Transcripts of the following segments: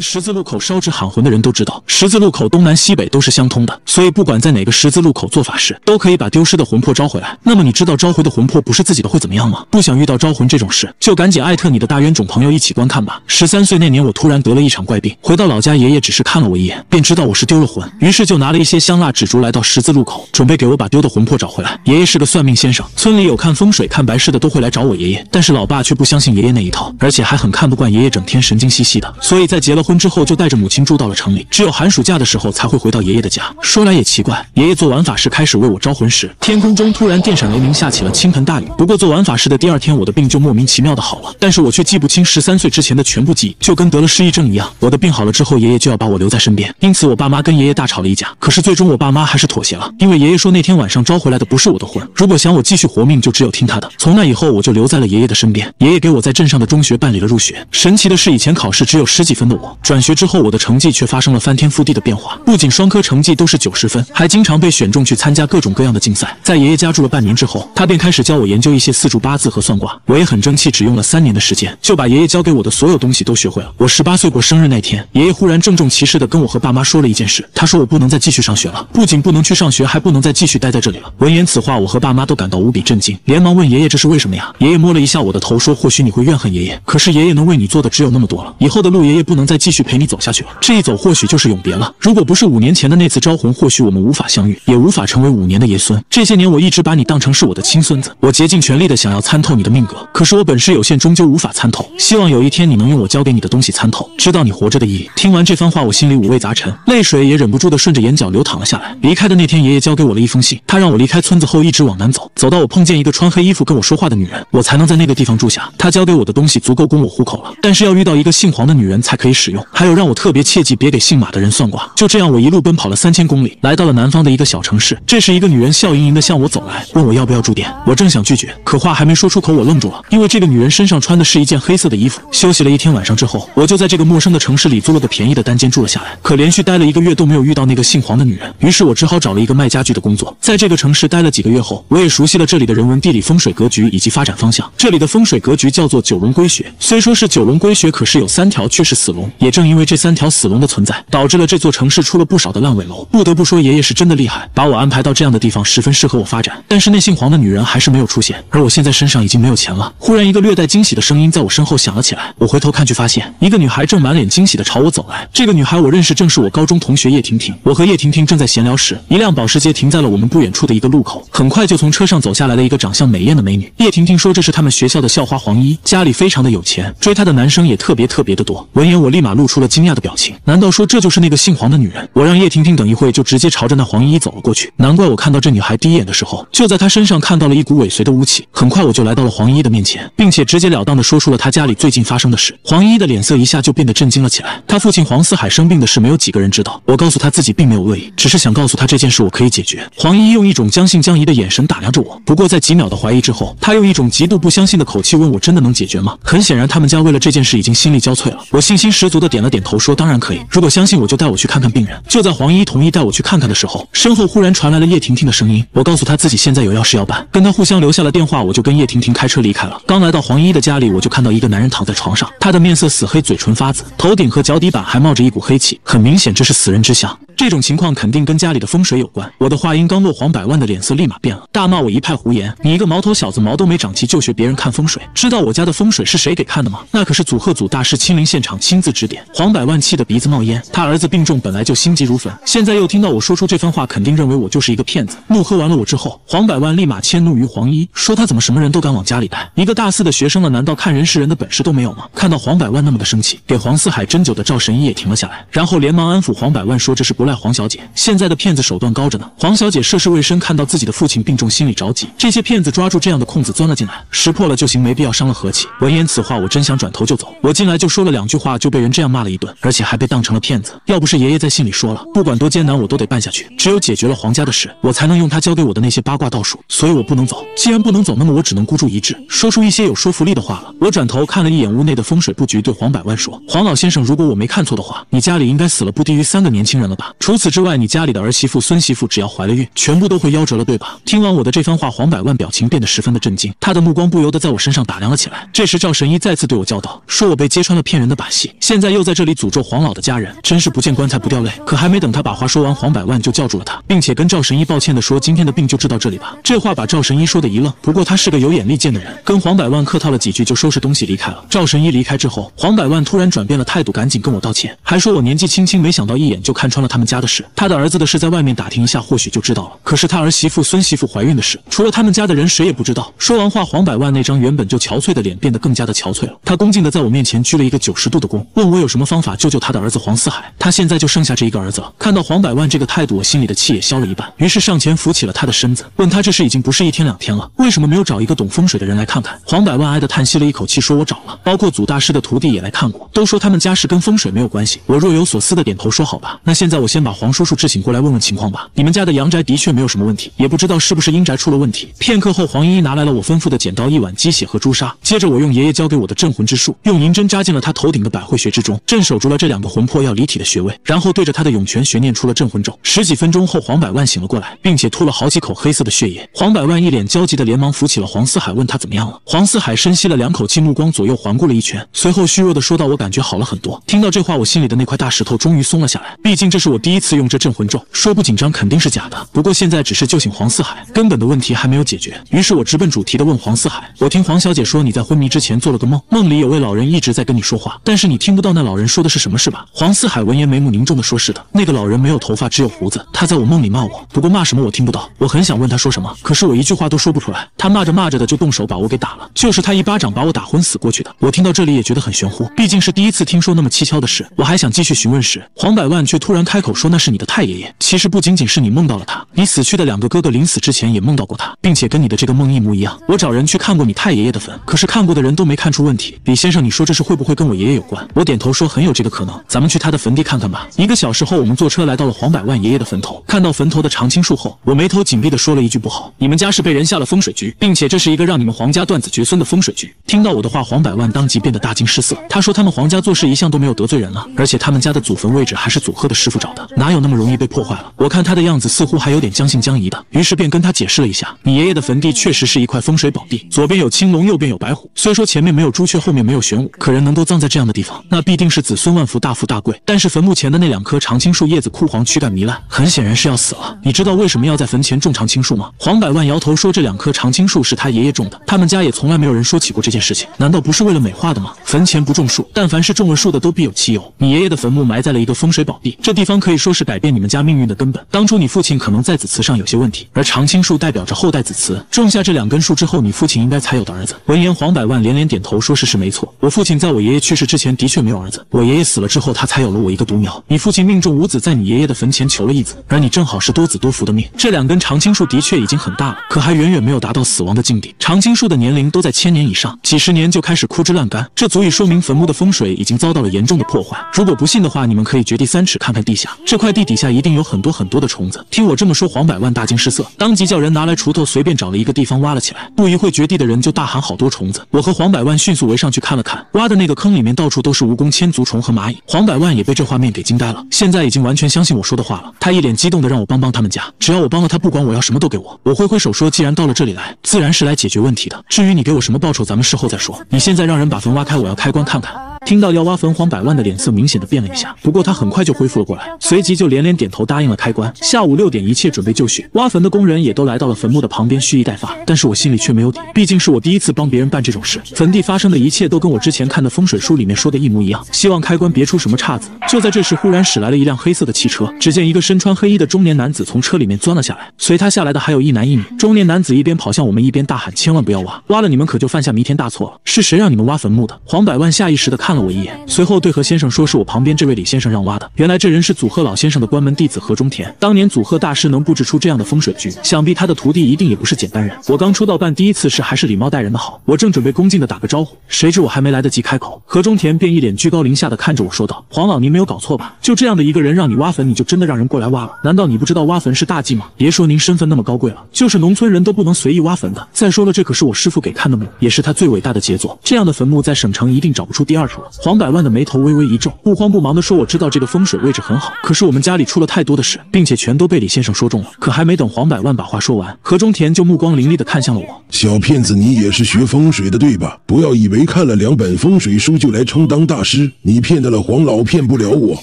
十字路口烧纸喊魂的人都知道，十字路口东南西北都是相通的，所以不管在哪个十字路口做法事，都可以把丢失的魂魄招回来。那么你知道召回的魂魄不是自己的会怎么样吗？不想遇到招魂这种事，就赶紧艾特你的大冤种朋友一起观看吧。十三岁那年，我突然得了一场怪病，回到老家，爷爷只是看了我一眼，便知道我是丢了魂，于是就拿了一些香蜡纸烛来到十字路口，准备给我把丢的魂魄找回来。爷爷是个算命先生，村里有看风水、看白事的都会来找我爷爷，但是老爸却不相信爷爷那一套，而且还很看不惯爷爷整天神经兮兮的，所以在结了。婚之后就带着母亲住到了城里，只有寒暑假的时候才会回到爷爷的家。说来也奇怪，爷爷做完法事开始为我招魂时，天空中突然电闪雷鸣，下起了倾盆大雨。不过做完法事的第二天，我的病就莫名其妙的好了。但是我却记不清十三岁之前的全部记忆，就跟得了失忆症一样。我的病好了之后，爷爷就要把我留在身边，因此我爸妈跟爷爷大吵了一架。可是最终我爸妈还是妥协了，因为爷爷说那天晚上招回来的不是我的魂，如果想我继续活命，就只有听他的。从那以后我就留在了爷爷的身边，爷爷给我在镇上的中学办理了入学。神奇的是，以前考试只有十几分的我。转学之后，我的成绩却发生了翻天覆地的变化，不仅双科成绩都是九十分，还经常被选中去参加各种各样的竞赛。在爷爷家住了半年之后，他便开始教我研究一些四柱八字和算卦。我也很争气，只用了三年的时间，就把爷爷教给我的所有东西都学会了。我十八岁过生日那天，爷爷忽然郑重其事地跟我和爸妈说了一件事，他说我不能再继续上学了，不仅不能去上学，还不能再继续待在这里了。闻言此话，我和爸妈都感到无比震惊，连忙问爷爷这是为什么呀？爷爷摸了一下我的头，说或许你会怨恨爷爷，可是爷爷能为你做的只有那么多了。以后的路，爷爷不能再。继续陪你走下去了，这一走或许就是永别了。如果不是五年前的那次招魂，或许我们无法相遇，也无法成为五年的爷孙。这些年我一直把你当成是我的亲孙子，我竭尽全力的想要参透你的命格，可是我本事有限，终究无法参透。希望有一天你能用我教给你的东西参透，知道你活着的意义。听完这番话，我心里五味杂陈，泪水也忍不住的顺着眼角流淌了下来。离开的那天，爷爷交给我了一封信，他让我离开村子后一直往南走，走到我碰见一个穿黑衣服跟我说话的女人，我才能在那个地方住下。他交给我的东西足够供我糊口了，但是要遇到一个姓黄的女人才可以使。还有让我特别切记，别给姓马的人算卦。就这样，我一路奔跑了三千公里，来到了南方的一个小城市。这时，一个女人笑盈盈地向我走来，问我要不要住店。我正想拒绝，可话还没说出口，我愣住了，因为这个女人身上穿的是一件黑色的衣服。休息了一天晚上之后，我就在这个陌生的城市里租了个便宜的单间住了下来。可连续待了一个月都没有遇到那个姓黄的女人，于是我只好找了一个卖家具的工作。在这个城市待了几个月后，我也熟悉了这里的人文、地理、风水格局以及发展方向。这里的风水格局叫做九龙归穴，虽说是九龙归穴，可是有三条却是死龙。也正因为这三条死龙的存在，导致了这座城市出了不少的烂尾楼。不得不说，爷爷是真的厉害，把我安排到这样的地方，十分适合我发展。但是那姓黄的女人还是没有出现，而我现在身上已经没有钱了。忽然，一个略带惊喜的声音在我身后响了起来。我回头看去，发现一个女孩正满脸惊喜的朝我走来。这个女孩我认识，正是我高中同学叶婷婷。我和叶婷婷正在闲聊时，一辆保时捷停在了我们不远处的一个路口，很快就从车上走下来了一个长相美艳的美女。叶婷婷说：“这是他们学校的校花黄衣，家里非常的有钱，追她的男生也特别特别的多。”闻言，我立。马露出了惊讶的表情。难道说这就是那个姓黄的女人？我让叶婷婷等一会就直接朝着那黄依依走了过去。难怪我看到这女孩第一眼的时候，就在她身上看到了一股尾随的污气。很快我就来到了黄依依的面前，并且直截了当的说出了她家里最近发生的事。黄依依的脸色一下就变得震惊了起来。她父亲黄四海生病的事没有几个人知道。我告诉她自己并没有恶意，只是想告诉她这件事我可以解决。黄依依用一种将信将疑的眼神打量着我。不过在几秒的怀疑之后，她用一种极度不相信的口气问我：“真的能解决吗？”很显然他们家为了这件事已经心力交瘁了。我信心十。足的点了点头，说：“当然可以，如果相信我就带我去看看病人。”就在黄依依同意带我去看看的时候，身后忽然传来了叶婷婷的声音。我告诉她自己现在有要事要办，跟她互相留下了电话。我就跟叶婷婷开车离开了。刚来到黄依依的家里，我就看到一个男人躺在床上，他的面色死黑，嘴唇发紫，头顶和脚底板还冒着一股黑气，很明显这是死人之相。这种情况肯定跟家里的风水有关。我的话音刚落，黄百万的脸色立马变了，大骂我一派胡言：“你一个毛头小子，毛都没长齐就学别人看风水，知道我家的风水是谁给看的吗？那可是祖鹤祖大师亲临现场，亲自指。”指点。黄百万气得鼻子冒烟，他儿子病重，本来就心急如焚，现在又听到我说出这番话，肯定认为我就是一个骗子。怒喝完了我之后，黄百万立马迁怒于黄一，说他怎么什么人都敢往家里带，一个大四的学生了，难道看人是人的本事都没有吗？看到黄百万那么的生气，给黄四海针灸的赵神医也停了下来，然后连忙安抚黄百万说，这是不赖黄小姐，现在的骗子手段高着呢。黄小姐涉世未深，看到自己的父亲病重，心里着急，这些骗子抓住这样的空子钻了进来，识破了就行，没必要伤了和气。闻言此话，我真想转头就走。我进来就说了两句话，就被人。这样骂了一顿，而且还被当成了骗子。要不是爷爷在信里说了，不管多艰难我都得办下去，只有解决了黄家的事，我才能用他教给我的那些八卦道术。所以我不能走。既然不能走，那么我只能孤注一掷，说出一些有说服力的话了。我转头看了一眼屋内的风水布局，对黄百万说：“黄老先生，如果我没看错的话，你家里应该死了不低于三个年轻人了吧？除此之外，你家里的儿媳妇、孙媳妇只要怀了孕，全部都会夭折了，对吧？”听完我的这番话，黄百万表情变得十分的震惊，他的目光不由得在我身上打量了起来。这时，赵神医再次对我叫道：“说我被揭穿了骗人的把戏。”现在又在这里诅咒黄老的家人，真是不见棺材不掉泪。可还没等他把话说完，黄百万就叫住了他，并且跟赵神医抱歉的说：“今天的病就治到这里吧。”这话把赵神医说的一愣。不过他是个有眼力见的人，跟黄百万客套了几句，就收拾东西离开了。赵神医离开之后，黄百万突然转变了态度，赶紧跟我道歉，还说我年纪轻轻，没想到一眼就看穿了他们家的事。他的儿子的事，在外面打听一下，或许就知道了。可是他儿媳妇、孙媳妇怀孕的事，除了他们家的人，谁也不知道。说完话，黄百万那张原本就憔悴的脸变得更加的憔悴了。他恭敬的在我面前鞠了一个九十度的躬，问。我有什么方法救救他的儿子黄四海？他现在就剩下这一个儿子了。看到黄百万这个态度，我心里的气也消了一半。于是上前扶起了他的身子，问他这事已经不是一天两天了，为什么没有找一个懂风水的人来看看？黄百万哀的叹息了一口气，说：“我找了，包括祖大师的徒弟也来看过，都说他们家事跟风水没有关系。”我若有所思的点头说：“好吧，那现在我先把黄叔叔治醒过来，问问情况吧。你们家的阳宅的确没有什么问题，也不知道是不是阴宅出了问题。”片刻后，黄依依拿来了我吩咐的剪刀、一碗鸡血和朱砂，接着我用爷爷教给我的镇魂之术，用银针扎进了他头顶的百会穴之。镇守住了这两个魂魄要离体的穴位，然后对着他的涌泉穴念出了镇魂咒。十几分钟后，黄百万醒了过来，并且吐了好几口黑色的血液。黄百万一脸焦急的连忙扶起了黄四海，问他怎么样了。黄四海深吸了两口气，目光左右环顾了一圈，随后虚弱的说道：“我感觉好了很多。”听到这话，我心里的那块大石头终于松了下来。毕竟这是我第一次用这镇魂咒，说不紧张肯定是假的。不过现在只是救醒黄四海，根本的问题还没有解决。于是我直奔主题的问黄四海：“我听黄小姐说你在昏迷之前做了个梦，梦里有位老人一直在跟你说话，但是你听不到。”那老人说的是什么事吧？黄四海闻言眉目凝重的说：“是的，那个老人没有头发，只有胡子。他在我梦里骂我，不过骂什么我听不到。我很想问他说什么，可是我一句话都说不出来。他骂着骂着的就动手把我给打了，就是他一巴掌把我打昏死过去的。我听到这里也觉得很玄乎，毕竟是第一次听说那么蹊跷的事。我还想继续询问时，黄百万却突然开口说：“那是你的太爷爷。其实不仅仅是你梦到了他，你死去的两个哥哥临死之前也梦到过他，并且跟你的这个梦一模一样。我找人去看过你太爷爷的坟，可是看过的人都没看出问题。李先生，你说这事会不会跟我爷爷有关？”我点。点头说很有这个可能，咱们去他的坟地看看吧。一个小时后，我们坐车来到了黄百万爷爷的坟头，看到坟头的常青树后，我眉头紧闭的说了一句：“不好，你们家是被人下了风水局，并且这是一个让你们黄家断子绝孙的风水局。”听到我的话，黄百万当即变得大惊失色。他说：“他们黄家做事一向都没有得罪人了，而且他们家的祖坟位置还是祖赫的师傅找的，哪有那么容易被破坏了？”我看他的样子似乎还有点将信将疑的，于是便跟他解释了一下：“你爷爷的坟地确实是一块风水宝地，左边有青龙，右边有白虎，虽说前面没有朱雀，后面没有玄武，可人能够葬在这样的地方，那。”必定是子孙万福，大富大贵。但是坟墓前的那两棵常青树叶子枯黄，躯干糜烂，很显然是要死了。你知道为什么要在坟前种常青树吗？黄百万摇头说：“这两棵常青树是他爷爷种的，他们家也从来没有人说起过这件事情。难道不是为了美化的吗？坟前不种树，但凡是种了树的都必有其由。你爷爷的坟墓埋在了一个风水宝地，这地方可以说是改变你们家命运的根本。当初你父亲可能在子嗣上有些问题，而常青树代表着后代子嗣。种下这两根树之后，你父亲应该才有的儿子。”闻言，黄百万连连点头说：“是是，没错。我父亲在我爷爷去世之前的确没。”儿子，我爷爷死了之后，他才有了我一个独苗。你父亲命中五子，在你爷爷的坟前求了一子，而你正好是多子多福的命。这两根常青树的确已经很大了，可还远远没有达到死亡的境地。常青树的年龄都在千年以上，几十年就开始枯枝烂干，这足以说明坟墓的风水已经遭到了严重的破坏。如果不信的话，你们可以掘地三尺看看地下，这块地底下一定有很多很多的虫子。听我这么说，黄百万大惊失色，当即叫人拿来锄头，随便找了一个地方挖了起来。不一会，掘地的人就大喊：好多虫子！我和黄百万迅速围上去看了看，挖的那个坑里面到处都是蜈蚣。千足虫和蚂蚁，黄百万也被这画面给惊呆了。现在已经完全相信我说的话了。他一脸激动的让我帮帮他们家，只要我帮了他，不管我要什么都给我。我挥挥手说，既然到了这里来，自然是来解决问题的。至于你给我什么报酬，咱们事后再说。你现在让人把坟挖开，我要开棺看看。听到要挖坟，黄百万的脸色明显的变了一下，不过他很快就恢复了过来，随即就连连点头答应了开棺。下午六点，一切准备就绪，挖坟的工人也都来到了坟墓的旁边，蓄意待发。但是我心里却没有底，毕竟是我第一次帮别人办这种事。坟地发生的一切都跟我之前看的风水书里面说的一模一样。希望开关别出什么岔子。就在这时，忽然驶来了一辆黑色的汽车。只见一个身穿黑衣的中年男子从车里面钻了下来，随他下来的还有一男一女。中年男子一边跑向我们，一边大喊：“千万不要挖，挖了你们可就犯下弥天大错了！是谁让你们挖坟墓的？”黄百万下意识的看了我一眼，随后对何先生说：“是我旁边这位李先生让挖的。”原来这人是祖贺老先生的关门弟子何中田。当年祖贺大师能布置出这样的风水局，想必他的徒弟一定也不是简单人。我刚出道办第一次事，还是礼貌待人的好。我正准备恭敬的打个招呼，谁知我还没来得及开口，何中田便一脸。居高临下的看着我说道：“黄老，您没有搞错吧？就这样的一个人让你挖坟，你就真的让人过来挖了？难道你不知道挖坟是大忌吗？别说您身份那么高贵了，就是农村人都不能随意挖坟的。再说了，这可是我师傅给看的墓，也是他最伟大的杰作。这样的坟墓在省城一定找不出第二处了。”黄百万的眉头微微一皱，不慌不忙的说：“我知道这个风水位置很好，可是我们家里出了太多的事，并且全都被李先生说中了。可还没等黄百万把话说完，何中田就目光凌厉的看向了我，小骗子，你也是学风水的对吧？不要以为看了两本风水书就来充当大师。”你骗得了黄老，骗不了我。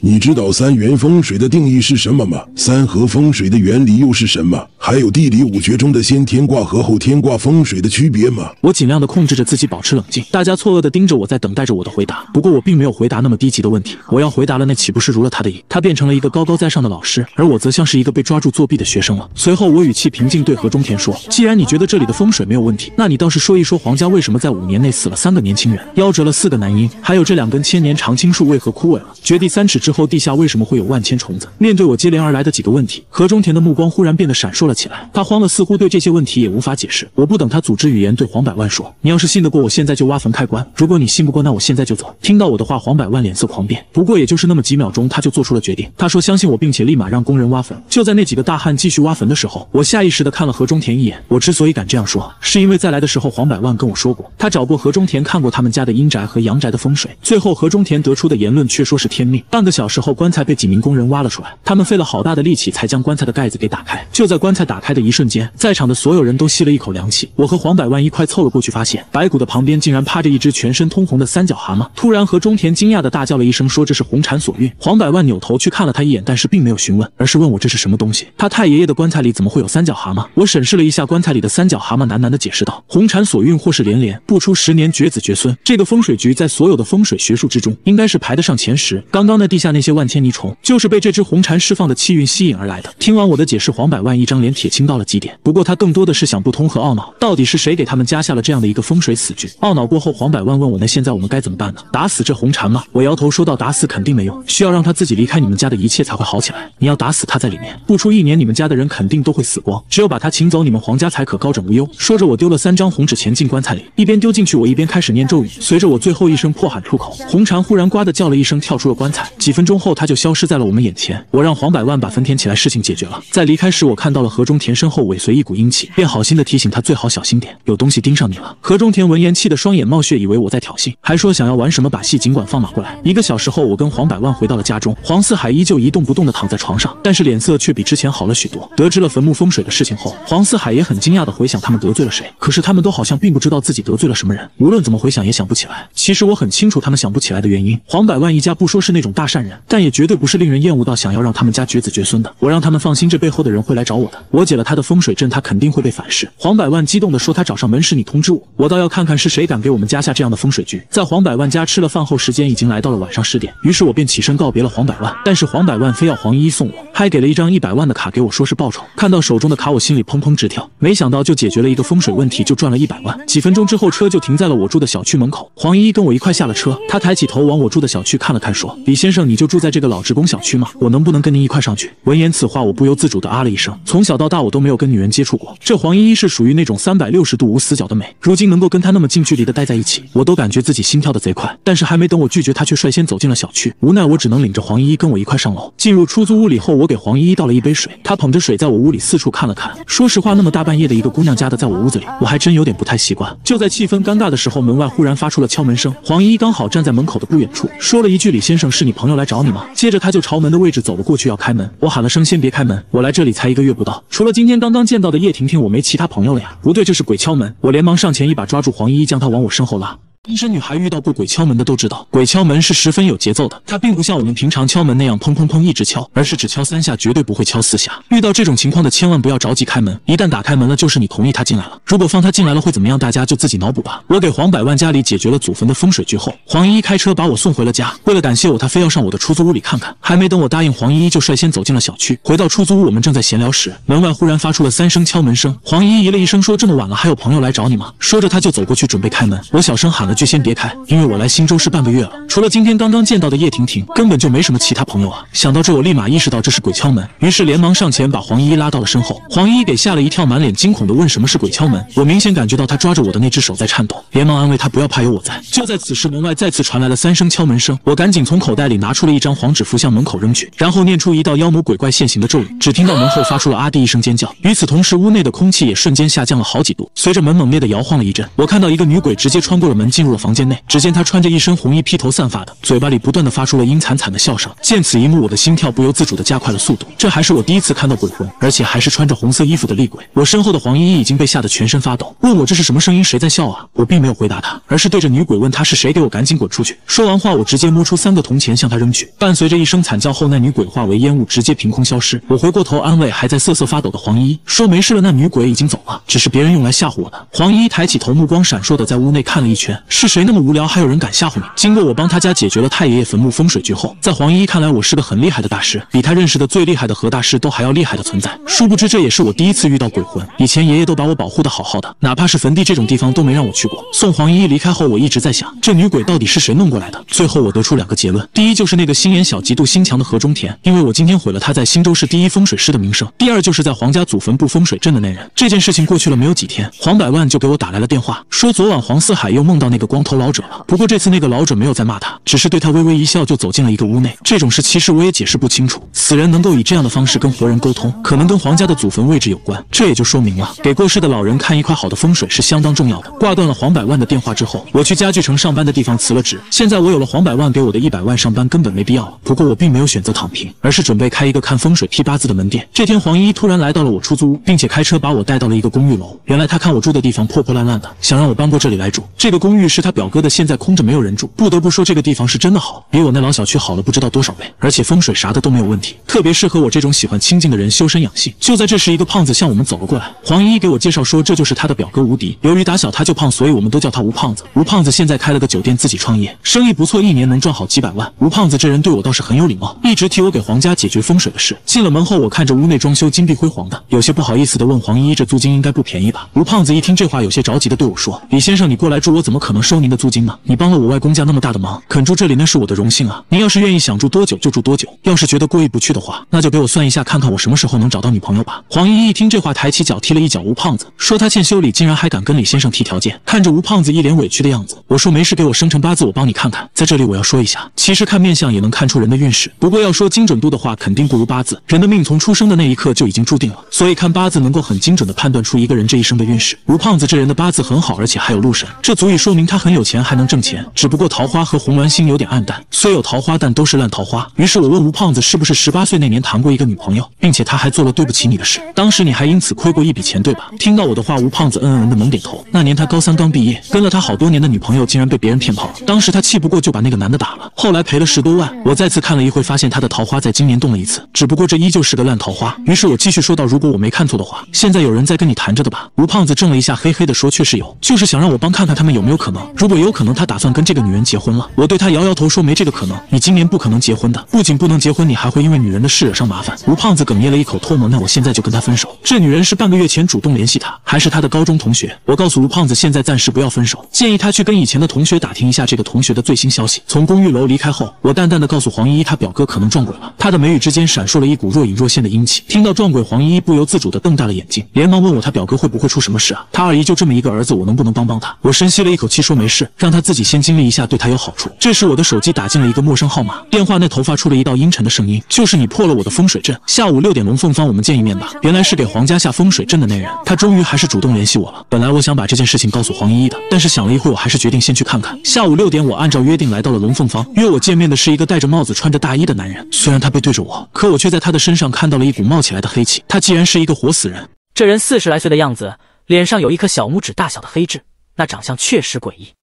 你知道三元风水的定义是什么吗？三合风水的原理又是什么？还有地理五绝中的先天卦和后天卦风水的区别吗？我尽量的控制着自己，保持冷静。大家错愕的盯着我，在等待着我的回答。不过我并没有回答那么低级的问题，我要回答了，那岂不是如了他的意？他变成了一个高高在上的老师，而我则像是一个被抓住作弊的学生了。随后我语气平静对何中田说：“既然你觉得这里的风水没有问题，那你倒是说一说黄家为什么在五年内死了三个年轻人，夭折了四个男婴，还有这两根。”千年常青树为何枯萎了？掘地三尺之后，地下为什么会有万千虫子？面对我接连而来的几个问题，何中田的目光忽然变得闪烁了起来。他慌了，似乎对这些问题也无法解释。我不等他组织语言，对黄百万说：“你要是信得过我，现在就挖坟开棺；如果你信不过，那我现在就走。”听到我的话，黄百万脸色狂变。不过也就是那么几秒钟，他就做出了决定。他说：“相信我，并且立马让工人挖坟。”就在那几个大汉继续挖坟的时候，我下意识地看了何中田一眼。我之所以敢这样说，是因为在来的时候，黄百万跟我说过，他找过何中田，看过他们家的阴宅和阳宅的风水，最后。后，何中田得出的言论却说是天命。半个小时后，棺材被几名工人挖了出来，他们费了好大的力气才将棺材的盖子给打开。就在棺材打开的一瞬间，在场的所有人都吸了一口凉气。我和黄百万一块凑了过去，发现白骨的旁边竟然趴着一只全身通红的三角蛤蟆。突然，何中田惊讶的大叫了一声，说这是红蝉所运。黄百万扭头去看了他一眼，但是并没有询问，而是问我这是什么东西？他太爷爷的棺材里怎么会有三角蛤蟆？我审视了一下棺材里的三角蛤蟆，喃喃的解释道：红蝉所运，或是连连不出十年绝子绝孙。这个风水局在所有的风水学。术之中应该是排得上前十。刚刚那地下那些万千泥虫，就是被这只红蝉释放的气运吸引而来的。听完我的解释，黄百万一张脸铁青到了极点。不过他更多的是想不通和懊恼，到底是谁给他们加下了这样的一个风水死局？懊恼过后，黄百万问我：那现在我们该怎么办呢？打死这红蝉吗？我摇头说道：打死肯定没用，需要让他自己离开你们家的一切才会好起来。你要打死他在里面不出一年，你们家的人肯定都会死光。只有把他请走，你们黄家才可高枕无忧。说着，我丢了三张红纸钱进棺材里，一边丢进去，我一边开始念咒语。随着我最后一声破喊出口。红蝉忽然“呱”的叫了一声，跳出了棺材。几分钟后，他就消失在了我们眼前。我让黄百万把坟填起来，事情解决了。在离开时，我看到了何中田身后尾随一股阴气，便好心的提醒他最好小心点，有东西盯上你了。何中田闻言气得双眼冒血，以为我在挑衅，还说想要玩什么把戏，尽管放马过来。一个小时后，我跟黄百万回到了家中，黄四海依旧一动不动的躺在床上，但是脸色却比之前好了许多。得知了坟墓风水的事情后，黄四海也很惊讶的回想他们得罪了谁，可是他们都好像并不知道自己得罪了什么人，无论怎么回想也想不起来。其实我很清楚他们想不。起来的原因，黄百万一家不说是那种大善人，但也绝对不是令人厌恶到想要让他们家绝子绝孙的。我让他们放心，这背后的人会来找我的。我解了他的风水阵，他肯定会被反噬。黄百万激动地说：“他找上门时你通知我，我倒要看看是谁敢给我们家下这样的风水局。”在黄百万家吃了饭后，时间已经来到了晚上十点，于是我便起身告别了黄百万。但是黄百万非要黄依依送我，还给了一张一百万的卡给我，说是报酬。看到手中的卡，我心里砰砰直跳。没想到就解决了一个风水问题，就赚了一百万。几分钟之后，车就停在了我住的小区门口。黄依依跟我一块下了车，她抬。抬起头往我住的小区看了看，说：“李先生，你就住在这个老职工小区吗？我能不能跟您一块上去？”闻言此话，我不由自主的啊了一声。从小到大，我都没有跟女人接触过，这黄依依是属于那种三百六十度无死角的美。如今能够跟她那么近距离的待在一起，我都感觉自己心跳的贼快。但是还没等我拒绝，她却率先走进了小区，无奈我只能领着黄依依跟我一块上楼。进入出租屋里后，我给黄依依倒了一杯水，她捧着水在我屋里四处看了看。说实话，那么大半夜的一个姑娘家的在我屋子里，我还真有点不太习惯。就在气氛尴尬的时候，门外忽然发出了敲门声。黄依依刚好站在门。门口的不远处，说了一句：“李先生是你朋友来找你吗？”接着他就朝门的位置走了过去，要开门。我喊了声：“先别开门，我来这里才一个月不到，除了今天刚刚见到的叶婷婷，我没其他朋友了呀。”不对，这是鬼敲门！我连忙上前一把抓住黄依依，将她往我身后拉。单身女孩遇到过鬼敲门的都知道，鬼敲门是十分有节奏的，它并不像我们平常敲门那样砰砰砰一直敲，而是只敲三下，绝对不会敲四下。遇到这种情况的千万不要着急开门，一旦打开门了，就是你同意他进来了。如果放他进来了会怎么样，大家就自己脑补吧。我给黄百万家里解决了祖坟的风水局后，黄依依开车把我送回了家。为了感谢我，他非要上我的出租屋里看看。还没等我答应，黄依依就率先走进了小区。回到出租屋，我们正在闲聊时，门外忽然发出了三声敲门声。黄依依了一声说：“这么晚了，还有朋友来找你吗？”说着，他就走过去准备开门。我小声喊。就先别开，因为我来忻州是半个月了，除了今天刚刚见到的叶婷婷，根本就没什么其他朋友啊。想到这，我立马意识到这是鬼敲门，于是连忙上前把黄依依拉到了身后。黄依依给吓了一跳，满脸惊恐的问：“什么是鬼敲门？”我明显感觉到她抓着我的那只手在颤抖，连忙安慰她不要怕，有我在。就在此时，门外再次传来了三声敲门声，我赶紧从口袋里拿出了一张黄纸符向门口扔去，然后念出一道妖魔鬼怪现行的咒语。只听到门后发出了阿弟一声尖叫，与此同时，屋内的空气也瞬间下降了好几度。随着门猛烈的摇晃了一阵，我看到一个女鬼直接穿过了门。进入了房间内，只见他穿着一身红衣，披头散发的，嘴巴里不断的发出了阴惨惨的笑声。见此一幕，我的心跳不由自主的加快了速度。这还是我第一次看到鬼魂，而且还是穿着红色衣服的厉鬼。我身后的黄依依已经被吓得全身发抖，问我这是什么声音，谁在笑啊？我并没有回答他，而是对着女鬼问他是谁？给我赶紧滚出去！说完话，我直接摸出三个铜钱向他扔去，伴随着一声惨叫后，那女鬼化为烟雾，直接凭空消失。我回过头安慰还在瑟瑟发抖的黄依依，说没事了，那女鬼已经走了，只是别人用来吓唬我的。黄依依抬起头，目光闪烁的在屋内看了一圈。是谁那么无聊，还有人敢吓唬你？经过我帮他家解决了太爷爷坟墓风水局后，在黄依依看来，我是个很厉害的大师，比他认识的最厉害的何大师都还要厉害的存在。殊不知，这也是我第一次遇到鬼魂。以前爷爷都把我保护的好好的，哪怕是坟地这种地方都没让我去过。送黄依依离开后，我一直在想，这女鬼到底是谁弄过来的？最后我得出两个结论：第一就是那个心眼小、嫉妒心强的何中田，因为我今天毁了他在新州市第一风水师的名声；第二就是在黄家祖坟部风水阵的那人。这件事情过去了没有几天，黄百万就给我打来了电话，说昨晚黄四海又梦到那。的光头老者了。不过这次那个老者没有再骂他，只是对他微微一笑，就走进了一个屋内。这种事其实我也解释不清楚。死人能够以这样的方式跟活人沟通，可能跟黄家的祖坟位置有关。这也就说明了，给过世的老人看一块好的风水是相当重要的。挂断了黄百万的电话之后，我去家具城上班的地方辞了职。现在我有了黄百万给我的一百万，上班根本没必要了。不过我并没有选择躺平，而是准备开一个看风水、批八字的门店。这天，黄依依突然来到了我出租屋，并且开车把我带到了一个公寓楼。原来她看我住的地方破破烂烂的，想让我搬过这里来住。这个公寓。是他表哥的，现在空着没有人住。不得不说，这个地方是真的好，比我那老小区好了不知道多少倍，而且风水啥的都没有问题，特别适合我这种喜欢清静的人修身养性。就在这时，一个胖子向我们走了过来。黄依依给我介绍说，这就是他的表哥吴迪。由于打小他就胖，所以我们都叫他吴胖子。吴胖子现在开了个酒店，自己创业，生意不错，一年能赚好几百万。吴胖子这人对我倒是很有礼貌，一直替我给黄家解决风水的事。进了门后，我看着屋内装修金碧辉煌的，有些不好意思的问黄依依：“这租金应该不便宜吧？”吴胖子一听这话，有些着急的对我说：“李先生，你过来住，我怎么可能？”收您的租金吗？你帮了我外公家那么大的忙，肯住这里那是我的荣幸啊！您要是愿意想住多久就住多久，要是觉得过意不去的话，那就给我算一下看看我什么时候能找到女朋友吧。黄依依一听这话，抬起脚踢了一脚吴胖子，说他欠修理，竟然还敢跟李先生提条件。看着吴胖子一脸委屈的样子，我说没事，给我生辰八字，我帮你看看。在这里我要说一下，其实看面相也能看出人的运势，不过要说精准度的话，肯定不如八字。人的命从出生的那一刻就已经注定了，所以看八字能够很精准地判断出一个人这一生的运势。吴胖子这人的八字很好，而且还有禄神，这足以说明。他很有钱，还能挣钱，只不过桃花和红鸾星有点暗淡。虽有桃花，但都是烂桃花。于是，我问吴胖子：“是不是十八岁那年谈过一个女朋友，并且他还做了对不起你的事？当时你还因此亏过一笔钱，对吧？”听到我的话，吴胖子嗯嗯的猛点头。那年他高三刚毕业，跟了他好多年的女朋友竟然被别人骗跑了，当时他气不过就把那个男的打了，后来赔了十多万。我再次看了一会，发现他的桃花在今年动了一次，只不过这依旧是个烂桃花。于是我继续说道：“如果我没看错的话，现在有人在跟你谈着的吧？”吴胖子怔了一下，嘿嘿的说：“确实有，就是想让我帮看看他们有没有可。”如果有可能，他打算跟这个女人结婚了。我对他摇摇头说，没这个可能。你今年不可能结婚的，不仅不能结婚，你还会因为女人的事惹上麻烦。吴胖子哽咽了一口唾沫，那我现在就跟他分手。这女人是半个月前主动联系他，还是他的高中同学？我告诉吴胖子，现在暂时不要分手，建议他去跟以前的同学打听一下这个同学的最新消息。从公寓楼离开后，我淡淡的告诉黄依依，他表哥可能撞鬼了。他的眉宇之间闪烁了一股若隐若现的阴气。听到撞鬼，黄依依不由自主的瞪大了眼睛，连忙问我，他表哥会不会出什么事啊？他二姨就这么一个儿子，我能不能帮帮他？我深吸了一口气。说没事，让他自己先经历一下，对他有好处。这时我的手机打进了一个陌生号码，电话那头发出了一道阴沉的声音：“就是你破了我的风水阵，下午六点龙凤方我们见一面吧。”原来是给黄家下风水阵的那人，他终于还是主动联系我了。本来我想把这件事情告诉黄依依的，但是想了一会，我还是决定先去看看。下午六点，我按照约定来到了龙凤方，约我见面的是一个戴着帽子、穿着大衣的男人。虽然他背对着我，可我却在他的身上看到了一股冒起来的黑气。他既然是一个活死人。这人四十来岁的样子，脸上有一颗小拇指大小的黑痣。那长相确实诡异。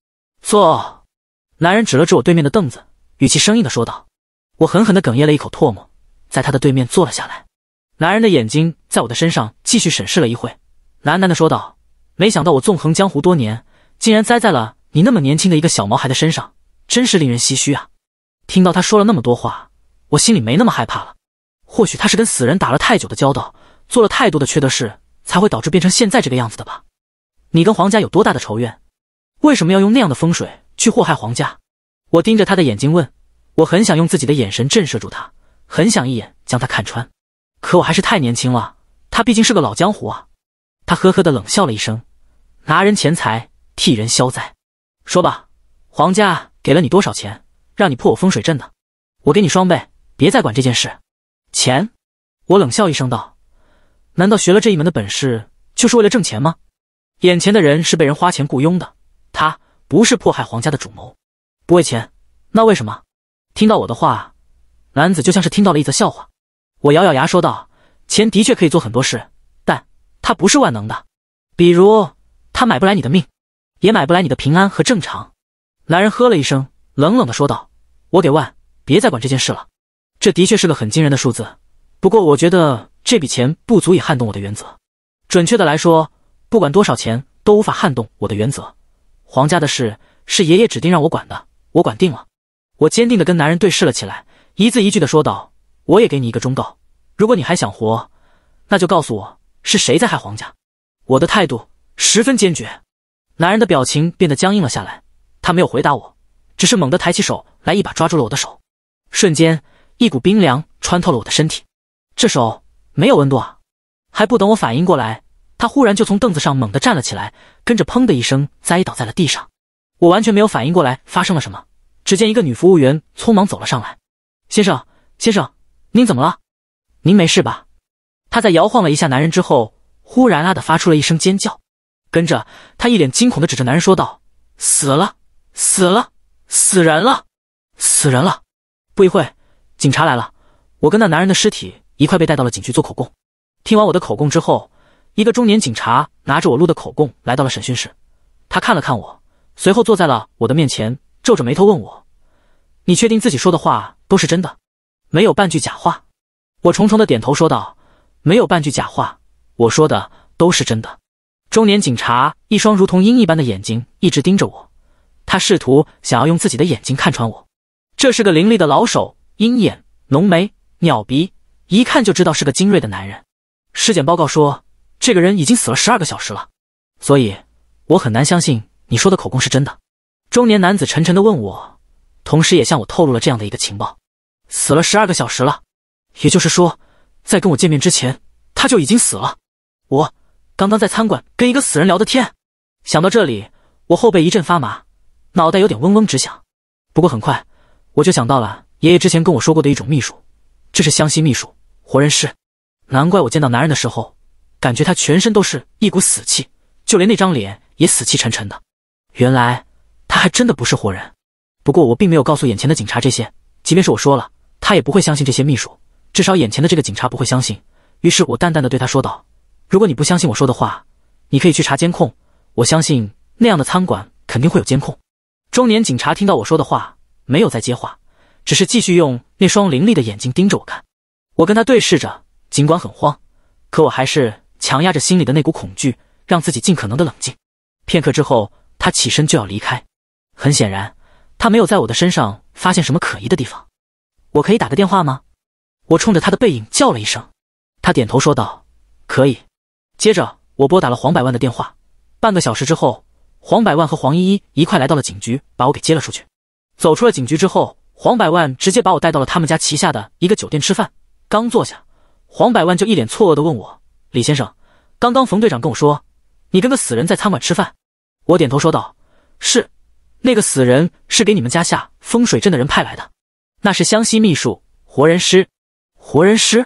坐，男人指了指我对面的凳子，语气生硬的说道。我狠狠的哽咽了一口唾沫，在他的对面坐了下来。男人的眼睛在我的身上继续审视了一会，喃喃的说道：“没想到我纵横江湖多年，竟然栽在了你那么年轻的一个小毛孩的身上，真是令人唏嘘啊。”听到他说了那么多话，我心里没那么害怕了。或许他是跟死人打了太久的交道，做了太多的缺德事，才会导致变成现在这个样子的吧。你跟黄家有多大的仇怨？为什么要用那样的风水去祸害黄家？我盯着他的眼睛问，我很想用自己的眼神震慑住他，很想一眼将他看穿，可我还是太年轻了，他毕竟是个老江湖啊。他呵呵的冷笑了一声，拿人钱财替人消灾。说吧，黄家给了你多少钱，让你破我风水阵的？我给你双倍，别再管这件事。钱？我冷笑一声道，难道学了这一门的本事就是为了挣钱吗？眼前的人是被人花钱雇佣的，他不是迫害皇家的主谋。不为钱，那为什么？听到我的话，男子就像是听到了一则笑话。我咬咬牙说道：“钱的确可以做很多事，但它不是万能的。比如，他买不来你的命，也买不来你的平安和正常。”男人呵了一声，冷冷的说道：“我给万，别再管这件事了。这的确是个很惊人的数字，不过我觉得这笔钱不足以撼动我的原则。准确的来说。”不管多少钱都无法撼动我的原则。皇家的事是爷爷指定让我管的，我管定了。我坚定的跟男人对视了起来，一字一句的说道：“我也给你一个忠告，如果你还想活，那就告诉我是谁在害皇家。”我的态度十分坚决。男人的表情变得僵硬了下来，他没有回答我，只是猛地抬起手来，一把抓住了我的手。瞬间，一股冰凉穿透了我的身体。这手没有温度啊！还不等我反应过来。他忽然就从凳子上猛地站了起来，跟着砰的一声栽倒在了地上。我完全没有反应过来发生了什么。只见一个女服务员匆忙走了上来：“先生，先生，您怎么了？您没事吧？”她在摇晃了一下男人之后，忽然啊的发出了一声尖叫，跟着他一脸惊恐的指着男人说道：“死了，死了，死人了，死人了！”不一会警察来了，我跟那男人的尸体一块被带到了警局做口供。听完我的口供之后，一个中年警察拿着我录的口供来到了审讯室，他看了看我，随后坐在了我的面前，皱着眉头问我：“你确定自己说的话都是真的，没有半句假话？”我重重的点头说道：“没有半句假话，我说的都是真的。”中年警察一双如同鹰一般的眼睛一直盯着我，他试图想要用自己的眼睛看穿我。这是个伶俐的老手，鹰眼、浓眉、鸟鼻，一看就知道是个精锐的男人。尸检报告说。这个人已经死了十二个小时了，所以我很难相信你说的口供是真的。中年男子沉沉的问我，同时也向我透露了这样的一个情报：死了十二个小时了，也就是说，在跟我见面之前他就已经死了。我刚刚在餐馆跟一个死人聊的天，想到这里，我后背一阵发麻，脑袋有点嗡嗡直响。不过很快我就想到了爷爷之前跟我说过的一种秘术，这是湘西秘术——活人尸。难怪我见到男人的时候。感觉他全身都是一股死气，就连那张脸也死气沉沉的。原来他还真的不是活人。不过我并没有告诉眼前的警察这些，即便是我说了，他也不会相信这些秘书。至少眼前的这个警察不会相信。于是我淡淡的对他说道：“如果你不相信我说的话，你可以去查监控。我相信那样的餐馆肯定会有监控。”中年警察听到我说的话，没有再接话，只是继续用那双凌厉的眼睛盯着我看。我跟他对视着，尽管很慌，可我还是。强压着心里的那股恐惧，让自己尽可能的冷静。片刻之后，他起身就要离开。很显然，他没有在我的身上发现什么可疑的地方。我可以打个电话吗？我冲着他的背影叫了一声。他点头说道：“可以。”接着，我拨打了黄百万的电话。半个小时之后，黄百万和黄依依一块来到了警局，把我给接了出去。走出了警局之后，黄百万直接把我带到了他们家旗下的一个酒店吃饭。刚坐下，黄百万就一脸错愕的问我。李先生，刚刚冯队长跟我说，你跟个死人在餐馆吃饭。我点头说道：“是，那个死人是给你们家下风水镇的人派来的，那是湘西秘术活人师。”活人师，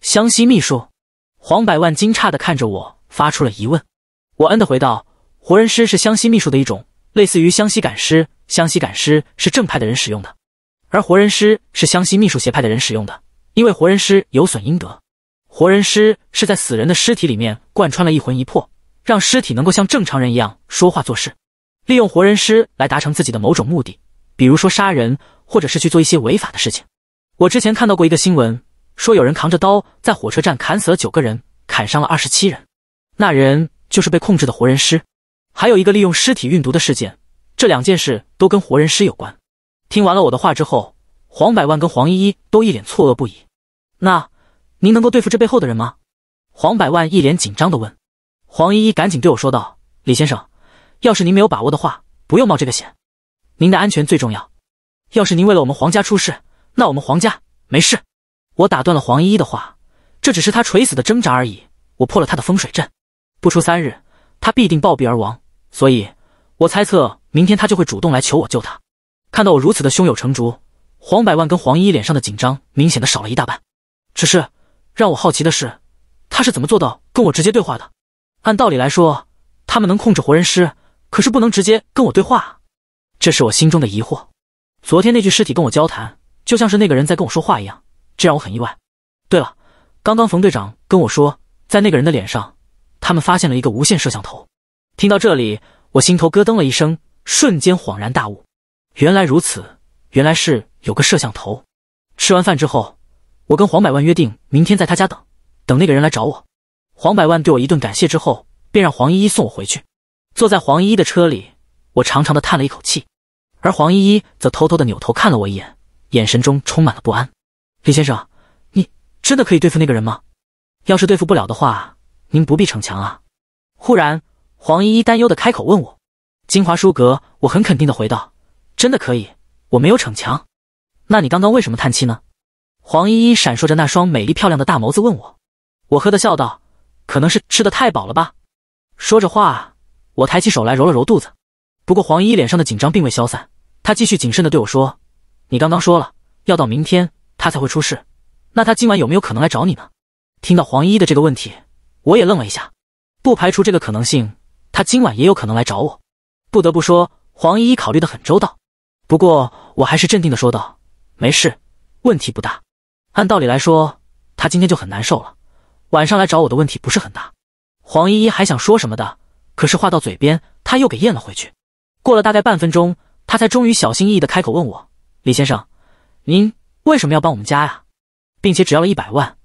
湘西秘术。”黄百万惊诧的看着我，发出了疑问。我恩的回道：“活人师是湘西秘术的一种，类似于湘西赶尸。湘西赶尸是正派的人使用的，而活人尸是湘西秘术邪派的人使用的，因为活人尸有损阴德。”活人尸是在死人的尸体里面贯穿了一魂一魄，让尸体能够像正常人一样说话做事，利用活人尸来达成自己的某种目的，比如说杀人，或者是去做一些违法的事情。我之前看到过一个新闻，说有人扛着刀在火车站砍死了九个人，砍伤了二十七人，那人就是被控制的活人尸。还有一个利用尸体运毒的事件，这两件事都跟活人尸有关。听完了我的话之后，黄百万跟黄依依都一脸错愕不已。那。您能够对付这背后的人吗？黄百万一脸紧张的问。黄依依赶紧对我说道：“李先生，要是您没有把握的话，不用冒这个险，您的安全最重要。要是您为了我们黄家出事，那我们黄家没事。”我打断了黄依依的话：“这只是他垂死的挣扎而已。我破了他的风水阵，不出三日，他必定暴毙而亡。所以，我猜测明天他就会主动来求我救他。”看到我如此的胸有成竹，黄百万跟黄依依脸上的紧张明显的少了一大半，只是。让我好奇的是，他是怎么做到跟我直接对话的？按道理来说，他们能控制活人尸，可是不能直接跟我对话，这是我心中的疑惑。昨天那具尸体跟我交谈，就像是那个人在跟我说话一样，这让我很意外。对了，刚刚冯队长跟我说，在那个人的脸上，他们发现了一个无线摄像头。听到这里，我心头咯噔了一声，瞬间恍然大悟，原来如此，原来是有个摄像头。吃完饭之后。我跟黄百万约定，明天在他家等，等那个人来找我。黄百万对我一顿感谢之后，便让黄依依送我回去。坐在黄依依的车里，我长长的叹了一口气，而黄依依则偷偷的扭头看了我一眼，眼神中充满了不安。李先生，你真的可以对付那个人吗？要是对付不了的话，您不必逞强啊。忽然，黄依依担忧的开口问我：“金华书阁。”我很肯定的回道：“真的可以，我没有逞强。”那你刚刚为什么叹气呢？黄依依闪烁着那双美丽漂亮的大眸子问我：“我呵的笑道，可能是吃的太饱了吧。”说着话，我抬起手来揉了揉肚子。不过黄依依脸上的紧张并未消散，她继续谨慎的对我说：“你刚刚说了要到明天她才会出事，那她今晚有没有可能来找你呢？”听到黄依依的这个问题，我也愣了一下，不排除这个可能性，她今晚也有可能来找我。不得不说，黄依依考虑的很周到。不过我还是镇定的说道：“没事，问题不大。”按道理来说，他今天就很难受了。晚上来找我的问题不是很大。黄依依还想说什么的，可是话到嘴边，他又给咽了回去。过了大概半分钟，他才终于小心翼翼的开口问我：“李先生，您为什么要帮我们家呀？并且只要了一百万，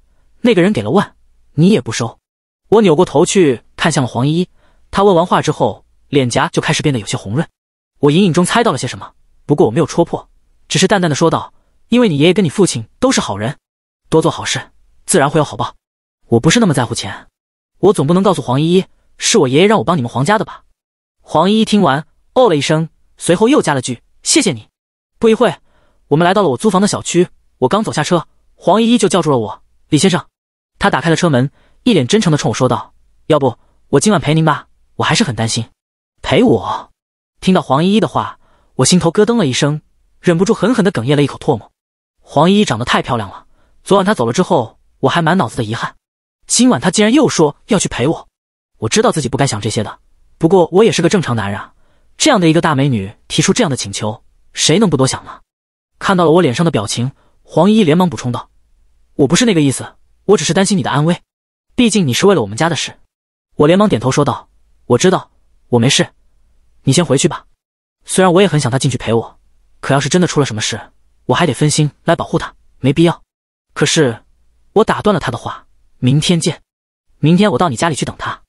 那个人给了万，你也不收。”我扭过头去，看向了黄依依。她问完话之后，脸颊就开始变得有些红润。我隐隐中猜到了些什么，不过我没有戳破，只是淡淡的说道：“因为你爷爷跟你父亲都是好人。”多做好事，自然会有好报。我不是那么在乎钱，我总不能告诉黄依依，是我爷爷让我帮你们黄家的吧？黄依依听完，哦了一声，随后又加了句：“谢谢你。”不一会我们来到了我租房的小区。我刚走下车，黄依依就叫住了我：“李先生。”她打开了车门，一脸真诚的冲我说道：“要不我今晚陪您吧？我还是很担心。”陪我？听到黄依依的话，我心头咯噔了一声，忍不住狠狠的哽咽了一口唾沫。黄依依长得太漂亮了。昨晚他走了之后，我还满脑子的遗憾。今晚他竟然又说要去陪我，我知道自己不该想这些的。不过我也是个正常男人，啊，这样的一个大美女提出这样的请求，谁能不多想呢？看到了我脸上的表情，黄依依连忙补充道：“我不是那个意思，我只是担心你的安危。毕竟你是为了我们家的事。”我连忙点头说道：“我知道，我没事。你先回去吧。虽然我也很想他进去陪我，可要是真的出了什么事，我还得分心来保护他，没必要。”可是，我打断了他的话。明天见，明天我到你家里去等他。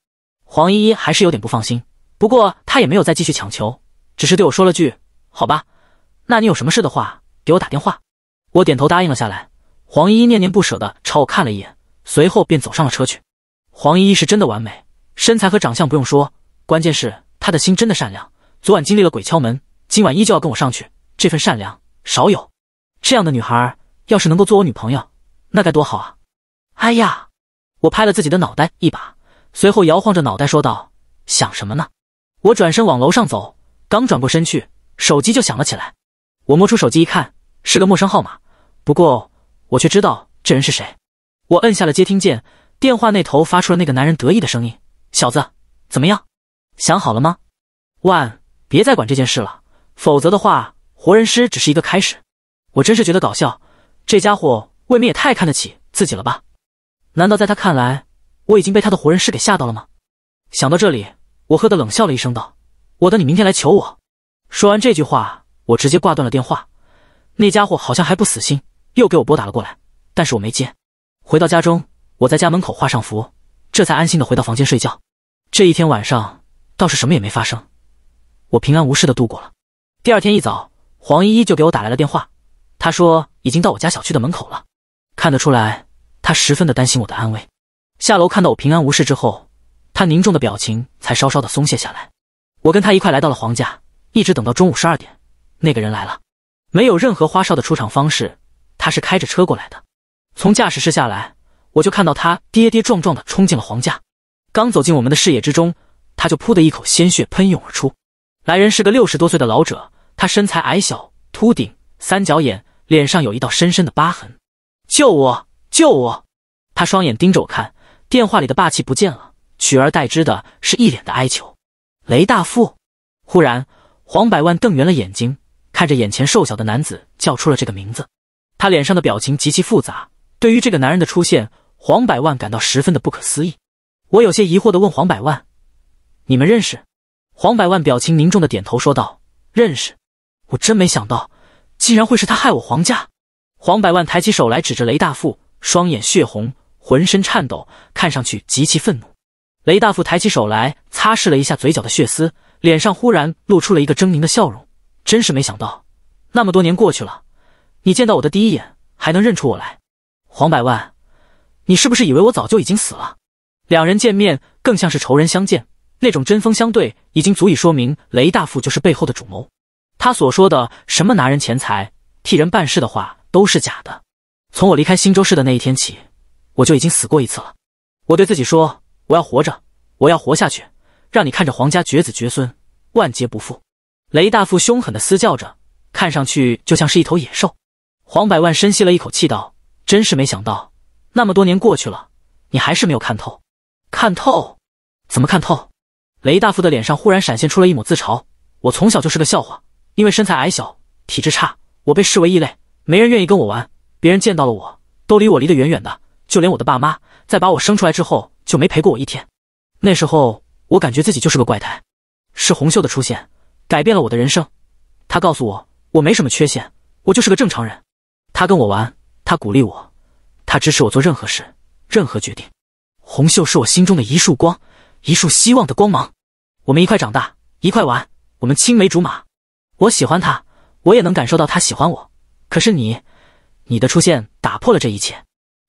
黄依依还是有点不放心，不过她也没有再继续强求，只是对我说了句：“好吧，那你有什么事的话，给我打电话。”我点头答应了下来。黄依依念念不舍的朝我看了一眼，随后便走上了车去。黄依依是真的完美，身材和长相不用说，关键是她的心真的善良。昨晚经历了鬼敲门，今晚依旧要跟我上去，这份善良少有。这样的女孩，要是能够做我女朋友。那该多好啊！哎呀，我拍了自己的脑袋一把，随后摇晃着脑袋说道：“想什么呢？”我转身往楼上走，刚转过身去，手机就响了起来。我摸出手机一看，是个陌生号码，不过我却知道这人是谁。我摁下了接听键，电话那头发出了那个男人得意的声音：“小子，怎么样？想好了吗？万别再管这件事了，否则的话，活人尸只是一个开始。”我真是觉得搞笑，这家伙。未免也太看得起自己了吧？难道在他看来，我已经被他的活人尸给吓到了吗？想到这里，我喝的冷笑了一声，道：“我等你明天来求我。”说完这句话，我直接挂断了电话。那家伙好像还不死心，又给我拨打了过来，但是我没接。回到家中，我在家门口画上符，这才安心的回到房间睡觉。这一天晚上，倒是什么也没发生，我平安无事的度过了。第二天一早，黄依依就给我打来了电话，她说已经到我家小区的门口了。看得出来，他十分的担心我的安危。下楼看到我平安无事之后，他凝重的表情才稍稍的松懈下来。我跟他一块来到了黄家，一直等到中午十二点，那个人来了，没有任何花哨的出场方式，他是开着车过来的。从驾驶室下来，我就看到他跌跌撞撞的冲进了黄家。刚走进我们的视野之中，他就噗的一口鲜血喷涌而出。来人是个六十多岁的老者，他身材矮小，秃顶，三角眼，脸上有一道深深的疤痕。救我！救我！他双眼盯着我看，电话里的霸气不见了，取而代之的是一脸的哀求。雷大富！忽然，黄百万瞪圆了眼睛，看着眼前瘦小的男子，叫出了这个名字。他脸上的表情极其复杂，对于这个男人的出现，黄百万感到十分的不可思议。我有些疑惑的问黄百万：“你们认识？”黄百万表情凝重的点头说道：“认识。”我真没想到，竟然会是他害我黄家。黄百万抬起手来，指着雷大富，双眼血红，浑身颤抖，看上去极其愤怒。雷大富抬起手来，擦拭了一下嘴角的血丝，脸上忽然露出了一个狰狞的笑容。真是没想到，那么多年过去了，你见到我的第一眼还能认出我来。黄百万，你是不是以为我早就已经死了？两人见面，更像是仇人相见，那种针锋相对已经足以说明雷大富就是背后的主谋。他所说的什么拿人钱财替人办事的话。都是假的。从我离开新州市的那一天起，我就已经死过一次了。我对自己说，我要活着，我要活下去，让你看着皇家绝子绝孙，万劫不复。雷大富凶狠的嘶叫着，看上去就像是一头野兽。黄百万深吸了一口气道：“真是没想到，那么多年过去了，你还是没有看透，看透？怎么看透？”雷大富的脸上忽然闪现出了一抹自嘲：“我从小就是个笑话，因为身材矮小，体质差，我被视为异类。”没人愿意跟我玩，别人见到了我都离我离得远远的，就连我的爸妈，在把我生出来之后就没陪过我一天。那时候我感觉自己就是个怪胎。是红秀的出现改变了我的人生，她告诉我我没什么缺陷，我就是个正常人。她跟我玩，她鼓励我，她支持我做任何事、任何决定。红秀是我心中的一束光，一束希望的光芒。我们一块长大，一块玩，我们青梅竹马。我喜欢她，我也能感受到她喜欢我。可是你，你的出现打破了这一切。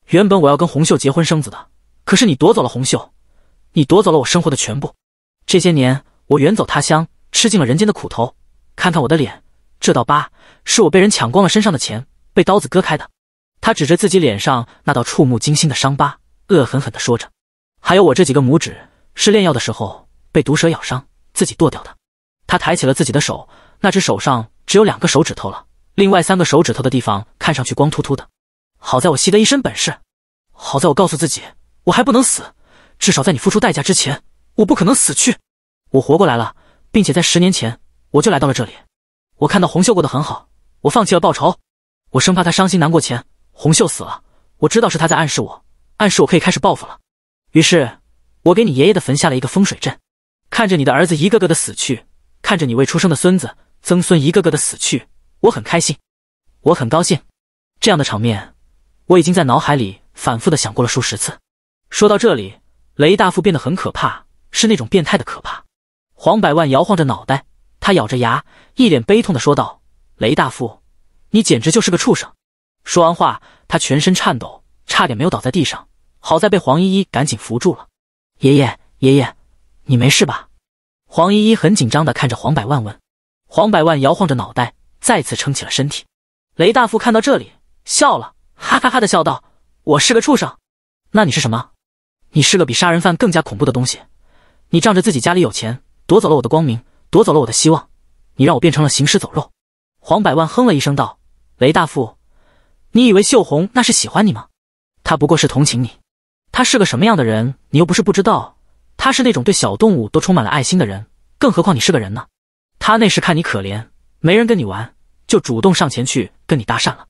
原本我要跟红秀结婚生子的，可是你夺走了红秀，你夺走了我生活的全部。这些年，我远走他乡，吃尽了人间的苦头。看看我的脸，这道疤是我被人抢光了身上的钱，被刀子割开的。他指着自己脸上那道触目惊心的伤疤，恶狠狠地说着。还有我这几个拇指是炼药的时候被毒蛇咬伤，自己剁掉的。他抬起了自己的手，那只手上只有两个手指头了。另外三个手指头的地方看上去光秃秃的，好在我习得一身本事，好在我告诉自己我还不能死，至少在你付出代价之前，我不可能死去。我活过来了，并且在十年前我就来到了这里。我看到红秀过得很好，我放弃了报仇，我生怕他伤心难过前红秀死了。我知道是他在暗示我，暗示我可以开始报复了。于是，我给你爷爷的坟下了一个风水阵，看着你的儿子一个个的死去，看着你未出生的孙子、曾孙一个个的死去。我很开心，我很高兴，这样的场面我已经在脑海里反复的想过了数十次。说到这里，雷大富变得很可怕，是那种变态的可怕。黄百万摇晃着脑袋，他咬着牙，一脸悲痛的说道：“雷大富，你简直就是个畜生！”说完话，他全身颤抖，差点没有倒在地上，好在被黄依依赶紧扶住了。爷爷，爷爷，你没事吧？”黄依依很紧张的看着黄百万问。黄百万摇晃着脑袋。再次撑起了身体，雷大富看到这里笑了，哈哈哈的笑道：“我是个畜生，那你是什么？你是个比杀人犯更加恐怖的东西。你仗着自己家里有钱，夺走了我的光明，夺走了我的希望，你让我变成了行尸走肉。”黄百万哼了一声道：“雷大富，你以为秀红那是喜欢你吗？他不过是同情你。他是个什么样的人，你又不是不知道。他是那种对小动物都充满了爱心的人，更何况你是个人呢？他那时看你可怜，没人跟你玩。”就主动上前去跟你搭讪了。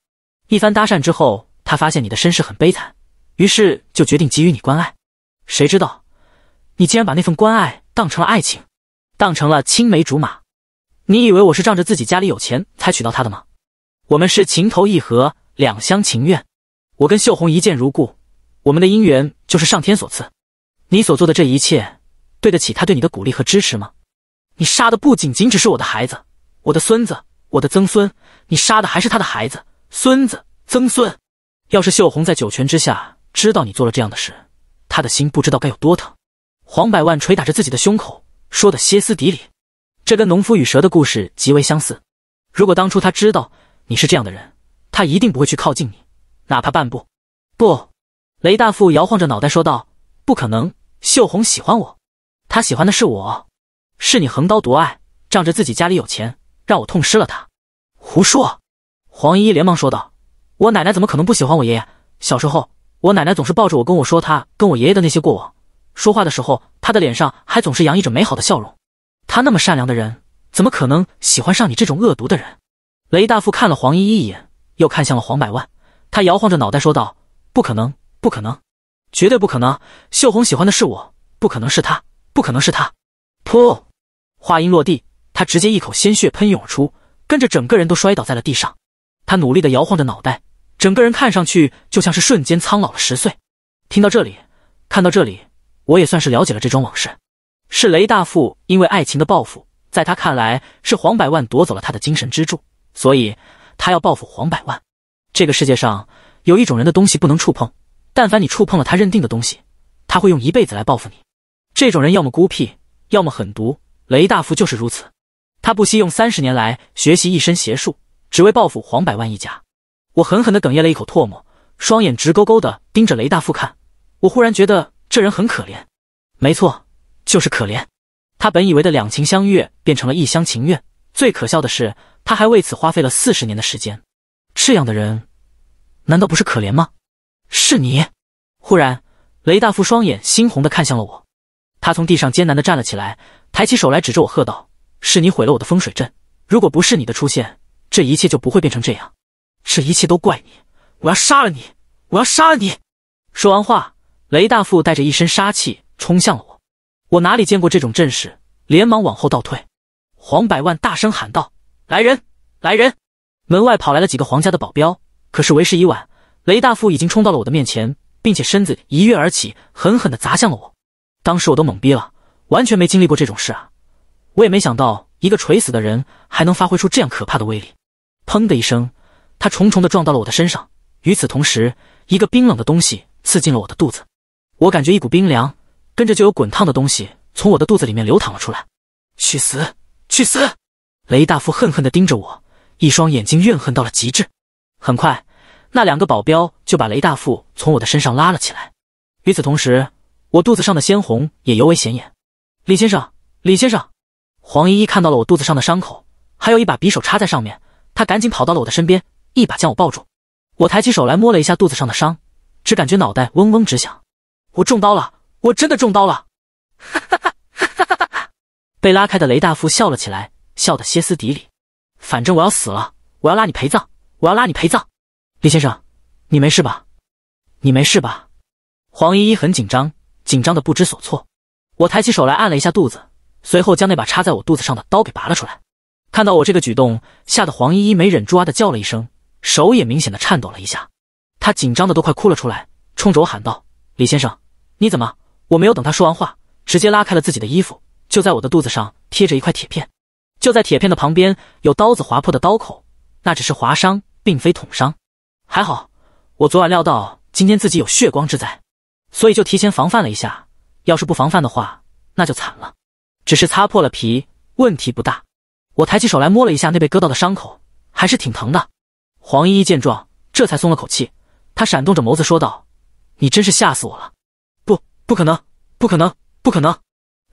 一番搭讪之后，他发现你的身世很悲惨，于是就决定给予你关爱。谁知道你竟然把那份关爱当成了爱情，当成了青梅竹马。你以为我是仗着自己家里有钱才娶到她的吗？我们是情投意合，两厢情愿。我跟秀红一见如故，我们的姻缘就是上天所赐。你所做的这一切，对得起他对你的鼓励和支持吗？你杀的不仅仅只是我的孩子，我的孙子。我的曾孙，你杀的还是他的孩子、孙子、曾孙。要是秀红在九泉之下知道你做了这样的事，他的心不知道该有多疼。黄百万捶打着自己的胸口，说的歇斯底里。这跟农夫与蛇的故事极为相似。如果当初他知道你是这样的人，他一定不会去靠近你，哪怕半步。不，雷大富摇晃着脑袋说道：“不可能，秀红喜欢我，她喜欢的是我，是你横刀夺爱，仗着自己家里有钱。”让我痛失了他，胡说！黄依依连忙说道：“我奶奶怎么可能不喜欢我爷爷？小时候，我奶奶总是抱着我，跟我说她跟我爷爷的那些过往。说话的时候，她的脸上还总是洋溢着美好的笑容。她那么善良的人，怎么可能喜欢上你这种恶毒的人？”雷大富看了黄依依一眼，又看向了黄百万，他摇晃着脑袋说道：“不可能，不可能，绝对不可能！秀红喜欢的是我，不可能是他，不可能是他！”噗，话音落地。他直接一口鲜血喷涌而出，跟着整个人都摔倒在了地上。他努力的摇晃着脑袋，整个人看上去就像是瞬间苍老了十岁。听到这里，看到这里，我也算是了解了这桩往事。是雷大富因为爱情的报复，在他看来是黄百万夺走了他的精神支柱，所以他要报复黄百万。这个世界上有一种人的东西不能触碰，但凡你触碰了他认定的东西，他会用一辈子来报复你。这种人要么孤僻，要么狠毒。雷大富就是如此。他不惜用三十年来学习一身邪术，只为报复黄百万一家。我狠狠地哽咽了一口唾沫，双眼直勾勾地盯着雷大富看。我忽然觉得这人很可怜，没错，就是可怜。他本以为的两情相悦，变成了一厢情愿。最可笑的是，他还为此花费了四十年的时间。这样的人，难道不是可怜吗？是你！忽然，雷大富双眼猩红地看向了我。他从地上艰难地站了起来，抬起手来指着我喝道。是你毁了我的风水阵，如果不是你的出现，这一切就不会变成这样，这一切都怪你！我要杀了你！我要杀了你！说完话，雷大富带着一身杀气冲向了我，我哪里见过这种阵势，连忙往后倒退。黄百万大声喊道：“来人！来人！”门外跑来了几个皇家的保镖，可是为时已晚，雷大富已经冲到了我的面前，并且身子一跃而起，狠狠地砸向了我。当时我都懵逼了，完全没经历过这种事啊！我也没想到，一个垂死的人还能发挥出这样可怕的威力。砰的一声，他重重的撞到了我的身上。与此同时，一个冰冷的东西刺进了我的肚子，我感觉一股冰凉，跟着就有滚烫的东西从我的肚子里面流淌了出来。去死！去死！雷大富恨恨的盯着我，一双眼睛怨恨到了极致。很快，那两个保镖就把雷大富从我的身上拉了起来。与此同时，我肚子上的鲜红也尤为显眼。李先生，李先生。黄依依看到了我肚子上的伤口，还有一把匕首插在上面。她赶紧跑到了我的身边，一把将我抱住。我抬起手来摸了一下肚子上的伤，只感觉脑袋嗡嗡直响。我中刀了！我真的中刀了！哈哈哈！哈哈哈！被拉开的雷大夫笑了起来，笑得歇斯底里。反正我要死了，我要拉你陪葬，我要拉你陪葬。李先生，你没事吧？你没事吧？黄依依很紧张，紧张的不知所措。我抬起手来按了一下肚子。随后将那把插在我肚子上的刀给拔了出来，看到我这个举动，吓得黄依依没忍住啊的叫了一声，手也明显的颤抖了一下，她紧张的都快哭了出来，冲着我喊道：“李先生，你怎么？”我没有等她说完话，直接拉开了自己的衣服，就在我的肚子上贴着一块铁片，就在铁片的旁边有刀子划破的刀口，那只是划伤，并非捅伤，还好，我昨晚料到今天自己有血光之灾，所以就提前防范了一下，要是不防范的话，那就惨了。只是擦破了皮，问题不大。我抬起手来摸了一下那被割到的伤口，还是挺疼的。黄依依见状，这才松了口气。他闪动着眸子说道：“你真是吓死我了！”不，不可能，不可能，不可能！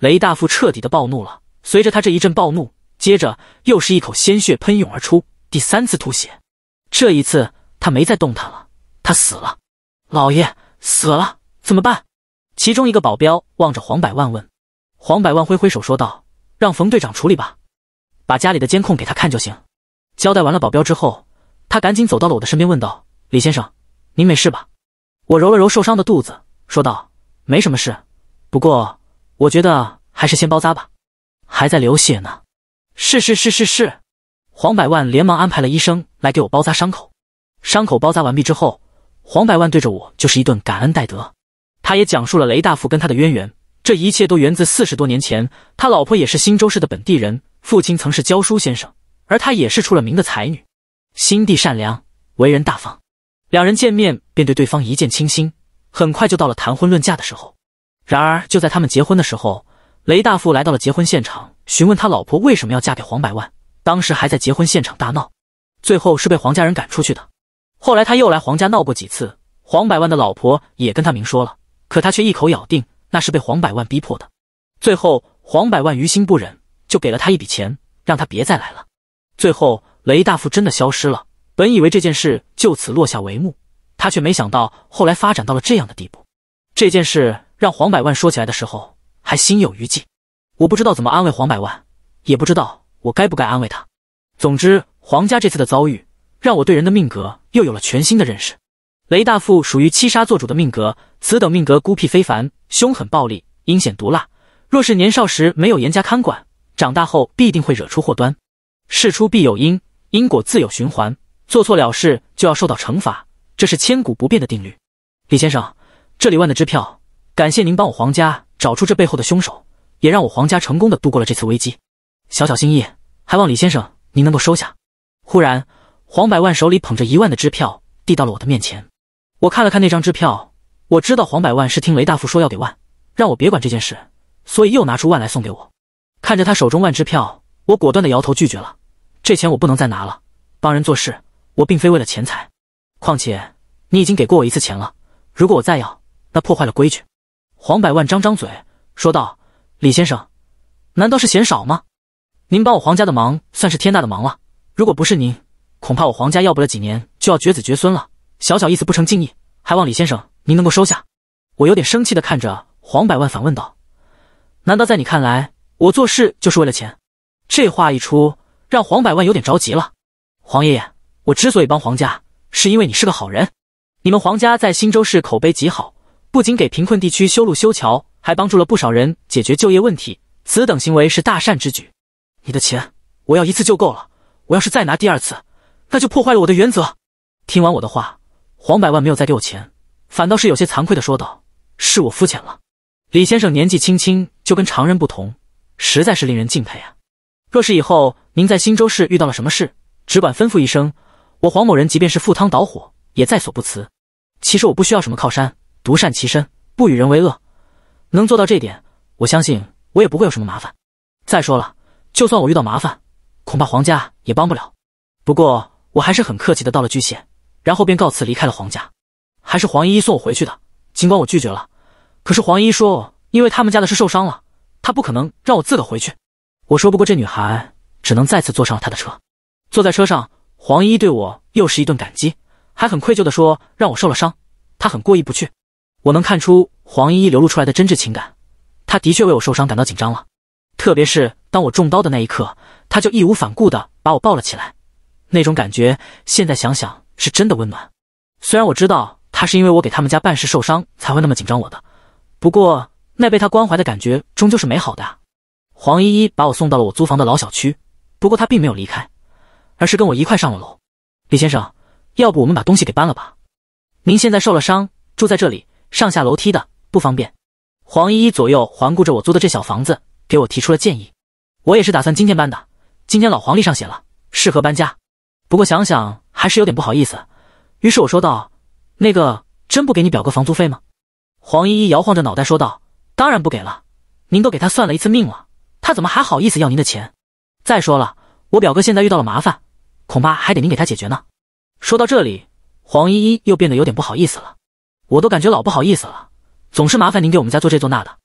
雷大富彻底的暴怒了。随着他这一阵暴怒，接着又是一口鲜血喷涌而出，第三次吐血。这一次他没再动弹了，他死了。老爷死了，怎么办？其中一个保镖望着黄百万问。黄百万挥挥手说道：“让冯队长处理吧，把家里的监控给他看就行。”交代完了保镖之后，他赶紧走到了我的身边，问道：“李先生，您没事吧？”我揉了揉受伤的肚子，说道：“没什么事，不过我觉得还是先包扎吧，还在流血呢。”“是是是是是。”黄百万连忙安排了医生来给我包扎伤口。伤口包扎完毕之后，黄百万对着我就是一顿感恩戴德，他也讲述了雷大富跟他的渊源。这一切都源自四十多年前，他老婆也是新州市的本地人，父亲曾是教书先生，而他也是出了名的才女，心地善良，为人大方。两人见面便对对方一见倾心，很快就到了谈婚论嫁的时候。然而就在他们结婚的时候，雷大富来到了结婚现场，询问他老婆为什么要嫁给黄百万。当时还在结婚现场大闹，最后是被黄家人赶出去的。后来他又来黄家闹过几次，黄百万的老婆也跟他明说了，可他却一口咬定。那是被黄百万逼迫的，最后黄百万于心不忍，就给了他一笔钱，让他别再来了。最后雷大富真的消失了。本以为这件事就此落下帷幕，他却没想到后来发展到了这样的地步。这件事让黄百万说起来的时候还心有余悸。我不知道怎么安慰黄百万，也不知道我该不该安慰他。总之，黄家这次的遭遇让我对人的命格又有了全新的认识。雷大富属于七杀做主的命格，此等命格孤僻非凡，凶狠暴力，阴险毒辣。若是年少时没有严加看管，长大后必定会惹出祸端。事出必有因，因果自有循环。做错了事就要受到惩罚，这是千古不变的定律。李先生，这里万的支票，感谢您帮我黄家找出这背后的凶手，也让我黄家成功的度过了这次危机。小小心意，还望李先生您能够收下。忽然，黄百万手里捧着一万的支票递到了我的面前。我看了看那张支票，我知道黄百万是听雷大富说要给万，让我别管这件事，所以又拿出万来送给我。看着他手中万支票，我果断地摇头拒绝了。这钱我不能再拿了。帮人做事，我并非为了钱财。况且你已经给过我一次钱了，如果我再要，那破坏了规矩。黄百万张张嘴说道：“李先生，难道是嫌少吗？您帮我黄家的忙，算是天大的忙了。如果不是您，恐怕我黄家要不了几年就要绝子绝孙了。”小小意思，不成敬意，还望李先生您能够收下。我有点生气的看着黄百万，反问道：“难道在你看来，我做事就是为了钱？”这话一出，让黄百万有点着急了。黄爷爷，我之所以帮黄家，是因为你是个好人。你们黄家在新州市口碑极好，不仅给贫困地区修路修桥，还帮助了不少人解决就业问题。此等行为是大善之举。你的钱我要一次就够了，我要是再拿第二次，那就破坏了我的原则。听完我的话。黄百万没有再给我钱，反倒是有些惭愧的说道：“是我肤浅了。李先生年纪轻轻就跟常人不同，实在是令人敬佩啊。若是以后您在新州市遇到了什么事，只管吩咐一声，我黄某人即便是赴汤蹈火也在所不辞。其实我不需要什么靠山，独善其身，不与人为恶，能做到这点，我相信我也不会有什么麻烦。再说了，就算我遇到麻烦，恐怕黄家也帮不了。不过我还是很客气的，到了巨县。”然后便告辞离开了黄家，还是黄依依送我回去的。尽管我拒绝了，可是黄依依说，因为他们家的事受伤了，她不可能让我自个回去。我说不过这女孩，只能再次坐上了她的车。坐在车上，黄依依对我又是一顿感激，还很愧疚地说让我受了伤，她很过意不去。我能看出黄依依流露出来的真挚情感，她的确为我受伤感到紧张了。特别是当我中刀的那一刻，她就义无反顾的把我抱了起来，那种感觉现在想想。是真的温暖，虽然我知道他是因为我给他们家办事受伤才会那么紧张我的，不过那被他关怀的感觉终究是美好的。黄依依把我送到了我租房的老小区，不过她并没有离开，而是跟我一块上了楼。李先生，要不我们把东西给搬了吧？您现在受了伤，住在这里上下楼梯的不方便。黄依依左右环顾着我租的这小房子，给我提出了建议。我也是打算今天搬的，今天老黄历上写了适合搬家，不过想想。还是有点不好意思，于是我说道：“那个，真不给你表哥房租费吗？”黄依依摇晃着脑袋说道：“当然不给了，您都给他算了一次命了，他怎么还好意思要您的钱？再说了，我表哥现在遇到了麻烦，恐怕还得您给他解决呢。”说到这里，黄依依又变得有点不好意思了，我都感觉老不好意思了，总是麻烦您给我们家做这做那的。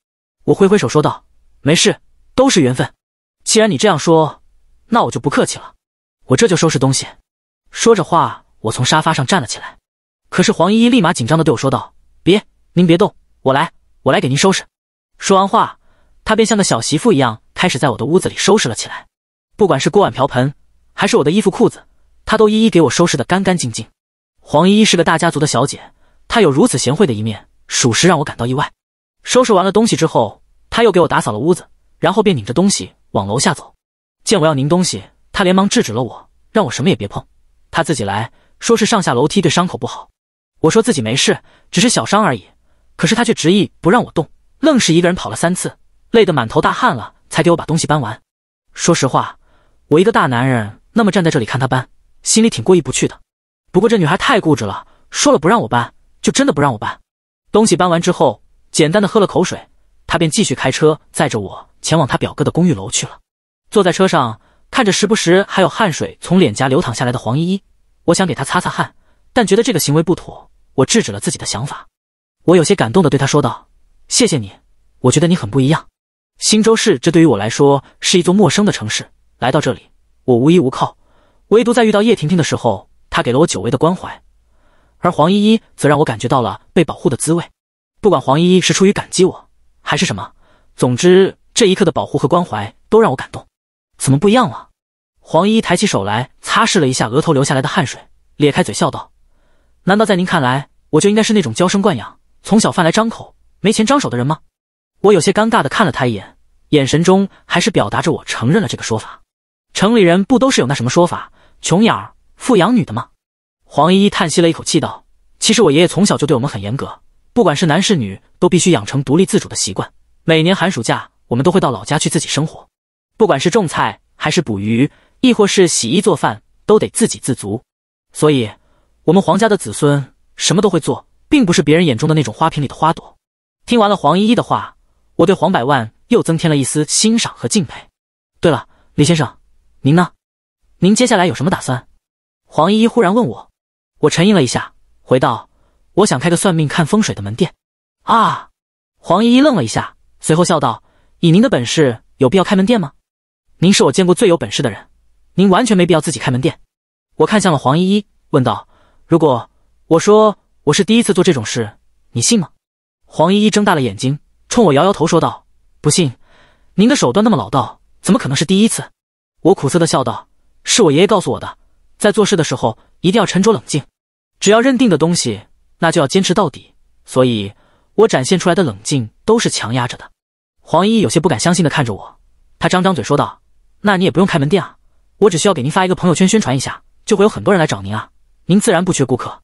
我挥挥手说道：“没事，都是缘分。既然你这样说，那我就不客气了，我这就收拾东西。”说着话，我从沙发上站了起来，可是黄依依立马紧张的对我说道：“别，您别动，我来，我来给您收拾。”说完话，她便像个小媳妇一样开始在我的屋子里收拾了起来。不管是锅碗瓢盆，还是我的衣服裤子，她都一一给我收拾的干干净净。黄依依是个大家族的小姐，她有如此贤惠的一面，属实让我感到意外。收拾完了东西之后，她又给我打扫了屋子，然后便拧着东西往楼下走。见我要拧东西，她连忙制止了我，让我什么也别碰。他自己来说是上下楼梯对伤口不好，我说自己没事，只是小伤而已，可是他却执意不让我动，愣是一个人跑了三次，累得满头大汗了才给我把东西搬完。说实话，我一个大男人那么站在这里看他搬，心里挺过意不去的。不过这女孩太固执了，说了不让我搬，就真的不让我搬。东西搬完之后，简单的喝了口水，他便继续开车载着我前往他表哥的公寓楼去了。坐在车上。看着时不时还有汗水从脸颊流淌下来的黄依依，我想给她擦擦汗，但觉得这个行为不妥，我制止了自己的想法。我有些感动的对她说道：“谢谢你，我觉得你很不一样。新州市，这对于我来说是一座陌生的城市。来到这里，我无依无靠，唯独在遇到叶婷婷的时候，她给了我久违的关怀，而黄依依则让我感觉到了被保护的滋味。不管黄依依是出于感激我，还是什么，总之这一刻的保护和关怀都让我感动。”怎么不一样了？黄依依抬起手来擦拭了一下额头流下来的汗水，咧开嘴笑道：“难道在您看来，我就应该是那种娇生惯养、从小饭来张口、没钱张手的人吗？”我有些尴尬的看了他一眼，眼神中还是表达着我承认了这个说法。城里人不都是有那什么说法，穷养儿，富养女的吗？黄依依叹息了一口气道：“其实我爷爷从小就对我们很严格，不管是男是女，都必须养成独立自主的习惯。每年寒暑假，我们都会到老家去自己生活。”不管是种菜还是捕鱼，亦或是洗衣做饭，都得自给自足。所以，我们黄家的子孙什么都会做，并不是别人眼中的那种花瓶里的花朵。听完了黄依依的话，我对黄百万又增添了一丝欣赏和敬佩。对了，李先生，您呢？您接下来有什么打算？黄依依忽然问我。我沉吟了一下，回道：“我想开个算命看风水的门店。”啊！黄依依愣了一下，随后笑道：“以您的本事，有必要开门店吗？”您是我见过最有本事的人，您完全没必要自己开门店。我看向了黄依依，问道：“如果我说我是第一次做这种事，你信吗？”黄依依睁大了眼睛，冲我摇摇头说道：“不信，您的手段那么老道，怎么可能是第一次？”我苦涩的笑道：“是我爷爷告诉我的，在做事的时候一定要沉着冷静，只要认定的东西，那就要坚持到底。所以，我展现出来的冷静都是强压着的。”黄依依有些不敢相信的看着我，她张张嘴说道。那你也不用开门店啊，我只需要给您发一个朋友圈宣传一下，就会有很多人来找您啊，您自然不缺顾客。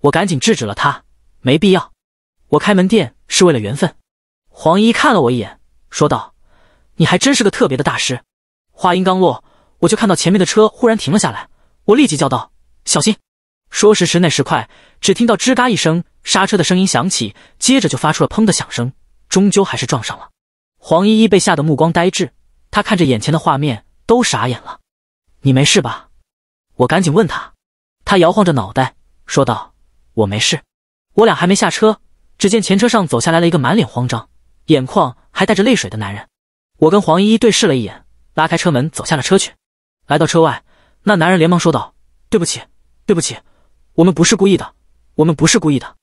我赶紧制止了他，没必要。我开门店是为了缘分。黄依依看了我一眼，说道：“你还真是个特别的大师。”话音刚落，我就看到前面的车忽然停了下来，我立即叫道：“小心！”说时迟，那时快，只听到吱嘎一声，刹车的声音响起，接着就发出了砰的响声，终究还是撞上了。黄依依被吓得目光呆滞。他看着眼前的画面，都傻眼了。你没事吧？我赶紧问他。他摇晃着脑袋，说道：“我没事。”我俩还没下车，只见前车上走下来了一个满脸慌张、眼眶还带着泪水的男人。我跟黄依依对视了一眼，拉开车门走下了车去。来到车外，那男人连忙说道：“对不起，对不起，我们不是故意的，我们不是故意的。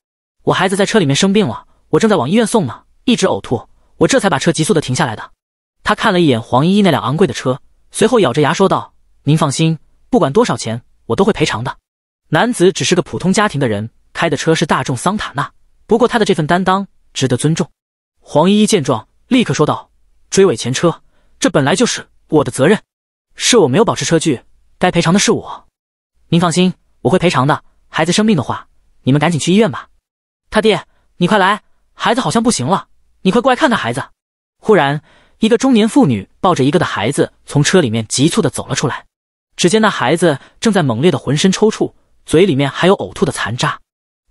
我孩子在车里面生病了，我正在往医院送呢，一直呕吐，我这才把车急速的停下来的。”他看了一眼黄依依那辆昂贵的车，随后咬着牙说道：“您放心，不管多少钱，我都会赔偿的。”男子只是个普通家庭的人，开的车是大众桑塔纳，不过他的这份担当值得尊重。黄依依见状，立刻说道：“追尾前车，这本来就是我的责任，是我没有保持车距，该赔偿的是我。您放心，我会赔偿的。孩子生病的话，你们赶紧去医院吧。”他爹，你快来，孩子好像不行了，你快过来看看孩子。忽然。一个中年妇女抱着一个的孩子从车里面急促的走了出来，只见那孩子正在猛烈的浑身抽搐，嘴里面还有呕吐的残渣。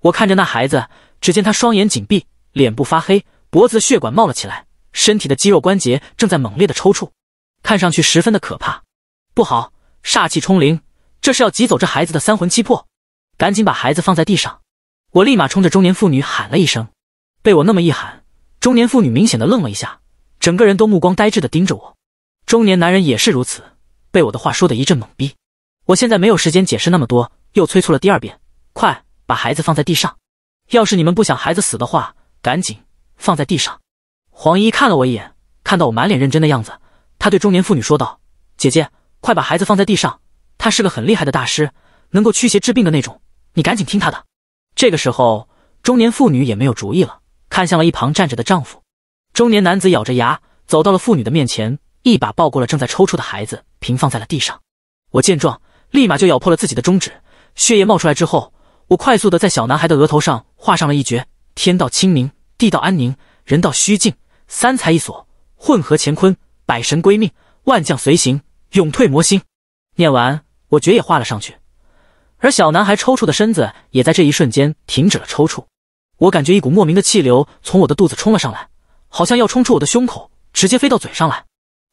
我看着那孩子，只见他双眼紧闭，脸部发黑，脖子血管冒了起来，身体的肌肉关节正在猛烈的抽搐，看上去十分的可怕。不好，煞气冲灵，这是要挤走这孩子的三魂七魄。赶紧把孩子放在地上！我立马冲着中年妇女喊了一声。被我那么一喊，中年妇女明显的愣了一下。整个人都目光呆滞地盯着我，中年男人也是如此，被我的话说得一阵懵逼。我现在没有时间解释那么多，又催促了第二遍：“快把孩子放在地上！要是你们不想孩子死的话，赶紧放在地上。”黄衣看了我一眼，看到我满脸认真的样子，他对中年妇女说道：“姐姐，快把孩子放在地上！他是个很厉害的大师，能够驱邪治病的那种，你赶紧听他的。”这个时候，中年妇女也没有主意了，看向了一旁站着的丈夫。中年男子咬着牙走到了妇女的面前，一把抱过了正在抽搐的孩子，平放在了地上。我见状，立马就咬破了自己的中指，血液冒出来之后，我快速的在小男孩的额头上画上了一绝。天道清明，地道安宁，人道虚静，三才一所，混合乾坤，百神归命，万将随行，永退魔星。念完，我绝也画了上去，而小男孩抽搐的身子也在这一瞬间停止了抽搐。我感觉一股莫名的气流从我的肚子冲了上来。好像要冲出我的胸口，直接飞到嘴上来，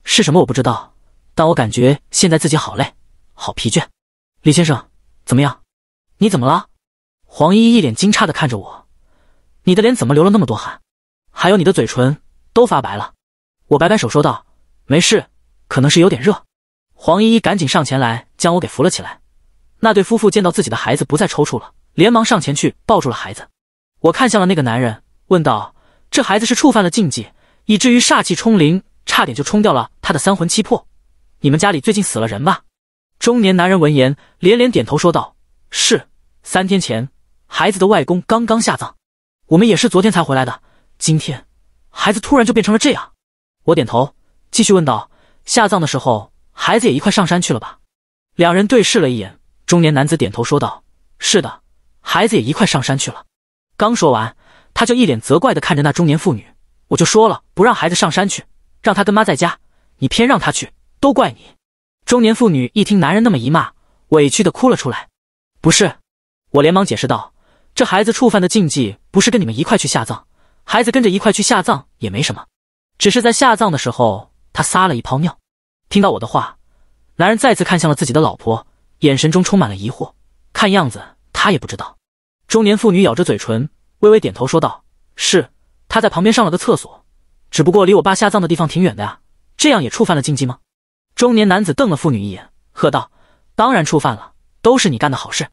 是什么我不知道，但我感觉现在自己好累，好疲倦。李先生，怎么样？你怎么了？黄依依一脸惊诧的看着我，你的脸怎么流了那么多汗？还有你的嘴唇都发白了。我摆摆手说道：“没事，可能是有点热。”黄依依赶紧上前来将我给扶了起来。那对夫妇见到自己的孩子不再抽搐了，连忙上前去抱住了孩子。我看向了那个男人，问道。这孩子是触犯了禁忌，以至于煞气冲灵，差点就冲掉了他的三魂七魄。你们家里最近死了人吧？中年男人闻言连连点头，说道：“是，三天前孩子的外公刚刚下葬，我们也是昨天才回来的。今天孩子突然就变成了这样。”我点头，继续问道：“下葬的时候，孩子也一块上山去了吧？”两人对视了一眼，中年男子点头说道：“是的，孩子也一块上山去了。”刚说完。他就一脸责怪的看着那中年妇女，我就说了不让孩子上山去，让他跟妈在家，你偏让他去，都怪你。中年妇女一听男人那么一骂，委屈的哭了出来。不是，我连忙解释道，这孩子触犯的禁忌不是跟你们一块去下葬，孩子跟着一块去下葬也没什么，只是在下葬的时候他撒了一泡尿。听到我的话，男人再次看向了自己的老婆，眼神中充满了疑惑，看样子他也不知道。中年妇女咬着嘴唇。微微点头说道：“是，他在旁边上了个厕所，只不过离我爸下葬的地方挺远的呀，这样也触犯了禁忌吗？”中年男子瞪了妇女一眼，喝道：“当然触犯了，都是你干的好事。”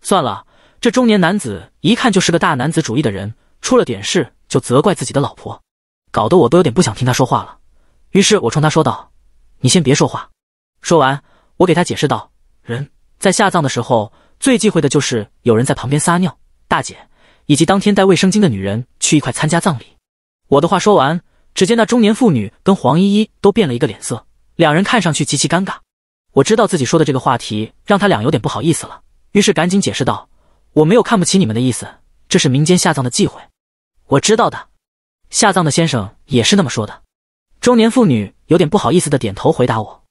算了，这中年男子一看就是个大男子主义的人，出了点事就责怪自己的老婆，搞得我都有点不想听他说话了。于是我冲他说道：“你先别说话。”说完，我给他解释道：“人在下葬的时候最忌讳的就是有人在旁边撒尿，大姐。”以及当天带卫生巾的女人去一块参加葬礼。我的话说完，只见那中年妇女跟黄依依都变了一个脸色，两人看上去极其尴尬。我知道自己说的这个话题让他俩有点不好意思了，于是赶紧解释道：“我没有看不起你们的意思，这是民间下葬的忌讳。”我知道的，下葬的先生也是那么说的。中年妇女有点不好意思的点头回答我。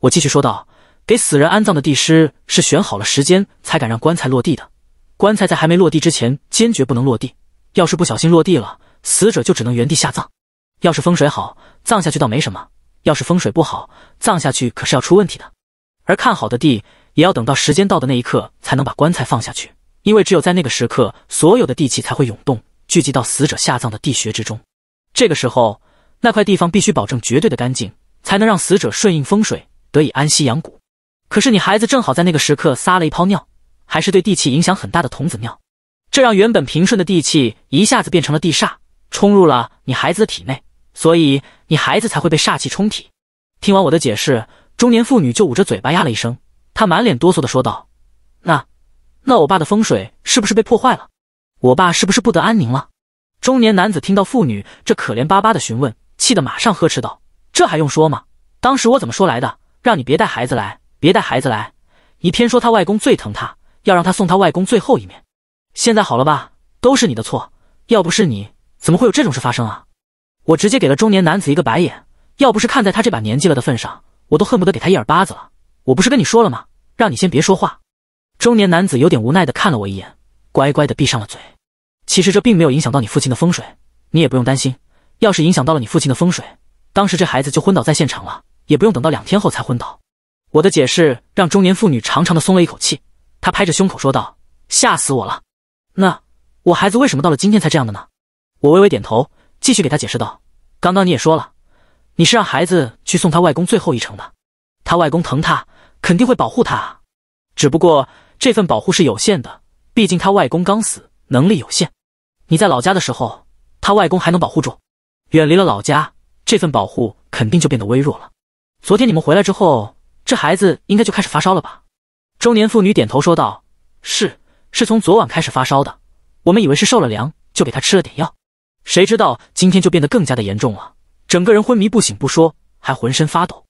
我继续说道：“给死人安葬的地师是选好了时间才敢让棺材落地的。”棺材在还没落地之前，坚决不能落地。要是不小心落地了，死者就只能原地下葬。要是风水好，葬下去倒没什么；要是风水不好，葬下去可是要出问题的。而看好的地，也要等到时间到的那一刻才能把棺材放下去，因为只有在那个时刻，所有的地气才会涌动，聚集到死者下葬的地穴之中。这个时候，那块地方必须保证绝对的干净，才能让死者顺应风水，得以安息养骨。可是你孩子正好在那个时刻撒了一泡尿。还是对地气影响很大的童子庙，这让原本平顺的地气一下子变成了地煞，冲入了你孩子的体内，所以你孩子才会被煞气冲体。听完我的解释，中年妇女就捂着嘴巴呀了一声，她满脸哆嗦的说道：“那，那我爸的风水是不是被破坏了？我爸是不是不得安宁了？”中年男子听到妇女这可怜巴巴的询问，气得马上呵斥道：“这还用说吗？当时我怎么说来的？让你别带孩子来，别带孩子来，你偏说他外公最疼他。”要让他送他外公最后一面，现在好了吧？都是你的错，要不是你，怎么会有这种事发生啊？我直接给了中年男子一个白眼，要不是看在他这把年纪了的份上，我都恨不得给他一耳巴子了。我不是跟你说了吗？让你先别说话。中年男子有点无奈的看了我一眼，乖乖的闭上了嘴。其实这并没有影响到你父亲的风水，你也不用担心。要是影响到了你父亲的风水，当时这孩子就昏倒在现场了，也不用等到两天后才昏倒。我的解释让中年妇女长长的松了一口气。他拍着胸口说道：“吓死我了！那我孩子为什么到了今天才这样的呢？”我微微点头，继续给他解释道：“刚刚你也说了，你是让孩子去送他外公最后一程的。他外公疼他，肯定会保护他啊。只不过这份保护是有限的，毕竟他外公刚死，能力有限。你在老家的时候，他外公还能保护住；远离了老家，这份保护肯定就变得微弱了。昨天你们回来之后，这孩子应该就开始发烧了吧？”中年妇女点头说道：“是，是从昨晚开始发烧的，我们以为是受了凉，就给他吃了点药，谁知道今天就变得更加的严重了，整个人昏迷不醒不说，还浑身发抖。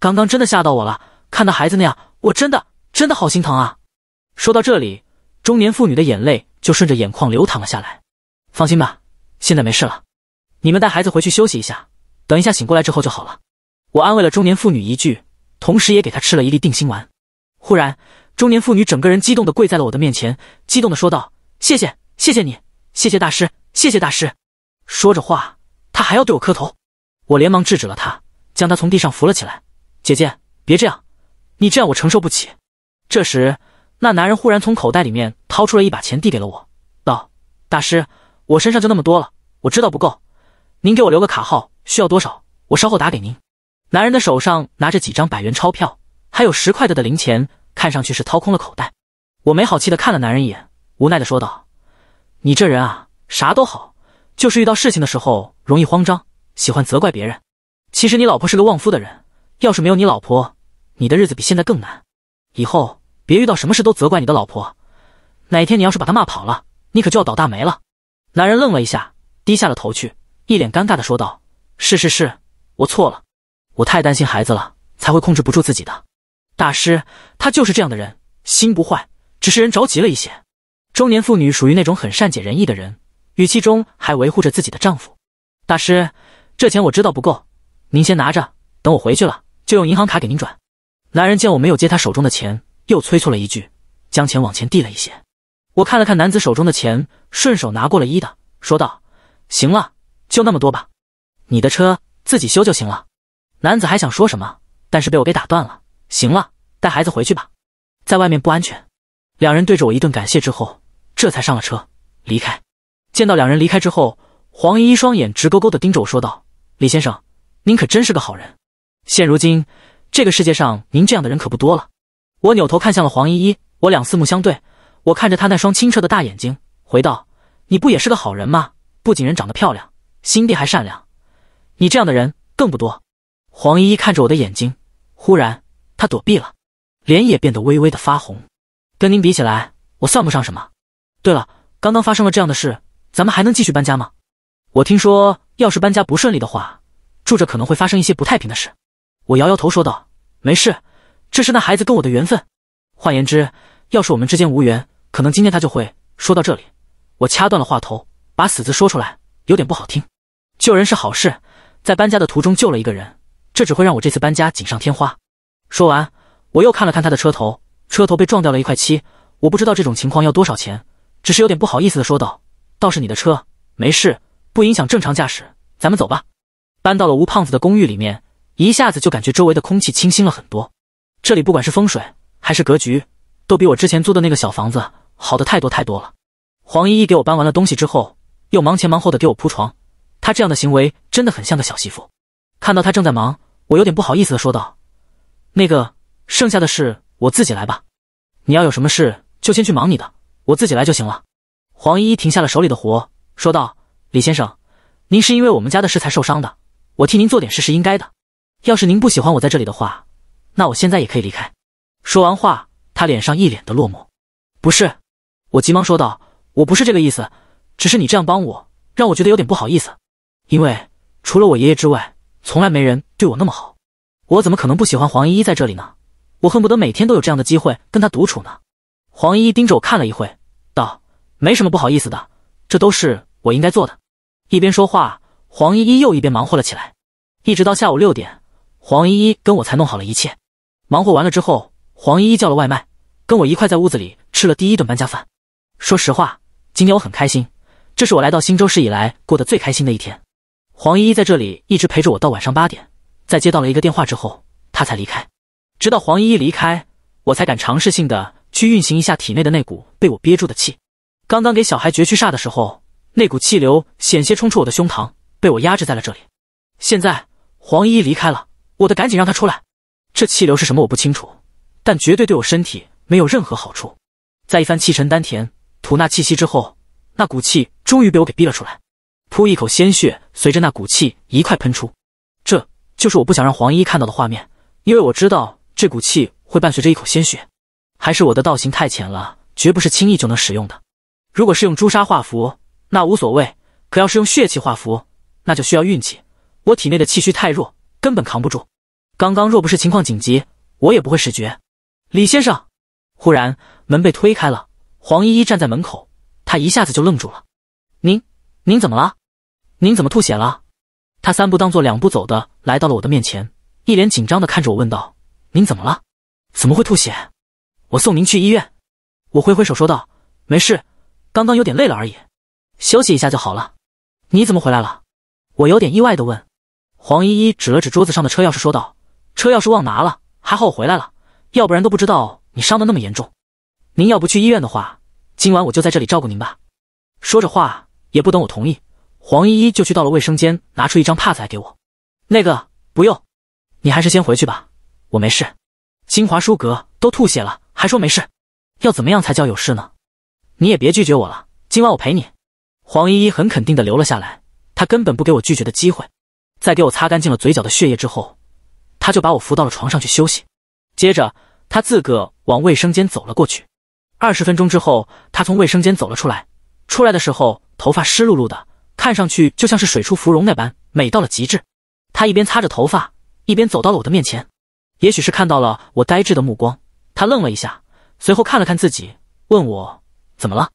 刚刚真的吓到我了，看到孩子那样，我真的真的好心疼啊！”说到这里，中年妇女的眼泪就顺着眼眶流淌了下来。放心吧，现在没事了，你们带孩子回去休息一下，等一下醒过来之后就好了。我安慰了中年妇女一句，同时也给她吃了一粒定心丸。忽然，中年妇女整个人激动的跪在了我的面前，激动的说道：“谢谢，谢谢你，谢谢大师，谢谢大师。”说着话，他还要对我磕头，我连忙制止了他，将他从地上扶了起来。“姐姐，别这样，你这样我承受不起。”这时，那男人忽然从口袋里面掏出了一把钱，递给了我，道：“大师，我身上就那么多了，我知道不够，您给我留个卡号，需要多少，我稍后打给您。”男人的手上拿着几张百元钞票。还有十块的的零钱，看上去是掏空了口袋。我没好气的看了男人一眼，无奈的说道：“你这人啊，啥都好，就是遇到事情的时候容易慌张，喜欢责怪别人。其实你老婆是个旺夫的人，要是没有你老婆，你的日子比现在更难。以后别遇到什么事都责怪你的老婆，哪天你要是把她骂跑了，你可就要倒大霉了。”男人愣了一下，低下了头去，一脸尴尬的说道：“是是是，我错了，我太担心孩子了，才会控制不住自己的。”大师，他就是这样的人，心不坏，只是人着急了一些。中年妇女属于那种很善解人意的人，语气中还维护着自己的丈夫。大师，这钱我知道不够，您先拿着，等我回去了就用银行卡给您转。男人见我没有接他手中的钱，又催促了一句，将钱往前递了一些。我看了看男子手中的钱，顺手拿过了一的，说道：“行了，就那么多吧，你的车自己修就行了。”男子还想说什么，但是被我给打断了。行了，带孩子回去吧，在外面不安全。两人对着我一顿感谢之后，这才上了车离开。见到两人离开之后，黄依依双眼直勾勾的盯着我说道：“李先生，您可真是个好人，现如今这个世界上您这样的人可不多了。”我扭头看向了黄依依，我两四目相对，我看着她那双清澈的大眼睛，回道：“你不也是个好人吗？不仅人长得漂亮，心地还善良，你这样的人更不多。”黄依依看着我的眼睛，忽然。他躲避了，脸也变得微微的发红。跟您比起来，我算不上什么。对了，刚刚发生了这样的事，咱们还能继续搬家吗？我听说，要是搬家不顺利的话，住着可能会发生一些不太平的事。我摇摇头说道：“没事，这是那孩子跟我的缘分。换言之，要是我们之间无缘，可能今天他就会……”说到这里，我掐断了话头，把“死”字说出来有点不好听。救人是好事，在搬家的途中救了一个人，这只会让我这次搬家锦上添花。说完，我又看了看他的车头，车头被撞掉了一块漆。我不知道这种情况要多少钱，只是有点不好意思的说道：“倒是你的车没事，不影响正常驾驶，咱们走吧。”搬到了吴胖子的公寓里面，一下子就感觉周围的空气清新了很多。这里不管是风水还是格局，都比我之前租的那个小房子好的太多太多了。黄依依给我搬完了东西之后，又忙前忙后的给我铺床。她这样的行为真的很像个小媳妇。看到她正在忙，我有点不好意思的说道。那个剩下的事我自己来吧，你要有什么事就先去忙你的，我自己来就行了。黄依依停下了手里的活，说道：“李先生，您是因为我们家的事才受伤的，我替您做点事是应该的。要是您不喜欢我在这里的话，那我现在也可以离开。”说完话，他脸上一脸的落寞。不是，我急忙说道：“我不是这个意思，只是你这样帮我，让我觉得有点不好意思，因为除了我爷爷之外，从来没人对我那么好。”我怎么可能不喜欢黄依依在这里呢？我恨不得每天都有这样的机会跟她独处呢。黄依依盯着我看了一会，道：“没什么不好意思的，这都是我应该做的。”一边说话，黄依依又一边忙活了起来。一直到下午六点，黄依依跟我才弄好了一切。忙活完了之后，黄依依叫了外卖，跟我一块在屋子里吃了第一顿搬家饭。说实话，今天我很开心，这是我来到新州市以来过得最开心的一天。黄依依在这里一直陪着我到晚上八点。在接到了一个电话之后，他才离开。直到黄依依离开，我才敢尝试性的去运行一下体内的那股被我憋住的气。刚刚给小孩绝去煞的时候，那股气流险些冲出我的胸膛，被我压制在了这里。现在黄依依离开了，我得赶紧让她出来。这气流是什么我不清楚，但绝对对我身体没有任何好处。在一番气沉丹田、吐纳气息之后，那股气终于被我给逼了出来，噗一口鲜血随着那股气一块喷出，这。就是我不想让黄依依看到的画面，因为我知道这股气会伴随着一口鲜血，还是我的道行太浅了，绝不是轻易就能使用的。如果是用朱砂画符，那无所谓；可要是用血气画符，那就需要运气。我体内的气虚太弱，根本扛不住。刚刚若不是情况紧急，我也不会使绝。李先生，忽然门被推开了，黄依依站在门口，她一下子就愣住了：“您，您怎么了？您怎么吐血了？”他三步当做两步走的来到了我的面前，一脸紧张的看着我问道：“您怎么了？怎么会吐血？我送您去医院。”我挥挥手说道：“没事，刚刚有点累了而已，休息一下就好了。”你怎么回来了？我有点意外的问。黄依依指了指桌子上的车钥匙说道：“车钥匙忘拿了，还好我回来了，要不然都不知道你伤的那么严重。您要不去医院的话，今晚我就在这里照顾您吧。”说着话也不等我同意。黄依依就去到了卫生间，拿出一张帕子来给我。那个不用，你还是先回去吧，我没事。金华书阁都吐血了，还说没事，要怎么样才叫有事呢？你也别拒绝我了，今晚我陪你。黄依依很肯定的留了下来，她根本不给我拒绝的机会。在给我擦干净了嘴角的血液之后，她就把我扶到了床上去休息。接着，她自个往卫生间走了过去。二十分钟之后，她从卫生间走了出来，出来的时候头发湿漉漉的。看上去就像是水出芙蓉那般美到了极致。她一边擦着头发，一边走到了我的面前。也许是看到了我呆滞的目光，她愣了一下，随后看了看自己，问我：“怎么了，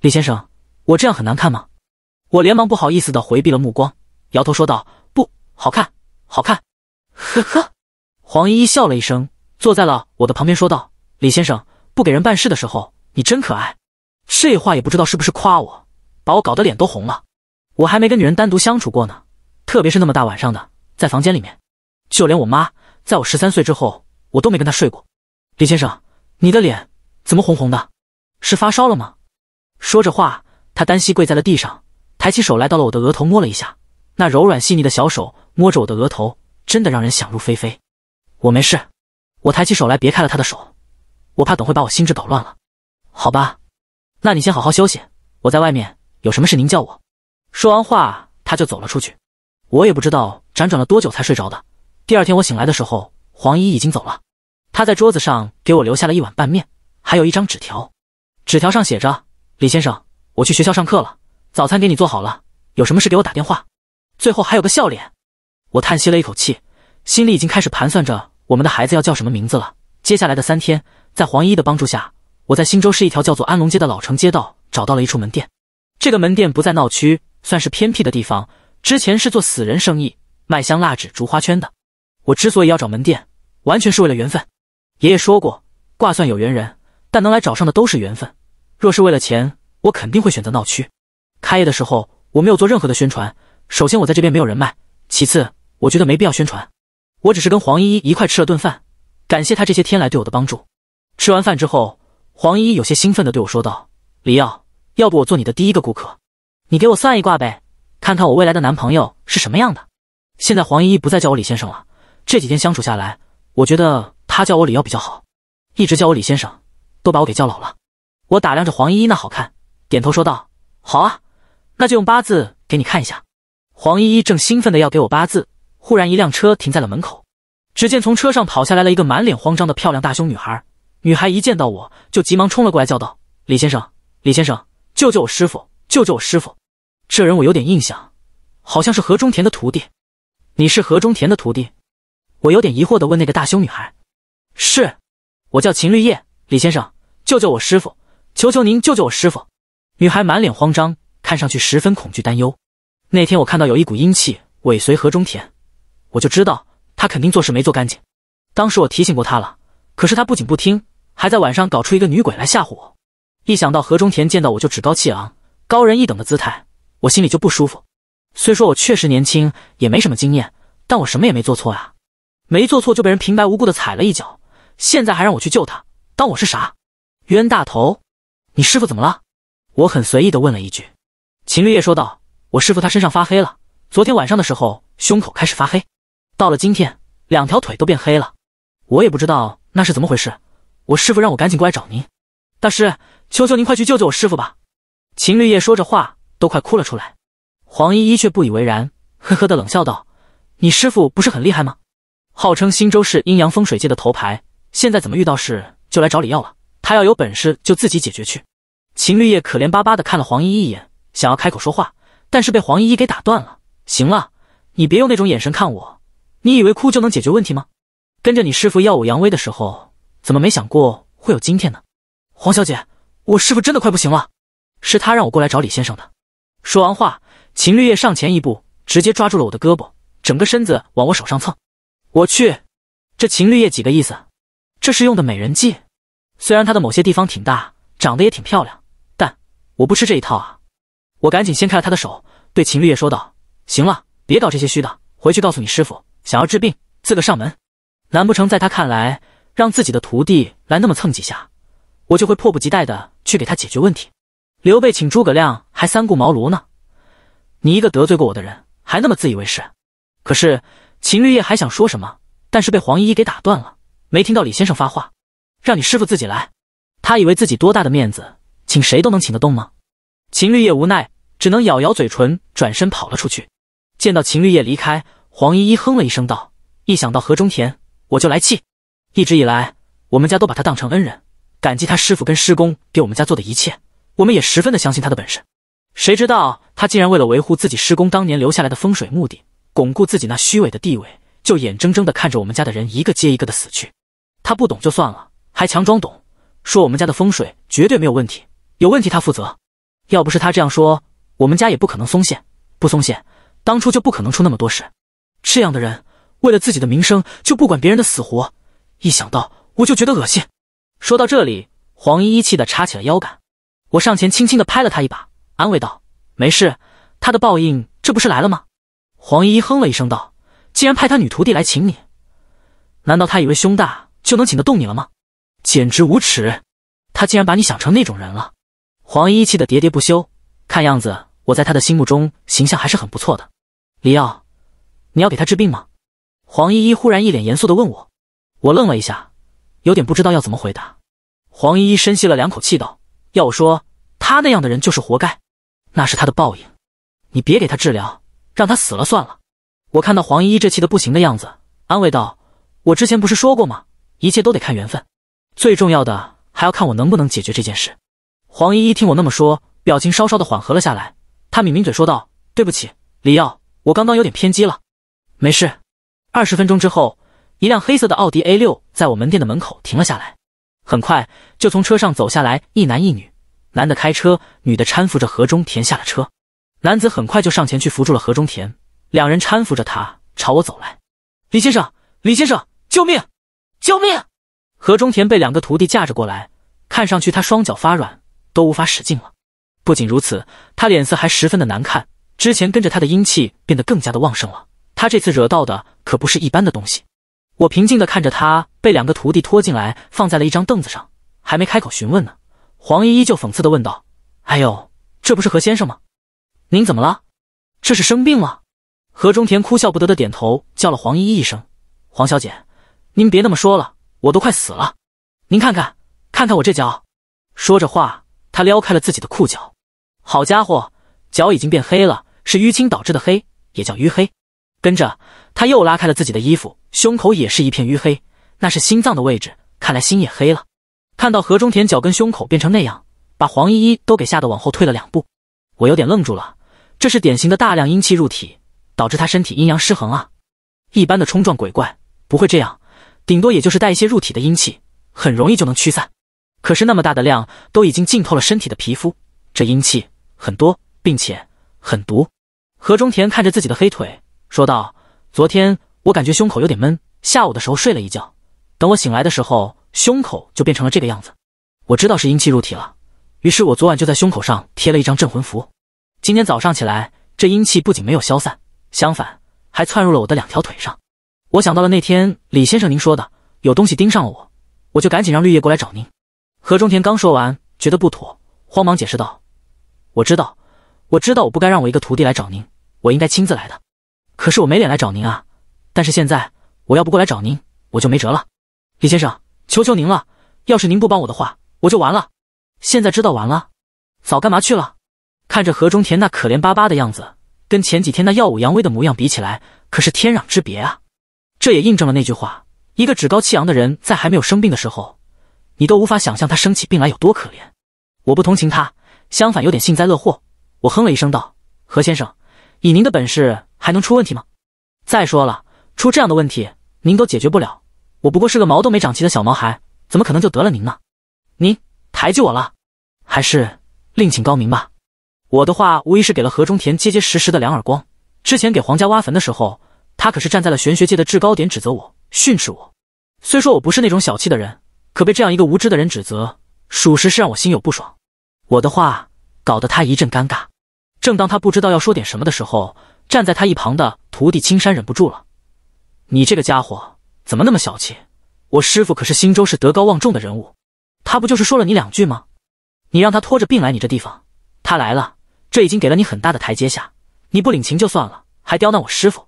李先生？我这样很难看吗？”我连忙不好意思的回避了目光，摇头说道：“不好看，好看。”呵呵，黄依依笑了一声，坐在了我的旁边说道：“李先生不给人办事的时候，你真可爱。”这话也不知道是不是夸我，把我搞得脸都红了。我还没跟女人单独相处过呢，特别是那么大晚上的，在房间里面，就连我妈，在我十三岁之后，我都没跟她睡过。李先生，你的脸怎么红红的？是发烧了吗？说着话，他单膝跪在了地上，抬起手来到了我的额头，摸了一下。那柔软细腻的小手摸着我的额头，真的让人想入非非。我没事，我抬起手来别开了他的手，我怕等会把我心智搞乱了。好吧，那你先好好休息，我在外面有什么事您叫我。说完话，他就走了出去。我也不知道辗转了多久才睡着的。第二天我醒来的时候，黄依依已经走了。他在桌子上给我留下了一碗拌面，还有一张纸条。纸条上写着：“李先生，我去学校上课了，早餐给你做好了，有什么事给我打电话。”最后还有个笑脸。我叹息了一口气，心里已经开始盘算着我们的孩子要叫什么名字了。接下来的三天，在黄依依的帮助下，我在新洲市一条叫做安龙街的老城街道找到了一处门店。这个门店不在闹区。算是偏僻的地方，之前是做死人生意，卖香蜡纸、竹花圈的。我之所以要找门店，完全是为了缘分。爷爷说过，卦算有缘人，但能来找上的都是缘分。若是为了钱，我肯定会选择闹区。开业的时候，我没有做任何的宣传。首先，我在这边没有人脉；其次，我觉得没必要宣传。我只是跟黄依依一块吃了顿饭，感谢她这些天来对我的帮助。吃完饭之后，黄依依有些兴奋地对我说道：“李耀，要不我做你的第一个顾客？”你给我算一卦呗，看看我未来的男朋友是什么样的。现在黄依依不再叫我李先生了，这几天相处下来，我觉得她叫我李瑶比较好，一直叫我李先生都把我给叫老了。我打量着黄依依那好看，点头说道：“好啊，那就用八字给你看一下。”黄依依正兴奋的要给我八字，忽然一辆车停在了门口，只见从车上跑下来了一个满脸慌张的漂亮大胸女孩。女孩一见到我就急忙冲了过来，叫道：“李先生，李先生，救救我师傅！”救救我师傅！这人我有点印象，好像是何中田的徒弟。你是何中田的徒弟？我有点疑惑地问那个大胸女孩。是，我叫秦绿叶，李先生，救救我师傅！求求您救救我师傅！女孩满脸慌张，看上去十分恐惧担忧。那天我看到有一股阴气尾随何中田，我就知道他肯定做事没做干净。当时我提醒过他了，可是他不仅不听，还在晚上搞出一个女鬼来吓唬我。一想到何中田见到我就趾高气昂。高人一等的姿态，我心里就不舒服。虽说我确实年轻，也没什么经验，但我什么也没做错啊，没做错就被人平白无故的踩了一脚，现在还让我去救他，当我是啥？冤大头？你师傅怎么了？我很随意的问了一句。秦绿叶说道：“我师傅他身上发黑了，昨天晚上的时候胸口开始发黑，到了今天两条腿都变黑了，我也不知道那是怎么回事。我师傅让我赶紧过来找您，大师，求求您快去救救我师傅吧。”秦绿叶说着话，都快哭了出来。黄依依却不以为然，呵呵的冷笑道：“你师傅不是很厉害吗？号称新州市阴阳风水界的头牌，现在怎么遇到事就来找你要了？他要有本事就自己解决去。”秦绿叶可怜巴巴的看了黄依依一眼，想要开口说话，但是被黄依依给打断了。“行了，你别用那种眼神看我，你以为哭就能解决问题吗？跟着你师傅耀武扬威的时候，怎么没想过会有今天呢？”黄小姐，我师傅真的快不行了。是他让我过来找李先生的。说完话，秦绿叶上前一步，直接抓住了我的胳膊，整个身子往我手上蹭。我去，这秦绿叶几个意思？这是用的美人计。虽然他的某些地方挺大，长得也挺漂亮，但我不吃这一套啊！我赶紧掀开了他的手，对秦绿叶说道：“行了，别搞这些虚的，回去告诉你师傅，想要治病自个上门。难不成在他看来，让自己的徒弟来那么蹭几下，我就会迫不及待的去给他解决问题？”刘备请诸葛亮还三顾茅庐呢，你一个得罪过我的人还那么自以为是。可是秦绿叶还想说什么，但是被黄依依给打断了。没听到李先生发话，让你师傅自己来。他以为自己多大的面子，请谁都能请得动吗？秦绿叶无奈，只能咬咬嘴唇，转身跑了出去。见到秦绿叶离开，黄依依哼了一声道：“一想到何中田，我就来气。一直以来，我们家都把他当成恩人，感激他师傅跟师公给我们家做的一切。”我们也十分的相信他的本事，谁知道他竟然为了维护自己施工当年留下来的风水目的，巩固自己那虚伪的地位，就眼睁睁的看着我们家的人一个接一个的死去。他不懂就算了，还强装懂，说我们家的风水绝对没有问题，有问题他负责。要不是他这样说，我们家也不可能松懈，不松懈，当初就不可能出那么多事。这样的人为了自己的名声就不管别人的死活，一想到我就觉得恶心。说到这里，黄依依气得叉起了腰杆。我上前轻轻的拍了他一把，安慰道：“没事，他的报应这不是来了吗？”黄依依哼了一声道：“既然派他女徒弟来请你，难道他以为胸大就能请得动你了吗？简直无耻！他竟然把你想成那种人了！”黄依依气得喋喋不休。看样子，我在他的心目中形象还是很不错的。李耀，你要给他治病吗？黄依依忽然一脸严肃的问我。我愣了一下，有点不知道要怎么回答。黄依依深吸了两口气道。要我说，他那样的人就是活该，那是他的报应。你别给他治疗，让他死了算了。我看到黄依依这气得不行的样子，安慰道：“我之前不是说过吗？一切都得看缘分，最重要的还要看我能不能解决这件事。”黄依依听我那么说，表情稍稍的缓和了下来。她抿抿嘴说道：“对不起，李耀，我刚刚有点偏激了。没事。”二十分钟之后，一辆黑色的奥迪 A 六在我门店的门口停了下来。很快就从车上走下来一男一女，男的开车，女的搀扶着何中田下了车。男子很快就上前去扶住了何中田，两人搀扶着他朝我走来。李先生，李先生，救命！救命！何中田被两个徒弟架着过来，看上去他双脚发软，都无法使劲了。不仅如此，他脸色还十分的难看，之前跟着他的阴气变得更加的旺盛了。他这次惹到的可不是一般的东西。我平静的看着他被两个徒弟拖进来，放在了一张凳子上，还没开口询问呢，黄依依就讽刺的问道：“哎呦，这不是何先生吗？您怎么了？这是生病了？”何中田哭笑不得的点头，叫了黄依依一声：“黄小姐，您别那么说了，我都快死了。您看看，看看我这脚。”说着话，他撩开了自己的裤脚，好家伙，脚已经变黑了，是淤青导致的黑，也叫淤黑。跟着他又拉开了自己的衣服，胸口也是一片淤黑，那是心脏的位置，看来心也黑了。看到何中田脚跟胸口变成那样，把黄依依都给吓得往后退了两步。我有点愣住了，这是典型的大量阴气入体，导致他身体阴阳失衡啊。一般的冲撞鬼怪不会这样，顶多也就是带一些入体的阴气，很容易就能驱散。可是那么大的量都已经浸透了身体的皮肤，这阴气很多，并且很毒。何中田看着自己的黑腿。说道：“昨天我感觉胸口有点闷，下午的时候睡了一觉，等我醒来的时候，胸口就变成了这个样子。我知道是阴气入体了，于是我昨晚就在胸口上贴了一张镇魂符。今天早上起来，这阴气不仅没有消散，相反还窜入了我的两条腿上。我想到了那天李先生您说的，有东西盯上了我，我就赶紧让绿叶过来找您。”何中田刚说完，觉得不妥，慌忙解释道：“我知道，我知道，我不该让我一个徒弟来找您，我应该亲自来的。”可是我没脸来找您啊，但是现在我要不过来找您，我就没辙了。李先生，求求您了，要是您不帮我的话，我就完了。现在知道完了，早干嘛去了？看着何中田那可怜巴巴的样子，跟前几天那耀武扬威的模样比起来，可是天壤之别啊。这也印证了那句话：一个趾高气扬的人，在还没有生病的时候，你都无法想象他生起病来有多可怜。我不同情他，相反有点幸灾乐祸。我哼了一声道：“何先生。”以您的本事，还能出问题吗？再说了，出这样的问题，您都解决不了，我不过是个毛都没长齐的小毛孩，怎么可能就得了您呢？您抬举我了，还是另请高明吧。我的话无疑是给了何中田结结实实的两耳光。之前给皇家挖坟的时候，他可是站在了玄学界的制高点指责我、训斥我。虽说我不是那种小气的人，可被这样一个无知的人指责，属实是让我心有不爽。我的话搞得他一阵尴尬。正当他不知道要说点什么的时候，站在他一旁的徒弟青山忍不住了：“你这个家伙怎么那么小气？我师父可是新州市德高望重的人物，他不就是说了你两句吗？你让他拖着病来你这地方，他来了，这已经给了你很大的台阶下，你不领情就算了，还刁难我师父。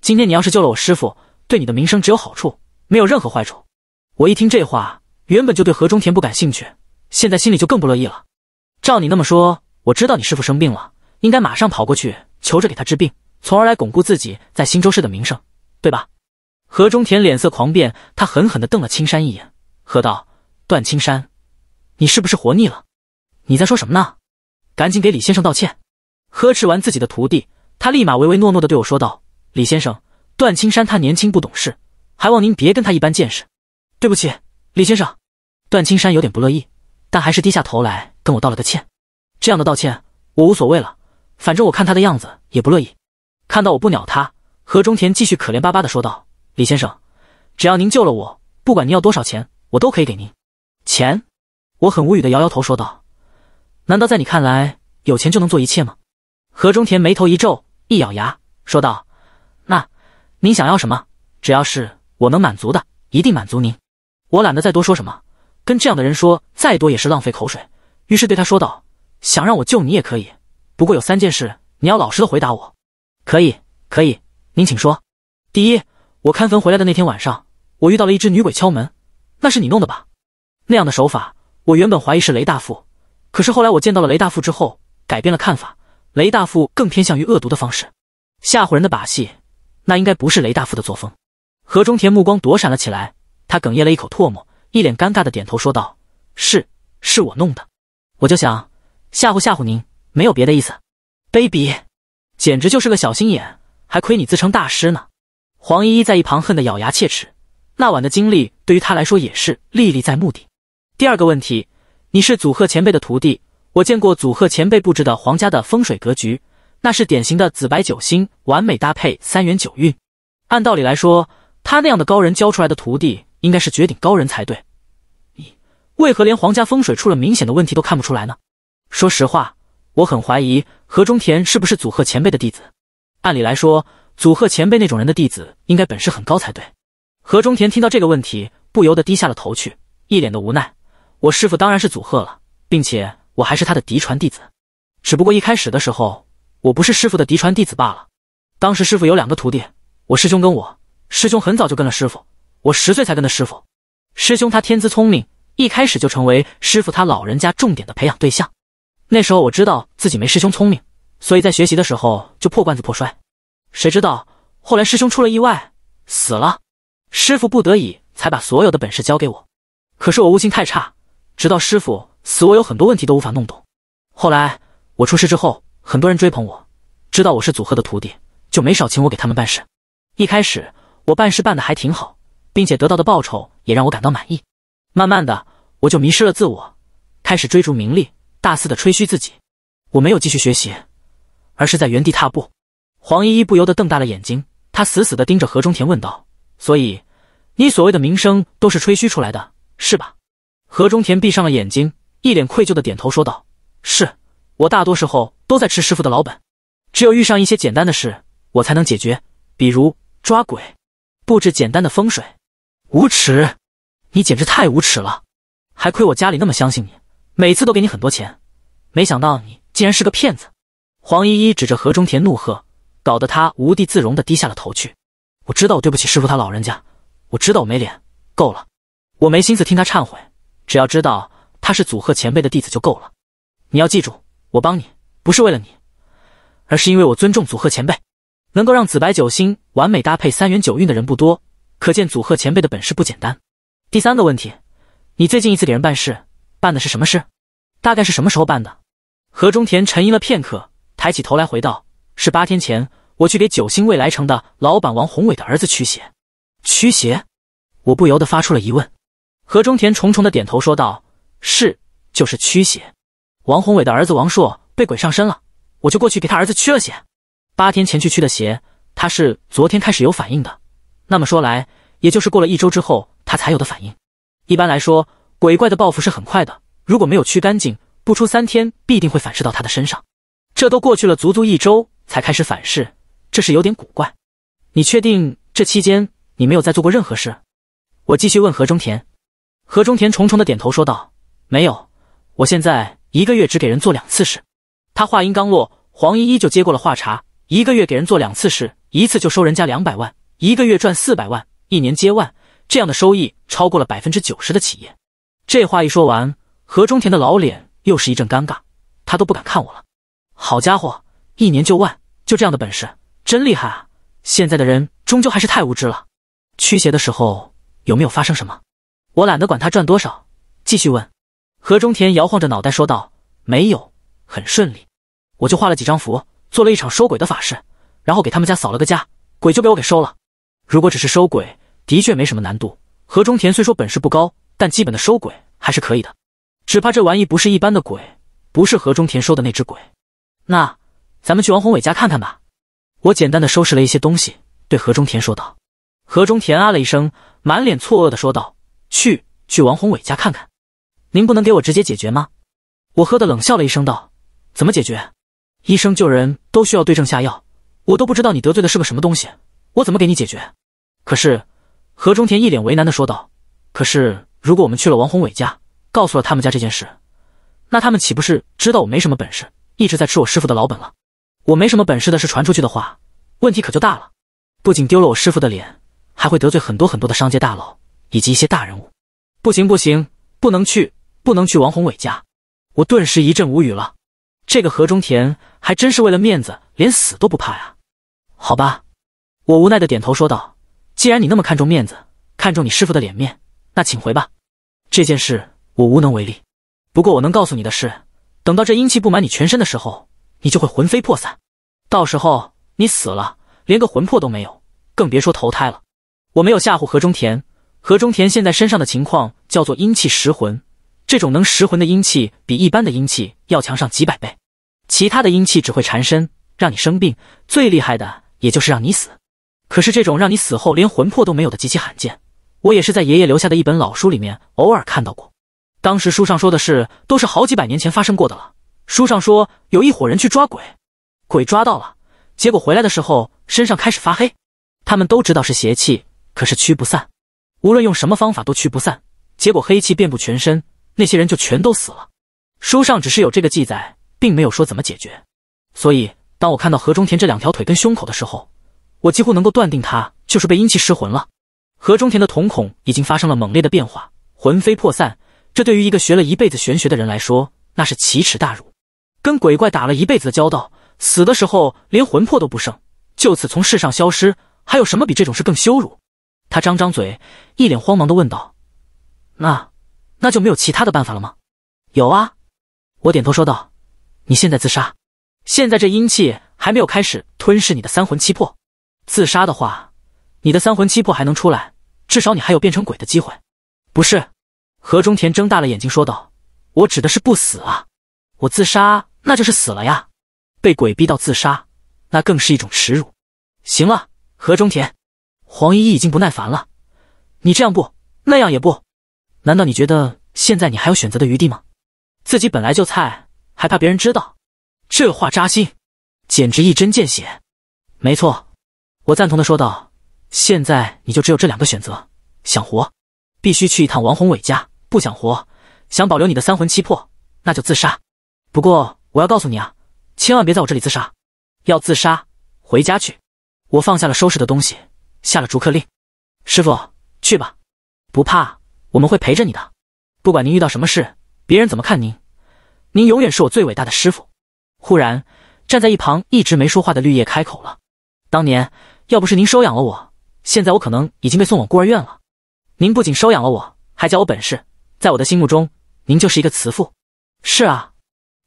今天你要是救了我师父，对你的名声只有好处，没有任何坏处。我一听这话，原本就对何中田不感兴趣，现在心里就更不乐意了。照你那么说，我知道你师父生病了。”应该马上跑过去求着给他治病，从而来巩固自己在新州市的名声，对吧？何中田脸色狂变，他狠狠地瞪了青山一眼，喝道：“段青山，你是不是活腻了？你在说什么呢？赶紧给李先生道歉！”呵斥完自己的徒弟，他立马唯唯诺诺地对我说道：“李先生，段青山他年轻不懂事，还望您别跟他一般见识。”对不起，李先生。段青山有点不乐意，但还是低下头来跟我道了个歉。这样的道歉我无所谓了。反正我看他的样子也不乐意看到我不鸟他。何中田继续可怜巴巴的说道：“李先生，只要您救了我，不管您要多少钱，我都可以给您钱。”我很无语的摇摇头说道：“难道在你看来，有钱就能做一切吗？”何中田眉头一皱，一咬牙说道：“那您想要什么？只要是我能满足的，一定满足您。”我懒得再多说什么，跟这样的人说再多也是浪费口水。于是对他说道：“想让我救你也可以。”不过有三件事，你要老实的回答我。可以，可以，您请说。第一，我看坟回来的那天晚上，我遇到了一只女鬼敲门，那是你弄的吧？那样的手法，我原本怀疑是雷大富，可是后来我见到了雷大富之后，改变了看法。雷大富更偏向于恶毒的方式，吓唬人的把戏，那应该不是雷大富的作风。何中田目光躲闪了起来，他哽咽了一口唾沫，一脸尴尬的点头说道：“是，是我弄的，我就想吓唬吓唬您。”没有别的意思，卑鄙，简直就是个小心眼，还亏你自称大师呢！黄依依在一旁恨得咬牙切齿。那晚的经历对于她来说也是历历在目的。第二个问题，你是祖鹤前辈的徒弟，我见过祖鹤前辈布置的皇家的风水格局，那是典型的紫白九星，完美搭配三元九运。按道理来说，他那样的高人教出来的徒弟应该是绝顶高人才对，你为何连皇家风水出了明显的问题都看不出来呢？说实话。我很怀疑何中田是不是祖贺前辈的弟子。按理来说，祖贺前辈那种人的弟子应该本事很高才对。何中田听到这个问题，不由得低下了头去，一脸的无奈。我师傅当然是祖贺了，并且我还是他的嫡传弟子。只不过一开始的时候，我不是师傅的嫡传弟子罢了。当时师傅有两个徒弟，我师兄跟我。师兄很早就跟了师傅，我十岁才跟的师傅。师兄他天资聪明，一开始就成为师傅他老人家重点的培养对象。那时候我知道自己没师兄聪明，所以在学习的时候就破罐子破摔。谁知道后来师兄出了意外死了，师傅不得已才把所有的本事交给我。可是我悟性太差，直到师傅死，我有很多问题都无法弄懂。后来我出事之后，很多人追捧我，知道我是祖合的徒弟，就没少请我给他们办事。一开始我办事办的还挺好，并且得到的报酬也让我感到满意。慢慢的，我就迷失了自我，开始追逐名利。大肆的吹嘘自己，我没有继续学习，而是在原地踏步。黄依依不由得瞪大了眼睛，她死死地盯着何中田问道：“所以，你所谓的名声都是吹嘘出来的，是吧？”何中田闭上了眼睛，一脸愧疚的点头说道：“是我大多时候都在吃师傅的老本，只有遇上一些简单的事，我才能解决，比如抓鬼、布置简单的风水。”无耻！你简直太无耻了！还亏我家里那么相信你。每次都给你很多钱，没想到你竟然是个骗子！黄依依指着何中田怒喝，搞得他无地自容的低下了头去。我知道我对不起师傅他老人家，我知道我没脸。够了，我没心思听他忏悔，只要知道他是祖贺前辈的弟子就够了。你要记住，我帮你不是为了你，而是因为我尊重祖贺前辈。能够让紫白九星完美搭配三元九运的人不多，可见祖贺前辈的本事不简单。第三个问题，你最近一次给人办事？办的是什么事？大概是什么时候办的？何中田沉吟了片刻，抬起头来回道：“是八天前，我去给九星未来城的老板王宏伟的儿子驱邪。驱邪？”我不由得发出了疑问。何中田重重的点头说道：“是，就是驱邪。王宏伟的儿子王硕被鬼上身了，我就过去给他儿子驱了邪。八天前去驱的邪，他是昨天开始有反应的。那么说来，也就是过了一周之后他才有的反应。一般来说。”鬼怪的报复是很快的，如果没有驱干净，不出三天必定会反噬到他的身上。这都过去了足足一周才开始反噬，这是有点古怪。你确定这期间你没有再做过任何事？我继续问何中田。何中田重重的点头说道：“没有，我现在一个月只给人做两次事。”他话音刚落，黄依依就接过了话茬：“一个月给人做两次事，一次就收人家两百万，一个月赚四百万，一年接万，这样的收益超过了百分之九十的企业。”这话一说完，何中田的老脸又是一阵尴尬，他都不敢看我了。好家伙，一年就万，就这样的本事，真厉害啊！现在的人终究还是太无知了。驱邪的时候有没有发生什么？我懒得管他赚多少，继续问。何中田摇晃着脑袋说道：“没有，很顺利。我就画了几张符，做了一场收鬼的法事，然后给他们家扫了个家，鬼就被我给收了。如果只是收鬼，的确没什么难度。何中田虽说本事不高。”但基本的收鬼还是可以的，只怕这玩意不是一般的鬼，不是何中田收的那只鬼。那咱们去王宏伟家看看吧。我简单的收拾了一些东西，对何中田说道。何中田啊了一声，满脸错愕的说道：“去，去王宏伟家看看。您不能给我直接解决吗？”我喝的冷笑了一声道：“怎么解决？医生救人都需要对症下药，我都不知道你得罪的是个什么东西，我怎么给你解决？”可是何中田一脸为难的说道：“可是。”如果我们去了王宏伟家，告诉了他们家这件事，那他们岂不是知道我没什么本事，一直在吃我师傅的老本了？我没什么本事的事传出去的话，问题可就大了，不仅丢了我师傅的脸，还会得罪很多很多的商界大佬以及一些大人物。不行，不行，不能去，不能去王宏伟家！我顿时一阵无语了，这个何中田还真是为了面子，连死都不怕呀。好吧，我无奈的点头说道：“既然你那么看重面子，看重你师傅的脸面，那请回吧。”这件事我无能为力，不过我能告诉你的是，等到这阴气布满你全身的时候，你就会魂飞魄散。到时候你死了，连个魂魄都没有，更别说投胎了。我没有吓唬何中田，何中田现在身上的情况叫做阴气蚀魂，这种能蚀魂的阴气比一般的阴气要强上几百倍。其他的阴气只会缠身，让你生病，最厉害的也就是让你死。可是这种让你死后连魂魄都没有的极其罕见。我也是在爷爷留下的一本老书里面偶尔看到过，当时书上说的是都是好几百年前发生过的了。书上说有一伙人去抓鬼，鬼抓到了，结果回来的时候身上开始发黑，他们都知道是邪气，可是驱不散，无论用什么方法都驱不散，结果黑气遍布全身，那些人就全都死了。书上只是有这个记载，并没有说怎么解决。所以当我看到何中田这两条腿跟胸口的时候，我几乎能够断定他就是被阴气失魂了。何中田的瞳孔已经发生了猛烈的变化，魂飞魄散。这对于一个学了一辈子玄学的人来说，那是奇耻大辱。跟鬼怪打了一辈子的交道，死的时候连魂魄都不剩，就此从世上消失，还有什么比这种事更羞辱？他张张嘴，一脸慌忙的问道：“那……那就没有其他的办法了吗？”“有啊。”我点头说道：“你现在自杀，现在这阴气还没有开始吞噬你的三魂七魄，自杀的话……”你的三魂七魄还能出来，至少你还有变成鬼的机会。不是？何中田睁大了眼睛说道：“我指的是不死啊！我自杀那就是死了呀！被鬼逼到自杀，那更是一种耻辱。”行了，何中田，黄依依已经不耐烦了。你这样不，那样也不，难道你觉得现在你还有选择的余地吗？自己本来就菜，还怕别人知道？这话扎心，简直一针见血。没错，我赞同的说道。现在你就只有这两个选择，想活，必须去一趟王宏伟家；不想活，想保留你的三魂七魄，那就自杀。不过我要告诉你啊，千万别在我这里自杀，要自杀回家去。我放下了收拾的东西，下了逐客令。师傅，去吧，不怕，我们会陪着你的。不管您遇到什么事，别人怎么看您，您永远是我最伟大的师傅。忽然，站在一旁一直没说话的绿叶开口了：“当年要不是您收养了我。”现在我可能已经被送往孤儿院了。您不仅收养了我，还教我本事，在我的心目中，您就是一个慈父。是啊，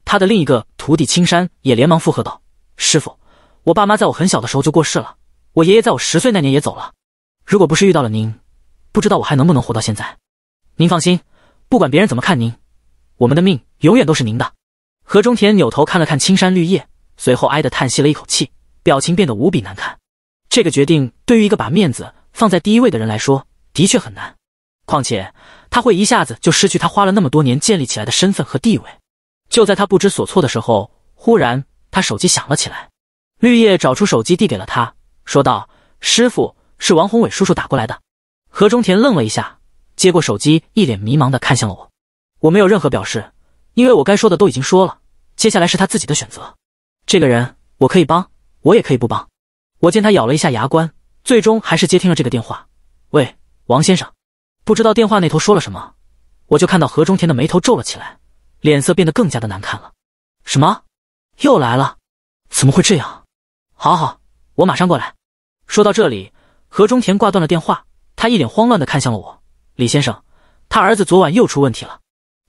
他的另一个徒弟青山也连忙附和道：“师傅，我爸妈在我很小的时候就过世了，我爷爷在我十岁那年也走了。如果不是遇到了您，不知道我还能不能活到现在。您放心，不管别人怎么看您，我们的命永远都是您的。”何中田扭头看了看青山绿叶，随后哀的叹息了一口气，表情变得无比难看。这个决定对于一个把面子放在第一位的人来说，的确很难。况且他会一下子就失去他花了那么多年建立起来的身份和地位。就在他不知所措的时候，忽然他手机响了起来。绿叶找出手机递给了他，说道：“师傅，是王宏伟叔叔打过来的。”何中田愣了一下，接过手机，一脸迷茫地看向了我。我没有任何表示，因为我该说的都已经说了。接下来是他自己的选择。这个人，我可以帮，我也可以不帮。我见他咬了一下牙关，最终还是接听了这个电话。喂，王先生，不知道电话那头说了什么，我就看到何中田的眉头皱了起来，脸色变得更加的难看了。什么？又来了？怎么会这样？好好，我马上过来。说到这里，何中田挂断了电话，他一脸慌乱的看向了我。李先生，他儿子昨晚又出问题了，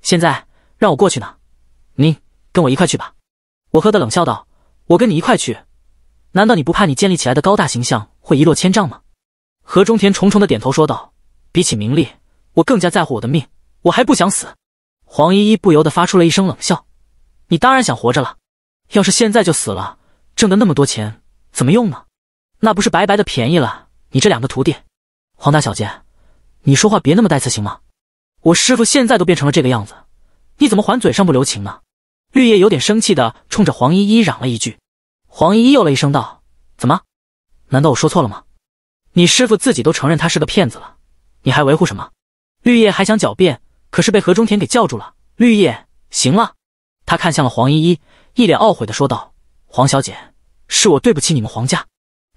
现在让我过去呢。您跟我一块去吧。我喝的冷笑道：“我跟你一块去。”难道你不怕你建立起来的高大形象会一落千丈吗？何中田重重的点头说道：“比起名利，我更加在乎我的命，我还不想死。”黄依依不由得发出了一声冷笑：“你当然想活着了，要是现在就死了，挣的那么多钱怎么用呢？那不是白白的便宜了你这两个徒弟？”黄大小姐，你说话别那么带刺行吗？我师傅现在都变成了这个样子，你怎么还嘴上不留情呢？”绿叶有点生气的冲着黄依依嚷了一句。黄依依又了一声，道：“怎么？难道我说错了吗？你师傅自己都承认他是个骗子了，你还维护什么？”绿叶还想狡辩，可是被何中田给叫住了。绿叶，行了。他看向了黄依依，一脸懊悔的说道：“黄小姐，是我对不起你们黄家，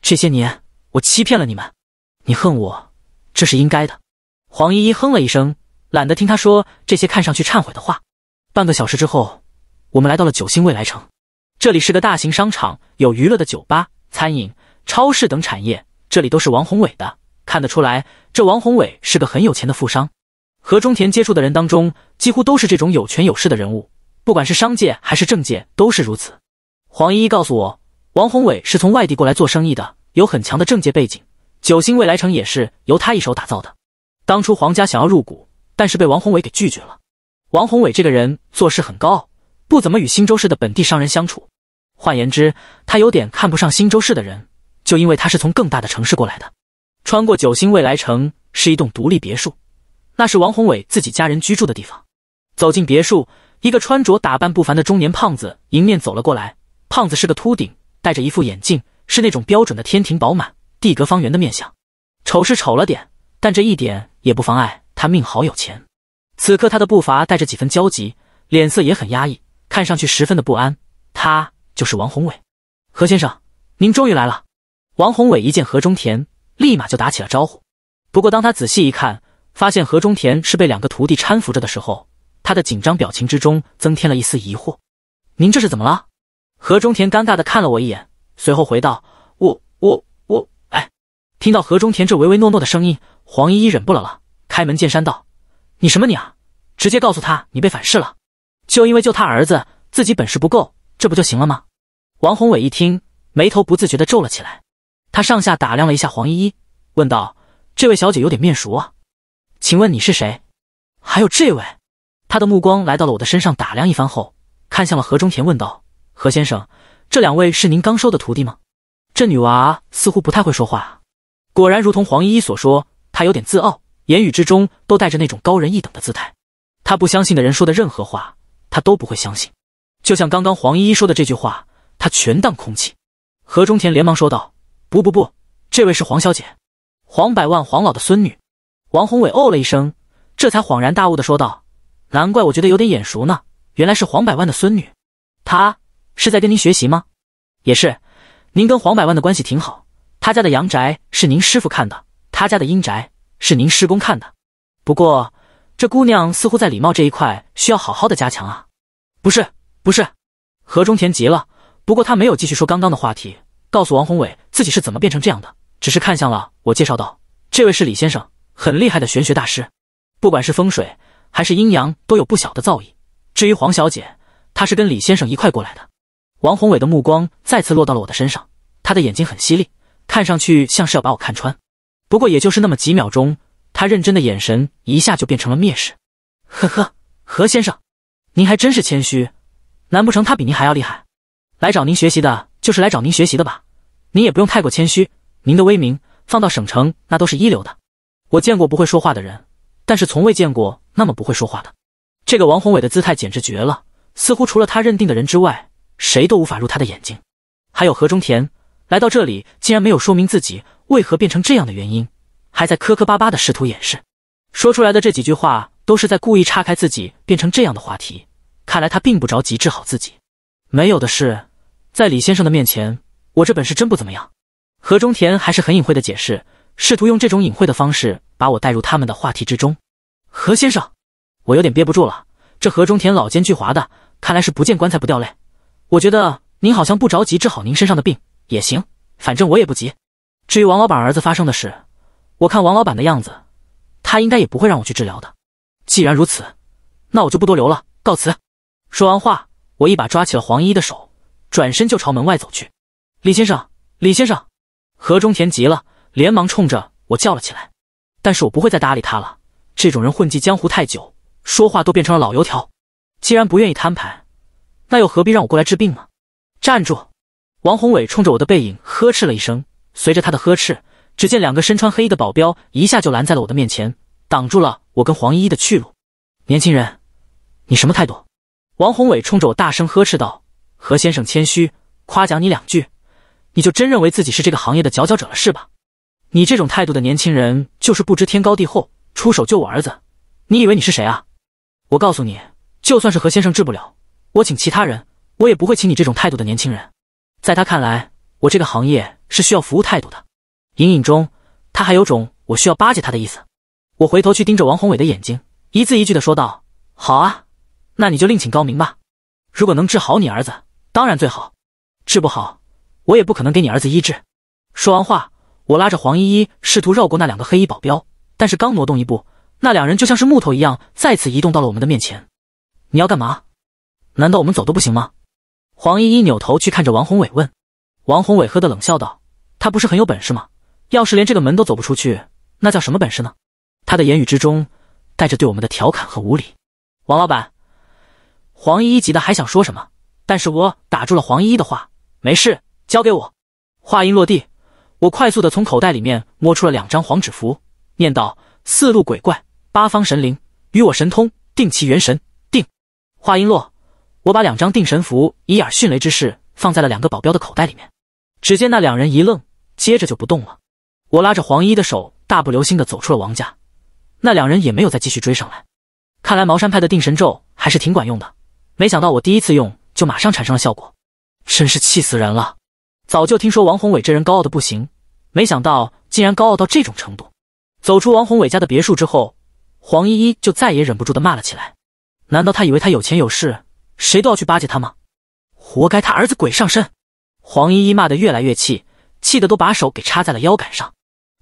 这些年我欺骗了你们，你恨我，这是应该的。”黄依依哼了一声，懒得听他说这些看上去忏悔的话。半个小时之后，我们来到了九星未来城。这里是个大型商场，有娱乐的酒吧、餐饮、超市等产业，这里都是王宏伟的。看得出来，这王宏伟是个很有钱的富商。和中田接触的人当中，几乎都是这种有权有势的人物，不管是商界还是政界，都是如此。黄依依告诉我，王宏伟是从外地过来做生意的，有很强的政界背景。九星未来城也是由他一手打造的。当初黄家想要入股，但是被王宏伟给拒绝了。王宏伟这个人做事很高傲，不怎么与新州市的本地商人相处。换言之，他有点看不上新州市的人，就因为他是从更大的城市过来的。穿过九星未来城，是一栋独立别墅，那是王宏伟自己家人居住的地方。走进别墅，一个穿着打扮不凡的中年胖子迎面走了过来。胖子是个秃顶，戴着一副眼镜，是那种标准的天庭饱满、地阁方圆的面相，丑是丑了点，但这一点也不妨碍他命好有钱。此刻他的步伐带着几分焦急，脸色也很压抑，看上去十分的不安。他。就是王宏伟，何先生，您终于来了。王宏伟一见何中田，立马就打起了招呼。不过当他仔细一看，发现何中田是被两个徒弟搀扶着的时候，他的紧张表情之中增添了一丝疑惑。您这是怎么了？何中田尴尬的看了我一眼，随后回道：“我、我、我……哎！”听到何中田这唯唯诺诺的声音，黄依依忍不了了，开门见山道：“你什么你啊？直接告诉他你被反噬了，就因为救他儿子，自己本事不够。”这不就行了吗？王宏伟一听，眉头不自觉的皱了起来。他上下打量了一下黄依依，问道：“这位小姐有点面熟啊，请问你是谁？”还有这位，他的目光来到了我的身上，打量一番后，看向了何中田，问道：“何先生，这两位是您刚收的徒弟吗？”这女娃似乎不太会说话啊。果然，如同黄依依所说，她有点自傲，言语之中都带着那种高人一等的姿态。她不相信的人说的任何话，她都不会相信。就像刚刚黄依依说的这句话，她全当空气。何中田连忙说道：“不不不，这位是黄小姐，黄百万黄老的孙女。”王宏伟哦了一声，这才恍然大悟的说道：“难怪我觉得有点眼熟呢，原来是黄百万的孙女。她是在跟您学习吗？也是，您跟黄百万的关系挺好。他家的阳宅是您师傅看的，他家的阴宅是您师公看的。不过，这姑娘似乎在礼貌这一块需要好好的加强啊。不是。”不是，何中田急了，不过他没有继续说刚刚的话题，告诉王宏伟自己是怎么变成这样的，只是看向了我，介绍道：“这位是李先生，很厉害的玄学大师，不管是风水还是阴阳都有不小的造诣。至于黄小姐，她是跟李先生一块过来的。”王宏伟的目光再次落到了我的身上，他的眼睛很犀利，看上去像是要把我看穿。不过也就是那么几秒钟，他认真的眼神一下就变成了蔑视。呵呵，何先生，您还真是谦虚。难不成他比您还要厉害？来找您学习的，就是来找您学习的吧。您也不用太过谦虚，您的威名放到省城那都是一流的。我见过不会说话的人，但是从未见过那么不会说话的。这个王宏伟的姿态简直绝了，似乎除了他认定的人之外，谁都无法入他的眼睛。还有何中田，来到这里竟然没有说明自己为何变成这样的原因，还在磕磕巴巴的试图掩饰，说出来的这几句话都是在故意岔开自己变成这样的话题。看来他并不着急治好自己，没有的事，在李先生的面前，我这本事真不怎么样。何中田还是很隐晦的解释，试图用这种隐晦的方式把我带入他们的话题之中。何先生，我有点憋不住了，这何中田老奸巨猾的，看来是不见棺材不掉泪。我觉得您好像不着急治好您身上的病也行，反正我也不急。至于王老板儿子发生的事，我看王老板的样子，他应该也不会让我去治疗的。既然如此，那我就不多留了，告辞。说完话，我一把抓起了黄依依的手，转身就朝门外走去。李先生，李先生，何中田急了，连忙冲着我叫了起来。但是我不会再搭理他了。这种人混迹江湖太久，说话都变成了老油条。既然不愿意摊牌，那又何必让我过来治病呢？站住！王宏伟冲着我的背影呵斥了一声。随着他的呵斥，只见两个身穿黑衣的保镖一下就拦在了我的面前，挡住了我跟黄依依的去路。年轻人，你什么态度？王宏伟冲着我大声呵斥道：“何先生谦虚，夸奖你两句，你就真认为自己是这个行业的佼佼者了是吧？你这种态度的年轻人就是不知天高地厚。出手救我儿子，你以为你是谁啊？我告诉你，就算是何先生治不了，我请其他人，我也不会请你这种态度的年轻人。在他看来，我这个行业是需要服务态度的。隐隐中，他还有种我需要巴结他的意思。我回头去盯着王宏伟的眼睛，一字一句的说道：‘好啊。’那你就另请高明吧。如果能治好你儿子，当然最好；治不好，我也不可能给你儿子医治。说完话，我拉着黄依依，试图绕过那两个黑衣保镖，但是刚挪动一步，那两人就像是木头一样，再次移动到了我们的面前。你要干嘛？难道我们走都不行吗？黄依依扭头去看着王宏伟，问王宏伟喝的冷笑道：“他不是很有本事吗？要是连这个门都走不出去，那叫什么本事呢？”他的言语之中带着对我们的调侃和无理。王老板。黄依依急得还想说什么，但是我打住了黄依依的话。没事，交给我。话音落地，我快速的从口袋里面摸出了两张黄纸符，念道：“四路鬼怪，八方神灵，与我神通定其元神定。”话音落，我把两张定神符以耳迅雷之势放在了两个保镖的口袋里面。只见那两人一愣，接着就不动了。我拉着黄依依的手，大步流星的走出了王家。那两人也没有再继续追上来。看来茅山派的定神咒还是挺管用的。没想到我第一次用就马上产生了效果，真是气死人了！早就听说王宏伟这人高傲的不行，没想到竟然高傲到这种程度。走出王宏伟家的别墅之后，黄依依就再也忍不住的骂了起来：“难道他以为他有钱有势，谁都要去巴结他吗？活该他儿子鬼上身！”黄依依骂得越来越气，气得都把手给插在了腰杆上。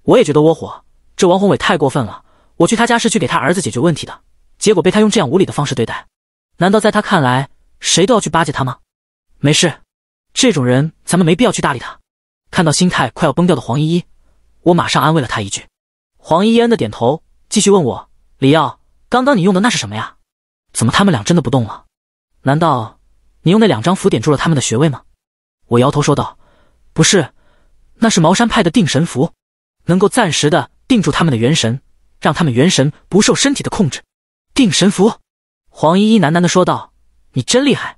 我也觉得窝火，这王宏伟太过分了！我去他家是去给他儿子解决问题的，结果被他用这样无理的方式对待。难道在他看来，谁都要去巴结他吗？没事，这种人咱们没必要去搭理他。看到心态快要崩掉的黄依依，我马上安慰了她一句。黄依依恩的点头，继续问我：“李耀，刚刚你用的那是什么呀？怎么他们俩真的不动了？难道你用那两张符点住了他们的穴位吗？”我摇头说道：“不是，那是茅山派的定神符，能够暂时的定住他们的元神，让他们元神不受身体的控制。定神符。”黄依依喃喃的说道：“你真厉害！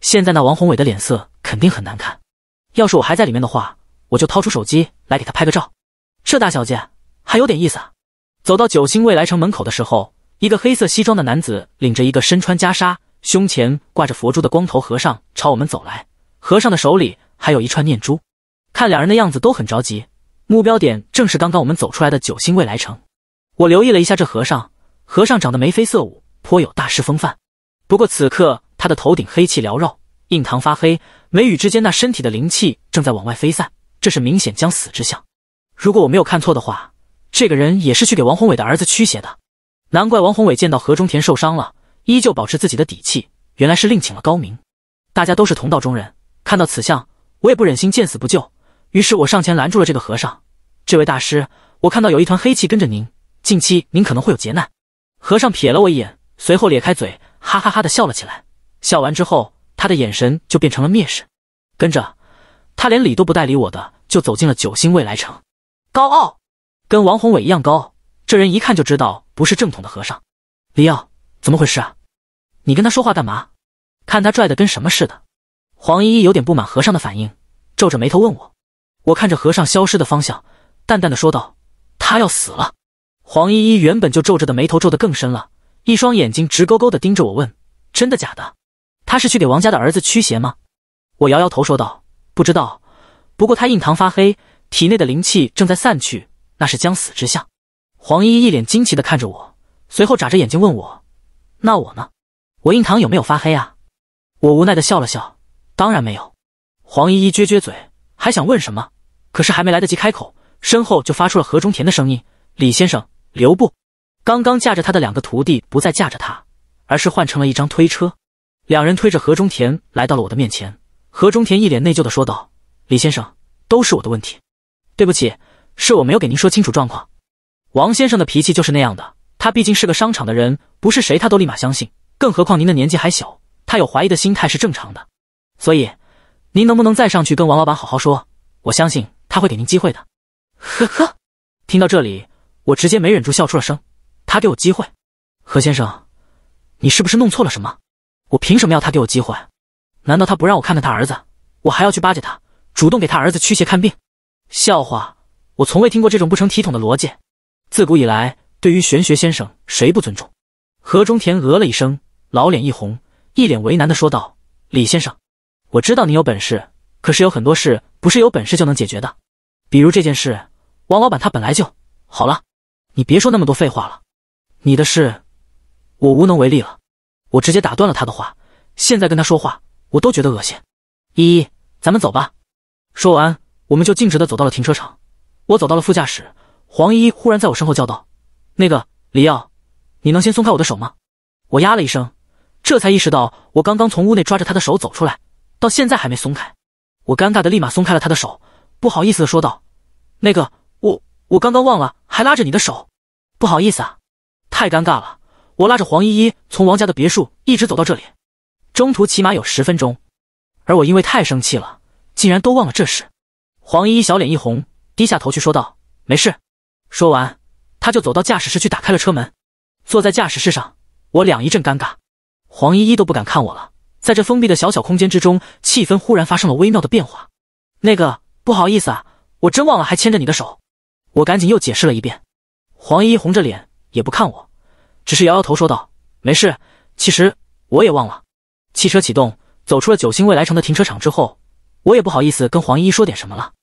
现在那王宏伟的脸色肯定很难看。要是我还在里面的话，我就掏出手机来给他拍个照。这大小姐还有点意思啊！”走到九星未来城门口的时候，一个黑色西装的男子领着一个身穿袈裟、胸前挂着佛珠的光头和尚朝我们走来，和尚的手里还有一串念珠。看两人的样子都很着急，目标点正是刚刚我们走出来的九星未来城。我留意了一下这和尚，和尚长得眉飞色舞。颇有大师风范，不过此刻他的头顶黑气缭绕，印堂发黑，眉宇之间那身体的灵气正在往外飞散，这是明显将死之象。如果我没有看错的话，这个人也是去给王宏伟的儿子驱邪的。难怪王宏伟见到何中田受伤了，依旧保持自己的底气，原来是另请了高明。大家都是同道中人，看到此相，我也不忍心见死不救，于是我上前拦住了这个和尚。这位大师，我看到有一团黑气跟着您，近期您可能会有劫难。和尚瞥了我一眼。随后咧开嘴，哈哈哈的笑了起来。笑完之后，他的眼神就变成了蔑视。跟着他连理都不带理我的，就走进了九星未来城。高傲，跟王宏伟一样高傲。这人一看就知道不是正统的和尚。李耀，怎么回事啊？你跟他说话干嘛？看他拽的跟什么似的。黄依依有点不满和尚的反应，皱着眉头问我。我看着和尚消失的方向，淡淡的说道：“他要死了。”黄依依原本就皱着的眉头皱得更深了。一双眼睛直勾勾的盯着我问：“真的假的？他是去给王家的儿子驱邪吗？”我摇摇头说道：“不知道。不过他印堂发黑，体内的灵气正在散去，那是将死之相。”黄依依一脸惊奇的看着我，随后眨着眼睛问我：“那我呢？我印堂有没有发黑啊？”我无奈的笑了笑：“当然没有。”黄依依撅撅嘴，还想问什么，可是还没来得及开口，身后就发出了何中田的声音：“李先生，留步。”刚刚架着他的两个徒弟不再架着他，而是换成了一张推车，两人推着何中田来到了我的面前。何中田一脸内疚的说道：“李先生，都是我的问题，对不起，是我没有给您说清楚状况。王先生的脾气就是那样的，他毕竟是个商场的人，不是谁他都立马相信，更何况您的年纪还小，他有怀疑的心态是正常的。所以，您能不能再上去跟王老板好好说？我相信他会给您机会的。”呵呵，听到这里，我直接没忍住笑出了声。他给我机会，何先生，你是不是弄错了什么？我凭什么要他给我机会？难道他不让我看看他儿子，我还要去巴结他，主动给他儿子驱邪看病？笑话！我从未听过这种不成体统的逻辑。自古以来，对于玄学先生，谁不尊重？何中田呃了一声，老脸一红，一脸为难的说道：“李先生，我知道你有本事，可是有很多事不是有本事就能解决的，比如这件事，王老板他本来就好了，你别说那么多废话了。”你的事，我无能为力了。我直接打断了他的话。现在跟他说话，我都觉得恶心。依依，咱们走吧。说完，我们就径直的走到了停车场。我走到了副驾驶，黄依依忽然在我身后叫道：“那个李耀，你能先松开我的手吗？”我呀了一声，这才意识到我刚刚从屋内抓着他的手走出来，到现在还没松开。我尴尬的立马松开了他的手，不好意思的说道：“那个，我我刚刚忘了还拉着你的手，不好意思啊。”太尴尬了！我拉着黄依依从王家的别墅一直走到这里，中途起码有十分钟，而我因为太生气了，竟然都忘了这事。黄依依小脸一红，低下头去说道：“没事。”说完，他就走到驾驶室去打开了车门，坐在驾驶室上。我俩一阵尴尬，黄依依都不敢看我了。在这封闭的小小空间之中，气氛忽然发生了微妙的变化。那个，不好意思啊，我真忘了还牵着你的手。我赶紧又解释了一遍。黄依依红着脸。也不看我，只是摇摇头说道：“没事，其实我也忘了。”汽车启动，走出了九星未来城的停车场之后，我也不好意思跟黄依依说点什么了。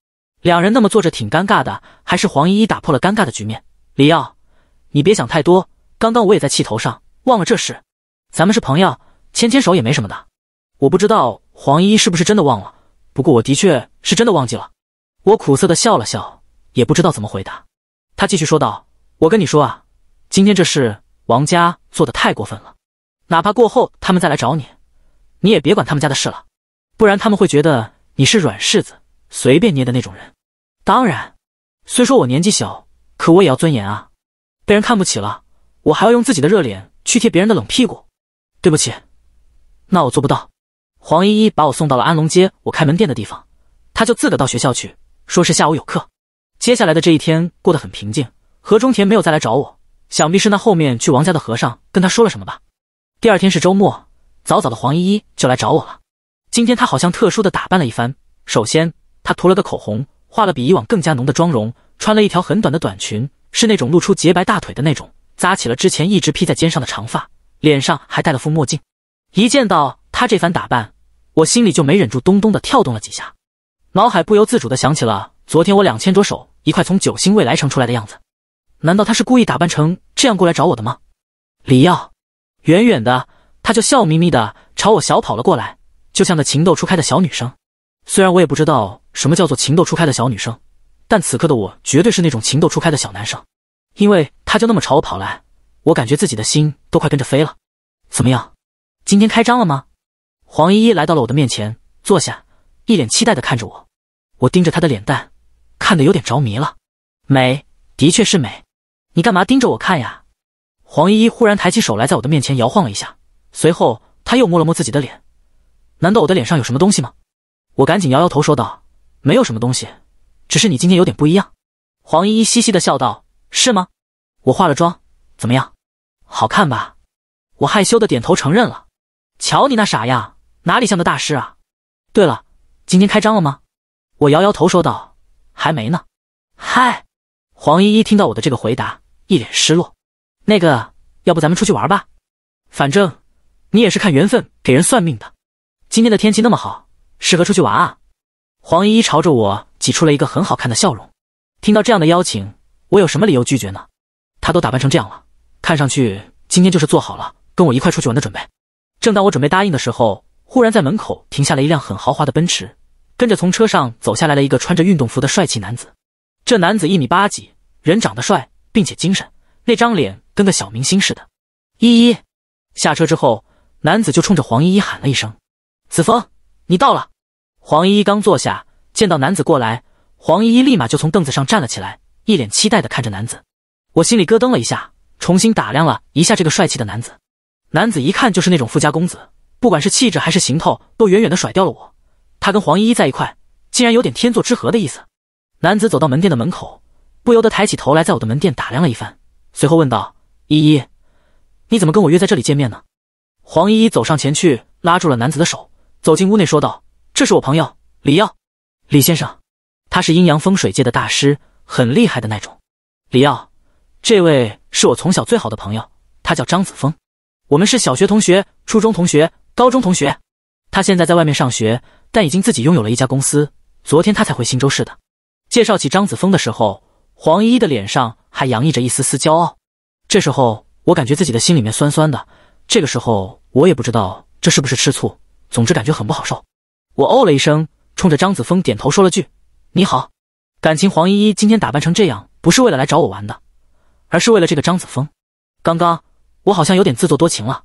两人那么坐着挺尴尬的，还是黄依依打破了尴尬的局面：“李耀，你别想太多，刚刚我也在气头上，忘了这事。咱们是朋友，牵牵手也没什么的。”我不知道黄依依是不是真的忘了，不过我的确是真的忘记了。我苦涩的笑了笑，也不知道怎么回答。他继续说道：“我跟你说啊。”今天这事，王家做的太过分了。哪怕过后他们再来找你，你也别管他们家的事了，不然他们会觉得你是软柿子，随便捏的那种人。当然，虽说我年纪小，可我也要尊严啊！被人看不起了，我还要用自己的热脸去贴别人的冷屁股。对不起，那我做不到。黄依依把我送到了安龙街我开门店的地方，她就自个到学校去，说是下午有课。接下来的这一天过得很平静，何中田没有再来找我。想必是那后面去王家的和尚跟他说了什么吧。第二天是周末，早早的黄依依就来找我了。今天她好像特殊的打扮了一番，首先她涂了个口红，画了比以往更加浓的妆容，穿了一条很短的短裙，是那种露出洁白大腿的那种，扎起了之前一直披在肩上的长发，脸上还戴了副墨镜。一见到她这番打扮，我心里就没忍住咚咚的跳动了几下，脑海不由自主的想起了昨天我两千着手一块从九星未来城出来的样子。难道他是故意打扮成这样过来找我的吗？李耀，远远的他就笑眯眯的朝我小跑了过来，就像个情窦初开的小女生。虽然我也不知道什么叫做情窦初开的小女生，但此刻的我绝对是那种情窦初开的小男生，因为他就那么朝我跑来，我感觉自己的心都快跟着飞了。怎么样，今天开张了吗？黄依依来到了我的面前，坐下，一脸期待的看着我。我盯着她的脸蛋，看得有点着迷了。美，的确是美。你干嘛盯着我看呀？黄依依忽然抬起手来，在我的面前摇晃了一下，随后她又摸了摸自己的脸，难道我的脸上有什么东西吗？我赶紧摇摇头说道：“没有什么东西，只是你今天有点不一样。”黄依依嘻嘻的笑道：“是吗？我化了妆，怎么样？好看吧？”我害羞的点头承认了。瞧你那傻样，哪里像个大师啊？对了，今天开张了吗？我摇摇头说道：“还没呢。”嗨，黄依依听到我的这个回答。一脸失落，那个，要不咱们出去玩吧？反正你也是看缘分给人算命的。今天的天气那么好，适合出去玩啊！黄依依朝着我挤出了一个很好看的笑容。听到这样的邀请，我有什么理由拒绝呢？她都打扮成这样了，看上去今天就是做好了跟我一块出去玩的准备。正当我准备答应的时候，忽然在门口停下了一辆很豪华的奔驰，跟着从车上走下来了一个穿着运动服的帅气男子。这男子一米八几，人长得帅。并且精神，那张脸跟个小明星似的。依依下车之后，男子就冲着黄依依喊了一声：“子枫，你到了。”黄依依刚坐下，见到男子过来，黄依依立马就从凳子上站了起来，一脸期待的看着男子。我心里咯噔了一下，重新打量了一下这个帅气的男子。男子一看就是那种富家公子，不管是气质还是行头，都远远的甩掉了我。他跟黄依依在一块，竟然有点天作之合的意思。男子走到门店的门口。不由得抬起头来，在我的门店打量了一番，随后问道：“依依，你怎么跟我约在这里见面呢？”黄依依走上前去，拉住了男子的手，走进屋内说道：“这是我朋友李耀，李先生，他是阴阳风水界的大师，很厉害的那种。”李耀，这位是我从小最好的朋友，他叫张子枫，我们是小学同学、初中同学、高中同学。他现在在外面上学，但已经自己拥有了一家公司。昨天他才回新州市的。介绍起张子枫的时候。黄依依的脸上还洋溢着一丝丝骄傲，这时候我感觉自己的心里面酸酸的。这个时候我也不知道这是不是吃醋，总之感觉很不好受。我哦了一声，冲着张子枫点头说了句：“你好。”感情黄依依今天打扮成这样，不是为了来找我玩的，而是为了这个张子枫。刚刚我好像有点自作多情了。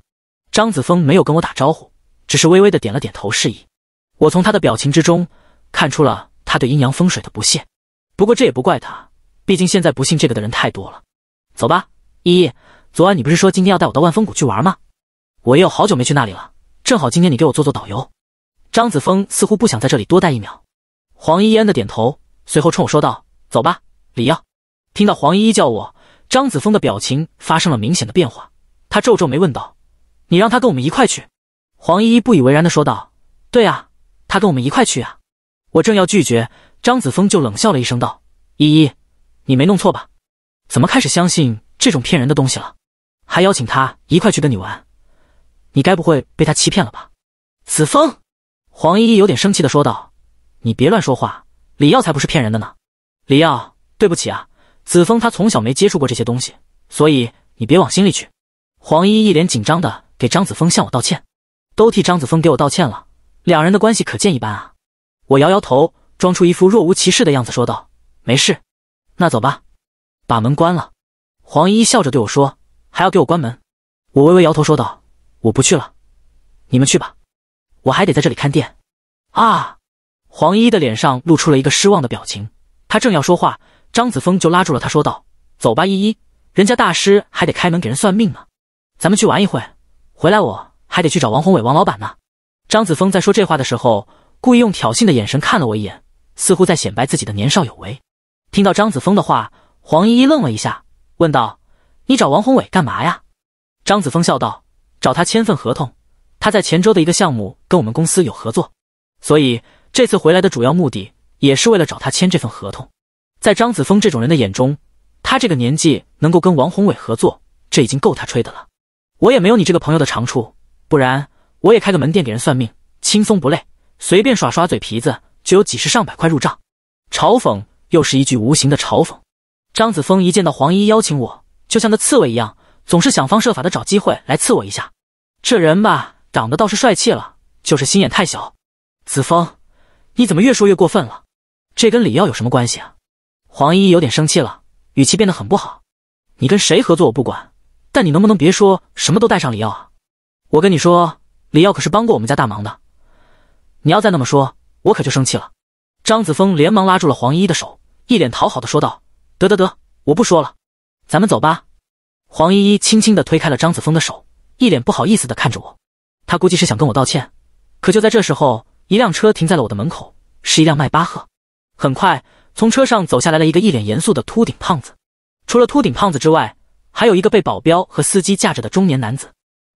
张子枫没有跟我打招呼，只是微微的点了点头示意。我从他的表情之中看出了他对阴阳风水的不屑，不过这也不怪他。毕竟现在不信这个的人太多了，走吧，依依。昨晚你不是说今天要带我到万峰谷去玩吗？我也有好久没去那里了，正好今天你给我做做导游。张子枫似乎不想在这里多待一秒，黄依依恩的点头，随后冲我说道：“走吧，李耀。”听到黄依依叫我，张子枫的表情发生了明显的变化，他皱皱眉问道：“你让他跟我们一块去？”黄依依不以为然的说道：“对啊，他跟我们一块去啊。”我正要拒绝，张子枫就冷笑了一声道：“依依。”你没弄错吧？怎么开始相信这种骗人的东西了？还邀请他一块去跟你玩？你该不会被他欺骗了吧？子枫，黄依依有点生气的说道：“你别乱说话，李耀才不是骗人的呢。”李耀，对不起啊，子枫他从小没接触过这些东西，所以你别往心里去。”黄依依一脸紧张的给张子枫向我道歉，都替张子枫给我道歉了，两人的关系可见一斑啊！我摇摇头，装出一副若无其事的样子说道：“没事。”那走吧，把门关了。黄依依笑着对我说：“还要给我关门？”我微微摇头说道：“我不去了，你们去吧，我还得在这里看店。”啊！黄依依的脸上露出了一个失望的表情。他正要说话，张子枫就拉住了他，说道：“走吧，依依，人家大师还得开门给人算命呢。咱们去玩一会回来我还得去找王宏伟王老板呢。”张子枫在说这话的时候，故意用挑衅的眼神看了我一眼，似乎在显摆自己的年少有为。听到张子枫的话，黄依依愣了一下，问道：“你找王宏伟干嘛呀？”张子枫笑道：“找他签份合同。他在前州的一个项目跟我们公司有合作，所以这次回来的主要目的也是为了找他签这份合同。”在张子枫这种人的眼中，他这个年纪能够跟王宏伟合作，这已经够他吹的了。我也没有你这个朋友的长处，不然我也开个门店给人算命，轻松不累，随便耍耍嘴皮子就有几十上百块入账，嘲讽。又是一句无形的嘲讽。张子枫一见到黄依依邀请我，就像个刺猬一样，总是想方设法的找机会来刺我一下。这人吧，长得倒是帅气了，就是心眼太小。子枫，你怎么越说越过分了？这跟李耀有什么关系啊？黄依依有点生气了，语气变得很不好。你跟谁合作我不管，但你能不能别说什么都带上李耀啊？我跟你说，李耀可是帮过我们家大忙的。你要再那么说，我可就生气了。张子枫连忙拉住了黄依依的手。一脸讨好的说道：“得得得，我不说了，咱们走吧。”黄依依轻轻的推开了张子枫的手，一脸不好意思的看着我。他估计是想跟我道歉。可就在这时候，一辆车停在了我的门口，是一辆迈巴赫。很快，从车上走下来了一个一脸严肃的秃顶胖子。除了秃顶胖子之外，还有一个被保镖和司机架着的中年男子。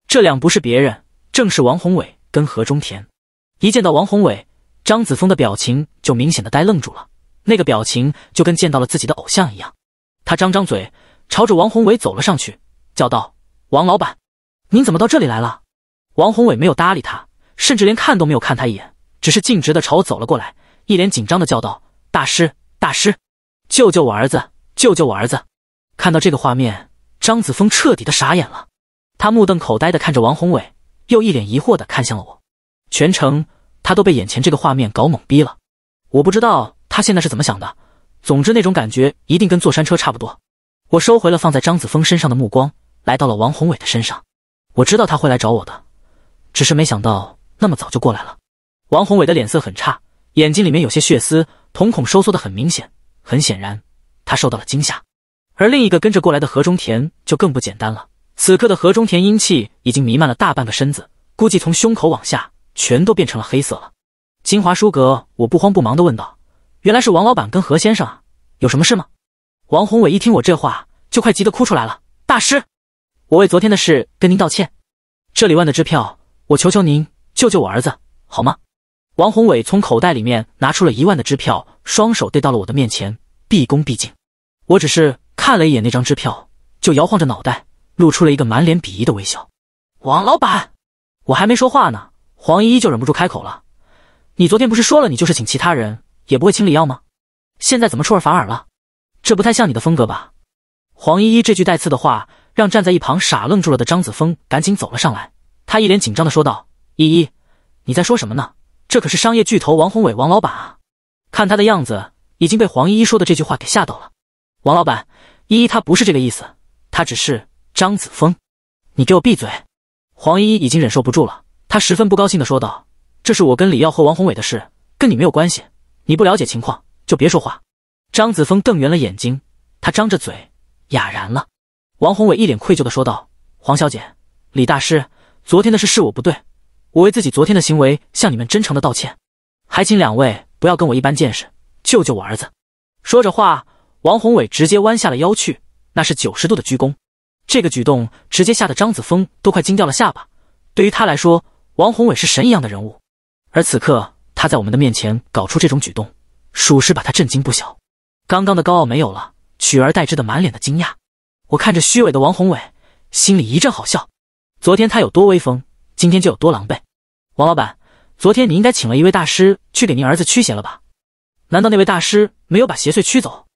这俩不是别人，正是王宏伟跟何中田。一见到王宏伟，张子枫的表情就明显的呆愣住了。那个表情就跟见到了自己的偶像一样，他张张嘴，朝着王宏伟走了上去，叫道：“王老板，您怎么到这里来了？”王宏伟没有搭理他，甚至连看都没有看他一眼，只是径直的朝我走了过来，一脸紧张的叫道：“大师，大师，救救我儿子，救救我儿子！”看到这个画面，张子枫彻底的傻眼了，他目瞪口呆的看着王宏伟，又一脸疑惑的看向了我，全程他都被眼前这个画面搞懵逼了。我不知道。他现在是怎么想的？总之那种感觉一定跟坐山车差不多。我收回了放在张子枫身上的目光，来到了王宏伟的身上。我知道他会来找我的，只是没想到那么早就过来了。王宏伟的脸色很差，眼睛里面有些血丝，瞳孔收缩的很明显。很显然，他受到了惊吓。而另一个跟着过来的何中田就更不简单了。此刻的何中田阴气已经弥漫了大半个身子，估计从胸口往下全都变成了黑色了。金华书阁，我不慌不忙的问道。原来是王老板跟何先生啊，有什么事吗？王宏伟一听我这话，就快急得哭出来了。大师，我为昨天的事跟您道歉，这里万的支票，我求求您救救我儿子好吗？王宏伟从口袋里面拿出了一万的支票，双手递到了我的面前，毕恭毕敬。我只是看了一眼那张支票，就摇晃着脑袋，露出了一个满脸鄙夷的微笑。王老板，我还没说话呢，黄依依就忍不住开口了：“你昨天不是说了，你就是请其他人。”也不会清理药吗？现在怎么出尔反尔了？这不太像你的风格吧？黄依依这句带刺的话，让站在一旁傻愣住了的张子枫赶紧走了上来。他一脸紧张的说道：“依依，你在说什么呢？这可是商业巨头王宏伟，王老板啊！看他的样子，已经被黄依依说的这句话给吓到了。”王老板，依依她不是这个意思，她只是张子枫，你给我闭嘴！黄依依已经忍受不住了，她十分不高兴的说道：“这是我跟李耀和王宏伟的事，跟你没有关系。”你不了解情况，就别说话。张子枫瞪圆了眼睛，他张着嘴，哑然了。王宏伟一脸愧疚的说道：“黄小姐，李大师，昨天的事是我不对，我为自己昨天的行为向你们真诚的道歉，还请两位不要跟我一般见识，救救我儿子。”说着话，王宏伟直接弯下了腰去，那是九十度的鞠躬。这个举动直接吓得张子枫都快惊掉了下巴。对于他来说，王宏伟是神一样的人物，而此刻。他在我们的面前搞出这种举动，属实把他震惊不小。刚刚的高傲没有了，取而代之的满脸的惊讶。我看着虚伪的王宏伟，心里一阵好笑。昨天他有多威风，今天就有多狼狈。王老板，昨天你应该请了一位大师去给您儿子驱邪了吧？难道那位大师没有把邪祟驱走？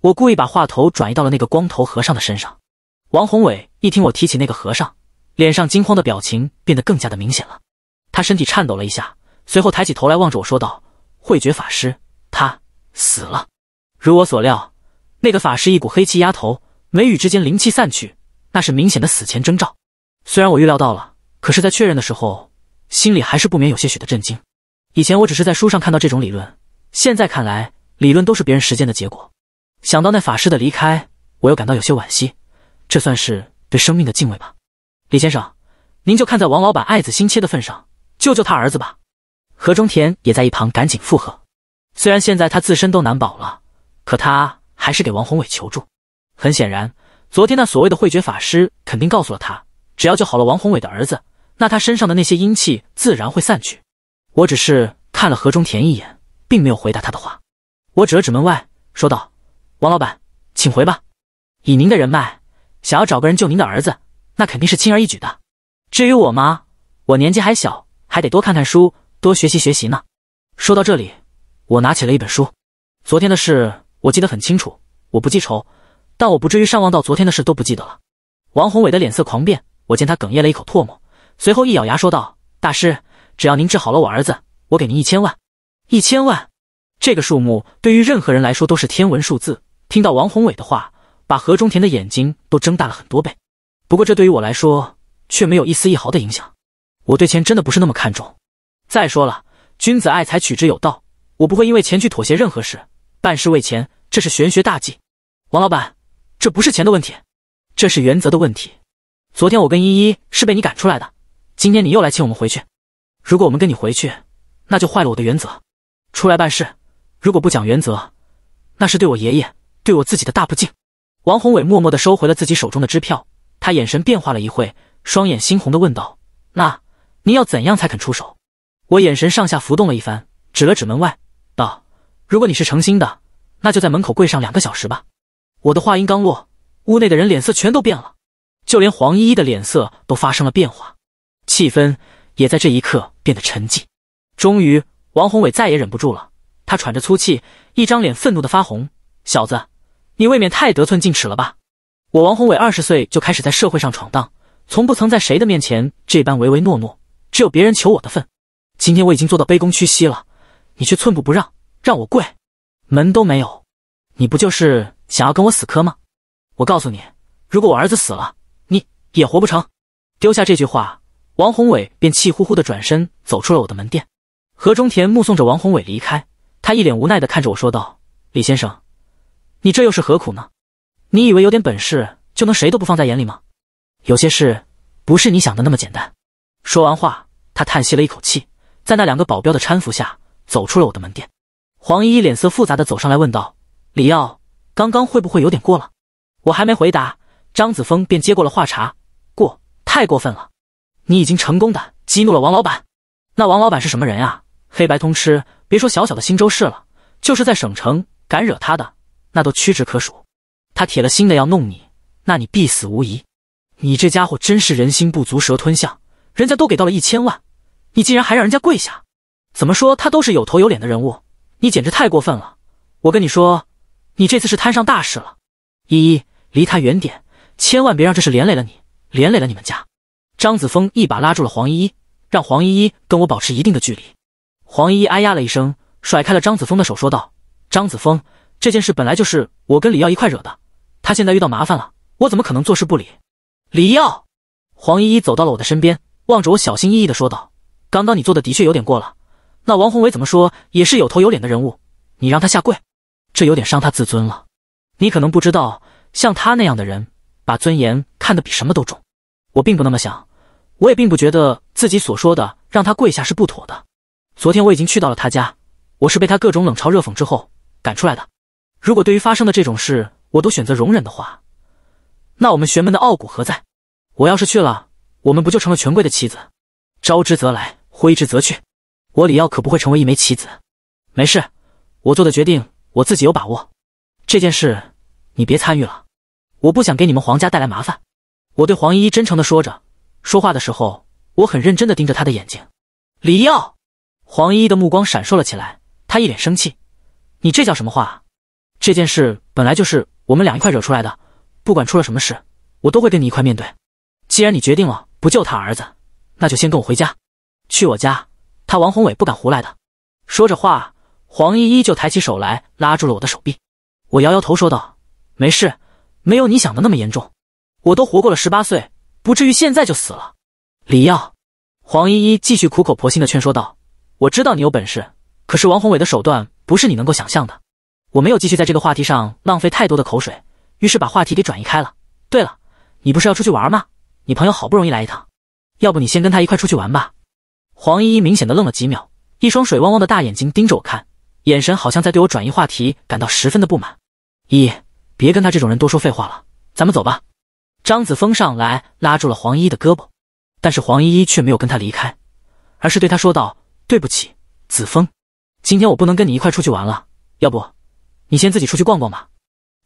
我故意把话头转移到了那个光头和尚的身上。王宏伟一听我提起那个和尚，脸上惊慌的表情变得更加的明显了。他身体颤抖了一下。随后抬起头来望着我说道：“慧觉法师，他死了。如我所料，那个法师一股黑气压头，眉宇之间灵气散去，那是明显的死前征兆。虽然我预料到了，可是，在确认的时候，心里还是不免有些许的震惊。以前我只是在书上看到这种理论，现在看来，理论都是别人实践的结果。想到那法师的离开，我又感到有些惋惜。这算是对生命的敬畏吧。李先生，您就看在王老板爱子心切的份上，救救他儿子吧。”何中田也在一旁赶紧附和，虽然现在他自身都难保了，可他还是给王宏伟求助。很显然，昨天那所谓的慧觉法师肯定告诉了他，只要救好了王宏伟的儿子，那他身上的那些阴气自然会散去。我只是看了何中田一眼，并没有回答他的话。我指了指门外，说道：“王老板，请回吧。以您的人脉，想要找个人救您的儿子，那肯定是轻而易举的。至于我吗，我年纪还小，还得多看看书。”多学习学习呢。说到这里，我拿起了一本书。昨天的事我记得很清楚，我不记仇，但我不至于上忘到昨天的事都不记得了。王宏伟的脸色狂变，我见他哽咽了一口唾沫，随后一咬牙说道：“大师，只要您治好了我儿子，我给您一千万，一千万！这个数目对于任何人来说都是天文数字。”听到王宏伟的话，把何中田的眼睛都睁大了很多倍。不过这对于我来说却没有一丝一毫的影响，我对钱真的不是那么看重。再说了，君子爱财，取之有道。我不会因为钱去妥协任何事，办事为钱，这是玄学大忌。王老板，这不是钱的问题，这是原则的问题。昨天我跟依依是被你赶出来的，今天你又来请我们回去。如果我们跟你回去，那就坏了我的原则。出来办事，如果不讲原则，那是对我爷爷、对我自己的大不敬。王宏伟默默的收回了自己手中的支票，他眼神变化了一会，双眼猩红的问道：“那您要怎样才肯出手？”我眼神上下浮动了一番，指了指门外，道：“如果你是诚心的，那就在门口跪上两个小时吧。”我的话音刚落，屋内的人脸色全都变了，就连黄依依的脸色都发生了变化，气氛也在这一刻变得沉寂。终于，王宏伟再也忍不住了，他喘着粗气，一张脸愤怒的发红：“小子，你未免太得寸进尺了吧！我王宏伟二十岁就开始在社会上闯荡，从不曾在谁的面前这般唯唯诺诺，只有别人求我的份。”今天我已经做到卑躬屈膝了，你却寸步不让，让我跪，门都没有。你不就是想要跟我死磕吗？我告诉你，如果我儿子死了，你也活不成。丢下这句话，王宏伟便气呼呼的转身走出了我的门店。何中田目送着王宏伟离开，他一脸无奈的看着我说道：“李先生，你这又是何苦呢？你以为有点本事就能谁都不放在眼里吗？有些事不是你想的那么简单。”说完话，他叹息了一口气。在那两个保镖的搀扶下，走出了我的门店。黄依依脸色复杂的走上来问道：“李耀，刚刚会不会有点过了？”我还没回答，张子枫便接过了话茬：“过，太过分了！你已经成功的激怒了王老板。那王老板是什么人啊？黑白通吃，别说小小的忻州市了，就是在省城，敢惹他的那都屈指可数。他铁了心的要弄你，那你必死无疑。你这家伙真是人心不足蛇吞象，人家都给到了一千万。”你竟然还让人家跪下，怎么说他都是有头有脸的人物，你简直太过分了！我跟你说，你这次是摊上大事了。依依，离他远点，千万别让这事连累了你，连累了你们家。张子枫一把拉住了黄依依，让黄依依跟我保持一定的距离。黄依依哎呀了一声，甩开了张子枫的手，说道：“张子枫，这件事本来就是我跟李耀一块惹的，他现在遇到麻烦了，我怎么可能坐视不理？”李耀，黄依依走到了我的身边，望着我小心翼翼地说道。刚刚你做的的确有点过了，那王宏伟怎么说也是有头有脸的人物，你让他下跪，这有点伤他自尊了。你可能不知道，像他那样的人，把尊严看得比什么都重。我并不那么想，我也并不觉得自己所说的让他跪下是不妥的。昨天我已经去到了他家，我是被他各种冷嘲热讽之后赶出来的。如果对于发生的这种事我都选择容忍的话，那我们玄门的傲骨何在？我要是去了，我们不就成了权贵的妻子？招之则来。挥之则去，我李耀可不会成为一枚棋子。没事，我做的决定我自己有把握。这件事你别参与了，我不想给你们黄家带来麻烦。我对黄依依真诚的说着，说话的时候我很认真的盯着她的眼睛。李耀，黄依依的目光闪烁了起来，她一脸生气：“你这叫什么话？这件事本来就是我们俩一块惹出来的，不管出了什么事，我都会跟你一块面对。既然你决定了不救他儿子，那就先跟我回家。”去我家，他王宏伟不敢胡来的。说着话，黄依依就抬起手来拉住了我的手臂。我摇摇头说道：“没事，没有你想的那么严重。我都活过了十八岁，不至于现在就死了。”李耀，黄依依继续苦口婆心的劝说道：“我知道你有本事，可是王宏伟的手段不是你能够想象的。”我没有继续在这个话题上浪费太多的口水，于是把话题给转移开了。对了，你不是要出去玩吗？你朋友好不容易来一趟，要不你先跟他一块出去玩吧？黄依依明显的愣了几秒，一双水汪汪的大眼睛盯着我看，眼神好像在对我转移话题感到十分的不满。依依，别跟他这种人多说废话了，咱们走吧。张子枫上来拉住了黄依依的胳膊，但是黄依依却没有跟他离开，而是对他说道：“对不起，子枫，今天我不能跟你一块出去玩了，要不，你先自己出去逛逛吧。”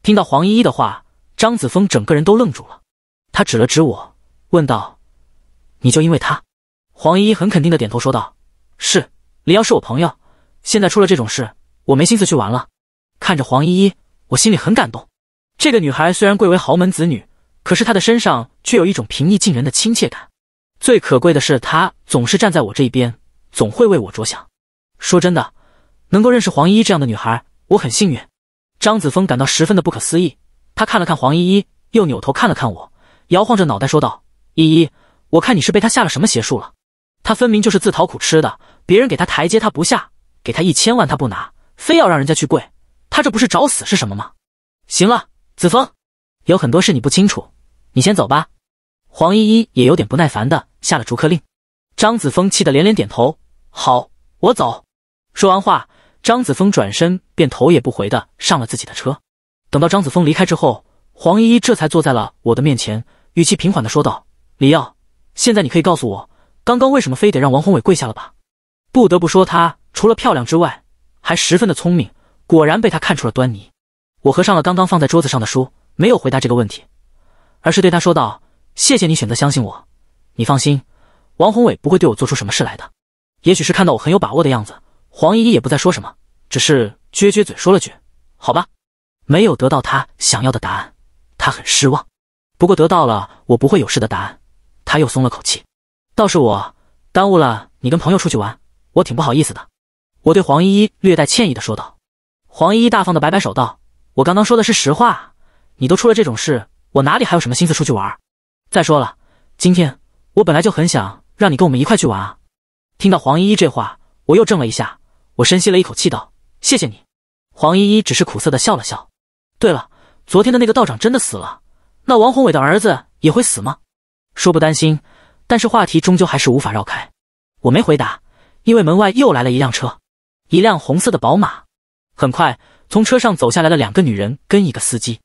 听到黄依依的话，张子枫整个人都愣住了，他指了指我，问道：“你就因为他？”黄依依很肯定的点头说道：“是，李瑶是我朋友，现在出了这种事，我没心思去玩了。”看着黄依依，我心里很感动。这个女孩虽然贵为豪门子女，可是她的身上却有一种平易近人的亲切感。最可贵的是，她总是站在我这一边，总会为我着想。说真的，能够认识黄依依这样的女孩，我很幸运。张子枫感到十分的不可思议，他看了看黄依依，又扭头看了看我，摇晃着脑袋说道：“依依，我看你是被他下了什么邪术了。”他分明就是自讨苦吃的，别人给他台阶他不下，给他一千万他不拿，非要让人家去跪，他这不是找死是什么吗？行了，子枫，有很多事你不清楚，你先走吧。黄依依也有点不耐烦的下了逐客令。张子枫气得连连点头，好，我走。说完话，张子枫转身便头也不回的上了自己的车。等到张子枫离开之后，黄依依这才坐在了我的面前，语气平缓的说道：“李耀，现在你可以告诉我。”刚刚为什么非得让王宏伟跪下了吧？不得不说，他除了漂亮之外，还十分的聪明。果然被他看出了端倪。我合上了刚刚放在桌子上的书，没有回答这个问题，而是对他说道：“谢谢你选择相信我。你放心，王宏伟不会对我做出什么事来的。”也许是看到我很有把握的样子，黄依依也不再说什么，只是撅撅嘴说了句：“好吧。”没有得到他想要的答案，他很失望。不过得到了我不会有事的答案，他又松了口气。倒是我耽误了你跟朋友出去玩，我挺不好意思的。我对黄依依略带歉意的说道。黄依依大方的摆摆手道：“我刚刚说的是实话，你都出了这种事，我哪里还有什么心思出去玩？再说了，今天我本来就很想让你跟我们一块去玩啊。”听到黄依依这话，我又怔了一下，我深吸了一口气道：“谢谢你。”黄依依只是苦涩的笑了笑。对了，昨天的那个道长真的死了，那王宏伟的儿子也会死吗？说不担心。但是话题终究还是无法绕开，我没回答，因为门外又来了一辆车，一辆红色的宝马。很快，从车上走下来了两个女人跟一个司机。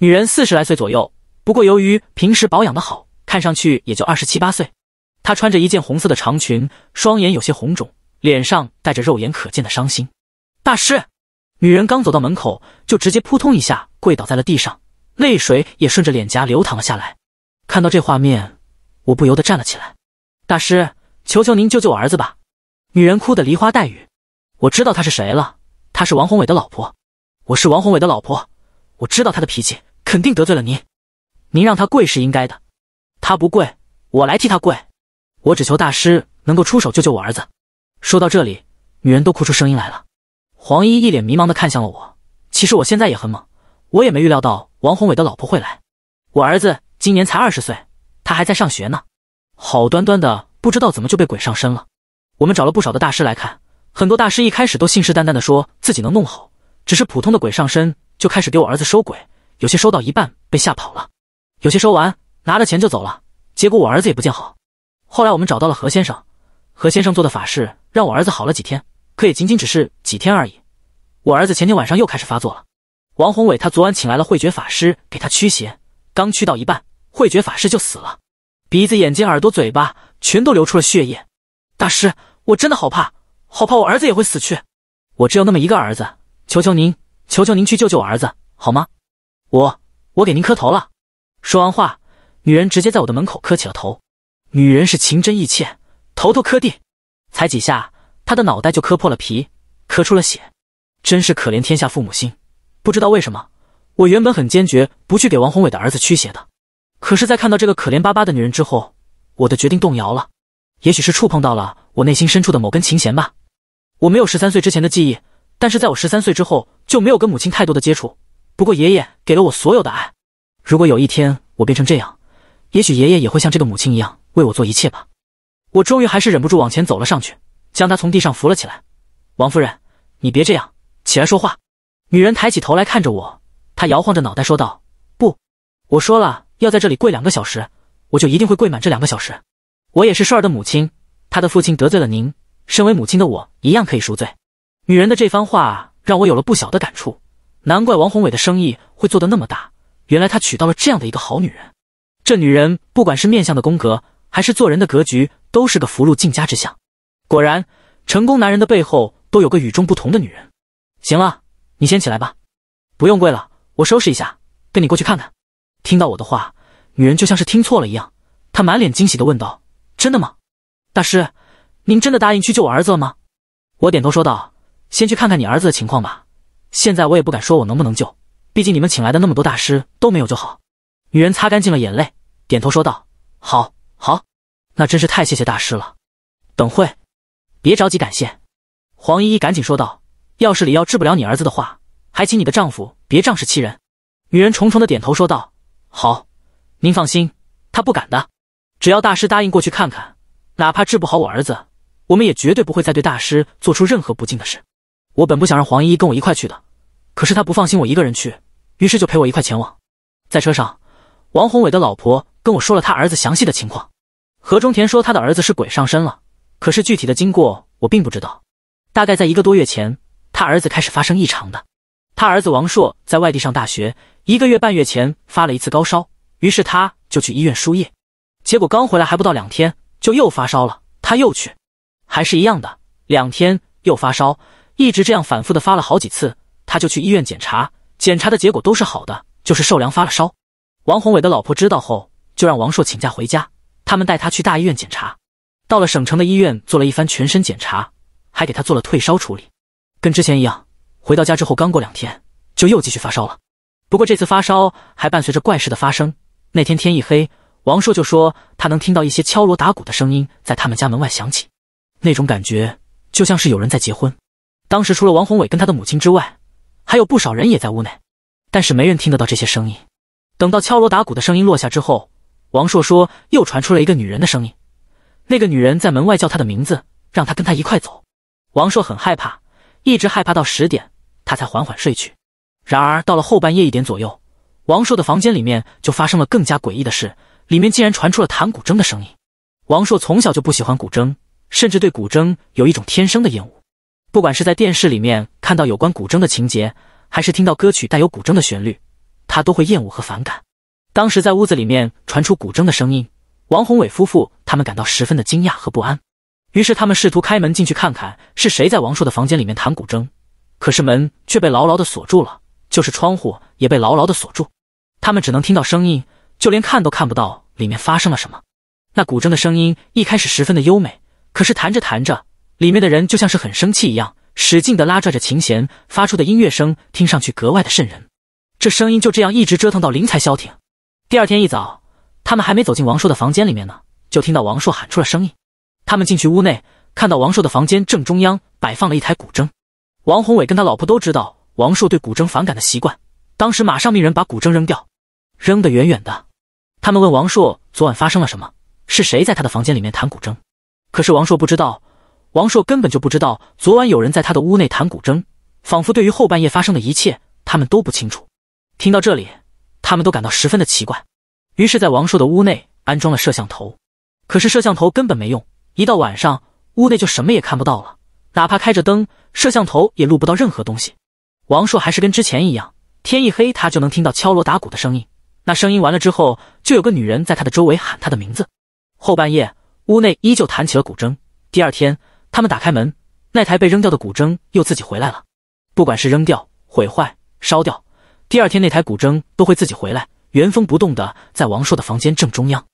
女人四十来岁左右，不过由于平时保养的好，看上去也就二十七八岁。她穿着一件红色的长裙，双眼有些红肿，脸上带着肉眼可见的伤心。大师，女人刚走到门口，就直接扑通一下跪倒在了地上，泪水也顺着脸颊流淌了下来。看到这画面。我不由得站了起来，大师，求求您救救我儿子吧！女人哭得梨花带雨。我知道她是谁了，她是王宏伟的老婆，我是王宏伟的老婆。我知道她的脾气，肯定得罪了您，您让她跪是应该的，她不跪，我来替她跪。我只求大师能够出手救救我儿子。说到这里，女人都哭出声音来了。黄一一脸迷茫地看向了我。其实我现在也很懵，我也没预料到王宏伟的老婆会来。我儿子今年才二十岁。他还在上学呢，好端端的不知道怎么就被鬼上身了。我们找了不少的大师来看，很多大师一开始都信誓旦旦的说自己能弄好，只是普通的鬼上身就开始给我儿子收鬼，有些收到一半被吓跑了，有些收完拿了钱就走了，结果我儿子也不见好。后来我们找到了何先生，何先生做的法事让我儿子好了几天，可也仅仅只是几天而已。我儿子前天晚上又开始发作了，王宏伟他昨晚请来了慧觉法师给他驱邪，刚驱到一半。慧觉法师就死了，鼻子、眼睛、耳朵、嘴巴全都流出了血液。大师，我真的好怕，好怕我儿子也会死去。我只有那么一个儿子，求求您，求求您去救救我儿子，好吗？我我给您磕头了。说完话，女人直接在我的门口磕起了头。女人是情真意切，头头磕地，才几下，她的脑袋就磕破了皮，磕出了血。真是可怜天下父母心。不知道为什么，我原本很坚决不去给王宏伟的儿子驱邪的。可是，在看到这个可怜巴巴的女人之后，我的决定动摇了。也许是触碰到了我内心深处的某根琴弦吧。我没有十三岁之前的记忆，但是在我十三岁之后就没有跟母亲太多的接触。不过爷爷给了我所有的爱。如果有一天我变成这样，也许爷爷也会像这个母亲一样为我做一切吧。我终于还是忍不住往前走了上去，将她从地上扶了起来。王夫人，你别这样，起来说话。女人抬起头来看着我，她摇晃着脑袋说道：“不，我说了。”要在这里跪两个小时，我就一定会跪满这两个小时。我也是顺儿的母亲，他的父亲得罪了您，身为母亲的我一样可以赎罪。女人的这番话让我有了不小的感触，难怪王宏伟的生意会做得那么大，原来他娶到了这样的一个好女人。这女人不管是面相的宫格，还是做人的格局，都是个福禄进家之相。果然，成功男人的背后都有个与众不同的女人。行了，你先起来吧，不用跪了，我收拾一下，跟你过去看看。听到我的话，女人就像是听错了一样，她满脸惊喜的问道：“真的吗？大师，您真的答应去救我儿子了吗？”我点头说道：“先去看看你儿子的情况吧，现在我也不敢说我能不能救，毕竟你们请来的那么多大师都没有就好。”女人擦干净了眼泪，点头说道：“好，好，那真是太谢谢大师了。”等会，别着急感谢，黄依依赶紧说道：“要是李耀治不了你儿子的话，还请你的丈夫别仗势欺人。”女人重重的点头说道。好，您放心，他不敢的。只要大师答应过去看看，哪怕治不好我儿子，我们也绝对不会再对大师做出任何不敬的事。我本不想让黄依依跟我一块去的，可是他不放心我一个人去，于是就陪我一块前往。在车上，王宏伟的老婆跟我说了他儿子详细的情况。何中田说他的儿子是鬼上身了，可是具体的经过我并不知道。大概在一个多月前，他儿子开始发生异常的。他儿子王硕在外地上大学，一个月半月前发了一次高烧，于是他就去医院输液，结果刚回来还不到两天就又发烧了，他又去，还是一样的，两天又发烧，一直这样反复的发了好几次，他就去医院检查，检查的结果都是好的，就是受凉发了烧。王宏伟的老婆知道后，就让王硕请假回家，他们带他去大医院检查，到了省城的医院做了一番全身检查，还给他做了退烧处理，跟之前一样。回到家之后，刚过两天，就又继续发烧了。不过这次发烧还伴随着怪事的发生。那天天一黑，王硕就说他能听到一些敲锣打鼓的声音在他们家门外响起，那种感觉就像是有人在结婚。当时除了王宏伟跟他的母亲之外，还有不少人也在屋内，但是没人听得到这些声音。等到敲锣打鼓的声音落下之后，王硕说又传出了一个女人的声音，那个女人在门外叫他的名字，让他跟他一块走。王硕很害怕。一直害怕到十点，他才缓缓睡去。然而到了后半夜一点左右，王硕的房间里面就发生了更加诡异的事，里面竟然传出了弹古筝的声音。王硕从小就不喜欢古筝，甚至对古筝有一种天生的厌恶。不管是在电视里面看到有关古筝的情节，还是听到歌曲带有古筝的旋律，他都会厌恶和反感。当时在屋子里面传出古筝的声音，王宏伟夫妇他们感到十分的惊讶和不安。于是他们试图开门进去看看是谁在王朔的房间里面弹古筝，可是门却被牢牢的锁住了，就是窗户也被牢牢的锁住，他们只能听到声音，就连看都看不到里面发生了什么。那古筝的声音一开始十分的优美，可是弹着弹着，里面的人就像是很生气一样，使劲的拉拽着琴弦，发出的音乐声听上去格外的瘆人。这声音就这样一直折腾到凌晨才消停。第二天一早，他们还没走进王朔的房间里面呢，就听到王朔喊出了声音。他们进去屋内，看到王硕的房间正中央摆放了一台古筝。王宏伟跟他老婆都知道王硕对古筝反感的习惯，当时马上命人把古筝扔掉，扔得远远的。他们问王硕昨晚发生了什么，是谁在他的房间里面弹古筝？可是王硕不知道，王硕根本就不知道昨晚有人在他的屋内弹古筝，仿佛对于后半夜发生的一切，他们都不清楚。听到这里，他们都感到十分的奇怪，于是，在王硕的屋内安装了摄像头，可是摄像头根本没用。一到晚上，屋内就什么也看不到了，哪怕开着灯，摄像头也录不到任何东西。王硕还是跟之前一样，天一黑，他就能听到敲锣打鼓的声音。那声音完了之后，就有个女人在他的周围喊他的名字。后半夜，屋内依旧弹起了古筝。第二天，他们打开门，那台被扔掉的古筝又自己回来了。不管是扔掉、毁坏、烧掉，第二天那台古筝都会自己回来，原封不动的在王硕的房间正中央。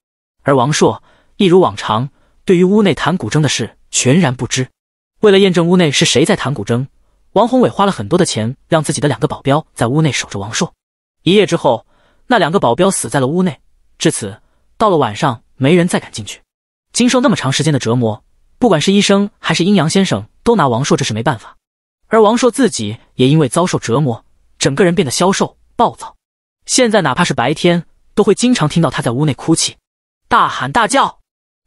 而王硕一如往常。对于屋内弹古筝的事全然不知。为了验证屋内是谁在弹古筝，王宏伟花了很多的钱，让自己的两个保镖在屋内守着王朔。一夜之后，那两个保镖死在了屋内。至此，到了晚上，没人再敢进去。经受那么长时间的折磨，不管是医生还是阴阳先生，都拿王朔这是没办法。而王朔自己也因为遭受折磨，整个人变得消瘦暴躁。现在哪怕是白天，都会经常听到他在屋内哭泣、大喊大叫。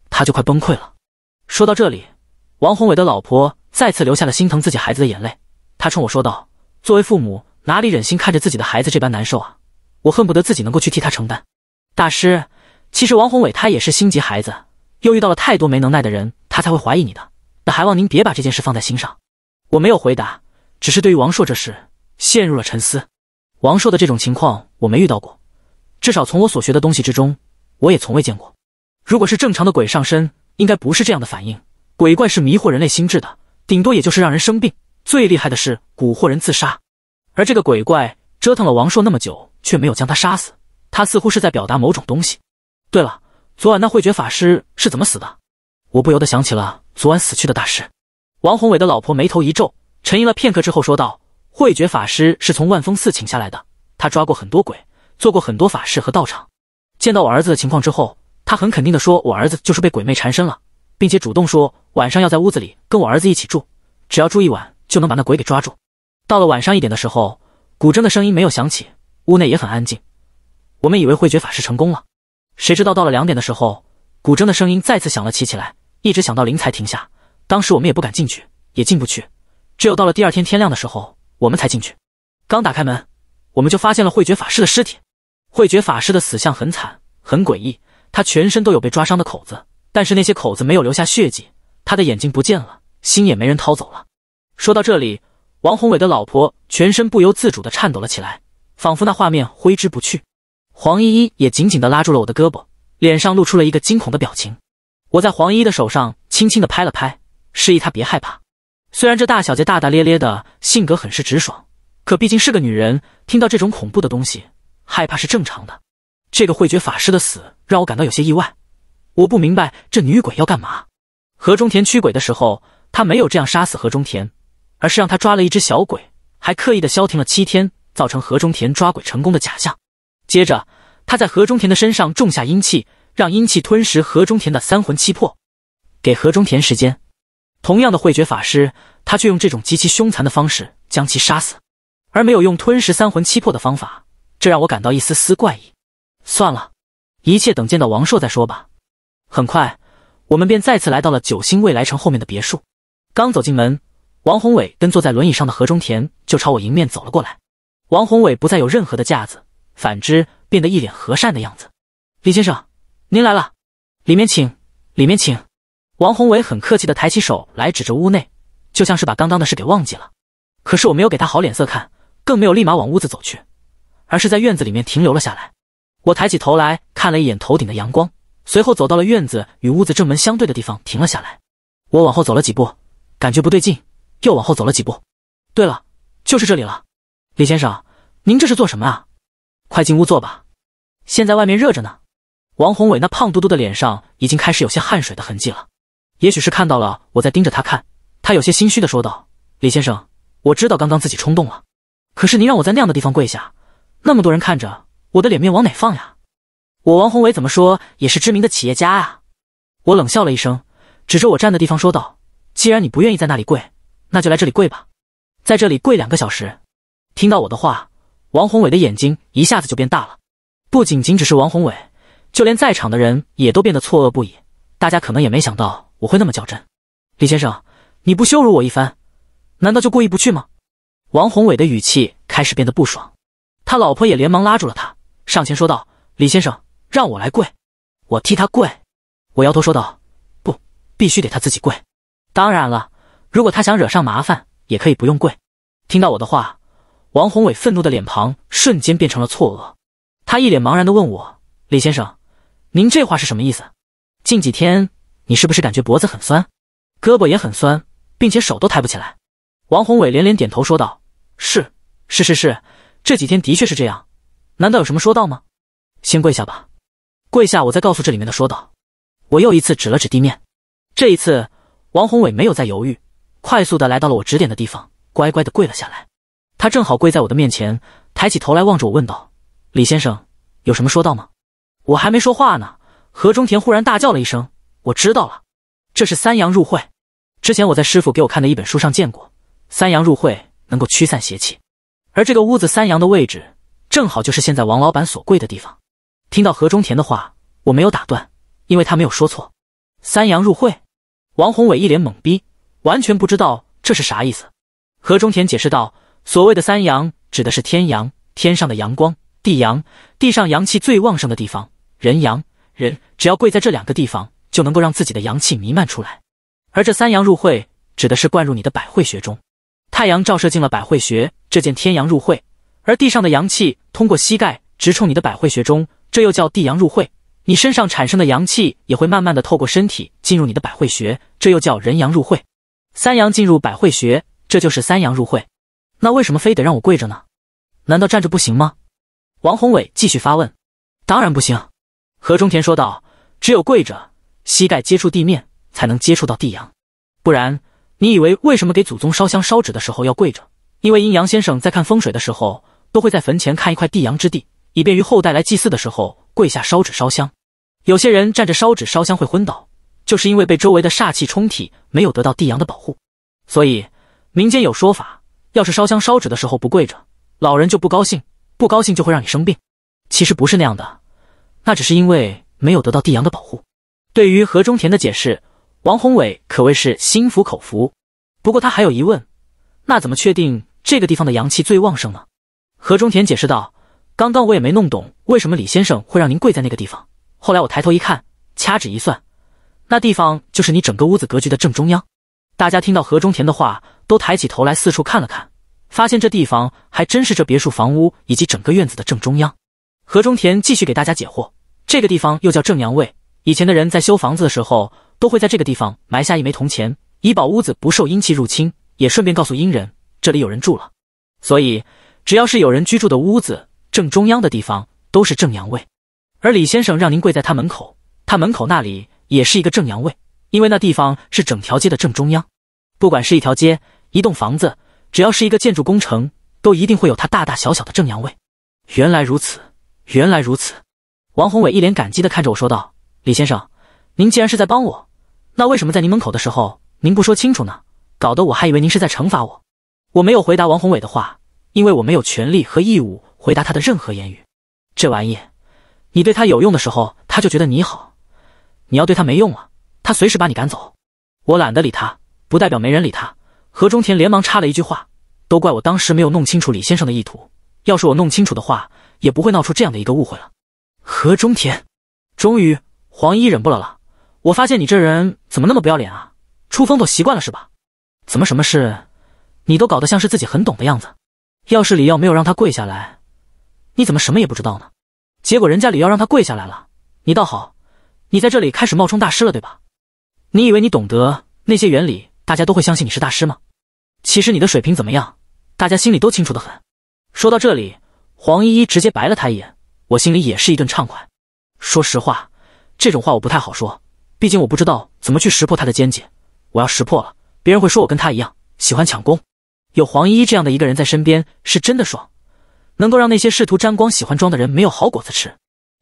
他就快崩溃了。说到这里，王宏伟的老婆再次流下了心疼自己孩子的眼泪。他冲我说道：“作为父母，哪里忍心看着自己的孩子这般难受啊？我恨不得自己能够去替他承担。”大师，其实王宏伟他也是心急孩子，又遇到了太多没能耐的人，他才会怀疑你的。那还望您别把这件事放在心上。我没有回答，只是对于王硕这事陷入了沉思。王硕的这种情况我没遇到过，至少从我所学的东西之中，我也从未见过。如果是正常的鬼上身，应该不是这样的反应。鬼怪是迷惑人类心智的，顶多也就是让人生病。最厉害的是蛊惑人自杀。而这个鬼怪折腾了王硕那么久，却没有将他杀死，他似乎是在表达某种东西。对了，昨晚那慧觉法师是怎么死的？我不由得想起了昨晚死去的大师。王宏伟的老婆眉头一皱，沉吟了片刻之后说道：“慧觉法师是从万峰寺请下来的，他抓过很多鬼，做过很多法事和道场。见到我儿子的情况之后。”他很肯定的说：“我儿子就是被鬼魅缠身了，并且主动说晚上要在屋子里跟我儿子一起住，只要住一晚就能把那鬼给抓住。”到了晚上一点的时候，古筝的声音没有响起，屋内也很安静。我们以为慧觉法师成功了，谁知道到了两点的时候，古筝的声音再次响了起起来，一直响到林才停下。当时我们也不敢进去，也进不去，只有到了第二天天亮的时候，我们才进去。刚打开门，我们就发现了慧觉法师的尸体。慧觉法师的死相很惨，很诡异。他全身都有被抓伤的口子，但是那些口子没有留下血迹。他的眼睛不见了，心也没人掏走了。说到这里，王宏伟的老婆全身不由自主的颤抖了起来，仿佛那画面挥之不去。黄依依也紧紧的拉住了我的胳膊，脸上露出了一个惊恐的表情。我在黄依依的手上轻轻的拍了拍，示意她别害怕。虽然这大小姐大大咧咧的性格很是直爽，可毕竟是个女人，听到这种恐怖的东西，害怕是正常的。这个慧觉法师的死让我感到有些意外，我不明白这女鬼要干嘛。何中田驱鬼的时候，他没有这样杀死何中田，而是让他抓了一只小鬼，还刻意的消停了七天，造成何中田抓鬼成功的假象。接着，他在何中田的身上种下阴气，让阴气吞食何中田的三魂七魄，给何中田时间。同样的慧觉法师，他却用这种极其凶残的方式将其杀死，而没有用吞食三魂七魄的方法，这让我感到一丝丝怪异。算了，一切等见到王硕再说吧。很快，我们便再次来到了九星未来城后面的别墅。刚走进门，王宏伟跟坐在轮椅上的何中田就朝我迎面走了过来。王宏伟不再有任何的架子，反之变得一脸和善的样子。李先生，您来了，里面请，里面请。王宏伟很客气的抬起手来，指着屋内，就像是把刚刚的事给忘记了。可是我没有给他好脸色看，更没有立马往屋子走去，而是在院子里面停留了下来。我抬起头来看了一眼头顶的阳光，随后走到了院子与屋子正门相对的地方，停了下来。我往后走了几步，感觉不对劲，又往后走了几步。对了，就是这里了。李先生，您这是做什么啊？快进屋坐吧，现在外面热着呢。王宏伟那胖嘟嘟的脸上已经开始有些汗水的痕迹了。也许是看到了我在盯着他看，他有些心虚的说道：“李先生，我知道刚刚自己冲动了，可是您让我在那样的地方跪下，那么多人看着。”我的脸面往哪放呀？我王宏伟怎么说也是知名的企业家啊！我冷笑了一声，指着我站的地方说道：“既然你不愿意在那里跪，那就来这里跪吧，在这里跪两个小时。”听到我的话，王宏伟的眼睛一下子就变大了。不仅仅只是王宏伟，就连在场的人也都变得错愕不已。大家可能也没想到我会那么较真。李先生，你不羞辱我一番，难道就过意不去吗？王宏伟的语气开始变得不爽，他老婆也连忙拉住了他。上前说道：“李先生，让我来跪，我替他跪。”我摇头说道：“不，必须得他自己跪。当然了，如果他想惹上麻烦，也可以不用跪。”听到我的话，王宏伟愤怒的脸庞瞬间变成了错愕，他一脸茫然地问我：“李先生，您这话是什么意思？近几天你是不是感觉脖子很酸，胳膊也很酸，并且手都抬不起来？”王宏伟连连点头说道：“是，是，是，是，这几天的确是这样。”难道有什么说道吗？先跪下吧，跪下，我再告诉这里面的说道。我又一次指了指地面，这一次王宏伟没有再犹豫，快速的来到了我指点的地方，乖乖的跪了下来。他正好跪在我的面前，抬起头来望着我问道：“李先生，有什么说道吗？”我还没说话呢，何中田忽然大叫了一声：“我知道了，这是三阳入会。之前我在师傅给我看的一本书上见过，三阳入会能够驱散邪气，而这个屋子三阳的位置。”正好就是现在王老板所跪的地方。听到何中田的话，我没有打断，因为他没有说错。三阳入会，王宏伟一脸懵逼，完全不知道这是啥意思。何中田解释道：“所谓的三阳，指的是天阳，天上的阳光；地阳，地上阳气最旺盛的地方；人阳，人只要跪在这两个地方，就能够让自己的阳气弥漫出来。而这三阳入会，指的是灌入你的百会穴中，太阳照射进了百会穴，这件天阳入会。”而地上的阳气通过膝盖直冲你的百会穴中，这又叫地阳入会。你身上产生的阳气也会慢慢的透过身体进入你的百会穴，这又叫人阳入会。三阳进入百会穴，这就是三阳入会。那为什么非得让我跪着呢？难道站着不行吗？王宏伟继续发问。当然不行，何中田说道。只有跪着，膝盖接触地面，才能接触到地阳。不然，你以为为什么给祖宗烧香烧纸的时候要跪着？因为阴阳先生在看风水的时候。都会在坟前看一块地阳之地，以便于后代来祭祀的时候跪下烧纸烧香。有些人站着烧纸烧香会昏倒，就是因为被周围的煞气冲体，没有得到地阳的保护。所以民间有说法，要是烧香烧纸的时候不跪着，老人就不高兴，不高兴就会让你生病。其实不是那样的，那只是因为没有得到地阳的保护。对于何中田的解释，王宏伟可谓是心服口服。不过他还有疑问，那怎么确定这个地方的阳气最旺盛呢？何中田解释道：“刚刚我也没弄懂为什么李先生会让您跪在那个地方。后来我抬头一看，掐指一算，那地方就是你整个屋子格局的正中央。”大家听到何中田的话，都抬起头来四处看了看，发现这地方还真是这别墅房屋以及整个院子的正中央。何中田继续给大家解惑：“这个地方又叫正阳位，以前的人在修房子的时候，都会在这个地方埋下一枚铜钱，以保屋子不受阴气入侵，也顺便告诉阴人这里有人住了。所以。”只要是有人居住的屋子正中央的地方都是正阳位，而李先生让您跪在他门口，他门口那里也是一个正阳位，因为那地方是整条街的正中央。不管是一条街、一栋房子，只要是一个建筑工程，都一定会有他大大小小的正阳位。原来如此，原来如此。王宏伟一脸感激地看着我说道：“李先生，您既然是在帮我，那为什么在您门口的时候您不说清楚呢？搞得我还以为您是在惩罚我。”我没有回答王宏伟的话。因为我没有权利和义务回答他的任何言语，这玩意，你对他有用的时候，他就觉得你好；你要对他没用了，他随时把你赶走。我懒得理他，不代表没人理他。何中田连忙插了一句话：“都怪我当时没有弄清楚李先生的意图，要是我弄清楚的话，也不会闹出这样的一个误会了。”何中田，终于，黄一忍不了了：“我发现你这人怎么那么不要脸啊！出风头习惯了是吧？怎么什么事，你都搞得像是自己很懂的样子？”要是李耀没有让他跪下来，你怎么什么也不知道呢？结果人家李耀让他跪下来了，你倒好，你在这里开始冒充大师了，对吧？你以为你懂得那些原理，大家都会相信你是大师吗？其实你的水平怎么样，大家心里都清楚的很。说到这里，黄依依直接白了他一眼，我心里也是一顿畅快。说实话，这种话我不太好说，毕竟我不知道怎么去识破他的奸计。我要识破了，别人会说我跟他一样喜欢抢功。有黄依依这样的一个人在身边，是真的爽，能够让那些试图沾光、喜欢装的人没有好果子吃。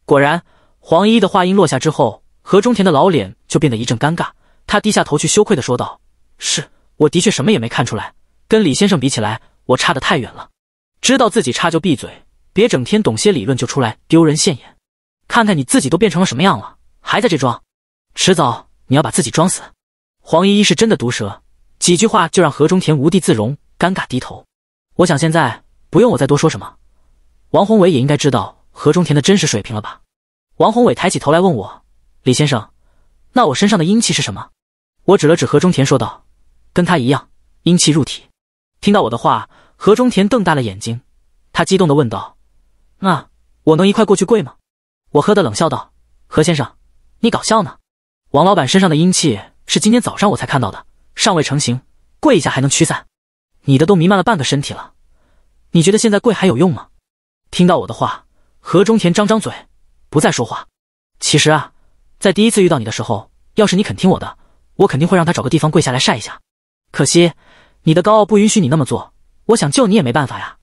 果然，黄依依的话音落下之后，何中田的老脸就变得一阵尴尬，他低下头去，羞愧的说道：“是我的确什么也没看出来，跟李先生比起来，我差得太远了。知道自己差就闭嘴，别整天懂些理论就出来丢人现眼，看看你自己都变成了什么样了，还在这装，迟早你要把自己装死。”黄依依是真的毒舌，几句话就让何中田无地自容。尴尬低头，我想现在不用我再多说什么，王宏伟也应该知道何中田的真实水平了吧？王宏伟抬起头来问我：“李先生，那我身上的阴气是什么？”我指了指何中田说道：“跟他一样，阴气入体。”听到我的话，何中田瞪大了眼睛，他激动地问道：“那我能一块过去跪吗？”我喝的冷笑道：“何先生，你搞笑呢？王老板身上的阴气是今天早上我才看到的，尚未成形，跪一下还能驱散。”你的都弥漫了半个身体了，你觉得现在跪还有用吗？听到我的话，何中田张张嘴，不再说话。其实啊，在第一次遇到你的时候，要是你肯听我的，我肯定会让他找个地方跪下来晒一下。可惜，你的高傲不允许你那么做。我想救你也没办法呀。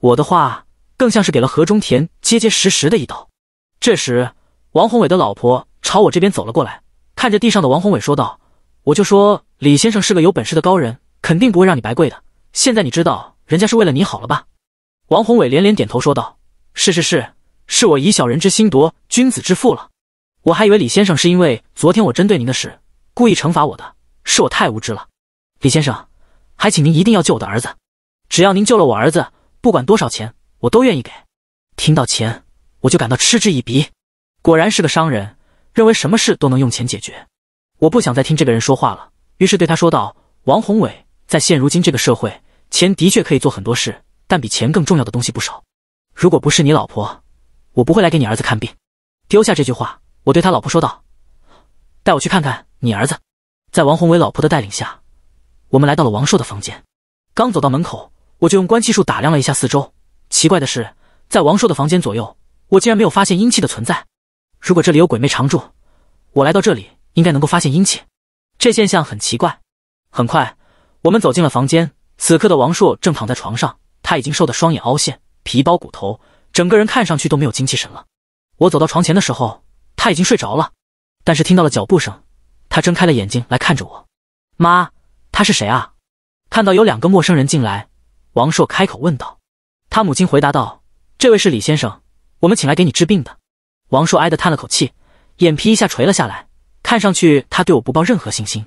我的话更像是给了何中田结结实实的一刀。这时，王宏伟的老婆朝我这边走了过来，看着地上的王宏伟说道：“我就说李先生是个有本事的高人，肯定不会让你白跪的。”现在你知道人家是为了你好了吧？王宏伟连连点头说道：“是是是，是我以小人之心夺君子之腹了。我还以为李先生是因为昨天我针对您的事，故意惩罚我的，是我太无知了。李先生，还请您一定要救我的儿子，只要您救了我儿子，不管多少钱我都愿意给。”听到钱，我就感到嗤之以鼻。果然是个商人，认为什么事都能用钱解决。我不想再听这个人说话了，于是对他说道：“王宏伟，在现如今这个社会。”钱的确可以做很多事，但比钱更重要的东西不少。如果不是你老婆，我不会来给你儿子看病。丢下这句话，我对他老婆说道：“带我去看看你儿子。”在王宏伟老婆的带领下，我们来到了王硕的房间。刚走到门口，我就用关气术打量了一下四周。奇怪的是，在王硕的房间左右，我竟然没有发现阴气的存在。如果这里有鬼魅常住，我来到这里应该能够发现阴气。这现象很奇怪。很快，我们走进了房间。此刻的王硕正躺在床上，他已经瘦得双眼凹陷，皮包骨头，整个人看上去都没有精气神了。我走到床前的时候，他已经睡着了，但是听到了脚步声，他睁开了眼睛来看着我。妈，他是谁啊？看到有两个陌生人进来，王硕开口问道。他母亲回答道：“这位是李先生，我们请来给你治病的。”王硕哀的叹了口气，眼皮一下垂了下来，看上去他对我不抱任何信心。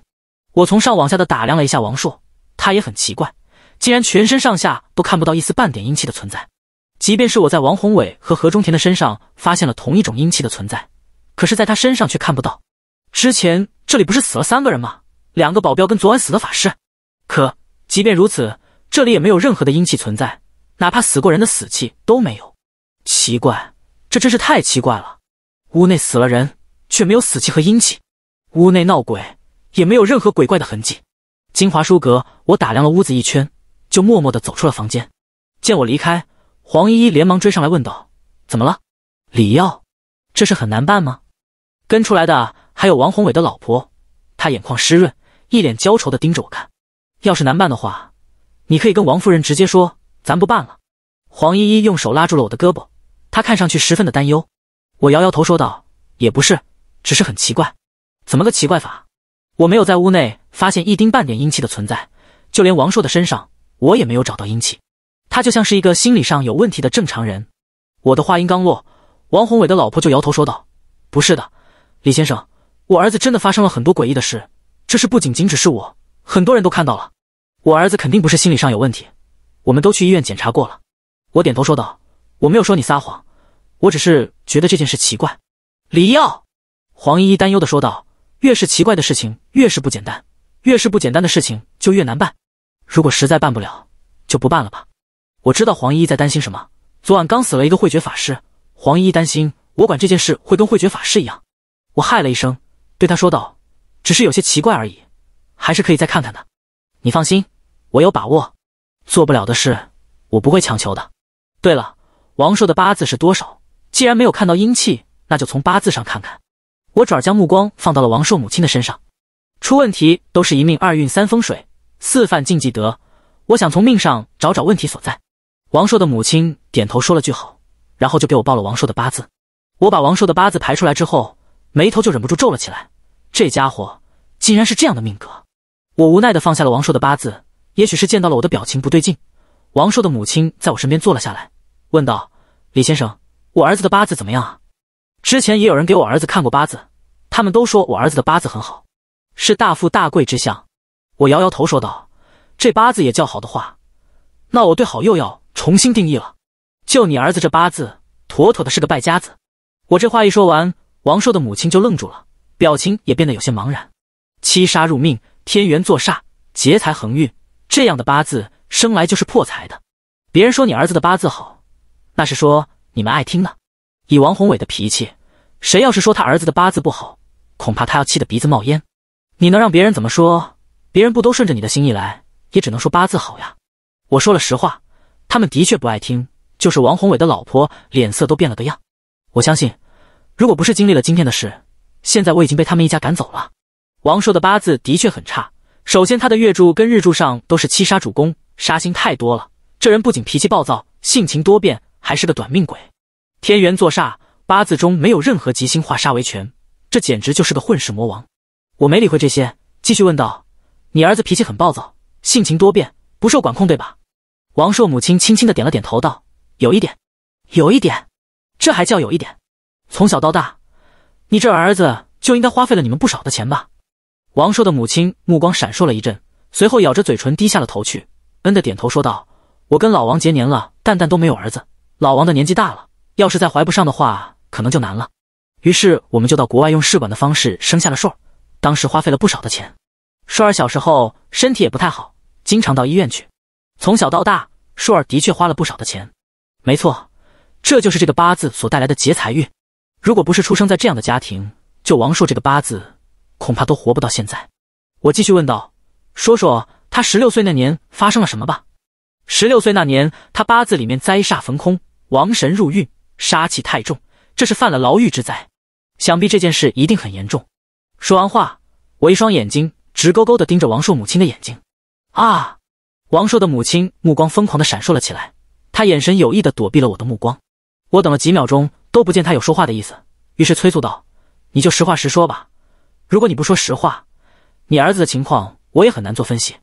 我从上往下的打量了一下王硕，他也很奇怪。竟然全身上下都看不到一丝半点阴气的存在，即便是我在王宏伟和何中田的身上发现了同一种阴气的存在，可是在他身上却看不到。之前这里不是死了三个人吗？两个保镖跟昨晚死的法师，可即便如此，这里也没有任何的阴气存在，哪怕死过人的死气都没有。奇怪，这真是太奇怪了。屋内死了人，却没有死气和阴气，屋内闹鬼，也没有任何鬼怪的痕迹。金华书阁，我打量了屋子一圈。就默默地走出了房间。见我离开，黄依依连忙追上来问道：“怎么了，李耀？这事很难办吗？”跟出来的还有王宏伟的老婆，他眼眶湿润，一脸焦愁地盯着我看。要是难办的话，你可以跟王夫人直接说，咱不办了。黄依依用手拉住了我的胳膊，她看上去十分的担忧。我摇摇头说道：“也不是，只是很奇怪，怎么个奇怪法？我没有在屋内发现一丁半点阴气的存在，就连王硕的身上……”我也没有找到阴气，他就像是一个心理上有问题的正常人。我的话音刚落，王宏伟的老婆就摇头说道：“不是的，李先生，我儿子真的发生了很多诡异的事。这事不仅仅只是我，很多人都看到了。我儿子肯定不是心理上有问题，我们都去医院检查过了。”我点头说道：“我没有说你撒谎，我只是觉得这件事奇怪。”李耀，黄依依担忧的说道：“越是奇怪的事情越是不简单，越是不简单的事情就越难办。”如果实在办不了，就不办了吧。我知道黄依依在担心什么。昨晚刚死了一个慧觉法师，黄依依担心我管这件事会跟慧觉法师一样。我嗨了一声，对他说道：“只是有些奇怪而已，还是可以再看看的。你放心，我有把握。做不了的事，我不会强求的。”对了，王硕的八字是多少？既然没有看到阴气，那就从八字上看看。我转而将目光放到了王硕母亲的身上。出问题都是一命二运三风水。四犯禁忌德，我想从命上找找问题所在。王硕的母亲点头说了句好，然后就给我报了王硕的八字。我把王硕的八字排出来之后，眉头就忍不住皱了起来。这家伙竟然是这样的命格！我无奈地放下了王硕的八字。也许是见到了我的表情不对劲，王硕的母亲在我身边坐了下来，问道：“李先生，我儿子的八字怎么样啊？之前也有人给我儿子看过八字，他们都说我儿子的八字很好，是大富大贵之相。”我摇摇头说道：“这八字也叫好的话，那我对好又要重新定义了。就你儿子这八字，妥妥的是个败家子。”我这话一说完，王硕的母亲就愣住了，表情也变得有些茫然。七杀入命，天元作煞，劫财横运，这样的八字生来就是破财的。别人说你儿子的八字好，那是说你们爱听的。以王宏伟的脾气，谁要是说他儿子的八字不好，恐怕他要气得鼻子冒烟。你能让别人怎么说？别人不都顺着你的心意来，也只能说八字好呀。我说了实话，他们的确不爱听。就是王宏伟的老婆脸色都变了个样。我相信，如果不是经历了今天的事，现在我已经被他们一家赶走了。王硕的八字的确很差。首先，他的月柱跟日柱上都是七杀主攻，杀星太多了。这人不仅脾气暴躁，性情多变，还是个短命鬼。天元作煞，八字中没有任何吉星化杀为权，这简直就是个混世魔王。我没理会这些，继续问道。你儿子脾气很暴躁，性情多变，不受管控，对吧？王硕母亲轻轻的点了点头，道：“有一点，有一点，这还叫有一点？从小到大，你这儿子就应该花费了你们不少的钱吧？”王硕的母亲目光闪烁了一阵，随后咬着嘴唇低下了头去，恩的点头说道：“我跟老王结年了，蛋蛋都没有儿子，老王的年纪大了，要是再怀不上的话，可能就难了。于是我们就到国外用试管的方式生下了硕，当时花费了不少的钱。”硕儿小时候身体也不太好，经常到医院去。从小到大，硕儿的确花了不少的钱。没错，这就是这个八字所带来的劫财运。如果不是出生在这样的家庭，就王硕这个八字，恐怕都活不到现在。我继续问道：“说说他十六岁那年发生了什么吧？”十六岁那年，他八字里面灾煞逢空，亡神入运，杀气太重，这是犯了牢狱之灾。想必这件事一定很严重。说完话，我一双眼睛。直勾勾地盯着王硕母亲的眼睛，啊！王硕的母亲目光疯狂地闪烁了起来，他眼神有意地躲避了我的目光。我等了几秒钟都不见他有说话的意思，于是催促道：“你就实话实说吧，如果你不说实话，你儿子的情况我也很难做分析。”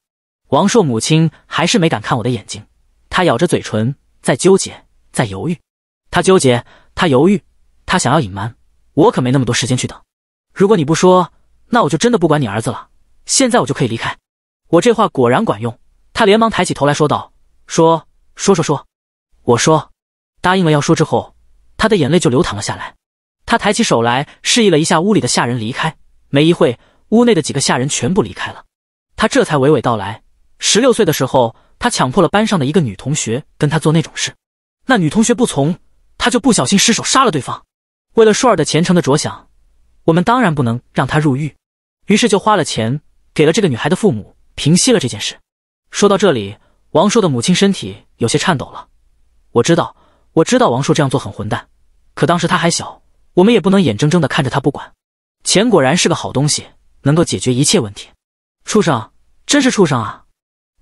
王硕母亲还是没敢看我的眼睛，他咬着嘴唇，在纠结，在犹豫。他纠结，他犹豫，他想要隐瞒。我可没那么多时间去等。如果你不说，那我就真的不管你儿子了。现在我就可以离开。我这话果然管用，他连忙抬起头来说道：“说说说说，我说答应了要说之后，他的眼泪就流淌了下来。他抬起手来示意了一下屋里的下人离开，没一会，屋内的几个下人全部离开了。他这才娓娓道来：十六岁的时候，他强迫了班上的一个女同学跟他做那种事，那女同学不从，他就不小心失手杀了对方。为了硕儿的前程的着想，我们当然不能让他入狱，于是就花了钱。”给了这个女孩的父母平息了这件事。说到这里，王硕的母亲身体有些颤抖了。我知道，我知道王硕这样做很混蛋，可当时他还小，我们也不能眼睁睁的看着他不管。钱果然是个好东西，能够解决一切问题。畜生，真是畜生啊！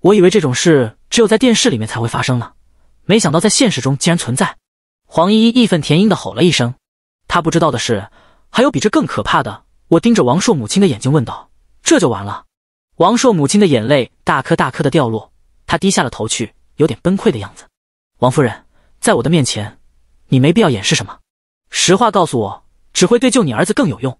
我以为这种事只有在电视里面才会发生呢，没想到在现实中竟然存在。黄依依义愤填膺的吼了一声。他不知道的是，还有比这更可怕的。我盯着王硕母亲的眼睛问道。这就完了，王硕母亲的眼泪大颗大颗的掉落，她低下了头去，有点崩溃的样子。王夫人，在我的面前，你没必要掩饰什么，实话告诉我，只会对救你儿子更有用。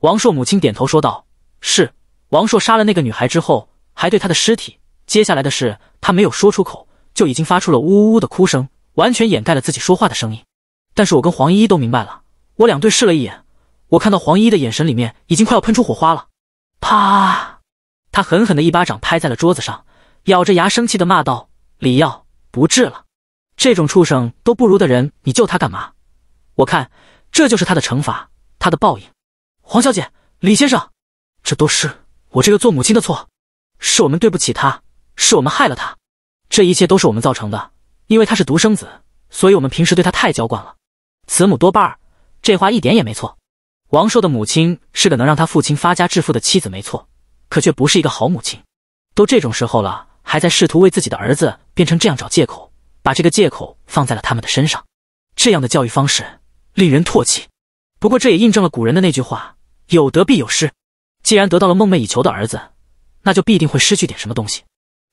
王硕母亲点头说道：“是。”王硕杀了那个女孩之后，还对她的尸体，接下来的事他没有说出口，就已经发出了呜呜呜的哭声，完全掩盖了自己说话的声音。但是我跟黄依依都明白了，我两对视了一眼，我看到黄依依的眼神里面已经快要喷出火花了。啪！他狠狠的一巴掌拍在了桌子上，咬着牙生气的骂道：“李耀不治了，这种畜生都不如的人，你救他干嘛？我看这就是他的惩罚，他的报应。”黄小姐，李先生，这都是我这个做母亲的错，是我们对不起他，是我们害了他，这一切都是我们造成的。因为他是独生子，所以我们平时对他太娇惯了。慈母多半儿，这话一点也没错。王硕的母亲是个能让他父亲发家致富的妻子，没错，可却不是一个好母亲。都这种时候了，还在试图为自己的儿子变成这样找借口，把这个借口放在了他们的身上。这样的教育方式令人唾弃。不过这也印证了古人的那句话：有得必有失。既然得到了梦寐以求的儿子，那就必定会失去点什么东西。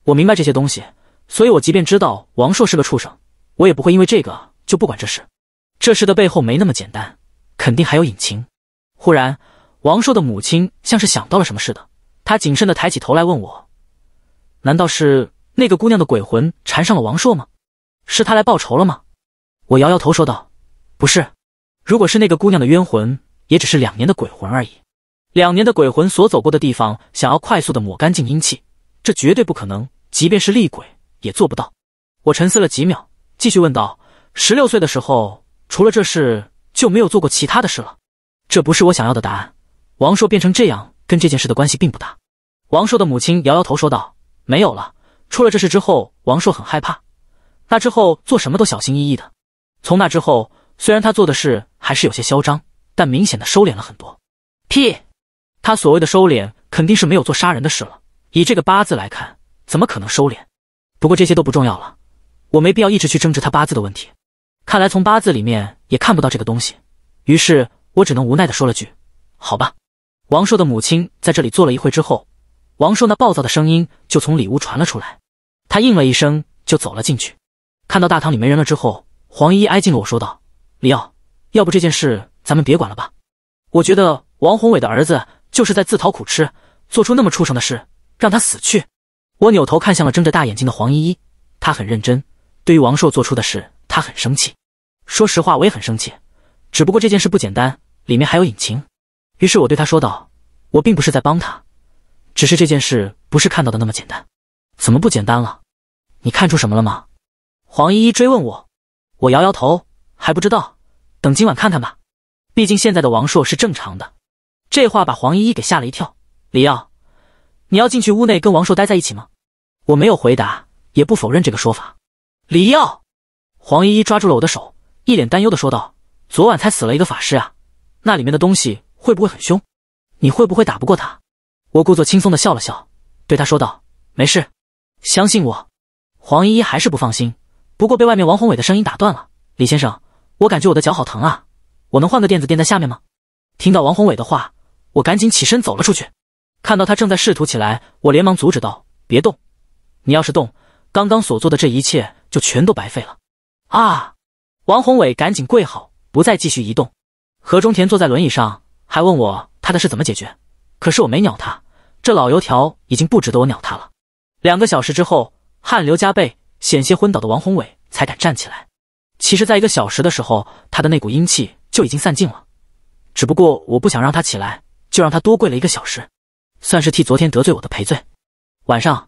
我明白这些东西，所以我即便知道王硕是个畜生，我也不会因为这个就不管这事。这事的背后没那么简单，肯定还有隐情。忽然，王硕的母亲像是想到了什么似的，她谨慎的抬起头来问我：“难道是那个姑娘的鬼魂缠上了王硕吗？是他来报仇了吗？”我摇摇头说道：“不是。如果是那个姑娘的冤魂，也只是两年的鬼魂而已。两年的鬼魂所走过的地方，想要快速的抹干净阴气，这绝对不可能。即便是厉鬼也做不到。”我沉思了几秒，继续问道：“十六岁的时候，除了这事，就没有做过其他的事了？”这不是我想要的答案。王硕变成这样，跟这件事的关系并不大。王硕的母亲摇摇头说道：“没有了，出了这事之后，王硕很害怕，那之后做什么都小心翼翼的。从那之后，虽然他做的事还是有些嚣张，但明显的收敛了很多。屁，他所谓的收敛，肯定是没有做杀人的事了。以这个八字来看，怎么可能收敛？不过这些都不重要了，我没必要一直去争执他八字的问题。看来从八字里面也看不到这个东西。于是。”我只能无奈的说了句：“好吧。”王硕的母亲在这里坐了一会之后，王硕那暴躁的声音就从里屋传了出来。他应了一声，就走了进去。看到大堂里没人了之后，黄依依挨近了我说道：“李奥，要不这件事咱们别管了吧？我觉得王宏伟的儿子就是在自讨苦吃，做出那么畜生的事，让他死去。”我扭头看向了睁着大眼睛的黄依依，她很认真，对于王硕做出的事，她很生气。说实话，我也很生气。只不过这件事不简单，里面还有隐情。于是我对他说道：“我并不是在帮他，只是这件事不是看到的那么简单。”“怎么不简单了？你看出什么了吗？”黄依依追问我。我摇摇头，还不知道，等今晚看看吧。毕竟现在的王硕是正常的。这话把黄依依给吓了一跳。李耀，你要进去屋内跟王硕待在一起吗？我没有回答，也不否认这个说法。李耀，黄依依抓住了我的手，一脸担忧的说道。昨晚才死了一个法师啊，那里面的东西会不会很凶？你会不会打不过他？我故作轻松的笑了笑，对他说道：“没事，相信我。”黄依依还是不放心，不过被外面王宏伟的声音打断了：“李先生，我感觉我的脚好疼啊，我能换个垫子垫在下面吗？”听到王宏伟的话，我赶紧起身走了出去，看到他正在试图起来，我连忙阻止道：“别动，你要是动，刚刚所做的这一切就全都白费了。”啊！王宏伟赶紧跪好。不再继续移动。何中田坐在轮椅上，还问我他的事怎么解决。可是我没鸟他，这老油条已经不值得我鸟他了。两个小时之后，汗流浃背、险些昏倒的王宏伟才敢站起来。其实，在一个小时的时候，他的那股阴气就已经散尽了。只不过我不想让他起来，就让他多跪了一个小时，算是替昨天得罪我的赔罪。晚上，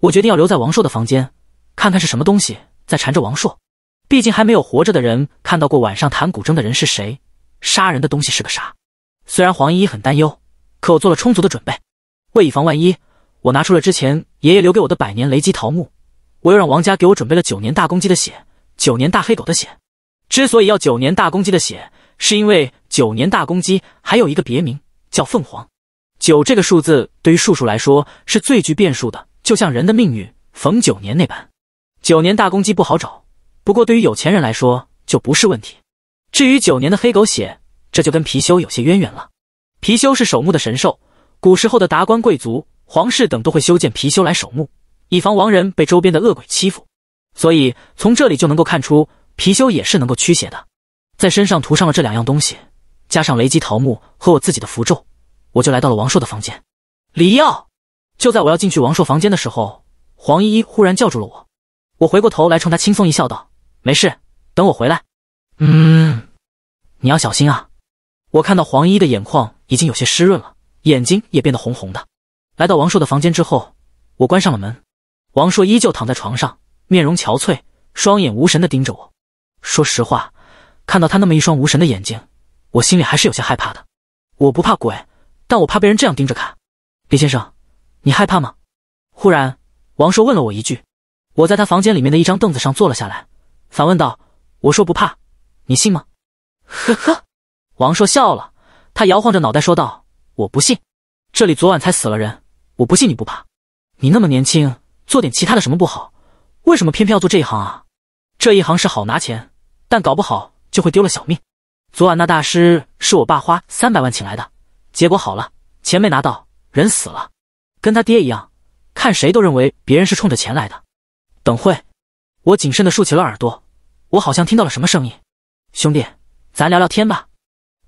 我决定要留在王朔的房间，看看是什么东西在缠着王朔。毕竟还没有活着的人看到过晚上弹古筝的人是谁，杀人的东西是个啥。虽然黄依依很担忧，可我做了充足的准备。为以防万一，我拿出了之前爷爷留给我的百年雷击桃木，我又让王家给我准备了九年大公鸡的血，九年大黑狗的血。之所以要九年大公鸡的血，是因为九年大公鸡还有一个别名叫凤凰。九这个数字对于叔数来说是最具变数的，就像人的命运逢九年那般。九年大公鸡不好找。不过对于有钱人来说就不是问题。至于九年的黑狗血，这就跟貔貅有些渊源了。貔貅是守墓的神兽，古时候的达官贵族、皇室等都会修建貔貅来守墓，以防亡人被周边的恶鬼欺负。所以从这里就能够看出，貔貅也是能够驱邪的。在身上涂上了这两样东西，加上雷击桃木和我自己的符咒，我就来到了王硕的房间。李耀，就在我要进去王硕房间的时候，黄依依忽然叫住了我。我回过头来冲他轻松一笑，道。没事，等我回来。嗯，你要小心啊！我看到黄依依的眼眶已经有些湿润了，眼睛也变得红红的。来到王硕的房间之后，我关上了门。王硕依旧躺在床上，面容憔悴，双眼无神的盯着我。说实话，看到他那么一双无神的眼睛，我心里还是有些害怕的。我不怕鬼，但我怕被人这样盯着看。李先生，你害怕吗？忽然，王硕问了我一句。我在他房间里面的一张凳子上坐了下来。反问道：“我说不怕，你信吗？”呵呵，王硕笑了。他摇晃着脑袋说道：“我不信，这里昨晚才死了人，我不信你不怕。你那么年轻，做点其他的什么不好？为什么偏偏要做这一行啊？这一行是好拿钱，但搞不好就会丢了小命。昨晚那大师是我爸花三百万请来的，结果好了，钱没拿到，人死了，跟他爹一样，看谁都认为别人是冲着钱来的。等会。”我谨慎的竖起了耳朵，我好像听到了什么声音。兄弟，咱聊聊天吧，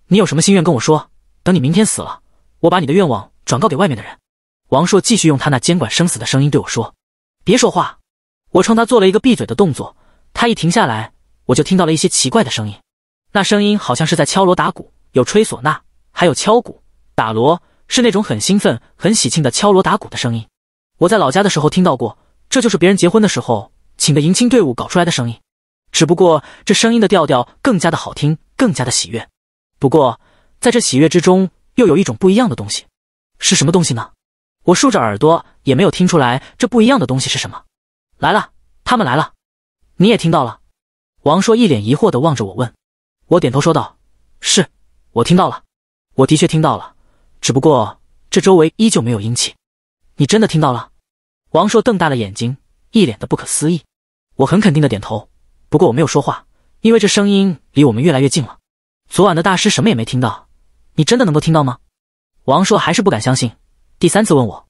你有什么心愿跟我说，等你明天死了，我把你的愿望转告给外面的人。王硕继续用他那监管生死的声音对我说：“别说话。”我冲他做了一个闭嘴的动作。他一停下来，我就听到了一些奇怪的声音。那声音好像是在敲锣打鼓，有吹唢呐，还有敲鼓打锣，是那种很兴奋、很喜庆的敲锣打鼓的声音。我在老家的时候听到过，这就是别人结婚的时候。请的迎亲队伍搞出来的声音，只不过这声音的调调更加的好听，更加的喜悦。不过在这喜悦之中，又有一种不一样的东西，是什么东西呢？我竖着耳朵也没有听出来，这不一样的东西是什么。来了，他们来了，你也听到了。王硕一脸疑惑的望着我问，我点头说道：“是，我听到了，我的确听到了，只不过这周围依旧没有阴气。”你真的听到了？王硕瞪大了眼睛，一脸的不可思议。我很肯定的点头，不过我没有说话，因为这声音离我们越来越近了。昨晚的大师什么也没听到，你真的能够听到吗？王硕还是不敢相信，第三次问我。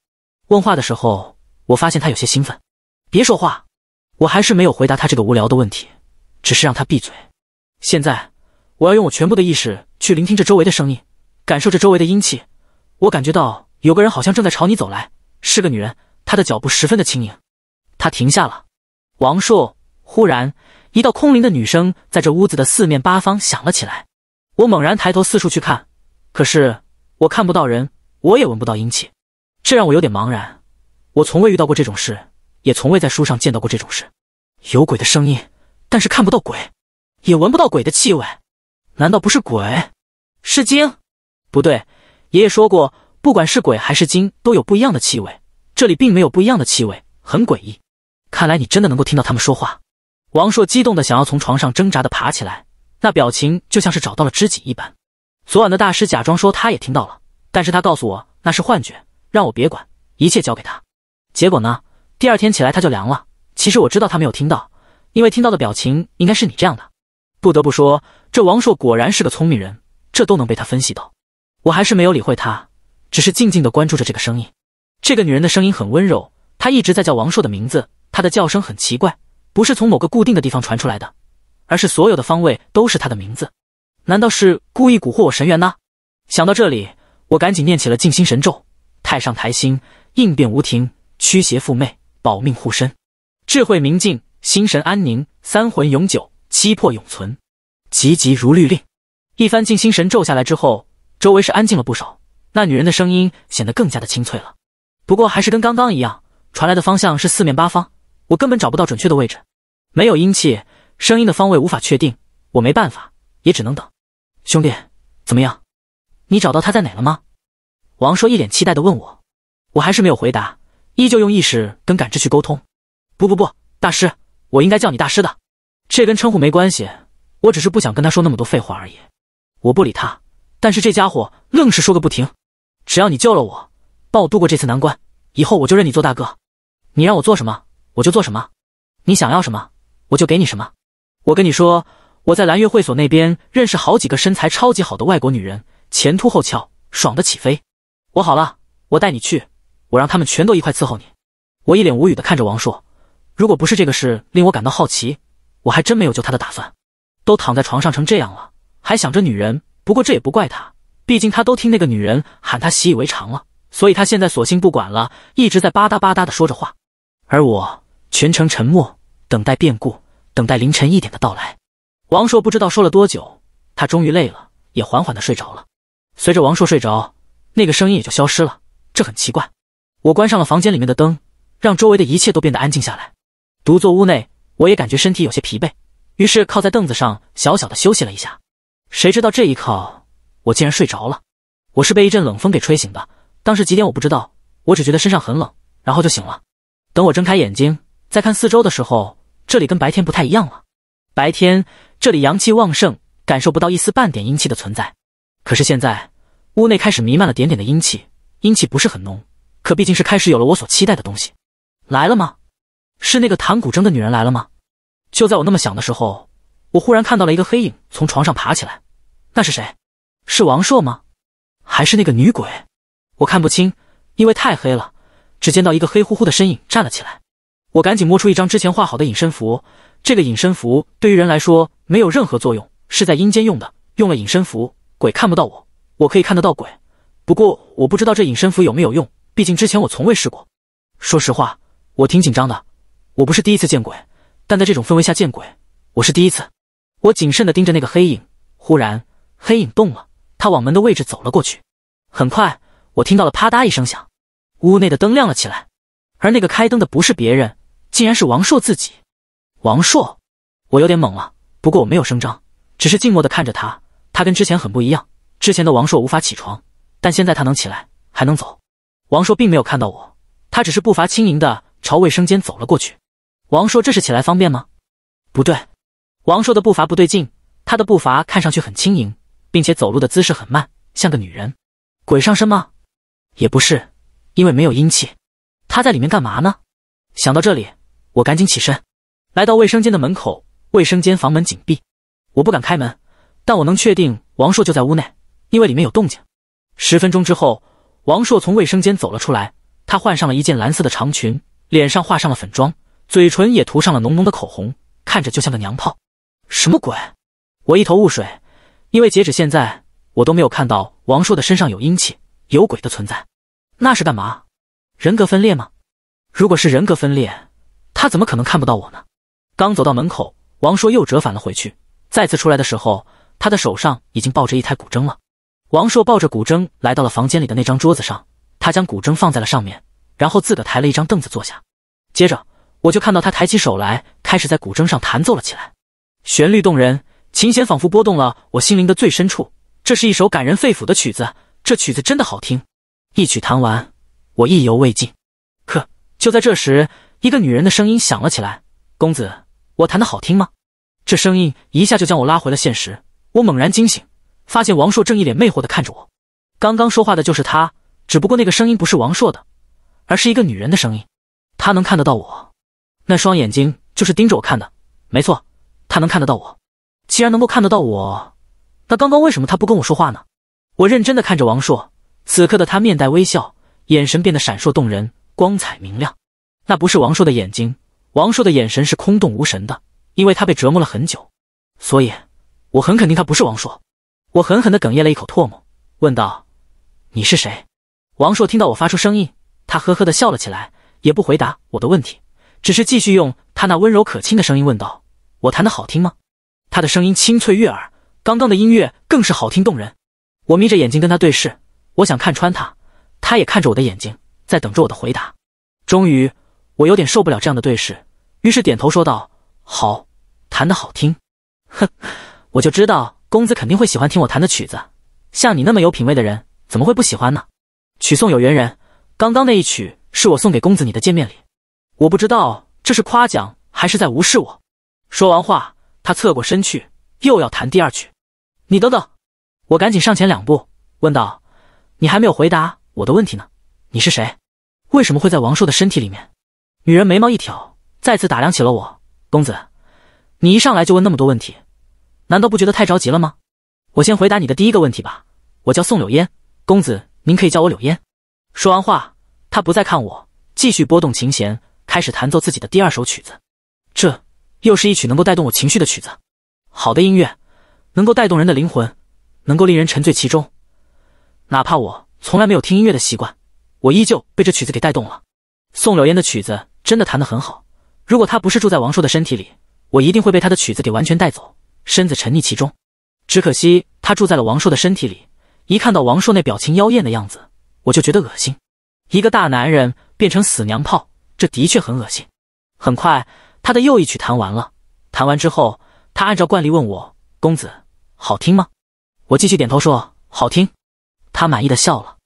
问话的时候，我发现他有些兴奋。别说话，我还是没有回答他这个无聊的问题，只是让他闭嘴。现在，我要用我全部的意识去聆听这周围的声音，感受这周围的阴气。我感觉到有个人好像正在朝你走来，是个女人，她的脚步十分的轻盈。她停下了。王硕忽然，一道空灵的女声在这屋子的四面八方响了起来。我猛然抬头四处去看，可是我看不到人，我也闻不到阴气，这让我有点茫然。我从未遇到过这种事，也从未在书上见到过这种事。有鬼的声音，但是看不到鬼，也闻不到鬼的气味。难道不是鬼？是精？不对，爷爷说过，不管是鬼还是精，都有不一样的气味。这里并没有不一样的气味，很诡异。看来你真的能够听到他们说话。王硕激动的想要从床上挣扎的爬起来，那表情就像是找到了知己一般。昨晚的大师假装说他也听到了，但是他告诉我那是幻觉，让我别管，一切交给他。结果呢，第二天起来他就凉了。其实我知道他没有听到，因为听到的表情应该是你这样的。不得不说，这王硕果然是个聪明人，这都能被他分析到。我还是没有理会他，只是静静的关注着这个声音。这个女人的声音很温柔，她一直在叫王硕的名字。它的叫声很奇怪，不是从某个固定的地方传出来的，而是所有的方位都是它的名字。难道是故意蛊惑我神元呢？想到这里，我赶紧念起了静心神咒：太上台星，应变无停，驱邪缚魅，保命护身，智慧明净，心神安宁，三魂永久，七魄永存，急急如律令。一番静心神咒下来之后，周围是安静了不少，那女人的声音显得更加的清脆了。不过还是跟刚刚一样，传来的方向是四面八方。我根本找不到准确的位置，没有阴气，声音的方位无法确定，我没办法，也只能等。兄弟，怎么样？你找到他在哪了吗？王硕一脸期待地问我，我还是没有回答，依旧用意识跟感知去沟通。不不不，大师，我应该叫你大师的，这跟称呼没关系，我只是不想跟他说那么多废话而已。我不理他，但是这家伙愣是说个不停。只要你救了我，帮我渡过这次难关，以后我就认你做大哥。你让我做什么？我就做什么，你想要什么，我就给你什么。我跟你说，我在蓝月会所那边认识好几个身材超级好的外国女人，前凸后翘，爽的起飞。我好了，我带你去，我让他们全都一块伺候你。我一脸无语的看着王硕，如果不是这个事令我感到好奇，我还真没有救他的打算。都躺在床上成这样了，还想着女人。不过这也不怪他，毕竟他都听那个女人喊他习以为常了，所以他现在索性不管了，一直在吧嗒吧嗒的说着话。而我全程沉默，等待变故，等待凌晨一点的到来。王硕不知道说了多久，他终于累了，也缓缓的睡着了。随着王硕睡着，那个声音也就消失了。这很奇怪。我关上了房间里面的灯，让周围的一切都变得安静下来。独坐屋内，我也感觉身体有些疲惫，于是靠在凳子上小小的休息了一下。谁知道这一靠，我竟然睡着了。我是被一阵冷风给吹醒的。当时几点我不知道，我只觉得身上很冷，然后就醒了。等我睁开眼睛，再看四周的时候，这里跟白天不太一样了。白天这里阳气旺盛，感受不到一丝半点阴气的存在。可是现在，屋内开始弥漫了点点的阴气，阴气不是很浓，可毕竟是开始有了我所期待的东西。来了吗？是那个弹古筝的女人来了吗？就在我那么想的时候，我忽然看到了一个黑影从床上爬起来。那是谁？是王硕吗？还是那个女鬼？我看不清，因为太黑了。只见到一个黑乎乎的身影站了起来，我赶紧摸出一张之前画好的隐身符。这个隐身符对于人来说没有任何作用，是在阴间用的。用了隐身符，鬼看不到我，我可以看得到鬼。不过我不知道这隐身符有没有用，毕竟之前我从未试过。说实话，我挺紧张的。我不是第一次见鬼，但在这种氛围下见鬼，我是第一次。我谨慎地盯着那个黑影。忽然，黑影动了，他往门的位置走了过去。很快，我听到了啪嗒一声响。屋内的灯亮了起来，而那个开灯的不是别人，竟然是王硕自己。王硕，我有点懵了，不过我没有声张，只是静默的看着他。他跟之前很不一样，之前的王硕无法起床，但现在他能起来，还能走。王硕并没有看到我，他只是步伐轻盈的朝卫生间走了过去。王硕，这是起来方便吗？不对，王硕的步伐不对劲，他的步伐看上去很轻盈，并且走路的姿势很慢，像个女人。鬼上身吗？也不是。因为没有阴气，他在里面干嘛呢？想到这里，我赶紧起身，来到卫生间的门口。卫生间房门紧闭，我不敢开门，但我能确定王硕就在屋内，因为里面有动静。十分钟之后，王硕从卫生间走了出来，他换上了一件蓝色的长裙，脸上画上了粉妆，嘴唇也涂上了浓浓的口红，看着就像个娘炮。什么鬼？我一头雾水，因为截止现在，我都没有看到王硕的身上有阴气、有鬼的存在。那是干嘛？人格分裂吗？如果是人格分裂，他怎么可能看不到我呢？刚走到门口，王硕又折返了回去。再次出来的时候，他的手上已经抱着一台古筝了。王硕抱着古筝来到了房间里的那张桌子上，他将古筝放在了上面，然后自个抬了一张凳子坐下。接着，我就看到他抬起手来，开始在古筝上弹奏了起来。旋律动人，琴弦仿佛拨动了我心灵的最深处。这是一首感人肺腑的曲子，这曲子真的好听。一曲弹完，我意犹未尽。可就在这时，一个女人的声音响了起来：“公子，我弹的好听吗？”这声音一下就将我拉回了现实。我猛然惊醒，发现王朔正一脸魅惑的看着我。刚刚说话的就是他，只不过那个声音不是王朔的，而是一个女人的声音。他能看得到我？那双眼睛就是盯着我看的。没错，他能看得到我。既然能够看得到我，那刚刚为什么他不跟我说话呢？我认真的看着王朔。此刻的他面带微笑，眼神变得闪烁动人，光彩明亮。那不是王硕的眼睛，王硕的眼神是空洞无神的，因为他被折磨了很久。所以，我很肯定他不是王硕。我狠狠地哽咽了一口唾沫，问道：“你是谁？”王硕听到我发出声音，他呵呵地笑了起来，也不回答我的问题，只是继续用他那温柔可亲的声音问道：“我弹得好听吗？”他的声音清脆悦耳，刚刚的音乐更是好听动人。我眯着眼睛跟他对视。我想看穿他，他也看着我的眼睛，在等着我的回答。终于，我有点受不了这样的对视，于是点头说道：“好，弹得好听。”哼，我就知道公子肯定会喜欢听我弹的曲子。像你那么有品位的人，怎么会不喜欢呢？曲送有缘人，刚刚那一曲是我送给公子你的见面礼。我不知道这是夸奖还是在无视我。说完话，他侧过身去，又要弹第二曲。你等等，我赶紧上前两步，问道。你还没有回答我的问题呢，你是谁？为什么会在王硕的身体里面？女人眉毛一挑，再次打量起了我。公子，你一上来就问那么多问题，难道不觉得太着急了吗？我先回答你的第一个问题吧。我叫宋柳烟，公子您可以叫我柳烟。说完话，她不再看我，继续拨动琴弦，开始弹奏自己的第二首曲子。这又是一曲能够带动我情绪的曲子。好的音乐，能够带动人的灵魂，能够令人沉醉其中。哪怕我从来没有听音乐的习惯，我依旧被这曲子给带动了。宋柳烟的曲子真的弹得很好。如果她不是住在王朔的身体里，我一定会被他的曲子给完全带走，身子沉溺其中。只可惜他住在了王朔的身体里。一看到王朔那表情妖艳的样子，我就觉得恶心。一个大男人变成死娘炮，这的确很恶心。很快，他的又一曲弹完了。弹完之后，他按照惯例问我：“公子，好听吗？”我继续点头说：“好听。”他满意的笑了，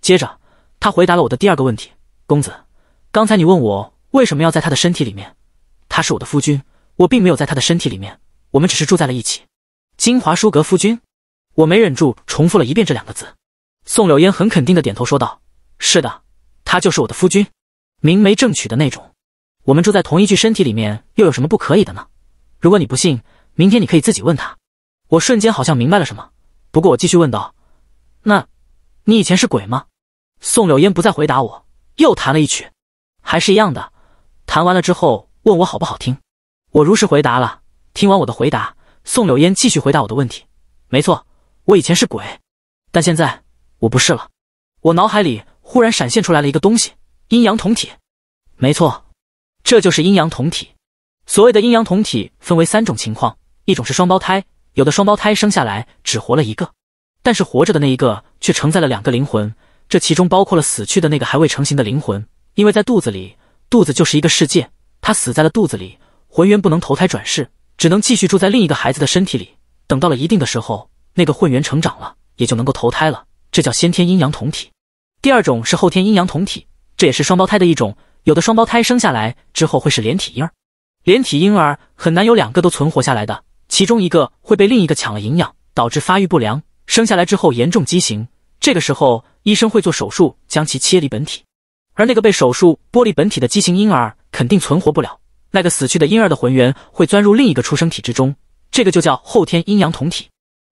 接着他回答了我的第二个问题：“公子，刚才你问我为什么要在他的身体里面？他是我的夫君，我并没有在他的身体里面，我们只是住在了一起。”金华书阁夫君，我没忍住重复了一遍这两个字。宋柳烟很肯定的点头说道：“是的，他就是我的夫君，明媒正娶的那种。我们住在同一具身体里面，又有什么不可以的呢？如果你不信，明天你可以自己问他。”我瞬间好像明白了什么，不过我继续问道：“那？”你以前是鬼吗？宋柳烟不再回答我，又弹了一曲，还是一样的。弹完了之后，问我好不好听，我如实回答了。听完我的回答，宋柳烟继续回答我的问题。没错，我以前是鬼，但现在我不是了。我脑海里忽然闪现出来了一个东西——阴阳同体。没错，这就是阴阳同体。所谓的阴阳同体分为三种情况，一种是双胞胎，有的双胞胎生下来只活了一个，但是活着的那一个。却承载了两个灵魂，这其中包括了死去的那个还未成型的灵魂，因为在肚子里，肚子就是一个世界，他死在了肚子里，魂元不能投胎转世，只能继续住在另一个孩子的身体里，等到了一定的时候，那个混元成长了，也就能够投胎了，这叫先天阴阳同体。第二种是后天阴阳同体，这也是双胞胎的一种，有的双胞胎生下来之后会是连体婴儿，连体婴儿很难有两个都存活下来的，其中一个会被另一个抢了营养，导致发育不良，生下来之后严重畸形。这个时候，医生会做手术将其切离本体，而那个被手术剥离本体的畸形婴儿肯定存活不了。那个死去的婴儿的魂元会钻入另一个出生体之中，这个就叫后天阴阳同体。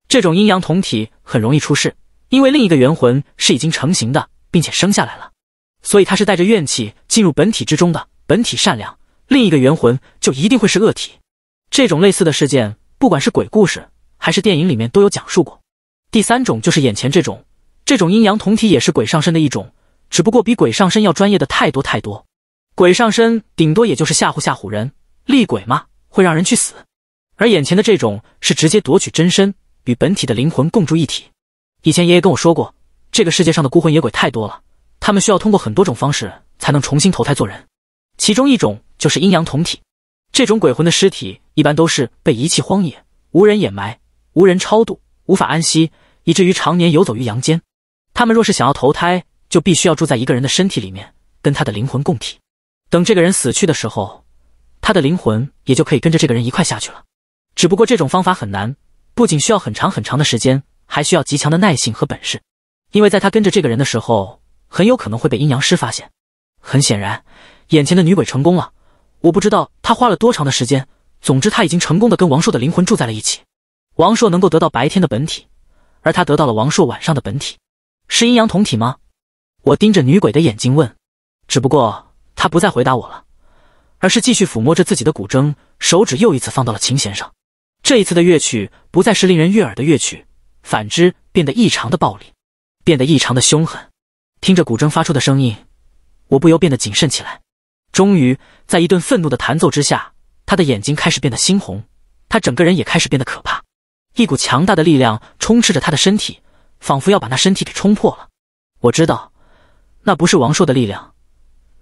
这种阴阳同体很容易出事，因为另一个元魂是已经成型的，并且生下来了，所以他是带着怨气进入本体之中的。本体善良，另一个元魂就一定会是恶体。这种类似的事件，不管是鬼故事还是电影里面都有讲述过。第三种就是眼前这种。这种阴阳同体也是鬼上身的一种，只不过比鬼上身要专业的太多太多。鬼上身顶多也就是吓唬吓唬人，厉鬼嘛，会让人去死。而眼前的这种是直接夺取真身，与本体的灵魂共住一体。以前爷爷跟我说过，这个世界上的孤魂野鬼太多了，他们需要通过很多种方式才能重新投胎做人，其中一种就是阴阳同体。这种鬼魂的尸体一般都是被遗弃荒野，无人掩埋，无人超度，无法安息，以至于常年游走于阳间。他们若是想要投胎，就必须要住在一个人的身体里面，跟他的灵魂共体。等这个人死去的时候，他的灵魂也就可以跟着这个人一块下去了。只不过这种方法很难，不仅需要很长很长的时间，还需要极强的耐性和本事。因为在他跟着这个人的时候，很有可能会被阴阳师发现。很显然，眼前的女鬼成功了。我不知道她花了多长的时间，总之她已经成功的跟王朔的灵魂住在了一起。王朔能够得到白天的本体，而他得到了王朔晚上的本体。是阴阳同体吗？我盯着女鬼的眼睛问。只不过她不再回答我了，而是继续抚摸着自己的古筝，手指又一次放到了琴弦上。这一次的乐曲不再是令人悦耳的乐曲，反之变得异常的暴力，变得异常的凶狠。听着古筝发出的声音，我不由变得谨慎起来。终于，在一顿愤怒的弹奏之下，她的眼睛开始变得猩红，她整个人也开始变得可怕。一股强大的力量充斥着她的身体。仿佛要把那身体给冲破了。我知道，那不是王硕的力量，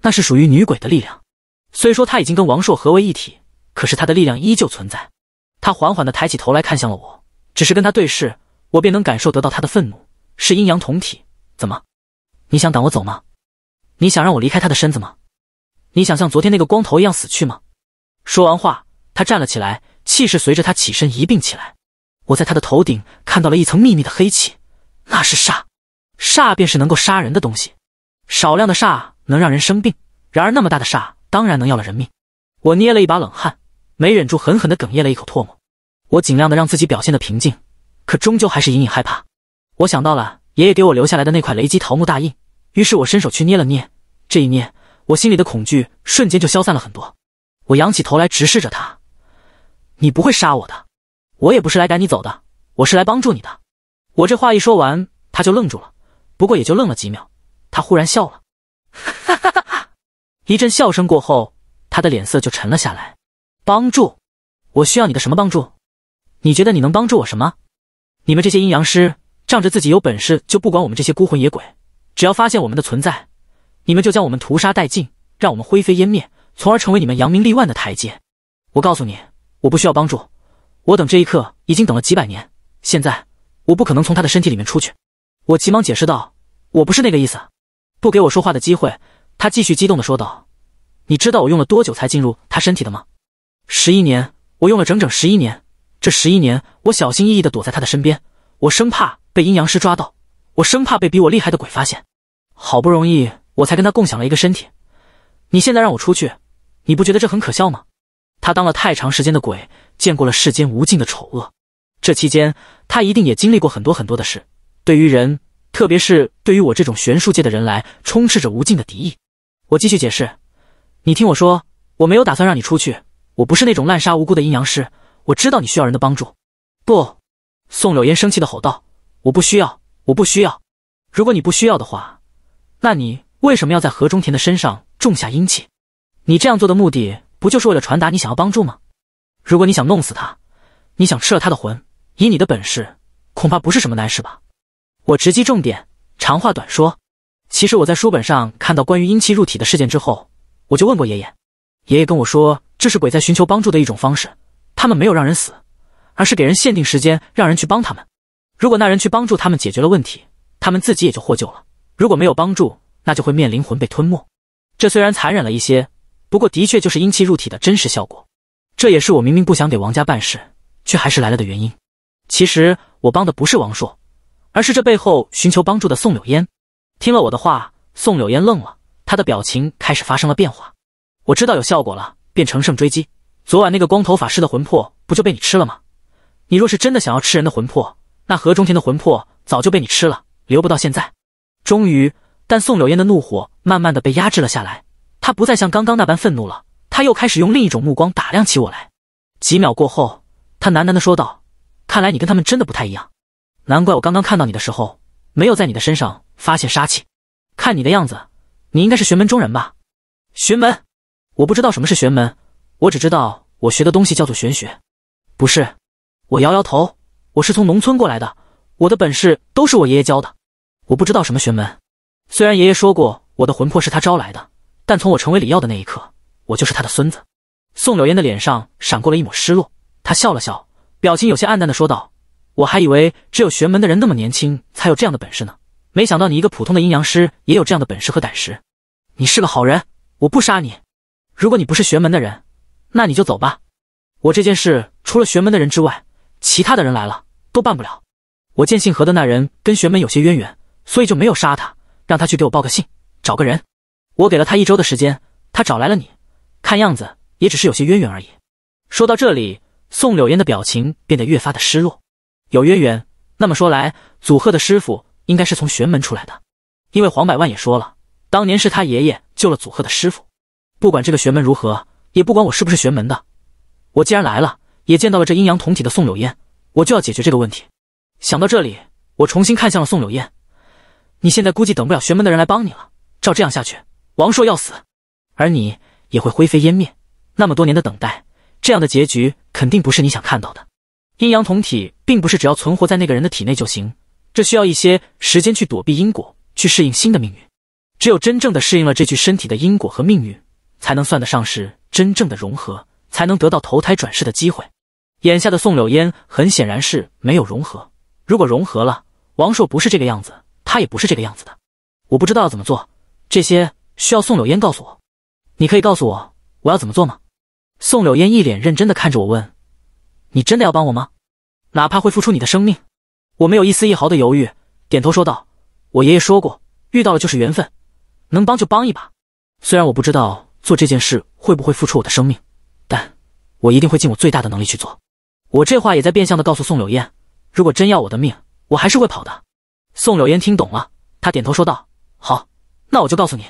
那是属于女鬼的力量。虽说他已经跟王硕合为一体，可是他的力量依旧存在。他缓缓地抬起头来看向了我，只是跟他对视，我便能感受得到他的愤怒。是阴阳同体，怎么？你想赶我走吗？你想让我离开他的身子吗？你想像昨天那个光头一样死去吗？说完话，他站了起来，气势随着他起身一并起来。我在他的头顶看到了一层密密的黑气。那是煞，煞便是能够杀人的东西。少量的煞能让人生病，然而那么大的煞当然能要了人命。我捏了一把冷汗，没忍住狠狠地哽咽了一口唾沫。我尽量的让自己表现的平静，可终究还是隐隐害怕。我想到了爷爷给我留下来的那块雷击桃木大印，于是我伸手去捏了捏。这一捏，我心里的恐惧瞬间就消散了很多。我仰起头来直视着他：“你不会杀我的，我也不是来赶你走的，我是来帮助你的。”我这话一说完，他就愣住了，不过也就愣了几秒，他忽然笑了，哈哈哈哈哈！一阵笑声过后，他的脸色就沉了下来。帮助？我需要你的什么帮助？你觉得你能帮助我什么？你们这些阴阳师仗着自己有本事，就不管我们这些孤魂野鬼，只要发现我们的存在，你们就将我们屠杀殆尽，让我们灰飞烟灭，从而成为你们扬名立万的台阶。我告诉你，我不需要帮助，我等这一刻已经等了几百年，现在。我不可能从他的身体里面出去，我急忙解释道：“我不是那个意思。”不给我说话的机会，他继续激动的说道：“你知道我用了多久才进入他身体的吗？十一年，我用了整整十一年。这十一年，我小心翼翼的躲在他的身边，我生怕被阴阳师抓到，我生怕被比我厉害的鬼发现。好不容易我才跟他共享了一个身体，你现在让我出去，你不觉得这很可笑吗？”他当了太长时间的鬼，见过了世间无尽的丑恶。这期间，他一定也经历过很多很多的事。对于人，特别是对于我这种玄术界的人来，充斥着无尽的敌意。我继续解释，你听我说，我没有打算让你出去。我不是那种滥杀无辜的阴阳师。我知道你需要人的帮助。不，宋柳烟生气的吼道：“我不需要，我不需要。如果你不需要的话，那你为什么要在何中田的身上种下阴气？你这样做的目的，不就是为了传达你想要帮助吗？如果你想弄死他，你想吃了他的魂？”以你的本事，恐怕不是什么难事吧？我直击重点，长话短说。其实我在书本上看到关于阴气入体的事件之后，我就问过爷爷，爷爷跟我说这是鬼在寻求帮助的一种方式。他们没有让人死，而是给人限定时间，让人去帮他们。如果那人去帮助他们解决了问题，他们自己也就获救了；如果没有帮助，那就会面临魂被吞没。这虽然残忍了一些，不过的确就是阴气入体的真实效果。这也是我明明不想给王家办事，却还是来了的原因。其实我帮的不是王硕，而是这背后寻求帮助的宋柳烟。听了我的话，宋柳烟愣了，她的表情开始发生了变化。我知道有效果了，便乘胜追击。昨晚那个光头法师的魂魄不就被你吃了吗？你若是真的想要吃人的魂魄，那何中田的魂魄早就被你吃了，留不到现在。终于，但宋柳烟的怒火慢慢的被压制了下来，她不再像刚刚那般愤怒了，她又开始用另一种目光打量起我来。几秒过后，她喃喃的说道。看来你跟他们真的不太一样，难怪我刚刚看到你的时候没有在你的身上发现杀气。看你的样子，你应该是玄门中人吧？玄门？我不知道什么是玄门，我只知道我学的东西叫做玄学。不是，我摇摇头，我是从农村过来的，我的本事都是我爷爷教的。我不知道什么玄门，虽然爷爷说过我的魂魄是他招来的，但从我成为李耀的那一刻，我就是他的孙子。宋柳烟的脸上闪过了一抹失落，她笑了笑。表情有些黯淡的说道：“我还以为只有玄门的人那么年轻才有这样的本事呢，没想到你一个普通的阴阳师也有这样的本事和胆识。你是个好人，我不杀你。如果你不是玄门的人，那你就走吧。我这件事除了玄门的人之外，其他的人来了都办不了。我见姓何的那人跟玄门有些渊源，所以就没有杀他，让他去给我报个信，找个人。我给了他一周的时间，他找来了你。看样子也只是有些渊源而已。”说到这里。宋柳烟的表情变得越发的失落。有渊源，那么说来，祖鹤的师傅应该是从玄门出来的，因为黄百万也说了，当年是他爷爷救了祖鹤的师傅。不管这个玄门如何，也不管我是不是玄门的，我既然来了，也见到了这阴阳同体的宋柳烟，我就要解决这个问题。想到这里，我重新看向了宋柳烟：“你现在估计等不了玄门的人来帮你了，照这样下去，王硕要死，而你也会灰飞烟灭。那么多年的等待。”这样的结局肯定不是你想看到的。阴阳同体并不是只要存活在那个人的体内就行，这需要一些时间去躲避因果，去适应新的命运。只有真正的适应了这具身体的因果和命运，才能算得上是真正的融合，才能得到投胎转世的机会。眼下的宋柳烟很显然是没有融合。如果融合了，王硕不是这个样子，他也不是这个样子的。我不知道要怎么做，这些需要宋柳烟告诉我。你可以告诉我我要怎么做吗？宋柳烟一脸认真的看着我，问：“你真的要帮我吗？哪怕会付出你的生命？”我没有一丝一毫的犹豫，点头说道：“我爷爷说过，遇到了就是缘分，能帮就帮一把。虽然我不知道做这件事会不会付出我的生命，但我一定会尽我最大的能力去做。”我这话也在变相的告诉宋柳烟，如果真要我的命，我还是会跑的。宋柳烟听懂了，她点头说道：“好，那我就告诉你，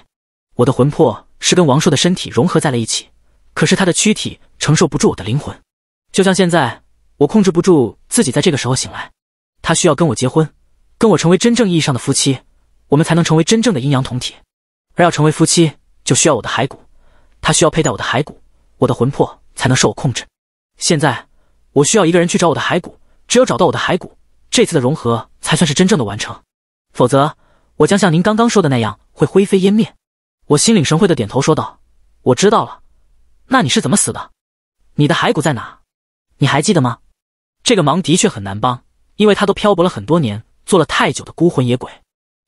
我的魂魄是跟王硕的身体融合在了一起。”可是他的躯体承受不住我的灵魂，就像现在，我控制不住自己在这个时候醒来。他需要跟我结婚，跟我成为真正意义上的夫妻，我们才能成为真正的阴阳同体。而要成为夫妻，就需要我的骸骨，他需要佩戴我的骸骨，我的魂魄才能受我控制。现在，我需要一个人去找我的骸骨，只有找到我的骸骨，这次的融合才算是真正的完成，否则我将像您刚刚说的那样，会灰飞烟灭。我心领神会的点头说道：“我知道了。”那你是怎么死的？你的骸骨在哪？你还记得吗？这个忙的确很难帮，因为他都漂泊了很多年，做了太久的孤魂野鬼。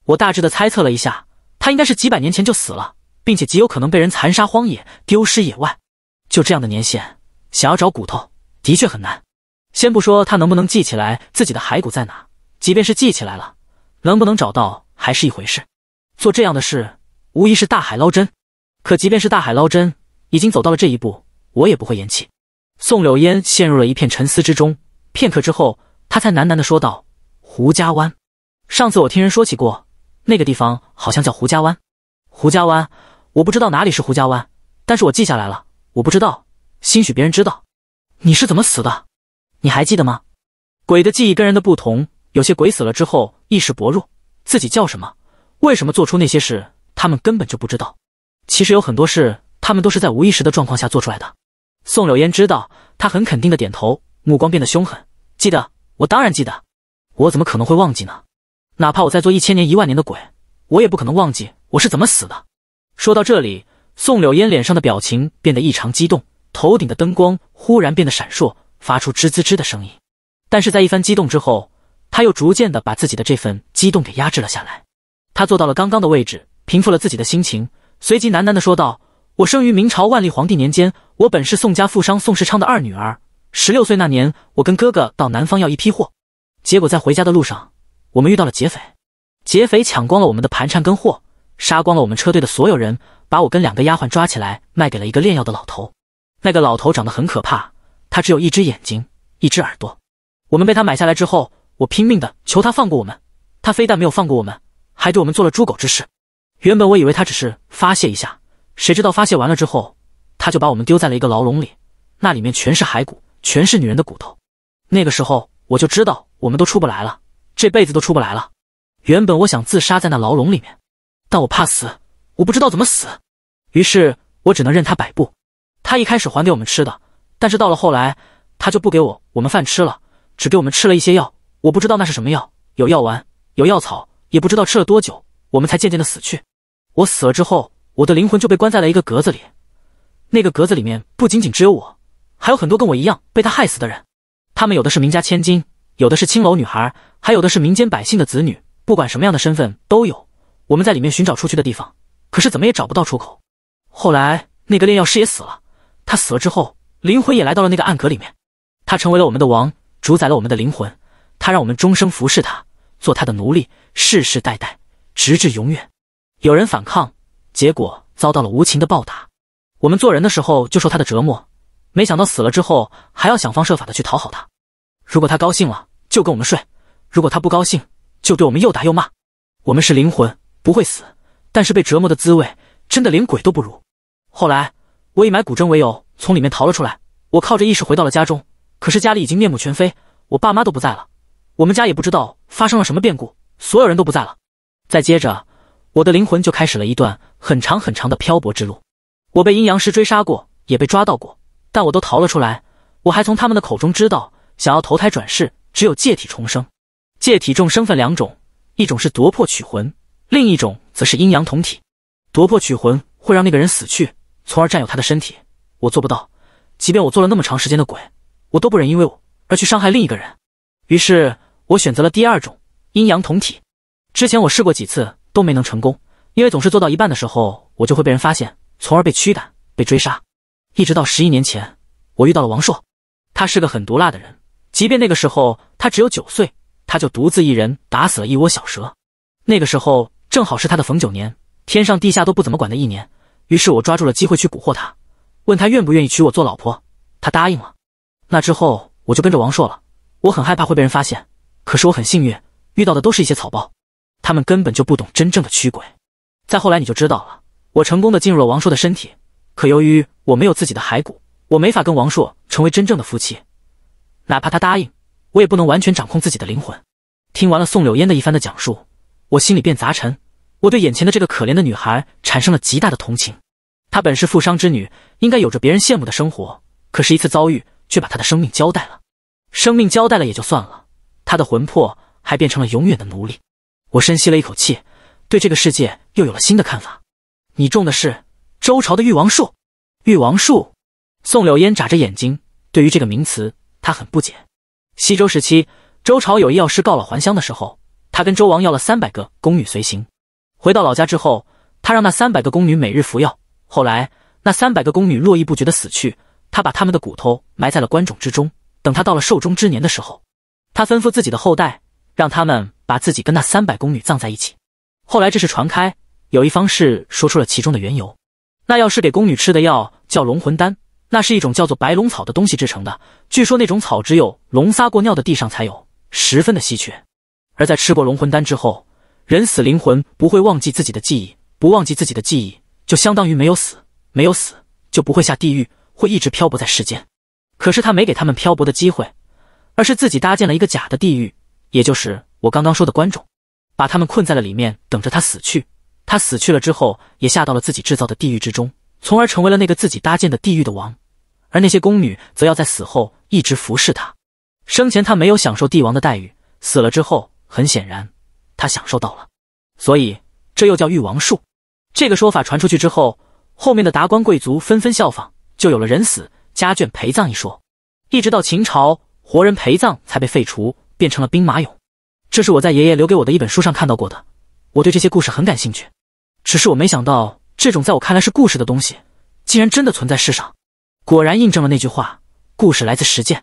我大致的猜测了一下，他应该是几百年前就死了，并且极有可能被人残杀荒野，丢失野外。就这样的年限，想要找骨头的确很难。先不说他能不能记起来自己的骸骨在哪，即便是记起来了，能不能找到还是一回事。做这样的事，无疑是大海捞针。可即便是大海捞针，已经走到了这一步，我也不会言弃。宋柳烟陷入了一片沉思之中，片刻之后，他才喃喃地说道：“胡家湾，上次我听人说起过，那个地方好像叫胡家湾。胡家湾，我不知道哪里是胡家湾，但是我记下来了。我不知道，兴许别人知道。你是怎么死的？你还记得吗？鬼的记忆跟人的不同，有些鬼死了之后意识薄弱，自己叫什么，为什么做出那些事，他们根本就不知道。其实有很多事。”他们都是在无意识的状况下做出来的。宋柳烟知道，他很肯定的点头，目光变得凶狠。记得，我当然记得，我怎么可能会忘记呢？哪怕我在做一千年、一万年的鬼，我也不可能忘记我是怎么死的。说到这里，宋柳烟脸上的表情变得异常激动，头顶的灯光忽然变得闪烁，发出吱吱吱的声音。但是在一番激动之后，他又逐渐的把自己的这份激动给压制了下来。他坐到了刚刚的位置，平复了自己的心情，随即喃喃的说道。我生于明朝万历皇帝年间，我本是宋家富商宋世昌的二女儿。十六岁那年，我跟哥哥到南方要一批货，结果在回家的路上，我们遇到了劫匪。劫匪抢光了我们的盘缠跟货，杀光了我们车队的所有人，把我跟两个丫鬟抓起来卖给了一个炼药的老头。那个老头长得很可怕，他只有一只眼睛，一只耳朵。我们被他买下来之后，我拼命的求他放过我们，他非但没有放过我们，还对我们做了猪狗之事。原本我以为他只是发泄一下。谁知道发泄完了之后，他就把我们丢在了一个牢笼里，那里面全是骸骨，全是女人的骨头。那个时候我就知道我们都出不来了，这辈子都出不来了。原本我想自杀在那牢笼里面，但我怕死，我不知道怎么死，于是我只能任他摆布。他一开始还给我们吃的，但是到了后来，他就不给我我们饭吃了，只给我们吃了一些药。我不知道那是什么药，有药丸，有药草，也不知道吃了多久，我们才渐渐的死去。我死了之后。我的灵魂就被关在了一个格子里，那个格子里面不仅仅只有我，还有很多跟我一样被他害死的人。他们有的是名家千金，有的是青楼女孩，还有的是民间百姓的子女，不管什么样的身份都有。我们在里面寻找出去的地方，可是怎么也找不到出口。后来那个炼药师也死了，他死了之后灵魂也来到了那个暗格里面，他成为了我们的王，主宰了我们的灵魂，他让我们终生服侍他，做他的奴隶，世世代代，直至永远。有人反抗。结果遭到了无情的暴打。我们做人的时候就受他的折磨，没想到死了之后还要想方设法的去讨好他。如果他高兴了，就跟我们睡；如果他不高兴，就对我们又打又骂。我们是灵魂，不会死，但是被折磨的滋味真的连鬼都不如。后来我以买古筝为由从里面逃了出来，我靠着意识回到了家中。可是家里已经面目全非，我爸妈都不在了，我们家也不知道发生了什么变故，所有人都不在了。再接着。我的灵魂就开始了一段很长很长的漂泊之路。我被阴阳师追杀过，也被抓到过，但我都逃了出来。我还从他们的口中知道，想要投胎转世，只有借体重生。借体重生分两种，一种是夺魄取魂，另一种则是阴阳同体。夺魄取魂会让那个人死去，从而占有他的身体。我做不到，即便我做了那么长时间的鬼，我都不忍因为我而去伤害另一个人。于是我选择了第二种阴阳同体。之前我试过几次。都没能成功，因为总是做到一半的时候，我就会被人发现，从而被驱赶、被追杀。一直到十一年前，我遇到了王硕，他是个很毒辣的人。即便那个时候他只有九岁，他就独自一人打死了一窝小蛇。那个时候正好是他的逢九年，天上地下都不怎么管的一年。于是我抓住了机会去蛊惑他，问他愿不愿意娶我做老婆，他答应了。那之后我就跟着王硕了，我很害怕会被人发现，可是我很幸运，遇到的都是一些草包。他们根本就不懂真正的驱鬼。再后来你就知道了，我成功的进入了王硕的身体，可由于我没有自己的骸骨，我没法跟王硕成为真正的夫妻。哪怕他答应，我也不能完全掌控自己的灵魂。听完了宋柳烟的一番的讲述，我心里变杂沉。我对眼前的这个可怜的女孩产生了极大的同情。她本是富商之女，应该有着别人羡慕的生活，可是，一次遭遇却把她的生命交代了。生命交代了也就算了，她的魂魄还变成了永远的奴隶。我深吸了一口气，对这个世界又有了新的看法。你种的是周朝的玉王树。玉王树。宋柳烟眨着眼睛，对于这个名词，他很不解。西周时期，周朝有一药师告老还乡的时候，他跟周王要了三百个宫女随行。回到老家之后，他让那三百个宫女每日服药。后来，那三百个宫女络绎不绝的死去。他把他们的骨头埋在了棺冢之中。等他到了寿终之年的时候，他吩咐自己的后代。让他们把自己跟那三百宫女葬在一起。后来这事传开，有一方是说出了其中的缘由。那药是给宫女吃的药，叫龙魂丹，那是一种叫做白龙草的东西制成的。据说那种草只有龙撒过尿的地上才有，十分的稀缺。而在吃过龙魂丹之后，人死灵魂不会忘记自己的记忆，不忘记自己的记忆，就相当于没有死，没有死就不会下地狱，会一直漂泊在世间。可是他没给他们漂泊的机会，而是自己搭建了一个假的地狱。也就是我刚刚说的观众，把他们困在了里面，等着他死去。他死去了之后，也下到了自己制造的地狱之中，从而成为了那个自己搭建的地狱的王。而那些宫女则要在死后一直服侍他。生前他没有享受帝王的待遇，死了之后，很显然他享受到了。所以这又叫玉王术。这个说法传出去之后，后面的达官贵族纷纷效仿，就有了人死家眷陪葬一说。一直到秦朝，活人陪葬才被废除。变成了兵马俑，这是我在爷爷留给我的一本书上看到过的。我对这些故事很感兴趣，只是我没想到这种在我看来是故事的东西，竟然真的存在世上。果然印证了那句话：故事来自实践。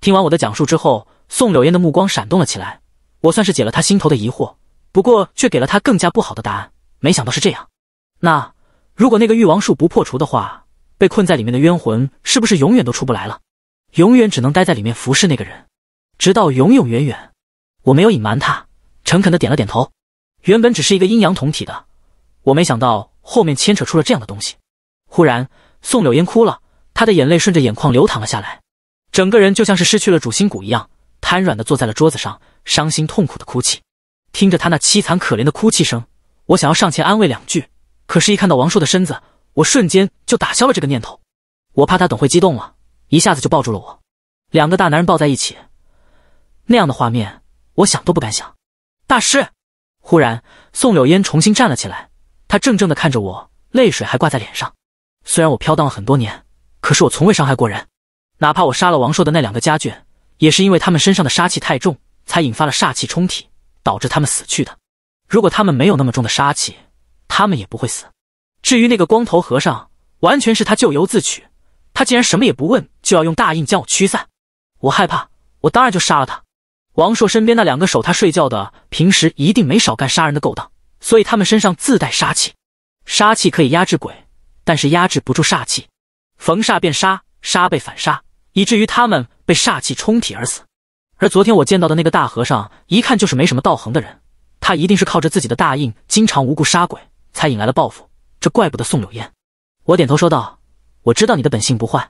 听完我的讲述之后，宋柳烟的目光闪动了起来。我算是解了他心头的疑惑，不过却给了他更加不好的答案。没想到是这样。那如果那个玉王术不破除的话，被困在里面的冤魂是不是永远都出不来了？永远只能待在里面服侍那个人？直到永永远远，我没有隐瞒他，诚恳的点了点头。原本只是一个阴阳同体的，我没想到后面牵扯出了这样的东西。忽然，宋柳烟哭了，她的眼泪顺着眼眶流淌了下来，整个人就像是失去了主心骨一样，瘫软的坐在了桌子上，伤心痛苦的哭泣。听着他那凄惨可怜的哭泣声，我想要上前安慰两句，可是，一看到王硕的身子，我瞬间就打消了这个念头。我怕他等会激动了一下子就抱住了我，两个大男人抱在一起。那样的画面，我想都不敢想。大师，忽然，宋柳烟重新站了起来，她怔怔的看着我，泪水还挂在脸上。虽然我飘荡了很多年，可是我从未伤害过人。哪怕我杀了王硕的那两个家眷，也是因为他们身上的杀气太重，才引发了煞气冲体，导致他们死去的。如果他们没有那么重的杀气，他们也不会死。至于那个光头和尚，完全是他咎由自取。他竟然什么也不问，就要用大印将我驱散。我害怕，我当然就杀了他。王硕身边那两个守他睡觉的，平时一定没少干杀人的勾当，所以他们身上自带杀气。杀气可以压制鬼，但是压制不住煞气。逢煞便杀，杀被反杀，以至于他们被煞气冲体而死。而昨天我见到的那个大和尚，一看就是没什么道行的人，他一定是靠着自己的大印，经常无故杀鬼，才引来了报复。这怪不得宋柳烟。我点头说道：“我知道你的本性不坏，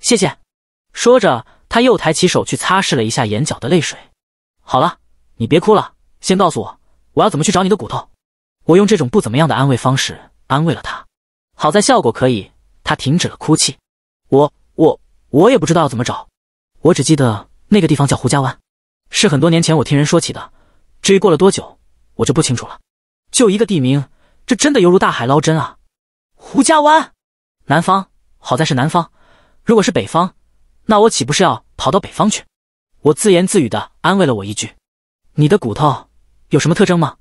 谢谢。”说着，他又抬起手去擦拭了一下眼角的泪水。好了，你别哭了，先告诉我，我要怎么去找你的骨头？我用这种不怎么样的安慰方式安慰了他，好在效果可以，他停止了哭泣。我我我也不知道要怎么找，我只记得那个地方叫胡家湾，是很多年前我听人说起的。至于过了多久，我就不清楚了。就一个地名，这真的犹如大海捞针啊！胡家湾，南方，好在是南方，如果是北方，那我岂不是要跑到北方去？我自言自语的安慰了我一句：“你的骨头有什么特征吗？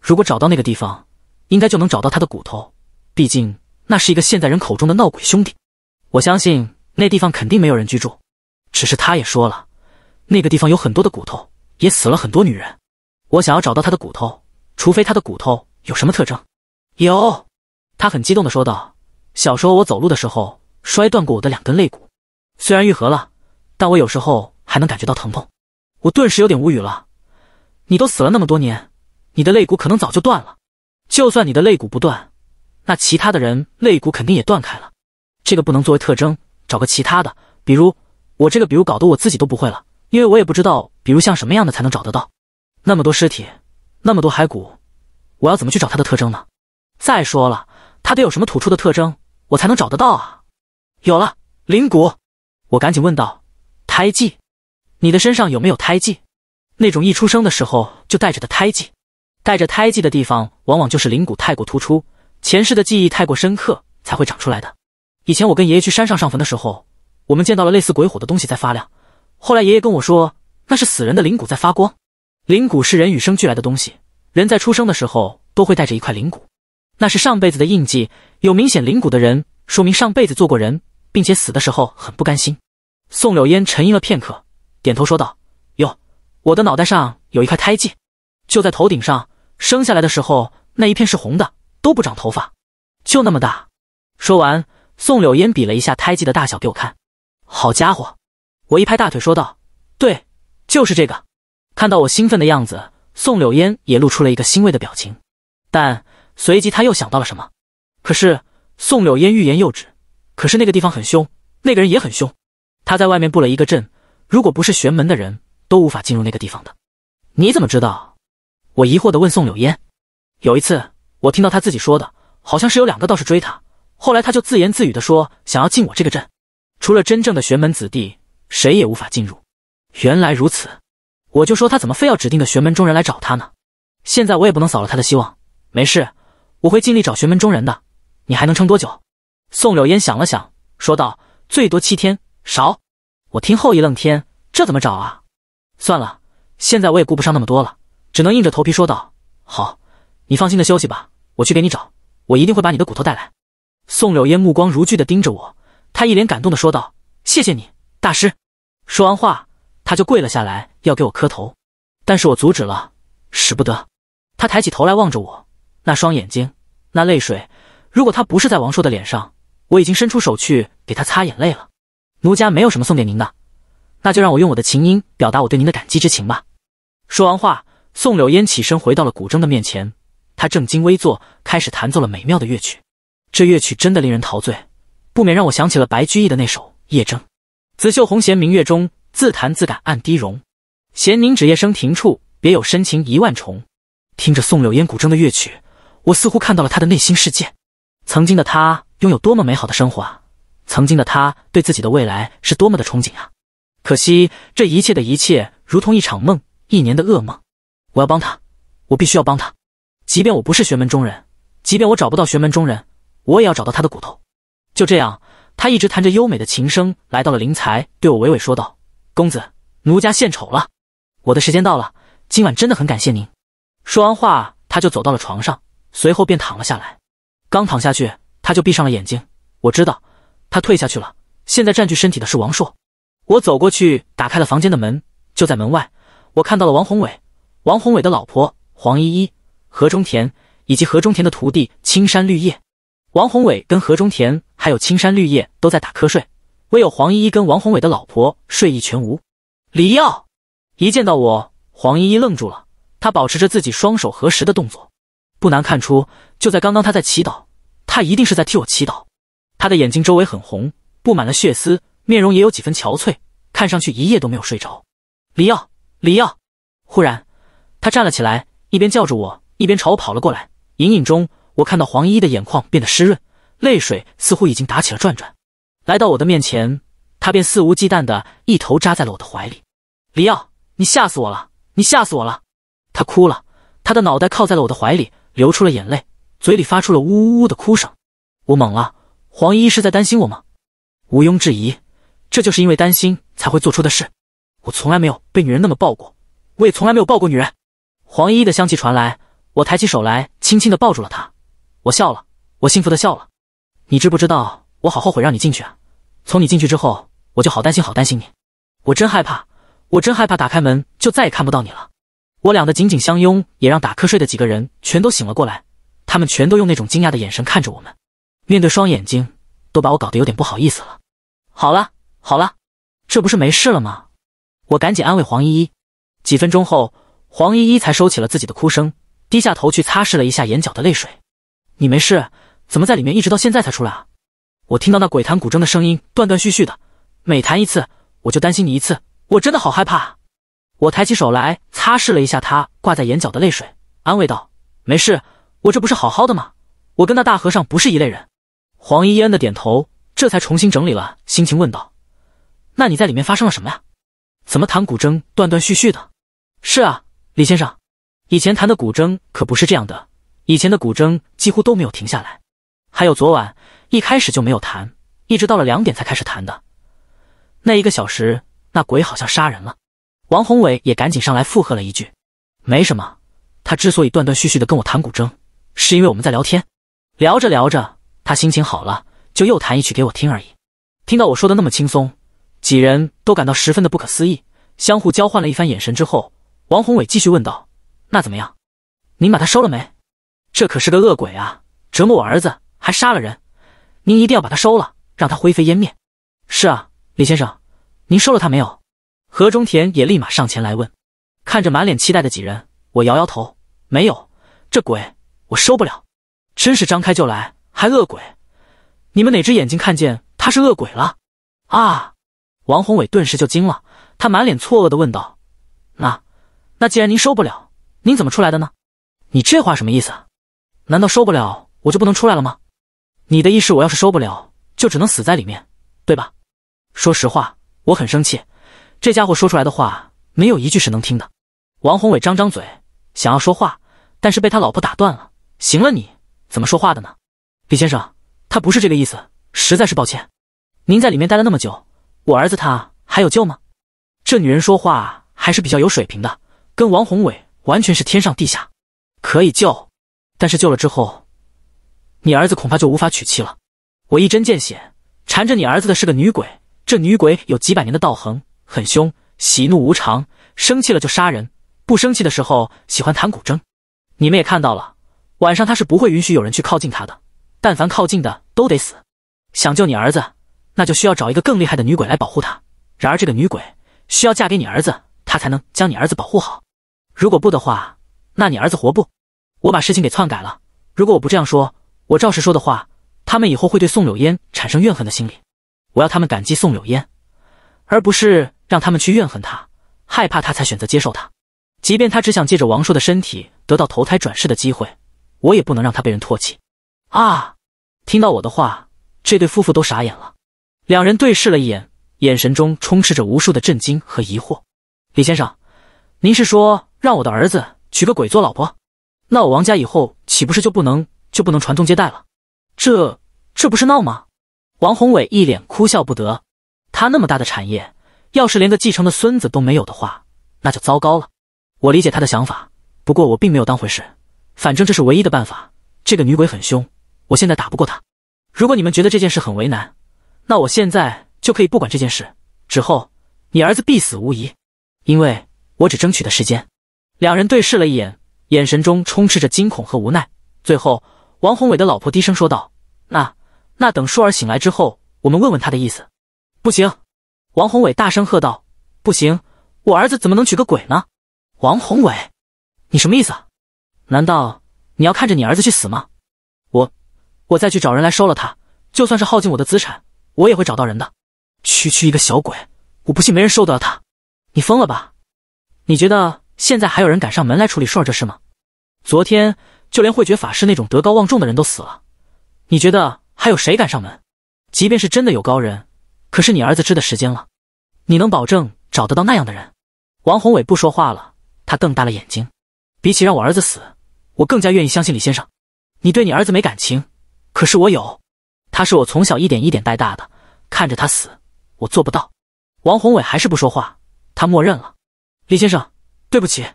如果找到那个地方，应该就能找到他的骨头。毕竟那是一个现在人口中的闹鬼兄弟，我相信那地方肯定没有人居住。只是他也说了，那个地方有很多的骨头，也死了很多女人。我想要找到他的骨头，除非他的骨头有什么特征。”有，他很激动的说道：“小时候我走路的时候摔断过我的两根肋骨，虽然愈合了，但我有时候。”还能感觉到疼痛，我顿时有点无语了。你都死了那么多年，你的肋骨可能早就断了。就算你的肋骨不断，那其他的人肋骨肯定也断开了。这个不能作为特征，找个其他的，比如我这个，比如搞得我自己都不会了，因为我也不知道，比如像什么样的才能找得到。那么多尸体，那么多骸骨，我要怎么去找它的特征呢？再说了，它得有什么突出的特征，我才能找得到啊。有了，灵骨，我赶紧问道，胎记。你的身上有没有胎记？那种一出生的时候就带着的胎记，带着胎记的地方往往就是灵骨太过突出，前世的记忆太过深刻才会长出来的。以前我跟爷爷去山上上坟的时候，我们见到了类似鬼火的东西在发亮。后来爷爷跟我说，那是死人的灵骨在发光。灵骨是人与生俱来的东西，人在出生的时候都会带着一块灵骨，那是上辈子的印记。有明显灵骨的人，说明上辈子做过人，并且死的时候很不甘心。宋柳烟沉吟了片刻。点头说道：“哟，我的脑袋上有一块胎记，就在头顶上。生下来的时候那一片是红的，都不长头发，就那么大。”说完，宋柳烟比了一下胎记的大小给我看。好家伙！我一拍大腿说道：“对，就是这个！”看到我兴奋的样子，宋柳烟也露出了一个欣慰的表情，但随即他又想到了什么。可是，宋柳烟欲言又止。可是那个地方很凶，那个人也很凶，他在外面布了一个阵。如果不是玄门的人，都无法进入那个地方的。你怎么知道？我疑惑的问宋柳烟。有一次，我听到他自己说的，好像是有两个道士追他，后来他就自言自语的说，想要进我这个镇，除了真正的玄门子弟，谁也无法进入。原来如此，我就说他怎么非要指定的玄门中人来找他呢？现在我也不能扫了他的希望。没事，我会尽力找玄门中人的。你还能撑多久？宋柳烟想了想，说道：最多七天，少。我听后一愣，天，这怎么找啊？算了，现在我也顾不上那么多了，只能硬着头皮说道：“好，你放心的休息吧，我去给你找，我一定会把你的骨头带来。”宋柳烟目光如炬的盯着我，他一脸感动的说道：“谢谢你，大师。”说完话，他就跪了下来，要给我磕头，但是我阻止了，使不得。他抬起头来望着我，那双眼睛，那泪水，如果他不是在王硕的脸上，我已经伸出手去给他擦眼泪了。奴家没有什么送给您的，那就让我用我的琴音表达我对您的感激之情吧。说完话，宋柳烟起身回到了古筝的面前，他正襟危坐，开始弹奏了美妙的乐曲。这乐曲真的令人陶醉，不免让我想起了白居易的那首《夜筝》：“紫袖红弦明月中，自弹自感暗低容。闲凝指夜声停处，别有深情一万重。”听着宋柳烟古筝的乐曲，我似乎看到了他的内心世界。曾经的他拥有多么美好的生活啊！曾经的他对自己的未来是多么的憧憬啊！可惜这一切的一切如同一场梦，一年的噩梦。我要帮他，我必须要帮他。即便我不是玄门中人，即便我找不到玄门中人，我也要找到他的骨头。就这样，他一直弹着优美的琴声来到了灵才，对我娓娓说道：“公子，奴家献丑了，我的时间到了。今晚真的很感谢您。”说完话，他就走到了床上，随后便躺了下来。刚躺下去，他就闭上了眼睛。我知道。他退下去了，现在占据身体的是王硕。我走过去，打开了房间的门，就在门外，我看到了王宏伟、王宏伟的老婆黄依依、何中田以及何中田的徒弟青山绿叶。王宏伟跟何中田还有青山绿叶都在打瞌睡，唯有黄依依跟王宏伟的老婆睡意全无。李耀一见到我，黄依依愣住了，她保持着自己双手合十的动作，不难看出，就在刚刚她在祈祷，她一定是在替我祈祷。他的眼睛周围很红，布满了血丝，面容也有几分憔悴，看上去一夜都没有睡着。李耀，李耀！忽然，他站了起来，一边叫着我，一边朝我跑了过来。隐隐中，我看到黄依依的眼眶变得湿润，泪水似乎已经打起了转转。来到我的面前，他便肆无忌惮的一头扎在了我的怀里。李耀，你吓死我了！你吓死我了！他哭了，他的脑袋靠在了我的怀里，流出了眼泪，嘴里发出了呜呜呜的哭声。我懵了。黄依依是在担心我吗？毋庸置疑，这就是因为担心才会做出的事。我从来没有被女人那么抱过，我也从来没有抱过女人。黄依依的香气传来，我抬起手来，轻轻的抱住了她。我笑了，我幸福的笑了。你知不知道，我好后悔让你进去啊！从你进去之后，我就好担心，好担心你。我真害怕，我真害怕打开门就再也看不到你了。我俩的紧紧相拥，也让打瞌睡的几个人全都醒了过来。他们全都用那种惊讶的眼神看着我们。面对双眼睛，都把我搞得有点不好意思了。好了好了，这不是没事了吗？我赶紧安慰黄依依。几分钟后，黄依依才收起了自己的哭声，低下头去擦拭了一下眼角的泪水。你没事？怎么在里面一直到现在才出来啊？我听到那鬼弹古筝的声音断断续续的，每弹一次我就担心你一次，我真的好害怕。我抬起手来擦拭了一下她挂在眼角的泪水，安慰道：“没事，我这不是好好的吗？我跟那大和尚不是一类人。”黄一烟的点头，这才重新整理了心情，问道：“那你在里面发生了什么呀？怎么弹古筝断断续续的？”“是啊，李先生，以前弹的古筝可不是这样的，以前的古筝几乎都没有停下来。还有昨晚一开始就没有弹，一直到了两点才开始弹的。那一个小时，那鬼好像杀人了。”王宏伟也赶紧上来附和了一句：“没什么，他之所以断断续续的跟我弹古筝，是因为我们在聊天，聊着聊着。”他心情好了，就又弹一曲给我听而已。听到我说的那么轻松，几人都感到十分的不可思议，相互交换了一番眼神之后，王宏伟继续问道：“那怎么样？您把他收了没？这可是个恶鬼啊，折磨我儿子，还杀了人。您一定要把他收了，让他灰飞烟灭。”“是啊，李先生，您收了他没有？”何中田也立马上前来问。看着满脸期待的几人，我摇摇头：“没有，这鬼我收不了。”“真是张开就来。”还恶鬼，你们哪只眼睛看见他是恶鬼了？啊！王宏伟顿时就惊了，他满脸错愕的问道：“那……那既然您收不了，您怎么出来的呢？”你这话什么意思？难道收不了我就不能出来了吗？你的意思，我要是收不了，就只能死在里面，对吧？说实话，我很生气，这家伙说出来的话没有一句是能听的。王宏伟张张嘴想要说话，但是被他老婆打断了：“行了，你怎么说话的呢？”李先生，他不是这个意思，实在是抱歉。您在里面待了那么久，我儿子他还有救吗？这女人说话还是比较有水平的，跟王宏伟完全是天上地下。可以救，但是救了之后，你儿子恐怕就无法娶妻了。我一针见血，缠着你儿子的是个女鬼。这女鬼有几百年的道行，很凶，喜怒无常，生气了就杀人，不生气的时候喜欢弹古筝。你们也看到了，晚上她是不会允许有人去靠近她的。但凡靠近的都得死。想救你儿子，那就需要找一个更厉害的女鬼来保护他。然而，这个女鬼需要嫁给你儿子，她才能将你儿子保护好。如果不的话，那你儿子活不？我把事情给篡改了。如果我不这样说，我照实说的话，他们以后会对宋柳烟产生怨恨的心理。我要他们感激宋柳烟，而不是让他们去怨恨他，害怕他才选择接受他。即便他只想借着王硕的身体得到投胎转世的机会，我也不能让他被人唾弃。啊！听到我的话，这对夫妇都傻眼了，两人对视了一眼，眼神中充斥着无数的震惊和疑惑。李先生，您是说让我的儿子娶个鬼做老婆？那我王家以后岂不是就不能就不能传宗接代了？这这不是闹吗？王宏伟一脸哭笑不得，他那么大的产业，要是连个继承的孙子都没有的话，那就糟糕了。我理解他的想法，不过我并没有当回事，反正这是唯一的办法。这个女鬼很凶。我现在打不过他。如果你们觉得这件事很为难，那我现在就可以不管这件事。之后，你儿子必死无疑，因为我只争取的时间。两人对视了一眼，眼神中充斥着惊恐和无奈。最后，王宏伟的老婆低声说道：“那……那等舒儿醒来之后，我们问问他的意思。”不行！王宏伟大声喝道：“不行！我儿子怎么能娶个鬼呢？”王宏伟，你什么意思？难道你要看着你儿子去死吗？我。我再去找人来收了他，就算是耗尽我的资产，我也会找到人的。区区一个小鬼，我不信没人收得了他。你疯了吧？你觉得现在还有人敢上门来处理儿这事吗？昨天就连慧觉法师那种德高望重的人都死了，你觉得还有谁敢上门？即便是真的有高人，可是你儿子知的时间了，你能保证找得到那样的人？王宏伟不说话了，他瞪大了眼睛。比起让我儿子死，我更加愿意相信李先生。你对你儿子没感情？可是我有，他是我从小一点一点带大的，看着他死，我做不到。王宏伟还是不说话，他默认了。李先生，对不起，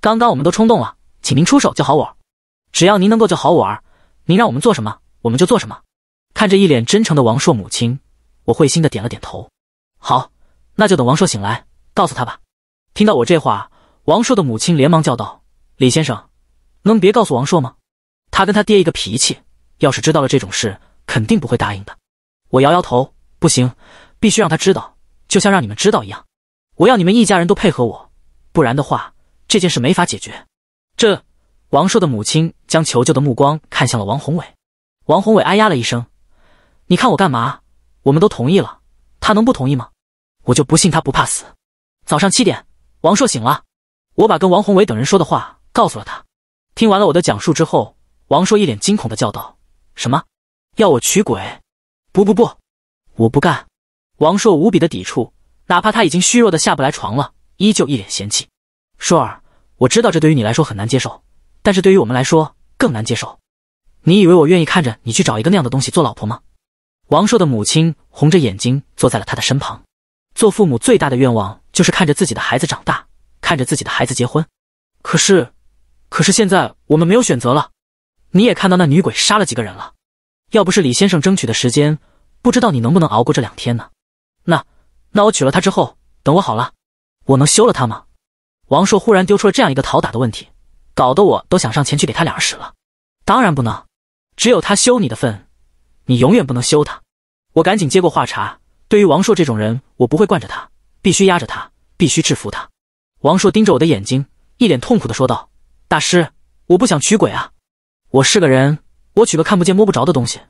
刚刚我们都冲动了，请您出手救好我儿。只要您能够救好我儿，您让我们做什么，我们就做什么。看着一脸真诚的王硕母亲，我会心的点了点头。好，那就等王硕醒来，告诉他吧。听到我这话，王硕的母亲连忙叫道：“李先生，能别告诉王硕吗？他跟他爹一个脾气。”要是知道了这种事，肯定不会答应的。我摇摇头，不行，必须让他知道，就像让你们知道一样。我要你们一家人都配合我，不然的话，这件事没法解决。这，王硕的母亲将求救的目光看向了王宏伟。王宏伟哎呀了一声：“你看我干嘛？我们都同意了，他能不同意吗？我就不信他不怕死。”早上七点，王硕醒了，我把跟王宏伟等人说的话告诉了他。听完了我的讲述之后，王硕一脸惊恐的叫道。什么？要我娶鬼？不不不，我不干！王硕无比的抵触，哪怕他已经虚弱的下不来床了，依旧一脸嫌弃。硕儿，我知道这对于你来说很难接受，但是对于我们来说更难接受。你以为我愿意看着你去找一个那样的东西做老婆吗？王硕的母亲红着眼睛坐在了他的身旁。做父母最大的愿望就是看着自己的孩子长大，看着自己的孩子结婚。可是，可是现在我们没有选择了。你也看到那女鬼杀了几个人了，要不是李先生争取的时间，不知道你能不能熬过这两天呢？那那我娶了她之后，等我好了，我能休了她吗？王硕忽然丢出了这样一个讨打的问题，搞得我都想上前去给他俩耳屎了。当然不能，只有他休你的份，你永远不能休他。我赶紧接过话茬，对于王硕这种人，我不会惯着他，必须压着他，必须制服他。王硕盯着我的眼睛，一脸痛苦的说道：“大师，我不想娶鬼啊。”我是个人，我娶个看不见摸不着的东西，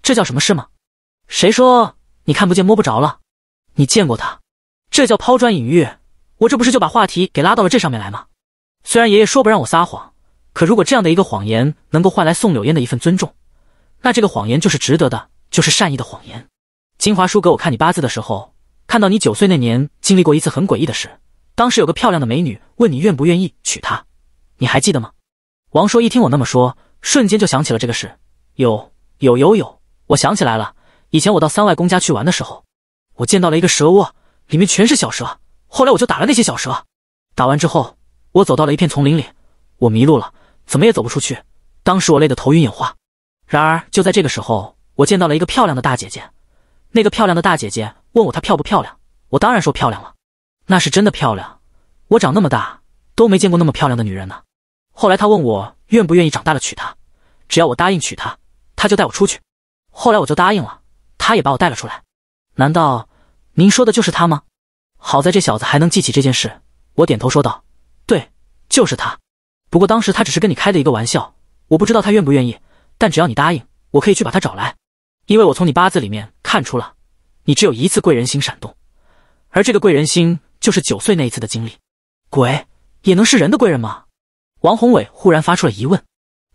这叫什么事吗？谁说你看不见摸不着了？你见过他，这叫抛砖引玉。我这不是就把话题给拉到了这上面来吗？虽然爷爷说不让我撒谎，可如果这样的一个谎言能够换来宋柳烟的一份尊重，那这个谎言就是值得的，就是善意的谎言。金华叔给我看你八字的时候，看到你九岁那年经历过一次很诡异的事，当时有个漂亮的美女问你愿不愿意娶她，你还记得吗？王硕一听我那么说。瞬间就想起了这个事，有有有有，我想起来了。以前我到三外公家去玩的时候，我见到了一个蛇窝，里面全是小蛇。后来我就打了那些小蛇，打完之后，我走到了一片丛林里，我迷路了，怎么也走不出去。当时我累得头晕眼花。然而就在这个时候，我见到了一个漂亮的大姐姐。那个漂亮的大姐姐问我她漂不漂亮，我当然说漂亮了，那是真的漂亮。我长那么大都没见过那么漂亮的女人呢。后来他问我愿不愿意长大了娶她，只要我答应娶她，他就带我出去。后来我就答应了，他也把我带了出来。难道您说的就是他吗？好在这小子还能记起这件事，我点头说道：“对，就是他。不过当时他只是跟你开的一个玩笑，我不知道他愿不愿意，但只要你答应，我可以去把他找来。因为我从你八字里面看出了，你只有一次贵人心闪动，而这个贵人心就是九岁那一次的经历。鬼也能是人的贵人吗？”王宏伟忽然发出了疑问，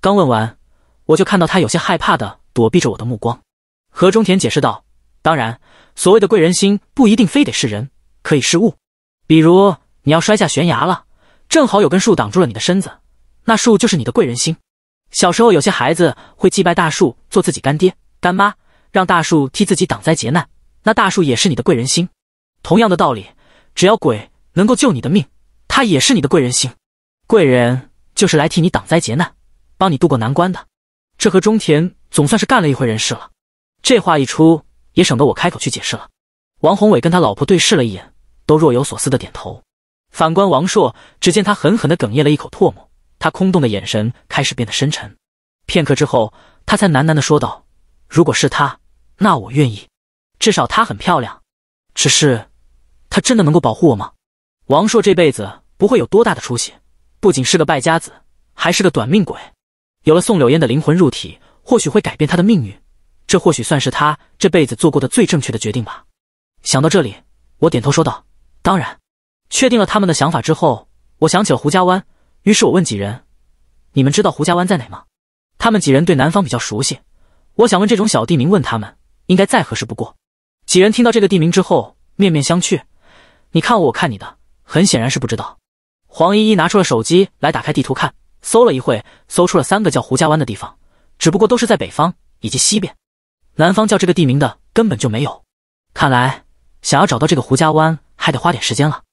刚问完，我就看到他有些害怕的躲避着我的目光。何中田解释道：“当然，所谓的贵人心不一定非得是人，可以是物。比如你要摔下悬崖了，正好有根树挡住了你的身子，那树就是你的贵人心。小时候有些孩子会祭拜大树做自己干爹干妈，让大树替自己挡灾劫难，那大树也是你的贵人心。同样的道理，只要鬼能够救你的命，他也是你的贵人心。贵人。”就是来替你挡灾劫难，帮你渡过难关的。这和中田总算是干了一回人事了。这话一出，也省得我开口去解释了。王宏伟跟他老婆对视了一眼，都若有所思的点头。反观王硕，只见他狠狠的哽咽了一口唾沫，他空洞的眼神开始变得深沉。片刻之后，他才喃喃的说道：“如果是她，那我愿意。至少她很漂亮。只是，她真的能够保护我吗？王硕这辈子不会有多大的出息。”不仅是个败家子，还是个短命鬼。有了宋柳烟的灵魂入体，或许会改变他的命运。这或许算是他这辈子做过的最正确的决定吧。想到这里，我点头说道：“当然。”确定了他们的想法之后，我想起了胡家湾，于是我问几人：“你们知道胡家湾在哪吗？”他们几人对南方比较熟悉，我想问这种小地名，问他们应该再合适不过。几人听到这个地名之后，面面相觑，你看我，我看你的，很显然是不知道。黄依依拿出了手机来，打开地图看，搜了一会，搜出了三个叫胡家湾的地方，只不过都是在北方以及西边，南方叫这个地名的根本就没有。看来想要找到这个胡家湾，还得花点时间了。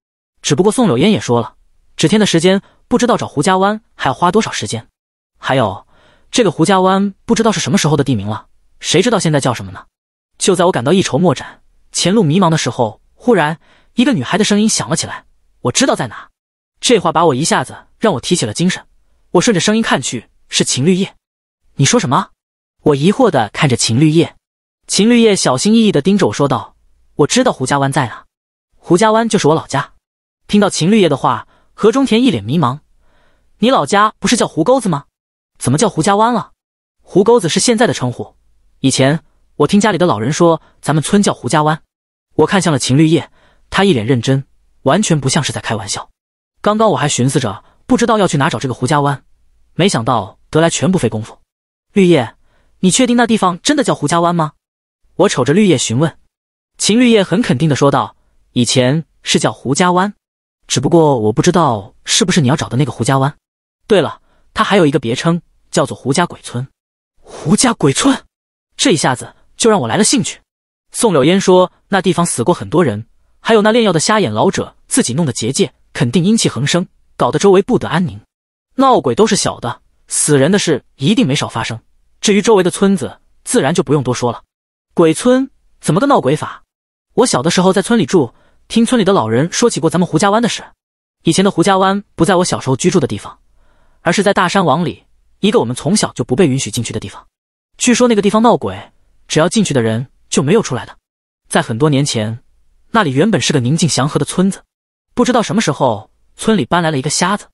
只不过宋柳烟也说了，指天的时间，不知道找胡家湾还要花多少时间。还有这个胡家湾，不知道是什么时候的地名了，谁知道现在叫什么呢？就在我感到一筹莫展、前路迷茫的时候，忽然一个女孩的声音响了起来：“我知道在哪。”这话把我一下子让我提起了精神，我顺着声音看去，是秦绿叶。你说什么？我疑惑的看着秦绿叶。秦绿叶小心翼翼的盯着我说道：“我知道胡家湾在啊，胡家湾就是我老家。”听到秦绿叶的话，何中田一脸迷茫：“你老家不是叫胡沟子吗？怎么叫胡家湾了？”“胡沟子是现在的称呼，以前我听家里的老人说，咱们村叫胡家湾。”我看向了秦绿叶，他一脸认真，完全不像是在开玩笑。刚刚我还寻思着，不知道要去哪找这个胡家湾，没想到得来全不费工夫。绿叶，你确定那地方真的叫胡家湾吗？我瞅着绿叶询问。秦绿叶很肯定的说道：“以前是叫胡家湾，只不过我不知道是不是你要找的那个胡家湾。对了，它还有一个别称，叫做胡家鬼村。”胡家鬼村，这一下子就让我来了兴趣。宋柳烟说，那地方死过很多人，还有那炼药的瞎眼老者自己弄的结界。肯定阴气横生，搞得周围不得安宁。闹鬼都是小的，死人的事一定没少发生。至于周围的村子，自然就不用多说了。鬼村怎么个闹鬼法？我小的时候在村里住，听村里的老人说起过咱们胡家湾的事。以前的胡家湾不在我小时候居住的地方，而是在大山王里一个我们从小就不被允许进去的地方。据说那个地方闹鬼，只要进去的人就没有出来的。在很多年前，那里原本是个宁静祥和的村子。不知道什么时候，村里搬来了一个瞎子。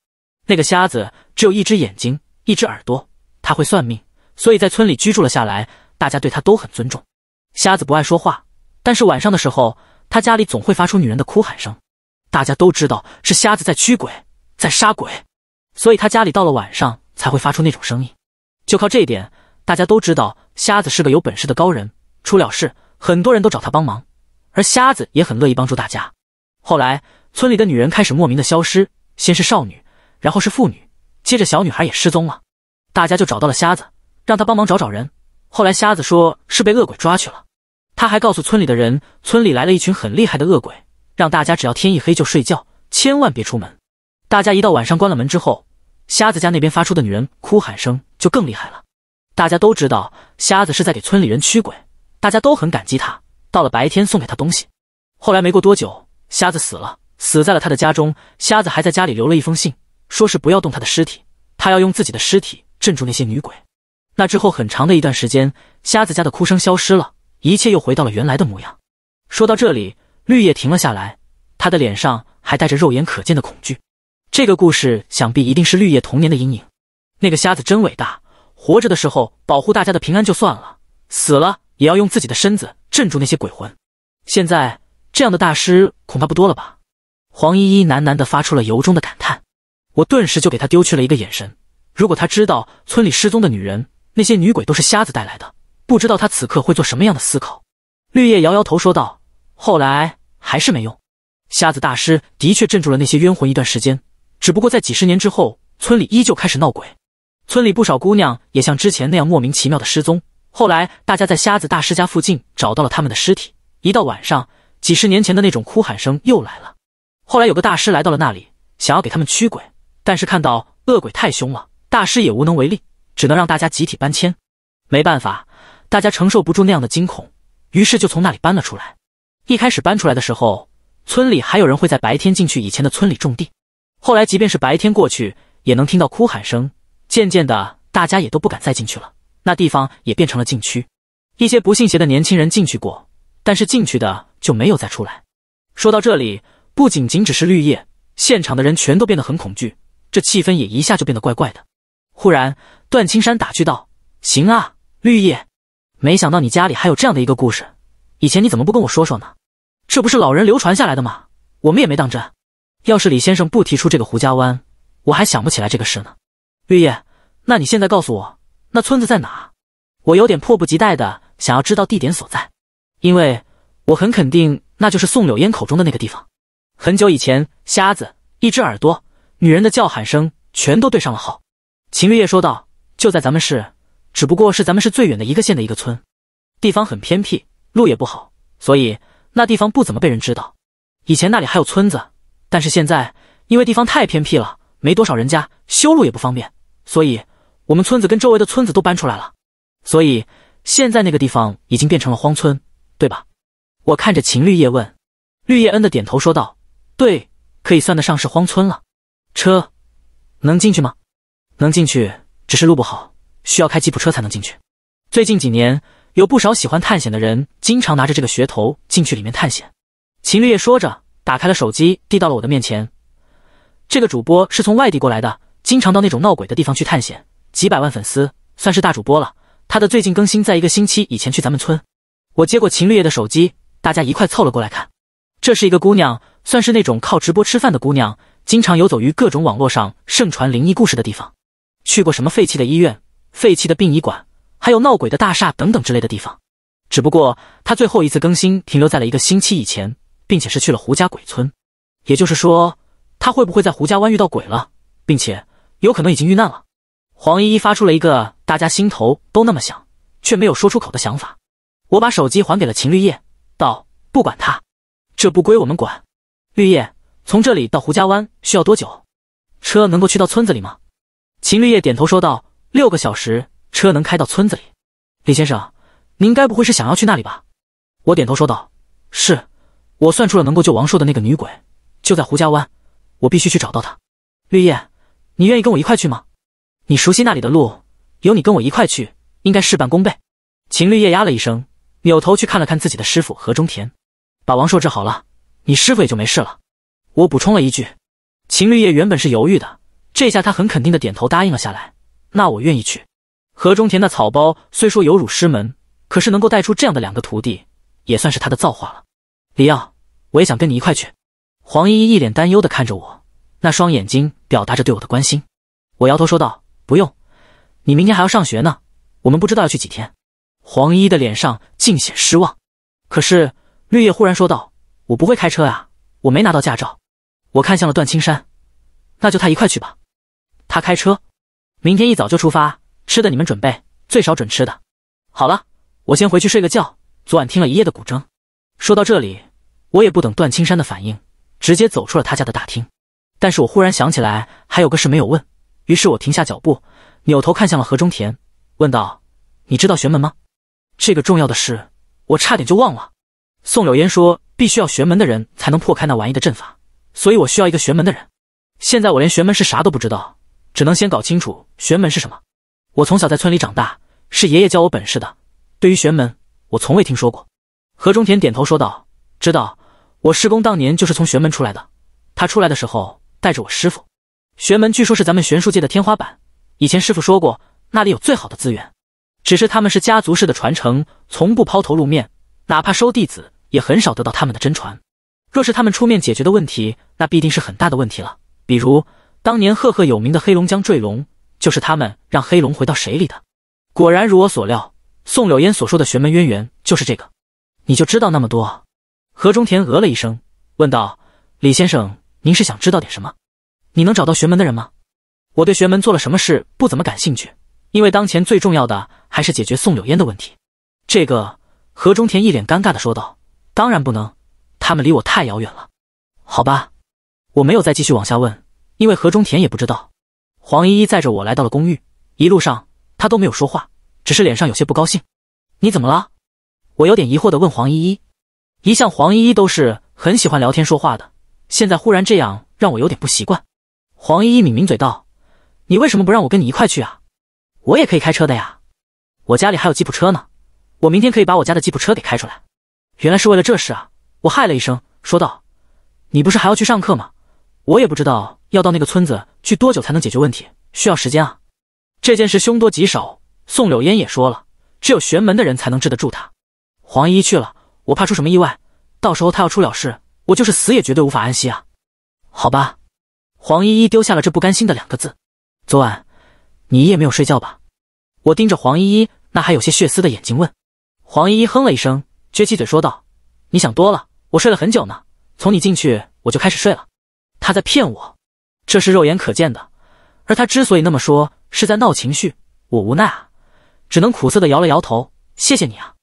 那个瞎子只有一只眼睛、一只耳朵，他会算命，所以在村里居住了下来。大家对他都很尊重。瞎子不爱说话，但是晚上的时候，他家里总会发出女人的哭喊声。大家都知道是瞎子在驱鬼、在杀鬼，所以他家里到了晚上才会发出那种声音。就靠这一点，大家都知道瞎子是个有本事的高人。出了事，很多人都找他帮忙，而瞎子也很乐意帮助大家。后来。村里的女人开始莫名的消失，先是少女，然后是妇女，接着小女孩也失踪了。大家就找到了瞎子，让他帮忙找找人。后来瞎子说是被恶鬼抓去了。他还告诉村里的人，村里来了一群很厉害的恶鬼，让大家只要天一黑就睡觉，千万别出门。大家一到晚上关了门之后，瞎子家那边发出的女人哭喊声就更厉害了。大家都知道瞎子是在给村里人驱鬼，大家都很感激他。到了白天送给他东西。后来没过多久，瞎子死了。死在了他的家中，瞎子还在家里留了一封信，说是不要动他的尸体，他要用自己的尸体镇住那些女鬼。那之后很长的一段时间，瞎子家的哭声消失了，一切又回到了原来的模样。说到这里，绿叶停了下来，他的脸上还带着肉眼可见的恐惧。这个故事想必一定是绿叶童年的阴影。那个瞎子真伟大，活着的时候保护大家的平安就算了，死了也要用自己的身子镇住那些鬼魂。现在这样的大师恐怕不多了吧？黄依依喃喃地发出了由衷的感叹，我顿时就给他丢去了一个眼神。如果他知道村里失踪的女人那些女鬼都是瞎子带来的，不知道他此刻会做什么样的思考。绿叶摇摇头说道：“后来还是没用，瞎子大师的确镇住了那些冤魂一段时间，只不过在几十年之后，村里依旧开始闹鬼，村里不少姑娘也像之前那样莫名其妙的失踪。后来大家在瞎子大师家附近找到了他们的尸体。一到晚上，几十年前的那种哭喊声又来了。”后来有个大师来到了那里，想要给他们驱鬼，但是看到恶鬼太凶了，大师也无能为力，只能让大家集体搬迁。没办法，大家承受不住那样的惊恐，于是就从那里搬了出来。一开始搬出来的时候，村里还有人会在白天进去以前的村里种地。后来即便是白天过去，也能听到哭喊声。渐渐的，大家也都不敢再进去了，那地方也变成了禁区。一些不信邪的年轻人进去过，但是进去的就没有再出来。说到这里。不仅仅只是绿叶，现场的人全都变得很恐惧，这气氛也一下就变得怪怪的。忽然，段青山打趣道：“行啊，绿叶，没想到你家里还有这样的一个故事，以前你怎么不跟我说说呢？这不是老人流传下来的吗？我们也没当真。要是李先生不提出这个胡家湾，我还想不起来这个事呢。绿叶，那你现在告诉我，那村子在哪？我有点迫不及待的想要知道地点所在，因为我很肯定那就是宋柳烟口中的那个地方。”很久以前，瞎子一只耳朵，女人的叫喊声全都对上了号。秦绿叶说道：“就在咱们市，只不过是咱们市最远的一个县的一个村，地方很偏僻，路也不好，所以那地方不怎么被人知道。以前那里还有村子，但是现在因为地方太偏僻了，没多少人家，修路也不方便，所以我们村子跟周围的村子都搬出来了。所以现在那个地方已经变成了荒村，对吧？”我看着秦绿叶问，绿叶恩的点头说道。对，可以算得上是荒村了。车能进去吗？能进去，只是路不好，需要开吉普车才能进去。最近几年，有不少喜欢探险的人，经常拿着这个噱头进去里面探险。秦绿叶说着，打开了手机，递到了我的面前。这个主播是从外地过来的，经常到那种闹鬼的地方去探险，几百万粉丝，算是大主播了。他的最近更新在一个星期以前去咱们村。我接过秦绿叶的手机，大家一块凑了过来看。这是一个姑娘。算是那种靠直播吃饭的姑娘，经常游走于各种网络上盛传灵异故事的地方，去过什么废弃的医院、废弃的殡仪馆，还有闹鬼的大厦等等之类的地方。只不过她最后一次更新停留在了一个星期以前，并且是去了胡家鬼村，也就是说，她会不会在胡家湾遇到鬼了，并且有可能已经遇难了？黄依依发出了一个大家心头都那么想，却没有说出口的想法。我把手机还给了秦绿叶，道：“不管他，这不归我们管。”绿叶，从这里到胡家湾需要多久？车能够去到村子里吗？秦绿叶点头说道：“六个小时，车能开到村子里。”李先生，您该不会是想要去那里吧？我点头说道：“是，我算出了能够救王硕的那个女鬼就在胡家湾，我必须去找到她。”绿叶，你愿意跟我一块去吗？你熟悉那里的路，有你跟我一块去，应该事半功倍。秦绿叶压了一声，扭头去看了看自己的师傅何中田：“把王硕治好了。”你师傅也就没事了，我补充了一句。秦绿叶原本是犹豫的，这下他很肯定的点头答应了下来。那我愿意去。何中田的草包虽说有辱师门，可是能够带出这样的两个徒弟，也算是他的造化了。李耀，我也想跟你一块去。黄依依一脸担忧的看着我，那双眼睛表达着对我的关心。我摇头说道：“不用，你明天还要上学呢。我们不知道要去几天。”黄依依的脸上尽显失望。可是绿叶忽然说道。我不会开车呀，我没拿到驾照。我看向了段青山，那就他一块去吧，他开车。明天一早就出发，吃的你们准备，最少准吃的。好了，我先回去睡个觉，昨晚听了一夜的古筝。说到这里，我也不等段青山的反应，直接走出了他家的大厅。但是我忽然想起来还有个事没有问，于是我停下脚步，扭头看向了何中田，问道：“你知道玄门吗？”这个重要的事，我差点就忘了。宋柳烟说。必须要玄门的人才能破开那玩意的阵法，所以我需要一个玄门的人。现在我连玄门是啥都不知道，只能先搞清楚玄门是什么。我从小在村里长大，是爷爷教我本事的。对于玄门，我从未听说过。何中田点头说道：“知道，我师公当年就是从玄门出来的。他出来的时候带着我师傅。玄门据说是咱们玄术界的天花板。以前师傅说过，那里有最好的资源。只是他们是家族式的传承，从不抛头露面，哪怕收弟子。”也很少得到他们的真传。若是他们出面解决的问题，那必定是很大的问题了。比如当年赫赫有名的黑龙江坠龙，就是他们让黑龙回到水里的。果然如我所料，宋柳烟所说的玄门渊源就是这个。你就知道那么多？何中田呃了一声，问道：“李先生，您是想知道点什么？你能找到玄门的人吗？我对玄门做了什么事不怎么感兴趣，因为当前最重要的还是解决宋柳烟的问题。”这个何中田一脸尴尬的说道。当然不能，他们离我太遥远了，好吧，我没有再继续往下问，因为何中田也不知道。黄依依载着我来到了公寓，一路上她都没有说话，只是脸上有些不高兴。你怎么了？我有点疑惑的问黄依依。一向黄依依都是很喜欢聊天说话的，现在忽然这样让我有点不习惯。黄依依抿抿嘴道：“你为什么不让我跟你一块去啊？我也可以开车的呀，我家里还有吉普车呢，我明天可以把我家的吉普车给开出来。”原来是为了这事啊！我嗨了一声，说道：“你不是还要去上课吗？我也不知道要到那个村子去多久才能解决问题，需要时间啊。这件事凶多吉少，宋柳烟也说了，只有玄门的人才能治得住他。黄依依去了，我怕出什么意外，到时候他要出了事，我就是死也绝对无法安息啊！好吧。”黄依依丢下了这不甘心的两个字。昨晚你一夜没有睡觉吧？我盯着黄依依那还有些血丝的眼睛问。黄依依哼了一声。撅起嘴说道：“你想多了，我睡了很久呢。从你进去我就开始睡了。”他在骗我，这是肉眼可见的。而他之所以那么说，是在闹情绪。我无奈啊，只能苦涩的摇了摇头。谢谢你啊，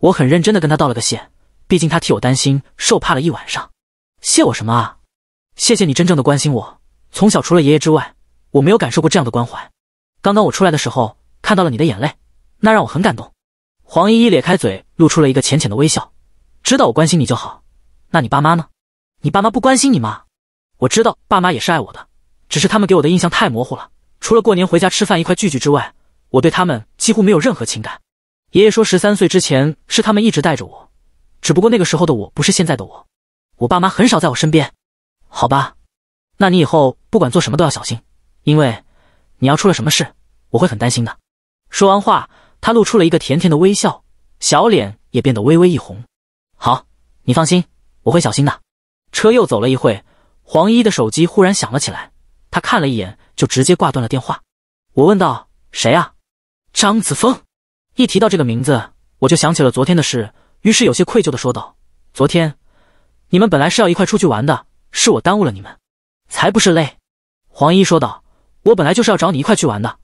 我很认真的跟他道了个谢，毕竟他替我担心受怕了一晚上。谢我什么啊？谢谢你真正的关心我。从小除了爷爷之外，我没有感受过这样的关怀。刚刚我出来的时候看到了你的眼泪，那让我很感动。黄依依咧开嘴，露出了一个浅浅的微笑。知道我关心你就好。那你爸妈呢？你爸妈不关心你吗？我知道爸妈也是爱我的，只是他们给我的印象太模糊了。除了过年回家吃饭一块聚聚之外，我对他们几乎没有任何情感。爷爷说，十三岁之前是他们一直带着我，只不过那个时候的我不是现在的我。我爸妈很少在我身边。好吧，那你以后不管做什么都要小心，因为你要出了什么事，我会很担心的。说完话。他露出了一个甜甜的微笑，小脸也变得微微一红。好，你放心，我会小心的。车又走了一会，黄依依的手机忽然响了起来，她看了一眼就直接挂断了电话。我问道：“谁啊？”张子枫。一提到这个名字，我就想起了昨天的事，于是有些愧疚的说道：“昨天你们本来是要一块出去玩的，是我耽误了你们。”“才不是嘞。”黄依依说道，“我本来就是要找你一块去玩的，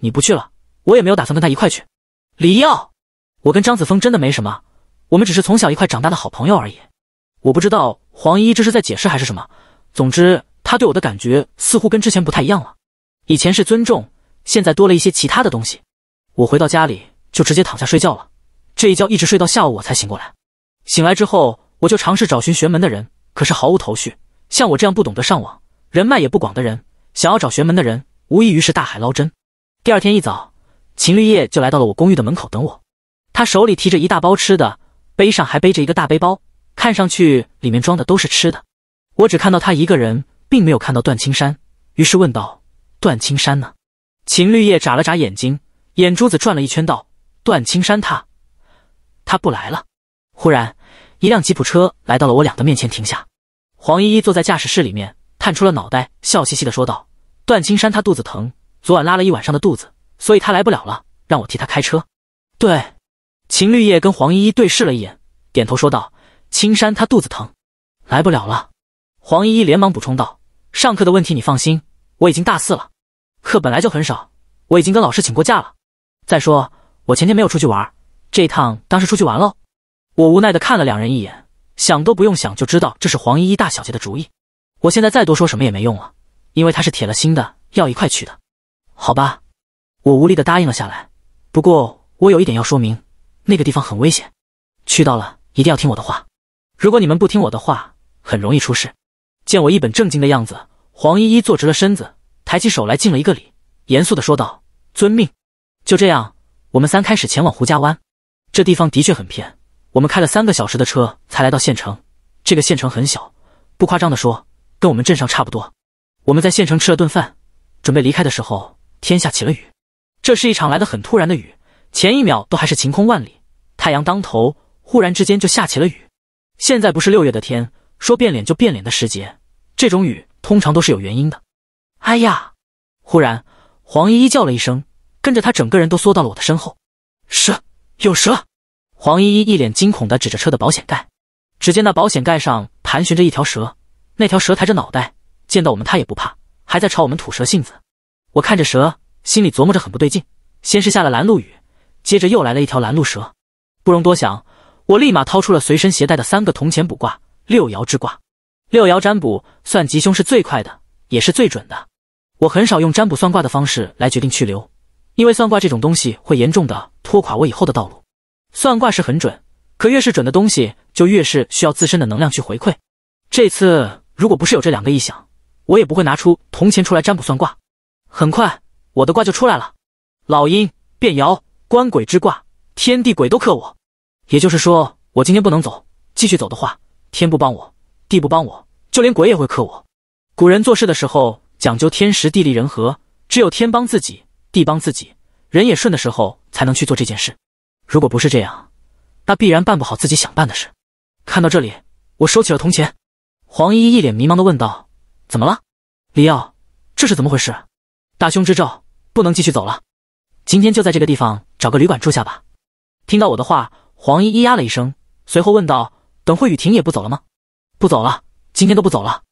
你不去了，我也没有打算跟他一块去。”李耀，我跟张子枫真的没什么，我们只是从小一块长大的好朋友而已。我不知道黄依依这是在解释还是什么，总之他对我的感觉似乎跟之前不太一样了。以前是尊重，现在多了一些其他的东西。我回到家里就直接躺下睡觉了，这一觉一直睡到下午我才醒过来。醒来之后，我就尝试找寻玄门的人，可是毫无头绪。像我这样不懂得上网、人脉也不广的人，想要找玄门的人，无异于是大海捞针。第二天一早。秦绿叶就来到了我公寓的门口等我，他手里提着一大包吃的，背上还背着一个大背包，看上去里面装的都是吃的。我只看到他一个人，并没有看到段青山，于是问道：“段青山呢？”秦绿叶眨了眨眼睛，眼珠子转了一圈，道：“段青山他他不来了。”忽然，一辆吉普车来到了我俩的面前停下，黄依依坐在驾驶室里面，探出了脑袋，笑嘻嘻的说道：“段青山他肚子疼，昨晚拉了一晚上的肚子。”所以他来不了了，让我替他开车。对，秦绿叶跟黄依依对视了一眼，点头说道：“青山他肚子疼，来不了了。”黄依依连忙补充道：“上课的问题你放心，我已经大四了，课本来就很少，我已经跟老师请过假了。再说我前天没有出去玩，这一趟当是出去玩喽。”我无奈的看了两人一眼，想都不用想就知道这是黄依依大小姐的主意。我现在再多说什么也没用了，因为她是铁了心的要一块去的，好吧？我无力的答应了下来，不过我有一点要说明，那个地方很危险，去到了一定要听我的话，如果你们不听我的话，很容易出事。见我一本正经的样子，黄依依坐直了身子，抬起手来敬了一个礼，严肃的说道：“遵命。”就这样，我们三开始前往胡家湾。这地方的确很偏，我们开了三个小时的车才来到县城。这个县城很小，不夸张的说，跟我们镇上差不多。我们在县城吃了顿饭，准备离开的时候，天下起了雨。这是一场来的很突然的雨，前一秒都还是晴空万里，太阳当头，忽然之间就下起了雨。现在不是六月的天，说变脸就变脸的时节，这种雨通常都是有原因的。哎呀！忽然，黄依依叫了一声，跟着他整个人都缩到了我的身后。蛇，有蛇！黄依依一脸惊恐的指着车的保险盖，只见那保险盖上盘旋着一条蛇，那条蛇抬着脑袋，见到我们它也不怕，还在朝我们吐蛇信子。我看着蛇。心里琢磨着很不对劲，先是下了拦路雨，接着又来了一条拦路蛇，不容多想，我立马掏出了随身携带的三个铜钱卜卦六爻之卦。六爻占卜算吉凶是最快的，也是最准的。我很少用占卜算卦的方式来决定去留，因为算卦这种东西会严重的拖垮我以后的道路。算卦是很准，可越是准的东西就越是需要自身的能量去回馈。这次如果不是有这两个异响，我也不会拿出铜钱出来占卜算卦。很快。我的卦就出来了，老阴变爻，官鬼之卦，天地鬼都克我。也就是说，我今天不能走，继续走的话，天不帮我，地不帮我，就连鬼也会克我。古人做事的时候讲究天时、地利、人和，只有天帮自己、地帮自己、人也顺的时候，才能去做这件事。如果不是这样，那必然办不好自己想办的事。看到这里，我收起了铜钱。黄依依一脸迷茫地问道：“怎么了，李耀？这是怎么回事？大凶之兆。”不能继续走了，今天就在这个地方找个旅馆住下吧。听到我的话，黄依依呀了一声，随后问道：“等会雨停也不走了吗？”“不走了，今天都不走了。”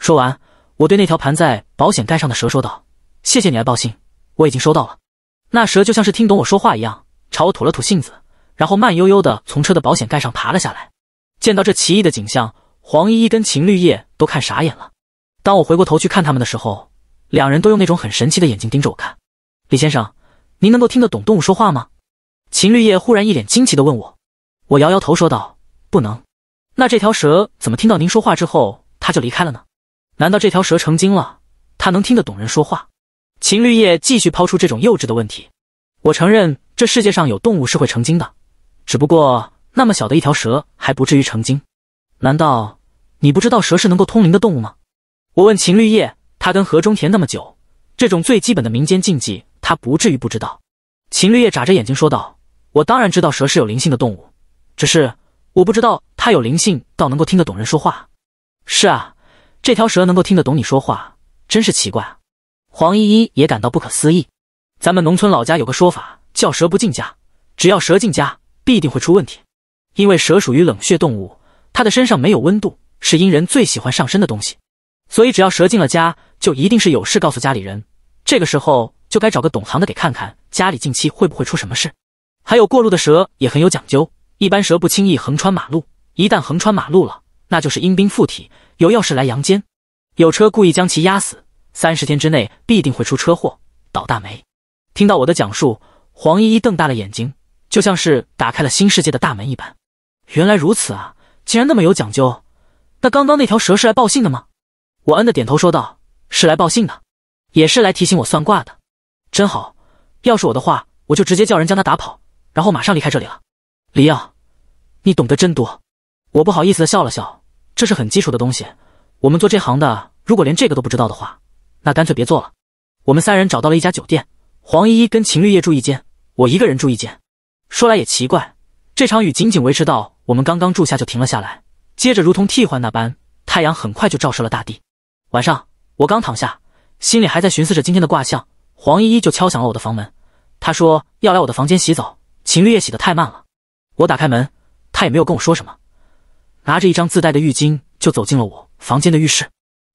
说完，我对那条盘在保险盖上的蛇说道：“谢谢你来报信，我已经收到了。”那蛇就像是听懂我说话一样，朝我吐了吐信子，然后慢悠悠地从车的保险盖上爬了下来。见到这奇异的景象，黄依依跟秦绿叶都看傻眼了。当我回过头去看他们的时候，两人都用那种很神奇的眼睛盯着我看。李先生，您能够听得懂动物说话吗？秦绿叶忽然一脸惊奇的问我，我摇摇头说道：“不能。”那这条蛇怎么听到您说话之后，它就离开了呢？难道这条蛇成精了？它能听得懂人说话？秦绿叶继续抛出这种幼稚的问题。我承认这世界上有动物是会成精的，只不过那么小的一条蛇还不至于成精。难道你不知道蛇是能够通灵的动物吗？我问秦绿叶，他跟何中田那么久，这种最基本的民间禁忌。他不至于不知道，秦绿叶眨着眼睛说道：“我当然知道蛇是有灵性的动物，只是我不知道它有灵性，到能够听得懂人说话。”“是啊，这条蛇能够听得懂你说话，真是奇怪。”黄依依也感到不可思议。咱们农村老家有个说法，叫“蛇不进家”，只要蛇进家，必定会出问题。因为蛇属于冷血动物，它的身上没有温度，是阴人最喜欢上身的东西。所以，只要蛇进了家，就一定是有事告诉家里人。这个时候。就该找个懂行的给看看家里近期会不会出什么事。还有过路的蛇也很有讲究，一般蛇不轻易横穿马路，一旦横穿马路了，那就是阴兵附体，有要事来阳间。有车故意将其压死，三十天之内必定会出车祸，倒大霉。听到我的讲述，黄依依瞪大了眼睛，就像是打开了新世界的大门一般。原来如此啊，竟然那么有讲究。那刚刚那条蛇是来报信的吗？我嗯的点头说道：“是来报信的，也是来提醒我算卦的。”真好，要是我的话，我就直接叫人将他打跑，然后马上离开这里了。李耀，你懂得真多。我不好意思的笑了笑，这是很基础的东西。我们做这行的，如果连这个都不知道的话，那干脆别做了。我们三人找到了一家酒店，黄依依跟秦绿叶住一间，我一个人住一间。说来也奇怪，这场雨仅仅维持到我们刚刚住下就停了下来，接着如同替换那般，太阳很快就照射了大地。晚上，我刚躺下，心里还在寻思着今天的卦象。黄依依就敲响了我的房门，她说要来我的房间洗澡，秦绿叶洗得太慢了。我打开门，她也没有跟我说什么，拿着一张自带的浴巾就走进了我房间的浴室。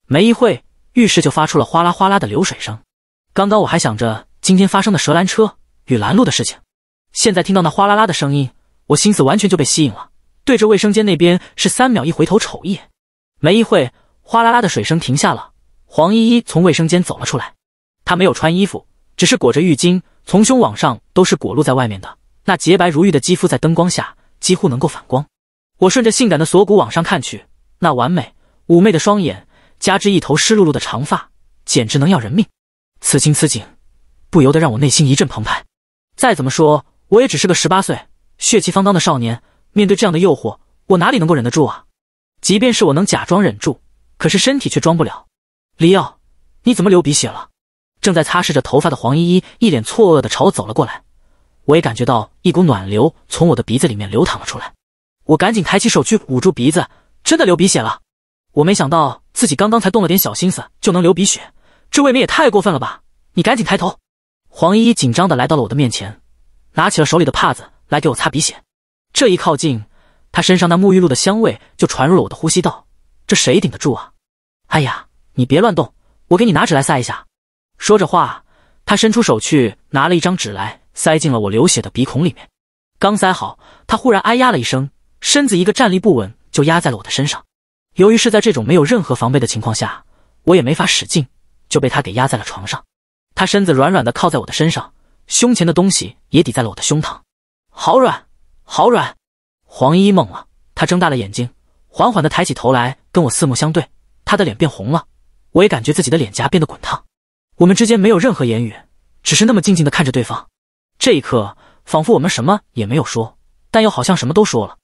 没一会，浴室就发出了哗啦哗啦的流水声。刚刚我还想着今天发生的蛇拦车与拦路的事情，现在听到那哗啦啦的声音，我心思完全就被吸引了，对着卫生间那边是三秒一回头瞅一眼。没一会，哗啦啦的水声停下了，黄依依从卫生间走了出来。她没有穿衣服，只是裹着浴巾，从胸往上都是裹露在外面的。那洁白如玉的肌肤在灯光下几乎能够反光。我顺着性感的锁骨往上看去，那完美妩媚的双眼，加之一头湿漉漉的长发，简直能要人命。此情此景，不由得让我内心一阵澎湃。再怎么说，我也只是个十八岁血气方刚的少年，面对这样的诱惑，我哪里能够忍得住啊？即便是我能假装忍住，可是身体却装不了。李耀，你怎么流鼻血了？正在擦拭着头发的黄依依一脸错愕的朝我走了过来，我也感觉到一股暖流从我的鼻子里面流淌了出来，我赶紧抬起手去捂住鼻子，真的流鼻血了。我没想到自己刚刚才动了点小心思就能流鼻血，这未免也太过分了吧！你赶紧抬头。黄依依紧张的来到了我的面前，拿起了手里的帕子来给我擦鼻血。这一靠近，她身上那沐浴露的香味就传入了我的呼吸道，这谁顶得住啊！哎呀，你别乱动，我给你拿纸来塞一下。说着话，他伸出手去拿了一张纸来，塞进了我流血的鼻孔里面。刚塞好，他忽然哎呀了一声，身子一个站立不稳，就压在了我的身上。由于是在这种没有任何防备的情况下，我也没法使劲，就被他给压在了床上。他身子软软的靠在我的身上，胸前的东西也抵在了我的胸膛，好软，好软。黄依依懵了，他睁大了眼睛，缓缓的抬起头来，跟我四目相对。他的脸变红了，我也感觉自己的脸颊变得滚烫。我们之间没有任何言语，只是那么静静的看着对方。这一刻，仿佛我们什么也没有说，但又好像什么都说了。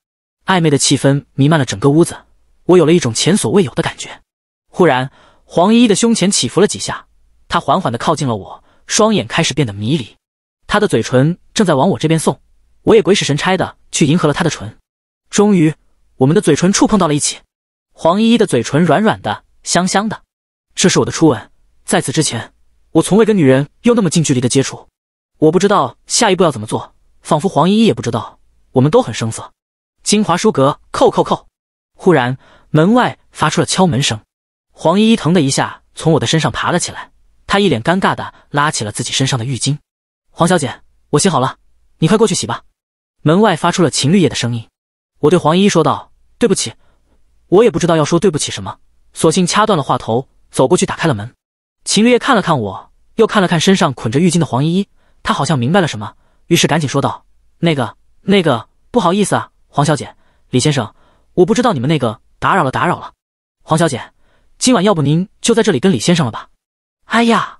暧昧的气氛弥漫了整个屋子，我有了一种前所未有的感觉。忽然，黄依依的胸前起伏了几下，她缓缓的靠近了我，双眼开始变得迷离。她的嘴唇正在往我这边送，我也鬼使神差的去迎合了她的唇。终于，我们的嘴唇触碰到了一起。黄依依的嘴唇软软的，香香的，这是我的初吻。在此之前。我从未跟女人有那么近距离的接触，我不知道下一步要怎么做，仿佛黄依依也不知道，我们都很生涩。金华书阁，扣扣扣！忽然，门外发出了敲门声。黄依依疼的一下从我的身上爬了起来，她一脸尴尬的拉起了自己身上的浴巾。黄小姐，我洗好了，你快过去洗吧。门外发出了秦绿叶的声音。我对黄依依说道：“对不起，我也不知道要说对不起什么，索性掐断了话头，走过去打开了门。秦绿叶看了看我。”又看了看身上捆着浴巾的黄依依，她好像明白了什么，于是赶紧说道：“那个、那个，不好意思啊，黄小姐、李先生，我不知道你们那个打扰了，打扰了。黄小姐，今晚要不您就在这里跟李先生了吧？”哎呀，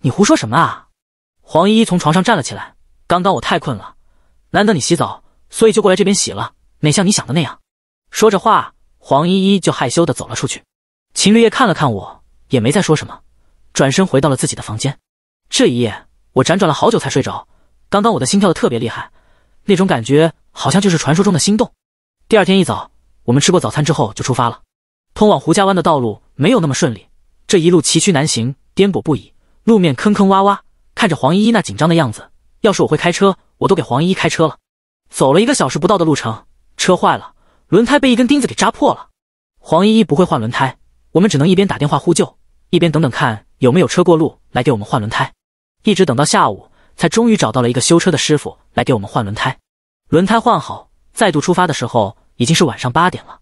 你胡说什么啊！黄依依从床上站了起来，刚刚我太困了，难得你洗澡，所以就过来这边洗了，哪像你想的那样。说着话，黄依依就害羞的走了出去。秦绿叶看了看我，也没再说什么。转身回到了自己的房间，这一夜我辗转了好久才睡着。刚刚我的心跳的特别厉害，那种感觉好像就是传说中的心动。第二天一早，我们吃过早餐之后就出发了。通往胡家湾的道路没有那么顺利，这一路崎岖难行，颠簸不已，路面坑坑洼洼。看着黄依依那紧张的样子，要是我会开车，我都给黄依依开车了。走了一个小时不到的路程，车坏了，轮胎被一根钉子给扎破了。黄依依不会换轮胎，我们只能一边打电话呼救，一边等等看。有没有车过路来给我们换轮胎？一直等到下午，才终于找到了一个修车的师傅来给我们换轮胎。轮胎换好，再度出发的时候已经是晚上八点了。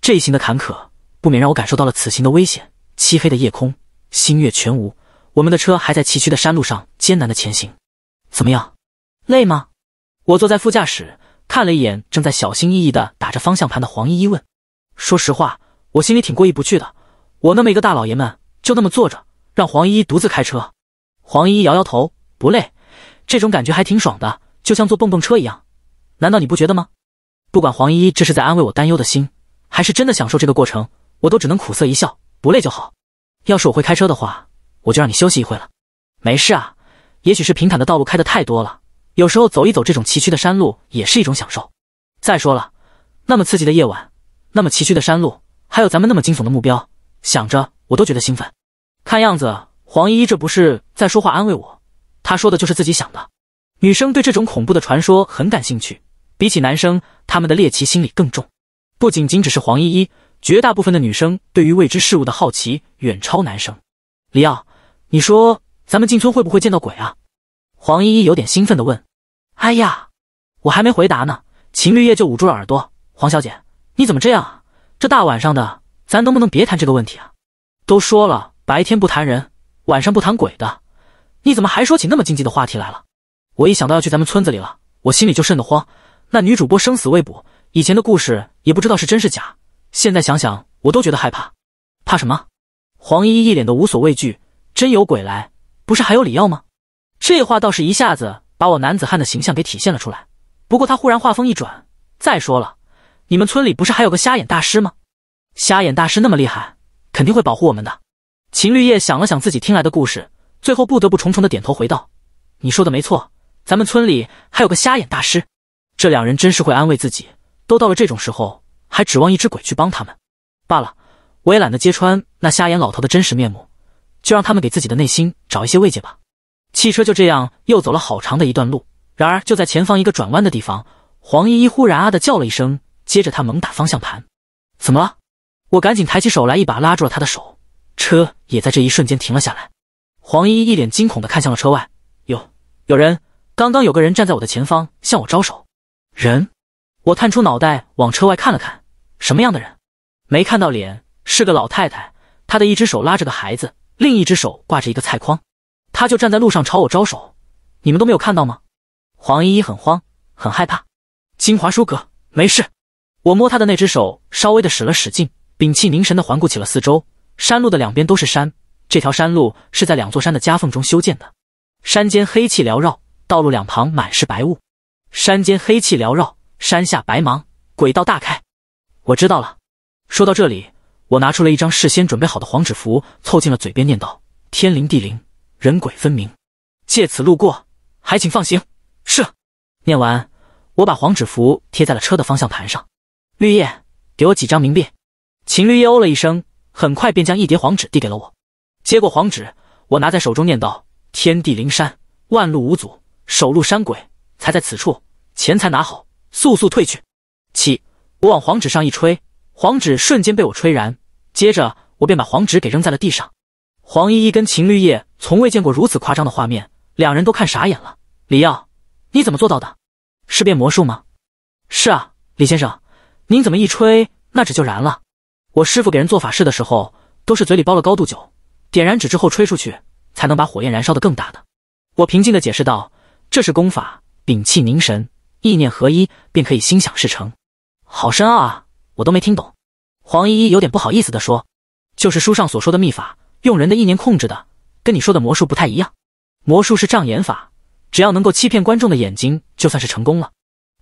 这一行的坎坷不免让我感受到了此行的危险。漆黑的夜空，星月全无，我们的车还在崎岖的山路上艰难的前行。怎么样，累吗？我坐在副驾驶，看了一眼正在小心翼翼的打着方向盘的黄依依，问：“说实话，我心里挺过意不去的。我那么一个大老爷们，就那么坐着。”让黄依依独自开车，黄依依摇摇头，不累，这种感觉还挺爽的，就像坐蹦蹦车一样。难道你不觉得吗？不管黄依依这是在安慰我担忧的心，还是真的享受这个过程，我都只能苦涩一笑。不累就好，要是我会开车的话，我就让你休息一会了。没事啊，也许是平坦的道路开得太多了，有时候走一走这种崎岖的山路也是一种享受。再说了，那么刺激的夜晚，那么崎岖的山路，还有咱们那么惊悚的目标，想着我都觉得兴奋。看样子，黄依依这不是在说话安慰我，她说的就是自己想的。女生对这种恐怖的传说很感兴趣，比起男生，他们的猎奇心理更重。不仅仅只是黄依依，绝大部分的女生对于未知事物的好奇远超男生。李奥，你说咱们进村会不会见到鬼啊？黄依依有点兴奋地问。哎呀，我还没回答呢，秦绿叶就捂住了耳朵。黄小姐，你怎么这样啊？这大晚上的，咱能不能别谈这个问题啊？都说了。白天不谈人，晚上不谈鬼的，你怎么还说起那么禁忌的话题来了？我一想到要去咱们村子里了，我心里就瘆得慌。那女主播生死未卜，以前的故事也不知道是真是假，现在想想我都觉得害怕。怕什么？黄依依一脸的无所畏惧，真有鬼来，不是还有李耀吗？这话倒是一下子把我男子汉的形象给体现了出来。不过他忽然话锋一转，再说了，你们村里不是还有个瞎眼大师吗？瞎眼大师那么厉害，肯定会保护我们的。秦绿叶想了想自己听来的故事，最后不得不重重的点头，回道：“你说的没错，咱们村里还有个瞎眼大师。这两人真是会安慰自己，都到了这种时候，还指望一只鬼去帮他们。罢了，我也懒得揭穿那瞎眼老头的真实面目，就让他们给自己的内心找一些慰藉吧。”汽车就这样又走了好长的一段路。然而就在前方一个转弯的地方，黄依依忽然啊的叫了一声，接着他猛打方向盘。怎么了？我赶紧抬起手来，一把拉住了他的手。车也在这一瞬间停了下来，黄依依一脸惊恐的看向了车外，有有人，刚刚有个人站在我的前方向我招手，人，我探出脑袋往车外看了看，什么样的人？没看到脸，是个老太太，她的一只手拉着个孩子，另一只手挂着一个菜筐，她就站在路上朝我招手，你们都没有看到吗？黄依依很慌，很害怕。金华叔哥，没事。我摸她的那只手，稍微的使了使劲，屏气凝神的环顾起了四周。山路的两边都是山，这条山路是在两座山的夹缝中修建的。山间黑气缭绕，道路两旁满是白雾。山间黑气缭绕，山下白茫，鬼道大开。我知道了。说到这里，我拿出了一张事先准备好的黄纸符，凑近了嘴边念道：“天灵地灵，人鬼分明。借此路过，还请放行。”是。念完，我把黄纸符贴在了车的方向盘上。绿叶，给我几张冥币。秦绿叶哦了一声。很快便将一叠黄纸递给了我，接过黄纸，我拿在手中念道：“天地灵山，万路无阻，守路山鬼才在此处，钱财拿好，速速退去。”起，我往黄纸上一吹，黄纸瞬间被我吹燃，接着我便把黄纸给扔在了地上。黄依依跟秦绿叶从未见过如此夸张的画面，两人都看傻眼了。李耀，你怎么做到的？是变魔术吗？是啊，李先生，您怎么一吹那纸就燃了？我师傅给人做法事的时候，都是嘴里包了高度酒，点燃纸之后吹出去，才能把火焰燃烧的更大。的我平静的解释道：“这是功法，屏气凝神，意念合一，便可以心想事成。好深奥啊，我都没听懂。”黄依依有点不好意思的说：“就是书上所说的秘法，用人的意念控制的，跟你说的魔术不太一样。魔术是障眼法，只要能够欺骗观众的眼睛，就算是成功了。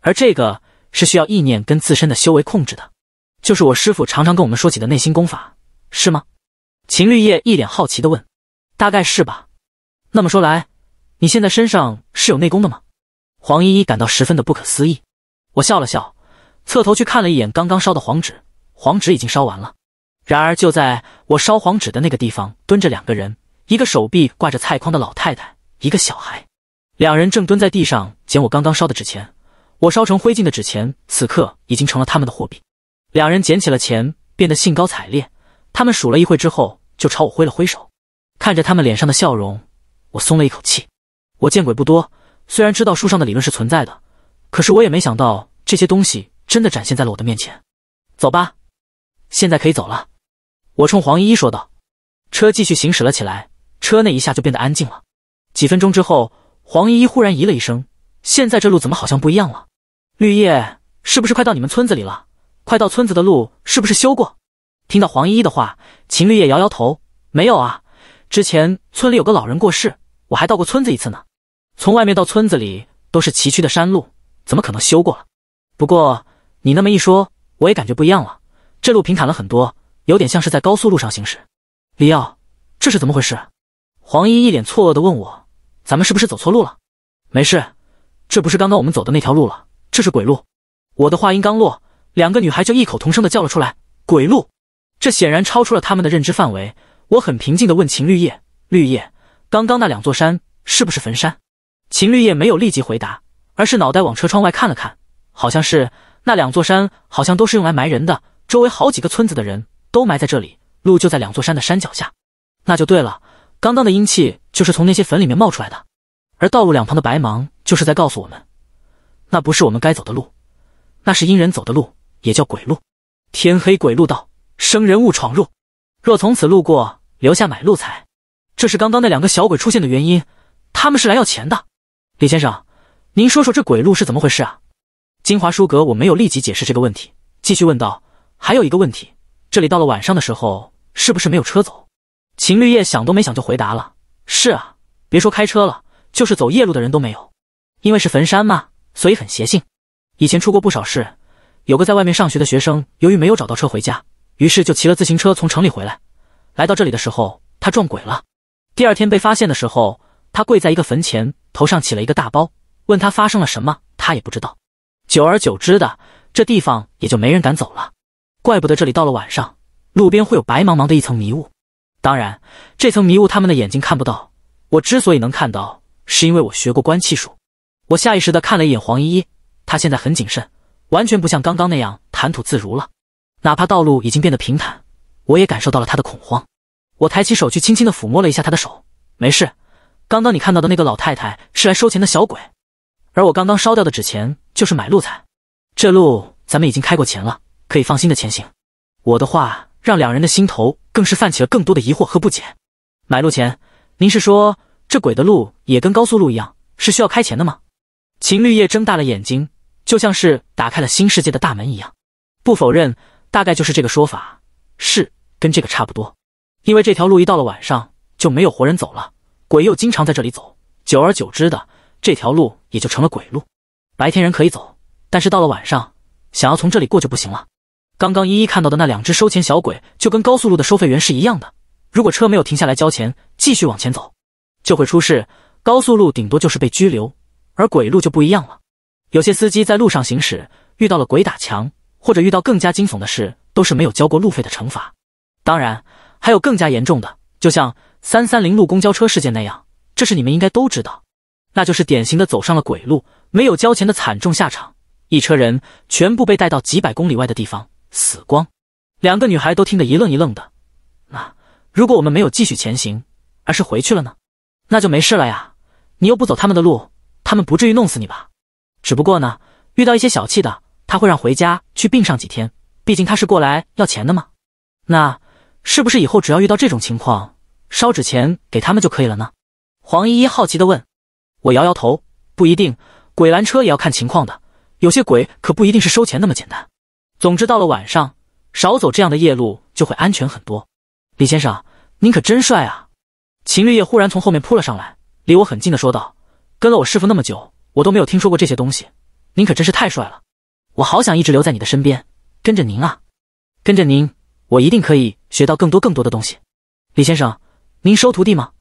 而这个是需要意念跟自身的修为控制的。”就是我师傅常常跟我们说起的内心功法，是吗？秦绿叶一脸好奇的问：“大概是吧。那么说来，你现在身上是有内功的吗？”黄依依感到十分的不可思议。我笑了笑，侧头去看了一眼刚刚烧的黄纸，黄纸已经烧完了。然而就在我烧黄纸的那个地方，蹲着两个人，一个手臂挂着菜筐的老太太，一个小孩，两人正蹲在地上捡我刚刚烧的纸钱。我烧成灰烬的纸钱，此刻已经成了他们的货币。两人捡起了钱，变得兴高采烈。他们数了一会之后，就朝我挥了挥手。看着他们脸上的笑容，我松了一口气。我见鬼不多，虽然知道书上的理论是存在的，可是我也没想到这些东西真的展现在了我的面前。走吧，现在可以走了。我冲黄依依说道。车继续行驶了起来，车内一下就变得安静了。几分钟之后，黄依依忽然咦了一声：“现在这路怎么好像不一样了？绿叶是不是快到你们村子里了？”快到村子的路是不是修过？听到黄依依的话，秦绿叶摇摇头：“没有啊，之前村里有个老人过世，我还到过村子一次呢。从外面到村子里都是崎岖的山路，怎么可能修过了？不过你那么一说，我也感觉不一样了，这路平坦了很多，有点像是在高速路上行驶。”李耀，这是怎么回事？黄依一脸错愕地问我：“咱们是不是走错路了？”“没事，这不是刚刚我们走的那条路了，这是鬼路。”我的话音刚落。两个女孩就异口同声的叫了出来：“鬼路！”这显然超出了他们的认知范围。我很平静的问秦绿叶：“绿叶，刚刚那两座山是不是坟山？”秦绿叶没有立即回答，而是脑袋往车窗外看了看，好像是那两座山，好像都是用来埋人的。周围好几个村子的人都埋在这里，路就在两座山的山脚下。那就对了，刚刚的阴气就是从那些坟里面冒出来的，而道路两旁的白芒就是在告诉我们，那不是我们该走的路，那是阴人走的路。也叫鬼路，天黑鬼路道，生人勿闯入。若从此路过，留下买路财。这是刚刚那两个小鬼出现的原因，他们是来要钱的。李先生，您说说这鬼路是怎么回事啊？金华书阁，我没有立即解释这个问题，继续问道。还有一个问题，这里到了晚上的时候，是不是没有车走？秦绿叶想都没想就回答了：“是啊，别说开车了，就是走夜路的人都没有，因为是坟山嘛，所以很邪性，以前出过不少事。”有个在外面上学的学生，由于没有找到车回家，于是就骑了自行车从城里回来。来到这里的时候，他撞鬼了。第二天被发现的时候，他跪在一个坟前，头上起了一个大包。问他发生了什么，他也不知道。久而久之的，这地方也就没人敢走了。怪不得这里到了晚上，路边会有白茫茫的一层迷雾。当然，这层迷雾他们的眼睛看不到。我之所以能看到，是因为我学过关气术。我下意识的看了一眼黄依依，她现在很谨慎。完全不像刚刚那样谈吐自如了。哪怕道路已经变得平坦，我也感受到了他的恐慌。我抬起手去轻轻的抚摸了一下他的手，没事。刚刚你看到的那个老太太是来收钱的小鬼，而我刚刚烧掉的纸钱就是买路财。这路咱们已经开过钱了，可以放心的前行。我的话让两人的心头更是泛起了更多的疑惑和不解。买路钱？您是说这鬼的路也跟高速路一样，是需要开钱的吗？秦绿叶睁大了眼睛。就像是打开了新世界的大门一样，不否认，大概就是这个说法，是跟这个差不多。因为这条路一到了晚上就没有活人走了，鬼又经常在这里走，久而久之的，这条路也就成了鬼路。白天人可以走，但是到了晚上，想要从这里过就不行了。刚刚依依看到的那两只收钱小鬼，就跟高速路的收费员是一样的。如果车没有停下来交钱，继续往前走，就会出事。高速路顶多就是被拘留，而鬼路就不一样了。有些司机在路上行驶，遇到了鬼打墙，或者遇到更加惊悚的事，都是没有交过路费的惩罚。当然，还有更加严重的，就像三三零路公交车事件那样，这是你们应该都知道，那就是典型的走上了鬼路，没有交钱的惨重下场，一车人全部被带到几百公里外的地方死光。两个女孩都听得一愣一愣的。那如果我们没有继续前行，而是回去了呢？那就没事了呀。你又不走他们的路，他们不至于弄死你吧？只不过呢，遇到一些小气的，他会让回家去病上几天。毕竟他是过来要钱的嘛。那是不是以后只要遇到这种情况，烧纸钱给他们就可以了呢？黄依依好奇的问。我摇摇头，不一定。鬼拦车也要看情况的，有些鬼可不一定是收钱那么简单。总之，到了晚上，少走这样的夜路就会安全很多。李先生，您可真帅啊！秦绿叶忽然从后面扑了上来，离我很近的说道：“跟了我师傅那么久。”我都没有听说过这些东西，您可真是太帅了！我好想一直留在你的身边，跟着您啊，跟着您，我一定可以学到更多更多的东西。李先生，您收徒弟吗？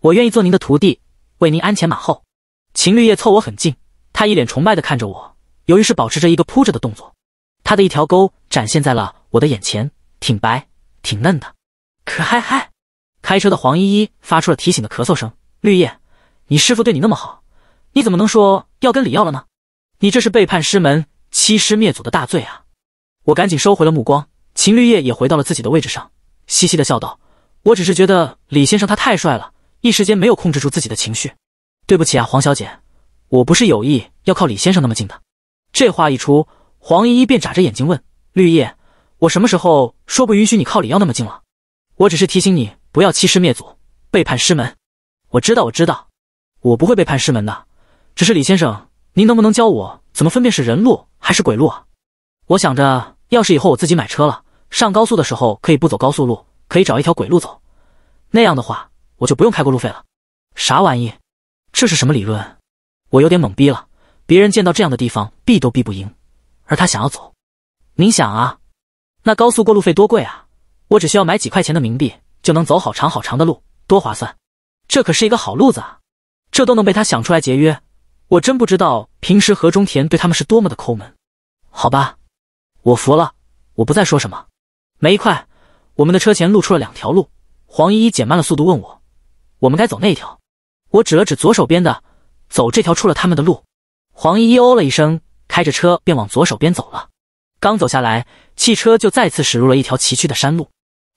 我愿意做您的徒弟，为您鞍前马后。秦绿叶凑我很近，他一脸崇拜的看着我。由于是保持着一个扑着的动作，他的一条沟展现在了我的眼前，挺白挺嫩的。可嗨嗨，开车的黄依依发出了提醒的咳嗽声。绿叶，你师傅对你那么好。你怎么能说要跟李耀了呢？你这是背叛师门、欺师灭祖的大罪啊！我赶紧收回了目光，秦绿叶也回到了自己的位置上，嘻嘻的笑道：“我只是觉得李先生他太帅了，一时间没有控制住自己的情绪。”对不起啊，黄小姐，我不是有意要靠李先生那么近的。这话一出，黄依依便眨着眼睛问：“绿叶，我什么时候说不允许你靠李耀那么近了？我只是提醒你不要欺师灭祖、背叛师门。”我知道，我知道，我不会背叛师门的。只是李先生，您能不能教我怎么分辨是人路还是鬼路啊？我想着，要是以后我自己买车了，上高速的时候可以不走高速路，可以找一条鬼路走，那样的话我就不用开过路费了。啥玩意？这是什么理论？我有点懵逼了。别人见到这样的地方避都避不赢，而他想要走。您想啊，那高速过路费多贵啊！我只需要买几块钱的冥币就能走好长好长的路，多划算！这可是一个好路子啊！这都能被他想出来节约。我真不知道平时何中田对他们是多么的抠门，好吧，我服了，我不再说什么。没一块，我们的车前露出了两条路。黄依依减慢了速度，问我：“我们该走哪条？”我指了指左手边的，走这条出了他们的路。黄依依哦了一声，开着车便往左手边走了。刚走下来，汽车就再次驶入了一条崎岖的山路，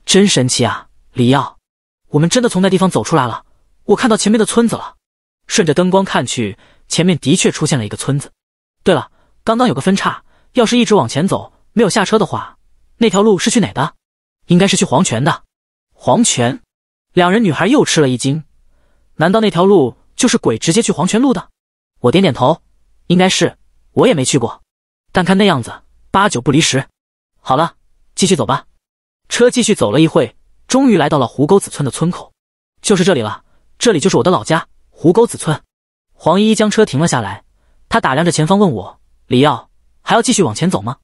真神奇啊！李耀，我们真的从那地方走出来了，我看到前面的村子了，顺着灯光看去。前面的确出现了一个村子。对了，刚刚有个分叉，要是一直往前走，没有下车的话，那条路是去哪的？应该是去黄泉的。黄泉？两人女孩又吃了一惊。难道那条路就是鬼直接去黄泉路的？我点点头，应该是。我也没去过，但看那样子，八九不离十。好了，继续走吧。车继续走了一会，终于来到了胡沟子村的村口，就是这里了。这里就是我的老家，胡沟子村。黄依依将车停了下来，他打量着前方，问我：“李耀，还要继续往前走吗？”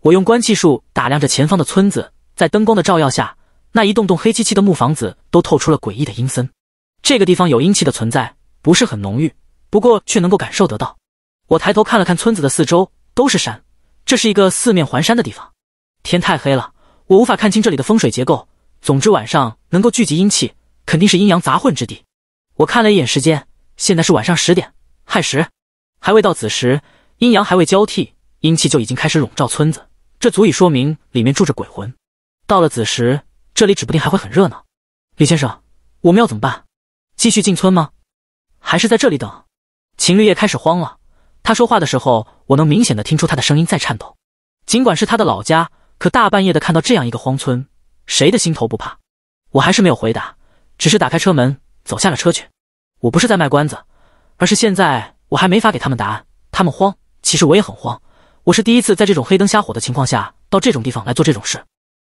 我用观气术打量着前方的村子，在灯光的照耀下，那一栋栋黑漆漆的木房子都透出了诡异的阴森。这个地方有阴气的存在，不是很浓郁，不过却能够感受得到。我抬头看了看村子的四周，都是山，这是一个四面环山的地方。天太黑了，我无法看清这里的风水结构。总之，晚上能够聚集阴气，肯定是阴阳杂混之地。我看了一眼时间。现在是晚上十点亥时，还未到子时，阴阳还未交替，阴气就已经开始笼罩村子，这足以说明里面住着鬼魂。到了子时，这里指不定还会很热闹。李先生，我们要怎么办？继续进村吗？还是在这里等？秦绿叶开始慌了，他说话的时候，我能明显的听出他的声音在颤抖。尽管是他的老家，可大半夜的看到这样一个荒村，谁的心头不怕？我还是没有回答，只是打开车门，走下了车去。我不是在卖关子，而是现在我还没法给他们答案，他们慌。其实我也很慌，我是第一次在这种黑灯瞎火的情况下，到这种地方来做这种事。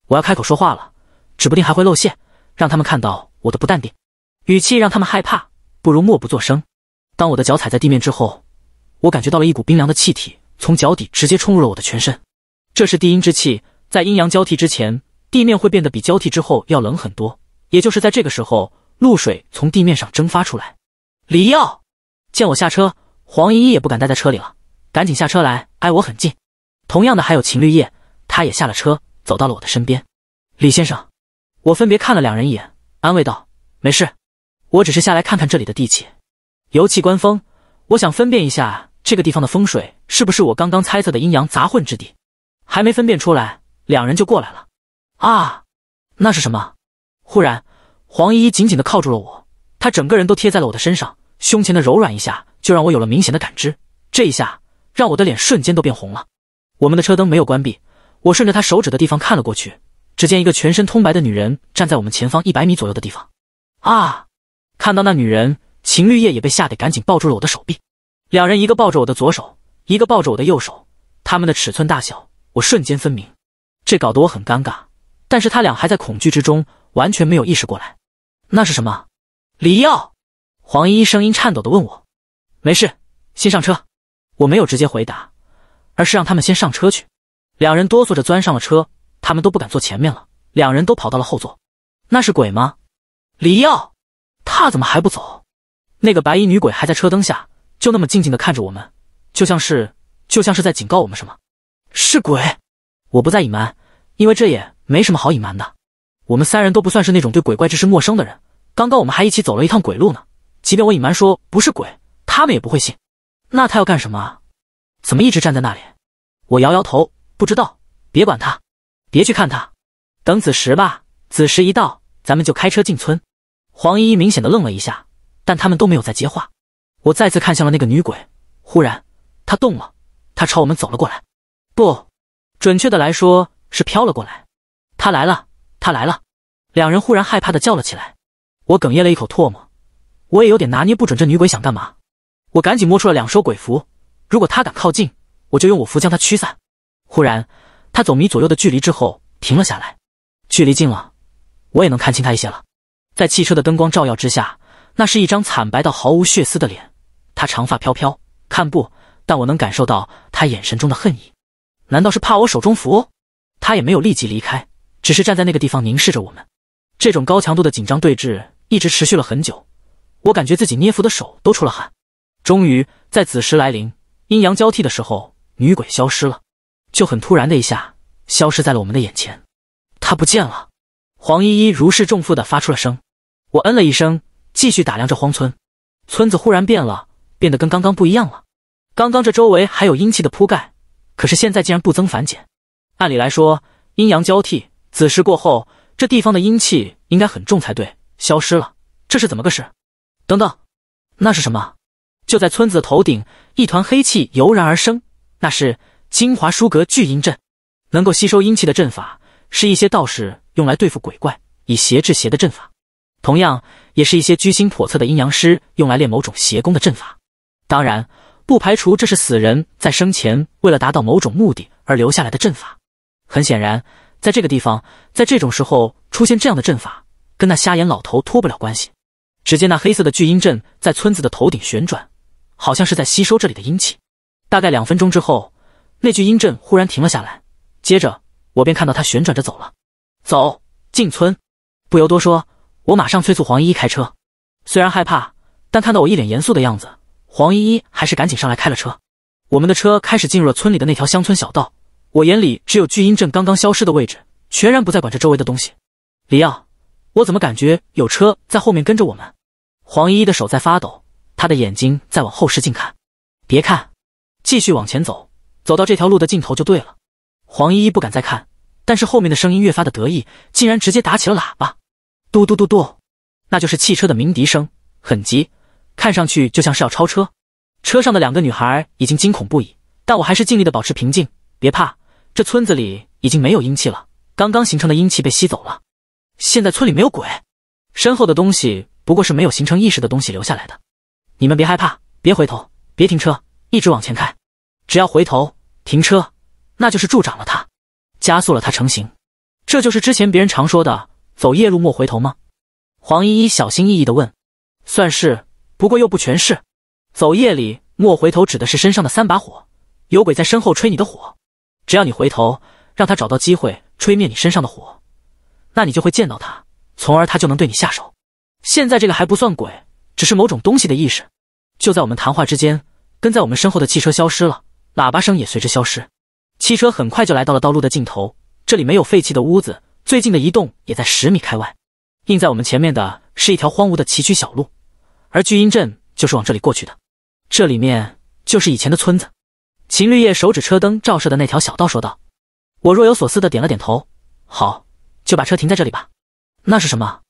我要开口说话了，指不定还会露馅，让他们看到我的不淡定，语气让他们害怕。不如默不作声。当我的脚踩在地面之后，我感觉到了一股冰凉的气体从脚底直接冲入了我的全身。这是地阴之气，在阴阳交替之前，地面会变得比交替之后要冷很多。也就是在这个时候。露水从地面上蒸发出来。李耀见我下车，黄依依也不敢待在车里了，赶紧下车来，挨我很近。同样的还有秦绿叶，他也下了车，走到了我的身边。李先生，我分别看了两人一眼，安慰道：“没事，我只是下来看看这里的地气、油气、关风，我想分辨一下这个地方的风水是不是我刚刚猜测的阴阳杂混之地。”还没分辨出来，两人就过来了。啊，那是什么？忽然。黄依依紧紧的靠住了我，她整个人都贴在了我的身上，胸前的柔软一下就让我有了明显的感知，这一下让我的脸瞬间都变红了。我们的车灯没有关闭，我顺着她手指的地方看了过去，只见一个全身通白的女人站在我们前方一百米左右的地方。啊！看到那女人，秦绿叶也被吓得赶紧抱住了我的手臂，两人一个抱着我的左手，一个抱着我的右手，他们的尺寸大小我瞬间分明，这搞得我很尴尬，但是他俩还在恐惧之中，完全没有意识过来。那是什么？李耀，黄依依声音颤抖的问我：“没事，先上车。”我没有直接回答，而是让他们先上车去。两人哆嗦着钻上了车，他们都不敢坐前面了，两人都跑到了后座。那是鬼吗？李耀，他怎么还不走？那个白衣女鬼还在车灯下，就那么静静的看着我们，就像是，就像是在警告我们什么？是鬼！我不再隐瞒，因为这也没什么好隐瞒的。我们三人都不算是那种对鬼怪之事陌生的人，刚刚我们还一起走了一趟鬼路呢。即便我隐瞒说不是鬼，他们也不会信。那他要干什么？怎么一直站在那里？我摇摇头，不知道。别管他，别去看他，等子时吧。子时一到，咱们就开车进村。黄依依明显的愣了一下，但他们都没有再接话。我再次看向了那个女鬼，忽然，她动了，她朝我们走了过来。不，准确的来说是飘了过来。她来了。他来了，两人忽然害怕的叫了起来。我哽咽了一口唾沫，我也有点拿捏不准这女鬼想干嘛。我赶紧摸出了两收鬼符，如果她敢靠近，我就用我符将她驱散。忽然，她走迷左右的距离之后停了下来。距离近了，我也能看清她一些了。在汽车的灯光照耀之下，那是一张惨白到毫无血丝的脸。她长发飘飘，看不，但我能感受到她眼神中的恨意。难道是怕我手中符？她也没有立即离开。只是站在那个地方凝视着我们，这种高强度的紧张对峙一直持续了很久，我感觉自己捏服的手都出了汗。终于在子时来临、阴阳交替的时候，女鬼消失了，就很突然的一下消失在了我们的眼前。她不见了，黄依依如释重负的发出了声。我嗯了一声，继续打量着荒村，村子忽然变了，变得跟刚刚不一样了。刚刚这周围还有阴气的铺盖，可是现在竟然不增反减。按理来说，阴阳交替。子时过后，这地方的阴气应该很重才对，消失了，这是怎么个事？等等，那是什么？就在村子头顶，一团黑气油然而生，那是精华书阁巨阴阵，能够吸收阴气的阵法，是一些道士用来对付鬼怪、以邪制邪的阵法，同样也是一些居心叵测的阴阳师用来练某种邪功的阵法。当然，不排除这是死人在生前为了达到某种目的而留下来的阵法。很显然。在这个地方，在这种时候出现这样的阵法，跟那瞎眼老头脱不了关系。只见那黑色的巨阴阵在村子的头顶旋转，好像是在吸收这里的阴气。大概两分钟之后，那巨阴阵忽然停了下来，接着我便看到它旋转着走了走进村，不由多说。我马上催促黄依依开车，虽然害怕，但看到我一脸严肃的样子，黄依依还是赶紧上来开了车。我们的车开始进入了村里的那条乡村小道。我眼里只有巨婴阵刚刚消失的位置，全然不再管这周围的东西。李耀，我怎么感觉有车在后面跟着我们？黄依依的手在发抖，她的眼睛在往后视镜看。别看，继续往前走，走到这条路的尽头就对了。黄依依不敢再看，但是后面的声音越发的得意，竟然直接打起了喇叭，嘟嘟嘟嘟，那就是汽车的鸣笛声，很急，看上去就像是要超车。车上的两个女孩已经惊恐不已，但我还是尽力的保持平静，别怕。这村子里已经没有阴气了，刚刚形成的阴气被吸走了。现在村里没有鬼，身后的东西不过是没有形成意识的东西留下来的。你们别害怕，别回头，别停车，一直往前开。只要回头停车，那就是助长了它，加速了它成型。这就是之前别人常说的“走夜路莫回头”吗？黄依依小心翼翼的问。算是，不过又不全是。走夜里莫回头指的是身上的三把火，有鬼在身后吹你的火。只要你回头，让他找到机会吹灭你身上的火，那你就会见到他，从而他就能对你下手。现在这个还不算鬼，只是某种东西的意识。就在我们谈话之间，跟在我们身后的汽车消失了，喇叭声也随之消失。汽车很快就来到了道路的尽头，这里没有废弃的屋子，最近的一栋也在十米开外。映在我们前面的是一条荒芜的崎岖小路，而巨阴镇就是往这里过去的。这里面就是以前的村子。秦绿叶手指车灯照射的那条小道，说道：“我若有所思的点了点头，好，就把车停在这里吧。”那是什么？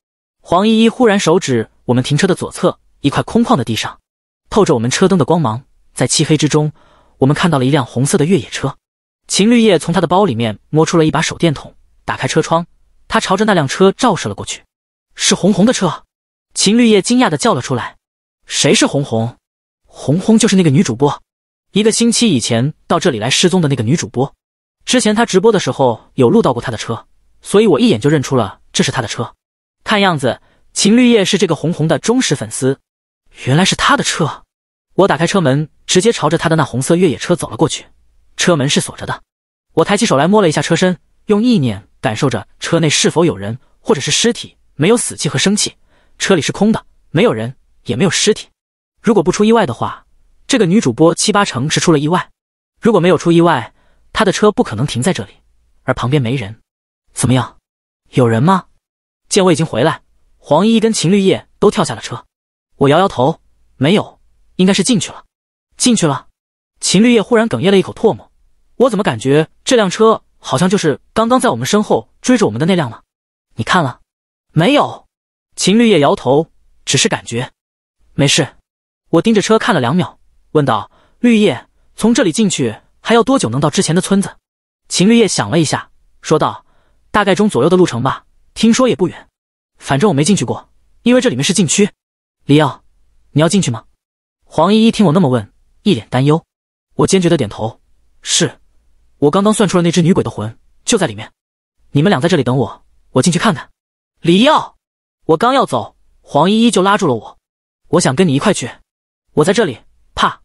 黄依依忽然手指我们停车的左侧一块空旷的地上，透着我们车灯的光芒，在漆黑之中，我们看到了一辆红色的越野车。秦绿叶从他的包里面摸出了一把手电筒，打开车窗，他朝着那辆车照射了过去。是红红的车！秦绿叶惊讶的叫了出来：“谁是红红？红红就是那个女主播。”一个星期以前到这里来失踪的那个女主播，之前她直播的时候有录到过她的车，所以我一眼就认出了这是她的车。看样子秦绿叶是这个红红的忠实粉丝。原来是她的车，我打开车门，直接朝着她的那红色越野车走了过去。车门是锁着的，我抬起手来摸了一下车身，用意念感受着车内是否有人或者是尸体，没有死气和生气，车里是空的，没有人也没有尸体。如果不出意外的话。这个女主播七八成是出了意外，如果没有出意外，她的车不可能停在这里，而旁边没人。怎么样？有人吗？见我已经回来，黄依依跟秦绿叶都跳下了车。我摇摇头，没有，应该是进去了。进去了？秦绿叶忽然哽咽了一口唾沫。我怎么感觉这辆车好像就是刚刚在我们身后追着我们的那辆呢？你看了？没有。秦绿叶摇头，只是感觉。没事。我盯着车看了两秒。问道：“绿叶，从这里进去还要多久能到之前的村子？”秦绿叶想了一下，说道：“大概中左右的路程吧，听说也不远。反正我没进去过，因为这里面是禁区。”李耀，你要进去吗？”黄依依听我那么问，一脸担忧。我坚决的点头：“是，我刚刚算出了那只女鬼的魂就在里面。你们俩在这里等我，我进去看看。”李耀，我刚要走，黄依依就拉住了我：“我想跟你一块去。我在这里怕。”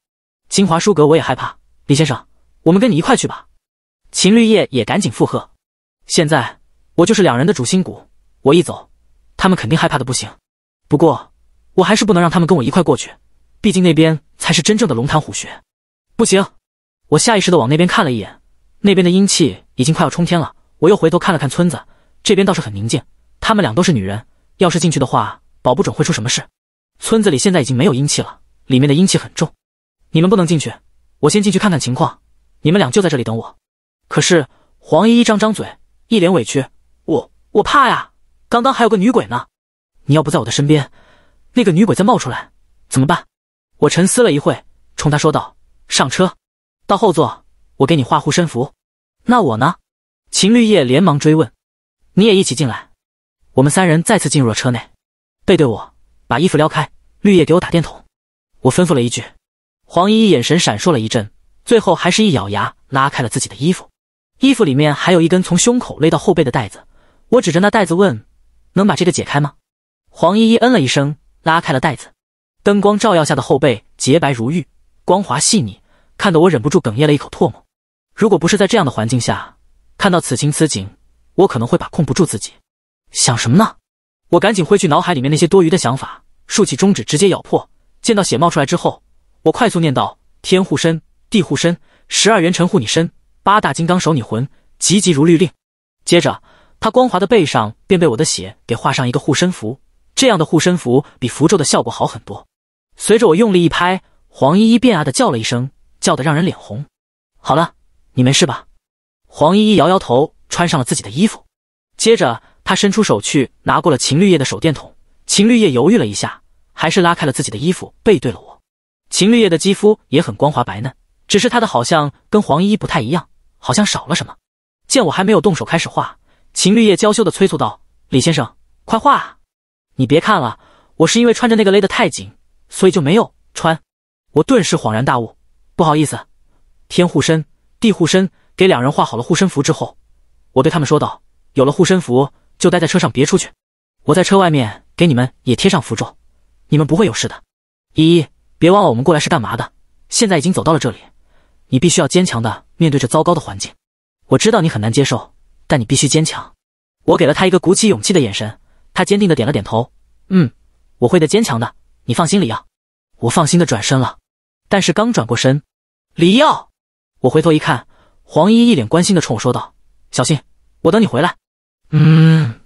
清华书阁我也害怕，李先生，我们跟你一块去吧。秦绿叶也赶紧附和。现在我就是两人的主心骨，我一走，他们肯定害怕的不行。不过我还是不能让他们跟我一块过去，毕竟那边才是真正的龙潭虎穴。不行，我下意识的往那边看了一眼，那边的阴气已经快要冲天了。我又回头看了看村子，这边倒是很宁静。他们俩都是女人，要是进去的话，保不准会出什么事。村子里现在已经没有阴气了，里面的阴气很重。你们不能进去，我先进去看看情况，你们俩就在这里等我。可是黄依依张张嘴，一脸委屈：“我我怕呀，刚刚还有个女鬼呢。你要不在我的身边，那个女鬼再冒出来怎么办？”我沉思了一会，冲他说道：“上车，到后座，我给你画护身符。”那我呢？秦绿叶连忙追问：“你也一起进来。”我们三人再次进入了车内，背对我，把衣服撩开，绿叶给我打电筒，我吩咐了一句。黄依依眼神闪烁了一阵，最后还是一咬牙拉开了自己的衣服，衣服里面还有一根从胸口勒到后背的带子。我指着那带子问：“能把这个解开吗？”黄依依嗯了一声，拉开了带子。灯光照耀下的后背洁白如玉，光滑细腻，看得我忍不住哽咽了一口唾沫。如果不是在这样的环境下看到此情此景，我可能会把控不住自己。想什么呢？我赶紧挥去脑海里面那些多余的想法，竖起中指直接咬破，见到血冒出来之后。我快速念道：“天护身，地护身，十二元辰护你身，八大金刚守你魂，急急如律令。”接着，他光滑的背上便被我的血给画上一个护身符。这样的护身符比符咒的效果好很多。随着我用力一拍，黄依依变啊的叫了一声，叫得让人脸红。好了，你没事吧？黄依依摇摇头，穿上了自己的衣服。接着，他伸出手去拿过了秦绿叶的手电筒。秦绿叶犹豫了一下，还是拉开了自己的衣服，背对了我。秦绿叶的肌肤也很光滑白嫩，只是她的好像跟黄依依不太一样，好像少了什么。见我还没有动手开始画，秦绿叶娇羞的催促道：“李先生，快画啊！你别看了，我是因为穿着那个勒得太紧，所以就没有穿。”我顿时恍然大悟，不好意思。天护身，地护身，给两人画好了护身符之后，我对他们说道：“有了护身符，就待在车上别出去，我在车外面给你们也贴上符咒，你们不会有事的。”依依。别忘了，我们过来是干嘛的？现在已经走到了这里，你必须要坚强的面对这糟糕的环境。我知道你很难接受，但你必须坚强。我给了他一个鼓起勇气的眼神，他坚定的点了点头。嗯，我会的，坚强的。你放心，李耀。我放心的转身了，但是刚转过身，李耀，我回头一看，黄衣一脸关心的冲我说道：“小心，我等你回来。”嗯，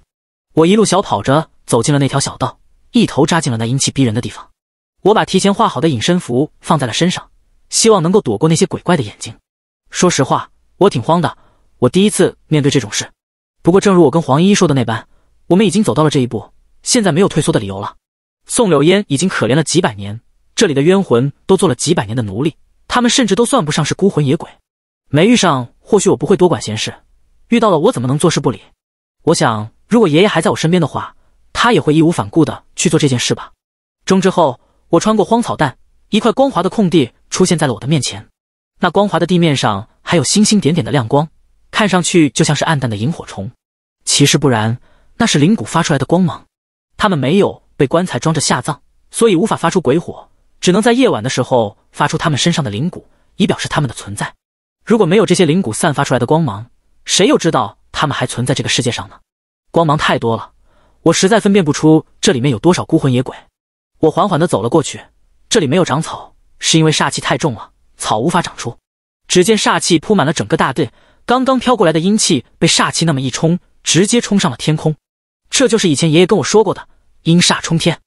我一路小跑着走进了那条小道，一头扎进了那阴气逼人的地方。我把提前画好的隐身符放在了身上，希望能够躲过那些鬼怪的眼睛。说实话，我挺慌的，我第一次面对这种事。不过，正如我跟黄依依说的那般，我们已经走到了这一步，现在没有退缩的理由了。宋柳烟已经可怜了几百年，这里的冤魂都做了几百年的奴隶，他们甚至都算不上是孤魂野鬼。没遇上，或许我不会多管闲事；遇到了，我怎么能坐视不理？我想，如果爷爷还在我身边的话，他也会义无反顾的去做这件事吧。终之后。我穿过荒草但一块光滑的空地出现在了我的面前。那光滑的地面上还有星星点点的亮光，看上去就像是暗淡的萤火虫。其实不然，那是灵骨发出来的光芒。他们没有被棺材装着下葬，所以无法发出鬼火，只能在夜晚的时候发出他们身上的灵骨，以表示他们的存在。如果没有这些灵骨散发出来的光芒，谁又知道他们还存在这个世界上呢？光芒太多了，我实在分辨不出这里面有多少孤魂野鬼。我缓缓地走了过去，这里没有长草，是因为煞气太重了，草无法长出。只见煞气铺满了整个大地，刚刚飘过来的阴气被煞气那么一冲，直接冲上了天空。这就是以前爷爷跟我说过的“阴煞冲天”，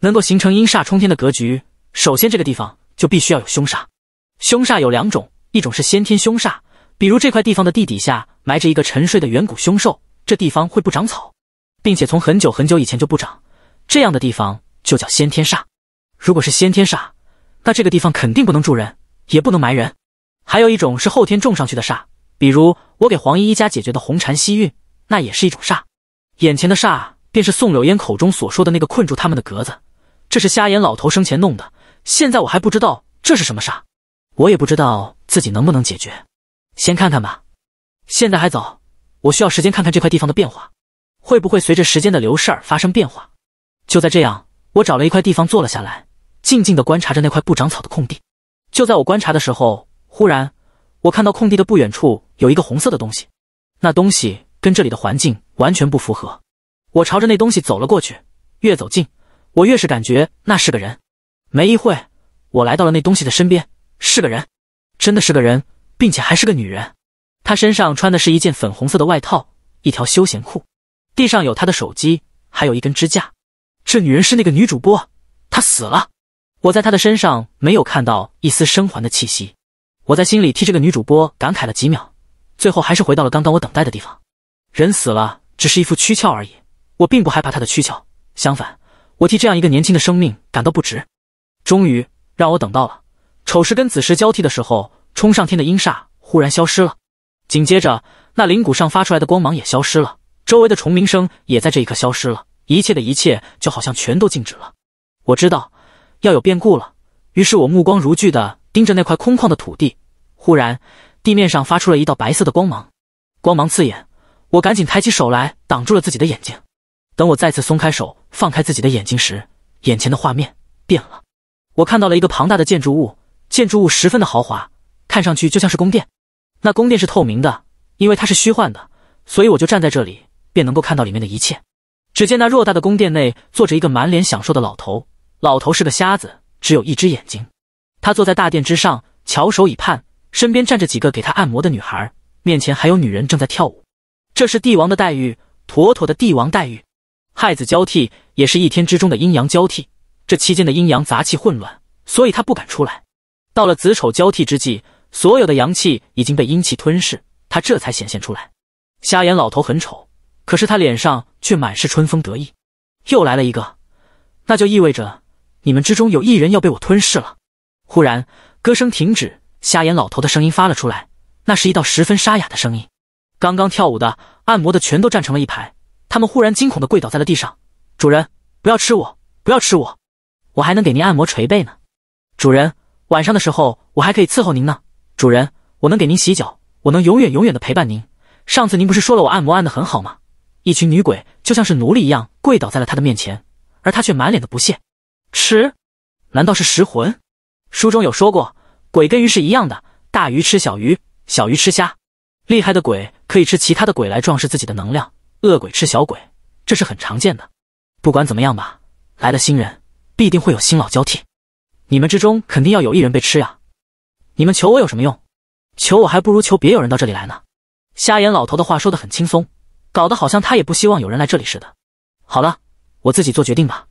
能够形成阴煞冲天的格局，首先这个地方就必须要有凶煞。凶煞有两种，一种是先天凶煞，比如这块地方的地底下埋着一个沉睡的远古凶兽，这地方会不长草，并且从很久很久以前就不长。这样的地方。就叫先天煞，如果是先天煞，那这个地方肯定不能住人，也不能埋人。还有一种是后天种上去的煞，比如我给黄依依家解决的红尘西运，那也是一种煞。眼前的煞便是宋柳烟口中所说的那个困住他们的格子，这是瞎眼老头生前弄的。现在我还不知道这是什么煞，我也不知道自己能不能解决，先看看吧。现在还早，我需要时间看看这块地方的变化，会不会随着时间的流逝而发生变化。就在这样。我找了一块地方坐了下来，静静的观察着那块不长草的空地。就在我观察的时候，忽然我看到空地的不远处有一个红色的东西，那东西跟这里的环境完全不符合。我朝着那东西走了过去，越走近我越是感觉那是个人。没一会，我来到了那东西的身边，是个人，真的是个人，并且还是个女人。她身上穿的是一件粉红色的外套，一条休闲裤。地上有她的手机，还有一根支架。这女人是那个女主播，她死了。我在她的身上没有看到一丝生还的气息。我在心里替这个女主播感慨了几秒，最后还是回到了刚刚我等待的地方。人死了，只是一副躯壳而已。我并不害怕她的躯壳，相反，我替这样一个年轻的生命感到不值。终于让我等到了丑时跟子时交替的时候，冲上天的阴煞忽然消失了，紧接着那灵骨上发出来的光芒也消失了，周围的虫鸣声也在这一刻消失了。一切的一切就好像全都静止了。我知道要有变故了，于是我目光如炬的盯着那块空旷的土地。忽然，地面上发出了一道白色的光芒，光芒刺眼，我赶紧抬起手来挡住了自己的眼睛。等我再次松开手，放开自己的眼睛时，眼前的画面变了。我看到了一个庞大的建筑物，建筑物十分的豪华，看上去就像是宫殿。那宫殿是透明的，因为它是虚幻的，所以我就站在这里便能够看到里面的一切。只见那偌大的宫殿内坐着一个满脸享受的老头，老头是个瞎子，只有一只眼睛。他坐在大殿之上，翘首以盼，身边站着几个给他按摩的女孩，面前还有女人正在跳舞。这是帝王的待遇，妥妥的帝王待遇。亥子交替也是一天之中的阴阳交替，这期间的阴阳杂气混乱，所以他不敢出来。到了子丑交替之际，所有的阳气已经被阴气吞噬，他这才显现出来。瞎眼老头很丑。可是他脸上却满是春风得意，又来了一个，那就意味着你们之中有一人要被我吞噬了。忽然，歌声停止，瞎眼老头的声音发了出来，那是一道十分沙哑的声音。刚刚跳舞的、按摩的全都站成了一排，他们忽然惊恐的跪倒在了地上：“主人，不要吃我，不要吃我，我还能给您按摩捶背呢，主人，晚上的时候我还可以伺候您呢，主人，我能给您洗脚，我能永远永远的陪伴您。上次您不是说了我按摩按的很好吗？”一群女鬼就像是奴隶一样跪倒在了他的面前，而他却满脸的不屑。吃？难道是食魂？书中有说过，鬼跟鱼是一样的，大鱼吃小鱼，小鱼吃虾。厉害的鬼可以吃其他的鬼来壮实自己的能量，恶鬼吃小鬼，这是很常见的。不管怎么样吧，来了新人，必定会有新老交替，你们之中肯定要有一人被吃呀。你们求我有什么用？求我还不如求别有人到这里来呢。瞎眼老头的话说得很轻松。搞得好像他也不希望有人来这里似的。好了，我自己做决定吧。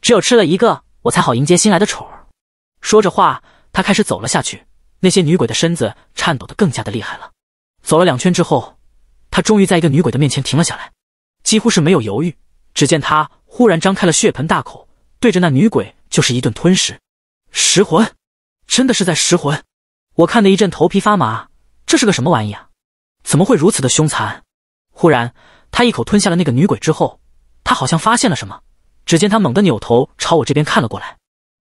只有吃了一个，我才好迎接新来的宠儿。说着话，他开始走了下去。那些女鬼的身子颤抖得更加的厉害了。走了两圈之后，他终于在一个女鬼的面前停了下来，几乎是没有犹豫。只见他忽然张开了血盆大口，对着那女鬼就是一顿吞食。食魂，真的是在食魂！我看的一阵头皮发麻，这是个什么玩意啊？怎么会如此的凶残？忽然，他一口吞下了那个女鬼之后，他好像发现了什么。只见他猛地扭头朝我这边看了过来，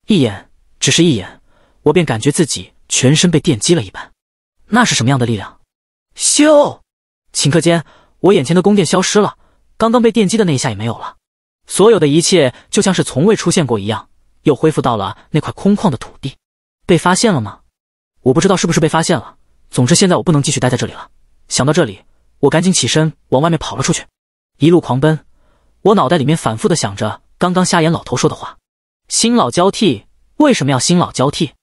一眼，只是一眼，我便感觉自己全身被电击了一般。那是什么样的力量？咻！顷刻间，我眼前的宫殿消失了，刚刚被电击的那一下也没有了，所有的一切就像是从未出现过一样，又恢复到了那块空旷的土地。被发现了吗？我不知道是不是被发现了。总之，现在我不能继续待在这里了。想到这里。我赶紧起身往外面跑了出去，一路狂奔。我脑袋里面反复的想着刚刚瞎眼老头说的话：“新老交替，为什么要新老交替？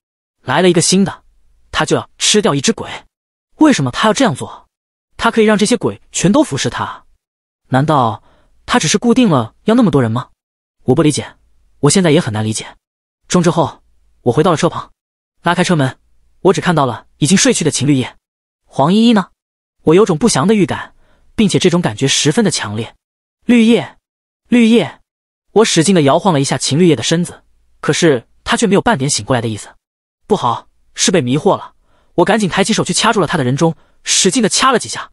来了一个新的，他就要吃掉一只鬼。为什么他要这样做？他可以让这些鬼全都服侍他？难道他只是固定了要那么多人吗？我不理解，我现在也很难理解。”中之后，我回到了车旁，拉开车门，我只看到了已经睡去的秦绿叶。黄依依呢？我有种不祥的预感，并且这种感觉十分的强烈。绿叶，绿叶，我使劲的摇晃了一下秦绿叶的身子，可是他却没有半点醒过来的意思。不好，是被迷惑了。我赶紧抬起手去掐住了他的人中，使劲的掐了几下，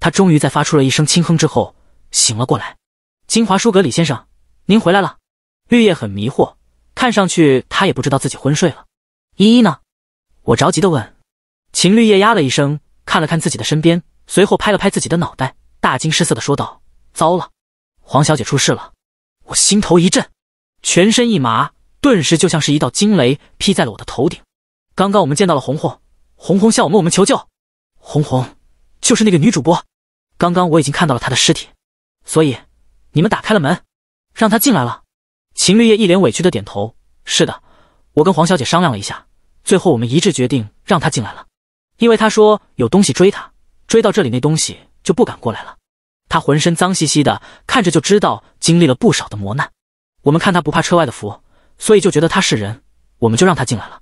他终于在发出了一声轻哼之后醒了过来。金华书阁李先生，您回来了。绿叶很迷惑，看上去他也不知道自己昏睡了。依依呢？我着急的问。秦绿叶呀了一声。看了看自己的身边，随后拍了拍自己的脑袋，大惊失色的说道：“糟了，黄小姐出事了！”我心头一震，全身一麻，顿时就像是一道惊雷劈在了我的头顶。刚刚我们见到了红红，红红向我们我们求救，红红就是那个女主播，刚刚我已经看到了她的尸体，所以你们打开了门，让她进来了。秦绿叶一脸委屈的点头：“是的，我跟黄小姐商量了一下，最后我们一致决定让她进来了。”因为他说有东西追他，追到这里那东西就不敢过来了。他浑身脏兮兮的，看着就知道经历了不少的磨难。我们看他不怕车外的符，所以就觉得他是人，我们就让他进来了。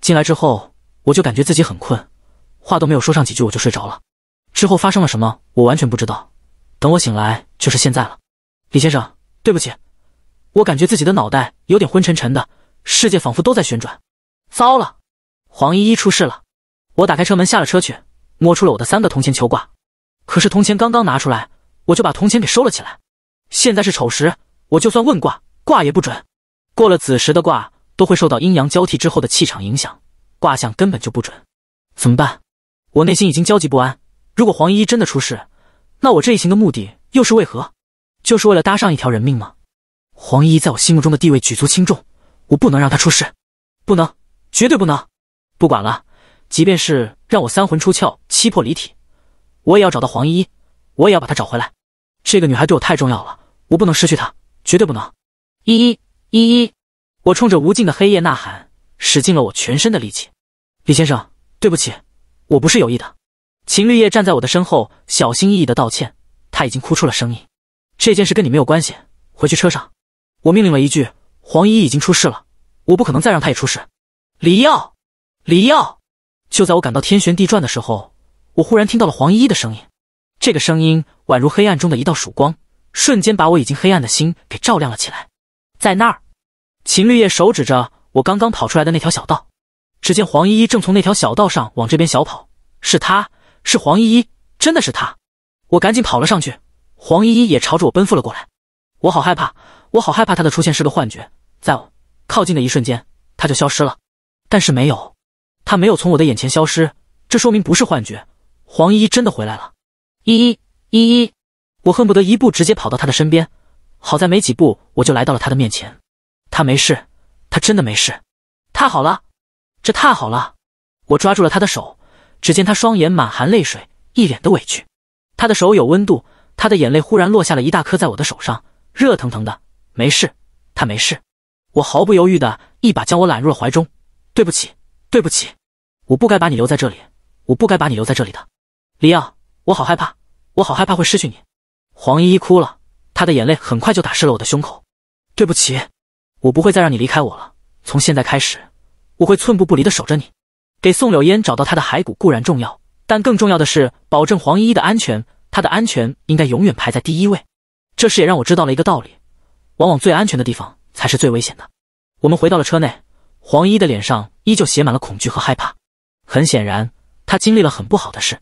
进来之后，我就感觉自己很困，话都没有说上几句我就睡着了。之后发生了什么，我完全不知道。等我醒来就是现在了。李先生，对不起，我感觉自己的脑袋有点昏沉沉的，世界仿佛都在旋转。糟了，黄依依出事了。我打开车门下了车去，摸出了我的三个铜钱求卦。可是铜钱刚刚拿出来，我就把铜钱给收了起来。现在是丑时，我就算问卦，卦也不准。过了子时的卦都会受到阴阳交替之后的气场影响，卦象根本就不准。怎么办？我内心已经焦急不安。如果黄依依真的出事，那我这一行的目的又是为何？就是为了搭上一条人命吗？黄依依在我心目中的地位举足轻重，我不能让她出事，不能，绝对不能。不管了。即便是让我三魂出窍、七魄离体，我也要找到黄依依，我也要把她找回来。这个女孩对我太重要了，我不能失去她，绝对不能！依依依依，我冲着无尽的黑夜呐喊，使尽了我全身的力气。李先生，对不起，我不是有意的。秦绿叶站在我的身后，小心翼翼的道歉，他已经哭出了声音。这件事跟你没有关系，回去车上。我命令了一句：“黄依依已经出事了，我不可能再让她也出事。”李耀，李耀。就在我感到天旋地转的时候，我忽然听到了黄依依的声音。这个声音宛如黑暗中的一道曙光，瞬间把我已经黑暗的心给照亮了起来。在那儿，秦绿叶手指着我刚刚跑出来的那条小道。只见黄依依正从那条小道上往这边小跑。是她，是黄依依，真的是她！我赶紧跑了上去。黄依依也朝着我奔赴了过来。我好害怕，我好害怕她的出现是个幻觉。在靠近的一瞬间，她就消失了。但是没有。他没有从我的眼前消失，这说明不是幻觉，黄依依真的回来了。依依依依，我恨不得一步直接跑到他的身边。好在没几步，我就来到了他的面前。他没事，他真的没事，太好了，这太好了！我抓住了他的手，只见他双眼满含泪水，一脸的委屈。他的手有温度，他的眼泪忽然落下了一大颗，在我的手上，热腾腾的。没事，他没事。我毫不犹豫的一把将我揽入了怀中。对不起。对不起，我不该把你留在这里，我不该把你留在这里的，李耀，我好害怕，我好害怕会失去你。黄依依哭了，她的眼泪很快就打湿了我的胸口。对不起，我不会再让你离开我了。从现在开始，我会寸步不离的守着你。给宋柳烟找到她的骸骨固然重要，但更重要的是保证黄依依的安全。她的安全应该永远排在第一位。这事也让我知道了一个道理，往往最安全的地方才是最危险的。我们回到了车内。黄依依的脸上依旧写满了恐惧和害怕，很显然，她经历了很不好的事。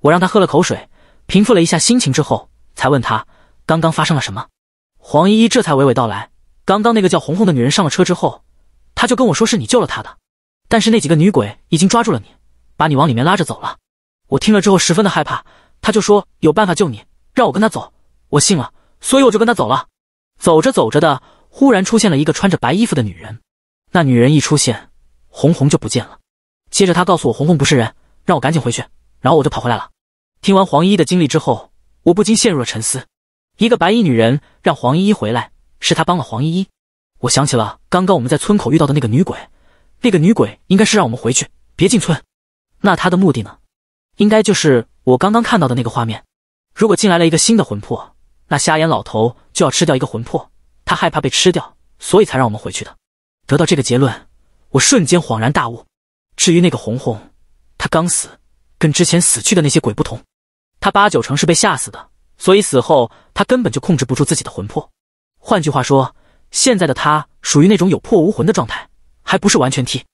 我让她喝了口水，平复了一下心情之后，才问她刚刚发生了什么。黄依依这才娓娓道来：刚刚那个叫红红的女人上了车之后，她就跟我说是你救了她的，但是那几个女鬼已经抓住了你，把你往里面拉着走了。我听了之后十分的害怕，她就说有办法救你，让我跟她走。我信了，所以我就跟她走了。走着走着的，忽然出现了一个穿着白衣服的女人。那女人一出现，红红就不见了。接着她告诉我，红红不是人，让我赶紧回去。然后我就跑回来了。听完黄依依的经历之后，我不禁陷入了沉思。一个白衣女人让黄依依回来，是她帮了黄依依。我想起了刚刚我们在村口遇到的那个女鬼，那个女鬼应该是让我们回去，别进村。那她的目的呢？应该就是我刚刚看到的那个画面。如果进来了一个新的魂魄，那瞎眼老头就要吃掉一个魂魄。他害怕被吃掉，所以才让我们回去的。得到这个结论，我瞬间恍然大悟。至于那个红红，她刚死，跟之前死去的那些鬼不同，她八九成是被吓死的，所以死后她根本就控制不住自己的魂魄。换句话说，现在的她属于那种有魄无魂的状态，还不是完全体，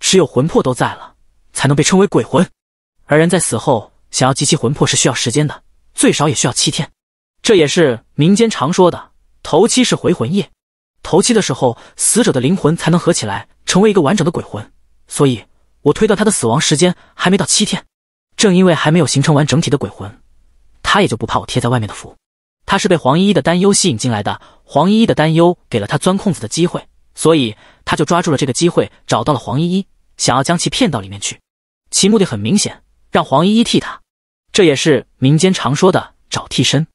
只有魂魄都在了，才能被称为鬼魂。而人在死后想要集齐魂魄是需要时间的，最少也需要七天，这也是民间常说的头七是回魂夜。头七的时候，死者的灵魂才能合起来成为一个完整的鬼魂，所以，我推断他的死亡时间还没到七天。正因为还没有形成完整体的鬼魂，他也就不怕我贴在外面的符。他是被黄依依的担忧吸引进来的，黄依依的担忧给了他钻空子的机会，所以他就抓住了这个机会，找到了黄依依，想要将其骗到里面去。其目的很明显，让黄依依替他，这也是民间常说的找替身。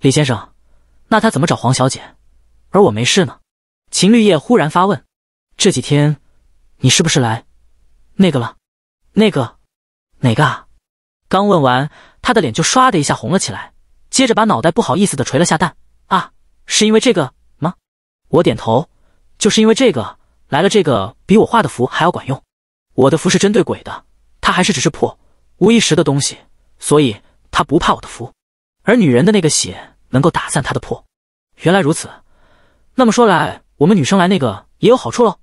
李先生，那他怎么找黄小姐？而我没事呢？秦绿叶忽然发问：“这几天，你是不是来那个了？那个，哪个啊？”刚问完，他的脸就唰的一下红了起来，接着把脑袋不好意思的垂了下蛋。啊，是因为这个吗？我点头，就是因为这个来了。这个比我画的符还要管用。我的符是针对鬼的，他还是只是破无意识的东西，所以他不怕我的符。而女人的那个血能够打散他的破。原来如此，那么说来。我们女生来那个也有好处喽，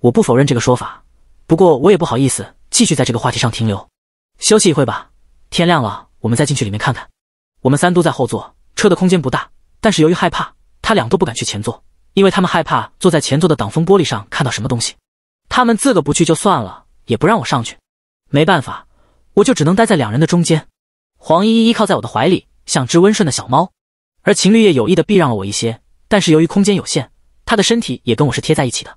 我不否认这个说法，不过我也不好意思继续在这个话题上停留，休息一会吧，天亮了我们再进去里面看看。我们三都在后座，车的空间不大，但是由于害怕，他俩都不敢去前座，因为他们害怕坐在前座的挡风玻璃上看到什么东西。他们自个不去就算了，也不让我上去，没办法，我就只能待在两人的中间。黄依依依靠在我的怀里，像只温顺的小猫，而秦绿叶有意的避让了我一些，但是由于空间有限。她的身体也跟我是贴在一起的。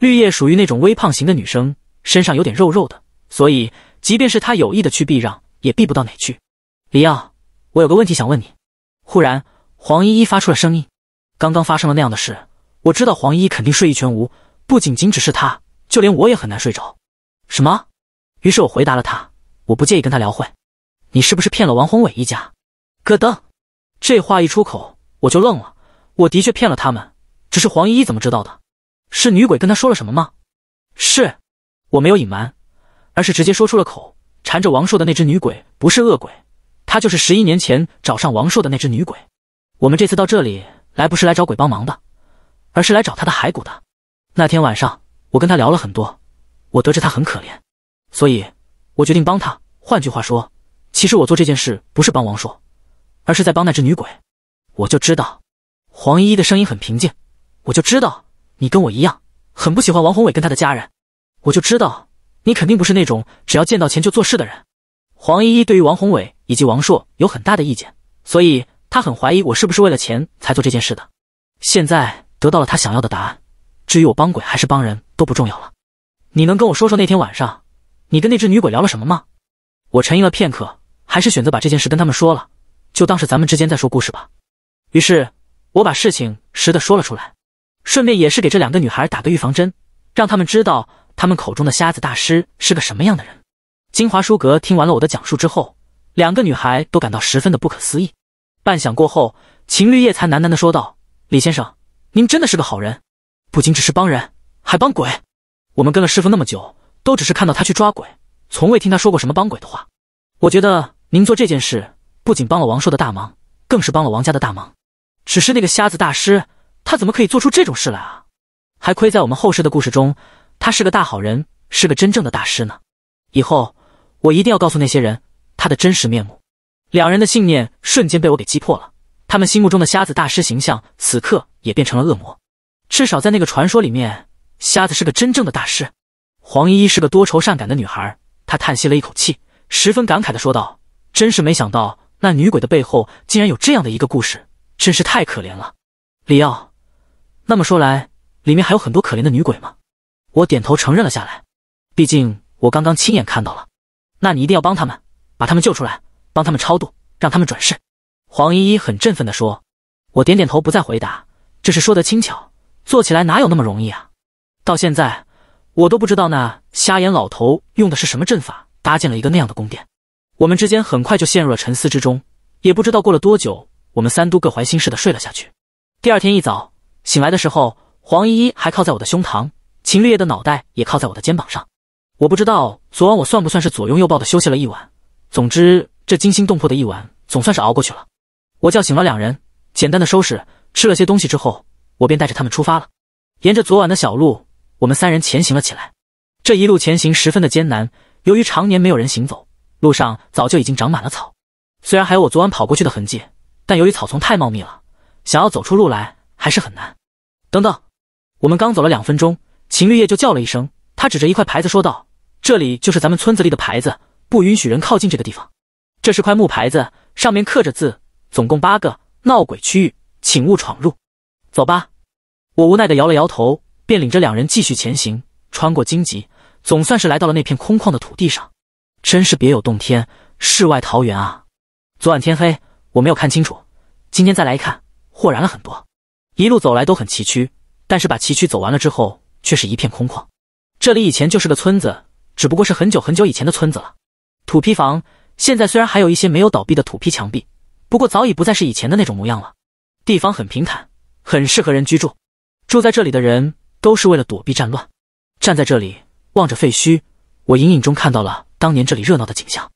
绿叶属于那种微胖型的女生，身上有点肉肉的，所以即便是她有意的去避让，也避不到哪去。李耀，我有个问题想问你。忽然，黄依依发出了声音：“刚刚发生了那样的事，我知道黄依依肯定睡意全无，不仅仅只是她，就连我也很难睡着。”什么？于是我回答了她：“我不介意跟她聊会。”你是不是骗了王宏伟一家？咯噔，这话一出口，我就愣了。我的确骗了他们。只是黄依依怎么知道的？是女鬼跟他说了什么吗？是，我没有隐瞒，而是直接说出了口。缠着王硕的那只女鬼不是恶鬼，她就是十一年前找上王硕的那只女鬼。我们这次到这里来不是来找鬼帮忙的，而是来找她的骸骨的。那天晚上我跟她聊了很多，我得知她很可怜，所以，我决定帮她。换句话说，其实我做这件事不是帮王硕，而是在帮那只女鬼。我就知道，黄依依的声音很平静。我就知道你跟我一样很不喜欢王宏伟跟他的家人，我就知道你肯定不是那种只要见到钱就做事的人。黄依依对于王宏伟以及王硕有很大的意见，所以他很怀疑我是不是为了钱才做这件事的。现在得到了他想要的答案，至于我帮鬼还是帮人都不重要了。你能跟我说说那天晚上你跟那只女鬼聊了什么吗？我沉吟了片刻，还是选择把这件事跟他们说了，就当是咱们之间在说故事吧。于是我把事情实的说了出来。顺便也是给这两个女孩打个预防针，让他们知道他们口中的瞎子大师是个什么样的人。金华书阁听完了我的讲述之后，两个女孩都感到十分的不可思议。半晌过后，秦绿叶才喃喃的说道：“李先生，您真的是个好人，不仅只是帮人，还帮鬼。我们跟了师傅那么久，都只是看到他去抓鬼，从未听他说过什么帮鬼的话。我觉得您做这件事，不仅帮了王硕的大忙，更是帮了王家的大忙。只是那个瞎子大师……”他怎么可以做出这种事来啊？还亏在我们后世的故事中，他是个大好人，是个真正的大师呢。以后我一定要告诉那些人他的真实面目。两人的信念瞬间被我给击破了，他们心目中的瞎子大师形象，此刻也变成了恶魔。至少在那个传说里面，瞎子是个真正的大师。黄依依是个多愁善感的女孩，她叹息了一口气，十分感慨的说道：“真是没想到，那女鬼的背后竟然有这样的一个故事，真是太可怜了。”李奥。那么说来，里面还有很多可怜的女鬼吗？我点头承认了下来，毕竟我刚刚亲眼看到了。那你一定要帮他们，把他们救出来，帮他们超度，让他们转世。黄依依很振奋的说。我点点头，不再回答。这事说得轻巧，做起来哪有那么容易啊？到现在，我都不知道那瞎眼老头用的是什么阵法搭建了一个那样的宫殿。我们之间很快就陷入了沉思之中，也不知道过了多久，我们三都各怀心事的睡了下去。第二天一早。醒来的时候，黄依依还靠在我的胸膛，秦绿叶的脑袋也靠在我的肩膀上。我不知道昨晚我算不算是左拥右抱的休息了一晚。总之，这惊心动魄的一晚总算是熬过去了。我叫醒了两人，简单的收拾，吃了些东西之后，我便带着他们出发了。沿着昨晚的小路，我们三人前行了起来。这一路前行十分的艰难，由于常年没有人行走，路上早就已经长满了草。虽然还有我昨晚跑过去的痕迹，但由于草丛太茂密了，想要走出路来。还是很难。等等，我们刚走了两分钟，秦绿叶就叫了一声，他指着一块牌子说道：“这里就是咱们村子里的牌子，不允许人靠近这个地方。这是块木牌子，上面刻着字，总共八个：闹鬼区域，请勿闯入。”走吧。我无奈的摇了摇头，便领着两人继续前行，穿过荆棘，总算是来到了那片空旷的土地上。真是别有洞天，世外桃源啊！昨晚天黑，我没有看清楚，今天再来一看，豁然了很多。一路走来都很崎岖，但是把崎岖走完了之后，却是一片空旷。这里以前就是个村子，只不过是很久很久以前的村子了。土坯房现在虽然还有一些没有倒闭的土坯墙壁，不过早已不再是以前的那种模样了。地方很平坦，很适合人居住。住在这里的人都是为了躲避战乱。站在这里望着废墟，我隐隐中看到了当年这里热闹的景象。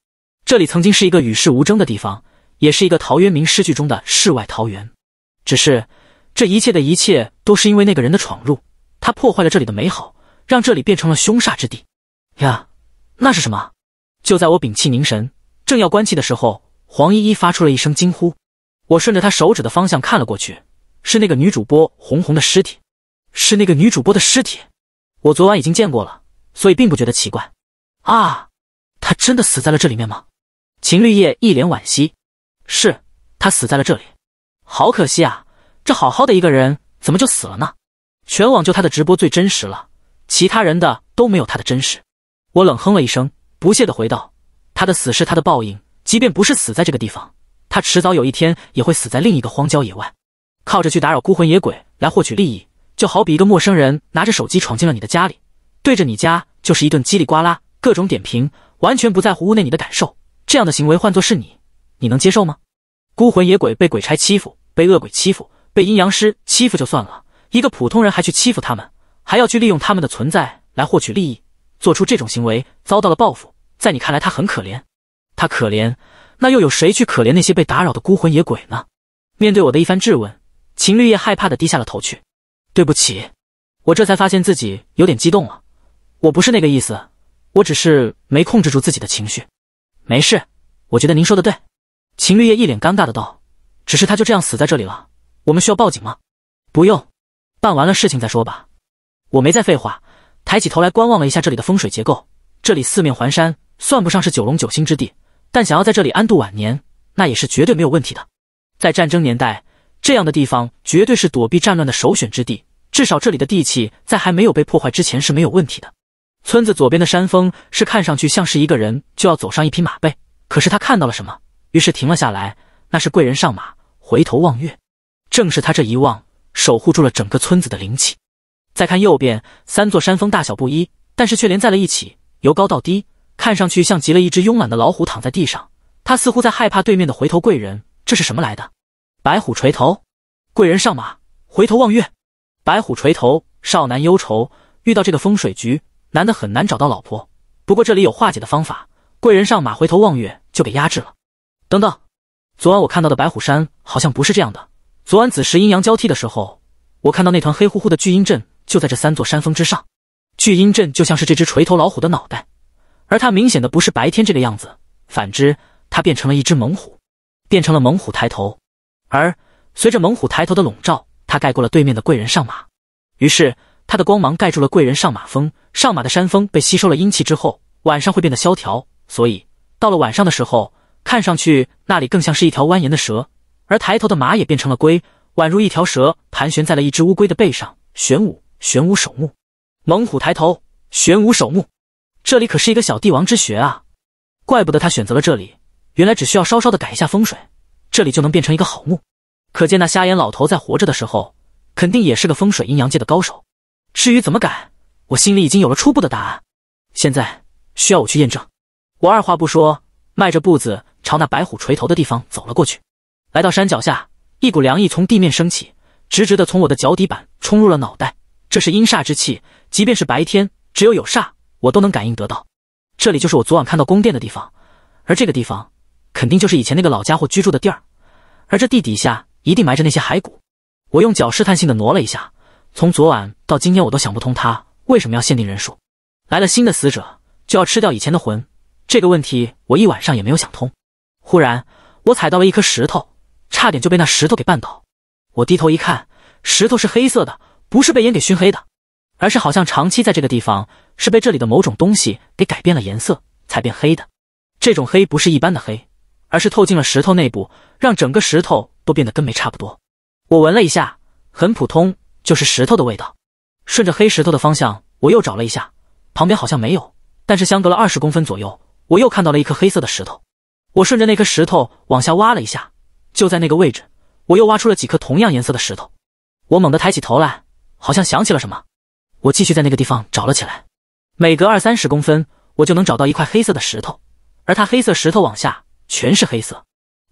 这里曾经是一个与世无争的地方，也是一个陶渊明诗句中的世外桃源。只是。这一切的一切都是因为那个人的闯入，他破坏了这里的美好，让这里变成了凶煞之地。呀，那是什么？就在我屏气凝神，正要关气的时候，黄依依发出了一声惊呼。我顺着她手指的方向看了过去，是那个女主播红红的尸体，是那个女主播的尸体。我昨晚已经见过了，所以并不觉得奇怪。啊，她真的死在了这里面吗？秦绿叶一脸惋惜。是，她死在了这里，好可惜啊。这好好的一个人，怎么就死了呢？全网就他的直播最真实了，其他人的都没有他的真实。我冷哼了一声，不屑的回道：“他的死是他的报应，即便不是死在这个地方，他迟早有一天也会死在另一个荒郊野外。靠着去打扰孤魂野鬼来获取利益，就好比一个陌生人拿着手机闯进了你的家里，对着你家就是一顿叽里呱啦，各种点评，完全不在乎屋内你的感受。这样的行为，换作是你，你能接受吗？孤魂野鬼被鬼差欺负，被恶鬼欺负。”被阴阳师欺负就算了，一个普通人还去欺负他们，还要去利用他们的存在来获取利益，做出这种行为遭到了报复，在你看来他很可怜，他可怜，那又有谁去可怜那些被打扰的孤魂野鬼呢？面对我的一番质问，秦绿叶害怕的低下了头去。对不起，我这才发现自己有点激动了，我不是那个意思，我只是没控制住自己的情绪。没事，我觉得您说的对。秦绿叶一脸尴尬的道，只是他就这样死在这里了。我们需要报警吗？不用，办完了事情再说吧。我没再废话，抬起头来观望了一下这里的风水结构。这里四面环山，算不上是九龙九星之地，但想要在这里安度晚年，那也是绝对没有问题的。在战争年代，这样的地方绝对是躲避战乱的首选之地。至少这里的地气在还没有被破坏之前是没有问题的。村子左边的山峰是看上去像是一个人就要走上一匹马背，可是他看到了什么，于是停了下来。那是贵人上马，回头望月。正是他这一望，守护住了整个村子的灵气。再看右边，三座山峰大小不一，但是却连在了一起，由高到低，看上去像极了一只慵懒的老虎躺在地上。他似乎在害怕对面的回头贵人。这是什么来的？白虎垂头，贵人上马，回头望月。白虎垂头，少男忧愁。遇到这个风水局，男的很难找到老婆。不过这里有化解的方法，贵人上马，回头望月就给压制了。等等，昨晚我看到的白虎山好像不是这样的。昨晚子时阴阳交替的时候，我看到那团黑乎乎的巨阴阵就在这三座山峰之上。巨阴阵就像是这只垂头老虎的脑袋，而它明显的不是白天这个样子，反之它变成了一只猛虎，变成了猛虎抬头。而随着猛虎抬头的笼罩，它盖过了对面的贵人上马。于是它的光芒盖住了贵人上马峰，上马的山峰被吸收了阴气之后，晚上会变得萧条，所以到了晚上的时候，看上去那里更像是一条蜿蜒的蛇。而抬头的马也变成了龟，宛如一条蛇盘旋在了一只乌龟的背上。玄武，玄武守墓。猛虎抬头，玄武守墓。这里可是一个小帝王之穴啊！怪不得他选择了这里，原来只需要稍稍的改一下风水，这里就能变成一个好墓。可见那瞎眼老头在活着的时候，肯定也是个风水阴阳界的高手。至于怎么改，我心里已经有了初步的答案。现在需要我去验证。我二话不说，迈着步子朝那白虎垂头的地方走了过去。来到山脚下，一股凉意从地面升起，直直的从我的脚底板冲入了脑袋。这是阴煞之气，即便是白天，只有有煞，我都能感应得到。这里就是我昨晚看到宫殿的地方，而这个地方，肯定就是以前那个老家伙居住的地儿，而这地底下一定埋着那些骸骨。我用脚试探性的挪了一下，从昨晚到今天，我都想不通他为什么要限定人数，来了新的死者就要吃掉以前的魂。这个问题我一晚上也没有想通。忽然，我踩到了一颗石头。差点就被那石头给绊倒。我低头一看，石头是黑色的，不是被烟给熏黑的，而是好像长期在这个地方，是被这里的某种东西给改变了颜色才变黑的。这种黑不是一般的黑，而是透进了石头内部，让整个石头都变得跟没差不多。我闻了一下，很普通，就是石头的味道。顺着黑石头的方向，我又找了一下，旁边好像没有，但是相隔了二十公分左右，我又看到了一颗黑色的石头。我顺着那颗石头往下挖了一下。就在那个位置，我又挖出了几颗同样颜色的石头。我猛地抬起头来，好像想起了什么。我继续在那个地方找了起来，每隔二三十公分，我就能找到一块黑色的石头，而它黑色石头往下全是黑色，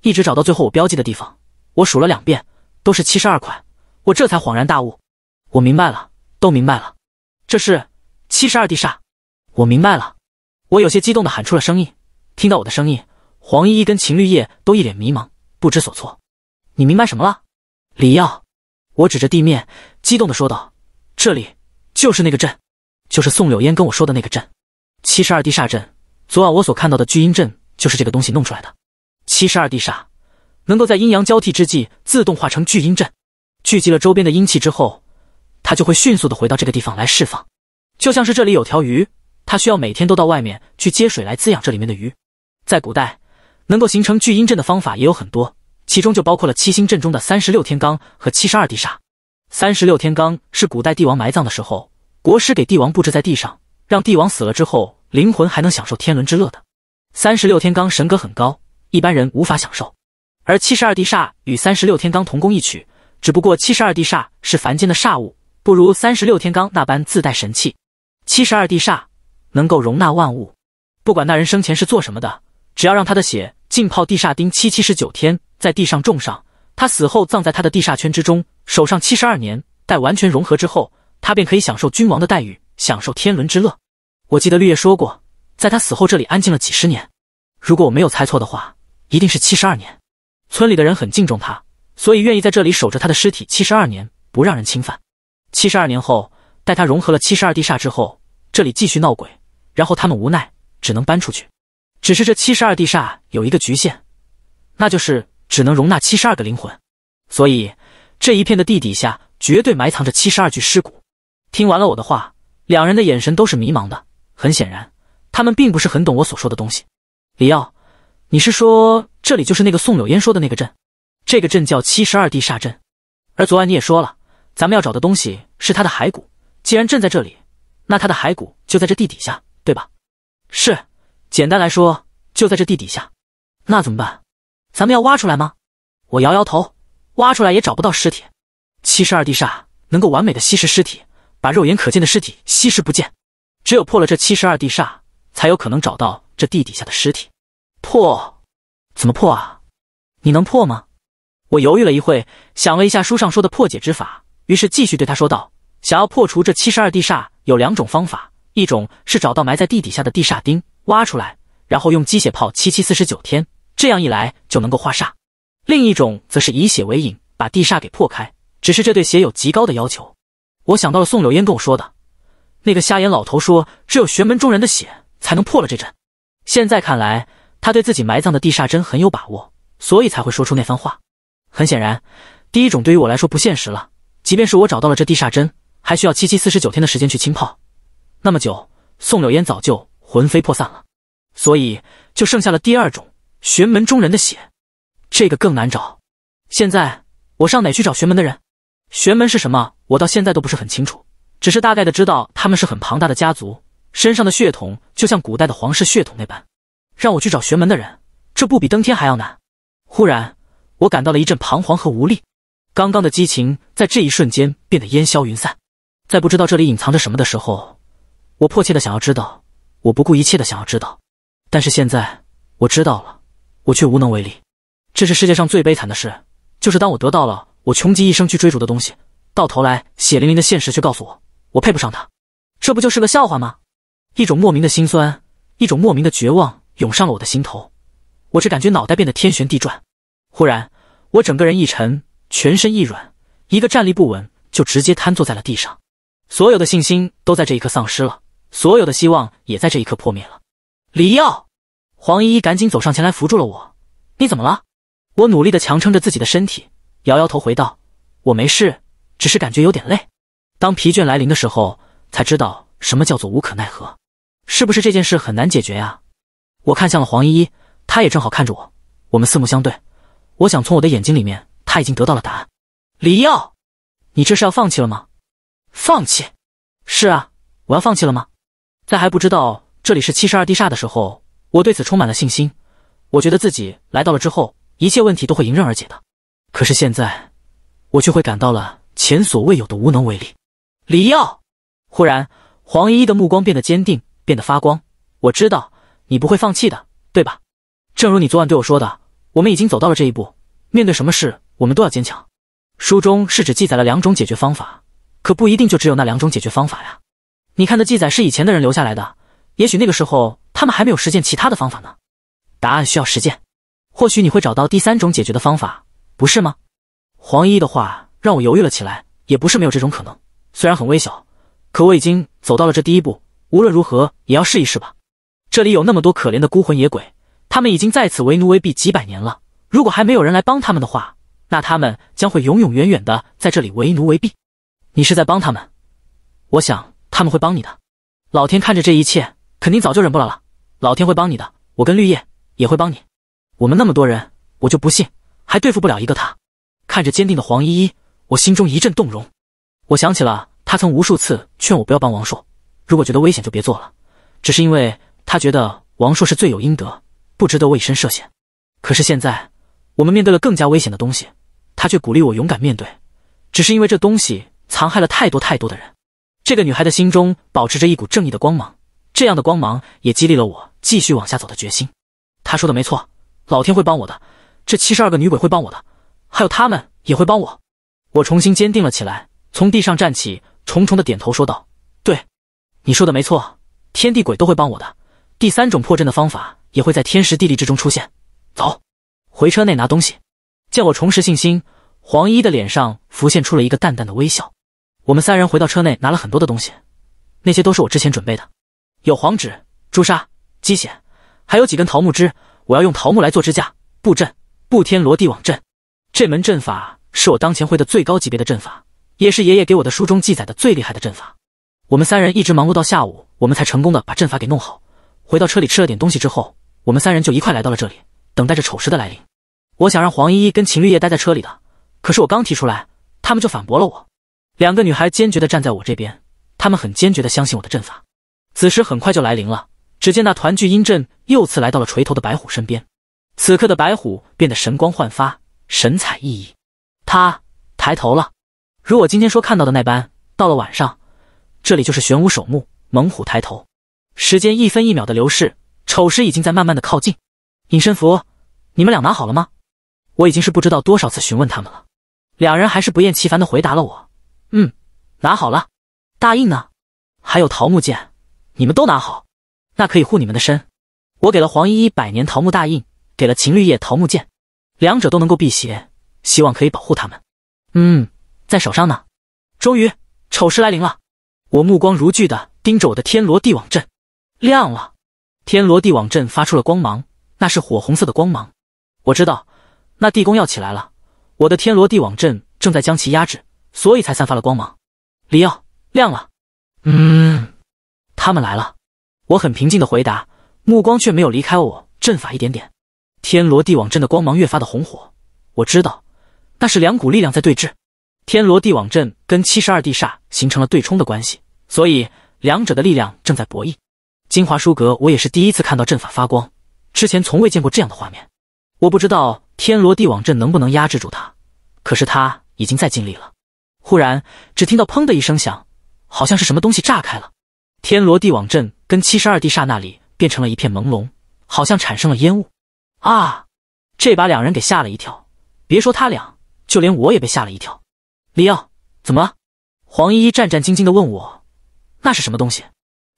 一直找到最后我标记的地方。我数了两遍，都是七十二块。我这才恍然大悟，我明白了，都明白了，这是七十二地煞。我明白了，我有些激动地喊出了声音。听到我的声音，黄依依跟秦绿叶都一脸迷茫。不知所措，你明白什么了，李耀？我指着地面，激动地说道：“这里就是那个镇，就是宋柳烟跟我说的那个镇，七十二地煞阵。昨晚我所看到的巨阴阵，就是这个东西弄出来的。七十二地煞能够在阴阳交替之际，自动化成巨阴阵，聚集了周边的阴气之后，它就会迅速地回到这个地方来释放。就像是这里有条鱼，它需要每天都到外面去接水来滋养这里面的鱼。在古代。”能够形成聚阴阵的方法也有很多，其中就包括了七星阵中的三十六天罡和七十二地煞。三十六天罡是古代帝王埋葬的时候，国师给帝王布置在地上，让帝王死了之后，灵魂还能享受天伦之乐的。三十六天罡神格很高，一般人无法享受。而七十二地煞与三十六天罡同工异曲，只不过七十二地煞是凡间的煞物，不如三十六天罡那般自带神器。七十二地煞能够容纳万物，不管那人生前是做什么的。只要让他的血浸泡地煞钉七七十九天，在地上种上，他死后葬在他的地煞圈之中，守上七十二年，待完全融合之后，他便可以享受君王的待遇，享受天伦之乐。我记得绿叶说过，在他死后这里安静了几十年，如果我没有猜错的话，一定是七十二年。村里的人很敬重他，所以愿意在这里守着他的尸体七十二年，不让人侵犯。七十二年后，待他融合了七十二地煞之后，这里继续闹鬼，然后他们无奈只能搬出去。只是这七十二地煞有一个局限，那就是只能容纳七十二个灵魂，所以这一片的地底下绝对埋藏着七十二具尸骨。听完了我的话，两人的眼神都是迷茫的，很显然他们并不是很懂我所说的东西。李耀，你是说这里就是那个宋柳烟说的那个镇？这个镇叫七十二地煞镇，而昨晚你也说了，咱们要找的东西是他的骸骨。既然镇在这里，那他的骸骨就在这地底下，对吧？是。简单来说，就在这地底下。那怎么办？咱们要挖出来吗？我摇摇头，挖出来也找不到尸体。七十二地煞能够完美的吸食尸体，把肉眼可见的尸体吸食不见。只有破了这七十二地煞，才有可能找到这地底下的尸体。破？怎么破啊？你能破吗？我犹豫了一会，想了一下书上说的破解之法，于是继续对他说道：“想要破除这七十二地煞，有两种方法，一种是找到埋在地底下的地煞钉。”挖出来，然后用鸡血泡七七四十九天，这样一来就能够化煞。另一种则是以血为引，把地煞给破开，只是这对血有极高的要求。我想到了宋柳烟跟我说的，那个瞎眼老头说，只有玄门中人的血才能破了这阵。现在看来，他对自己埋葬的地煞针很有把握，所以才会说出那番话。很显然，第一种对于我来说不现实了。即便是我找到了这地煞针，还需要七七四十九天的时间去浸泡，那么久，宋柳烟早就。魂飞魄散了，所以就剩下了第二种玄门中人的血，这个更难找。现在我上哪去找玄门的人？玄门是什么？我到现在都不是很清楚，只是大概的知道他们是很庞大的家族，身上的血统就像古代的皇室血统那般。让我去找玄门的人，这不比登天还要难。忽然，我感到了一阵彷徨和无力，刚刚的激情在这一瞬间变得烟消云散。在不知道这里隐藏着什么的时候，我迫切的想要知道。我不顾一切的想要知道，但是现在我知道了，我却无能为力。这是世界上最悲惨的事，就是当我得到了我穷极一生去追逐的东西，到头来血淋淋的现实却告诉我，我配不上他。这不就是个笑话吗？一种莫名的心酸，一种莫名的绝望涌上了我的心头，我只感觉脑袋变得天旋地转。忽然，我整个人一沉，全身一软，一个站立不稳，就直接瘫坐在了地上，所有的信心都在这一刻丧失了。所有的希望也在这一刻破灭了。李耀，黄依依赶紧走上前来扶住了我。你怎么了？我努力的强撑着自己的身体，摇摇头，回道：“我没事，只是感觉有点累。”当疲倦来临的时候，才知道什么叫做无可奈何。是不是这件事很难解决呀？我看向了黄依依，她也正好看着我。我们四目相对，我想从我的眼睛里面，她已经得到了答案。李耀，你这是要放弃了吗？放弃？是啊，我要放弃了吗？在还不知道这里是七十二地煞的时候，我对此充满了信心。我觉得自己来到了之后，一切问题都会迎刃而解的。可是现在，我却会感到了前所未有的无能为力。李耀，忽然，黄依依的目光变得坚定，变得发光。我知道你不会放弃的，对吧？正如你昨晚对我说的，我们已经走到了这一步，面对什么事，我们都要坚强。书中是只记载了两种解决方法，可不一定就只有那两种解决方法呀。你看的记载是以前的人留下来的，也许那个时候他们还没有实践其他的方法呢。答案需要实践，或许你会找到第三种解决的方法，不是吗？黄依依的话让我犹豫了起来，也不是没有这种可能，虽然很微小，可我已经走到了这第一步，无论如何也要试一试吧。这里有那么多可怜的孤魂野鬼，他们已经在此为奴为婢几百年了，如果还没有人来帮他们的话，那他们将会永永远远的在这里为奴为婢。你是在帮他们，我想。他们会帮你的，老天看着这一切，肯定早就忍不了了。老天会帮你的，我跟绿叶也会帮你。我们那么多人，我就不信还对付不了一个他。看着坚定的黄依依，我心中一阵动容。我想起了他曾无数次劝我不要帮王硕，如果觉得危险就别做了，只是因为他觉得王硕是罪有应得，不值得我以身涉险。可是现在，我们面对了更加危险的东西，他却鼓励我勇敢面对，只是因为这东西残害了太多太多的人。这个女孩的心中保持着一股正义的光芒，这样的光芒也激励了我继续往下走的决心。她说的没错，老天会帮我的，这七十二个女鬼会帮我的，还有他们也会帮我。我重新坚定了起来，从地上站起，重重的点头说道：“对，你说的没错，天地鬼都会帮我的。第三种破阵的方法也会在天时地利之中出现。走，回车内拿东西。”见我重拾信心，黄衣的脸上浮现出了一个淡淡的微笑。我们三人回到车内，拿了很多的东西，那些都是我之前准备的，有黄纸、朱砂、鸡血，还有几根桃木枝。我要用桃木来做支架，布阵，布天罗地网阵。这门阵法是我当前会的最高级别的阵法，也是爷爷给我的书中记载的最厉害的阵法。我们三人一直忙碌到下午，我们才成功的把阵法给弄好。回到车里吃了点东西之后，我们三人就一块来到了这里，等待着丑时的来临。我想让黄依依跟秦绿叶待在车里的，可是我刚提出来，他们就反驳了我。两个女孩坚决地站在我这边，她们很坚决地相信我的阵法。子时很快就来临了，只见那团聚阴阵又次来到了垂头的白虎身边。此刻的白虎变得神光焕发，神采奕奕。他抬头了，如我今天说看到的那般。到了晚上，这里就是玄武守墓，猛虎抬头。时间一分一秒的流逝，丑时已经在慢慢的靠近。隐身符，你们俩拿好了吗？我已经是不知道多少次询问他们了，两人还是不厌其烦的回答了我。嗯，拿好了，大印呢？还有桃木剑，你们都拿好，那可以护你们的身。我给了黄依依百年桃木大印，给了秦绿叶桃木剑，两者都能够辟邪，希望可以保护他们。嗯，在手上呢。终于，丑事来临了。我目光如炬的盯着我的天罗地网阵，亮了，天罗地网阵发出了光芒，那是火红色的光芒。我知道，那地宫要起来了，我的天罗地网阵正在将其压制。所以才散发了光芒，李耀亮了，嗯，他们来了。我很平静的回答，目光却没有离开我。阵法一点点，天罗地网阵的光芒越发的红火。我知道，那是两股力量在对峙。天罗地网阵跟七十二地煞形成了对冲的关系，所以两者的力量正在博弈。金华书阁，我也是第一次看到阵法发光，之前从未见过这样的画面。我不知道天罗地网阵能不能压制住他，可是他已经在尽力了。忽然，只听到“砰”的一声响，好像是什么东西炸开了。天罗地网阵跟七十二地煞那里变成了一片朦胧，好像产生了烟雾。啊！这把两人给吓了一跳。别说他俩，就连我也被吓了一跳。李耀，怎么了？黄依依战战兢兢地问我：“那是什么东西？”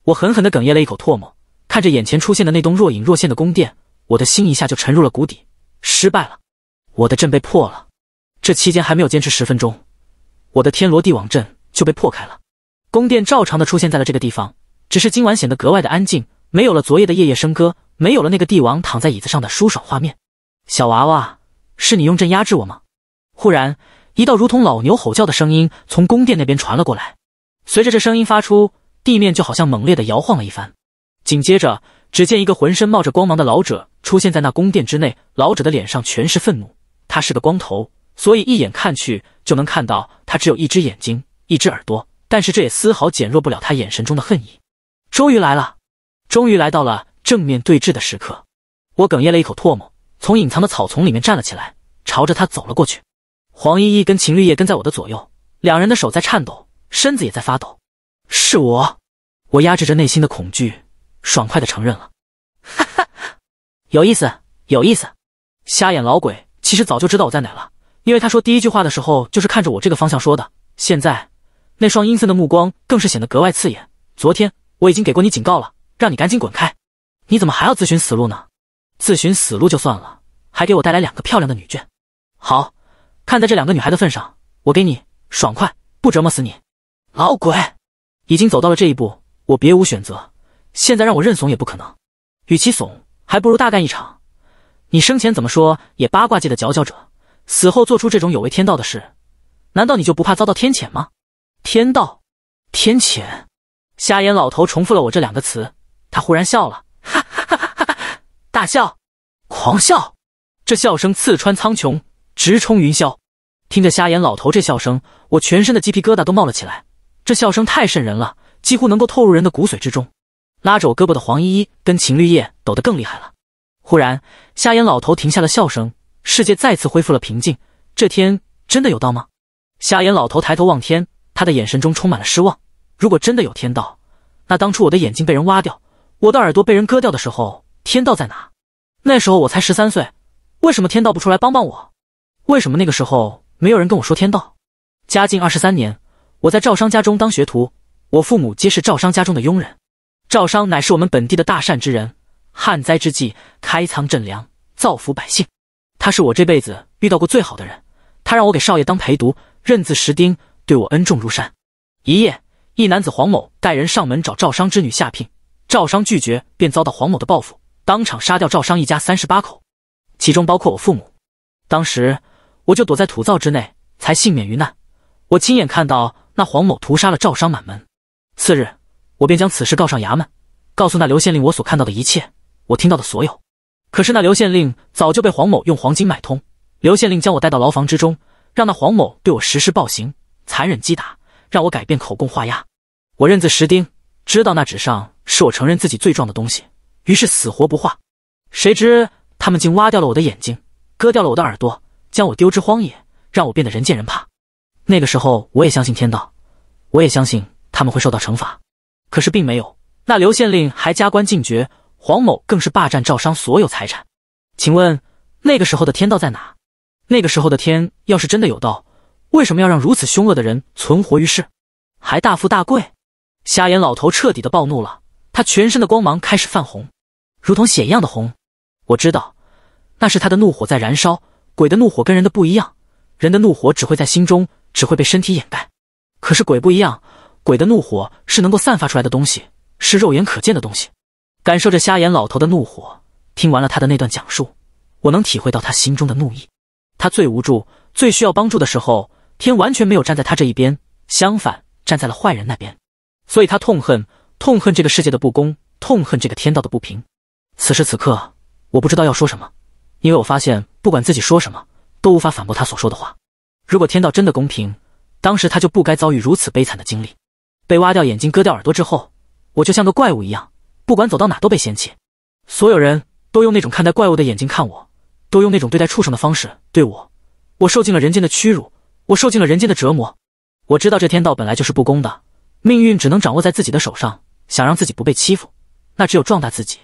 我狠狠地哽咽了一口唾沫，看着眼前出现的那栋若隐若现的宫殿，我的心一下就沉入了谷底。失败了，我的阵被破了。这期间还没有坚持十分钟。我的天罗地网阵就被破开了，宫殿照常的出现在了这个地方，只是今晚显得格外的安静，没有了昨夜的夜夜笙歌，没有了那个帝王躺在椅子上的舒爽画面。小娃娃，是你用阵压制我吗？忽然，一道如同老牛吼叫的声音从宫殿那边传了过来，随着这声音发出，地面就好像猛烈的摇晃了一番。紧接着，只见一个浑身冒着光芒的老者出现在那宫殿之内，老者的脸上全是愤怒，他是个光头。所以一眼看去就能看到他只有一只眼睛、一只耳朵，但是这也丝毫减弱不了他眼神中的恨意。终于来了，终于来到了正面对峙的时刻。我哽咽了一口唾沫，从隐藏的草丛里面站了起来，朝着他走了过去。黄依依跟秦绿叶跟在我的左右，两人的手在颤抖，身子也在发抖。是我，我压制着内心的恐惧，爽快的承认了。哈哈，有意思，有意思。瞎眼老鬼其实早就知道我在哪了。因为他说第一句话的时候，就是看着我这个方向说的。现在，那双阴森的目光更是显得格外刺眼。昨天我已经给过你警告了，让你赶紧滚开，你怎么还要自寻死路呢？自寻死路就算了，还给我带来两个漂亮的女眷。好，看在这两个女孩的份上，我给你爽快，不折磨死你。老鬼，已经走到了这一步，我别无选择。现在让我认怂也不可能，与其怂，还不如大干一场。你生前怎么说也八卦界的佼佼者。死后做出这种有违天道的事，难道你就不怕遭到天谴吗？天道，天谴！瞎眼老头重复了我这两个词，他忽然笑了，哈哈哈哈哈哈，大笑，狂笑！这笑声刺穿苍穹，直冲云霄。听着瞎眼老头这笑声，我全身的鸡皮疙瘩都冒了起来。这笑声太渗人了，几乎能够透入人的骨髓之中。拉着我胳膊的黄依依跟秦绿叶抖得更厉害了。忽然，瞎眼老头停下了笑声。世界再次恢复了平静。这天真的有道吗？瞎眼老头抬头望天，他的眼神中充满了失望。如果真的有天道，那当初我的眼睛被人挖掉，我的耳朵被人割掉的时候，天道在哪？那时候我才十三岁，为什么天道不出来帮帮我？为什么那个时候没有人跟我说天道？嘉靖二十三年，我在赵商家中当学徒，我父母皆是赵商家中的佣人。赵商乃是我们本地的大善之人，旱灾之际开仓赈粮，造福百姓。他是我这辈子遇到过最好的人，他让我给少爷当陪读，认字识丁，对我恩重如山。一夜，一男子黄某带人上门找赵商之女下聘，赵商拒绝，便遭到黄某的报复，当场杀掉赵商一家三十八口，其中包括我父母。当时我就躲在土灶之内，才幸免于难。我亲眼看到那黄某屠杀了赵商满门。次日，我便将此事告上衙门，告诉那刘县令我所看到的一切，我听到的所有。可是那刘县令早就被黄某用黄金买通，刘县令将我带到牢房之中，让那黄某对我实施暴行，残忍击打，让我改变口供画押。我认字识丁，知道那纸上是我承认自己罪状的东西，于是死活不画。谁知他们竟挖掉了我的眼睛，割掉了我的耳朵，将我丢之荒野，让我变得人见人怕。那个时候我也相信天道，我也相信他们会受到惩罚，可是并没有。那刘县令还加官进爵。黄某更是霸占赵商所有财产，请问那个时候的天道在哪？那个时候的天要是真的有道，为什么要让如此凶恶的人存活于世，还大富大贵？瞎眼老头彻底的暴怒了，他全身的光芒开始泛红，如同血一样的红。我知道，那是他的怒火在燃烧。鬼的怒火跟人的不一样，人的怒火只会在心中，只会被身体掩盖。可是鬼不一样，鬼的怒火是能够散发出来的东西，是肉眼可见的东西。感受着瞎眼老头的怒火，听完了他的那段讲述，我能体会到他心中的怒意。他最无助、最需要帮助的时候，天完全没有站在他这一边，相反站在了坏人那边。所以他痛恨、痛恨这个世界的不公，痛恨这个天道的不平。此时此刻，我不知道要说什么，因为我发现不管自己说什么，都无法反驳他所说的话。如果天道真的公平，当时他就不该遭遇如此悲惨的经历。被挖掉眼睛、割掉耳朵之后，我就像个怪物一样。不管走到哪都被嫌弃，所有人都用那种看待怪物的眼睛看我，都用那种对待畜生的方式对我。我受尽了人间的屈辱，我受尽了人间的折磨。我知道这天道本来就是不公的，命运只能掌握在自己的手上。想让自己不被欺负，那只有壮大自己。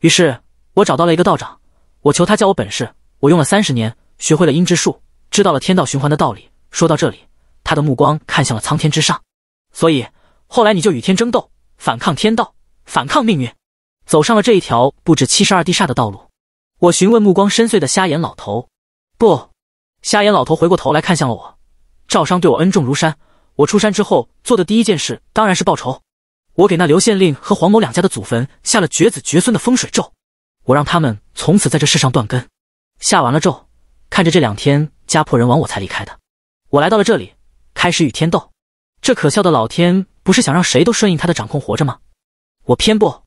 于是，我找到了一个道长，我求他教我本事。我用了三十年，学会了阴之术，知道了天道循环的道理。说到这里，他的目光看向了苍天之上。所以，后来你就与天争斗，反抗天道。反抗命运，走上了这一条布置七十二地煞的道路。我询问目光深邃的瞎眼老头：“不。”瞎眼老头回过头来看向了我。赵商对我恩重如山，我出山之后做的第一件事当然是报仇。我给那刘县令和黄某两家的祖坟下了绝子绝孙的风水咒，我让他们从此在这世上断根。下完了咒，看着这两天家破人亡，我才离开的。我来到了这里，开始与天斗。这可笑的老天，不是想让谁都顺应他的掌控活着吗？我偏不，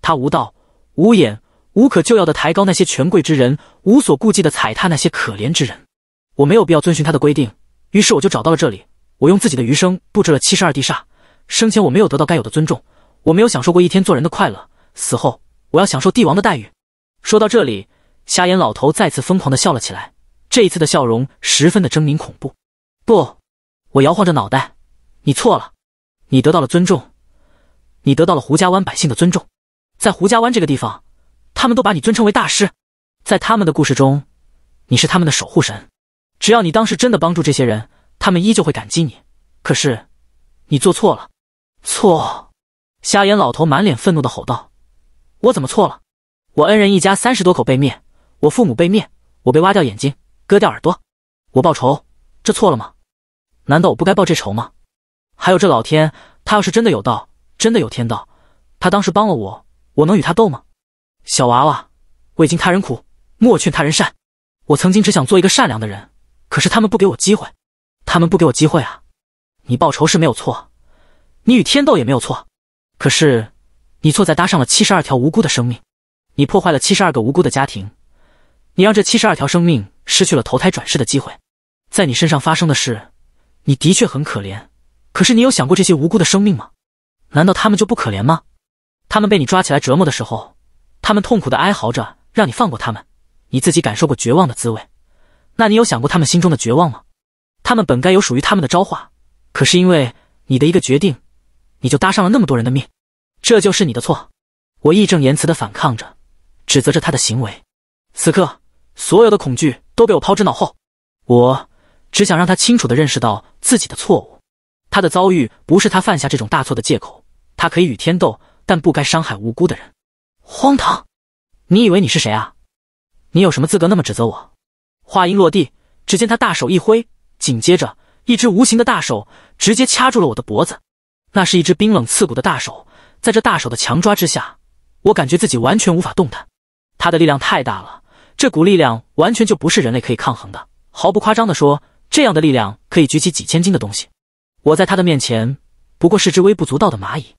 他无道无眼，无可救药的抬高那些权贵之人，无所顾忌的踩踏那些可怜之人。我没有必要遵循他的规定，于是我就找到了这里。我用自己的余生布置了七十二地煞。生前我没有得到该有的尊重，我没有享受过一天做人的快乐。死后，我要享受帝王的待遇。说到这里，瞎眼老头再次疯狂的笑了起来，这一次的笑容十分的狰狞恐怖。不，我摇晃着脑袋，你错了，你得到了尊重。你得到了胡家湾百姓的尊重，在胡家湾这个地方，他们都把你尊称为大师。在他们的故事中，你是他们的守护神。只要你当时真的帮助这些人，他们依旧会感激你。可是，你做错了，错！瞎眼老头满脸愤怒的吼道：“我怎么错了？我恩人一家三十多口被灭，我父母被灭，我被挖掉眼睛，割掉耳朵，我报仇，这错了吗？难道我不该报这仇吗？还有这老天，他要是真的有道。”真的有天道，他当时帮了我，我能与他斗吗？小娃娃，未经他人苦，莫劝他人善。我曾经只想做一个善良的人，可是他们不给我机会，他们不给我机会啊！你报仇是没有错，你与天斗也没有错，可是你错在搭上了七十二条无辜的生命，你破坏了七十二个无辜的家庭，你让这七十二条生命失去了投胎转世的机会。在你身上发生的事，你的确很可怜，可是你有想过这些无辜的生命吗？难道他们就不可怜吗？他们被你抓起来折磨的时候，他们痛苦的哀嚎着，让你放过他们。你自己感受过绝望的滋味，那你有想过他们心中的绝望吗？他们本该有属于他们的昭化，可是因为你的一个决定，你就搭上了那么多人的命，这就是你的错。我义正言辞的反抗着，指责着他的行为。此刻，所有的恐惧都被我抛之脑后，我只想让他清楚的认识到自己的错误。他的遭遇不是他犯下这种大错的借口。他可以与天斗，但不该伤害无辜的人。荒唐！你以为你是谁啊？你有什么资格那么指责我？话音落地，只见他大手一挥，紧接着一只无形的大手直接掐住了我的脖子。那是一只冰冷刺骨的大手，在这大手的强抓之下，我感觉自己完全无法动弹。他的力量太大了，这股力量完全就不是人类可以抗衡的。毫不夸张地说，这样的力量可以举起几千斤的东西。我在他的面前不过是只微不足道的蚂蚁。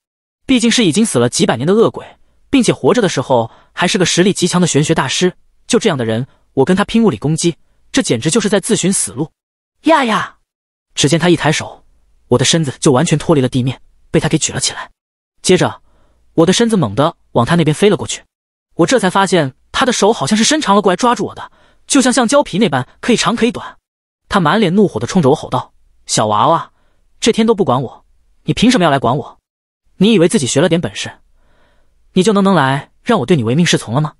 毕竟是已经死了几百年的恶鬼，并且活着的时候还是个实力极强的玄学大师。就这样的人，我跟他拼物理攻击，这简直就是在自寻死路。呀呀！只见他一抬手，我的身子就完全脱离了地面，被他给举了起来。接着，我的身子猛地往他那边飞了过去。我这才发现，他的手好像是伸长了过来抓住我的，就像橡胶皮那般可以长可以短。他满脸怒火的冲着我吼道：“小娃娃，这天都不管我，你凭什么要来管我？”你以为自己学了点本事，你就能能来让我对你唯命是从了吗？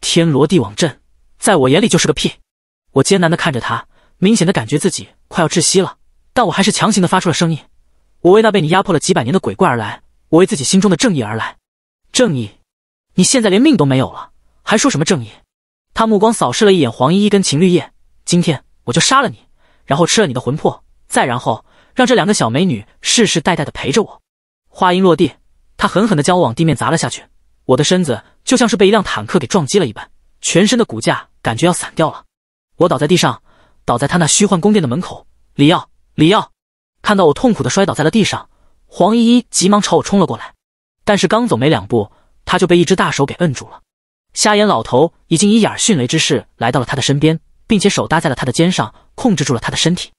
天罗地网阵在我眼里就是个屁。我艰难的看着他，明显的感觉自己快要窒息了，但我还是强行的发出了声音。我为那被你压迫了几百年的鬼怪而来，我为自己心中的正义而来。正义，你现在连命都没有了，还说什么正义？他目光扫视了一眼黄依依跟秦绿叶，今天我就杀了你，然后吃了你的魂魄，再然后让这两个小美女世世代代的陪着我。话音落地，他狠狠地将我往地面砸了下去。我的身子就像是被一辆坦克给撞击了一般，全身的骨架感觉要散掉了。我倒在地上，倒在他那虚幻宫殿的门口。李耀，李耀，看到我痛苦的摔倒在了地上，黄依依急忙朝我冲了过来，但是刚走没两步，他就被一只大手给摁住了。瞎眼老头已经以眼迅雷之势来到了他的身边，并且手搭在了他的肩上，控制住了他的身体。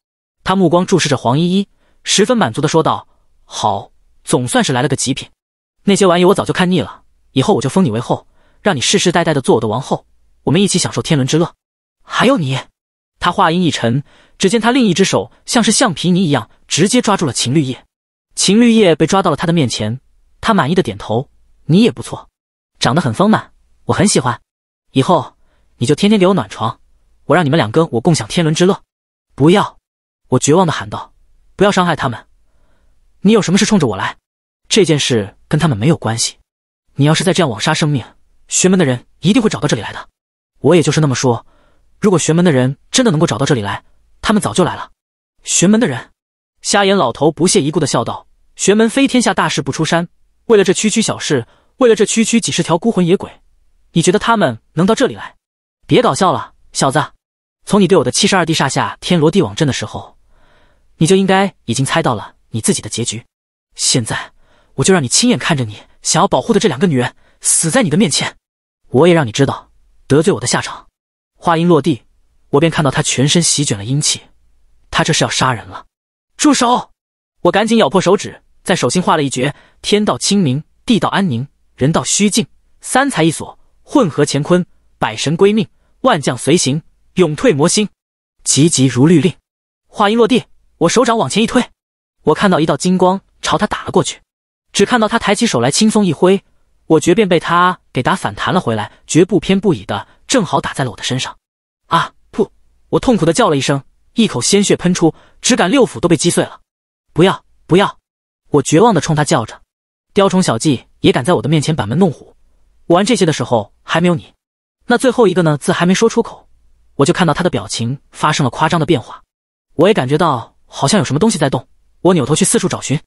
他目光注视着黄依依，十分满足的说道：“好。”总算是来了个极品，那些玩意我早就看腻了。以后我就封你为后，让你世世代代的做我的王后，我们一起享受天伦之乐。还有你，他话音一沉，只见他另一只手像是橡皮泥一样，直接抓住了秦绿叶。秦绿叶被抓到了他的面前，他满意的点头。你也不错，长得很丰满，我很喜欢。以后你就天天给我暖床，我让你们两个我共享天伦之乐。不要！我绝望的喊道，不要伤害他们！你有什么事冲着我来？这件事跟他们没有关系。你要是再这样枉杀生命，玄门的人一定会找到这里来的。我也就是那么说。如果玄门的人真的能够找到这里来，他们早就来了。玄门的人，瞎眼老头不屑一顾的笑道：“玄门非天下大事不出山，为了这区区小事，为了这区区几十条孤魂野鬼，你觉得他们能到这里来？别搞笑了，小子。从你对我的七十二地煞下天罗地网阵的时候，你就应该已经猜到了你自己的结局。现在。”我就让你亲眼看着你想要保护的这两个女人死在你的面前，我也让你知道得罪我的下场。话音落地，我便看到他全身席卷了阴气，他这是要杀人了！住手！我赶紧咬破手指，在手心画了一绝：天道清明，地道安宁，人道虚静，三才一所，混合乾坤，百神归命，万将随行，永退魔心，急急如律令。话音落地，我手掌往前一推，我看到一道金光朝他打了过去。只看到他抬起手来，轻松一挥，我绝便被他给打反弹了回来，绝不偏不倚的正好打在了我的身上。啊！噗！我痛苦的叫了一声，一口鲜血喷出，只感六腑都被击碎了。不要不要！我绝望的冲他叫着。雕虫小技也敢在我的面前板门弄虎？我玩这些的时候还没有你。那最后一个呢？字还没说出口，我就看到他的表情发生了夸张的变化。我也感觉到好像有什么东西在动，我扭头去四处找寻，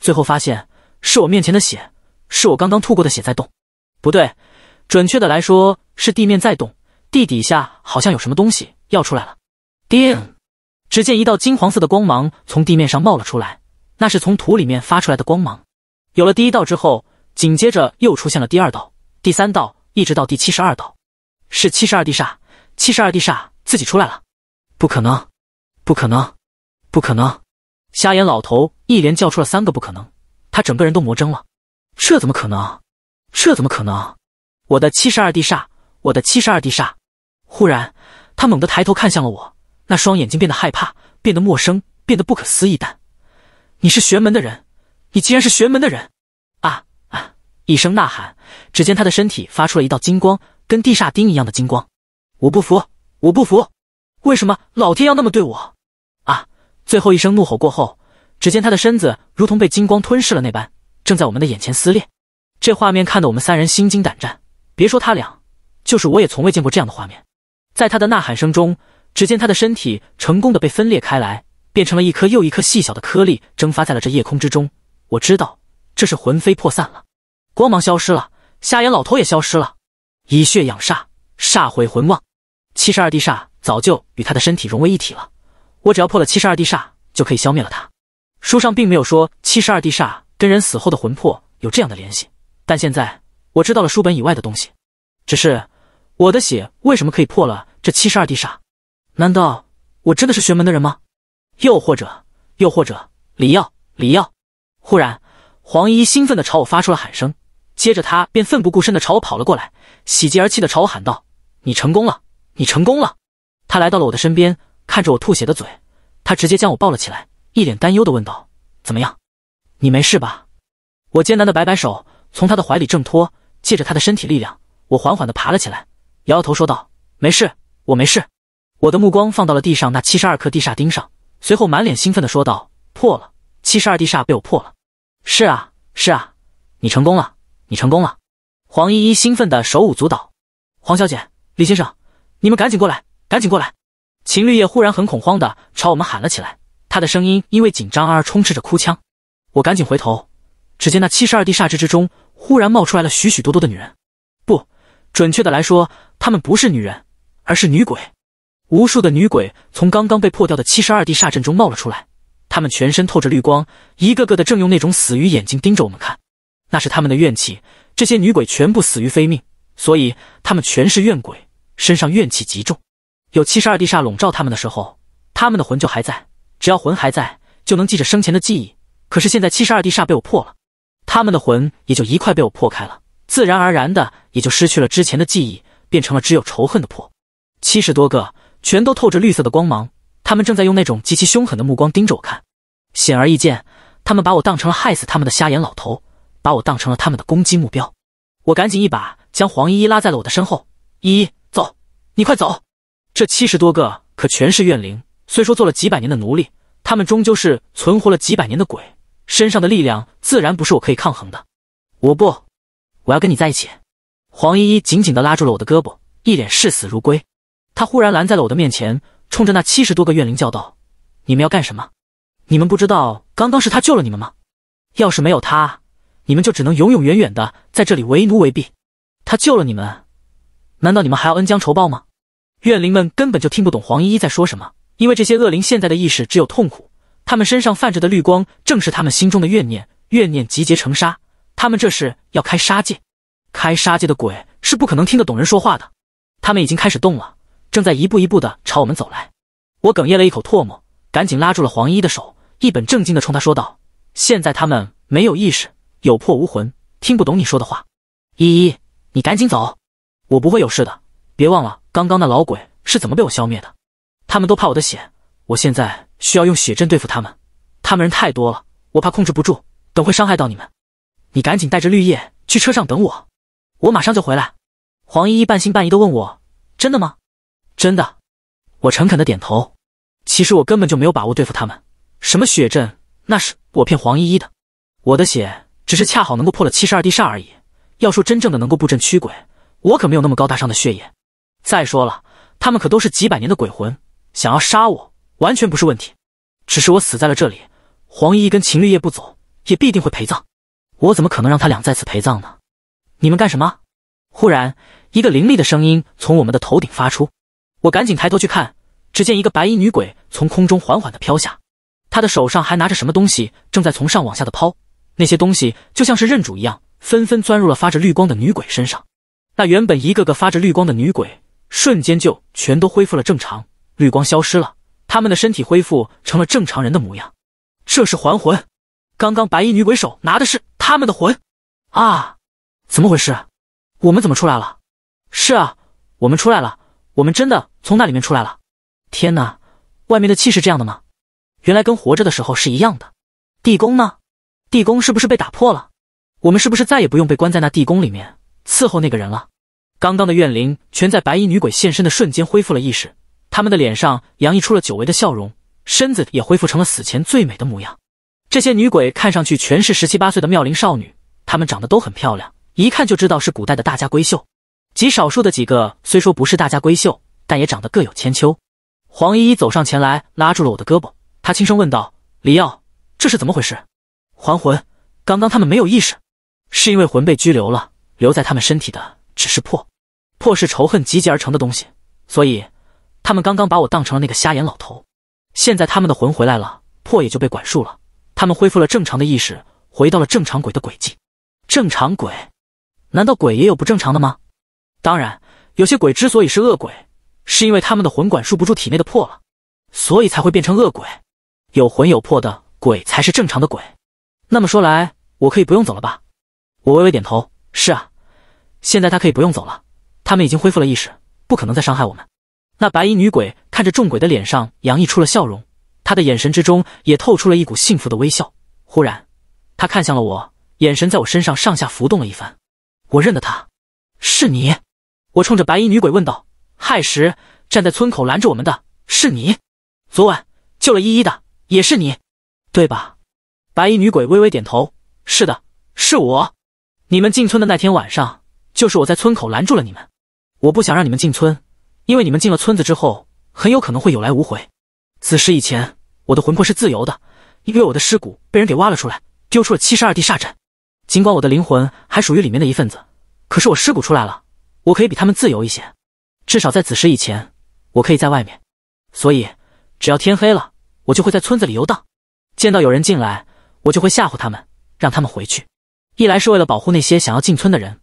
最后发现。是我面前的血，是我刚刚吐过的血在动。不对，准确的来说是地面在动，地底下好像有什么东西要出来了。叮！只见一道金黄色的光芒从地面上冒了出来，那是从土里面发出来的光芒。有了第一道之后，紧接着又出现了第二道、第三道，一直到第七十二道。是七十二地煞，七十二地煞自己出来了。不可能！不可能！不可能！瞎眼老头一连叫出了三个不可能。他整个人都魔怔了，这怎么可能？这怎么可能？我的七十二地煞，我的七十二地煞！忽然，他猛地抬头看向了我，那双眼睛变得害怕，变得陌生，变得不可思议。但你是玄门的人，你竟然是玄门的人！啊啊！一声呐喊，只见他的身体发出了一道金光，跟地煞钉一样的金光。我不服，我不服！为什么老天要那么对我？啊！最后一声怒吼过后。只见他的身子如同被金光吞噬了那般，正在我们的眼前撕裂，这画面看得我们三人心惊胆战。别说他俩，就是我也从未见过这样的画面。在他的呐喊声中，只见他的身体成功的被分裂开来，变成了一颗又一颗细小的颗粒，蒸发在了这夜空之中。我知道这是魂飞魄散了，光芒消失了，瞎眼老头也消失了。以血养煞，煞毁魂望，七十二地煞早就与他的身体融为一体了。我只要破了七十二地煞，就可以消灭了他。书上并没有说七十二地煞跟人死后的魂魄有这样的联系，但现在我知道了书本以外的东西。只是我的血为什么可以破了这七十二地煞？难道我真的是玄门的人吗？又或者，又或者李耀，李耀！忽然，黄依兴奋地朝我发出了喊声，接着他便奋不顾身地朝我跑了过来，喜极而泣地朝我喊道：“你成功了，你成功了！”他来到了我的身边，看着我吐血的嘴，他直接将我抱了起来。一脸担忧的问道：“怎么样，你没事吧？”我艰难的摆摆手，从他的怀里挣脱，借着他的身体力量，我缓缓的爬了起来，摇摇头说道：“没事，我没事。”我的目光放到了地上那七十二颗地煞钉上，随后满脸兴奋的说道：“破了，七十二地煞被我破了！”“是啊，是啊，你成功了，你成功了！”黄依依兴奋的手舞足蹈。“黄小姐，李先生，你们赶紧过来，赶紧过来！”秦绿叶忽然很恐慌的朝我们喊了起来。他的声音因为紧张而充斥着哭腔，我赶紧回头，只见那七十二地煞之之中忽然冒出来了许许多多的女人，不，准确的来说，她们不是女人，而是女鬼。无数的女鬼从刚刚被破掉的七十二地煞阵中冒了出来，她们全身透着绿光，一个个的正用那种死鱼眼睛盯着我们看。那是他们的怨气，这些女鬼全部死于非命，所以他们全是怨鬼，身上怨气极重。有七十二地煞笼罩他们的时候，他们的魂就还在。只要魂还在，就能记着生前的记忆。可是现在七十二地煞被我破了，他们的魂也就一块被我破开了，自然而然的也就失去了之前的记忆，变成了只有仇恨的破。七十多个全都透着绿色的光芒，他们正在用那种极其凶狠的目光盯着我看。显而易见，他们把我当成了害死他们的瞎眼老头，把我当成了他们的攻击目标。我赶紧一把将黄依依拉在了我的身后，依依，走，你快走！这七十多个可全是怨灵。虽说做了几百年的奴隶，他们终究是存活了几百年的鬼，身上的力量自然不是我可以抗衡的。我不，我要跟你在一起。黄依依紧紧地拉住了我的胳膊，一脸视死如归。她忽然拦在了我的面前，冲着那七十多个怨灵叫道：“你们要干什么？你们不知道刚刚是他救了你们吗？要是没有他，你们就只能永永远远的在这里为奴为婢。他救了你们，难道你们还要恩将仇报吗？”怨灵们根本就听不懂黄依依在说什么。因为这些恶灵现在的意识只有痛苦，他们身上泛着的绿光正是他们心中的怨念，怨念集结成沙，他们这是要开杀戒。开杀戒的鬼是不可能听得懂人说话的，他们已经开始动了，正在一步一步的朝我们走来。我哽咽了一口唾沫，赶紧拉住了黄依依的手，一本正经的冲她说道：“现在他们没有意识，有魄无魂，听不懂你说的话。依依，你赶紧走，我不会有事的。别忘了刚刚那老鬼是怎么被我消灭的。”他们都怕我的血，我现在需要用血阵对付他们，他们人太多了，我怕控制不住，等会伤害到你们。你赶紧带着绿叶去车上等我，我马上就回来。黄依依半信半疑的问我：“真的吗？”“真的。”我诚恳的点头。其实我根本就没有把握对付他们，什么血阵，那是我骗黄依依的。我的血只是恰好能够破了七十二地煞而已。要说真正的能够布阵驱鬼，我可没有那么高大上的血液。再说了，他们可都是几百年的鬼魂。想要杀我，完全不是问题。只是我死在了这里，黄依依跟秦绿叶不走，也必定会陪葬。我怎么可能让他俩再次陪葬呢？你们干什么？忽然，一个凌厉的声音从我们的头顶发出。我赶紧抬头去看，只见一个白衣女鬼从空中缓缓的飘下，她的手上还拿着什么东西，正在从上往下的抛。那些东西就像是认主一样，纷纷钻入了发着绿光的女鬼身上。那原本一个个发着绿光的女鬼，瞬间就全都恢复了正常。绿光消失了，他们的身体恢复成了正常人的模样。这是还魂。刚刚白衣女鬼手拿的是他们的魂啊？怎么回事？我们怎么出来了？是啊，我们出来了，我们真的从那里面出来了。天哪，外面的气是这样的吗？原来跟活着的时候是一样的。地宫呢？地宫是不是被打破了？我们是不是再也不用被关在那地宫里面伺候那个人了？刚刚的怨灵全在白衣女鬼现身的瞬间恢复了意识。他们的脸上洋溢出了久违的笑容，身子也恢复成了死前最美的模样。这些女鬼看上去全是十七八岁的妙龄少女，她们长得都很漂亮，一看就知道是古代的大家闺秀。极少数的几个虽说不是大家闺秀，但也长得各有千秋。黄依依走上前来，拉住了我的胳膊，她轻声问道：“李耀，这是怎么回事？还魂？刚刚他们没有意识，是因为魂被拘留了，留在他们身体的只是魄。魄是仇恨集结而成的东西，所以。”他们刚刚把我当成了那个瞎眼老头，现在他们的魂回来了，魄也就被管束了。他们恢复了正常的意识，回到了正常鬼的轨迹。正常鬼？难道鬼也有不正常的吗？当然，有些鬼之所以是恶鬼，是因为他们的魂管束不住体内的魄了，所以才会变成恶鬼。有魂有魄的鬼才是正常的鬼。那么说来，我可以不用走了吧？我微微点头。是啊，现在他可以不用走了。他们已经恢复了意识，不可能再伤害我们。那白衣女鬼看着众鬼的脸上洋溢出了笑容，她的眼神之中也透出了一股幸福的微笑。忽然，她看向了我，眼神在我身上上下浮动了一番。我认得她，是你。我冲着白衣女鬼问道：“亥时站在村口拦着我们的是你，昨晚救了依依的也是你，对吧？”白衣女鬼微微点头：“是的，是我。你们进村的那天晚上，就是我在村口拦住了你们，我不想让你们进村。”因为你们进了村子之后，很有可能会有来无回。此时以前，我的魂魄是自由的，因为我的尸骨被人给挖了出来，丢出了七十二地煞阵。尽管我的灵魂还属于里面的一份子，可是我尸骨出来了，我可以比他们自由一些。至少在子时以前，我可以在外面。所以，只要天黑了，我就会在村子里游荡。见到有人进来，我就会吓唬他们，让他们回去。一来是为了保护那些想要进村的人，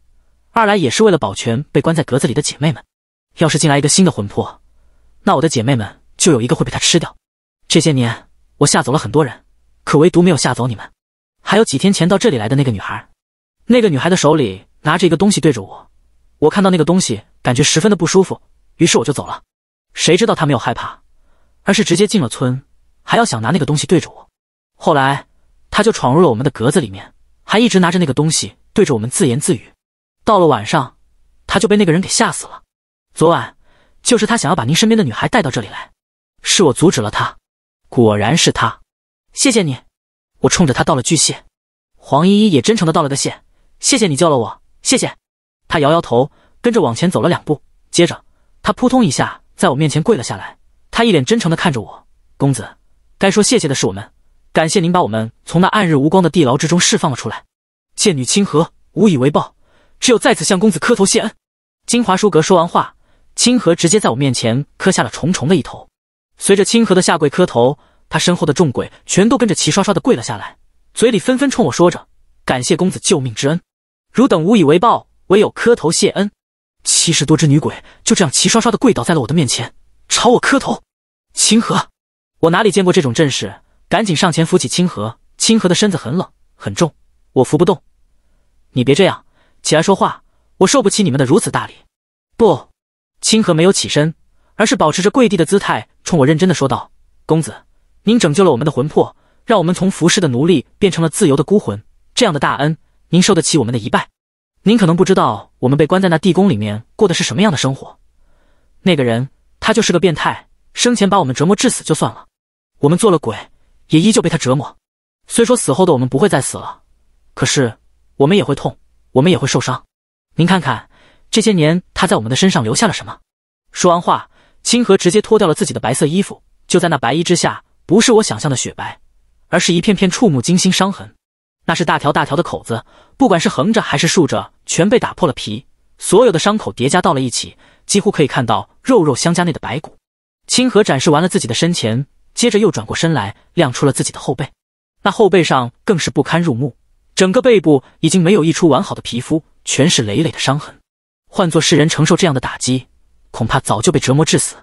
二来也是为了保全被关在格子里的姐妹们。要是进来一个新的魂魄，那我的姐妹们就有一个会被他吃掉。这些年，我吓走了很多人，可唯独没有吓走你们。还有几天前到这里来的那个女孩，那个女孩的手里拿着一个东西对着我，我看到那个东西感觉十分的不舒服，于是我就走了。谁知道她没有害怕，而是直接进了村，还要想拿那个东西对着我。后来，她就闯入了我们的格子里面，还一直拿着那个东西对着我们自言自语。到了晚上，她就被那个人给吓死了。昨晚，就是他想要把您身边的女孩带到这里来，是我阻止了他。果然是他，谢谢你，我冲着他道了句谢。黄依依也真诚的道了个谢，谢谢你救了我，谢谢。他摇摇头，跟着往前走了两步，接着他扑通一下在我面前跪了下来。他一脸真诚的看着我，公子，该说谢谢的是我们，感谢您把我们从那暗日无光的地牢之中释放了出来。贱女清河无以为报，只有再次向公子磕头谢恩。金华书阁说完话。清河直接在我面前磕下了重重的一头，随着清河的下跪磕头，他身后的众鬼全都跟着齐刷刷的跪了下来，嘴里纷纷冲我说着感谢公子救命之恩，汝等无以为报，唯有磕头谢恩。七十多只女鬼就这样齐刷刷的跪倒在了我的面前，朝我磕头。清河，我哪里见过这种阵势，赶紧上前扶起清河。清河的身子很冷，很重，我扶不动。你别这样，起来说话，我受不起你们的如此大礼。不。清河没有起身，而是保持着跪地的姿态，冲我认真的说道：“公子，您拯救了我们的魂魄，让我们从服侍的奴隶变成了自由的孤魂，这样的大恩，您受得起我们的一拜。您可能不知道，我们被关在那地宫里面过的是什么样的生活。那个人，他就是个变态，生前把我们折磨致死就算了，我们做了鬼，也依旧被他折磨。虽说死后的我们不会再死了，可是我们也会痛，我们也会受伤。您看看。”这些年他在我们的身上留下了什么？说完话，清河直接脱掉了自己的白色衣服，就在那白衣之下，不是我想象的雪白，而是一片片触目惊心伤痕。那是大条大条的口子，不管是横着还是竖着，全被打破了皮。所有的伤口叠加到了一起，几乎可以看到肉肉相加内的白骨。清河展示完了自己的身前，接着又转过身来，亮出了自己的后背。那后背上更是不堪入目，整个背部已经没有一处完好的皮肤，全是累累的伤痕。换作世人承受这样的打击，恐怕早就被折磨致死。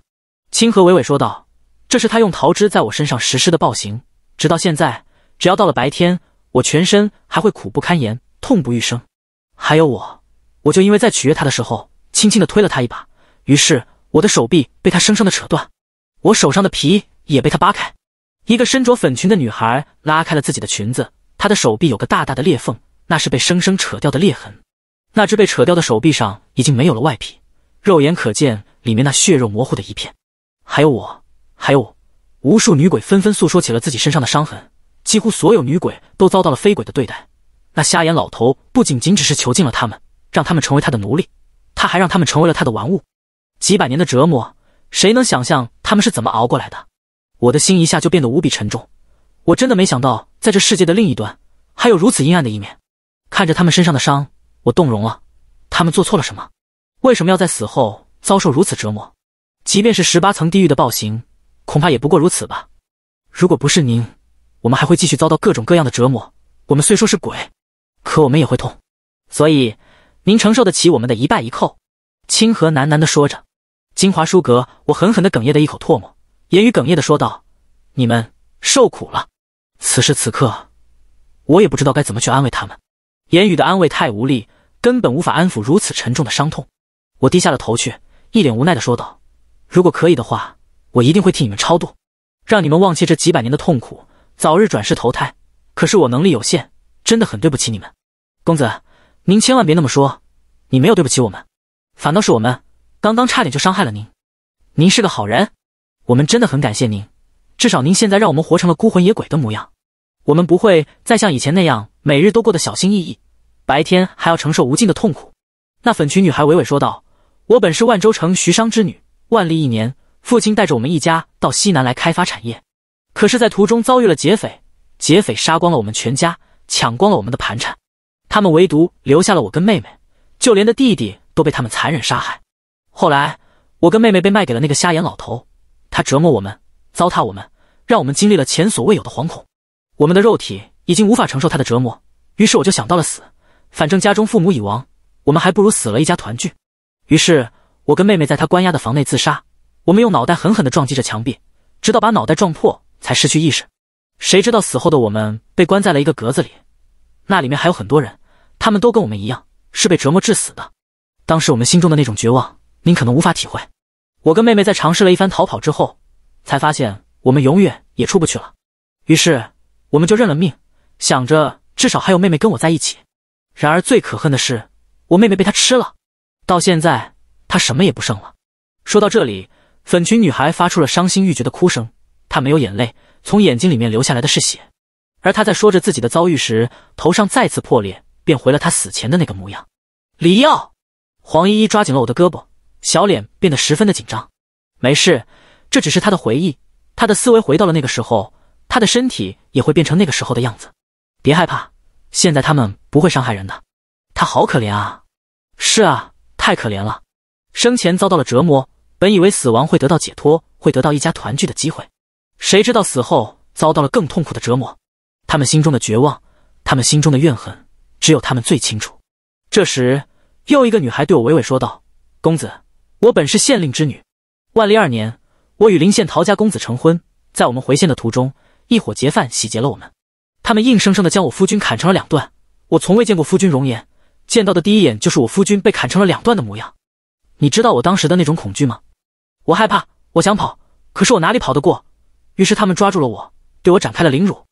清河娓娓说道：“这是他用桃枝在我身上实施的暴行，直到现在，只要到了白天，我全身还会苦不堪言，痛不欲生。还有我，我就因为在取悦他的时候，轻轻地推了他一把，于是我的手臂被他生生的扯断，我手上的皮也被他扒开。”一个身着粉裙的女孩拉开了自己的裙子，她的手臂有个大大的裂缝，那是被生生扯掉的裂痕。那只被扯掉的手臂上已经没有了外皮，肉眼可见里面那血肉模糊的一片。还有我，还有我，无数女鬼纷纷诉说起了自己身上的伤痕。几乎所有女鬼都遭到了飞鬼的对待。那瞎眼老头不仅仅只是囚禁了他们，让他们成为他的奴隶，他还让他们成为了他的玩物。几百年的折磨，谁能想象他们是怎么熬过来的？我的心一下就变得无比沉重。我真的没想到，在这世界的另一端，还有如此阴暗的一面。看着他们身上的伤。我动容了，他们做错了什么？为什么要在死后遭受如此折磨？即便是十八层地狱的暴行，恐怕也不过如此吧。如果不是您，我们还会继续遭到各种各样的折磨。我们虽说是鬼，可我们也会痛。所以，您承受得起我们的一拜一叩。”清河喃喃地说着。金华书阁，我狠狠地哽咽的一口唾沫，言语哽咽地说道：“你们受苦了。”此时此刻，我也不知道该怎么去安慰他们。言语的安慰太无力。根本无法安抚如此沉重的伤痛，我低下了头去，一脸无奈的说道：“如果可以的话，我一定会替你们超度，让你们忘却这几百年的痛苦，早日转世投胎。可是我能力有限，真的很对不起你们。”公子，您千万别那么说，你没有对不起我们，反倒是我们刚刚差点就伤害了您。您是个好人，我们真的很感谢您。至少您现在让我们活成了孤魂野鬼的模样，我们不会再像以前那样每日都过得小心翼翼。白天还要承受无尽的痛苦，那粉裙女孩娓娓说道：“我本是万州城徐商之女。万历一年，父亲带着我们一家到西南来开发产业，可是，在途中遭遇了劫匪，劫匪杀光了我们全家，抢光了我们的盘缠，他们唯独留下了我跟妹妹，就连的弟弟都被他们残忍杀害。后来，我跟妹妹被卖给了那个瞎眼老头，他折磨我们，糟蹋我们，让我们经历了前所未有的惶恐。我们的肉体已经无法承受他的折磨，于是我就想到了死。”反正家中父母已亡，我们还不如死了一家团聚。于是，我跟妹妹在她关押的房内自杀。我们用脑袋狠狠的撞击着墙壁，直到把脑袋撞破才失去意识。谁知道死后的我们被关在了一个格子里，那里面还有很多人，他们都跟我们一样是被折磨致死的。当时我们心中的那种绝望，您可能无法体会。我跟妹妹在尝试了一番逃跑之后，才发现我们永远也出不去了。于是，我们就认了命，想着至少还有妹妹跟我在一起。然而最可恨的是，我妹妹被他吃了，到现在他什么也不剩了。说到这里，粉裙女孩发出了伤心欲绝的哭声，她没有眼泪，从眼睛里面流下来的是血。而她在说着自己的遭遇时，头上再次破裂，变回了她死前的那个模样。李耀，黄依依抓紧了我的胳膊，小脸变得十分的紧张。没事，这只是她的回忆，她的思维回到了那个时候，她的身体也会变成那个时候的样子。别害怕。现在他们不会伤害人的，他好可怜啊！是啊，太可怜了。生前遭到了折磨，本以为死亡会得到解脱，会得到一家团聚的机会，谁知道死后遭到了更痛苦的折磨。他们心中的绝望，他们心中的怨恨，只有他们最清楚。这时，又一个女孩对我娓娓说道：“公子，我本是县令之女。万历二年，我与临县陶家公子成婚。在我们回县的途中，一伙劫犯洗劫了我们。”他们硬生生的将我夫君砍成了两段，我从未见过夫君容颜，见到的第一眼就是我夫君被砍成了两段的模样。你知道我当时的那种恐惧吗？我害怕，我想跑，可是我哪里跑得过？于是他们抓住了我，对我展开了凌辱。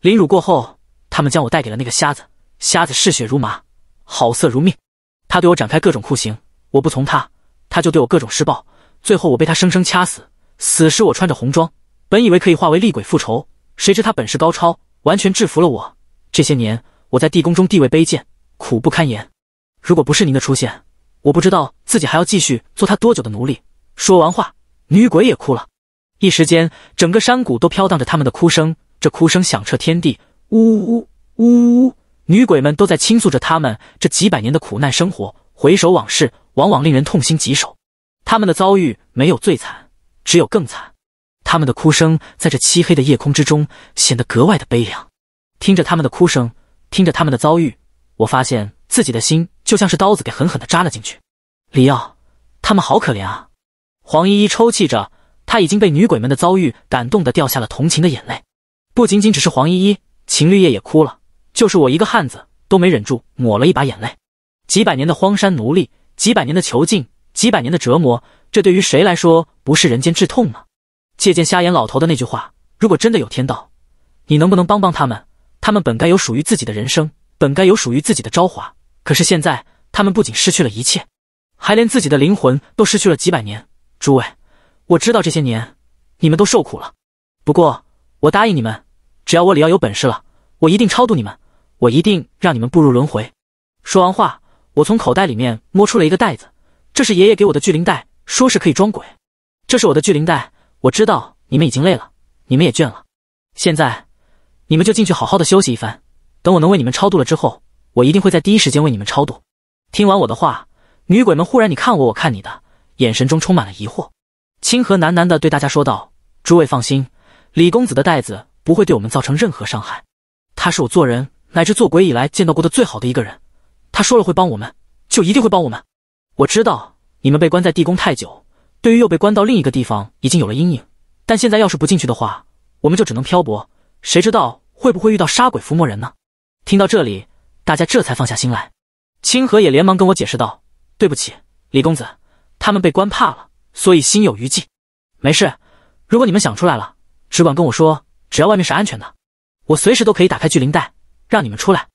凌辱过后，他们将我带给了那个瞎子。瞎子嗜血如麻，好色如命，他对我展开各种酷刑，我不从他，他就对我各种施暴。最后我被他生生掐死，死时我穿着红装，本以为可以化为厉鬼复仇，谁知他本事高超。完全制服了我。这些年，我在地宫中地位卑贱，苦不堪言。如果不是您的出现，我不知道自己还要继续做他多久的奴隶。说完话，女鬼也哭了。一时间，整个山谷都飘荡着他们的哭声，这哭声响彻天地，呜呜呜，呜呜呜。女鬼们都在倾诉着他们这几百年的苦难生活。回首往事，往往令人痛心疾首。他们的遭遇没有最惨，只有更惨。他们的哭声在这漆黑的夜空之中显得格外的悲凉。听着他们的哭声，听着他们的遭遇，我发现自己的心就像是刀子给狠狠的扎了进去。李耀，他们好可怜啊！黄依依抽泣着，她已经被女鬼们的遭遇感动的掉下了同情的眼泪。不仅仅只是黄依依，秦绿叶也哭了，就是我一个汉子都没忍住，抹了一把眼泪。几百年的荒山奴隶，几百年的囚禁，几百年的折磨，这对于谁来说不是人间至痛呢？借鉴瞎眼老头的那句话，如果真的有天道，你能不能帮帮他们？他们本该有属于自己的人生，本该有属于自己的昭华。可是现在，他们不仅失去了一切，还连自己的灵魂都失去了几百年。诸位，我知道这些年你们都受苦了，不过我答应你们，只要我李耀有本事了，我一定超度你们，我一定让你们步入轮回。说完话，我从口袋里面摸出了一个袋子，这是爷爷给我的聚灵袋，说是可以装鬼。这是我的聚灵袋。我知道你们已经累了，你们也倦了。现在，你们就进去好好的休息一番。等我能为你们超度了之后，我一定会在第一时间为你们超度。听完我的话，女鬼们忽然你看我，我看你的眼神中充满了疑惑。清河喃喃的对大家说道：“诸位放心，李公子的袋子不会对我们造成任何伤害。他是我做人乃至做鬼以来见到过的最好的一个人。他说了会帮我们，就一定会帮我们。我知道你们被关在地宫太久。”对于又被关到另一个地方，已经有了阴影。但现在要是不进去的话，我们就只能漂泊。谁知道会不会遇到杀鬼伏魔人呢？听到这里，大家这才放下心来。清河也连忙跟我解释道：“对不起，李公子，他们被关怕了，所以心有余悸。没事，如果你们想出来了，只管跟我说。只要外面是安全的，我随时都可以打开巨灵袋，让你们出来。”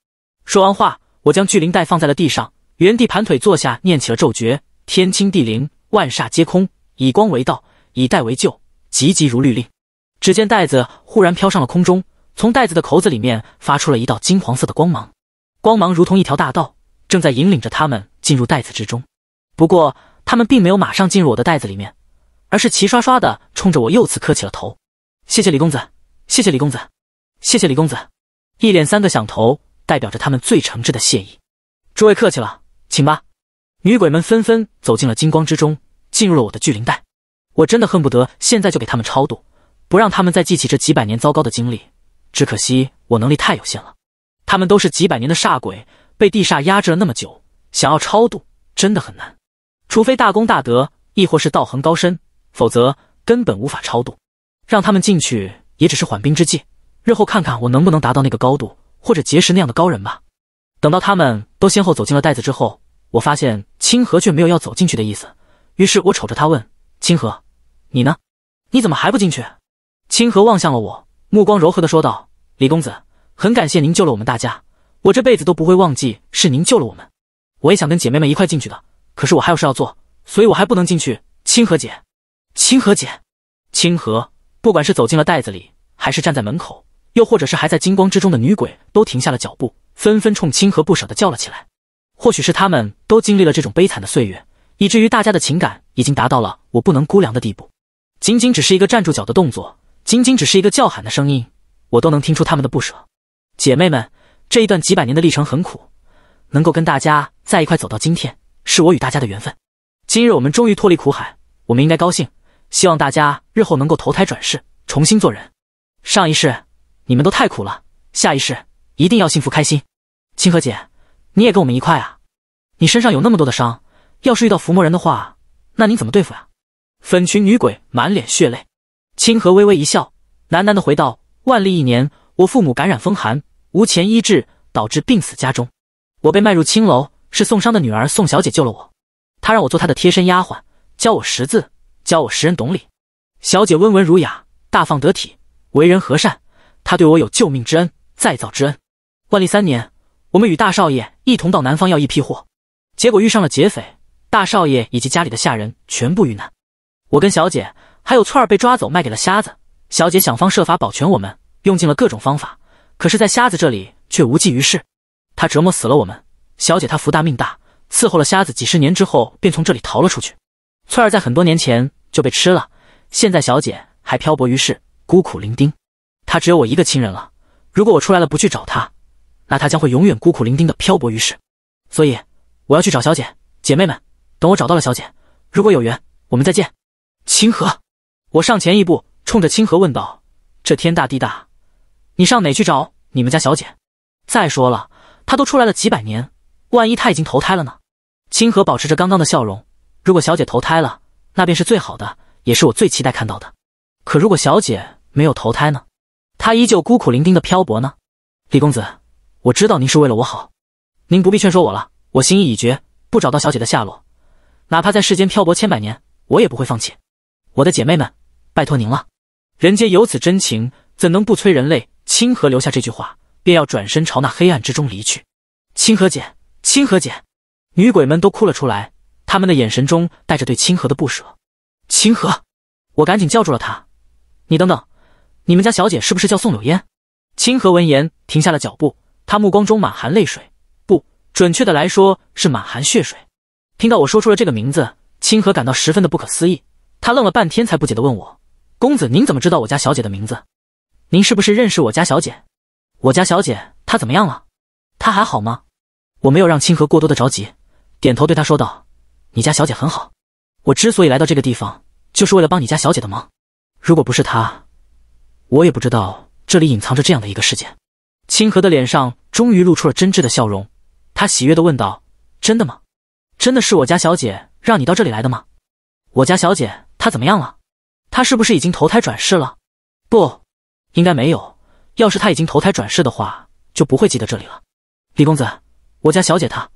说完话，我将巨灵袋放在了地上，原地盘腿坐下，念起了咒诀：“天清地灵，万煞皆空。”以光为道，以袋为救，急急如律令。只见袋子忽然飘上了空中，从袋子的口子里面发出了一道金黄色的光芒，光芒如同一条大道，正在引领着他们进入袋子之中。不过，他们并没有马上进入我的袋子里面，而是齐刷刷的冲着我又次磕起了头：“谢谢李公子，谢谢李公子，谢谢李公子！”一连三个响头，代表着他们最诚挚的谢意。诸位客气了，请吧。女鬼们纷纷走进了金光之中。进入了我的聚灵袋，我真的恨不得现在就给他们超度，不让他们再记起这几百年糟糕的经历。只可惜我能力太有限了，他们都是几百年的煞鬼，被地煞压制了那么久，想要超度真的很难。除非大功大德，亦或是道行高深，否则根本无法超度。让他们进去也只是缓兵之计，日后看看我能不能达到那个高度，或者结识那样的高人吧。等到他们都先后走进了袋子之后，我发现清河却没有要走进去的意思。于是我瞅着他问：“清河，你呢？你怎么还不进去？”清河望向了我，目光柔和的说道：“李公子，很感谢您救了我们大家，我这辈子都不会忘记是您救了我们。我也想跟姐妹们一块进去的，可是我还有事要做，所以我还不能进去。”清河姐，清河姐，清河，不管是走进了袋子里，还是站在门口，又或者是还在金光之中的女鬼，都停下了脚步，纷纷冲清河不舍的叫了起来。或许是他们都经历了这种悲惨的岁月。以至于大家的情感已经达到了我不能估量的地步。仅仅只是一个站住脚的动作，仅仅只是一个叫喊的声音，我都能听出他们的不舍。姐妹们，这一段几百年的历程很苦，能够跟大家在一块走到今天，是我与大家的缘分。今日我们终于脱离苦海，我们应该高兴。希望大家日后能够投胎转世，重新做人。上一世你们都太苦了，下一世一定要幸福开心。清河姐，你也跟我们一块啊？你身上有那么多的伤。要是遇到伏魔人的话，那你怎么对付呀？粉裙女鬼满脸血泪，清河微微一笑，喃喃的回道：“万历一年，我父母感染风寒，无钱医治，导致病死家中。我被卖入青楼，是宋商的女儿宋小姐救了我。她让我做她的贴身丫鬟，教我识字，教我识人懂礼。小姐温文儒雅，大方得体，为人和善。她对我有救命之恩，再造之恩。万历三年，我们与大少爷一同到南方要一批货，结果遇上了劫匪。”大少爷以及家里的下人全部遇难，我跟小姐还有翠儿被抓走，卖给了瞎子。小姐想方设法保全我们，用尽了各种方法，可是，在瞎子这里却无济于事。他折磨死了我们。小姐她福大命大，伺候了瞎子几十年之后，便从这里逃了出去。翠儿在很多年前就被吃了，现在小姐还漂泊于世，孤苦伶仃。她只有我一个亲人了。如果我出来了不去找她，那她将会永远孤苦伶仃的漂泊于世。所以，我要去找小姐。姐妹们。等我找到了小姐，如果有缘，我们再见。清河，我上前一步，冲着清河问道：“这天大地大，你上哪去找你们家小姐？再说了，她都出来了几百年，万一她已经投胎了呢？”清河保持着刚刚的笑容：“如果小姐投胎了，那便是最好的，也是我最期待看到的。可如果小姐没有投胎呢？她依旧孤苦伶仃的漂泊呢？”李公子，我知道您是为了我好，您不必劝说我了，我心意已决，不找到小姐的下落。哪怕在世间漂泊千百年，我也不会放弃。我的姐妹们，拜托您了。人间有此真情，怎能不催人泪？清河留下这句话，便要转身朝那黑暗之中离去。清河姐，清河姐，女鬼们都哭了出来，她们的眼神中带着对清河的不舍。清河，我赶紧叫住了她：“你等等，你们家小姐是不是叫宋柳烟？”清河闻言停下了脚步，她目光中满含泪水，不准确的来说是满含血水。听到我说出了这个名字，清河感到十分的不可思议。他愣了半天，才不解的问我：“公子，您怎么知道我家小姐的名字？您是不是认识我家小姐？我家小姐她怎么样了？她还好吗？”我没有让清河过多的着急，点头对他说道：“你家小姐很好。我之所以来到这个地方，就是为了帮你家小姐的忙。如果不是她，我也不知道这里隐藏着这样的一个事件。”清河的脸上终于露出了真挚的笑容，他喜悦的问道：“真的吗？”真的是我家小姐让你到这里来的吗？我家小姐她怎么样了？她是不是已经投胎转世了？不，应该没有。要是她已经投胎转世的话，就不会记得这里了。李公子，我家小姐她，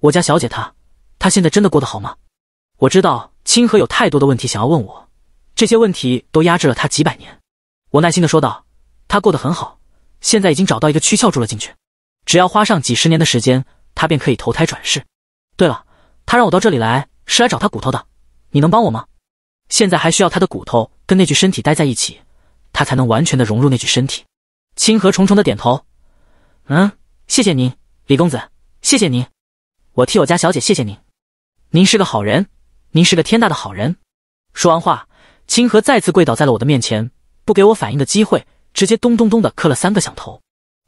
我家小姐她，她现在真的过得好吗？我知道清河有太多的问题想要问我，这些问题都压制了她几百年。我耐心的说道：“她过得很好，现在已经找到一个躯壳住了进去，只要花上几十年的时间，她便可以投胎转世。对了。”他让我到这里来是来找他骨头的，你能帮我吗？现在还需要他的骨头跟那具身体待在一起，他才能完全的融入那具身体。清河重重的点头，嗯，谢谢您，李公子，谢谢您，我替我家小姐谢谢您，您是个好人，您是个天大的好人。说完话，清河再次跪倒在了我的面前，不给我反应的机会，直接咚咚咚的磕了三个响头。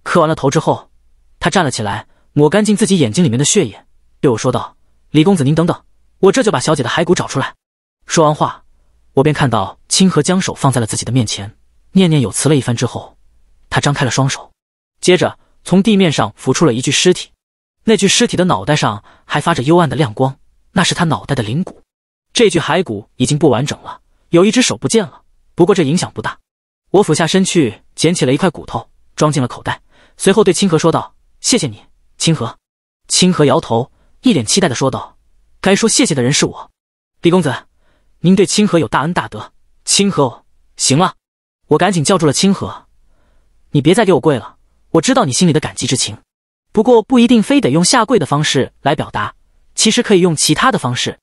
磕完了头之后，他站了起来，抹干净自己眼睛里面的血液，对我说道。李公子，您等等，我这就把小姐的骸骨找出来。说完话，我便看到清河将手放在了自己的面前，念念有词了一番之后，他张开了双手，接着从地面上浮出了一具尸体。那具尸体的脑袋上还发着幽暗的亮光，那是他脑袋的灵骨。这具骸骨已经不完整了，有一只手不见了，不过这影响不大。我俯下身去捡起了一块骨头，装进了口袋，随后对清河说道：“谢谢你，清河。”清河摇头。一脸期待的说道：“该说谢谢的人是我，李公子，您对清河有大恩大德，清河……”行了，我赶紧叫住了清河：“你别再给我跪了，我知道你心里的感激之情，不过不一定非得用下跪的方式来表达，其实可以用其他的方式。”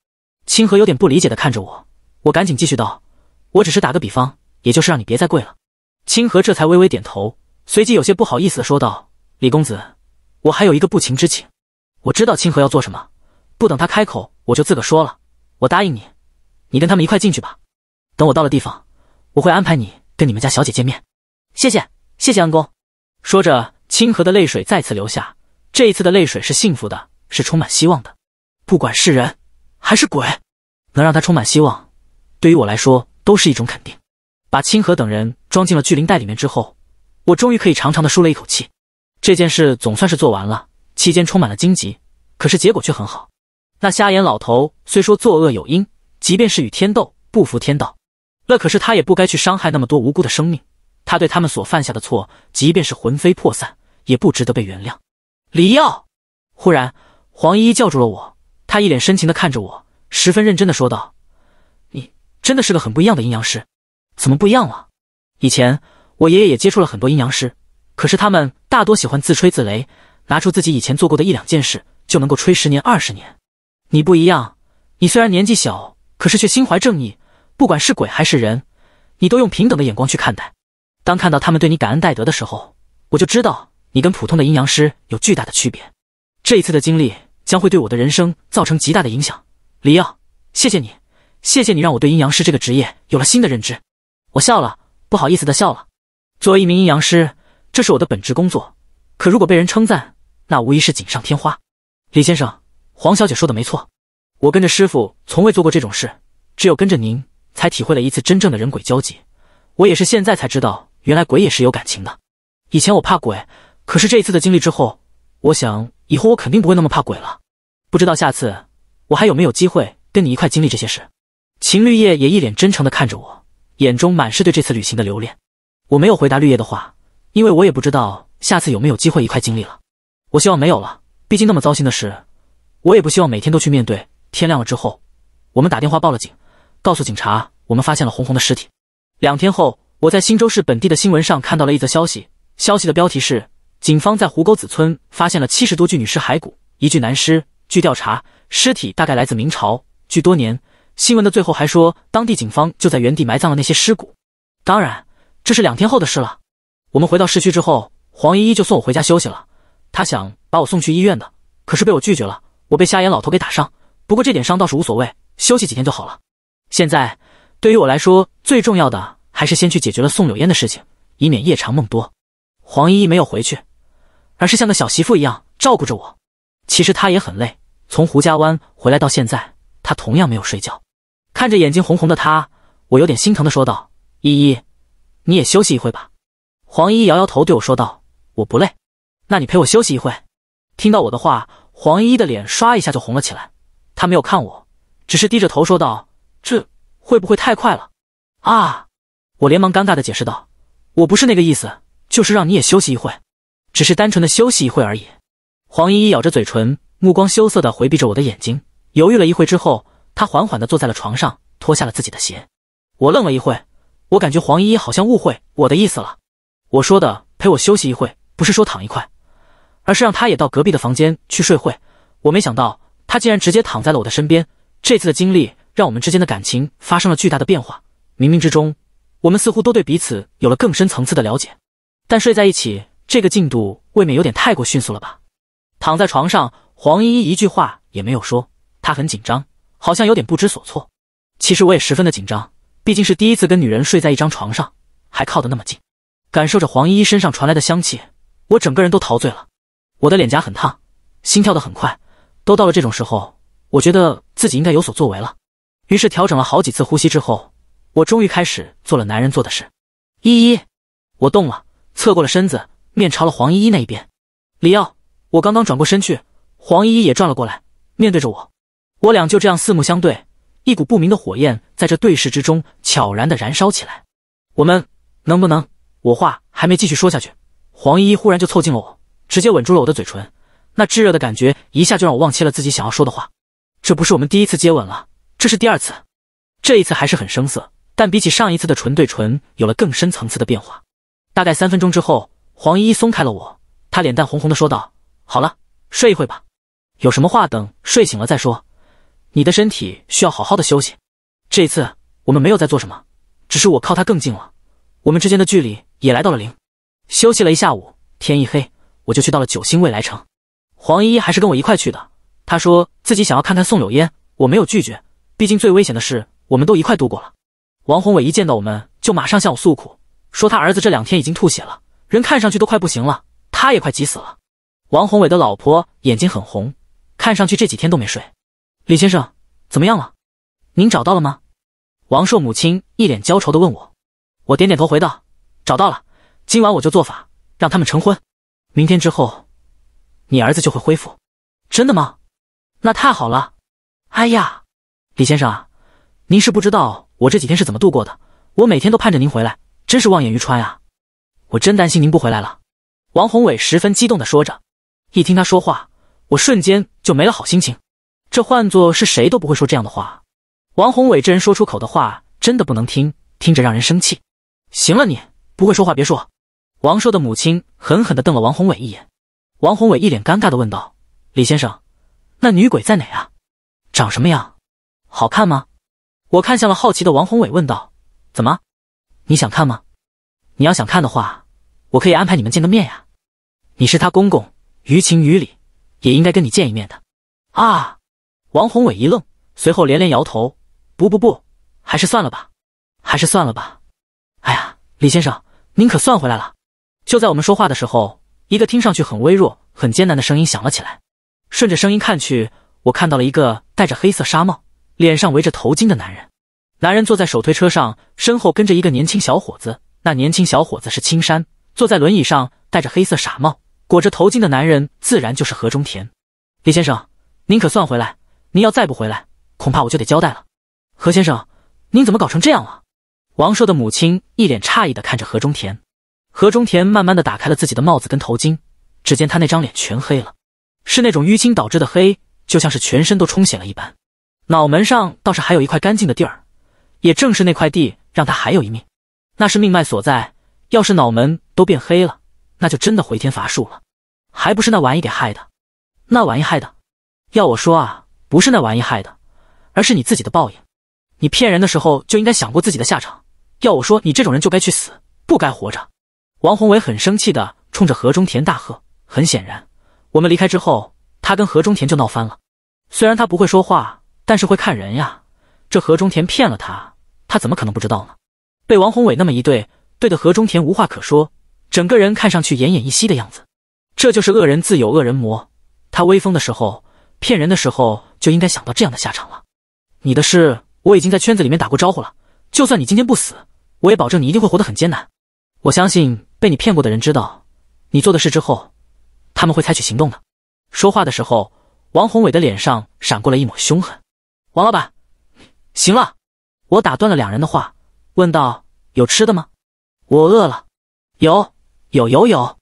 清河有点不理解的看着我，我赶紧继续道：“我只是打个比方，也就是让你别再跪了。”清河这才微微点头，随即有些不好意思的说道：“李公子，我还有一个不情之请。”我知道清河要做什么，不等他开口，我就自个说了。我答应你，你跟他们一块进去吧。等我到了地方，我会安排你跟你们家小姐见面。谢谢，谢谢恩公。说着，清河的泪水再次流下，这一次的泪水是幸福的，是充满希望的。不管是人还是鬼，能让他充满希望，对于我来说都是一种肯定。把清河等人装进了巨灵袋里面之后，我终于可以长长的舒了一口气，这件事总算是做完了。期间充满了荆棘，可是结果却很好。那瞎眼老头虽说作恶有因，即便是与天斗、不服天道，那可是他也不该去伤害那么多无辜的生命。他对他们所犯下的错，即便是魂飞魄散，也不值得被原谅。李耀，忽然黄依依叫住了我，她一脸深情的看着我，十分认真的说道：“你真的是个很不一样的阴阳师，怎么不一样了？以前我爷爷也接触了很多阴阳师，可是他们大多喜欢自吹自擂。”拿出自己以前做过的一两件事，就能够吹十年二十年。你不一样，你虽然年纪小，可是却心怀正义。不管是鬼还是人，你都用平等的眼光去看待。当看到他们对你感恩戴德的时候，我就知道你跟普通的阴阳师有巨大的区别。这一次的经历将会对我的人生造成极大的影响。李耀，谢谢你，谢谢你让我对阴阳师这个职业有了新的认知。我笑了，不好意思的笑了。作为一名阴阳师，这是我的本职工作。可如果被人称赞，那无疑是锦上添花。李先生，黄小姐说的没错，我跟着师傅从未做过这种事，只有跟着您才体会了一次真正的人鬼交集。我也是现在才知道，原来鬼也是有感情的。以前我怕鬼，可是这一次的经历之后，我想以后我肯定不会那么怕鬼了。不知道下次我还有没有机会跟你一块经历这些事？秦绿叶也一脸真诚地看着我，眼中满是对这次旅行的留恋。我没有回答绿叶的话，因为我也不知道下次有没有机会一块经历了。我希望没有了，毕竟那么糟心的事，我也不希望每天都去面对。天亮了之后，我们打电话报了警，告诉警察我们发现了红红的尸体。两天后，我在新州市本地的新闻上看到了一则消息，消息的标题是“警方在湖沟子村发现了七十多具女尸骸骨，一具男尸”。据调查，尸体大概来自明朝。据多年新闻的最后还说，当地警方就在原地埋葬了那些尸骨。当然，这是两天后的事了。我们回到市区之后，黄依依就送我回家休息了。他想把我送去医院的，可是被我拒绝了。我被瞎眼老头给打伤，不过这点伤倒是无所谓，休息几天就好了。现在对于我来说，最重要的还是先去解决了宋柳烟的事情，以免夜长梦多。黄依依没有回去，而是像个小媳妇一样照顾着我。其实她也很累，从胡家湾回来到现在，她同样没有睡觉。看着眼睛红红的她，我有点心疼的说道：“依依，你也休息一会吧。”黄依依摇摇头对我说道：“我不累。”那你陪我休息一会。听到我的话，黄依依的脸唰一下就红了起来。她没有看我，只是低着头说道：“这会不会太快了？”啊！我连忙尴尬的解释道：“我不是那个意思，就是让你也休息一会，只是单纯的休息一会而已。”黄依依咬着嘴唇，目光羞涩的回避着我的眼睛，犹豫了一会之后，她缓缓的坐在了床上，脱下了自己的鞋。我愣了一会，我感觉黄依依好像误会我的意思了。我说的陪我休息一会，不是说躺一块。而是让他也到隔壁的房间去睡会。我没想到他竟然直接躺在了我的身边。这次的经历让我们之间的感情发生了巨大的变化。冥冥之中，我们似乎都对彼此有了更深层次的了解。但睡在一起这个进度未免有点太过迅速了吧？躺在床上，黄依依一句话也没有说，她很紧张，好像有点不知所措。其实我也十分的紧张，毕竟是第一次跟女人睡在一张床上，还靠得那么近。感受着黄依依身上传来的香气，我整个人都陶醉了。我的脸颊很烫，心跳的很快，都到了这种时候，我觉得自己应该有所作为了。于是调整了好几次呼吸之后，我终于开始做了男人做的事。依依，我动了，侧过了身子，面朝了黄依依那一边。李耀，我刚刚转过身去，黄依依也转了过来，面对着我。我俩就这样四目相对，一股不明的火焰在这对视之中悄然的燃烧起来。我们能不能……我话还没继续说下去，黄依依忽然就凑近了我。直接吻住了我的嘴唇，那炙热的感觉一下就让我忘记了自己想要说的话。这不是我们第一次接吻了，这是第二次。这一次还是很生涩，但比起上一次的唇对唇，有了更深层次的变化。大概三分钟之后，黄依依松开了我，她脸蛋红红的说道：“好了，睡一会吧，有什么话等睡醒了再说。你的身体需要好好的休息。这一次我们没有在做什么，只是我靠他更近了，我们之间的距离也来到了零。休息了一下午，天一黑。”我就去到了九星未来城，黄依依还是跟我一块去的。她说自己想要看看宋柳烟，我没有拒绝，毕竟最危险的事我们都一块度过了。王宏伟一见到我们就马上向我诉苦，说他儿子这两天已经吐血了，人看上去都快不行了，他也快急死了。王宏伟的老婆眼睛很红，看上去这几天都没睡。李先生怎么样了？您找到了吗？王硕母亲一脸焦愁的问我，我点点头，回道找到了，今晚我就做法让他们成婚。明天之后，你儿子就会恢复，真的吗？那太好了！哎呀，李先生啊，您是不知道我这几天是怎么度过的，我每天都盼着您回来，真是望眼欲穿啊！我真担心您不回来了。王宏伟十分激动的说着，一听他说话，我瞬间就没了好心情。这换做是谁都不会说这样的话。王宏伟这人说出口的话真的不能听，听着让人生气。行了，你不会说话别说。王硕的母亲狠狠地瞪了王宏伟一眼，王宏伟一脸尴尬地问道：“李先生，那女鬼在哪啊？长什么样？好看吗？”我看向了好奇的王宏伟，问道：“怎么？你想看吗？你要想看的话，我可以安排你们见个面呀。你是他公公，于情于理，也应该跟你见一面的。”啊！王宏伟一愣，随后连连摇头：“不不不，还是算了吧，还是算了吧。哎呀，李先生，您可算回来了。”就在我们说话的时候，一个听上去很微弱、很艰难的声音响了起来。顺着声音看去，我看到了一个戴着黑色纱帽、脸上围着头巾的男人。男人坐在手推车上，身后跟着一个年轻小伙子。那年轻小伙子是青山，坐在轮椅上，戴着黑色纱帽、裹着头巾的男人自然就是何中田。李先生，您可算回来！您要再不回来，恐怕我就得交代了。何先生，您怎么搞成这样了？王硕的母亲一脸诧异地看着何中田。何中田慢慢的打开了自己的帽子跟头巾，只见他那张脸全黑了，是那种淤青导致的黑，就像是全身都充血了一般。脑门上倒是还有一块干净的地儿，也正是那块地让他还有一命，那是命脉所在。要是脑门都变黑了，那就真的回天乏术了，还不是那玩意给害的？那玩意害的？要我说啊，不是那玩意害的，而是你自己的报应。你骗人的时候就应该想过自己的下场。要我说，你这种人就该去死，不该活着。王宏伟很生气地冲着何中田大喝：“很显然，我们离开之后，他跟何中田就闹翻了。虽然他不会说话，但是会看人呀。这何中田骗了他，他怎么可能不知道呢？”被王宏伟那么一对对的何中田无话可说，整个人看上去奄奄一息的样子。这就是恶人自有恶人磨。他威风的时候，骗人的时候就应该想到这样的下场了。你的事我已经在圈子里面打过招呼了。就算你今天不死，我也保证你一定会活得很艰难。我相信。被你骗过的人知道你做的事之后，他们会采取行动的。说话的时候，王宏伟的脸上闪过了一抹凶狠。王老板，行了，我打断了两人的话，问道：“有吃的吗？我饿了。”“有，有，有，有。”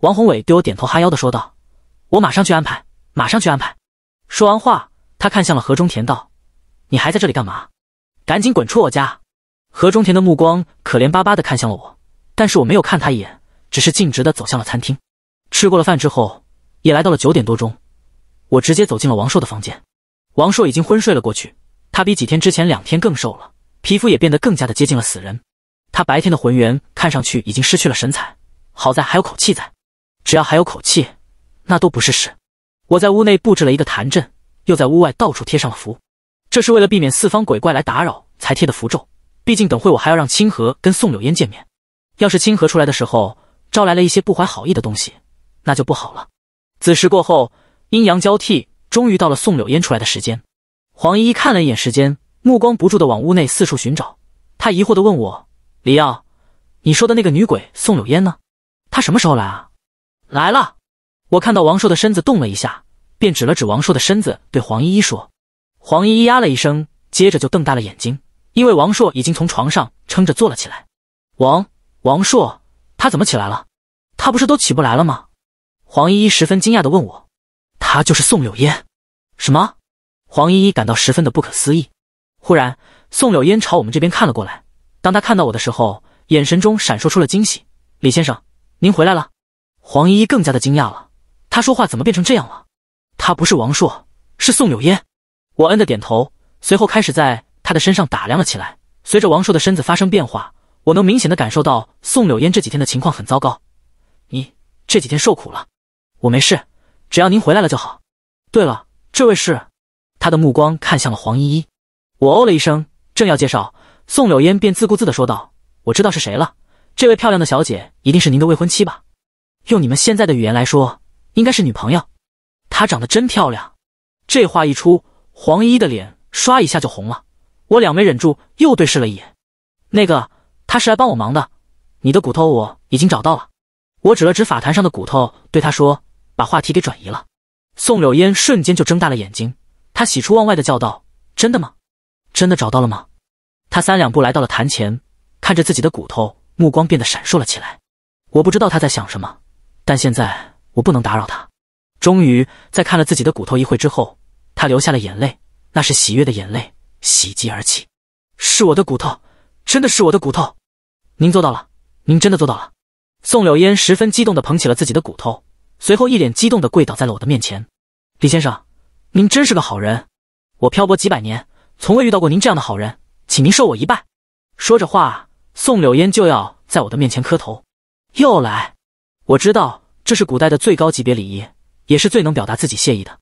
王宏伟对我点头哈腰的说道：“我马上去安排，马上去安排。”说完话，他看向了何中田，道：“你还在这里干嘛？赶紧滚出我家！”何中田的目光可怜巴巴的看向了我。但是我没有看他一眼，只是径直的走向了餐厅。吃过了饭之后，也来到了九点多钟，我直接走进了王硕的房间。王硕已经昏睡了过去，他比几天之前两天更瘦了，皮肤也变得更加的接近了死人。他白天的魂元看上去已经失去了神采，好在还有口气在。只要还有口气，那都不是事。我在屋内布置了一个坛阵，又在屋外到处贴上了符，这是为了避免四方鬼怪来打扰才贴的符咒。毕竟等会我还要让清河跟宋柳烟见面。要是清河出来的时候招来了一些不怀好意的东西，那就不好了。子时过后，阴阳交替，终于到了宋柳烟出来的时间。黄依依看了一眼时间，目光不住的往屋内四处寻找。她疑惑的问我：“李耀，你说的那个女鬼宋柳烟呢？她什么时候来啊？”来了。我看到王硕的身子动了一下，便指了指王硕的身子，对黄依依说：“黄依依呀了一声，接着就瞪大了眼睛，因为王硕已经从床上撑着坐了起来。”王。王硕，他怎么起来了？他不是都起不来了吗？黄依依十分惊讶的问我：“他就是宋柳烟？”“什么？”黄依依感到十分的不可思议。忽然，宋柳烟朝我们这边看了过来。当他看到我的时候，眼神中闪烁出了惊喜：“李先生，您回来了！”黄依依更加的惊讶了，他说话怎么变成这样了？他不是王硕，是宋柳烟。我恩的点头，随后开始在他的身上打量了起来。随着王硕的身子发生变化。我能明显的感受到宋柳烟这几天的情况很糟糕，你这几天受苦了。我没事，只要您回来了就好。对了，这位是？他的目光看向了黄依依。我哦了一声，正要介绍，宋柳烟便自顾自的说道：“我知道是谁了，这位漂亮的小姐一定是您的未婚妻吧？用你们现在的语言来说，应该是女朋友。她长得真漂亮。”这话一出，黄依依的脸刷一下就红了。我两没忍住又对视了一眼。那个。他是来帮我忙的，你的骨头我已经找到了。我指了指法坛上的骨头，对他说：“把话题给转移了。”宋柳烟瞬间就睁大了眼睛，他喜出望外的叫道：“真的吗？真的找到了吗？”他三两步来到了坛前，看着自己的骨头，目光变得闪烁了起来。我不知道他在想什么，但现在我不能打扰他。终于，在看了自己的骨头一会之后，他流下了眼泪，那是喜悦的眼泪，喜极而泣。是我的骨头，真的是我的骨头。您做到了，您真的做到了！宋柳烟十分激动的捧起了自己的骨头，随后一脸激动的跪倒在了我的面前。李先生，您真是个好人，我漂泊几百年，从未遇到过您这样的好人，请您受我一拜。说着话，宋柳烟就要在我的面前磕头，又来！我知道这是古代的最高级别礼仪，也是最能表达自己谢意的。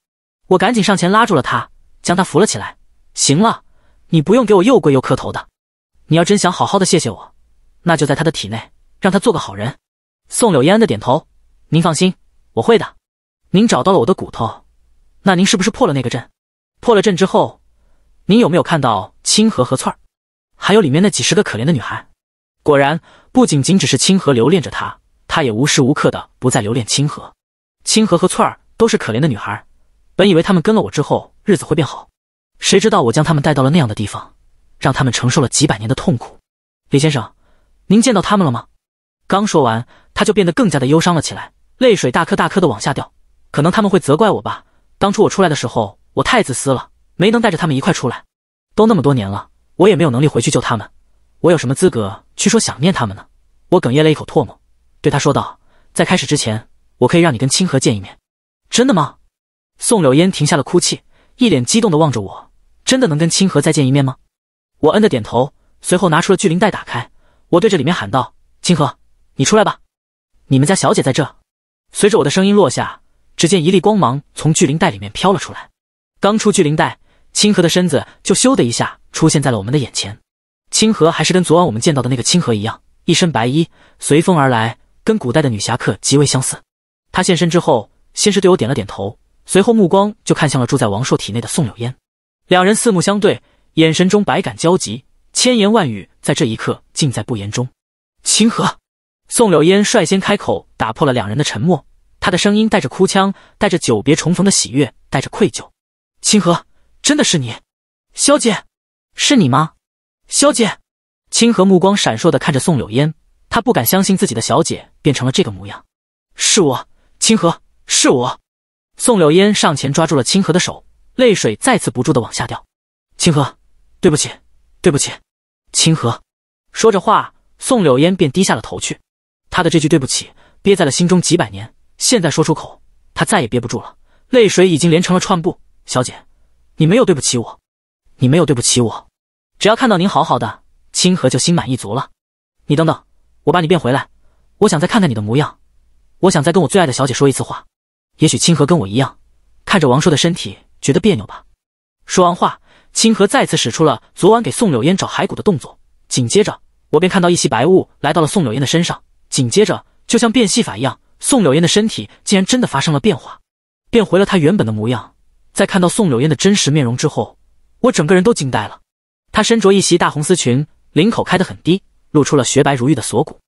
我赶紧上前拉住了他，将他扶了起来。行了，你不用给我又跪又磕头的，你要真想好好的谢谢我。那就在他的体内，让他做个好人。宋柳烟的点头。您放心，我会的。您找到了我的骨头，那您是不是破了那个阵？破了阵之后，您有没有看到清河和翠儿，还有里面那几十个可怜的女孩？果然，不仅仅只是清河留恋着他，他也无时无刻的不再留恋清河。清河和翠儿都是可怜的女孩。本以为他们跟了我之后，日子会变好，谁知道我将他们带到了那样的地方，让他们承受了几百年的痛苦。李先生。您见到他们了吗？刚说完，他就变得更加的忧伤了起来，泪水大颗大颗的往下掉。可能他们会责怪我吧。当初我出来的时候，我太自私了，没能带着他们一块出来。都那么多年了，我也没有能力回去救他们。我有什么资格去说想念他们呢？我哽咽了一口唾沫，对他说道：“在开始之前，我可以让你跟清河见一面。”真的吗？宋柳烟停下了哭泣，一脸激动的望着我：“真的能跟清河再见一面吗？”我嗯的点头，随后拿出了巨灵袋，打开。我对着里面喊道：“清河，你出来吧，你们家小姐在这。”随着我的声音落下，只见一粒光芒从巨灵袋里面飘了出来。刚出巨灵袋，清河的身子就咻的一下出现在了我们的眼前。清河还是跟昨晚我们见到的那个清河一样，一身白衣，随风而来，跟古代的女侠客极为相似。他现身之后，先是对我点了点头，随后目光就看向了住在王硕体内的宋柳烟，两人四目相对，眼神中百感交集。千言万语在这一刻尽在不言中。清河，宋柳烟率先开口，打破了两人的沉默。她的声音带着哭腔，带着久别重逢的喜悦，带着愧疚。清河，真的是你？小姐，是你吗？小姐。清河目光闪烁的看着宋柳烟，他不敢相信自己的小姐变成了这个模样。是我，清河，是我。宋柳烟上前抓住了清河的手，泪水再次不住的往下掉。清河，对不起，对不起。清河，说着话，宋柳烟便低下了头去。他的这句对不起憋在了心中几百年，现在说出口，他再也憋不住了，泪水已经连成了串布。小姐，你没有对不起我，你没有对不起我。只要看到您好好的，清河就心满意足了。你等等，我把你变回来，我想再看看你的模样，我想再跟我最爱的小姐说一次话。也许清河跟我一样，看着王硕的身体觉得别扭吧。说完话。清河再次使出了昨晚给宋柳烟找骸骨的动作，紧接着我便看到一袭白雾来到了宋柳烟的身上，紧接着就像变戏法一样，宋柳烟的身体竟然真的发生了变化，变回了她原本的模样。在看到宋柳烟的真实面容之后，我整个人都惊呆了。她身着一袭大红丝裙，领口开得很低，露出了雪白如玉的锁骨，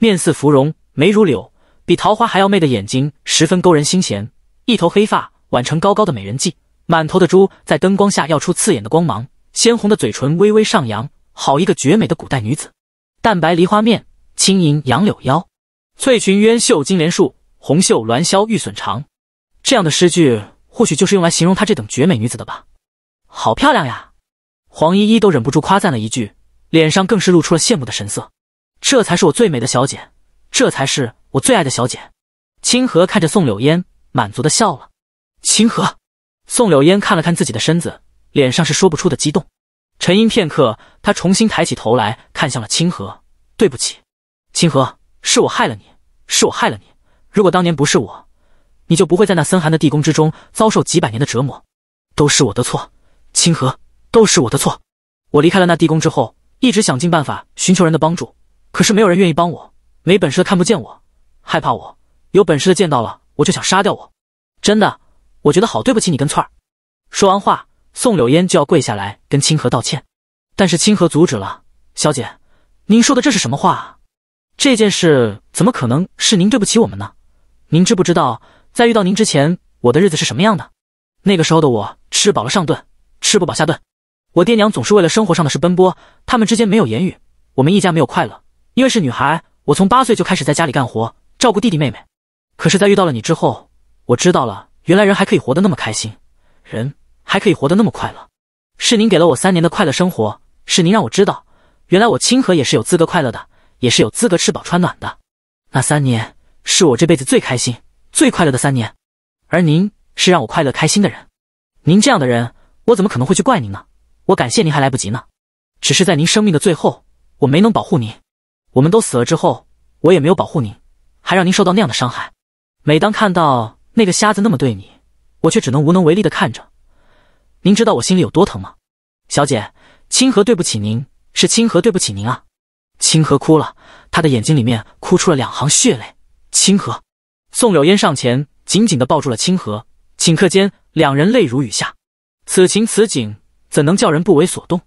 面似芙蓉，眉如柳，比桃花还要媚的眼睛十分勾人心弦，一头黑发挽成高高的美人髻。满头的珠在灯光下耀出刺眼的光芒，鲜红的嘴唇微微上扬，好一个绝美的古代女子，淡白梨花面，轻盈杨柳腰，翠裙鸳袖金莲束，红袖鸾绡玉笋长。这样的诗句或许就是用来形容她这等绝美女子的吧？好漂亮呀！黄依依都忍不住夸赞了一句，脸上更是露出了羡慕的神色。这才是我最美的小姐，这才是我最爱的小姐。清河看着宋柳烟，满足的笑了。清河。宋柳烟看了看自己的身子，脸上是说不出的激动。沉吟片刻，她重新抬起头来，看向了清河：“对不起，清河，是我害了你，是我害了你。如果当年不是我，你就不会在那森寒的地宫之中遭受几百年的折磨，都是我的错，清河，都是我的错。我离开了那地宫之后，一直想尽办法寻求人的帮助，可是没有人愿意帮我，没本事的看不见我，害怕我；有本事的见到了我就想杀掉我，真的。”我觉得好对不起你跟翠儿。说完话，宋柳烟就要跪下来跟清河道歉，但是清河阻止了。小姐，您说的这是什么话？这件事怎么可能是您对不起我们呢？您知不知道，在遇到您之前，我的日子是什么样的？那个时候的我，吃饱了上顿，吃不饱下顿。我爹娘总是为了生活上的事奔波，他们之间没有言语，我们一家没有快乐。因为是女孩，我从八岁就开始在家里干活，照顾弟弟妹妹。可是，在遇到了你之后，我知道了。原来人还可以活得那么开心，人还可以活得那么快乐。是您给了我三年的快乐生活，是您让我知道，原来我清河也是有资格快乐的，也是有资格吃饱穿暖的。那三年是我这辈子最开心、最快乐的三年，而您是让我快乐开心的人。您这样的人，我怎么可能会去怪您呢？我感谢您还来不及呢。只是在您生命的最后，我没能保护您；我们都死了之后，我也没有保护您，还让您受到那样的伤害。每当看到……那个瞎子那么对你，我却只能无能为力的看着。您知道我心里有多疼吗？小姐，清河对不起您，是清河对不起您啊！清河哭了，他的眼睛里面哭出了两行血泪。清河，宋柳烟上前紧紧的抱住了清河，顷刻间两人泪如雨下。此情此景怎能叫人不为所动？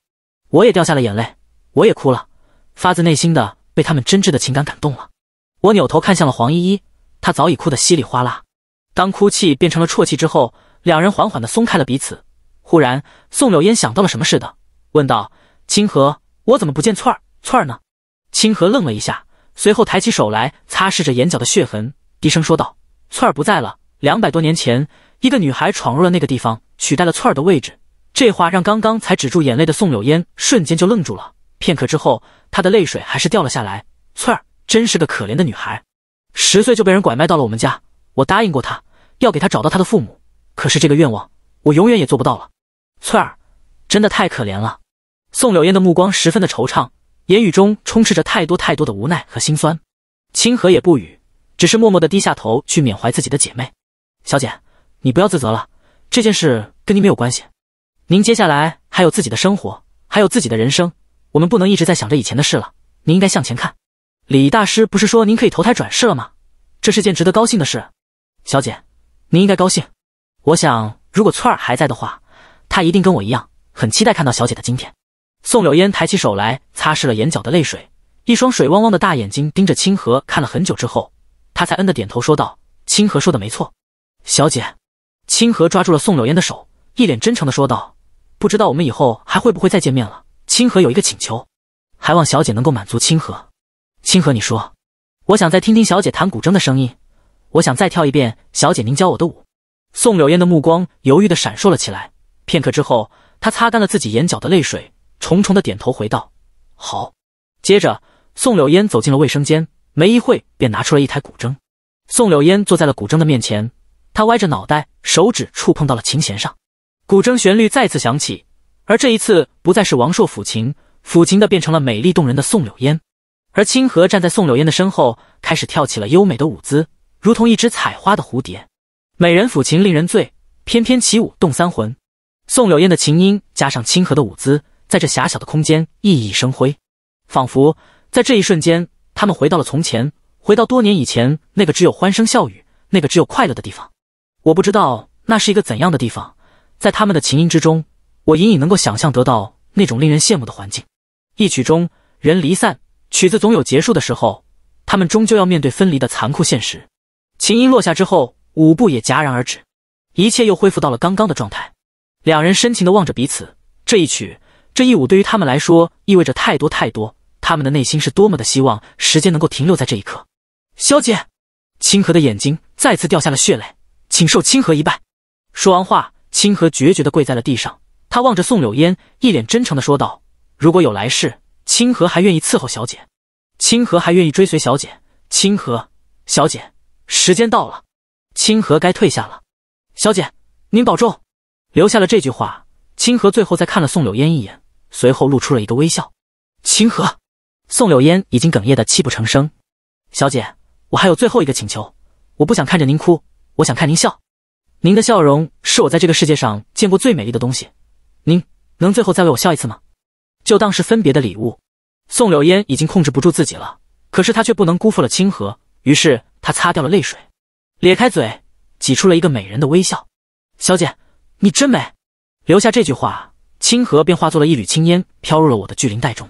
我也掉下了眼泪，我也哭了，发自内心的被他们真挚的情感感动了。我扭头看向了黄依依，她早已哭得稀里哗啦。当哭泣变成了啜泣之后，两人缓缓的松开了彼此。忽然，宋柳烟想到了什么似的，问道：“清河，我怎么不见翠儿？翠儿呢？”清河愣了一下，随后抬起手来擦拭着眼角的血痕，低声说道：“翠儿不在了。两百多年前，一个女孩闯入了那个地方，取代了翠儿的位置。”这话让刚刚才止住眼泪的宋柳烟瞬间就愣住了。片刻之后，她的泪水还是掉了下来。翠儿真是个可怜的女孩，十岁就被人拐卖到了我们家。我答应过他，要给他找到他的父母，可是这个愿望我永远也做不到了。翠儿，真的太可怜了。宋柳烟的目光十分的惆怅，言语中充斥着太多太多的无奈和心酸。清河也不语，只是默默的低下头去缅怀自己的姐妹。小姐，你不要自责了，这件事跟您没有关系。您接下来还有自己的生活，还有自己的人生，我们不能一直在想着以前的事了。您应该向前看。李大师不是说您可以投胎转世了吗？这是件值得高兴的事。小姐，您应该高兴。我想，如果翠儿还在的话，她一定跟我一样，很期待看到小姐的今天。宋柳烟抬起手来，擦拭了眼角的泪水，一双水汪汪的大眼睛盯着清河看了很久之后，她才嗯的点头说道：“清河说的没错，小姐。”清河抓住了宋柳烟的手，一脸真诚的说道：“不知道我们以后还会不会再见面了？清河有一个请求，还望小姐能够满足清河。清河，你说，我想再听听小姐弹古筝的声音。”我想再跳一遍，小姐您教我的舞。宋柳烟的目光犹豫的闪烁了起来，片刻之后，她擦干了自己眼角的泪水，重重的点头回道：“好。”接着，宋柳烟走进了卫生间，没一会便拿出了一台古筝。宋柳烟坐在了古筝的面前，她歪着脑袋，手指触碰到了琴弦上，古筝旋律再次响起。而这一次不再是王朔抚琴，抚琴的变成了美丽动人的宋柳烟，而清河站在宋柳烟的身后，开始跳起了优美的舞姿。如同一只采花的蝴蝶，美人抚琴令人醉，翩翩起舞动三魂。宋柳燕的琴音加上清和的舞姿，在这狭小的空间熠熠生辉，仿佛在这一瞬间，他们回到了从前，回到多年以前那个只有欢声笑语、那个只有快乐的地方。我不知道那是一个怎样的地方，在他们的琴音之中，我隐隐能够想象得到那种令人羡慕的环境。一曲中人离散，曲子总有结束的时候，他们终究要面对分离的残酷现实。琴音落下之后，舞步也戛然而止，一切又恢复到了刚刚的状态。两人深情地望着彼此，这一曲，这一舞，对于他们来说，意味着太多太多。他们的内心是多么的希望时间能够停留在这一刻。小姐，清河的眼睛再次掉下了血泪，请受清河一拜。说完话，清河决绝地跪在了地上，他望着宋柳烟，一脸真诚地说道：“如果有来世，清河还愿意伺候小姐，清河还愿意追随小姐，清河，小姐。”时间到了，清河该退下了。小姐，您保重。留下了这句话，清河最后再看了宋柳烟一眼，随后露出了一个微笑。清河，宋柳烟已经哽咽的泣不成声。小姐，我还有最后一个请求，我不想看着您哭，我想看您笑。您的笑容是我在这个世界上见过最美丽的东西。您能最后再为我笑一次吗？就当是分别的礼物。宋柳烟已经控制不住自己了，可是她却不能辜负了清河，于是。他擦掉了泪水，咧开嘴挤出了一个美人的微笑。小姐，你真美。留下这句话，清河便化作了一缕青烟，飘入了我的巨灵袋中。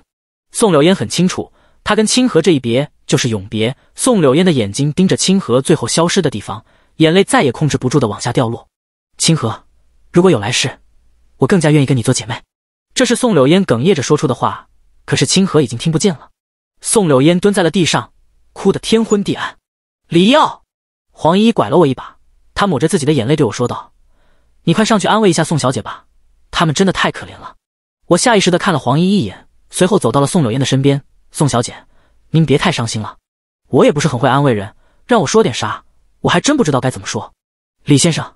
宋柳烟很清楚，他跟清河这一别就是永别。宋柳烟的眼睛盯着清河最后消失的地方，眼泪再也控制不住的往下掉落。清河，如果有来世，我更加愿意跟你做姐妹。这是宋柳烟哽咽着说出的话，可是清河已经听不见了。宋柳烟蹲在了地上，哭得天昏地暗。李耀，黄依依拐了我一把，她抹着自己的眼泪对我说道：“你快上去安慰一下宋小姐吧，他们真的太可怜了。”我下意识的看了黄依一眼，随后走到了宋柳烟的身边。“宋小姐，您别太伤心了，我也不是很会安慰人，让我说点啥，我还真不知道该怎么说。”李先生，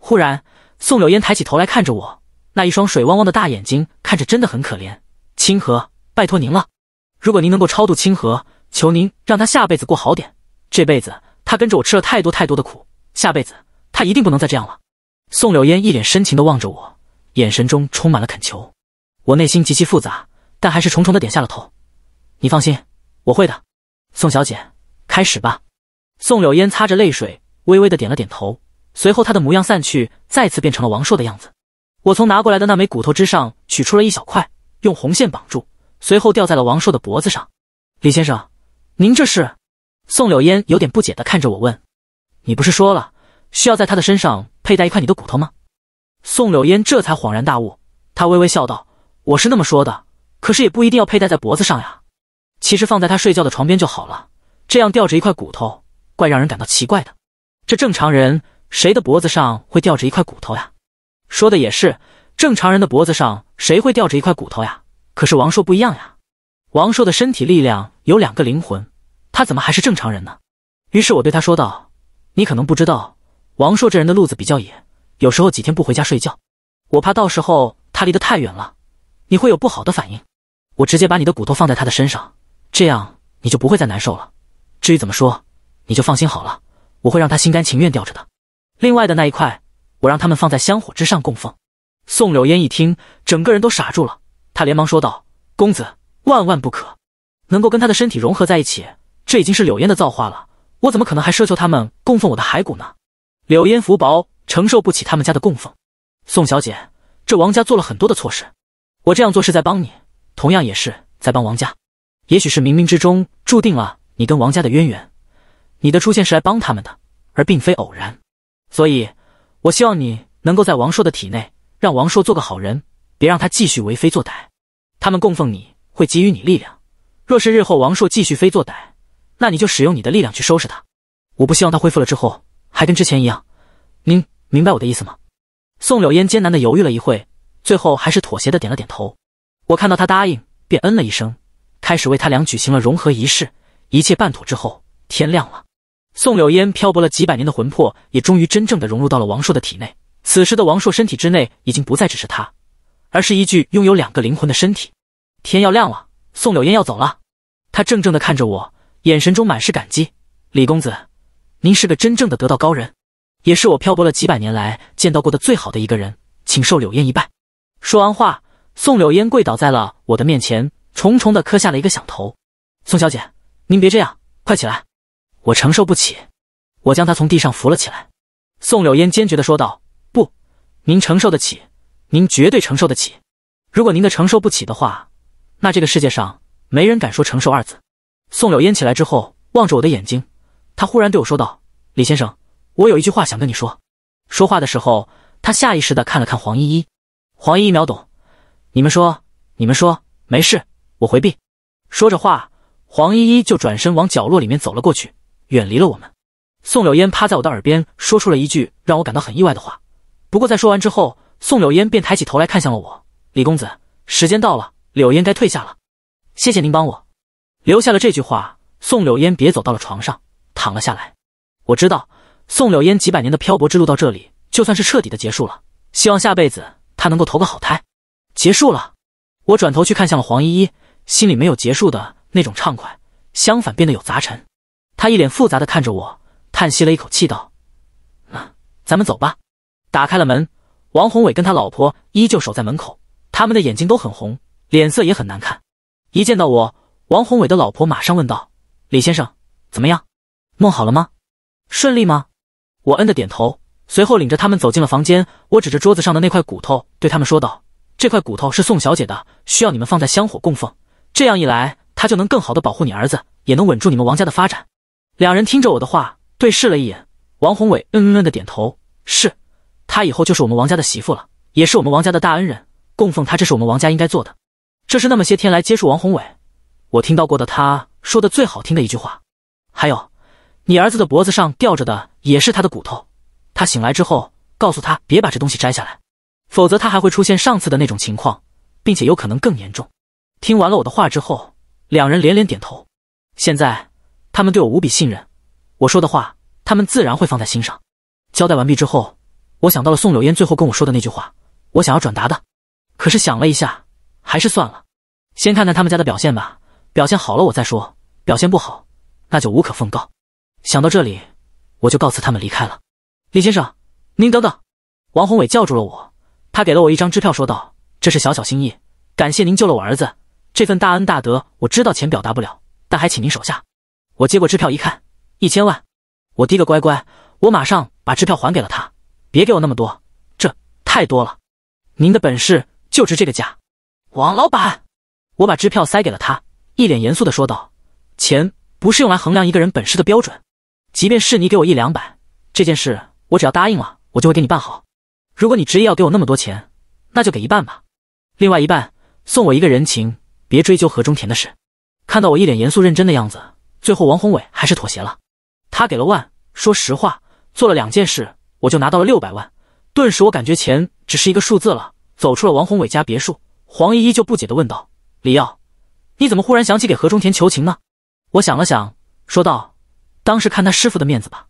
忽然，宋柳烟抬起头来看着我，那一双水汪汪的大眼睛看着真的很可怜。清河，拜托您了，如果您能够超度清河，求您让他下辈子过好点。这辈子他跟着我吃了太多太多的苦，下辈子他一定不能再这样了。宋柳烟一脸深情的望着我，眼神中充满了恳求。我内心极其复杂，但还是重重的点下了头。你放心，我会的。宋小姐，开始吧。宋柳烟擦着泪水，微微的点了点头。随后她的模样散去，再次变成了王硕的样子。我从拿过来的那枚骨头之上取出了一小块，用红线绑住，随后吊在了王硕的脖子上。李先生，您这是？宋柳烟有点不解的看着我问：“你不是说了，需要在他的身上佩戴一块你的骨头吗？”宋柳烟这才恍然大悟，她微微笑道：“我是那么说的，可是也不一定要佩戴在脖子上呀。其实放在他睡觉的床边就好了，这样吊着一块骨头，怪让人感到奇怪的。这正常人谁的脖子上会吊着一块骨头呀？”说的也是，正常人的脖子上谁会吊着一块骨头呀？可是王硕不一样呀，王硕的身体力量有两个灵魂。他怎么还是正常人呢？于是我对他说道：“你可能不知道，王硕这人的路子比较野，有时候几天不回家睡觉。我怕到时候他离得太远了，你会有不好的反应。我直接把你的骨头放在他的身上，这样你就不会再难受了。至于怎么说，你就放心好了，我会让他心甘情愿吊着的。另外的那一块，我让他们放在香火之上供奉。”宋柳烟一听，整个人都傻住了，他连忙说道：“公子，万万不可！能够跟他的身体融合在一起。”这已经是柳烟的造化了，我怎么可能还奢求他们供奉我的骸骨呢？柳烟福薄，承受不起他们家的供奉。宋小姐，这王家做了很多的错事，我这样做是在帮你，同样也是在帮王家。也许是冥冥之中注定了你跟王家的渊源，你的出现是来帮他们的，而并非偶然。所以，我希望你能够在王硕的体内，让王硕做个好人，别让他继续为非作歹。他们供奉你会给予你力量，若是日后王硕继续非作歹，那你就使用你的力量去收拾他，我不希望他恢复了之后还跟之前一样。您明白我的意思吗？宋柳烟艰难的犹豫了一会，最后还是妥协的点了点头。我看到他答应，便嗯了一声，开始为他俩举行了融合仪式。一切办妥之后，天亮了。宋柳烟漂泊了几百年的魂魄也终于真正的融入到了王朔的体内。此时的王朔身体之内已经不再只是他，而是一具拥有两个灵魂的身体。天要亮了，宋柳烟要走了。他怔怔的看着我。眼神中满是感激，李公子，您是个真正的得道高人，也是我漂泊了几百年来见到过的最好的一个人，请受柳烟一拜。说完话，宋柳烟跪倒在了我的面前，重重的磕下了一个响头。宋小姐，您别这样，快起来，我承受不起。我将她从地上扶了起来。宋柳烟坚决的说道：“不，您承受得起，您绝对承受得起。如果您的承受不起的话，那这个世界上没人敢说承受二字。”宋柳烟起来之后，望着我的眼睛，他忽然对我说道：“李先生，我有一句话想跟你说。”说话的时候，他下意识地看了看黄依依。黄依依秒懂，你们说，你们说，没事，我回避。说着话，黄依依就转身往角落里面走了过去，远离了我们。宋柳烟趴在我的耳边，说出了一句让我感到很意外的话。不过在说完之后，宋柳烟便抬起头来看向了我：“李公子，时间到了，柳烟该退下了。谢谢您帮我。”留下了这句话，宋柳烟别走，到了床上躺了下来。我知道，宋柳烟几百年的漂泊之路到这里就算是彻底的结束了。希望下辈子她能够投个好胎。结束了，我转头去看向了黄依依，心里没有结束的那种畅快，相反变得有杂陈。他一脸复杂的看着我，叹息了一口气道：“那咱们走吧。”打开了门，王宏伟跟他老婆依旧守在门口，他们的眼睛都很红，脸色也很难看。一见到我。王宏伟的老婆马上问道：“李先生，怎么样？梦好了吗？顺利吗？”我嗯的点头，随后领着他们走进了房间。我指着桌子上的那块骨头，对他们说道：“这块骨头是宋小姐的，需要你们放在香火供奉。这样一来，她就能更好的保护你儿子，也能稳住你们王家的发展。”两人听着我的话，对视了一眼。王宏伟嗯嗯嗯的点头：“是，她以后就是我们王家的媳妇了，也是我们王家的大恩人。供奉她，这是我们王家应该做的。”这是那么些天来接触王宏伟。我听到过的，他说的最好听的一句话，还有，你儿子的脖子上吊着的也是他的骨头。他醒来之后，告诉他别把这东西摘下来，否则他还会出现上次的那种情况，并且有可能更严重。听完了我的话之后，两人连连点头。现在他们对我无比信任，我说的话他们自然会放在心上。交代完毕之后，我想到了宋柳烟最后跟我说的那句话，我想要转达的，可是想了一下，还是算了，先看看他们家的表现吧。表现好了，我再说；表现不好，那就无可奉告。想到这里，我就告辞，他们离开了。李先生，您等等！王宏伟叫住了我，他给了我一张支票，说道：“这是小小心意，感谢您救了我儿子。这份大恩大德，我知道钱表达不了，但还请您手下。”我接过支票一看，一千万！我滴个乖乖！我马上把支票还给了他。别给我那么多，这太多了。您的本事就值这个价，王老板。我把支票塞给了他。一脸严肃的说道：“钱不是用来衡量一个人本事的标准。即便是你给我一两百，这件事我只要答应了，我就会给你办好。如果你执意要给我那么多钱，那就给一半吧，另外一半送我一个人情，别追究何中田的事。”看到我一脸严肃认真的样子，最后王宏伟还是妥协了。他给了万。说实话，做了两件事，我就拿到了六百万。顿时，我感觉钱只是一个数字了。走出了王宏伟家别墅，黄姨依旧不解的问道：“李耀。”你怎么忽然想起给何中田求情呢？我想了想，说道：“当时看他师傅的面子吧。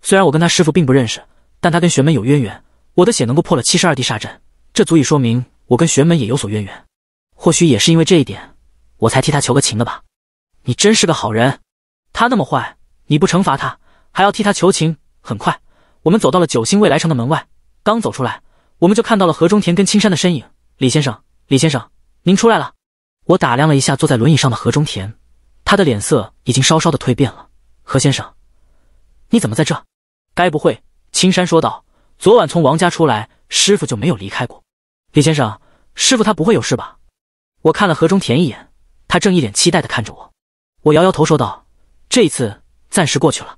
虽然我跟他师傅并不认识，但他跟玄门有渊源。我的血能够破了七十二地煞阵，这足以说明我跟玄门也有所渊源。或许也是因为这一点，我才替他求个情的吧。”你真是个好人，他那么坏，你不惩罚他，还要替他求情。很快，我们走到了九星未来城的门外，刚走出来，我们就看到了何中田跟青山的身影。李先生，李先生，您出来了。我打量了一下坐在轮椅上的何中田，他的脸色已经稍稍的蜕变了。何先生，你怎么在这？该不会？青山说道。昨晚从王家出来，师傅就没有离开过。李先生，师傅他不会有事吧？我看了何中田一眼，他正一脸期待的看着我。我摇摇头说道：“这一次暂时过去了，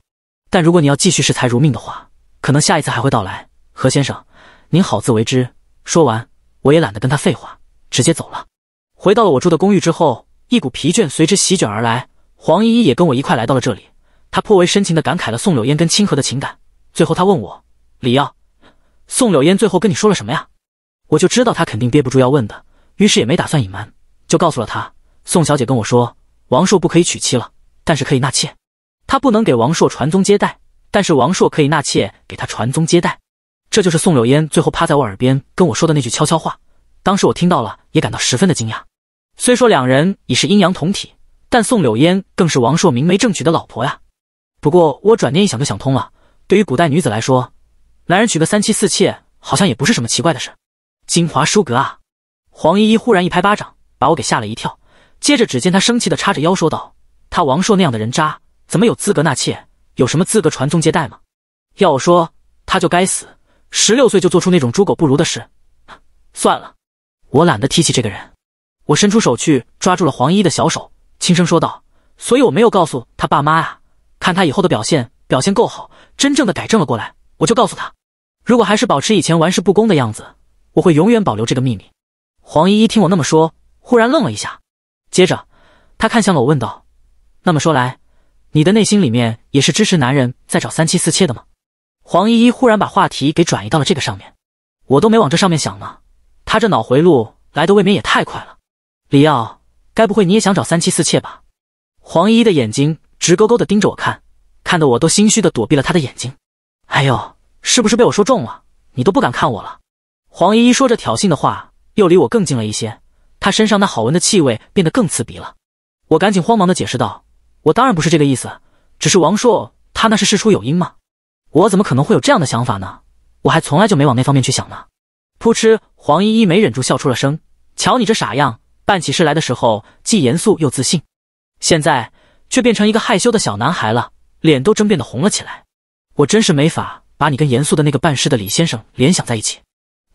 但如果你要继续视财如命的话，可能下一次还会到来。何先生，您好自为之。”说完，我也懒得跟他废话，直接走了。回到了我住的公寓之后，一股疲倦随之席卷而来。黄依依也跟我一块来到了这里，她颇为深情地感慨了宋柳烟跟清河的情感。最后她问我：“李耀，宋柳烟最后跟你说了什么呀？”我就知道她肯定憋不住要问的，于是也没打算隐瞒，就告诉了她。宋小姐跟我说，王硕不可以娶妻了，但是可以纳妾。她不能给王硕传宗接代，但是王硕可以纳妾给他传宗接代。这就是宋柳烟最后趴在我耳边跟我说的那句悄悄话。当时我听到了，也感到十分的惊讶。虽说两人已是阴阳同体，但宋柳烟更是王朔明媒正娶的老婆呀。不过我转念一想，就想通了。对于古代女子来说，男人娶个三妻四妾，好像也不是什么奇怪的事。金华书阁啊，黄依依忽然一拍巴掌，把我给吓了一跳。接着，只见她生气的叉着腰说道：“他王朔那样的人渣，怎么有资格纳妾？有什么资格传宗接代吗？要我说，他就该死！十六岁就做出那种猪狗不如的事，算了。”我懒得提起这个人，我伸出手去抓住了黄依依的小手，轻声说道：“所以我没有告诉他爸妈呀。看他以后的表现，表现够好，真正的改正了过来，我就告诉他。如果还是保持以前玩世不恭的样子，我会永远保留这个秘密。”黄依依听我那么说，忽然愣了一下，接着她看向了我，问道：“那么说来，你的内心里面也是支持男人在找三妻四妾的吗？”黄依依忽然把话题给转移到了这个上面，我都没往这上面想呢。他这脑回路来的未免也太快了，李耀，该不会你也想找三妻四妾吧？黄依依的眼睛直勾勾的盯着我看，看得我都心虚的躲避了他的眼睛。哎呦，是不是被我说中了？你都不敢看我了？黄依依说着挑衅的话，又离我更近了一些。她身上那好闻的气味变得更刺鼻了。我赶紧慌忙的解释道：“我当然不是这个意思，只是王硕他那是事出有因嘛。我怎么可能会有这样的想法呢？我还从来就没往那方面去想呢。”扑哧！黄依依没忍住笑出了声。瞧你这傻样，办起事来的时候既严肃又自信，现在却变成一个害羞的小男孩了，脸都争变得红了起来。我真是没法把你跟严肃的那个办事的李先生联想在一起。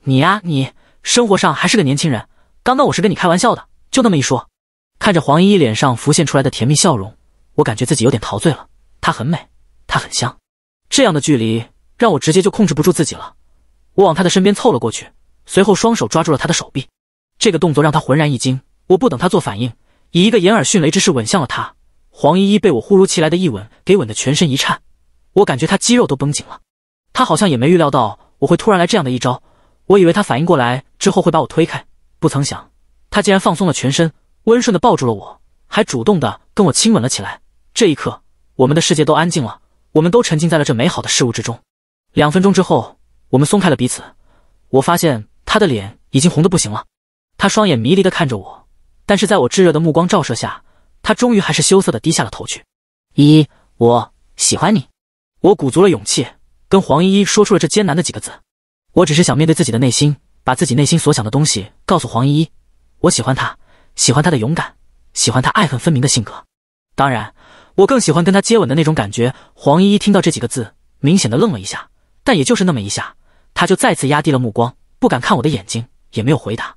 你呀你，生活上还是个年轻人。刚刚我是跟你开玩笑的，就那么一说。看着黄依依脸上浮现出来的甜蜜笑容，我感觉自己有点陶醉了。她很美，她很香，这样的距离让我直接就控制不住自己了。我往他的身边凑了过去，随后双手抓住了他的手臂，这个动作让他浑然一惊。我不等他做反应，以一个掩耳迅雷之势吻向了他。黄依依被我忽如其来的一吻给吻得全身一颤，我感觉他肌肉都绷紧了。他好像也没预料到我会突然来这样的一招，我以为他反应过来之后会把我推开，不曾想他竟然放松了全身，温顺地抱住了我，还主动地跟我亲吻了起来。这一刻，我们的世界都安静了，我们都沉浸在了这美好的事物之中。两分钟之后。我们松开了彼此，我发现他的脸已经红的不行了。他双眼迷离的看着我，但是在我炙热的目光照射下，他终于还是羞涩的低下了头去。依依，我喜欢你。我鼓足了勇气，跟黄依依说出了这艰难的几个字。我只是想面对自己的内心，把自己内心所想的东西告诉黄依依。我喜欢他，喜欢他的勇敢，喜欢他爱恨分明的性格。当然，我更喜欢跟他接吻的那种感觉。黄依依听到这几个字，明显的愣了一下，但也就是那么一下。他就再次压低了目光，不敢看我的眼睛，也没有回答。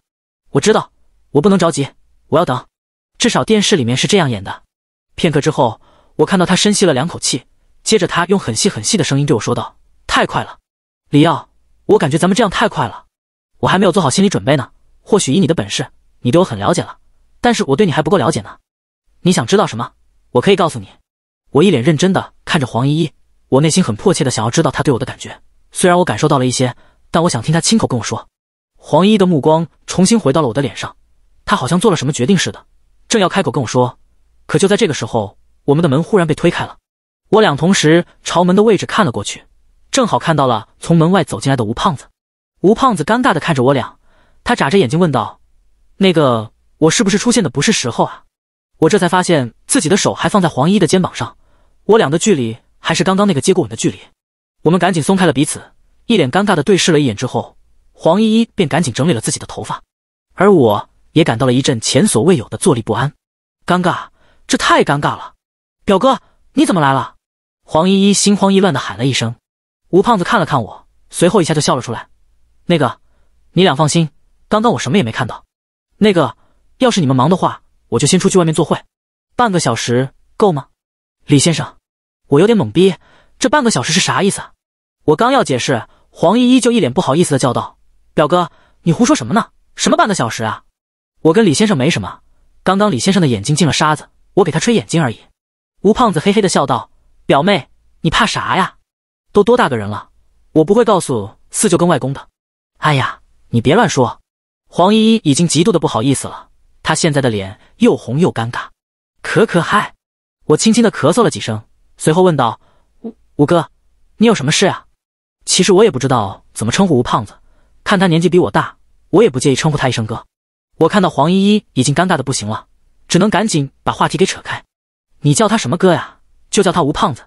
我知道，我不能着急，我要等。至少电视里面是这样演的。片刻之后，我看到他深吸了两口气，接着他用很细很细的声音对我说道：“太快了，李耀，我感觉咱们这样太快了，我还没有做好心理准备呢。或许以你的本事，你对我很了解了，但是我对你还不够了解呢。你想知道什么？我可以告诉你。”我一脸认真的看着黄依依，我内心很迫切的想要知道他对我的感觉。虽然我感受到了一些，但我想听他亲口跟我说。黄依依的目光重新回到了我的脸上，她好像做了什么决定似的，正要开口跟我说，可就在这个时候，我们的门忽然被推开了。我俩同时朝门的位置看了过去，正好看到了从门外走进来的吴胖子。吴胖子尴尬地看着我俩，他眨着眼睛问道：“那个，我是不是出现的不是时候啊？”我这才发现自己的手还放在黄依依的肩膀上，我俩的距离还是刚刚那个接过吻的距离。我们赶紧松开了彼此，一脸尴尬的对视了一眼之后，黄依依便赶紧整理了自己的头发，而我也感到了一阵前所未有的坐立不安。尴尬，这太尴尬了！表哥，你怎么来了？黄依依心慌意乱的喊了一声。吴胖子看了看我，随后一下就笑了出来。那个，你俩放心，刚刚我什么也没看到。那个，要是你们忙的话，我就先出去外面做会，半个小时够吗？李先生，我有点懵逼，这半个小时是啥意思啊？我刚要解释，黄依依就一脸不好意思的叫道：“表哥，你胡说什么呢？什么半个小时啊？我跟李先生没什么。刚刚李先生的眼睛进了沙子，我给他吹眼睛而已。”吴胖子嘿嘿的笑道：“表妹，你怕啥呀？都多大个人了，我不会告诉四舅跟外公的。”哎呀，你别乱说！黄依依已经极度的不好意思了，她现在的脸又红又尴尬。可可嗨，我轻轻的咳嗽了几声，随后问道：“吴吴哥，你有什么事啊？”其实我也不知道怎么称呼吴胖子，看他年纪比我大，我也不介意称呼他一声哥。我看到黄依依已经尴尬的不行了，只能赶紧把话题给扯开。你叫他什么哥呀？就叫他吴胖子。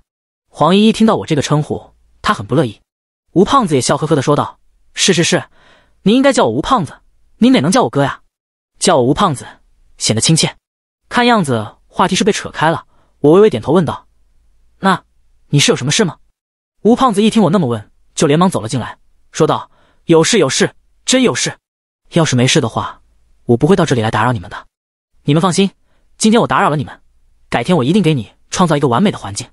黄依依听到我这个称呼，她很不乐意。吴胖子也笑呵呵的说道：“是是是，您应该叫我吴胖子，您哪能叫我哥呀？叫我吴胖子显得亲切。”看样子话题是被扯开了，我微微点头问道：“那你是有什么事吗？”吴胖子一听我那么问。就连忙走了进来，说道：“有事有事，真有事。要是没事的话，我不会到这里来打扰你们的。你们放心，今天我打扰了你们，改天我一定给你创造一个完美的环境。”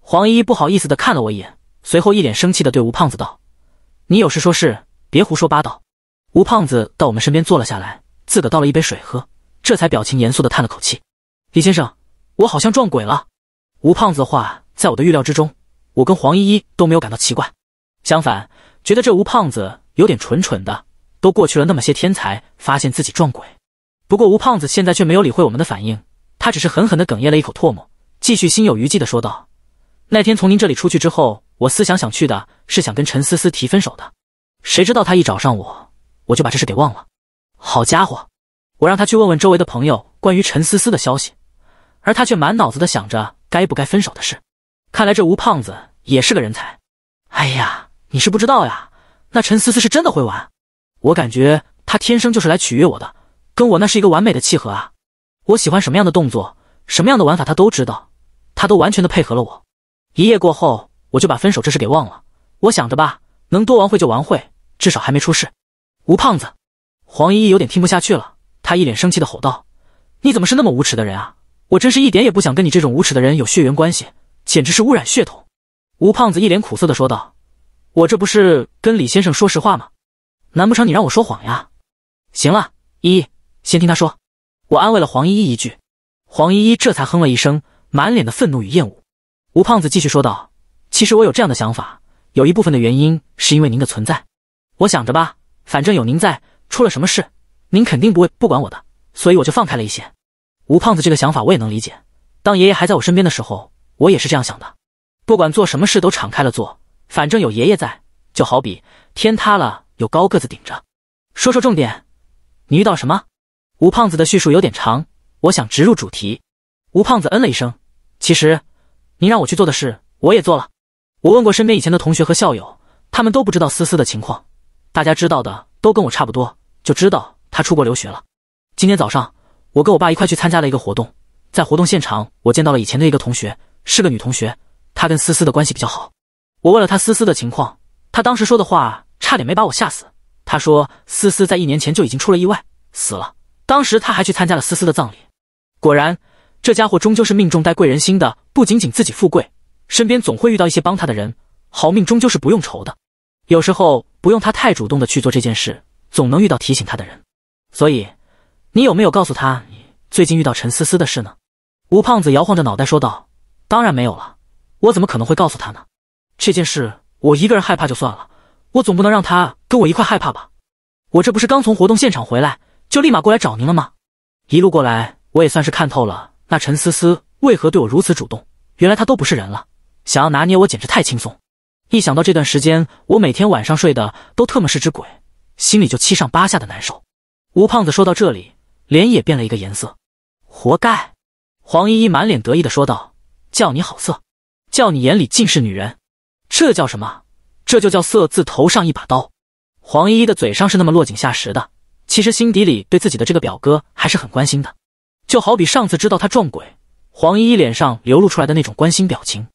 黄依依不好意思的看了我一眼，随后一脸生气的对吴胖子道：“你有事说事，别胡说八道。”吴胖子到我们身边坐了下来，自个倒了一杯水喝，这才表情严肃的叹了口气：“李先生，我好像撞鬼了。”吴胖子的话在我的预料之中，我跟黄依依都没有感到奇怪。相反，觉得这吴胖子有点蠢蠢的，都过去了那么些天，才发现自己撞鬼。不过吴胖子现在却没有理会我们的反应，他只是狠狠的哽咽了一口唾沫，继续心有余悸的说道：“那天从您这里出去之后，我思想想去的是想跟陈思思提分手的，谁知道他一找上我，我就把这事给忘了。好家伙，我让他去问问周围的朋友关于陈思思的消息，而他却满脑子的想着该不该分手的事。看来这吴胖子也是个人才。哎呀！”你是不知道呀，那陈思思是真的会玩，我感觉她天生就是来取悦我的，跟我那是一个完美的契合啊！我喜欢什么样的动作，什么样的玩法她都知道，她都完全的配合了我。一夜过后，我就把分手这事给忘了。我想着吧，能多玩会就玩会，至少还没出事。吴胖子，黄依依有点听不下去了，她一脸生气的吼道：“你怎么是那么无耻的人啊？我真是一点也不想跟你这种无耻的人有血缘关系，简直是污染血统！”吴胖子一脸苦涩的说道。我这不是跟李先生说实话吗？难不成你让我说谎呀？行了，依依，先听他说。我安慰了黄依依一句，黄依依这才哼了一声，满脸的愤怒与厌恶。吴胖子继续说道：“其实我有这样的想法，有一部分的原因是因为您的存在。我想着吧，反正有您在，出了什么事，您肯定不会不管我的，所以我就放开了一些。”吴胖子这个想法我也能理解。当爷爷还在我身边的时候，我也是这样想的，不管做什么事都敞开了做。反正有爷爷在，就好比天塌了有高个子顶着。说说重点，你遇到什么？吴胖子的叙述有点长，我想直入主题。吴胖子嗯了一声。其实，您让我去做的事，我也做了。我问过身边以前的同学和校友，他们都不知道思思的情况。大家知道的都跟我差不多，就知道她出国留学了。今天早上，我跟我爸一块去参加了一个活动，在活动现场，我见到了以前的一个同学，是个女同学，她跟思思的关系比较好。我问了他思思的情况，他当时说的话差点没把我吓死。他说思思在一年前就已经出了意外，死了。当时他还去参加了思思的葬礼。果然，这家伙终究是命中带贵人心的，不仅仅自己富贵，身边总会遇到一些帮他的人。好命终究是不用愁的，有时候不用他太主动的去做这件事，总能遇到提醒他的人。所以，你有没有告诉他你最近遇到陈思思的事呢？吴胖子摇晃着脑袋说道：“当然没有了，我怎么可能会告诉他呢？”这件事我一个人害怕就算了，我总不能让他跟我一块害怕吧？我这不是刚从活动现场回来，就立马过来找您了吗？一路过来，我也算是看透了那陈思思为何对我如此主动，原来她都不是人了，想要拿捏我简直太轻松。一想到这段时间我每天晚上睡的都特么是只鬼，心里就七上八下的难受。吴胖子说到这里，脸也变了一个颜色。活该！黄依依满脸得意的说道：“叫你好色，叫你眼里尽是女人。”这叫什么？这就叫色字头上一把刀。黄依依的嘴上是那么落井下石的，其实心底里对自己的这个表哥还是很关心的。就好比上次知道他撞鬼，黄依依脸上流露出来的那种关心表情。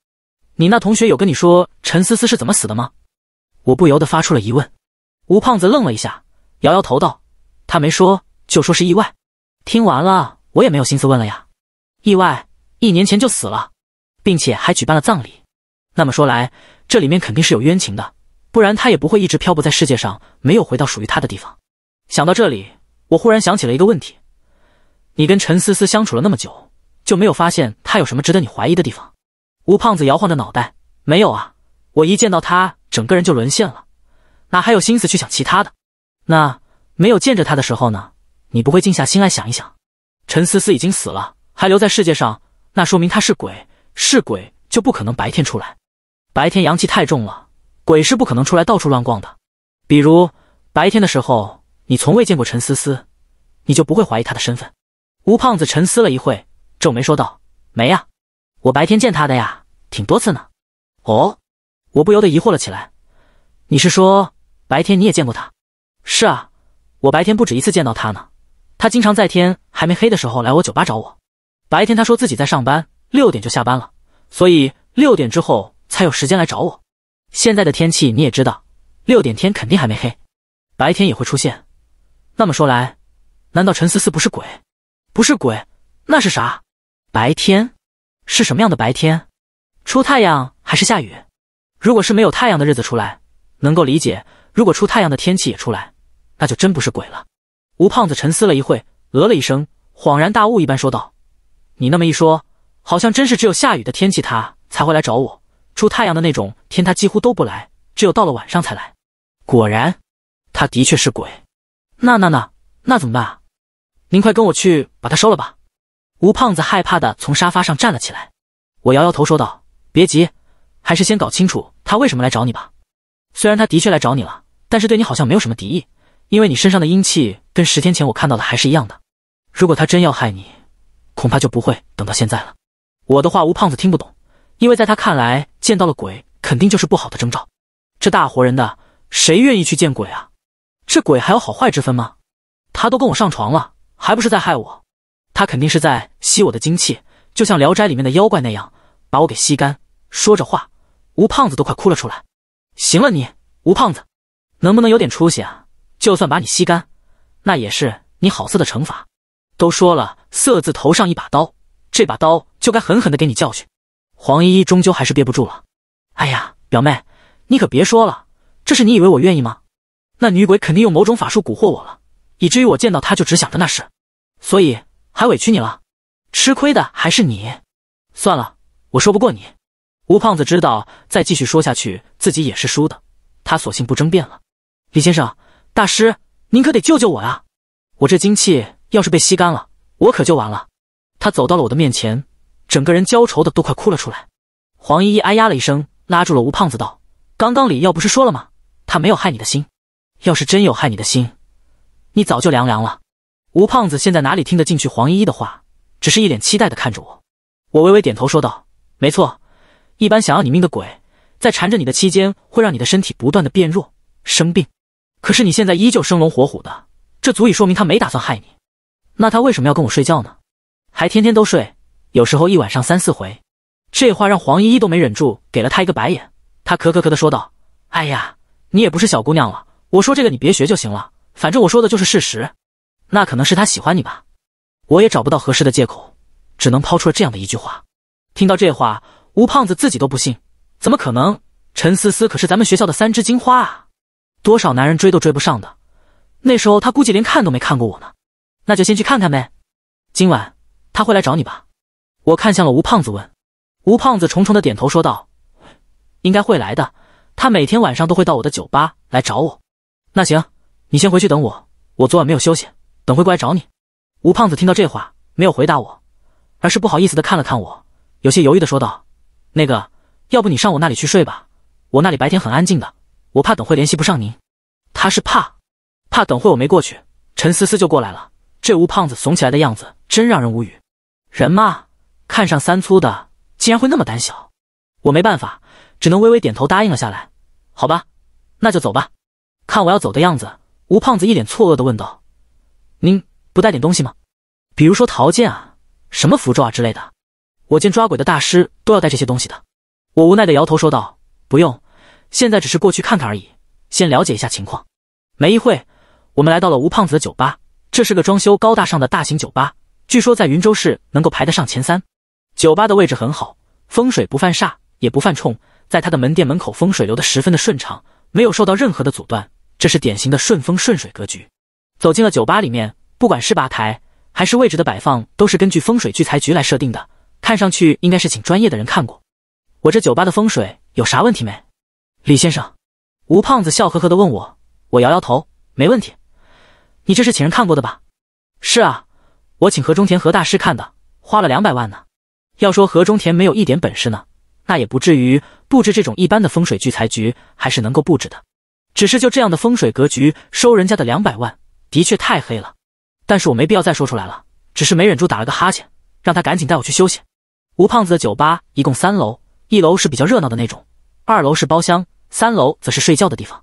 你那同学有跟你说陈思思是怎么死的吗？我不由得发出了疑问。吴胖子愣了一下，摇摇头道：“他没说，就说是意外。”听完了，我也没有心思问了呀。意外，一年前就死了，并且还举办了葬礼。那么说来。这里面肯定是有冤情的，不然他也不会一直漂泊在世界上，没有回到属于他的地方。想到这里，我忽然想起了一个问题：你跟陈思思相处了那么久，就没有发现她有什么值得你怀疑的地方？吴胖子摇晃着脑袋，没有啊，我一见到她，整个人就沦陷了，哪还有心思去想其他的？那没有见着她的时候呢？你不会静下心来想一想？陈思思已经死了，还留在世界上，那说明她是鬼。是鬼就不可能白天出来。白天阳气太重了，鬼是不可能出来到处乱逛的。比如白天的时候，你从未见过陈思思，你就不会怀疑她的身份。吴胖子沉思了一会，皱眉说道：“没呀，我白天见她的呀，挺多次呢。”哦，我不由得疑惑了起来。你是说白天你也见过她？是啊，我白天不止一次见到她呢。她经常在天还没黑的时候来我酒吧找我。白天她说自己在上班，六点就下班了，所以六点之后。才有时间来找我。现在的天气你也知道，六点天肯定还没黑，白天也会出现。那么说来，难道陈思思不是鬼？不是鬼，那是啥？白天？是什么样的白天？出太阳还是下雨？如果是没有太阳的日子出来，能够理解。如果出太阳的天气也出来，那就真不是鬼了。吴胖子沉思了一会，呃了一声，恍然大悟一般说道：“你那么一说，好像真是只有下雨的天气他才会来找我。”出太阳的那种天，他几乎都不来，只有到了晚上才来。果然，他的确是鬼。那、那、那、那怎么办？啊？您快跟我去把他收了吧！吴胖子害怕的从沙发上站了起来。我摇摇头说道：“别急，还是先搞清楚他为什么来找你吧。虽然他的确来找你了，但是对你好像没有什么敌意，因为你身上的阴气跟十天前我看到的还是一样的。如果他真要害你，恐怕就不会等到现在了。”我的话，吴胖子听不懂。因为在他看来，见到了鬼肯定就是不好的征兆。这大活人的，谁愿意去见鬼啊？这鬼还有好坏之分吗？他都跟我上床了，还不是在害我？他肯定是在吸我的精气，就像《聊斋》里面的妖怪那样，把我给吸干。说着话，吴胖子都快哭了出来。行了，你吴胖子，能不能有点出息啊？就算把你吸干，那也是你好色的惩罚。都说了，色字头上一把刀，这把刀就该狠狠的给你教训。黄依依终究还是憋不住了，哎呀，表妹，你可别说了，这是你以为我愿意吗？那女鬼肯定用某种法术蛊惑我了，以至于我见到她就只想着那事，所以还委屈你了，吃亏的还是你。算了，我说不过你。吴胖子知道再继续说下去自己也是输的，他索性不争辩了。李先生、大师，您可得救救我啊！我这精气要是被吸干了，我可就完了。他走到了我的面前。整个人焦愁的都快哭了出来，黄依依哎呀了一声，拉住了吴胖子，道：“刚刚李耀不是说了吗？他没有害你的心，要是真有害你的心，你早就凉凉了。”吴胖子现在哪里听得进去黄依依的话，只是一脸期待的看着我，我微微点头说道：“没错，一般想要你命的鬼，在缠着你的期间，会让你的身体不断的变弱、生病，可是你现在依旧生龙活虎的，这足以说明他没打算害你。那他为什么要跟我睡觉呢？还天天都睡？”有时候一晚上三四回，这话让黄依依都没忍住，给了他一个白眼。他咳咳咳的说道：“哎呀，你也不是小姑娘了，我说这个你别学就行了，反正我说的就是事实。那可能是他喜欢你吧？我也找不到合适的借口，只能抛出了这样的一句话。听到这话，吴胖子自己都不信，怎么可能？陈思思可是咱们学校的三枝金花啊，多少男人追都追不上的。那时候他估计连看都没看过我呢。那就先去看看呗。今晚他会来找你吧？”我看向了吴胖子，问：“吴胖子，重重的点头，说道：‘应该会来的。他每天晚上都会到我的酒吧来找我。’那行，你先回去等我，我昨晚没有休息，等会过来找你。”吴胖子听到这话，没有回答我，而是不好意思的看了看我，有些犹豫的说道：“那个，要不你上我那里去睡吧，我那里白天很安静的，我怕等会联系不上您。”他是怕，怕等会我没过去，陈思思就过来了。这吴胖子怂起来的样子真让人无语。人嘛。看上三粗的竟然会那么胆小，我没办法，只能微微点头答应了下来。好吧，那就走吧。看我要走的样子，吴胖子一脸错愕的问道：“您不带点东西吗？比如说桃剑啊，什么符咒啊之类的？”我见抓鬼的大师都要带这些东西的，我无奈的摇头说道：“不用，现在只是过去看看而已，先了解一下情况。”没一会，我们来到了吴胖子的酒吧。这是个装修高大上的大型酒吧，据说在云州市能够排得上前三。酒吧的位置很好，风水不犯煞也不犯冲，在他的门店门口风水流的十分的顺畅，没有受到任何的阻断，这是典型的顺风顺水格局。走进了酒吧里面，不管是吧台还是位置的摆放，都是根据风水聚财局来设定的，看上去应该是请专业的人看过。我这酒吧的风水有啥问题没？李先生，吴胖子笑呵呵的问我，我摇摇头，没问题。你这是请人看过的吧？是啊，我请何中田何大师看的，花了两百万呢。要说何中田没有一点本事呢，那也不至于布置这种一般的风水聚财局，还是能够布置的。只是就这样的风水格局，收人家的两百万，的确太黑了。但是我没必要再说出来了，只是没忍住打了个哈欠，让他赶紧带我去休息。吴胖子的酒吧一共三楼，一楼是比较热闹的那种，二楼是包厢，三楼则是睡觉的地方。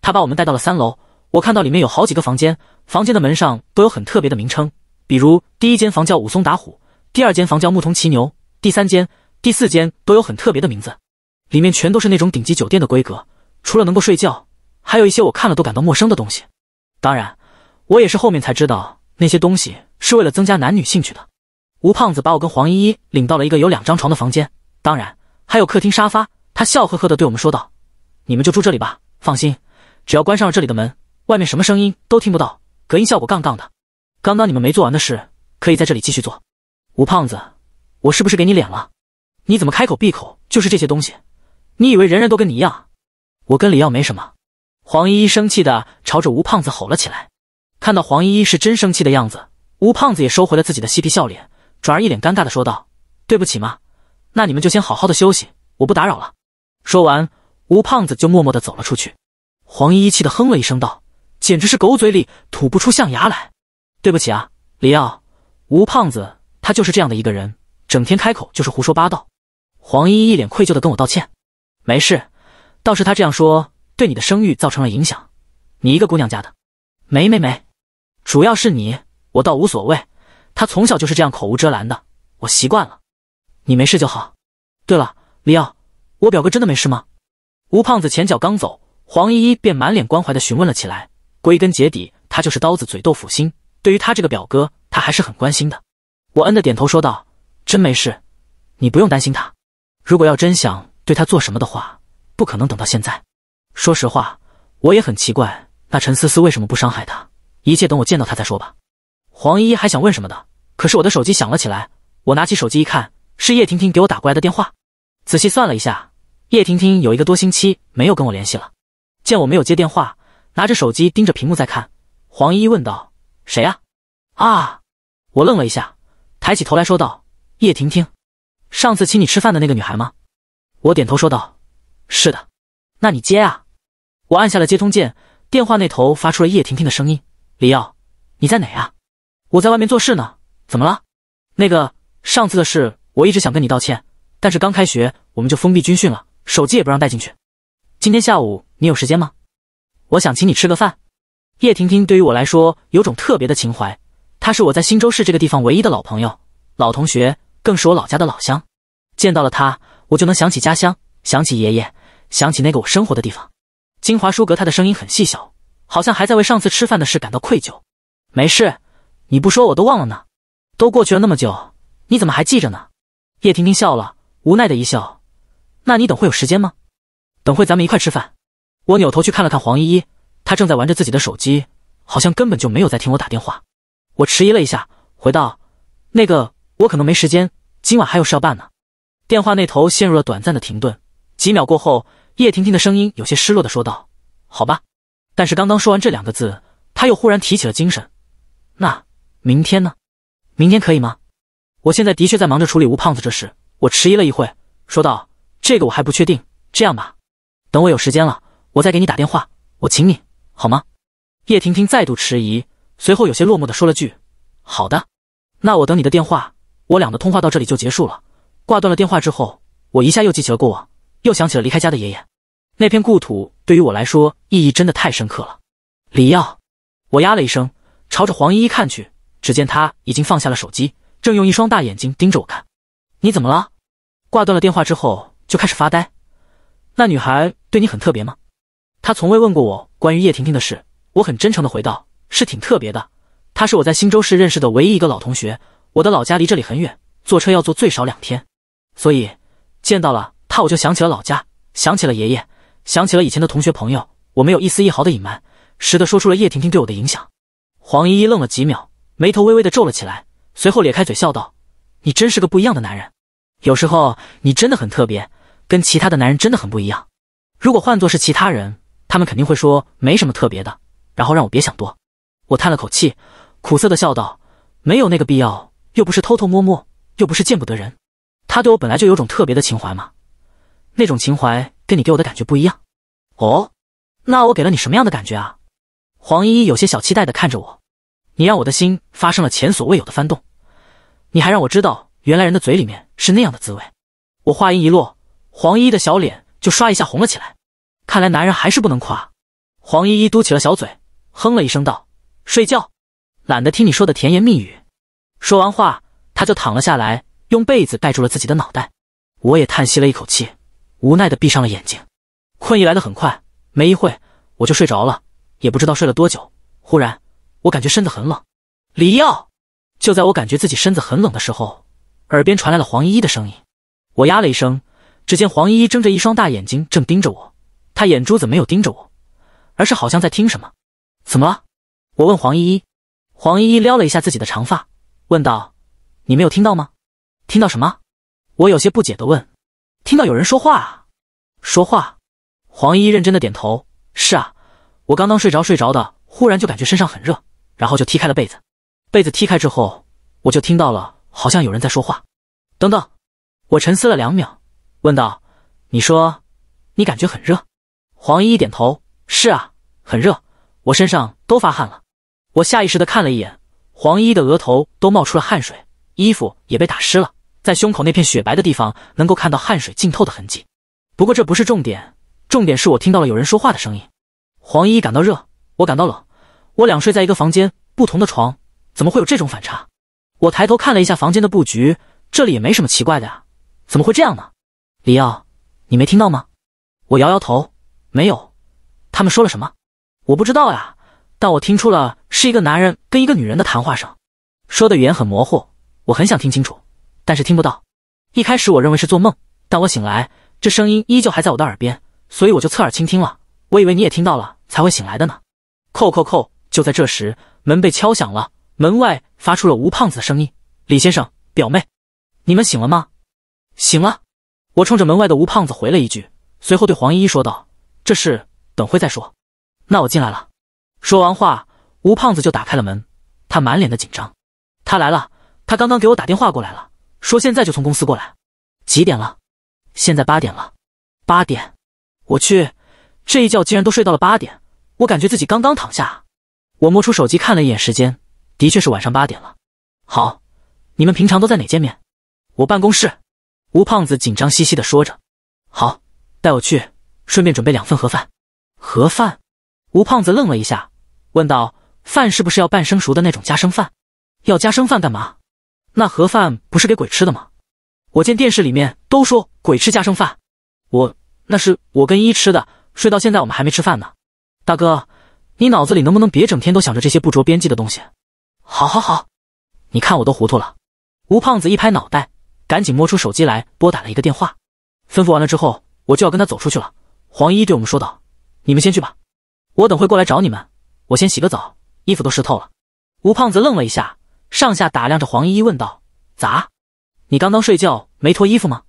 他把我们带到了三楼，我看到里面有好几个房间，房间的门上都有很特别的名称，比如第一间房叫武松打虎，第二间房叫牧童骑牛。第三间、第四间都有很特别的名字，里面全都是那种顶级酒店的规格，除了能够睡觉，还有一些我看了都感到陌生的东西。当然，我也是后面才知道那些东西是为了增加男女兴趣的。吴胖子把我跟黄依依领到了一个有两张床的房间，当然还有客厅沙发。他笑呵呵的对我们说道：“你们就住这里吧，放心，只要关上了这里的门，外面什么声音都听不到，隔音效果杠杠的。刚刚你们没做完的事，可以在这里继续做。”吴胖子。我是不是给你脸了？你怎么开口闭口就是这些东西？你以为人人都跟你一样我跟李耀没什么。黄依依生气的朝着吴胖子吼了起来。看到黄依依是真生气的样子，吴胖子也收回了自己的嬉皮笑脸，转而一脸尴尬的说道：“对不起嘛，那你们就先好好的休息，我不打扰了。”说完，吴胖子就默默的走了出去。黄依依气的哼了一声道：“简直是狗嘴里吐不出象牙来。”对不起啊，李耀。吴胖子他就是这样的一个人。整天开口就是胡说八道，黄依依一脸愧疚的跟我道歉。没事，倒是他这样说对你的声誉造成了影响。你一个姑娘家的，没没没，主要是你，我倒无所谓。他从小就是这样口无遮拦的，我习惯了。你没事就好。对了，李耀，我表哥真的没事吗？吴胖子前脚刚走，黄依依便满脸关怀的询问了起来。归根结底，他就是刀子嘴豆腐心，对于他这个表哥，他还是很关心的。我恩的点头说道。真没事，你不用担心他。如果要真想对他做什么的话，不可能等到现在。说实话，我也很奇怪，那陈思思为什么不伤害他？一切等我见到他再说吧。黄依依还想问什么的，可是我的手机响了起来。我拿起手机一看，是叶婷婷给我打过来的电话。仔细算了一下，叶婷婷有一个多星期没有跟我联系了。见我没有接电话，拿着手机盯着屏幕在看，黄依依问道：“谁啊？”啊！我愣了一下，抬起头来说道。叶婷婷，上次请你吃饭的那个女孩吗？我点头说道：“是的。”那你接啊！我按下了接通键，电话那头发出了叶婷婷的声音：“李耀，你在哪啊？我在外面做事呢。怎么了？那个上次的事，我一直想跟你道歉，但是刚开学我们就封闭军训了，手机也不让带进去。今天下午你有时间吗？我想请你吃个饭。”叶婷婷对于我来说有种特别的情怀，她是我在新州市这个地方唯一的老朋友、老同学。更是我老家的老乡，见到了他，我就能想起家乡，想起爷爷，想起那个我生活的地方。金华书阁，他的声音很细小，好像还在为上次吃饭的事感到愧疚。没事，你不说我都忘了呢。都过去了那么久，你怎么还记着呢？叶婷婷笑了，无奈的一笑。那你等会有时间吗？等会咱们一块吃饭。我扭头去看了看黄依依，她正在玩着自己的手机，好像根本就没有在听我打电话。我迟疑了一下，回道：“那个，我可能没时间。”今晚还有事要办呢。电话那头陷入了短暂的停顿，几秒过后，叶婷婷的声音有些失落的说道：“好吧。”但是刚刚说完这两个字，她又忽然提起了精神。“那明天呢？明天可以吗？”我现在的确在忙着处理吴胖子这事。我迟疑了一会，说道：“这个我还不确定。这样吧，等我有时间了，我再给你打电话。我请你好吗？”叶婷婷再度迟疑，随后有些落寞的说了句：“好的。”那我等你的电话。我俩的通话到这里就结束了。挂断了电话之后，我一下又记起了过往，又想起了离开家的爷爷。那片故土对于我来说意义真的太深刻了。李耀，我呀了一声，朝着黄依依看去，只见他已经放下了手机，正用一双大眼睛盯着我看。你怎么了？挂断了电话之后就开始发呆。那女孩对你很特别吗？她从未问过我关于叶婷婷的事。我很真诚的回道：是挺特别的。她是我在新州市认识的唯一一个老同学。我的老家离这里很远，坐车要坐最少两天，所以见到了他，我就想起了老家，想起了爷爷，想起了以前的同学朋友。我没有一丝一毫的隐瞒，实的说出了叶婷婷对我的影响。黄依依愣了几秒，眉头微微的皱了起来，随后咧开嘴笑道：“你真是个不一样的男人，有时候你真的很特别，跟其他的男人真的很不一样。如果换作是其他人，他们肯定会说没什么特别的，然后让我别想多。”我叹了口气，苦涩的笑道：“没有那个必要。”又不是偷偷摸摸，又不是见不得人，他对我本来就有种特别的情怀嘛，那种情怀跟你给我的感觉不一样。哦，那我给了你什么样的感觉啊？黄依依有些小期待的看着我，你让我的心发生了前所未有的翻动，你还让我知道原来人的嘴里面是那样的滋味。我话音一落，黄依依的小脸就刷一下红了起来。看来男人还是不能夸。黄依依嘟起了小嘴，哼了一声道：“睡觉，懒得听你说的甜言蜜语。”说完话，他就躺了下来，用被子盖住了自己的脑袋。我也叹息了一口气，无奈的闭上了眼睛。困意来得很快，没一会我就睡着了。也不知道睡了多久，忽然我感觉身子很冷。李耀，就在我感觉自己身子很冷的时候，耳边传来了黄依依的声音。我呀了一声，只见黄依依睁着一双大眼睛，正盯着我。她眼珠子没有盯着我，而是好像在听什么。怎么了？我问黄依依。黄依依撩了一下自己的长发。问道：“你没有听到吗？听到什么？”我有些不解的问：“听到有人说话啊？”说话。黄依认真的点头：“是啊，我刚刚睡着睡着的，忽然就感觉身上很热，然后就踢开了被子。被子踢开之后，我就听到了，好像有人在说话。”等等，我沉思了两秒，问道：“你说，你感觉很热？”黄一点头：“是啊，很热，我身上都发汗了。”我下意识的看了一眼。黄依依的额头都冒出了汗水，衣服也被打湿了，在胸口那片雪白的地方能够看到汗水浸透的痕迹。不过这不是重点，重点是我听到了有人说话的声音。黄依依感到热，我感到冷，我两睡在一个房间，不同的床，怎么会有这种反差？我抬头看了一下房间的布局，这里也没什么奇怪的呀，怎么会这样呢？李耀，你没听到吗？我摇摇头，没有。他们说了什么？我不知道呀。但我听出了是一个男人跟一个女人的谈话声，说的语言很模糊，我很想听清楚，但是听不到。一开始我认为是做梦，但我醒来，这声音依旧还在我的耳边，所以我就侧耳倾听了。我以为你也听到了才会醒来的呢。扣扣扣！就在这时，门被敲响了，门外发出了吴胖子的声音：“李先生，表妹，你们醒了吗？”“醒了。”我冲着门外的吴胖子回了一句，随后对黄依依说道：“这事等会再说。”“那我进来了。”说完话，吴胖子就打开了门，他满脸的紧张。他来了，他刚刚给我打电话过来了，说现在就从公司过来。几点了？现在八点了。八点，我去，这一觉竟然都睡到了八点。我感觉自己刚刚躺下，我摸出手机看了一眼时间，的确是晚上八点了。好，你们平常都在哪见面？我办公室。吴胖子紧张兮兮的说着。好，带我去，顺便准备两份盒饭。盒饭。吴胖子愣了一下，问道：“饭是不是要半生熟的那种夹生饭？要夹生饭干嘛？那盒饭不是给鬼吃的吗？我见电视里面都说鬼吃夹生饭，我那是我跟一吃的，睡到现在我们还没吃饭呢。大哥，你脑子里能不能别整天都想着这些不着边际的东西？好，好，好，你看我都糊涂了。”吴胖子一拍脑袋，赶紧摸出手机来拨打了一个电话，吩咐完了之后，我就要跟他走出去了。黄一对我们说道：“你们先去吧。”我等会过来找你们，我先洗个澡，衣服都湿透了。吴胖子愣了一下，上下打量着黄依依，问道：“咋？你刚刚睡觉没脱衣服吗？”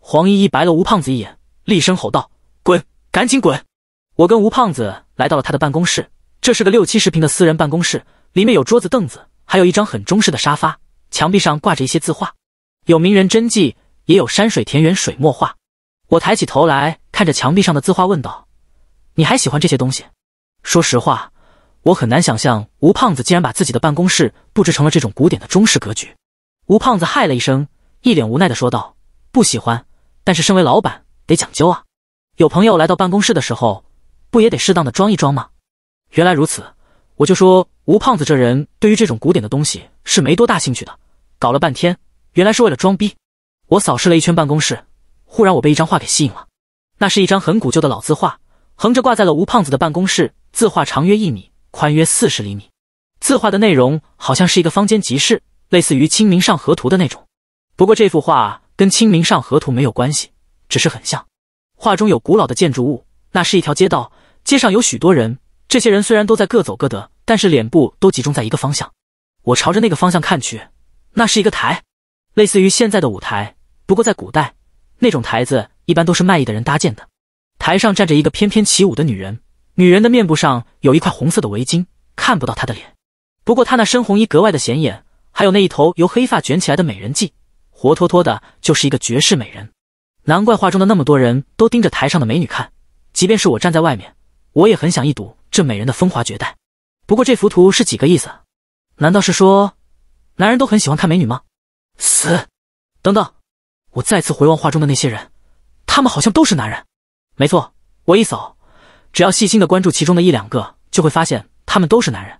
黄依依白了吴胖子一眼，厉声吼道：“滚，赶紧滚！”我跟吴胖子来到了他的办公室，这是个六七十平的私人办公室，里面有桌子、凳子，还有一张很中式的沙发，墙壁上挂着一些字画，有名人真迹，也有山水田园水墨画。我抬起头来看着墙壁上的字画，问道：“你还喜欢这些东西？”说实话，我很难想象吴胖子竟然把自己的办公室布置成了这种古典的中式格局。吴胖子嗨了一声，一脸无奈的说道：“不喜欢，但是身为老板得讲究啊。有朋友来到办公室的时候，不也得适当的装一装吗？”原来如此，我就说吴胖子这人对于这种古典的东西是没多大兴趣的。搞了半天，原来是为了装逼。我扫视了一圈办公室，忽然我被一张画给吸引了。那是一张很古旧的老字画，横着挂在了吴胖子的办公室。字画长约一米，宽约四十厘米。字画的内容好像是一个坊间集市，类似于《清明上河图》的那种。不过这幅画跟《清明上河图》没有关系，只是很像。画中有古老的建筑物，那是一条街道，街上有许多人。这些人虽然都在各走各的，但是脸部都集中在一个方向。我朝着那个方向看去，那是一个台，类似于现在的舞台。不过在古代，那种台子一般都是卖艺的人搭建的。台上站着一个翩翩起舞的女人。女人的面部上有一块红色的围巾，看不到她的脸。不过她那深红衣格外的显眼，还有那一头由黑发卷起来的美人髻，活脱脱的就是一个绝世美人。难怪画中的那么多人都盯着台上的美女看，即便是我站在外面，我也很想一睹这美人的风华绝代。不过这幅图是几个意思？难道是说，男人都很喜欢看美女吗？死！等等，我再次回望画中的那些人，他们好像都是男人。没错，我一扫。只要细心的关注其中的一两个，就会发现他们都是男人。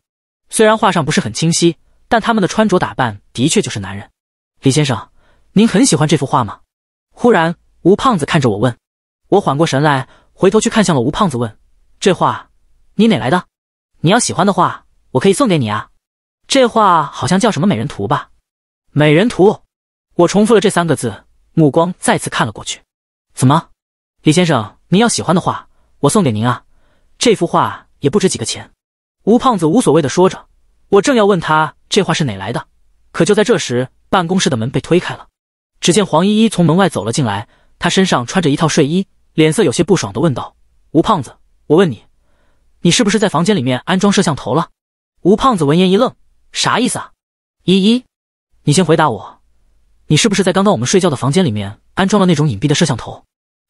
虽然画上不是很清晰，但他们的穿着打扮的确就是男人。李先生，您很喜欢这幅画吗？忽然，吴胖子看着我问。我缓过神来，回头去看向了吴胖子，问：“这画你哪来的？你要喜欢的话，我可以送给你啊。”这画好像叫什么《美人图》吧？《美人图》，我重复了这三个字，目光再次看了过去。怎么，李先生，您要喜欢的话？我送给您啊，这幅画也不值几个钱。”吴胖子无所谓的说着。我正要问他这画是哪来的，可就在这时，办公室的门被推开了。只见黄依依从门外走了进来，她身上穿着一套睡衣，脸色有些不爽的问道：“吴胖子，我问你，你是不是在房间里面安装摄像头了？”吴胖子闻言一愣：“啥意思啊？”依依，你先回答我，你是不是在刚刚我们睡觉的房间里面安装了那种隐蔽的摄像头？”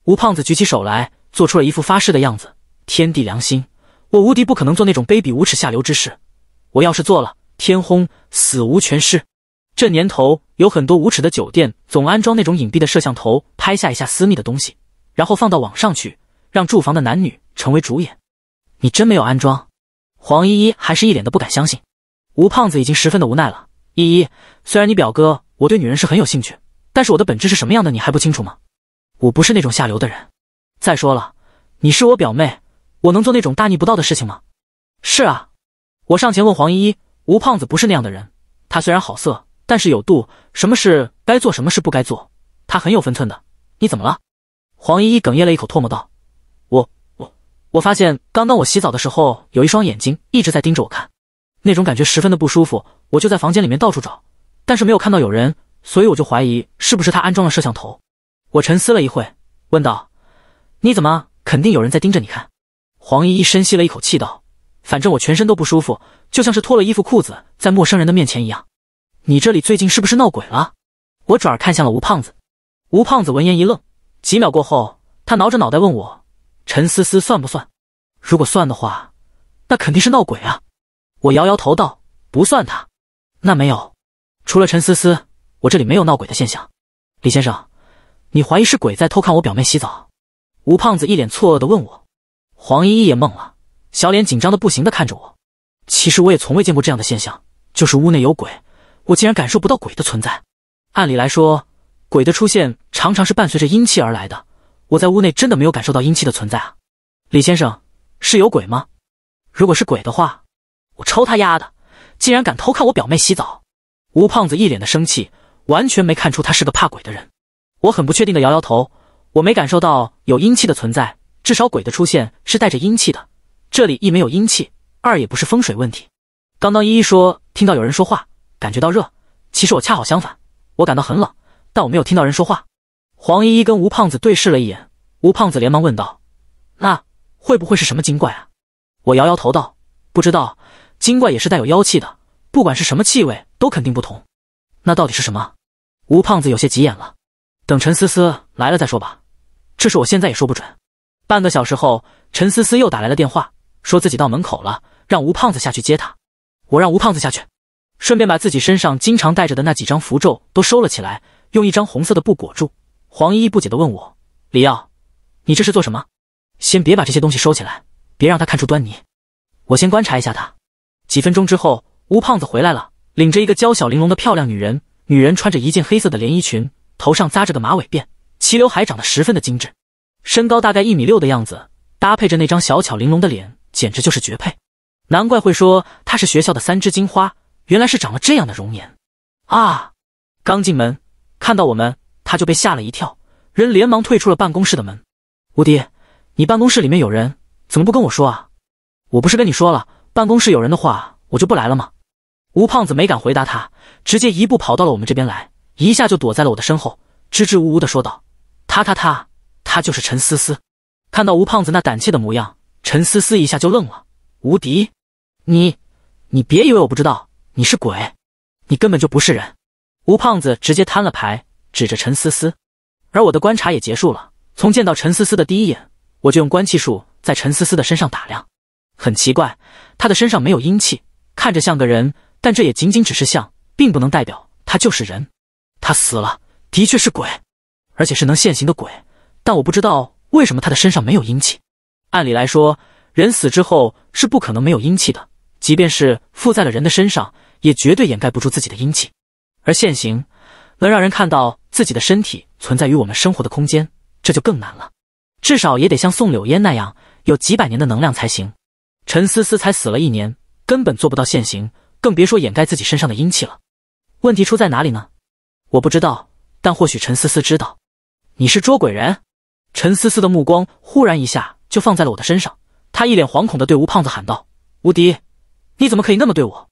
吴胖子举起手来。做出了一副发誓的样子，天地良心，我吴迪不可能做那种卑鄙无耻下流之事。我要是做了，天轰死无全尸。这年头有很多无耻的酒店，总安装那种隐蔽的摄像头，拍下一下私密的东西，然后放到网上去，让住房的男女成为主演。你真没有安装？黄依依还是一脸的不敢相信。吴胖子已经十分的无奈了。依依，虽然你表哥我对女人是很有兴趣，但是我的本质是什么样的，你还不清楚吗？我不是那种下流的人。再说了，你是我表妹，我能做那种大逆不道的事情吗？是啊，我上前问黄依依：“吴胖子不是那样的人，他虽然好色，但是有度，什么事该做，什么事不该做，他很有分寸的。”你怎么了？黄依依哽咽了一口唾沫道：“我我我发现，刚刚我洗澡的时候，有一双眼睛一直在盯着我看，那种感觉十分的不舒服。我就在房间里面到处找，但是没有看到有人，所以我就怀疑是不是他安装了摄像头。”我沉思了一会，问道。你怎么肯定有人在盯着你看？黄依依深吸了一口气道：“反正我全身都不舒服，就像是脱了衣服裤子在陌生人的面前一样。”你这里最近是不是闹鬼了？我转而看向了吴胖子。吴胖子闻言一愣，几秒过后，他挠着脑袋问我：“陈思思算不算？如果算的话，那肯定是闹鬼啊！”我摇摇头道：“不算，他那没有，除了陈思思，我这里没有闹鬼的现象。”李先生，你怀疑是鬼在偷看我表妹洗澡？吴胖子一脸错愕的问我，黄依依也懵了，小脸紧张的不行的看着我。其实我也从未见过这样的现象，就是屋内有鬼，我竟然感受不到鬼的存在。按理来说，鬼的出现常常是伴随着阴气而来的，我在屋内真的没有感受到阴气的存在。啊。李先生是有鬼吗？如果是鬼的话，我抽他丫的，竟然敢偷看我表妹洗澡！吴胖子一脸的生气，完全没看出他是个怕鬼的人。我很不确定的摇摇头。我没感受到有阴气的存在，至少鬼的出现是带着阴气的。这里一没有阴气，二也不是风水问题。刚刚依依说听到有人说话，感觉到热。其实我恰好相反，我感到很冷，但我没有听到人说话。黄依依跟吴胖子对视了一眼，吴胖子连忙问道：“那会不会是什么精怪啊？”我摇摇头道：“不知道，精怪也是带有妖气的，不管是什么气味都肯定不同。”那到底是什么？吴胖子有些急眼了。等陈思思来了再说吧。这是我现在也说不准。半个小时后，陈思思又打来了电话，说自己到门口了，让吴胖子下去接她。我让吴胖子下去，顺便把自己身上经常带着的那几张符咒都收了起来，用一张红色的布裹住。黄依依不解地问我：“李耀，你这是做什么？”先别把这些东西收起来，别让他看出端倪。我先观察一下他。几分钟之后，吴胖子回来了，领着一个娇小玲珑的漂亮女人。女人穿着一件黑色的连衣裙，头上扎着个马尾辫。齐刘海长得十分的精致，身高大概一米六的样子，搭配着那张小巧玲珑的脸，简直就是绝配。难怪会说她是学校的三枝金花，原来是长了这样的容颜啊！刚进门看到我们，他就被吓了一跳，人连忙退出了办公室的门。吴迪，你办公室里面有人，怎么不跟我说啊？我不是跟你说了，办公室有人的话，我就不来了吗？吴胖子没敢回答他，直接一步跑到了我们这边来，一下就躲在了我的身后，支支吾吾的说道。他他他他就是陈思思。看到吴胖子那胆怯的模样，陈思思一下就愣了。吴迪，你你别以为我不知道你是鬼，你根本就不是人。吴胖子直接摊了牌，指着陈思思。而我的观察也结束了。从见到陈思思的第一眼，我就用关气术在陈思思的身上打量。很奇怪，他的身上没有阴气，看着像个人，但这也仅仅只是像，并不能代表他就是人。他死了，的确是鬼。而且是能现形的鬼，但我不知道为什么他的身上没有阴气。按理来说，人死之后是不可能没有阴气的，即便是附在了人的身上，也绝对掩盖不住自己的阴气。而现形能让人看到自己的身体存在于我们生活的空间，这就更难了。至少也得像宋柳烟那样有几百年的能量才行。陈思思才死了一年，根本做不到现形，更别说掩盖自己身上的阴气了。问题出在哪里呢？我不知道，但或许陈思思知道。你是捉鬼人？陈思思的目光忽然一下就放在了我的身上，她一脸惶恐的对吴胖子喊道：“吴迪，你怎么可以那么对我？”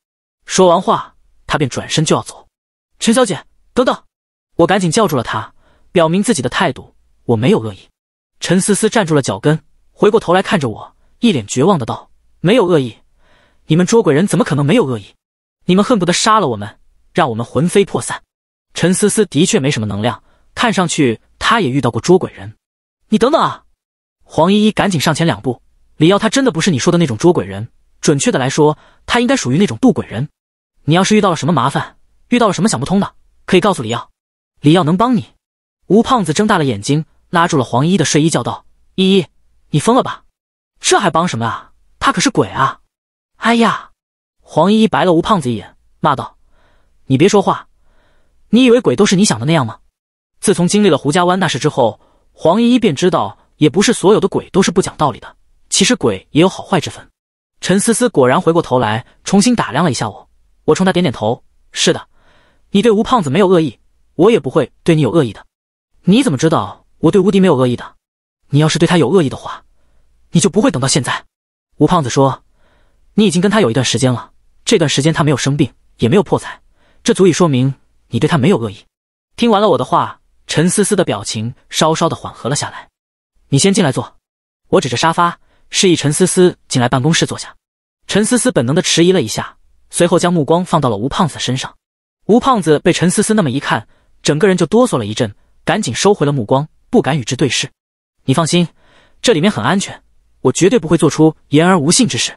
说完话，他便转身就要走。陈小姐，等等！我赶紧叫住了他，表明自己的态度，我没有恶意。陈思思站住了脚跟，回过头来看着我，一脸绝望的道：“没有恶意，你们捉鬼人怎么可能没有恶意？你们恨不得杀了我们，让我们魂飞魄散。”陈思思的确没什么能量，看上去。他也遇到过捉鬼人，你等等啊！黄依依赶紧上前两步，李耀他真的不是你说的那种捉鬼人，准确的来说，他应该属于那种渡鬼人。你要是遇到了什么麻烦，遇到了什么想不通的，可以告诉李耀，李耀能帮你。吴胖子睁大了眼睛，拉住了黄依依的睡衣，叫道：“依依，你疯了吧？这还帮什么啊？他可是鬼啊！”哎呀，黄依依白了吴胖子一眼，骂道：“你别说话！你以为鬼都是你想的那样吗？”自从经历了胡家湾那事之后，黄依依便知道，也不是所有的鬼都是不讲道理的。其实鬼也有好坏之分。陈思思果然回过头来，重新打量了一下我。我冲他点点头：“是的，你对吴胖子没有恶意，我也不会对你有恶意的。你怎么知道我对吴迪没有恶意的？你要是对他有恶意的话，你就不会等到现在。”吴胖子说：“你已经跟他有一段时间了，这段时间他没有生病，也没有破财，这足以说明你对他没有恶意。”听完了我的话。陈思思的表情稍稍的缓和了下来，你先进来坐。我指着沙发，示意陈思思进来办公室坐下。陈思思本能的迟疑了一下，随后将目光放到了吴胖子身上。吴胖子被陈思思那么一看，整个人就哆嗦了一阵，赶紧收回了目光，不敢与之对视。你放心，这里面很安全，我绝对不会做出言而无信之事。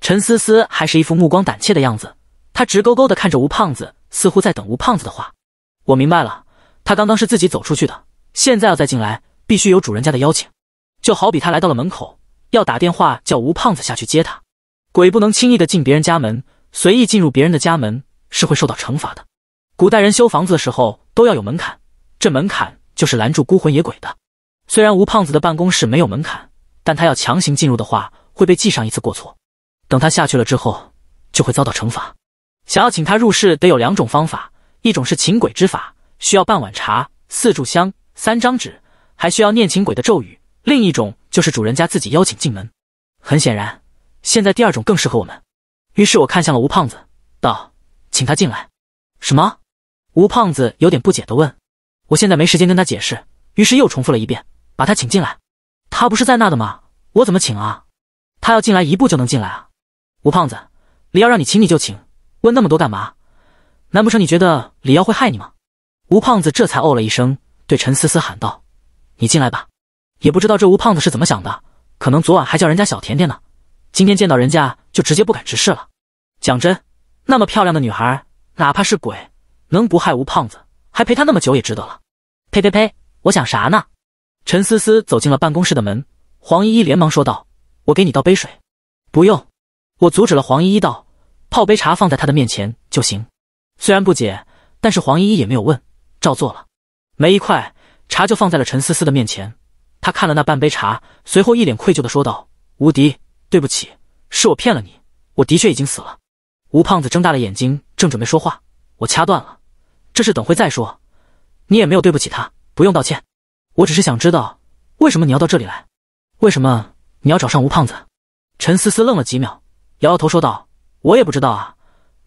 陈思思还是一副目光胆怯的样子，她直勾勾的看着吴胖子，似乎在等吴胖子的话。我明白了。他刚刚是自己走出去的，现在要再进来，必须有主人家的邀请。就好比他来到了门口，要打电话叫吴胖子下去接他。鬼不能轻易的进别人家门，随意进入别人的家门是会受到惩罚的。古代人修房子的时候都要有门槛，这门槛就是拦住孤魂野鬼的。虽然吴胖子的办公室没有门槛，但他要强行进入的话，会被记上一次过错。等他下去了之后，就会遭到惩罚。想要请他入室，得有两种方法，一种是请鬼之法。需要半碗茶、四柱香、三张纸，还需要念请鬼的咒语。另一种就是主人家自己邀请进门。很显然，现在第二种更适合我们。于是我看向了吴胖子，道：“请他进来。”什么？吴胖子有点不解的问。我现在没时间跟他解释，于是又重复了一遍：“把他请进来。”他不是在那的吗？我怎么请啊？他要进来一步就能进来啊？吴胖子，李耀让你请你就请，问那么多干嘛？难不成你觉得李耀会害你吗？吴胖子这才哦了一声，对陈思思喊道：“你进来吧。”也不知道这吴胖子是怎么想的，可能昨晚还叫人家小甜甜呢，今天见到人家就直接不敢直视了。讲真，那么漂亮的女孩，哪怕是鬼，能不害吴胖子，还陪他那么久也值得了。呸呸呸，我想啥呢？陈思思走进了办公室的门，黄依依连忙说道：“我给你倒杯水。”“不用。”我阻止了黄依依道：“泡杯茶放在他的面前就行。”虽然不解，但是黄依依也没有问。照做了，没一块茶就放在了陈思思的面前。他看了那半杯茶，随后一脸愧疚的说道：“吴迪，对不起，是我骗了你，我的确已经死了。”吴胖子睁大了眼睛，正准备说话，我掐断了。这事等会再说。你也没有对不起他，不用道歉。我只是想知道，为什么你要到这里来？为什么你要找上吴胖子？陈思思愣了几秒，摇摇头说道：“我也不知道啊。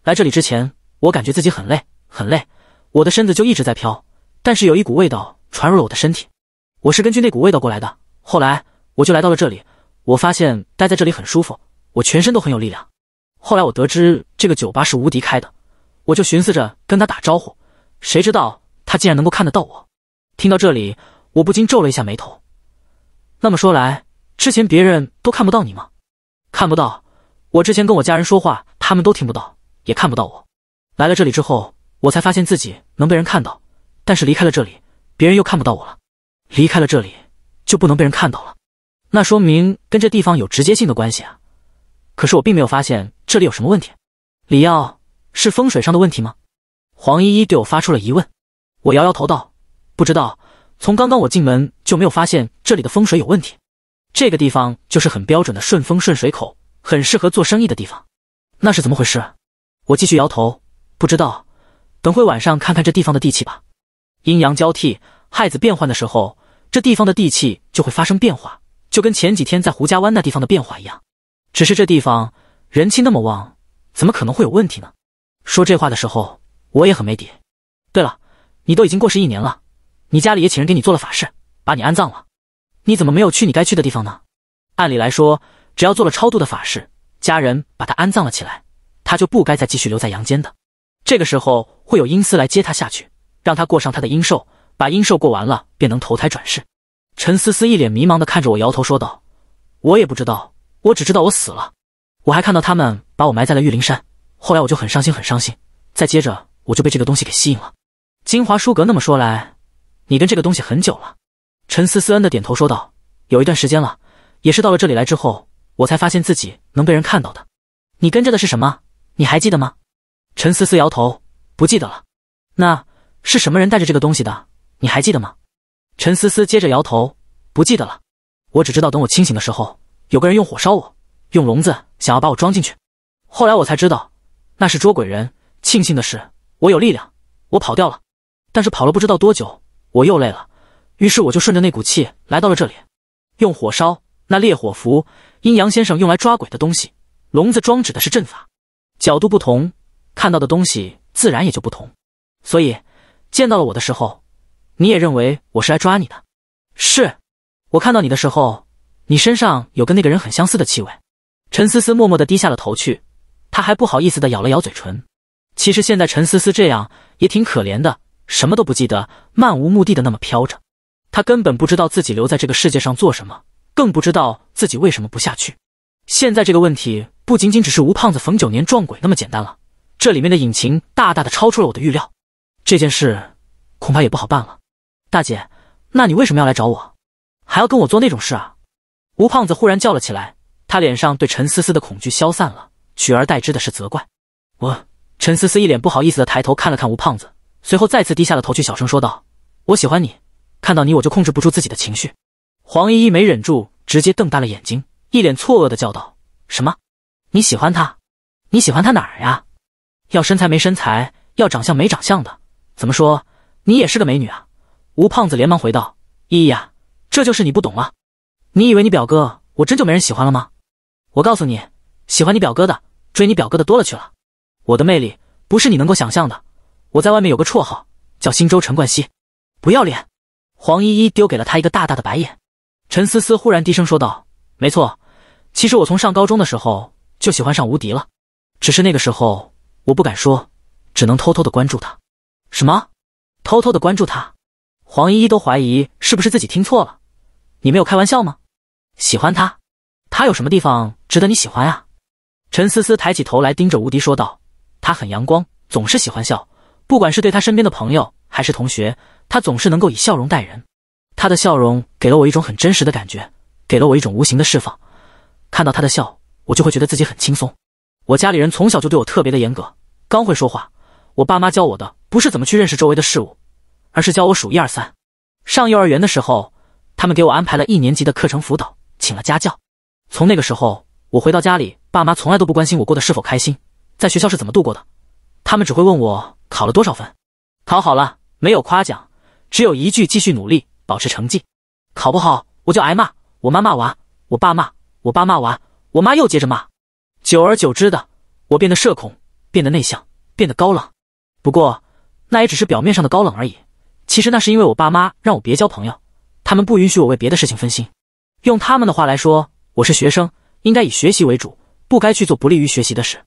来这里之前，我感觉自己很累，很累。”我的身子就一直在飘，但是有一股味道传入了我的身体，我是根据那股味道过来的。后来我就来到了这里，我发现待在这里很舒服，我全身都很有力量。后来我得知这个酒吧是无敌开的，我就寻思着跟他打招呼，谁知道他竟然能够看得到我。听到这里，我不禁皱了一下眉头。那么说来，之前别人都看不到你吗？看不到，我之前跟我家人说话，他们都听不到，也看不到我。来了这里之后。我才发现自己能被人看到，但是离开了这里，别人又看不到我了。离开了这里就不能被人看到了，那说明跟这地方有直接性的关系啊。可是我并没有发现这里有什么问题。李耀，是风水上的问题吗？黄依依对我发出了疑问。我摇摇头道：“不知道，从刚刚我进门就没有发现这里的风水有问题。这个地方就是很标准的顺风顺水口，很适合做生意的地方。那是怎么回事？”我继续摇头，不知道。等会晚上看看这地方的地气吧。阴阳交替、亥子变换的时候，这地方的地气就会发生变化，就跟前几天在胡家湾那地方的变化一样。只是这地方人气那么旺，怎么可能会有问题呢？说这话的时候，我也很没底。对了，你都已经过世一年了，你家里也请人给你做了法事，把你安葬了，你怎么没有去你该去的地方呢？按理来说，只要做了超度的法事，家人把他安葬了起来，他就不该再继续留在阳间的。这个时候会有阴司来接他下去，让他过上他的阴寿，把阴寿过完了，便能投胎转世。陈思思一脸迷茫的看着我，摇头说道：“我也不知道，我只知道我死了，我还看到他们把我埋在了玉灵山。后来我就很伤心，很伤心。再接着我就被这个东西给吸引了。金华书阁那么说来，你跟这个东西很久了。”陈思思恩的点头说道：“有一段时间了，也是到了这里来之后，我才发现自己能被人看到的。你跟着的是什么？你还记得吗？”陈思思摇头，不记得了。那是什么人带着这个东西的？你还记得吗？陈思思接着摇头，不记得了。我只知道，等我清醒的时候，有个人用火烧我，用笼子想要把我装进去。后来我才知道，那是捉鬼人。庆幸的是，我有力量，我跑掉了。但是跑了不知道多久，我又累了，于是我就顺着那股气来到了这里。用火烧，那烈火符，阴阳先生用来抓鬼的东西。笼子装指的是阵法，角度不同。看到的东西自然也就不同，所以见到了我的时候，你也认为我是来抓你的。是，我看到你的时候，你身上有跟那个人很相似的气味。陈思思默默的低下了头去，他还不好意思的咬了咬嘴唇。其实现在陈思思这样也挺可怜的，什么都不记得，漫无目的的那么飘着，他根本不知道自己留在这个世界上做什么，更不知道自己为什么不下去。现在这个问题不仅仅只是吴胖子冯九年撞鬼那么简单了。这里面的隐情大大的超出了我的预料，这件事恐怕也不好办了。大姐，那你为什么要来找我，还要跟我做那种事啊？吴胖子忽然叫了起来，他脸上对陈思思的恐惧消散了，取而代之的是责怪我。陈思思一脸不好意思的抬头看了看吴胖子，随后再次低下了头去，小声说道：“我喜欢你，看到你我就控制不住自己的情绪。”黄依依没忍住，直接瞪大了眼睛，一脸错愕的叫道：“什么？你喜欢他？你喜欢他哪儿呀？”要身材没身材，要长相没长相的，怎么说？你也是个美女啊！吴胖子连忙回道：“依依啊，这就是你不懂了。你以为你表哥我真就没人喜欢了吗？我告诉你，喜欢你表哥的、追你表哥的多了去了。我的魅力不是你能够想象的。我在外面有个绰号叫‘新洲陈冠希’，不要脸！”黄依依丢给了他一个大大的白眼。陈思思忽然低声说道：“没错，其实我从上高中的时候就喜欢上吴迪了，只是那个时候……”我不敢说，只能偷偷的关注他。什么？偷偷的关注他？黄依依都怀疑是不是自己听错了。你没有开玩笑吗？喜欢他？他有什么地方值得你喜欢啊？陈思思抬起头来，盯着吴迪说道：“他很阳光，总是喜欢笑。不管是对他身边的朋友还是同学，他总是能够以笑容待人。他的笑容给了我一种很真实的感觉，给了我一种无形的释放。看到他的笑，我就会觉得自己很轻松。”我家里人从小就对我特别的严格。刚会说话，我爸妈教我的不是怎么去认识周围的事物，而是教我数一二三。上幼儿园的时候，他们给我安排了一年级的课程辅导，请了家教。从那个时候，我回到家里，爸妈从来都不关心我过得是否开心，在学校是怎么度过的。他们只会问我考了多少分，考好了没有夸奖，只有一句继续努力，保持成绩。考不好，我就挨骂。我妈骂完，我爸骂，我爸骂完，我妈又接着骂。久而久之的，我变得社恐，变得内向，变得高冷。不过，那也只是表面上的高冷而已。其实那是因为我爸妈让我别交朋友，他们不允许我为别的事情分心。用他们的话来说，我是学生，应该以学习为主，不该去做不利于学习的事。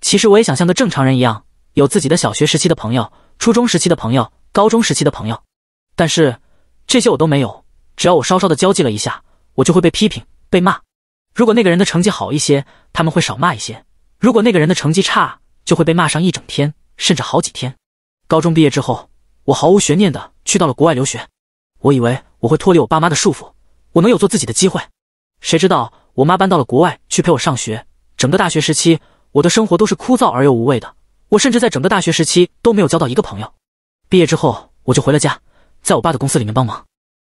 其实我也想像个正常人一样，有自己的小学时期的朋友、初中时期的朋友、高中时期的朋友。但是，这些我都没有。只要我稍稍的交际了一下，我就会被批评、被骂。如果那个人的成绩好一些，他们会少骂一些；如果那个人的成绩差，就会被骂上一整天，甚至好几天。高中毕业之后，我毫无悬念的去到了国外留学。我以为我会脱离我爸妈的束缚，我能有做自己的机会。谁知道我妈搬到了国外去陪我上学，整个大学时期我的生活都是枯燥而又无味的。我甚至在整个大学时期都没有交到一个朋友。毕业之后我就回了家，在我爸的公司里面帮忙。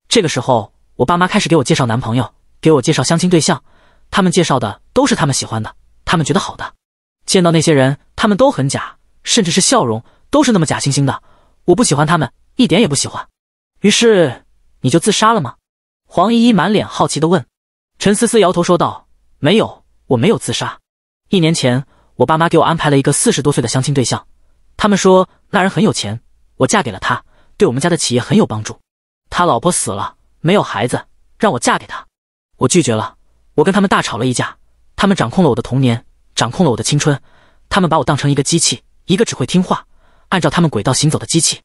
这个时候我爸妈开始给我介绍男朋友，给我介绍相亲对象。他们介绍的都是他们喜欢的，他们觉得好的。见到那些人，他们都很假，甚至是笑容都是那么假惺惺的。我不喜欢他们，一点也不喜欢。于是你就自杀了吗？黄依依满脸好奇地问。陈思思摇头说道：“没有，我没有自杀。一年前，我爸妈给我安排了一个四十多岁的相亲对象，他们说那人很有钱，我嫁给了他，对我们家的企业很有帮助。他老婆死了，没有孩子，让我嫁给他，我拒绝了。”我跟他们大吵了一架，他们掌控了我的童年，掌控了我的青春，他们把我当成一个机器，一个只会听话，按照他们轨道行走的机器。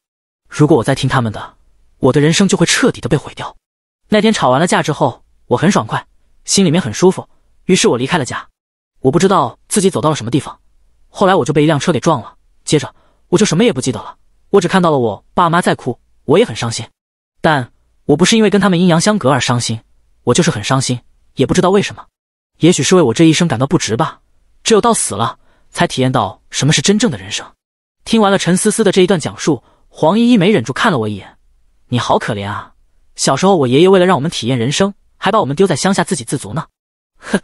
如果我再听他们的，我的人生就会彻底的被毁掉。那天吵完了架之后，我很爽快，心里面很舒服，于是我离开了家。我不知道自己走到了什么地方，后来我就被一辆车给撞了，接着我就什么也不记得了。我只看到了我爸妈在哭，我也很伤心，但我不是因为跟他们阴阳相隔而伤心，我就是很伤心。也不知道为什么，也许是为我这一生感到不值吧。只有到死了，才体验到什么是真正的人生。听完了陈思思的这一段讲述，黄依依没忍住看了我一眼：“你好可怜啊！小时候我爷爷为了让我们体验人生，还把我们丢在乡下自给自足呢。”哼，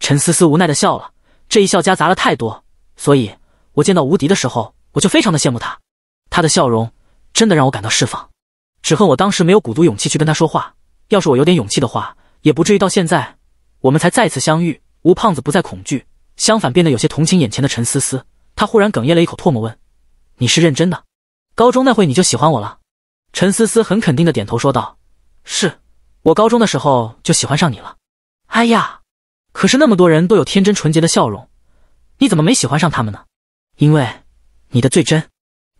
陈思思无奈的笑了，这一笑夹杂了太多。所以，我见到无敌的时候，我就非常的羡慕他。他的笑容真的让我感到释放。只恨我当时没有鼓足勇气去跟他说话。要是我有点勇气的话。也不至于到现在，我们才再次相遇。吴胖子不再恐惧，相反变得有些同情眼前的陈思思。他忽然哽咽了一口唾沫，问：“你是认真的？高中那会你就喜欢我了？”陈思思很肯定的点头说道：“是我高中的时候就喜欢上你了。”哎呀，可是那么多人都有天真纯洁的笑容，你怎么没喜欢上他们呢？因为你的最真，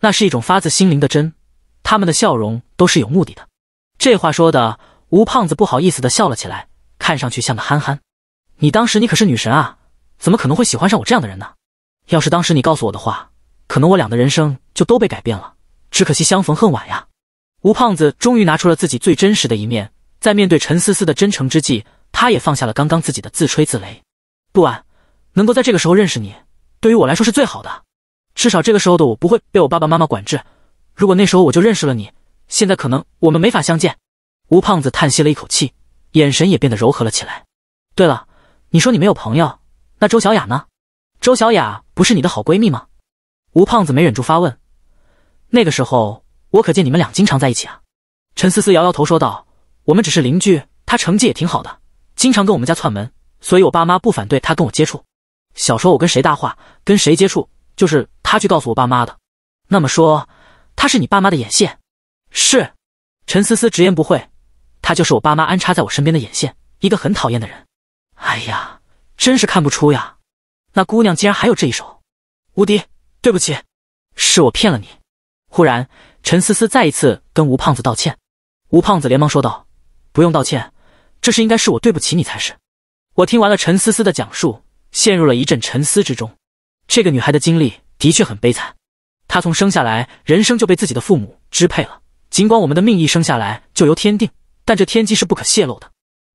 那是一种发自心灵的真。他们的笑容都是有目的的。这话说的。吴胖子不好意思的笑了起来，看上去像个憨憨。你当时你可是女神啊，怎么可能会喜欢上我这样的人呢？要是当时你告诉我的话，可能我俩的人生就都被改变了。只可惜相逢恨晚呀。吴胖子终于拿出了自己最真实的一面，在面对陈思思的真诚之际，他也放下了刚刚自己的自吹自擂。不晚，能够在这个时候认识你，对于我来说是最好的。至少这个时候的我不会被我爸爸妈妈管制。如果那时候我就认识了你，现在可能我们没法相见。吴胖子叹息了一口气，眼神也变得柔和了起来。对了，你说你没有朋友，那周小雅呢？周小雅不是你的好闺蜜吗？吴胖子没忍住发问。那个时候我可见你们俩经常在一起啊。陈思思摇摇头说道：“我们只是邻居，她成绩也挺好的，经常跟我们家串门，所以我爸妈不反对她跟我接触。小时候我跟谁搭话、跟谁接触，就是她去告诉我爸妈的。那么说，她是你爸妈的眼线？”是。陈思思直言不讳。他就是我爸妈安插在我身边的眼线，一个很讨厌的人。哎呀，真是看不出呀，那姑娘竟然还有这一手！吴迪，对不起，是我骗了你。忽然，陈思思再一次跟吴胖子道歉。吴胖子连忙说道：“不用道歉，这事应该是我对不起你才是。”我听完了陈思思的讲述，陷入了一阵沉思之中。这个女孩的经历的确很悲惨，她从生下来，人生就被自己的父母支配了。尽管我们的命一生下来就由天定。但这天机是不可泄露的，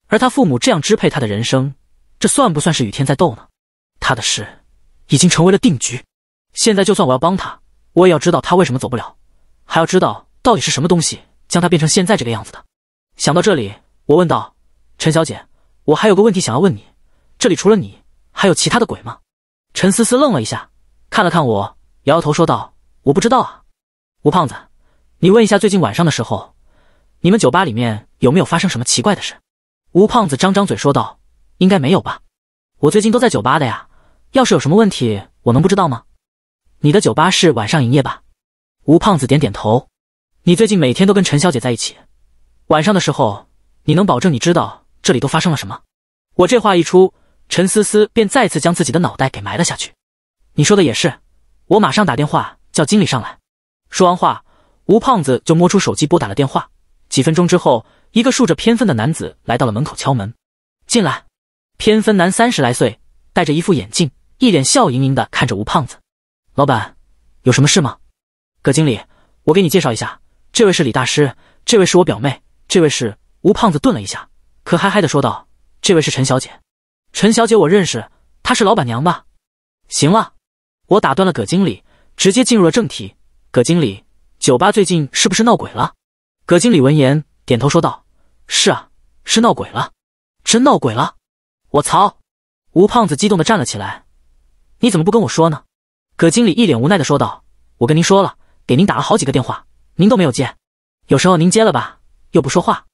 而他父母这样支配他的人生，这算不算是与天在斗呢？他的事已经成为了定局，现在就算我要帮他，我也要知道他为什么走不了，还要知道到底是什么东西将他变成现在这个样子的。想到这里，我问道：“陈小姐，我还有个问题想要问你，这里除了你，还有其他的鬼吗？”陈思思愣了一下，看了看我，摇摇头说道：“我不知道啊。”吴胖子，你问一下最近晚上的时候。你们酒吧里面有没有发生什么奇怪的事？吴胖子张张嘴说道：“应该没有吧，我最近都在酒吧的呀。要是有什么问题，我能不知道吗？”你的酒吧是晚上营业吧？吴胖子点点头。你最近每天都跟陈小姐在一起，晚上的时候，你能保证你知道这里都发生了什么？我这话一出，陈思思便再次将自己的脑袋给埋了下去。你说的也是，我马上打电话叫经理上来。说完话，吴胖子就摸出手机拨打了电话。几分钟之后，一个竖着偏分的男子来到了门口敲门，进来。偏分男三十来岁，戴着一副眼镜，一脸笑盈盈的看着吴胖子。老板，有什么事吗？葛经理，我给你介绍一下，这位是李大师，这位是我表妹，这位是吴胖子。顿了一下，可嗨嗨的说道：“这位是陈小姐。”陈小姐，我认识，她是老板娘吧？行了，我打断了葛经理，直接进入了正题。葛经理，酒吧最近是不是闹鬼了？葛经理闻言，点头说道：“是啊，是闹鬼了，真闹鬼了！我操！”吴胖子激动的站了起来：“你怎么不跟我说呢？”葛经理一脸无奈的说道：“我跟您说了，给您打了好几个电话，您都没有接。有时候您接了吧，又不说话。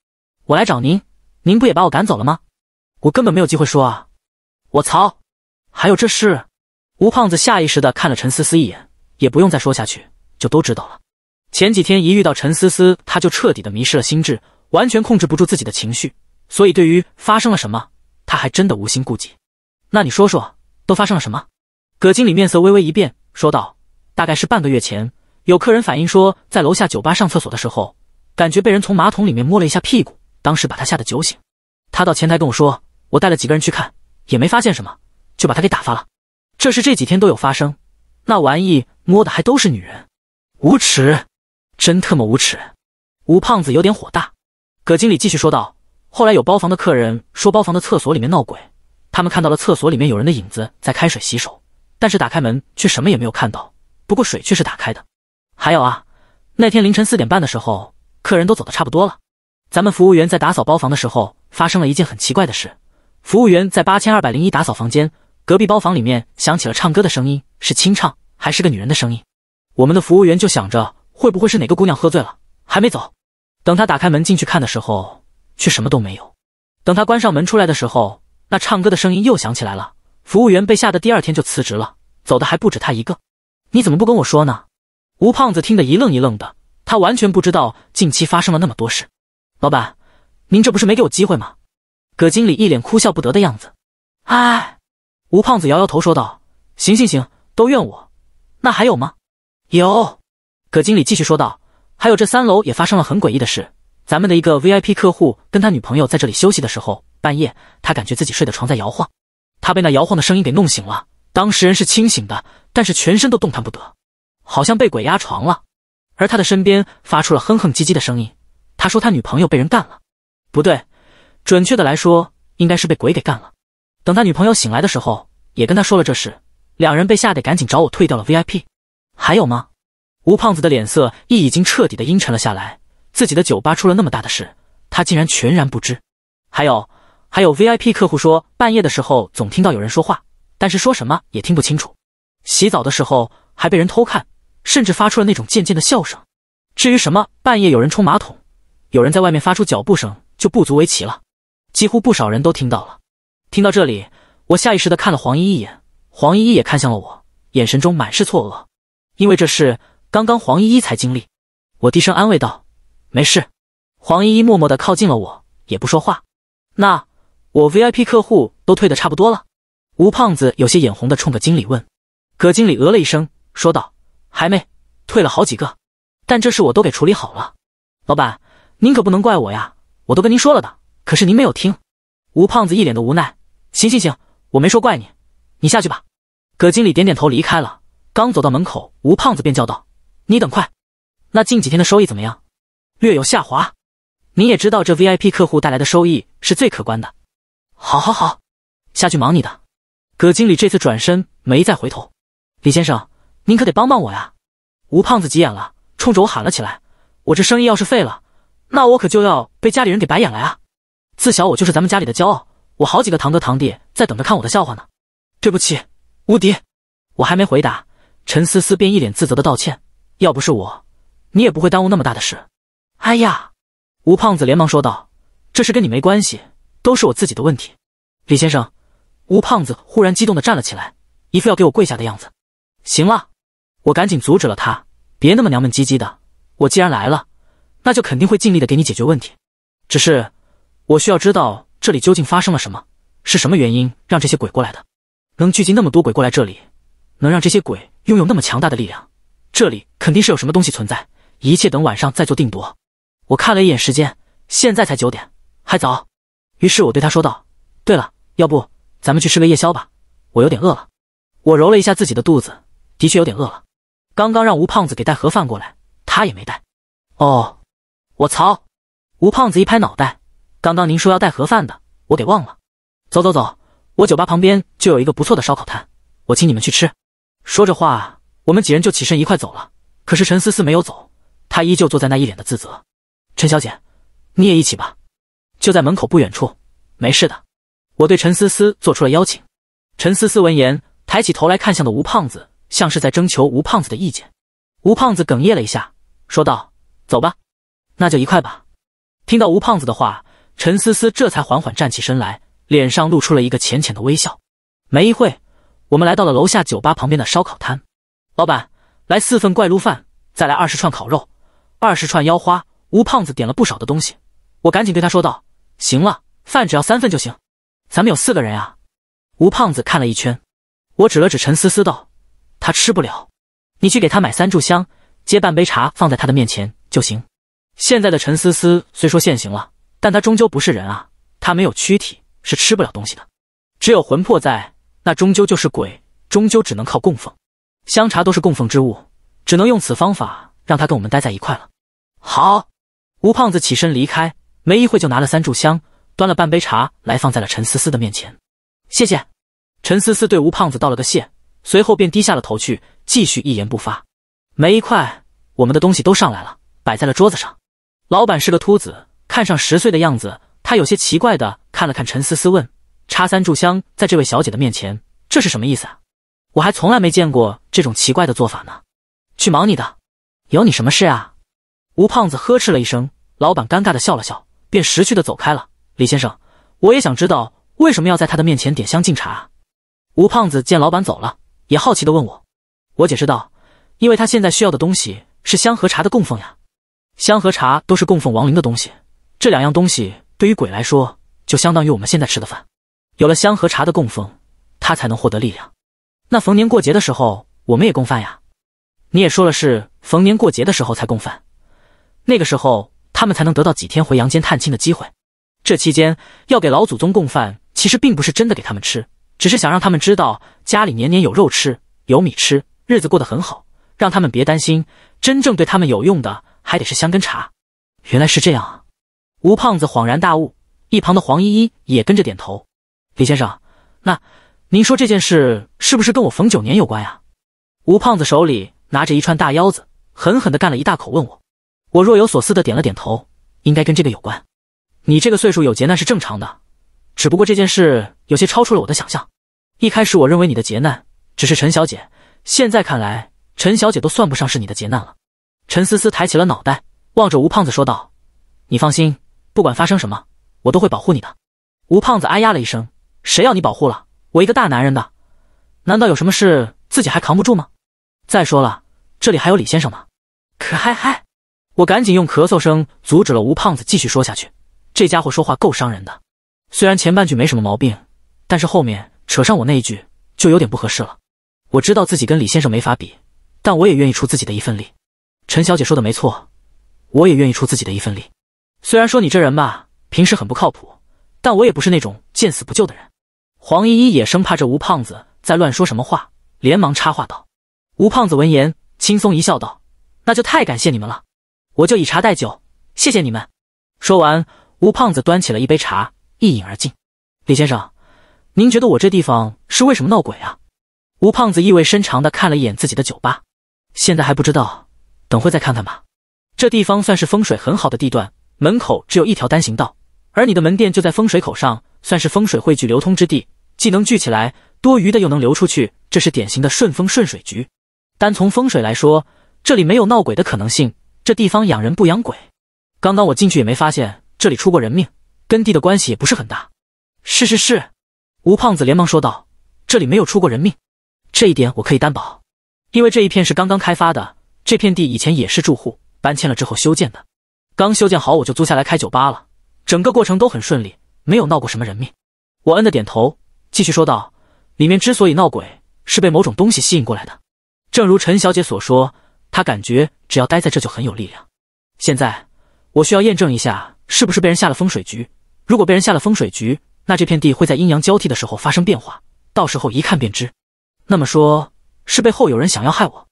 我来找您，您不也把我赶走了吗？我根本没有机会说啊！我操！还有这事……”吴胖子下意识的看了陈思思一眼，也不用再说下去，就都知道了。前几天一遇到陈思思，他就彻底的迷失了心智，完全控制不住自己的情绪，所以对于发生了什么，他还真的无心顾及。那你说说，都发生了什么？葛经理面色微微一变，说道：“大概是半个月前，有客人反映说，在楼下酒吧上厕所的时候，感觉被人从马桶里面摸了一下屁股，当时把他吓得酒醒。他到前台跟我说，我带了几个人去看，也没发现什么，就把他给打发了。这事这几天都有发生，那玩意摸的还都是女人，无耻！”真特么无耻！吴胖子有点火大。葛经理继续说道：“后来有包房的客人说，包房的厕所里面闹鬼，他们看到了厕所里面有人的影子在开水洗手，但是打开门却什么也没有看到，不过水却是打开的。还有啊，那天凌晨四点半的时候，客人都走的差不多了，咱们服务员在打扫包房的时候，发生了一件很奇怪的事。服务员在八千二百零一打扫房间，隔壁包房里面响起了唱歌的声音，是清唱还是个女人的声音？我们的服务员就想着。”会不会是哪个姑娘喝醉了还没走？等他打开门进去看的时候，却什么都没有。等他关上门出来的时候，那唱歌的声音又响起来了。服务员被吓得第二天就辞职了，走的还不止他一个。你怎么不跟我说呢？吴胖子听得一愣一愣的，他完全不知道近期发生了那么多事。老板，您这不是没给我机会吗？葛经理一脸哭笑不得的样子。哎，吴胖子摇摇头说道：“行行行，都怨我。那还有吗？有。”葛经理继续说道：“还有这三楼也发生了很诡异的事。咱们的一个 VIP 客户跟他女朋友在这里休息的时候，半夜他感觉自己睡的床在摇晃，他被那摇晃的声音给弄醒了。当时人是清醒的，但是全身都动弹不得，好像被鬼压床了。而他的身边发出了哼哼唧唧的声音。他说他女朋友被人干了，不对，准确的来说应该是被鬼给干了。等他女朋友醒来的时候，也跟他说了这事，两人被吓得赶紧找我退掉了 VIP。还有吗？”吴胖子的脸色亦已经彻底的阴沉了下来。自己的酒吧出了那么大的事，他竟然全然不知。还有，还有 VIP 客户说，半夜的时候总听到有人说话，但是说什么也听不清楚。洗澡的时候还被人偷看，甚至发出了那种贱贱的笑声。至于什么半夜有人冲马桶，有人在外面发出脚步声，就不足为奇了。几乎不少人都听到了。听到这里，我下意识的看了黄依依一眼，黄依依也看向了我，眼神中满是错愕，因为这事。刚刚黄依依才经历，我低声安慰道：“没事。”黄依依默默的靠近了我，也不说话。那我 VIP 客户都退的差不多了？吴胖子有些眼红的冲着经理问。葛经理呃了一声，说道：“还没，退了好几个，但这事我都给处理好了。老板，您可不能怪我呀，我都跟您说了的，可是您没有听。”吴胖子一脸的无奈：“行行行，我没说怪你，你下去吧。”葛经理点点头离开了。刚走到门口，吴胖子便叫道。你等快，那近几天的收益怎么样？略有下滑。你也知道，这 VIP 客户带来的收益是最可观的。好，好，好，下去忙你的。葛经理这次转身没再回头。李先生，您可得帮帮我呀！吴胖子急眼了，冲着我喊了起来：“我这生意要是废了，那我可就要被家里人给白眼了啊！自小我就是咱们家里的骄傲，我好几个堂哥堂弟在等着看我的笑话呢。”对不起，吴迪，我还没回答，陈思思便一脸自责的道歉。要不是我，你也不会耽误那么大的事。哎呀，吴胖子连忙说道：“这事跟你没关系，都是我自己的问题。”李先生，吴胖子忽然激动的站了起来，一副要给我跪下的样子。行了，我赶紧阻止了他，别那么娘们唧唧的。我既然来了，那就肯定会尽力的给你解决问题。只是，我需要知道这里究竟发生了什么，是什么原因让这些鬼过来的？能聚集那么多鬼过来这里，能让这些鬼拥有那么强大的力量？这里肯定是有什么东西存在，一切等晚上再做定夺。我看了一眼时间，现在才九点，还早。于是我对他说道：“对了，要不咱们去吃个夜宵吧？我有点饿了。”我揉了一下自己的肚子，的确有点饿了。刚刚让吴胖子给带盒饭过来，他也没带。哦，我操！吴胖子一拍脑袋：“刚刚您说要带盒饭的，我给忘了。”走走走，我酒吧旁边就有一个不错的烧烤摊，我请你们去吃。说着话。我们几人就起身一块走了，可是陈思思没有走，她依旧坐在那一脸的自责。陈小姐，你也一起吧。就在门口不远处，没事的。我对陈思思做出了邀请。陈思思闻言抬起头来看向的吴胖子，像是在征求吴胖子的意见。吴胖子哽咽了一下，说道：“走吧，那就一块吧。”听到吴胖子的话，陈思思这才缓缓站起身来，脸上露出了一个浅浅的微笑。没一会，我们来到了楼下酒吧旁边的烧烤摊。老板，来四份怪鹿饭，再来二十串烤肉，二十串腰花。吴胖子点了不少的东西，我赶紧对他说道：“行了，饭只要三份就行，咱们有四个人啊。”吴胖子看了一圈，我指了指陈思思道：“他吃不了，你去给他买三炷香，接半杯茶放在他的面前就行。”现在的陈思思虽说现形了，但他终究不是人啊，他没有躯体，是吃不了东西的，只有魂魄在，那终究就是鬼，终究只能靠供奉。香茶都是供奉之物，只能用此方法让他跟我们待在一块了。好，吴胖子起身离开，没一会就拿了三炷香，端了半杯茶来放在了陈思思的面前。谢谢。陈思思对吴胖子道了个谢，随后便低下了头去，继续一言不发。没一块，我们的东西都上来了，摆在了桌子上。老板是个秃子，看上十岁的样子，他有些奇怪的看了看陈思思，问：“插三炷香在这位小姐的面前，这是什么意思啊？”我还从来没见过这种奇怪的做法呢，去忙你的，有你什么事啊？吴胖子呵斥了一声。老板尴尬的笑了笑，便识趣的走开了。李先生，我也想知道为什么要在他的面前点香敬茶。吴胖子见老板走了，也好奇的问我。我解释道：，因为他现在需要的东西是香和茶的供奉呀。香和茶都是供奉亡灵的东西，这两样东西对于鬼来说，就相当于我们现在吃的饭。有了香和茶的供奉，他才能获得力量。那逢年过节的时候，我们也供饭呀。你也说了是逢年过节的时候才供饭，那个时候他们才能得到几天回阳间探亲的机会。这期间要给老祖宗供饭，其实并不是真的给他们吃，只是想让他们知道家里年年有肉吃，有米吃，日子过得很好，让他们别担心。真正对他们有用的，还得是香根茶。原来是这样啊！吴胖子恍然大悟，一旁的黄依依也跟着点头。李先生，那……您说这件事是不是跟我冯九年有关啊？吴胖子手里拿着一串大腰子，狠狠地干了一大口，问我。我若有所思地点了点头，应该跟这个有关。你这个岁数有劫难是正常的，只不过这件事有些超出了我的想象。一开始我认为你的劫难只是陈小姐，现在看来，陈小姐都算不上是你的劫难了。陈思思抬起了脑袋，望着吴胖子说道：“你放心，不管发生什么，我都会保护你的。”吴胖子哎呀了一声：“谁要你保护了？”我一个大男人的，难道有什么事自己还扛不住吗？再说了，这里还有李先生吗？可嗨嗨，我赶紧用咳嗽声阻止了吴胖子继续说下去。这家伙说话够伤人的，虽然前半句没什么毛病，但是后面扯上我那一句就有点不合适了。我知道自己跟李先生没法比，但我也愿意出自己的一份力。陈小姐说的没错，我也愿意出自己的一份力。虽然说你这人吧，平时很不靠谱，但我也不是那种见死不救的人。黄依依也生怕这吴胖子再乱说什么话，连忙插话道：“吴胖子闻言，轻松一笑，道：那就太感谢你们了，我就以茶代酒，谢谢你们。说完，吴胖子端起了一杯茶，一饮而尽。李先生，您觉得我这地方是为什么闹鬼啊？”吴胖子意味深长地看了一眼自己的酒吧，现在还不知道，等会再看看吧。这地方算是风水很好的地段，门口只有一条单行道。而你的门店就在风水口上，算是风水汇聚流通之地，既能聚起来，多余的又能流出去，这是典型的顺风顺水局。单从风水来说，这里没有闹鬼的可能性，这地方养人不养鬼。刚刚我进去也没发现这里出过人命，跟地的关系也不是很大。是是是，吴胖子连忙说道：“这里没有出过人命，这一点我可以担保，因为这一片是刚刚开发的，这片地以前也是住户搬迁了之后修建的，刚修建好我就租下来开酒吧了。”整个过程都很顺利，没有闹过什么人命。我嗯的点头，继续说道：“里面之所以闹鬼，是被某种东西吸引过来的。正如陈小姐所说，她感觉只要待在这就很有力量。现在我需要验证一下，是不是被人下了风水局。如果被人下了风水局，那这片地会在阴阳交替的时候发生变化，到时候一看便知。那么说是背后有人想要害我，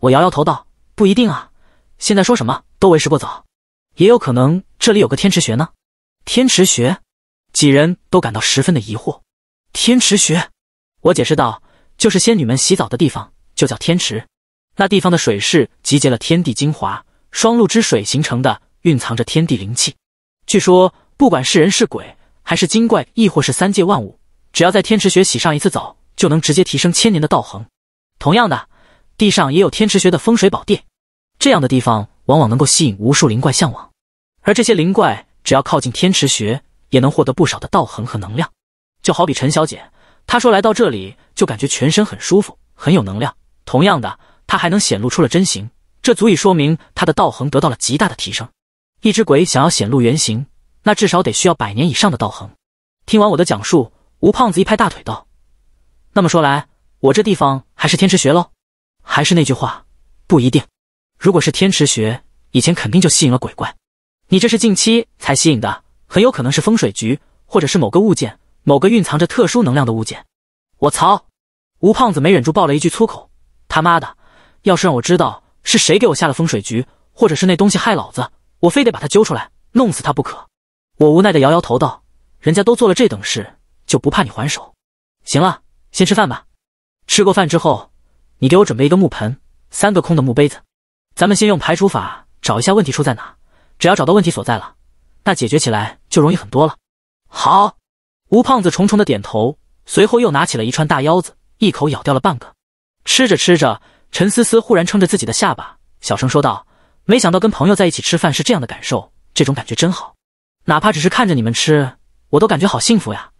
我摇摇头道：‘不一定啊，现在说什么都为时过早。也有可能这里有个天池穴呢。’”天池穴，几人都感到十分的疑惑。天池穴，我解释道，就是仙女们洗澡的地方，就叫天池。那地方的水势集结了天地精华、双露之水形成的，蕴藏着天地灵气。据说，不管是人是鬼，还是精怪，亦或是三界万物，只要在天池穴洗上一次澡，就能直接提升千年的道行。同样的，地上也有天池穴的风水宝地，这样的地方往往能够吸引无数灵怪向往，而这些灵怪。只要靠近天池穴，也能获得不少的道恒和能量。就好比陈小姐，她说来到这里就感觉全身很舒服，很有能量。同样的，她还能显露出了真形，这足以说明她的道恒得到了极大的提升。一只鬼想要显露原形，那至少得需要百年以上的道恒。听完我的讲述，吴胖子一拍大腿道：“那么说来，我这地方还是天池穴喽？”还是那句话，不一定。如果是天池穴，以前肯定就吸引了鬼怪。你这是近期才吸引的，很有可能是风水局，或者是某个物件，某个蕴藏着特殊能量的物件。我操！吴胖子没忍住爆了一句粗口：“他妈的！要是让我知道是谁给我下了风水局，或者是那东西害老子，我非得把他揪出来弄死他不可！”我无奈的摇摇头道：“人家都做了这等事，就不怕你还手？行了，先吃饭吧。吃过饭之后，你给我准备一个木盆，三个空的木杯子，咱们先用排除法找一下问题出在哪。”只要找到问题所在了，那解决起来就容易很多了。好，吴胖子重重的点头，随后又拿起了一串大腰子，一口咬掉了半个。吃着吃着，陈思思忽然撑着自己的下巴，小声说道：“没想到跟朋友在一起吃饭是这样的感受，这种感觉真好。哪怕只是看着你们吃，我都感觉好幸福呀。”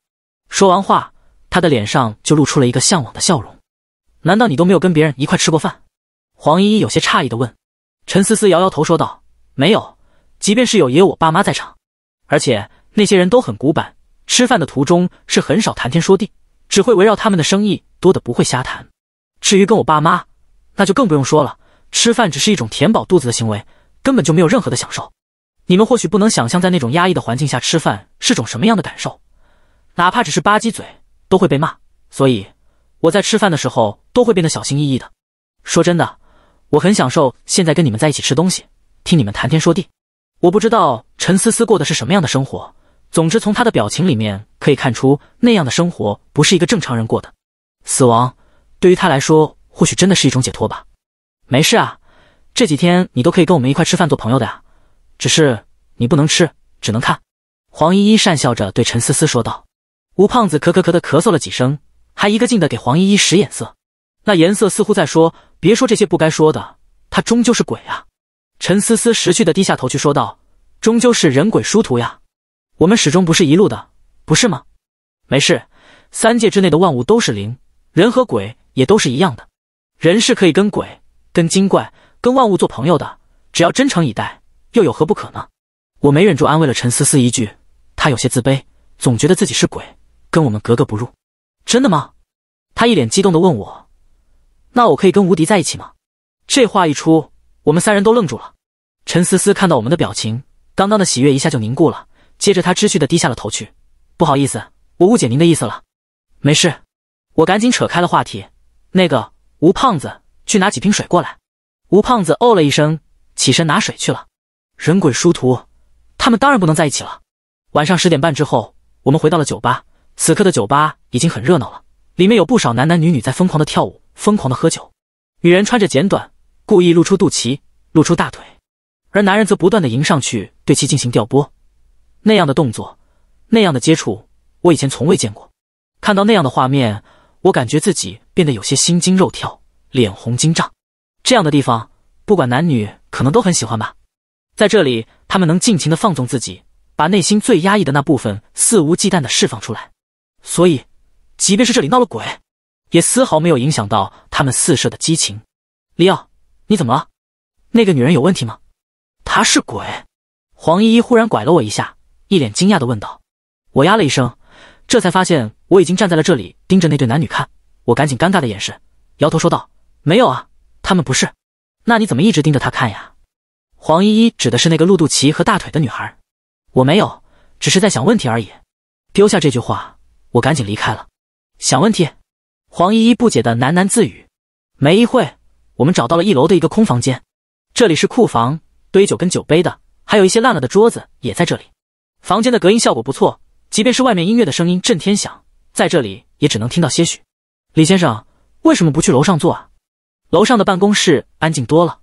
说完话，她的脸上就露出了一个向往的笑容。难道你都没有跟别人一块吃过饭？黄依依有些诧异的问。陈思思摇摇头说道：“没有。”即便是有爷我爸妈在场，而且那些人都很古板，吃饭的途中是很少谈天说地，只会围绕他们的生意多的不会瞎谈。至于跟我爸妈，那就更不用说了，吃饭只是一种填饱肚子的行为，根本就没有任何的享受。你们或许不能想象，在那种压抑的环境下吃饭是种什么样的感受，哪怕只是吧唧嘴都会被骂。所以我在吃饭的时候都会变得小心翼翼的。说真的，我很享受现在跟你们在一起吃东西，听你们谈天说地。我不知道陈思思过的是什么样的生活，总之从她的表情里面可以看出，那样的生活不是一个正常人过的。死亡对于她来说，或许真的是一种解脱吧。没事啊，这几天你都可以跟我们一块吃饭做朋友的呀，只是你不能吃，只能看。黄依依讪笑着对陈思思说道。吴胖子咳咳咳的咳嗽了几声，还一个劲的给黄依依使眼色，那颜色似乎在说，别说这些不该说的，他终究是鬼啊。陈思思识趣的低下头去说道：“终究是人鬼殊途呀，我们始终不是一路的，不是吗？”“没事，三界之内的万物都是灵，人和鬼也都是一样的，人是可以跟鬼、跟精怪、跟万物做朋友的，只要真诚以待，又有何不可呢？”我没忍住安慰了陈思思一句，她有些自卑，总觉得自己是鬼，跟我们格格不入。“真的吗？”她一脸激动地问我，“那我可以跟无敌在一起吗？”这话一出。我们三人都愣住了。陈思思看到我们的表情，刚刚的喜悦一下就凝固了。接着她知趣的低下了头去，不好意思，我误解您的意思了。没事，我赶紧扯开了话题。那个吴胖子，去拿几瓶水过来。吴胖子哦了一声，起身拿水去了。人鬼殊途，他们当然不能在一起了。晚上十点半之后，我们回到了酒吧。此刻的酒吧已经很热闹了，里面有不少男男女女在疯狂的跳舞，疯狂的喝酒。女人穿着简短。故意露出肚脐，露出大腿，而男人则不断的迎上去对其进行调拨，那样的动作，那样的接触，我以前从未见过。看到那样的画面，我感觉自己变得有些心惊肉跳，脸红筋胀。这样的地方，不管男女可能都很喜欢吧，在这里，他们能尽情的放纵自己，把内心最压抑的那部分肆无忌惮的释放出来。所以，即便是这里闹了鬼，也丝毫没有影响到他们四射的激情。里奥。你怎么了？那个女人有问题吗？她是鬼？黄依依忽然拐了我一下，一脸惊讶的问道。我呀了一声，这才发现我已经站在了这里，盯着那对男女看。我赶紧尴尬的掩饰，摇头说道：“没有啊，他们不是。”那你怎么一直盯着他看呀？黄依依指的是那个露肚脐和大腿的女孩。我没有，只是在想问题而已。丢下这句话，我赶紧离开了。想问题？黄依依不解的喃喃自语。没一会。我们找到了一楼的一个空房间，这里是库房，堆酒跟酒杯的，还有一些烂了的桌子也在这里。房间的隔音效果不错，即便是外面音乐的声音震天响，在这里也只能听到些许。李先生，为什么不去楼上坐啊？楼上的办公室安静多了。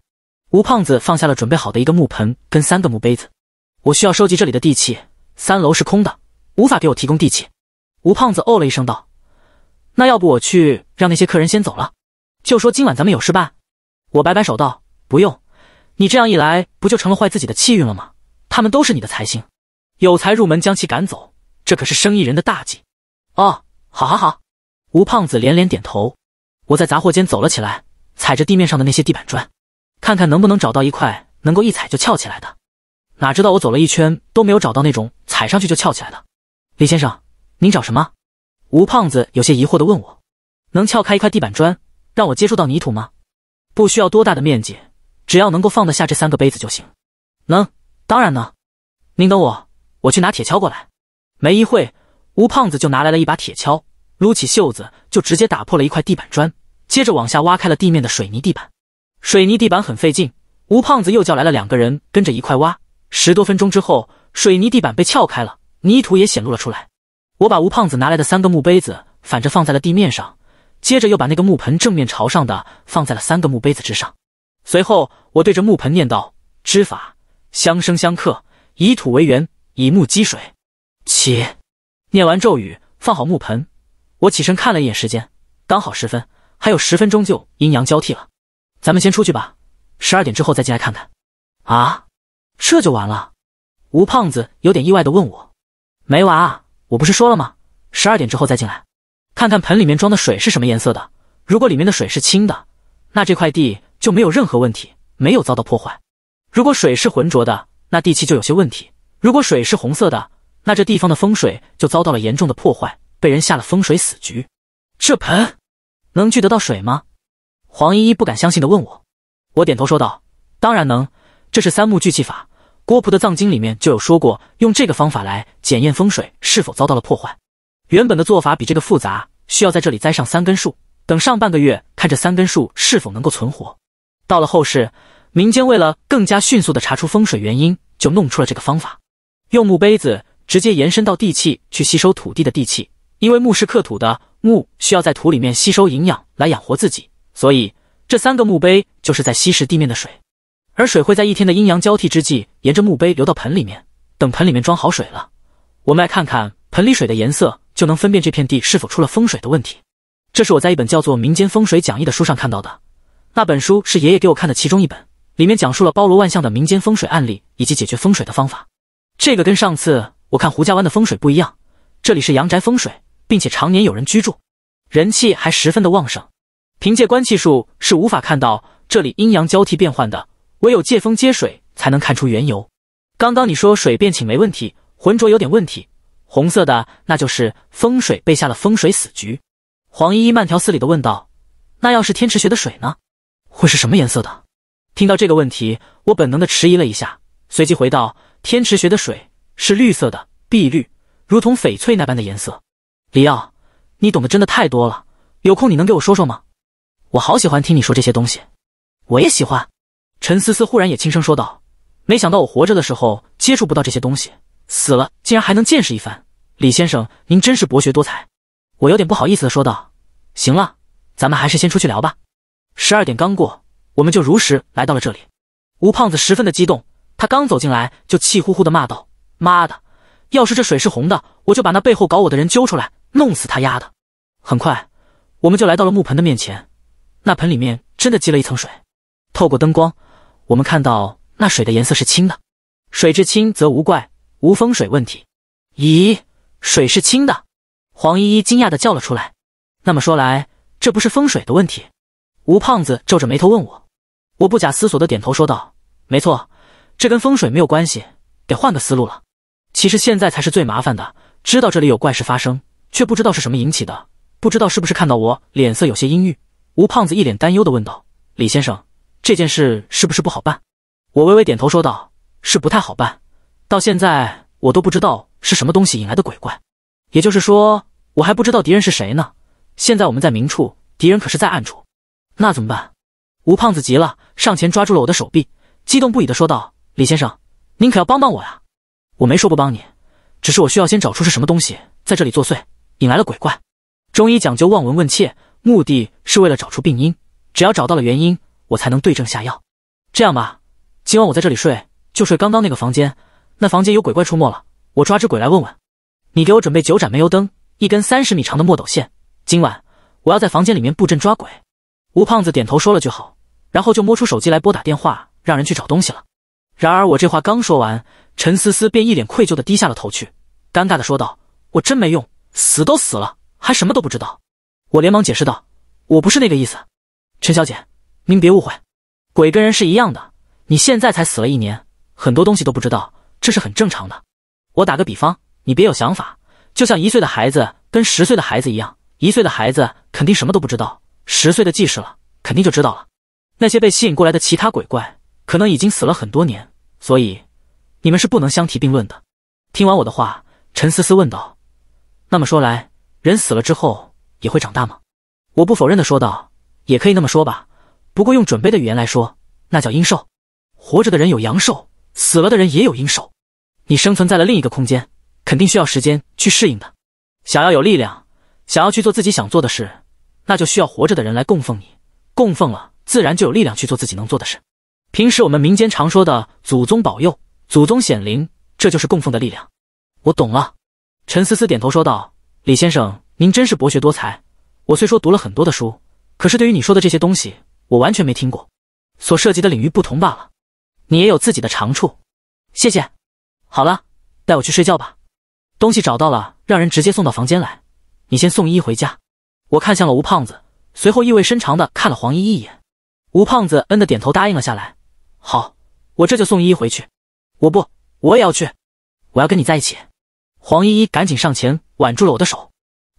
吴胖子放下了准备好的一个木盆跟三个木杯子，我需要收集这里的地气。三楼是空的，无法给我提供地气。吴胖子哦了一声道：“那要不我去让那些客人先走了，就说今晚咱们有事办。”我摆摆手道：“不用，你这样一来不就成了坏自己的气运了吗？他们都是你的财星，有财入门，将其赶走，这可是生意人的大忌。”哦，好，好，好。吴胖子连连点头。我在杂货间走了起来，踩着地面上的那些地板砖，看看能不能找到一块能够一踩就翘起来的。哪知道我走了一圈都没有找到那种踩上去就翘起来的。李先生，您找什么？吴胖子有些疑惑的问我：“能撬开一块地板砖，让我接触到泥土吗？”不需要多大的面积，只要能够放得下这三个杯子就行。能，当然能。您等我，我去拿铁锹过来。没一会，吴胖子就拿来了一把铁锹，撸起袖子就直接打破了一块地板砖，接着往下挖开了地面的水泥地板。水泥地板很费劲，吴胖子又叫来了两个人跟着一块挖。十多分钟之后，水泥地板被撬开了，泥土也显露了出来。我把吴胖子拿来的三个木杯子反着放在了地面上。接着又把那个木盆正面朝上的放在了三个木杯子之上，随后我对着木盆念道：“知法相生相克，以土为源，以木积水。”起。念完咒语，放好木盆，我起身看了一眼时间，刚好十分，还有十分钟就阴阳交替了。咱们先出去吧，十二点之后再进来看看。啊？这就完了？吴胖子有点意外的问我：“没完啊？我不是说了吗？十二点之后再进来。”看看盆里面装的水是什么颜色的。如果里面的水是清的，那这块地就没有任何问题，没有遭到破坏。如果水是浑浊的，那地气就有些问题。如果水是红色的，那这地方的风水就遭到了严重的破坏，被人下了风水死局。这盆能聚得到水吗？黄依依不敢相信的问我。我点头说道：“当然能，这是三目聚气法。郭璞的藏经里面就有说过，用这个方法来检验风水是否遭到了破坏。”原本的做法比这个复杂，需要在这里栽上三根树，等上半个月，看这三根树是否能够存活。到了后世，民间为了更加迅速的查出风水原因，就弄出了这个方法，用墓碑子直接延伸到地气去吸收土地的地气。因为墓是克土的，墓需要在土里面吸收营养来养活自己，所以这三个墓碑就是在吸食地面的水，而水会在一天的阴阳交替之际，沿着墓碑流到盆里面。等盆里面装好水了，我们来看看盆里水的颜色。就能分辨这片地是否出了风水的问题。这是我在一本叫做《民间风水讲义》的书上看到的。那本书是爷爷给我看的其中一本，里面讲述了包罗万象的民间风水案例以及解决风水的方法。这个跟上次我看胡家湾的风水不一样，这里是阳宅风水，并且常年有人居住，人气还十分的旺盛。凭借观气术是无法看到这里阴阳交替变换的，唯有借风接水才能看出缘由。刚刚你说水变浅没问题，浑浊有点问题。红色的，那就是风水被下了风水死局。黄依依慢条斯理的问道：“那要是天池学的水呢？会是什么颜色的？”听到这个问题，我本能的迟疑了一下，随即回到：“天池学的水是绿色的，碧绿，如同翡翠那般的颜色。”李耀，你懂得真的太多了，有空你能给我说说吗？我好喜欢听你说这些东西，我也喜欢。陈思思忽然也轻声说道：“没想到我活着的时候接触不到这些东西。”死了，竟然还能见识一番，李先生，您真是博学多才。我有点不好意思的说道：“行了，咱们还是先出去聊吧。”十二点刚过，我们就如实来到了这里。吴胖子十分的激动，他刚走进来就气呼呼的骂道：“妈的，要是这水是红的，我就把那背后搞我的人揪出来，弄死他丫的！”很快，我们就来到了木盆的面前，那盆里面真的积了一层水，透过灯光，我们看到那水的颜色是青的，水至清则无怪。无风水问题？咦，水是清的。黄依依惊讶的叫了出来。那么说来，这不是风水的问题？吴胖子皱着眉头问我。我不假思索的点头说道：“没错，这跟风水没有关系，得换个思路了。”其实现在才是最麻烦的，知道这里有怪事发生，却不知道是什么引起的。不知道是不是看到我脸色有些阴郁，吴胖子一脸担忧的问道：“李先生，这件事是不是不好办？”我微微点头说道：“是不太好办。”到现在我都不知道是什么东西引来的鬼怪，也就是说我还不知道敌人是谁呢。现在我们在明处，敌人可是在暗处，那怎么办？吴胖子急了，上前抓住了我的手臂，激动不已的说道：“李先生，您可要帮帮我呀！我没说不帮你，只是我需要先找出是什么东西在这里作祟，引来了鬼怪。中医讲究望闻问切，目的是为了找出病因，只要找到了原因，我才能对症下药。这样吧，今晚我在这里睡，就睡刚刚那个房间。”那房间有鬼怪出没了，我抓只鬼来问问。你给我准备九盏煤油灯，一根三十米长的墨斗线。今晚我要在房间里面布阵抓鬼。吴胖子点头说了句好，然后就摸出手机来拨打电话，让人去找东西了。然而我这话刚说完，陈思思便一脸愧疚的低下了头去，尴尬的说道：“我真没用，死都死了，还什么都不知道。”我连忙解释道：“我不是那个意思，陈小姐，您别误会，鬼跟人是一样的，你现在才死了一年，很多东西都不知道。”这是很正常的。我打个比方，你别有想法，就像一岁的孩子跟十岁的孩子一样，一岁的孩子肯定什么都不知道，十岁的记事了，肯定就知道了。那些被吸引过来的其他鬼怪，可能已经死了很多年，所以你们是不能相提并论的。听完我的话，陈思思问道：“那么说来，人死了之后也会长大吗？”我不否认的说道：“也可以那么说吧，不过用准备的语言来说，那叫阴寿，活着的人有阳寿。”死了的人也有阴寿，你生存在了另一个空间，肯定需要时间去适应的。想要有力量，想要去做自己想做的事，那就需要活着的人来供奉你。供奉了，自然就有力量去做自己能做的事。平时我们民间常说的“祖宗保佑”“祖宗显灵”，这就是供奉的力量。我懂了，陈思思点头说道：“李先生，您真是博学多才。我虽说读了很多的书，可是对于你说的这些东西，我完全没听过。所涉及的领域不同罢了。”你也有自己的长处，谢谢。好了，带我去睡觉吧。东西找到了，让人直接送到房间来。你先送依依回家。我看向了吴胖子，随后意味深长的看了黄依依一眼。吴胖子嗯的点头答应了下来。好，我这就送依依回去。我不，我也要去。我要跟你在一起。黄依依赶紧上前挽住了我的手。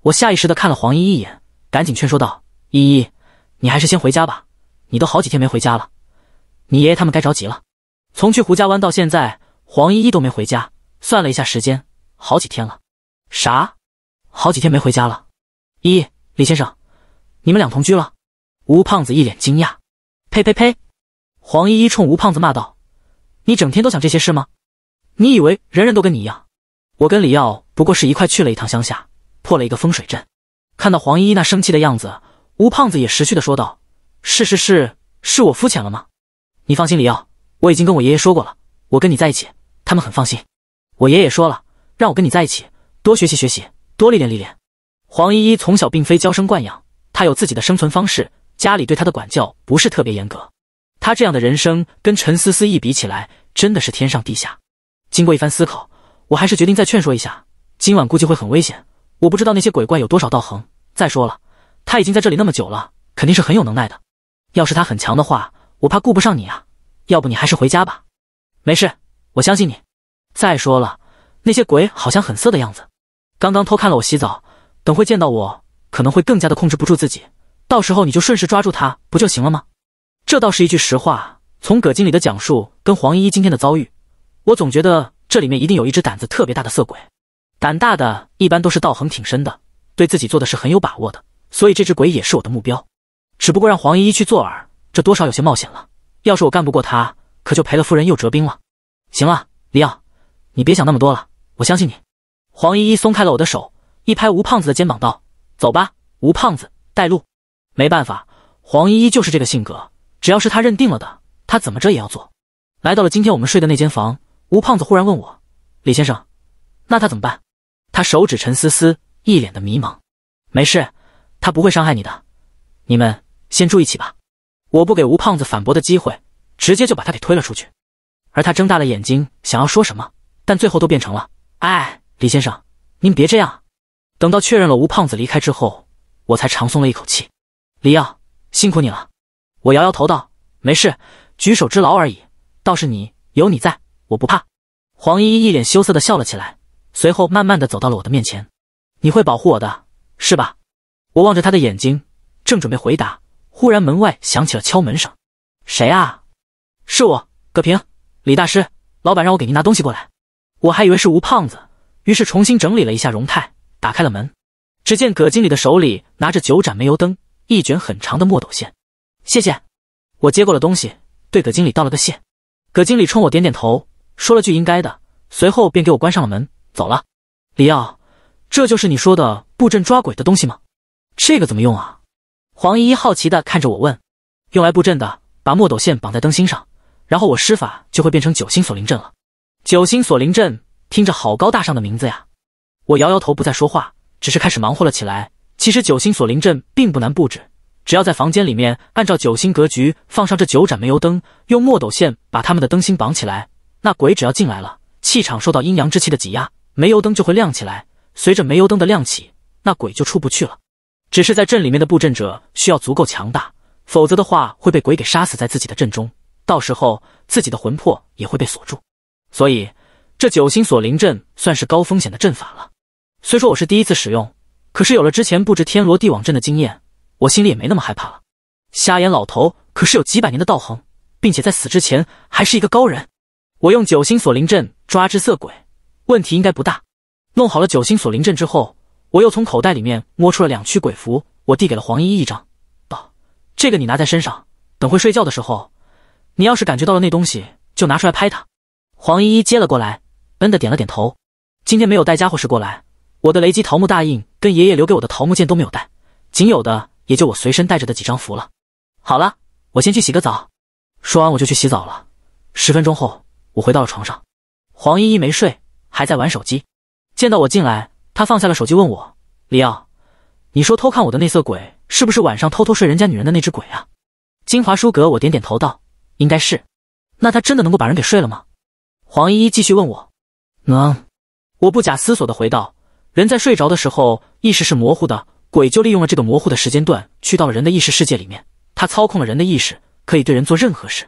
我下意识的看了黄依依一眼，赶紧劝说道：“依依，你还是先回家吧。你都好几天没回家了，你爷爷他们该着急了。”从去胡家湾到现在，黄依依都没回家。算了一下时间，好几天了。啥？好几天没回家了？依依，李先生，你们俩同居了？吴胖子一脸惊讶。呸呸呸！黄依依冲吴胖子骂道：“你整天都想这些事吗？你以为人人都跟你一样？我跟李耀不过是一块去了一趟乡下，破了一个风水阵。”看到黄依依那生气的样子，吴胖子也识趣的说道：“是是是，是我肤浅了吗？你放心，李耀。”我已经跟我爷爷说过了，我跟你在一起，他们很放心。我爷爷说了，让我跟你在一起，多学习学习，多历练历练。黄依依从小并非娇生惯养，她有自己的生存方式，家里对她的管教不是特别严格。她这样的人生跟陈思思一比起来，真的是天上地下。经过一番思考，我还是决定再劝说一下。今晚估计会很危险，我不知道那些鬼怪有多少道行。再说了，他已经在这里那么久了，肯定是很有能耐的。要是他很强的话，我怕顾不上你啊。要不你还是回家吧，没事，我相信你。再说了，那些鬼好像很色的样子，刚刚偷看了我洗澡，等会见到我可能会更加的控制不住自己，到时候你就顺势抓住他不就行了吗？这倒是一句实话。从葛经理的讲述跟黄依依今天的遭遇，我总觉得这里面一定有一只胆子特别大的色鬼。胆大的一般都是道行挺深的，对自己做的事很有把握的，所以这只鬼也是我的目标。只不过让黄依依去做饵，这多少有些冒险了。要是我干不过他，可就赔了夫人又折兵了。行了，李耀，你别想那么多了，我相信你。黄依依松开了我的手，一拍吴胖子的肩膀道：“走吧，吴胖子，带路。”没办法，黄依依就是这个性格，只要是他认定了的，他怎么着也要做。来到了今天我们睡的那间房，吴胖子忽然问我：“李先生，那他怎么办？”他手指陈思思，一脸的迷茫。没事，他不会伤害你的。你们先住一起吧。我不给吴胖子反驳的机会，直接就把他给推了出去。而他睁大了眼睛，想要说什么，但最后都变成了“哎，李先生，您别这样等到确认了吴胖子离开之后，我才长松了一口气。李耀，辛苦你了。我摇摇头道：“没事，举手之劳而已。倒是你，有你在，我不怕。”黄依依一脸羞涩的笑了起来，随后慢慢的走到了我的面前。“你会保护我的，是吧？”我望着他的眼睛，正准备回答。忽然门外响起了敲门声，谁啊？是我葛平，李大师，老板让我给您拿东西过来。我还以为是吴胖子，于是重新整理了一下容态，打开了门。只见葛经理的手里拿着九盏煤油灯，一卷很长的墨斗线。谢谢，我接过了东西，对葛经理道了个谢。葛经理冲我点点头，说了句应该的，随后便给我关上了门，走了。李耀，这就是你说的布阵抓鬼的东西吗？这个怎么用啊？黄依依好奇的看着我问：“用来布阵的，把墨斗线绑在灯芯上，然后我施法就会变成九星锁灵阵了。”九星锁灵阵听着好高大上的名字呀！我摇摇头，不再说话，只是开始忙活了起来。其实九星锁灵阵并不难布置，只要在房间里面按照九星格局放上这九盏煤油灯，用墨斗线把他们的灯芯绑起来，那鬼只要进来了，气场受到阴阳之气的挤压，煤油灯就会亮起来。随着煤油灯的亮起，那鬼就出不去了。只是在阵里面的布阵者需要足够强大，否则的话会被鬼给杀死在自己的阵中，到时候自己的魂魄也会被锁住。所以这九星锁灵阵算是高风险的阵法了。虽说我是第一次使用，可是有了之前布置天罗地网阵的经验，我心里也没那么害怕了。瞎眼老头可是有几百年的道行，并且在死之前还是一个高人。我用九星锁灵阵抓只色鬼，问题应该不大。弄好了九星锁灵阵之后。我又从口袋里面摸出了两驱鬼符，我递给了黄依依一张，道：“这个你拿在身上，等会睡觉的时候，你要是感觉到了那东西，就拿出来拍它。”黄依依接了过来，嗯的点了点头。今天没有带家伙事过来，我的雷击桃木大印跟爷爷留给我的桃木剑都没有带，仅有的也就我随身带着的几张符了。好了，我先去洗个澡。说完我就去洗澡了。十分钟后，我回到了床上，黄依依没睡，还在玩手机，见到我进来。他放下了手机，问我：“李奥，你说偷看我的那色鬼，是不是晚上偷偷睡人家女人的那只鬼啊？”金华书阁，我点点头道：“应该是。”那他真的能够把人给睡了吗？”黄依依继续问我：“能？”我不假思索的回道：“人在睡着的时候，意识是模糊的，鬼就利用了这个模糊的时间段，去到了人的意识世界里面，他操控了人的意识，可以对人做任何事。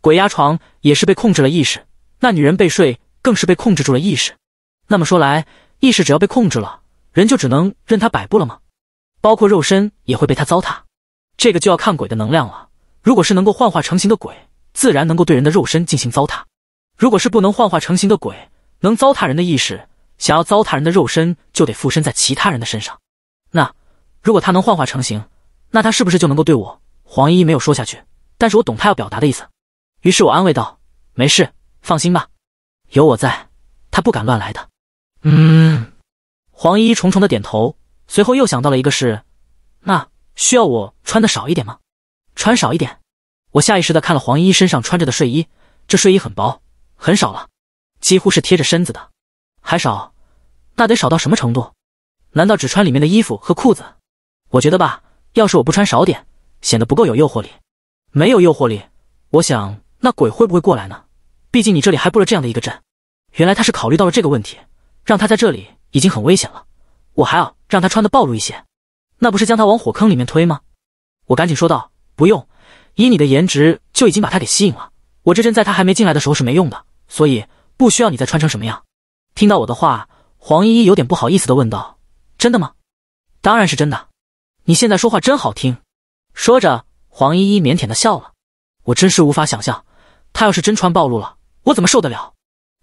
鬼压床也是被控制了意识，那女人被睡更是被控制住了意识。那么说来，意识只要被控制了，人就只能任他摆布了吗？包括肉身也会被他糟蹋？这个就要看鬼的能量了。如果是能够幻化成形的鬼，自然能够对人的肉身进行糟蹋；如果是不能幻化成形的鬼，能糟蹋人的意识，想要糟蹋人的肉身，就得附身在其他人的身上。那如果他能幻化成形，那他是不是就能够对我？黄依依没有说下去，但是我懂她要表达的意思。于是我安慰道：“没事，放心吧，有我在，他不敢乱来的。”嗯。黄依依重重的点头，随后又想到了一个事，那需要我穿的少一点吗？穿少一点？我下意识的看了黄依依身上穿着的睡衣，这睡衣很薄，很少了，几乎是贴着身子的，还少？那得少到什么程度？难道只穿里面的衣服和裤子？我觉得吧，要是我不穿少点，显得不够有诱惑力，没有诱惑力，我想那鬼会不会过来呢？毕竟你这里还布了这样的一个阵，原来他是考虑到了这个问题，让他在这里。已经很危险了，我还要让他穿的暴露一些，那不是将他往火坑里面推吗？我赶紧说道：“不用，以你的颜值就已经把他给吸引了。我这阵在他还没进来的时候是没用的，所以不需要你再穿成什么样。”听到我的话，黄依依有点不好意思的问道：“真的吗？”“当然是真的。”你现在说话真好听。”说着，黄依依腼腆的笑了。我真是无法想象，他要是真穿暴露了，我怎么受得了？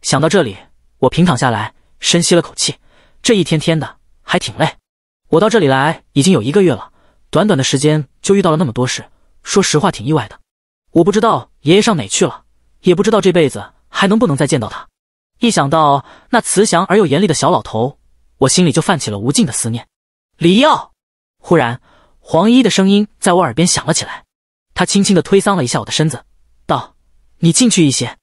想到这里，我平躺下来，深吸了口气。这一天天的还挺累，我到这里来已经有一个月了，短短的时间就遇到了那么多事，说实话挺意外的。我不知道爷爷上哪去了，也不知道这辈子还能不能再见到他。一想到那慈祥而又严厉的小老头，我心里就泛起了无尽的思念。李耀，忽然黄依依的声音在我耳边响了起来，她轻轻地推搡了一下我的身子，道：“你进去一些，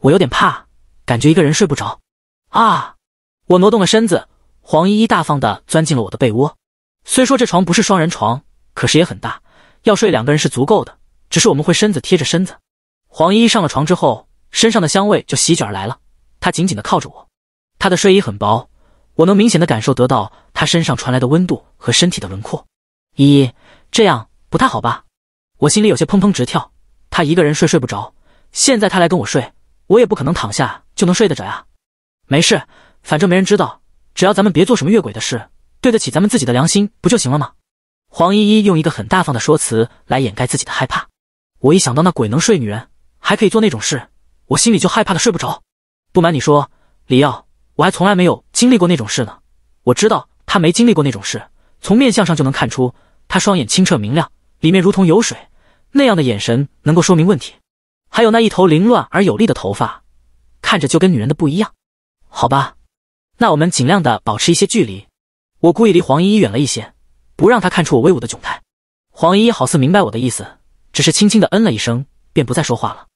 我有点怕，感觉一个人睡不着。”啊，我挪动了身子。黄依依大方的钻进了我的被窝，虽说这床不是双人床，可是也很大，要睡两个人是足够的。只是我们会身子贴着身子。黄依依上了床之后，身上的香味就席卷而来了。她紧紧的靠着我，她的睡衣很薄，我能明显的感受得到她身上传来的温度和身体的轮廓。依依，这样不太好吧？我心里有些砰砰直跳。她一个人睡睡不着，现在她来跟我睡，我也不可能躺下就能睡得着呀。没事，反正没人知道。只要咱们别做什么越轨的事，对得起咱们自己的良心不就行了吗？黄依依用一个很大方的说辞来掩盖自己的害怕。我一想到那鬼能睡女人，还可以做那种事，我心里就害怕的睡不着。不瞒你说，李耀，我还从来没有经历过那种事呢。我知道他没经历过那种事，从面相上就能看出，他双眼清澈明亮，里面如同有水那样的眼神能够说明问题。还有那一头凌乱而有力的头发，看着就跟女人的不一样。好吧。那我们尽量的保持一些距离，我故意离黄依依远了一些，不让她看出我威武的窘态。黄依依好似明白我的意思，只是轻轻的嗯了一声，便不再说话了。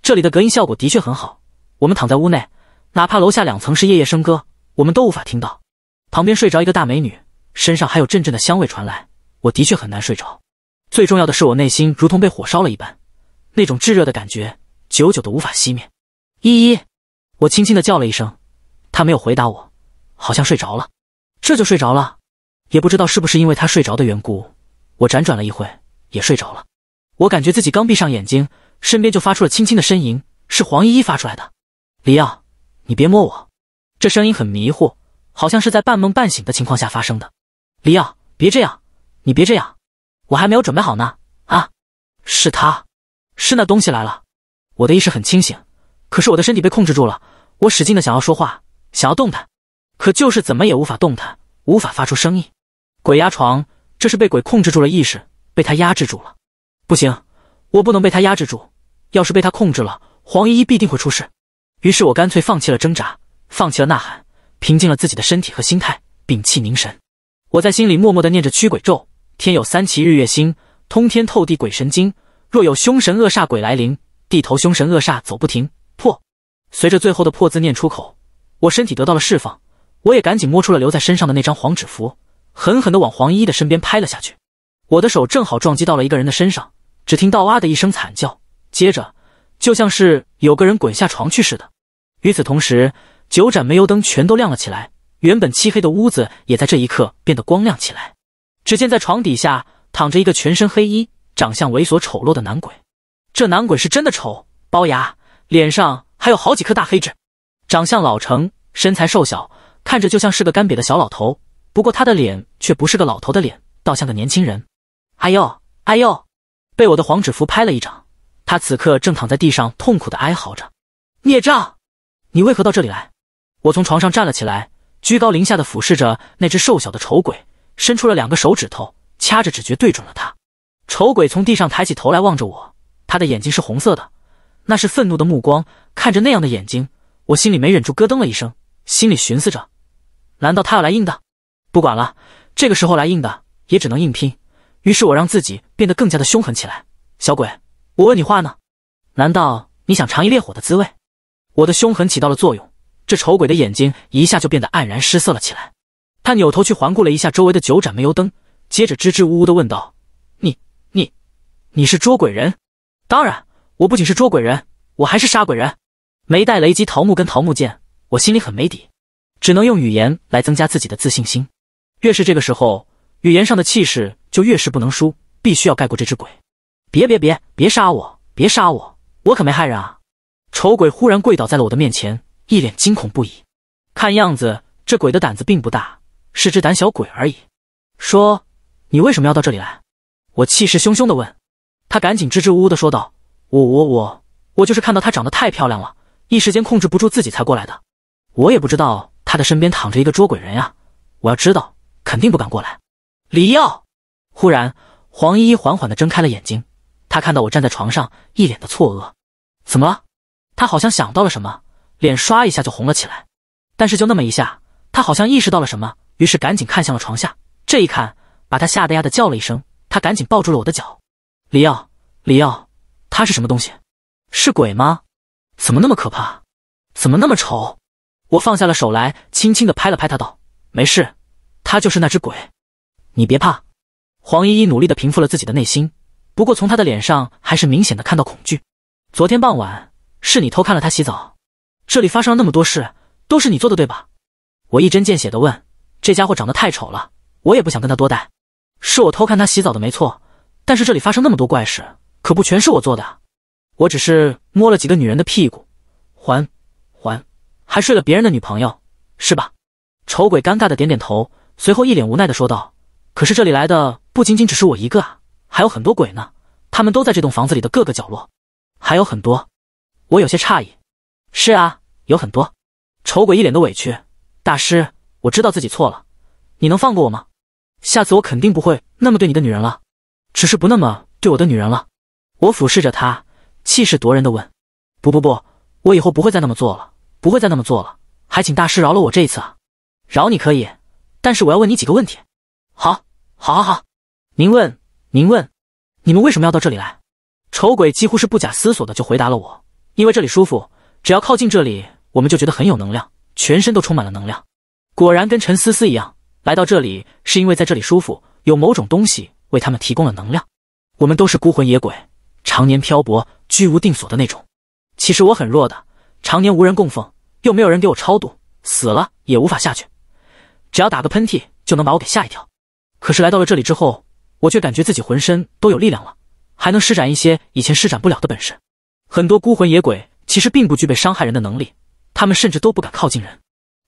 这里的隔音效果的确很好，我们躺在屋内，哪怕楼下两层是夜夜笙歌，我们都无法听到。旁边睡着一个大美女，身上还有阵阵的香味传来，我的确很难睡着。最重要的是，我内心如同被火烧了一般，那种炙热的感觉久久的无法熄灭。依依，我轻轻的叫了一声，她没有回答我。好像睡着了，这就睡着了，也不知道是不是因为他睡着的缘故，我辗转了一会也睡着了。我感觉自己刚闭上眼睛，身边就发出了轻轻的呻吟，是黄依依发出来的。黎耀，你别摸我，这声音很迷糊，好像是在半梦半醒的情况下发生的。黎耀，别这样，你别这样，我还没有准备好呢。啊，是他，是那东西来了。我的意识很清醒，可是我的身体被控制住了。我使劲的想要说话，想要动弹。可就是怎么也无法动弹，无法发出声音。鬼压床，这是被鬼控制住了意识，被他压制住了。不行，我不能被他压制住。要是被他控制了，黄依依必定会出事。于是我干脆放弃了挣扎，放弃了呐喊，平静了自己的身体和心态，屏气凝神。我在心里默默的念着驱鬼咒：天有三奇，日月星，通天透地鬼神经。若有凶神恶煞鬼来临，地头凶神恶煞走不停。破。随着最后的“破”字念出口，我身体得到了释放。我也赶紧摸出了留在身上的那张黄纸符，狠狠地往黄依依的身边拍了下去。我的手正好撞击到了一个人的身上，只听到啊的一声惨叫，接着就像是有个人滚下床去似的。与此同时，九盏煤油灯全都亮了起来，原本漆黑的屋子也在这一刻变得光亮起来。只见在床底下躺着一个全身黑衣、长相猥琐丑陋的男鬼，这男鬼是真的丑，龅牙，脸上还有好几颗大黑痣，长相老成，身材瘦小。看着就像是个干瘪的小老头，不过他的脸却不是个老头的脸，倒像个年轻人。哎呦，哎呦！被我的黄纸符拍了一掌，他此刻正躺在地上痛苦的哀嚎着。孽障，你为何到这里来？我从床上站了起来，居高临下的俯视着那只瘦小的丑鬼，伸出了两个手指头，掐着指诀对准了他。丑鬼从地上抬起头来望着我，他的眼睛是红色的，那是愤怒的目光。看着那样的眼睛，我心里没忍住咯噔了一声，心里寻思着。难道他要来硬的？不管了，这个时候来硬的也只能硬拼。于是我让自己变得更加的凶狠起来。小鬼，我问你话呢，难道你想尝一烈火的滋味？我的凶狠起到了作用，这丑鬼的眼睛一下就变得黯然失色了起来。他扭头去环顾了一下周围的九盏煤油灯，接着支支吾吾的问道：“你、你、你是捉鬼人？当然，我不仅是捉鬼人，我还是杀鬼人。没带雷击桃木跟桃木剑，我心里很没底。”只能用语言来增加自己的自信心。越是这个时候，语言上的气势就越是不能输，必须要盖过这只鬼。别别别别杀我！别杀我！我可没害人啊！丑鬼忽然跪倒在了我的面前，一脸惊恐不已。看样子，这鬼的胆子并不大，是只胆小鬼而已。说，你为什么要到这里来？我气势汹汹的问他，赶紧支支吾吾的说道：“我我我我就是看到她长得太漂亮了，一时间控制不住自己才过来的。我也不知道。”他的身边躺着一个捉鬼人呀，我要知道肯定不敢过来。李耀，忽然黄依依缓缓的睁开了眼睛，她看到我站在床上，一脸的错愕。怎么了？她好像想到了什么，脸刷一下就红了起来。但是就那么一下，她好像意识到了什么，于是赶紧看向了床下。这一看把她吓得呀的叫了一声，她赶紧抱住了我的脚。李耀，李耀，他是什么东西？是鬼吗？怎么那么可怕？怎么那么丑？我放下了手来，轻轻的拍了拍他，道：“没事，他就是那只鬼，你别怕。”黄依依努力的平复了自己的内心，不过从他的脸上还是明显的看到恐惧。昨天傍晚是你偷看了他洗澡，这里发生了那么多事，都是你做的，对吧？我一针见血的问：“这家伙长得太丑了，我也不想跟他多待。”是我偷看他洗澡的没错，但是这里发生那么多怪事，可不全是我做的。我只是摸了几个女人的屁股，还。还睡了别人的女朋友，是吧？丑鬼尴尬的点点头，随后一脸无奈的说道：“可是这里来的不仅仅只是我一个啊，还有很多鬼呢，他们都在这栋房子里的各个角落。还有很多。”我有些诧异：“是啊，有很多。”丑鬼一脸的委屈：“大师，我知道自己错了，你能放过我吗？下次我肯定不会那么对你的女人了，只是不那么对我的女人了。”我俯视着他，气势夺人的问：“不不不，我以后不会再那么做了。”不会再那么做了，还请大师饶了我这一次啊！饶你可以，但是我要问你几个问题。好，好，好，好，您问，您问，你们为什么要到这里来？丑鬼几乎是不假思索的就回答了我：因为这里舒服，只要靠近这里，我们就觉得很有能量，全身都充满了能量。果然跟陈思思一样，来到这里是因为在这里舒服，有某种东西为他们提供了能量。我们都是孤魂野鬼，常年漂泊，居无定所的那种。其实我很弱的，常年无人供奉。又没有人给我超度，死了也无法下去。只要打个喷嚏就能把我给吓一跳。可是来到了这里之后，我却感觉自己浑身都有力量了，还能施展一些以前施展不了的本事。很多孤魂野鬼其实并不具备伤害人的能力，他们甚至都不敢靠近人。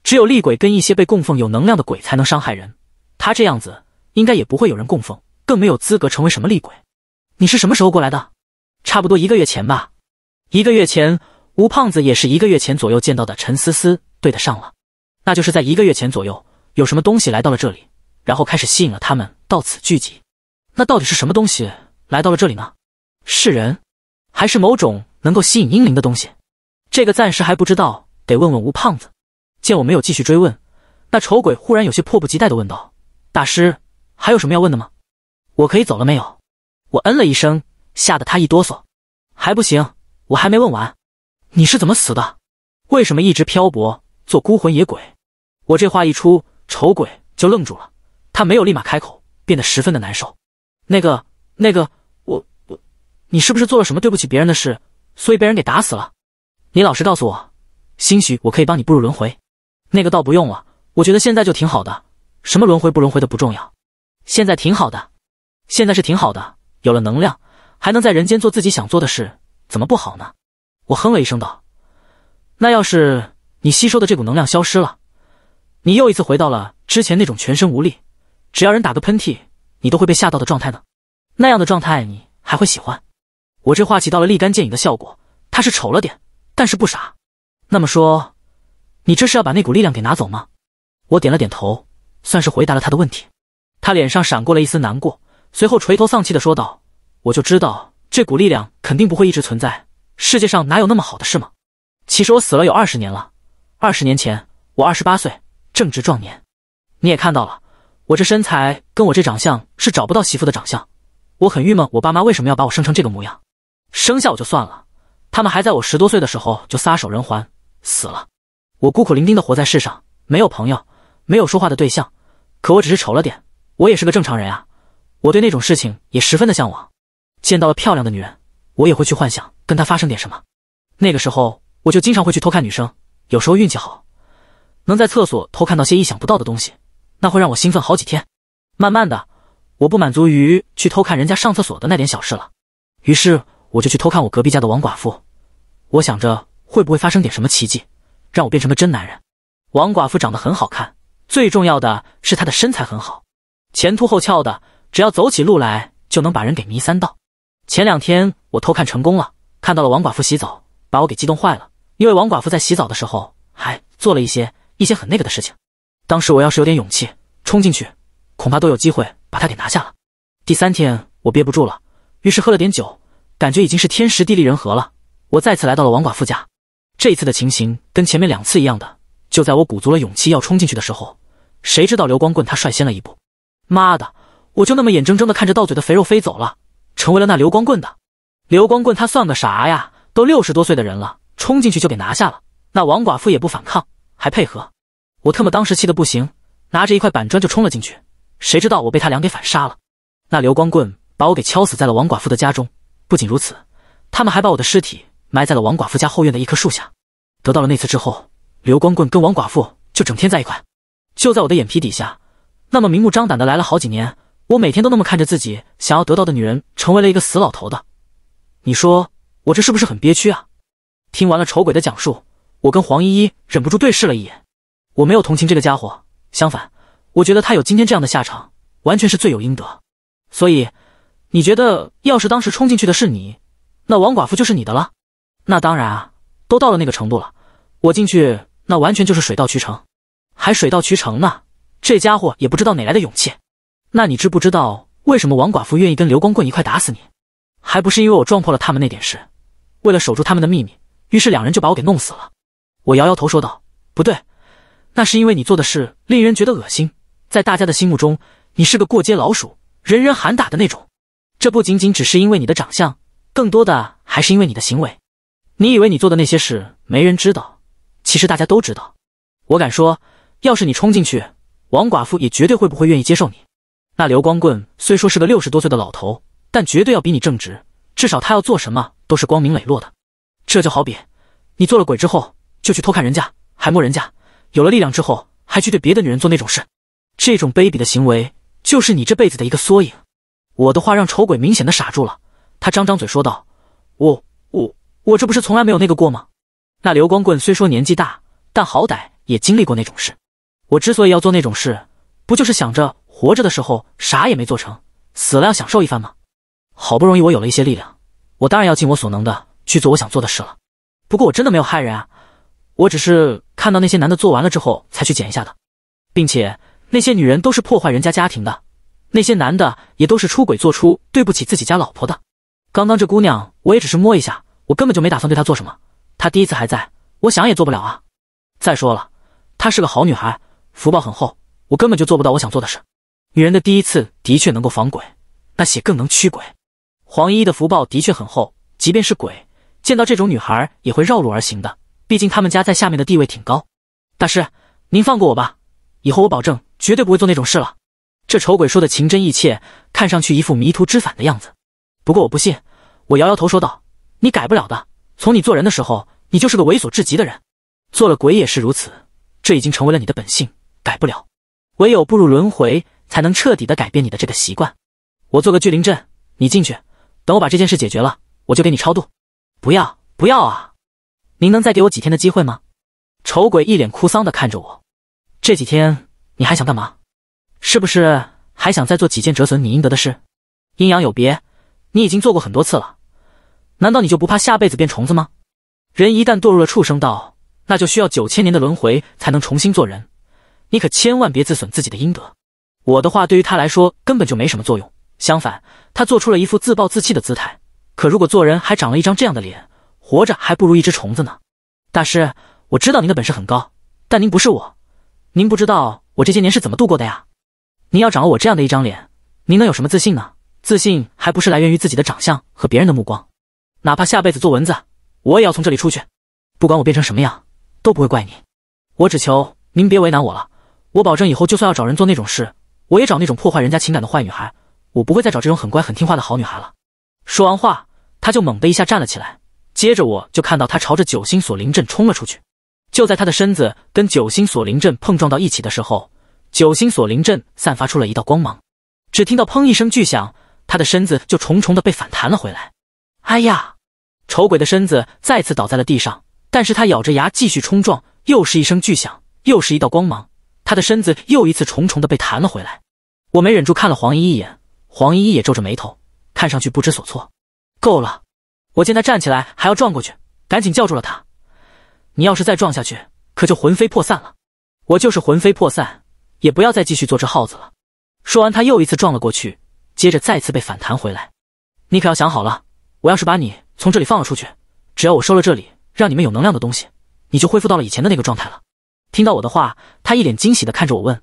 只有厉鬼跟一些被供奉有能量的鬼才能伤害人。他这样子应该也不会有人供奉，更没有资格成为什么厉鬼。你是什么时候过来的？差不多一个月前吧。一个月前。吴胖子也是一个月前左右见到的，陈思思对得上了，那就是在一个月前左右，有什么东西来到了这里，然后开始吸引了他们到此聚集。那到底是什么东西来到了这里呢？是人，还是某种能够吸引阴灵的东西？这个暂时还不知道，得问问吴胖子。见我没有继续追问，那丑鬼忽然有些迫不及待地问道：“大师，还有什么要问的吗？我可以走了没有？”我嗯了一声，吓得他一哆嗦。还不行，我还没问完。你是怎么死的？为什么一直漂泊，做孤魂野鬼？我这话一出，丑鬼就愣住了。他没有立马开口，变得十分的难受。那个、那个，我、我，你是不是做了什么对不起别人的事，所以被人给打死了？你老实告诉我，兴许我可以帮你步入轮回。那个倒不用了，我觉得现在就挺好的。什么轮回不轮回的不重要，现在挺好的。现在是挺好的，有了能量，还能在人间做自己想做的事，怎么不好呢？我哼了一声，道：“那要是你吸收的这股能量消失了，你又一次回到了之前那种全身无力，只要人打个喷嚏你都会被吓到的状态呢？那样的状态你还会喜欢？”我这话起到了立竿见影的效果，他是丑了点，但是不傻。那么说，你这是要把那股力量给拿走吗？”我点了点头，算是回答了他的问题。他脸上闪过了一丝难过，随后垂头丧气的说道：“我就知道这股力量肯定不会一直存在。”世界上哪有那么好的事吗？其实我死了有二十年了。二十年前，我二十八岁，正值壮年。你也看到了，我这身材跟我这长相是找不到媳妇的长相。我很郁闷，我爸妈为什么要把我生成这个模样？生下我就算了，他们还在我十多岁的时候就撒手人寰死了。我孤苦伶仃的活在世上，没有朋友，没有说话的对象。可我只是丑了点，我也是个正常人啊。我对那种事情也十分的向往，见到了漂亮的女人。我也会去幻想跟他发生点什么。那个时候，我就经常会去偷看女生，有时候运气好，能在厕所偷看到些意想不到的东西，那会让我兴奋好几天。慢慢的，我不满足于去偷看人家上厕所的那点小事了，于是我就去偷看我隔壁家的王寡妇。我想着会不会发生点什么奇迹，让我变成个真男人。王寡妇长得很好看，最重要的是她的身材很好，前凸后翘的，只要走起路来就能把人给迷三道。前两天我偷看成功了，看到了王寡妇洗澡，把我给激动坏了。因为王寡妇在洗澡的时候还做了一些一些很那个的事情。当时我要是有点勇气冲进去，恐怕都有机会把她给拿下了。第三天我憋不住了，于是喝了点酒，感觉已经是天时地利人和了。我再次来到了王寡妇家，这一次的情形跟前面两次一样的。就在我鼓足了勇气要冲进去的时候，谁知道刘光棍他率先了一步。妈的，我就那么眼睁睁的看着到嘴的肥肉飞走了。成为了那流光棍的，流光棍他算个啥呀？都六十多岁的人了，冲进去就给拿下了。那王寡妇也不反抗，还配合。我特么当时气得不行，拿着一块板砖就冲了进去。谁知道我被他俩给反杀了。那流光棍把我给敲死在了王寡妇的家中。不仅如此，他们还把我的尸体埋在了王寡妇家后院的一棵树下。得到了那次之后，流光棍跟王寡妇就整天在一块，就在我的眼皮底下，那么明目张胆的来了好几年。我每天都那么看着自己想要得到的女人，成为了一个死老头的，你说我这是不是很憋屈啊？听完了丑鬼的讲述，我跟黄依依忍不住对视了一眼。我没有同情这个家伙，相反，我觉得他有今天这样的下场，完全是罪有应得。所以，你觉得要是当时冲进去的是你，那王寡妇就是你的了？那当然啊，都到了那个程度了，我进去那完全就是水到渠成，还水到渠成呢。这家伙也不知道哪来的勇气。那你知不知道为什么王寡妇愿意跟刘光棍一块打死你？还不是因为我撞破了他们那点事，为了守住他们的秘密，于是两人就把我给弄死了。我摇摇头说道：“不对，那是因为你做的事令人觉得恶心，在大家的心目中，你是个过街老鼠，人人喊打的那种。这不仅仅只是因为你的长相，更多的还是因为你的行为。你以为你做的那些事没人知道，其实大家都知道。我敢说，要是你冲进去，王寡妇也绝对会不会愿意接受你。”那刘光棍虽说是个六十多岁的老头，但绝对要比你正直，至少他要做什么都是光明磊落的。这就好比你做了鬼之后就去偷看人家，还摸人家；有了力量之后还去对别的女人做那种事，这种卑鄙的行为就是你这辈子的一个缩影。我的话让丑鬼明显的傻住了，他张张嘴说道：“我我我这不是从来没有那个过吗？”那刘光棍虽说年纪大，但好歹也经历过那种事。我之所以要做那种事，不就是想着……活着的时候啥也没做成，死了要享受一番吗？好不容易我有了一些力量，我当然要尽我所能的去做我想做的事了。不过我真的没有害人啊，我只是看到那些男的做完了之后才去捡一下的，并且那些女人都是破坏人家家庭的，那些男的也都是出轨，做出对不起自己家老婆的。刚刚这姑娘我也只是摸一下，我根本就没打算对她做什么。她第一次还在，我想也做不了啊。再说了，她是个好女孩，福报很厚，我根本就做不到我想做的事。女人的第一次的确能够防鬼，那血更能驱鬼。黄依依的福报的确很厚，即便是鬼见到这种女孩也会绕路而行的。毕竟他们家在下面的地位挺高。大师，您放过我吧，以后我保证绝对不会做那种事了。这丑鬼说的情真意切，看上去一副迷途知返的样子。不过我不信，我摇摇头说道：“你改不了的，从你做人的时候，你就是个猥琐至极的人，做了鬼也是如此，这已经成为了你的本性，改不了。唯有步入轮回。”才能彻底的改变你的这个习惯。我做个聚灵阵，你进去。等我把这件事解决了，我就给你超度。不要，不要啊！您能再给我几天的机会吗？丑鬼一脸哭丧的看着我。这几天你还想干嘛？是不是还想再做几件折损你应得的事？阴阳有别，你已经做过很多次了。难道你就不怕下辈子变虫子吗？人一旦堕入了畜生道，那就需要九千年的轮回才能重新做人。你可千万别自损自己的阴德。我的话对于他来说根本就没什么作用，相反，他做出了一副自暴自弃的姿态。可如果做人还长了一张这样的脸，活着还不如一只虫子呢。大师，我知道您的本事很高，但您不是我，您不知道我这些年是怎么度过的呀。您要长了我这样的一张脸，您能有什么自信呢？自信还不是来源于自己的长相和别人的目光？哪怕下辈子做蚊子，我也要从这里出去。不管我变成什么样，都不会怪你。我只求您别为难我了。我保证以后就算要找人做那种事。我也找那种破坏人家情感的坏女孩，我不会再找这种很乖很听话的好女孩了。说完话，他就猛地一下站了起来，接着我就看到他朝着九星锁灵阵冲了出去。就在他的身子跟九星锁灵阵碰撞到一起的时候，九星锁灵阵散发出了一道光芒，只听到砰一声巨响，他的身子就重重的被反弹了回来。哎呀！丑鬼的身子再次倒在了地上，但是他咬着牙继续冲撞，又是一声巨响，又是一道光芒。他的身子又一次重重的被弹了回来，我没忍住看了黄依一眼，黄依依也皱着眉头，看上去不知所措。够了！我见他站起来还要撞过去，赶紧叫住了他：“你要是再撞下去，可就魂飞魄散了。我就是魂飞魄散，也不要再继续做这耗子了。”说完，他又一次撞了过去，接着再次被反弹回来。你可要想好了，我要是把你从这里放了出去，只要我收了这里让你们有能量的东西，你就恢复到了以前的那个状态了。听到我的话，他一脸惊喜的看着我问：“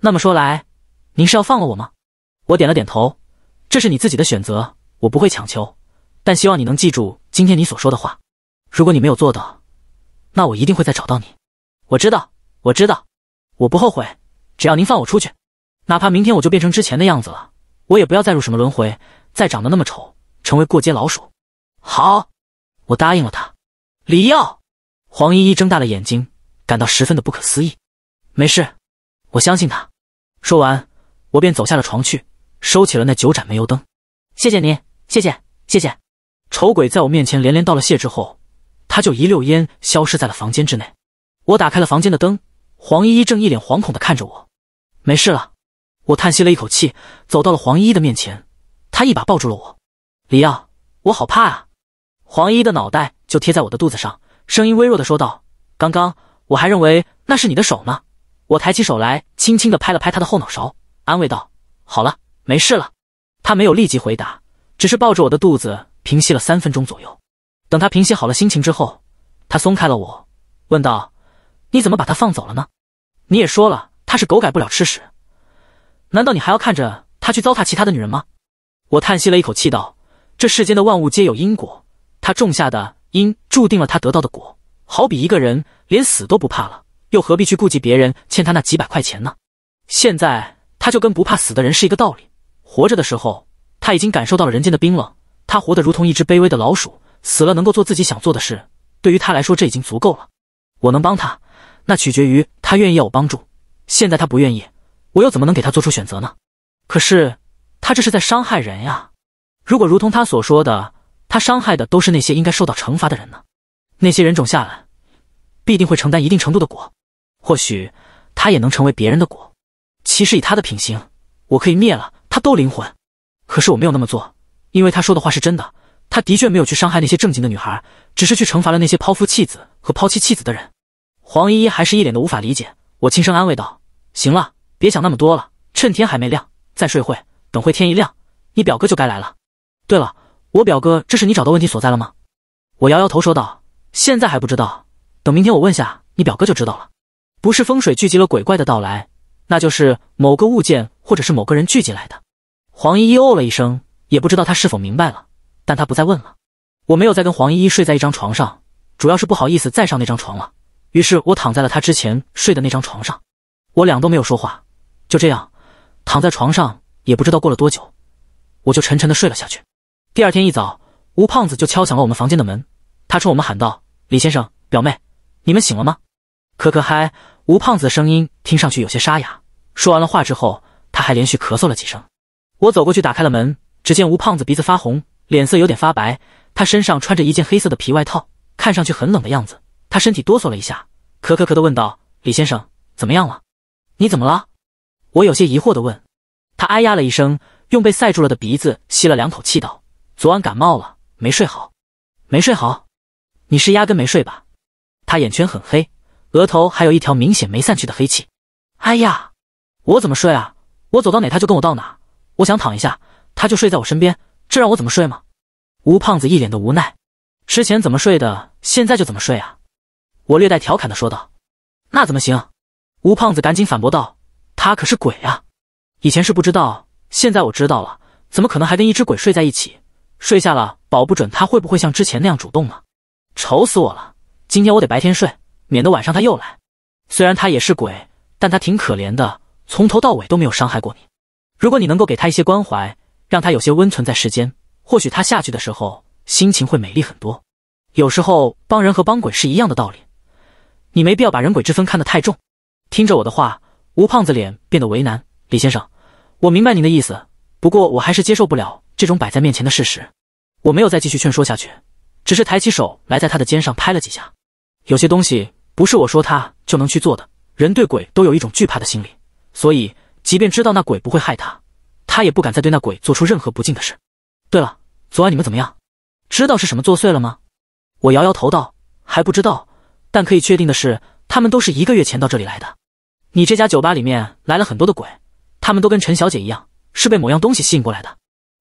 那么说来，您是要放了我吗？”我点了点头：“这是你自己的选择，我不会强求，但希望你能记住今天你所说的话。如果你没有做到，那我一定会再找到你。”我知道，我知道，我不后悔。只要您放我出去，哪怕明天我就变成之前的样子了，我也不要再入什么轮回，再长得那么丑，成为过街老鼠。好，我答应了他。李耀，黄依依睁大了眼睛。感到十分的不可思议。没事，我相信他。说完，我便走下了床去，收起了那九盏煤油灯。谢谢您，谢谢，谢谢。丑鬼在我面前连连道了谢之后，他就一溜烟消失在了房间之内。我打开了房间的灯，黄依依正一脸惶恐的看着我。没事了，我叹息了一口气，走到了黄依依的面前。她一把抱住了我。李耀，我好怕啊！黄依依的脑袋就贴在我的肚子上，声音微弱的说道：“刚刚。”我还认为那是你的手呢，我抬起手来，轻轻地拍了拍他的后脑勺，安慰道：“好了，没事了。”他没有立即回答，只是抱着我的肚子，平息了三分钟左右。等他平息好了心情之后，他松开了我，问道：“你怎么把他放走了呢？你也说了他是狗改不了吃屎，难道你还要看着他去糟蹋其他的女人吗？”我叹息了一口气道：“这世间的万物皆有因果，他种下的因，注定了他得到的果。好比一个人。”连死都不怕了，又何必去顾及别人欠他那几百块钱呢？现在他就跟不怕死的人是一个道理。活着的时候，他已经感受到了人间的冰冷，他活得如同一只卑微的老鼠。死了能够做自己想做的事，对于他来说这已经足够了。我能帮他，那取决于他愿意要我帮助。现在他不愿意，我又怎么能给他做出选择呢？可是他这是在伤害人呀！如果如同他所说的，他伤害的都是那些应该受到惩罚的人呢？那些人种下来。必定会承担一定程度的果，或许他也能成为别人的果。其实以他的品行，我可以灭了他都灵魂，可是我没有那么做，因为他说的话是真的。他的确没有去伤害那些正经的女孩，只是去惩罚了那些抛夫弃子和抛弃弃子的人。黄依依还是一脸的无法理解，我轻声安慰道：“行了，别想那么多了，趁天还没亮再睡会，等会天一亮，你表哥就该来了。”对了，我表哥，这是你找到问题所在了吗？我摇摇头说道：“现在还不知道。”等明天我问下你表哥就知道了，不是风水聚集了鬼怪的到来，那就是某个物件或者是某个人聚集来的。黄依依哦了一声，也不知道他是否明白了，但他不再问了。我没有再跟黄依依睡在一张床上，主要是不好意思再上那张床了。于是，我躺在了他之前睡的那张床上。我俩都没有说话，就这样躺在床上，也不知道过了多久，我就沉沉的睡了下去。第二天一早，吴胖子就敲响了我们房间的门，他冲我们喊道：“李先生，表妹。”你们醒了吗？可可嗨，吴胖子的声音听上去有些沙哑。说完了话之后，他还连续咳嗽了几声。我走过去打开了门，只见吴胖子鼻子发红，脸色有点发白。他身上穿着一件黑色的皮外套，看上去很冷的样子。他身体哆嗦了一下，咳咳咳的问道：“李先生，怎么样了？你怎么了？”我有些疑惑的问。他哎呀了一声，用被塞住了的鼻子吸了两口气，道：“昨晚感冒了，没睡好。”“没睡好？你是压根没睡吧？”他眼圈很黑，额头还有一条明显没散去的黑气。哎呀，我怎么睡啊？我走到哪，他就跟我到哪。我想躺一下，他就睡在我身边，这让我怎么睡吗？吴胖子一脸的无奈。之前怎么睡的，现在就怎么睡啊？我略带调侃的说道。那怎么行？吴胖子赶紧反驳道，他可是鬼啊！以前是不知道，现在我知道了，怎么可能还跟一只鬼睡在一起？睡下了，保不准他会不会像之前那样主动呢？愁死我了。今天我得白天睡，免得晚上他又来。虽然他也是鬼，但他挺可怜的，从头到尾都没有伤害过你。如果你能够给他一些关怀，让他有些温存在世间，或许他下去的时候心情会美丽很多。有时候帮人和帮鬼是一样的道理，你没必要把人鬼之分看得太重。听着我的话，吴胖子脸变得为难。李先生，我明白您的意思，不过我还是接受不了这种摆在面前的事实。我没有再继续劝说下去，只是抬起手来在他的肩上拍了几下。有些东西不是我说他就能去做的。人对鬼都有一种惧怕的心理，所以即便知道那鬼不会害他，他也不敢再对那鬼做出任何不敬的事。对了，昨晚你们怎么样？知道是什么作祟了吗？我摇摇头道：“还不知道，但可以确定的是，他们都是一个月前到这里来的。你这家酒吧里面来了很多的鬼，他们都跟陈小姐一样，是被某样东西吸引过来的。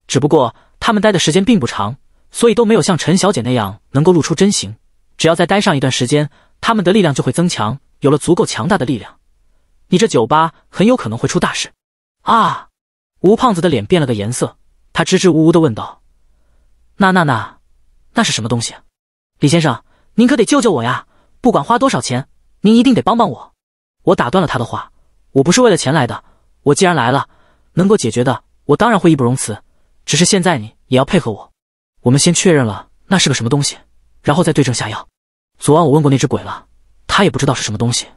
只不过他们待的时间并不长，所以都没有像陈小姐那样能够露出真形。”只要再待上一段时间，他们的力量就会增强。有了足够强大的力量，你这酒吧很有可能会出大事。啊！吴胖子的脸变了个颜色，他支支吾吾的问道：“那、那、那，那是什么东西？”李先生，您可得救救我呀！不管花多少钱，您一定得帮帮我。我打断了他的话：“我不是为了钱来的。我既然来了，能够解决的，我当然会义不容辞。只是现在你也要配合我，我们先确认了那是个什么东西，然后再对症下药。”昨晚我问过那只鬼了，他也不知道是什么东西，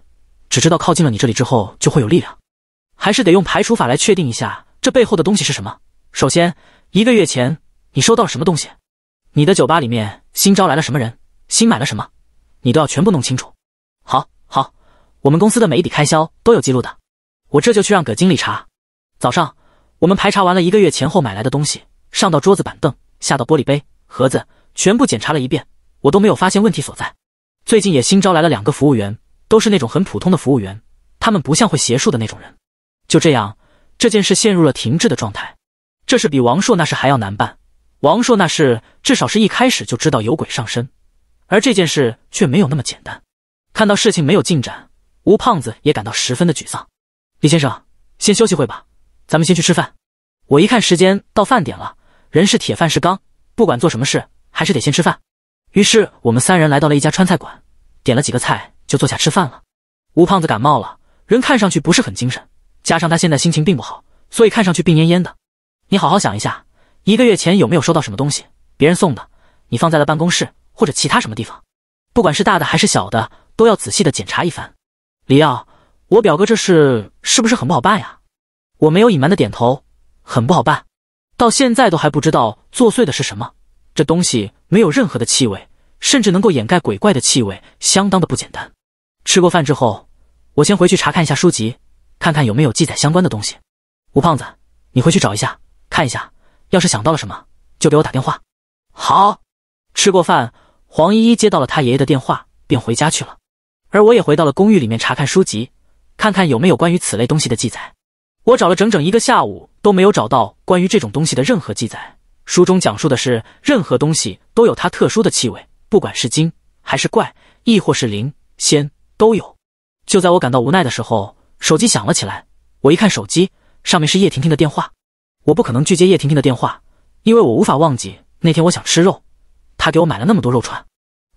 只知道靠近了你这里之后就会有力量。还是得用排除法来确定一下这背后的东西是什么。首先，一个月前你收到了什么东西？你的酒吧里面新招来了什么人？新买了什么？你都要全部弄清楚。好，好，我们公司的每一笔开销都有记录的，我这就去让葛经理查。早上我们排查完了一个月前后买来的东西，上到桌子板凳，下到玻璃杯、盒子，全部检查了一遍，我都没有发现问题所在。最近也新招来了两个服务员，都是那种很普通的服务员，他们不像会邪术的那种人。就这样，这件事陷入了停滞的状态。这事比王硕那事还要难办。王硕那事至少是一开始就知道有鬼上身，而这件事却没有那么简单。看到事情没有进展，吴胖子也感到十分的沮丧。李先生，先休息会吧，咱们先去吃饭。我一看时间到饭点了，人是铁饭是钢，不管做什么事，还是得先吃饭。于是我们三人来到了一家川菜馆，点了几个菜就坐下吃饭了。吴胖子感冒了，人看上去不是很精神，加上他现在心情并不好，所以看上去病恹恹的。你好好想一下，一个月前有没有收到什么东西？别人送的，你放在了办公室或者其他什么地方？不管是大的还是小的，都要仔细的检查一番。李耀，我表哥这事是不是很不好办呀？我没有隐瞒的点头，很不好办，到现在都还不知道作祟的是什么。这东西没有任何的气味，甚至能够掩盖鬼怪的气味，相当的不简单。吃过饭之后，我先回去查看一下书籍，看看有没有记载相关的东西。吴胖子，你回去找一下，看一下，要是想到了什么，就给我打电话。好。吃过饭，黄依依接到了他爷爷的电话，便回家去了。而我也回到了公寓里面查看书籍，看看有没有关于此类东西的记载。我找了整整一个下午，都没有找到关于这种东西的任何记载。书中讲述的是，任何东西都有它特殊的气味，不管是精还是怪，亦或是灵仙都有。就在我感到无奈的时候，手机响了起来。我一看手机，上面是叶婷婷的电话。我不可能拒接叶婷婷的电话，因为我无法忘记那天我想吃肉，她给我买了那么多肉串。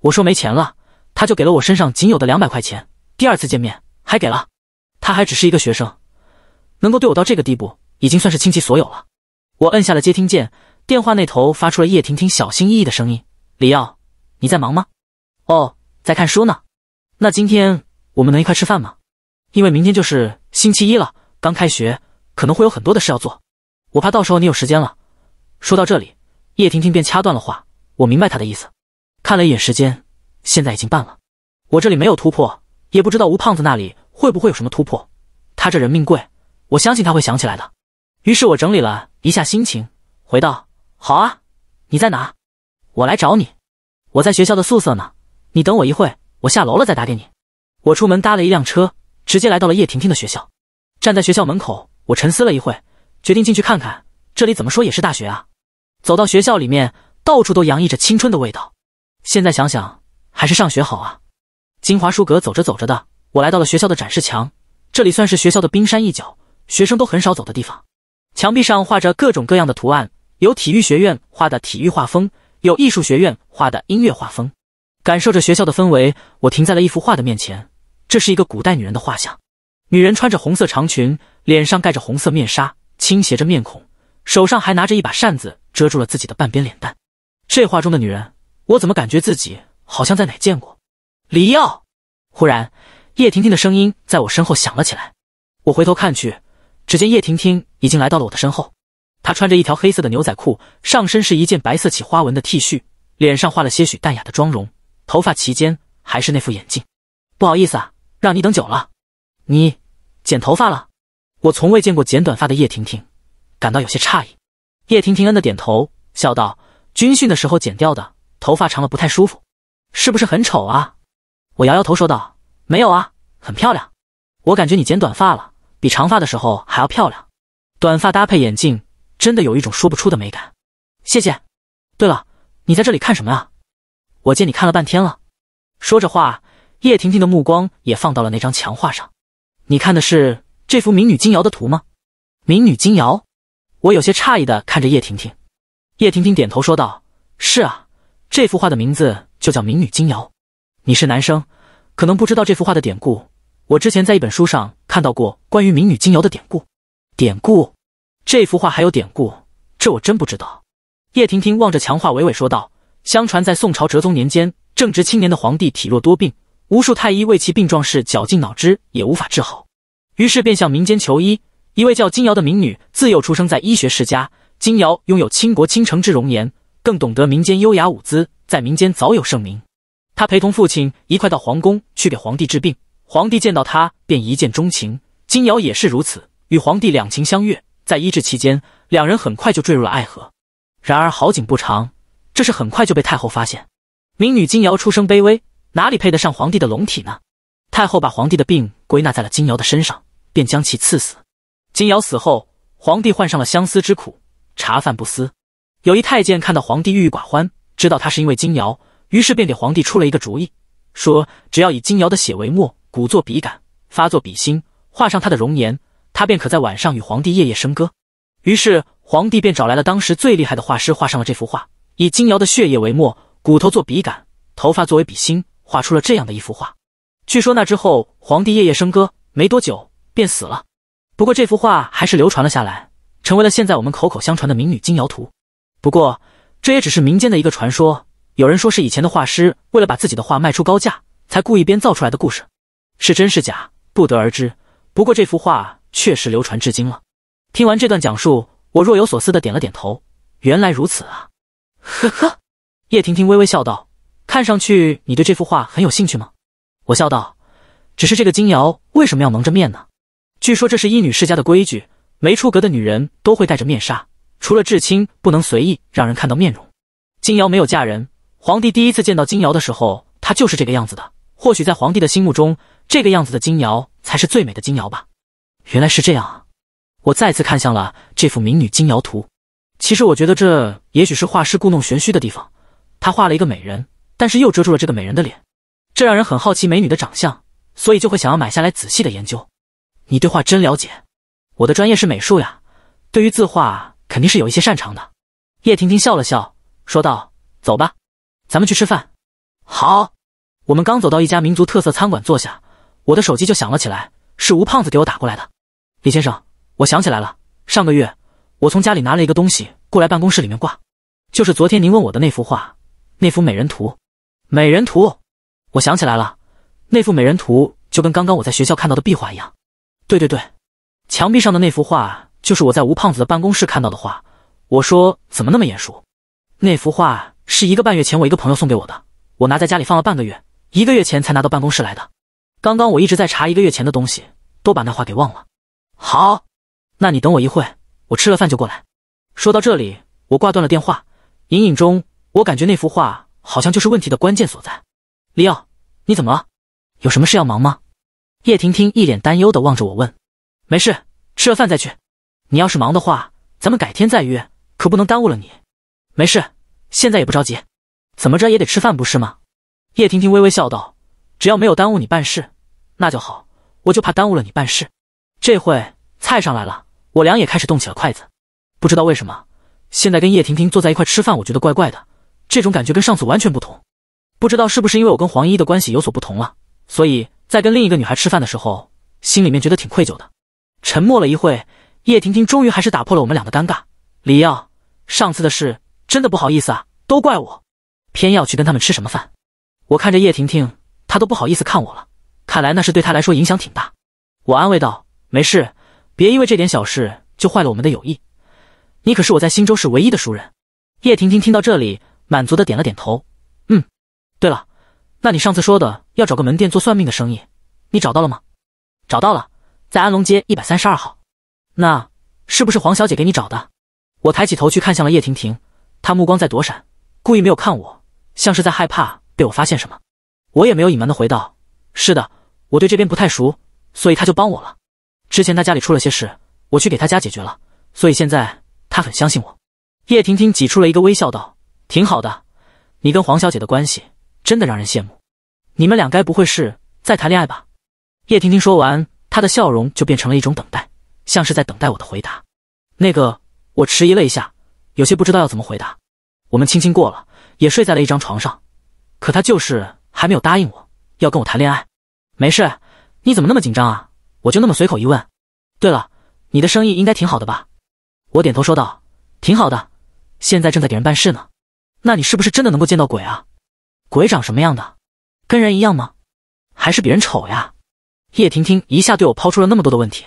我说没钱了，她就给了我身上仅有的两百块钱。第二次见面还给了，她还只是一个学生，能够对我到这个地步，已经算是倾其所有了。我摁下了接听键。电话那头发出了叶婷婷小心翼翼的声音：“李耀，你在忙吗？哦，在看书呢。那今天我们能一块吃饭吗？因为明天就是星期一了，刚开学，可能会有很多的事要做。我怕到时候你有时间了。”说到这里，叶婷婷便掐断了话。我明白她的意思，看了一眼时间，现在已经半了。我这里没有突破，也不知道吴胖子那里会不会有什么突破。他这人命贵，我相信他会想起来的。于是我整理了一下心情，回道。好啊，你在哪？我来找你。我在学校的宿舍呢。你等我一会我下楼了再打给你。我出门搭了一辆车，直接来到了叶婷婷的学校。站在学校门口，我沉思了一会，决定进去看看。这里怎么说也是大学啊。走到学校里面，到处都洋溢着青春的味道。现在想想，还是上学好啊。金华书阁走着走着的，我来到了学校的展示墙。这里算是学校的冰山一角，学生都很少走的地方。墙壁上画着各种各样的图案。有体育学院画的体育画风，有艺术学院画的音乐画风，感受着学校的氛围，我停在了一幅画的面前。这是一个古代女人的画像，女人穿着红色长裙，脸上盖着红色面纱，倾斜着面孔，手上还拿着一把扇子，遮住了自己的半边脸蛋。这画中的女人，我怎么感觉自己好像在哪见过？李耀，忽然，叶婷婷的声音在我身后响了起来。我回头看去，只见叶婷婷已经来到了我的身后。他穿着一条黑色的牛仔裤，上身是一件白色起花纹的 T 恤，脸上画了些许淡雅的妆容，头发齐肩，还是那副眼镜。不好意思啊，让你等久了。你剪头发了？我从未见过剪短发的叶婷婷，感到有些诧异。叶婷婷恩的点头，笑道：“军训的时候剪掉的，头发长了不太舒服，是不是很丑啊？”我摇摇头说道：“没有啊，很漂亮。我感觉你剪短发了，比长发的时候还要漂亮。短发搭配眼镜。”真的有一种说不出的美感，谢谢。对了，你在这里看什么啊？我见你看了半天了。说着话，叶婷婷的目光也放到了那张墙画上。你看的是这幅《名女金瑶》的图吗？名女金瑶？我有些诧异的看着叶婷婷。叶婷婷点头说道：“是啊，这幅画的名字就叫《名女金瑶》。你是男生，可能不知道这幅画的典故。我之前在一本书上看到过关于《名女金瑶》的典故。”典故。这幅画还有典故，这我真不知道。叶婷婷望着墙画，娓娓说道：“相传在宋朝哲宗年间，正值青年的皇帝体弱多病，无数太医为其病状是绞尽脑汁也无法治好，于是便向民间求医。一位叫金瑶的民女，自幼出生在医学世家。金瑶拥有倾国倾城之容颜，更懂得民间优雅舞姿，在民间早有盛名。她陪同父亲一块到皇宫去给皇帝治病，皇帝见到她便一见钟情。金瑶也是如此，与皇帝两情相悦。”在医治期间，两人很快就坠入了爱河。然而好景不长，这事很快就被太后发现。民女金瑶出生卑微，哪里配得上皇帝的龙体呢？太后把皇帝的病归纳在了金瑶的身上，便将其赐死。金瑶死后，皇帝患上了相思之苦，茶饭不思。有一太监看到皇帝郁郁寡欢，知道他是因为金瑶，于是便给皇帝出了一个主意，说只要以金瑶的血为墨，骨作笔杆，发作笔芯，画上她的容颜。他便可在晚上与皇帝夜夜笙歌，于是皇帝便找来了当时最厉害的画师，画上了这幅画，以金瑶的血液为墨，骨头做笔杆，头发作为笔芯，画出了这样的一幅画。据说那之后，皇帝夜夜笙歌，没多久便死了。不过这幅画还是流传了下来，成为了现在我们口口相传的《民女金瑶图》。不过这也只是民间的一个传说，有人说是以前的画师为了把自己的画卖出高价，才故意编造出来的故事，是真是假不得而知。不过这幅画。确实流传至今了。听完这段讲述，我若有所思的点了点头。原来如此啊！呵呵，叶婷婷微微笑道：“看上去你对这幅画很有兴趣吗？”我笑道：“只是这个金瑶为什么要蒙着面呢？据说这是一女世家的规矩，没出阁的女人都会戴着面纱，除了至亲，不能随意让人看到面容。金瑶没有嫁人，皇帝第一次见到金瑶的时候，她就是这个样子的。或许在皇帝的心目中，这个样子的金瑶才是最美的金瑶吧。”原来是这样啊！我再次看向了这幅《明女金瑶图》。其实我觉得这也许是画师故弄玄虚的地方。他画了一个美人，但是又遮住了这个美人的脸，这让人很好奇美女的长相，所以就会想要买下来仔细的研究。你对画真了解，我的专业是美术呀，对于字画肯定是有一些擅长的。叶婷婷笑了笑，说道：“走吧，咱们去吃饭。”好，我们刚走到一家民族特色餐馆坐下，我的手机就响了起来，是吴胖子给我打过来的。李先生，我想起来了。上个月我从家里拿了一个东西过来办公室里面挂，就是昨天您问我的那幅画，那幅美人图。美人图，我想起来了，那幅美人图就跟刚刚我在学校看到的壁画一样。对对对，墙壁上的那幅画就是我在吴胖子的办公室看到的画。我说怎么那么眼熟？那幅画是一个半月前我一个朋友送给我的，我拿在家里放了半个月，一个月前才拿到办公室来的。刚刚我一直在查一个月前的东西，都把那画给忘了。好，那你等我一会我吃了饭就过来。说到这里，我挂断了电话。隐隐中，我感觉那幅画好像就是问题的关键所在。李奥，你怎么了？有什么事要忙吗？叶婷婷一脸担忧的望着我问：“没事，吃了饭再去。你要是忙的话，咱们改天再约，可不能耽误了你。”“没事，现在也不着急，怎么着也得吃饭不是吗？”叶婷婷微微笑道：“只要没有耽误你办事，那就好。我就怕耽误了你办事。”这会菜上来了，我俩也开始动起了筷子。不知道为什么，现在跟叶婷婷坐在一块吃饭，我觉得怪怪的。这种感觉跟上次完全不同。不知道是不是因为我跟黄依依的关系有所不同了，所以在跟另一个女孩吃饭的时候，心里面觉得挺愧疚的。沉默了一会，叶婷婷终于还是打破了我们俩的尴尬。李耀，上次的事真的不好意思啊，都怪我，偏要去跟他们吃什么饭。我看着叶婷婷，她都不好意思看我了。看来那是对她来说影响挺大。我安慰道。没事，别因为这点小事就坏了我们的友谊。你可是我在新州市唯一的熟人。叶婷婷听到这里，满足的点了点头。嗯，对了，那你上次说的要找个门店做算命的生意，你找到了吗？找到了，在安龙街一百三十二号。那是不是黄小姐给你找的？我抬起头去看向了叶婷婷，她目光在躲闪，故意没有看我，像是在害怕被我发现什么。我也没有隐瞒的回道：是的，我对这边不太熟，所以她就帮我了。之前他家里出了些事，我去给他家解决了，所以现在他很相信我。叶婷婷挤出了一个微笑，道：“挺好的，你跟黄小姐的关系真的让人羡慕。你们俩该不会是在谈恋爱吧？”叶婷婷说完，她的笑容就变成了一种等待，像是在等待我的回答。那个，我迟疑了一下，有些不知道要怎么回答。我们亲亲过了，也睡在了一张床上，可他就是还没有答应我要跟我谈恋爱。没事，你怎么那么紧张啊？我就那么随口一问。对了，你的生意应该挺好的吧？我点头说道：“挺好的，现在正在给人办事呢。”那你是不是真的能够见到鬼啊？鬼长什么样的？跟人一样吗？还是比人丑呀？叶婷婷一下对我抛出了那么多的问题。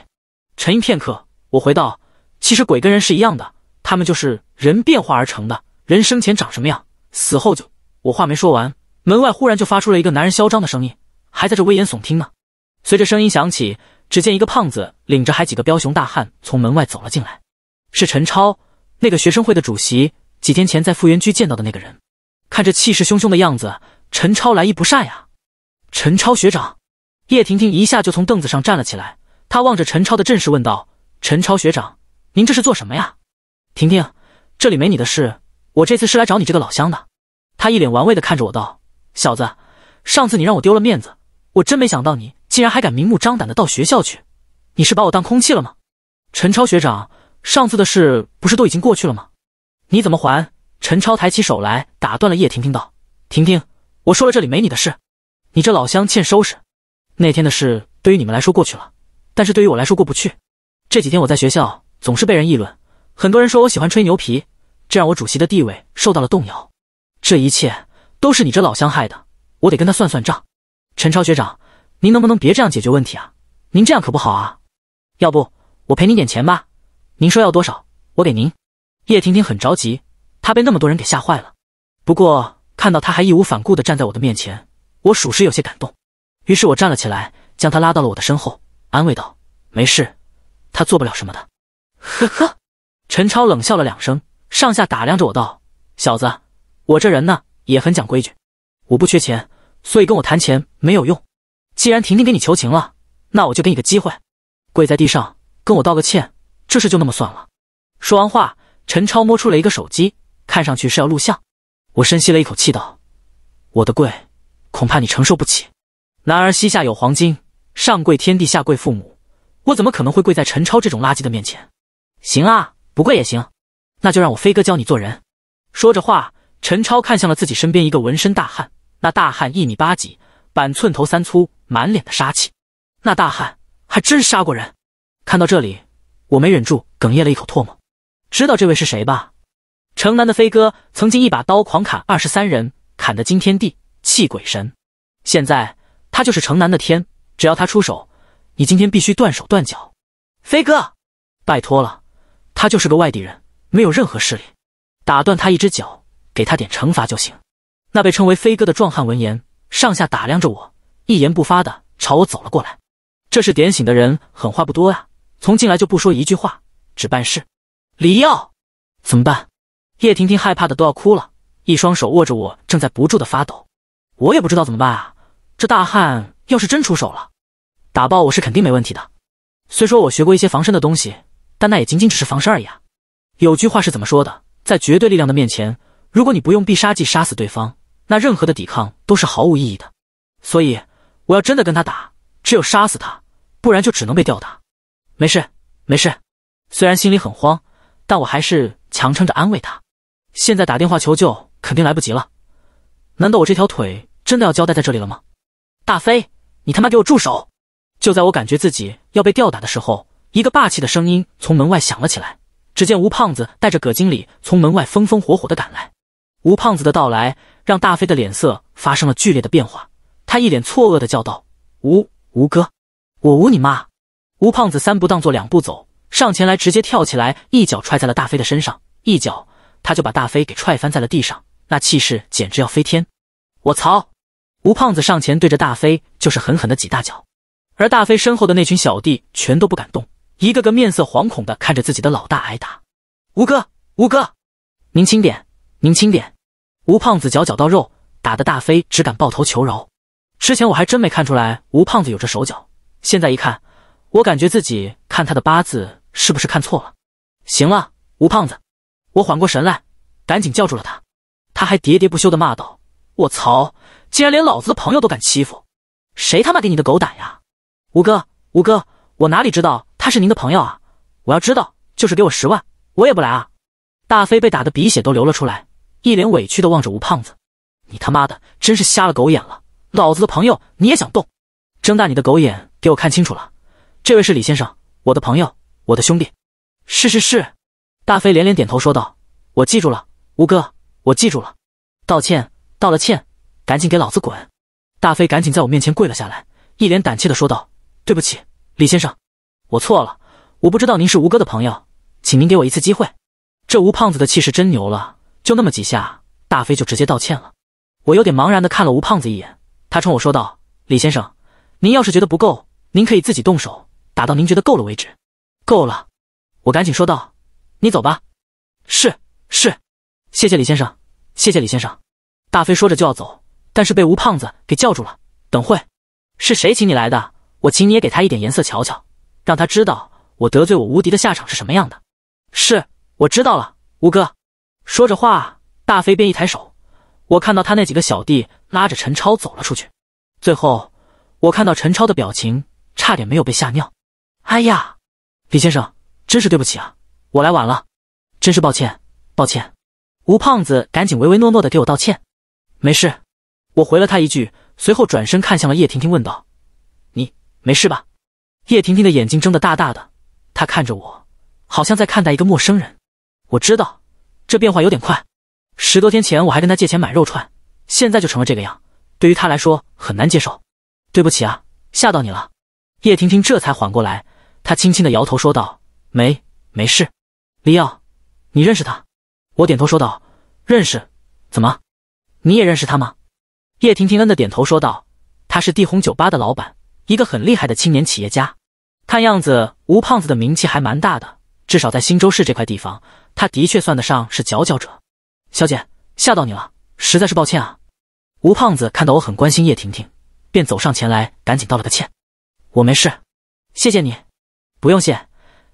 沉吟片刻，我回道：“其实鬼跟人是一样的，他们就是人变化而成的。人生前长什么样，死后就……”我话没说完，门外忽然就发出了一个男人嚣张的声音：“还在这危言耸听呢！”随着声音响起。只见一个胖子领着还几个彪雄大汉从门外走了进来，是陈超，那个学生会的主席，几天前在富源居见到的那个人。看着气势汹汹的样子，陈超来意不善呀。陈超学长，叶婷婷一下就从凳子上站了起来，她望着陈超的阵势问道：“陈超学长，您这是做什么呀？”婷婷，这里没你的事，我这次是来找你这个老乡的。他一脸玩味的看着我道：“小子，上次你让我丢了面子，我真没想到你。”竟然还敢明目张胆的到学校去，你是把我当空气了吗？陈超学长，上次的事不是都已经过去了吗？你怎么还……陈超抬起手来打断了叶婷婷道：“婷婷，我说了，这里没你的事。你这老乡欠收拾。那天的事对于你们来说过去了，但是对于我来说过不去。这几天我在学校总是被人议论，很多人说我喜欢吹牛皮，这让我主席的地位受到了动摇。这一切都是你这老乡害的，我得跟他算算账。”陈超学长。您能不能别这样解决问题啊？您这样可不好啊！要不我赔您点钱吧？您说要多少，我给您。叶婷婷很着急，她被那么多人给吓坏了。不过看到她还义无反顾地站在我的面前，我属实有些感动。于是我站了起来，将她拉到了我的身后，安慰道：“没事，她做不了什么的。”呵呵，陈超冷笑了两声，上下打量着我道：“小子，我这人呢也很讲规矩，我不缺钱，所以跟我谈钱没有用。”既然婷婷给你求情了，那我就给你个机会，跪在地上跟我道个歉，这事就那么算了。说完话，陈超摸出了一个手机，看上去是要录像。我深吸了一口气道：“我的跪，恐怕你承受不起。男儿膝下有黄金，上跪天地，下跪父母，我怎么可能会跪在陈超这种垃圾的面前？”行啊，不跪也行，那就让我飞哥教你做人。说着话，陈超看向了自己身边一个纹身大汉，那大汉一米八几。板寸头三粗，满脸的杀气。那大汉还真杀过人。看到这里，我没忍住，哽咽了一口唾沫。知道这位是谁吧？城南的飞哥曾经一把刀狂砍二十三人，砍得惊天地，泣鬼神。现在他就是城南的天，只要他出手，你今天必须断手断脚。飞哥，拜托了。他就是个外地人，没有任何势力。打断他一只脚，给他点惩罚就行。那被称为飞哥的壮汉闻言。上下打量着我，一言不发的朝我走了过来。这是点醒的人，狠话不多啊，从进来就不说一句话，只办事。李耀，怎么办？叶婷婷害怕的都要哭了，一双手握着我，正在不住的发抖。我也不知道怎么办啊，这大汉要是真出手了，打爆我是肯定没问题的。虽说我学过一些防身的东西，但那也仅仅只是防身而已啊。有句话是怎么说的？在绝对力量的面前，如果你不用必杀技杀死对方。那任何的抵抗都是毫无意义的，所以我要真的跟他打，只有杀死他，不然就只能被吊打。没事，没事，虽然心里很慌，但我还是强撑着安慰他。现在打电话求救肯定来不及了，难道我这条腿真的要交代在这里了吗？大飞，你他妈给我住手！就在我感觉自己要被吊打的时候，一个霸气的声音从门外响了起来。只见吴胖子带着葛经理从门外风风火火的赶来。吴胖子的到来。让大飞的脸色发生了剧烈的变化，他一脸错愕的叫道：“吴吴哥，我吴你妈！”吴胖子三步当做两步走上前来，直接跳起来，一脚踹在了大飞的身上，一脚他就把大飞给踹翻在了地上，那气势简直要飞天！我操！吴胖子上前对着大飞就是狠狠的几大脚，而大飞身后的那群小弟全都不敢动，一个个面色惶恐的看着自己的老大挨打。吴哥，吴哥，您轻点，您轻点。吴胖子脚脚到肉，打的大飞只敢抱头求饶。之前我还真没看出来吴胖子有这手脚，现在一看，我感觉自己看他的八字是不是看错了。行了，吴胖子，我缓过神来，赶紧叫住了他。他还喋喋不休的骂道：“我操，竟然连老子的朋友都敢欺负，谁他妈给你的狗胆呀？”吴哥，吴哥，我哪里知道他是您的朋友啊？我要知道，就是给我十万，我也不来啊！大飞被打的鼻血都流了出来。一脸委屈的望着吴胖子：“你他妈的真是瞎了狗眼了！老子的朋友你也想动？睁大你的狗眼给我看清楚了！这位是李先生，我的朋友，我的兄弟。是是是！”大飞连连点头说道：“我记住了，吴哥，我记住了。道歉，道了歉，赶紧给老子滚！”大飞赶紧在我面前跪了下来，一脸胆怯的说道：“对不起，李先生，我错了，我不知道您是吴哥的朋友，请您给我一次机会。”这吴胖子的气势真牛了！就那么几下，大飞就直接道歉了。我有点茫然的看了吴胖子一眼，他冲我说道：“李先生，您要是觉得不够，您可以自己动手，打到您觉得够了为止。”够了，我赶紧说道：“你走吧。”是是，谢谢李先生，谢谢李先生。大飞说着就要走，但是被吴胖子给叫住了：“等会，是谁请你来的？我请你也给他一点颜色瞧瞧，让他知道我得罪我无敌的下场是什么样的。”是，我知道了，吴哥。说着话，大飞便一抬手，我看到他那几个小弟拉着陈超走了出去。最后，我看到陈超的表情，差点没有被吓尿。哎呀，李先生，真是对不起啊，我来晚了，真是抱歉，抱歉。吴胖子赶紧唯唯诺诺的给我道歉。没事，我回了他一句，随后转身看向了叶婷婷，问道：“你没事吧？”叶婷婷的眼睛睁得大大的，她看着我，好像在看待一个陌生人。我知道。这变化有点快，十多天前我还跟他借钱买肉串，现在就成了这个样，对于他来说很难接受。对不起啊，吓到你了。叶婷婷这才缓过来，她轻轻的摇头说道：“没，没事。”李耀，你认识他？我点头说道：“认识。”怎么？你也认识他吗？叶婷婷恩的点头说道：“他是地红酒吧的老板，一个很厉害的青年企业家。看样子吴胖子的名气还蛮大的。”至少在新州市这块地方，他的确算得上是佼佼者。小姐，吓到你了，实在是抱歉啊。吴胖子看到我很关心叶婷婷，便走上前来，赶紧道了个歉。我没事，谢谢你。不用谢，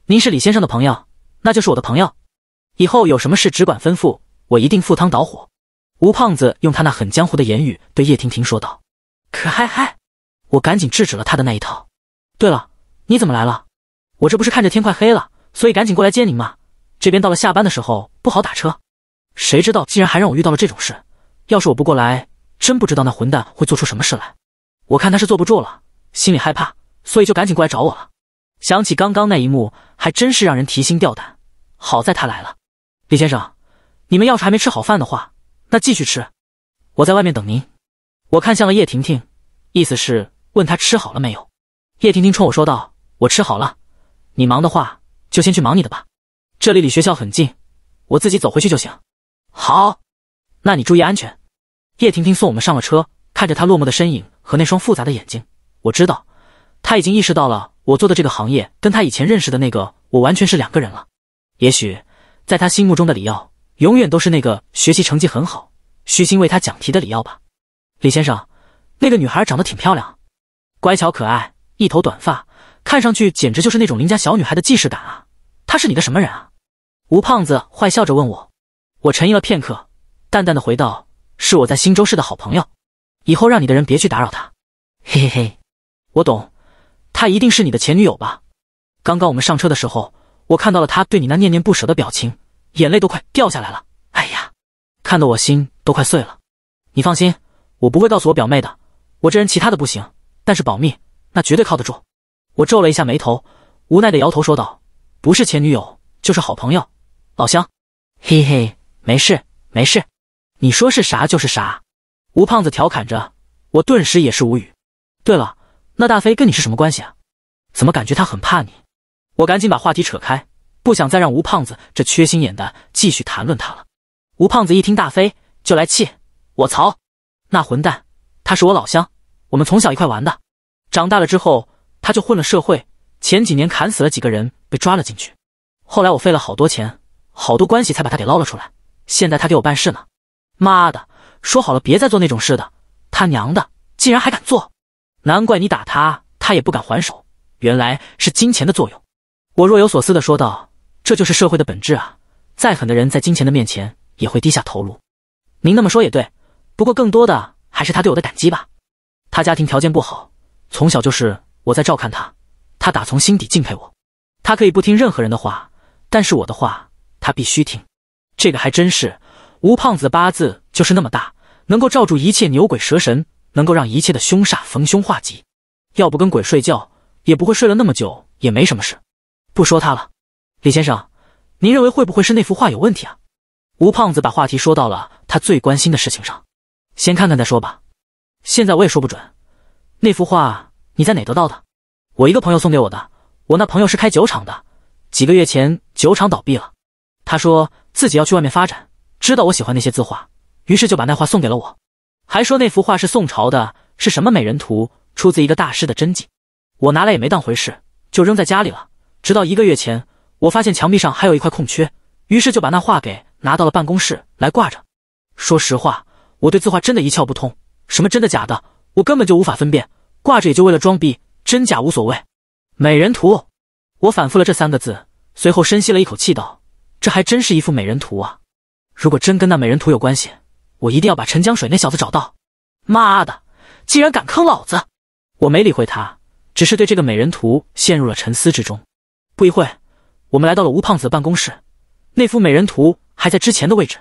您是李先生的朋友，那就是我的朋友。以后有什么事只管吩咐，我一定赴汤蹈火。吴胖子用他那很江湖的言语对叶婷婷说道。可嗨嗨，我赶紧制止了他的那一套。对了，你怎么来了？我这不是看着天快黑了。所以赶紧过来接您嘛！这边到了下班的时候不好打车，谁知道竟然还让我遇到了这种事。要是我不过来，真不知道那混蛋会做出什么事来。我看他是坐不住了，心里害怕，所以就赶紧过来找我了。想起刚刚那一幕，还真是让人提心吊胆。好在他来了，李先生，你们要是还没吃好饭的话，那继续吃。我在外面等您。我看向了叶婷婷，意思是问她吃好了没有。叶婷婷冲我说道：“我吃好了，你忙的话。”就先去忙你的吧，这里离学校很近，我自己走回去就行。好，那你注意安全。叶婷婷送我们上了车，看着她落寞的身影和那双复杂的眼睛，我知道，她已经意识到了我做的这个行业跟她以前认识的那个我完全是两个人了。也许在他心目中的李耀，永远都是那个学习成绩很好、虚心为他讲题的李耀吧。李先生，那个女孩长得挺漂亮，乖巧可爱，一头短发，看上去简直就是那种邻家小女孩的既视感啊。他是你的什么人啊？吴胖子坏笑着问我。我沉吟了片刻，淡淡的回道：“是我在新州市的好朋友，以后让你的人别去打扰他。”嘿嘿嘿，我懂，他一定是你的前女友吧？刚刚我们上车的时候，我看到了他对你那念念不舍的表情，眼泪都快掉下来了。哎呀，看得我心都快碎了。你放心，我不会告诉我表妹的。我这人其他的不行，但是保密那绝对靠得住。我皱了一下眉头，无奈的摇头说道。不是前女友，就是好朋友，老乡，嘿嘿，没事没事，你说是啥就是啥。吴胖子调侃着，我顿时也是无语。对了，那大飞跟你是什么关系啊？怎么感觉他很怕你？我赶紧把话题扯开，不想再让吴胖子这缺心眼的继续谈论他了。吴胖子一听大飞就来气，我操，那混蛋，他是我老乡，我们从小一块玩的，长大了之后他就混了社会。前几年砍死了几个人，被抓了进去。后来我费了好多钱，好多关系才把他给捞了出来。现在他给我办事呢。妈的，说好了别再做那种事的，他娘的，竟然还敢做！难怪你打他，他也不敢还手，原来是金钱的作用。我若有所思的说道：“这就是社会的本质啊，再狠的人在金钱的面前也会低下头颅。”您那么说也对，不过更多的还是他对我的感激吧。他家庭条件不好，从小就是我在照看他。他打从心底敬佩我，他可以不听任何人的话，但是我的话他必须听。这个还真是吴胖子的八字就是那么大，能够罩住一切牛鬼蛇神，能够让一切的凶煞逢凶化吉。要不跟鬼睡觉，也不会睡了那么久，也没什么事。不说他了，李先生，您认为会不会是那幅画有问题啊？吴胖子把话题说到了他最关心的事情上，先看看再说吧。现在我也说不准，那幅画你在哪得到的？我一个朋友送给我的，我那朋友是开酒厂的，几个月前酒厂倒闭了，他说自己要去外面发展，知道我喜欢那些字画，于是就把那画送给了我，还说那幅画是宋朝的，是什么美人图，出自一个大师的真迹，我拿来也没当回事，就扔在家里了。直到一个月前，我发现墙壁上还有一块空缺，于是就把那画给拿到了办公室来挂着。说实话，我对字画真的，一窍不通，什么真的假的，我根本就无法分辨，挂着也就为了装逼。真假无所谓，美人图。我反复了这三个字，随后深吸了一口气，道：“这还真是一幅美人图啊！如果真跟那美人图有关系，我一定要把陈江水那小子找到！妈的，竟然敢坑老子！”我没理会他，只是对这个美人图陷入了沉思之中。不一会我们来到了吴胖子的办公室，那幅美人图还在之前的位置。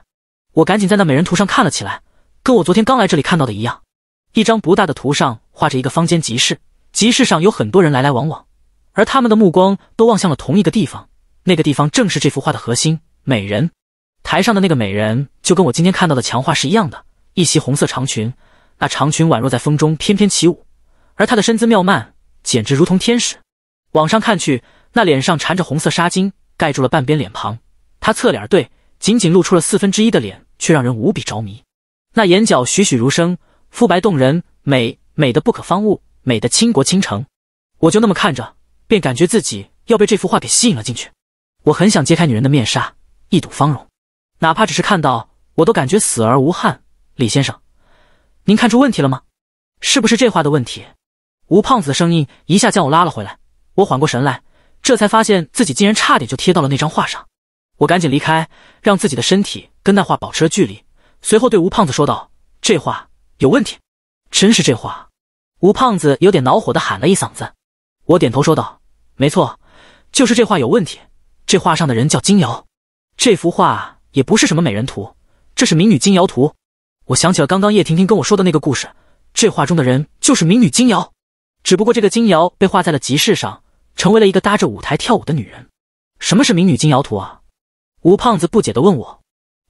我赶紧在那美人图上看了起来，跟我昨天刚来这里看到的一样，一张不大的图上画着一个坊间集市。集市上有很多人来来往往，而他们的目光都望向了同一个地方。那个地方正是这幅画的核心——美人。台上的那个美人就跟我今天看到的墙画是一样的，一袭红色长裙，那长裙宛若在风中翩翩起舞，而她的身姿妙曼，简直如同天使。往上看去，那脸上缠着红色纱巾，盖住了半边脸庞，她侧脸对，仅仅露出了四分之一的脸，却让人无比着迷。那眼角栩栩如生，肤白动人，美美的不可方物。美的倾国倾城，我就那么看着，便感觉自己要被这幅画给吸引了进去。我很想揭开女人的面纱，一睹芳容，哪怕只是看到，我都感觉死而无憾。李先生，您看出问题了吗？是不是这画的问题？吴胖子的声音一下将我拉了回来，我缓过神来，这才发现自己竟然差点就贴到了那张画上。我赶紧离开，让自己的身体跟那画保持了距离。随后对吴胖子说道：“这画有问题，真是这画。”吴胖子有点恼火的喊了一嗓子，我点头说道：“没错，就是这画有问题。这画上的人叫金瑶，这幅画也不是什么美人图，这是民女金瑶图。”我想起了刚刚叶婷婷跟我说的那个故事，这画中的人就是民女金瑶，只不过这个金瑶被画在了集市上，成为了一个搭着舞台跳舞的女人。什么是民女金瑶图啊？吴胖子不解地问我。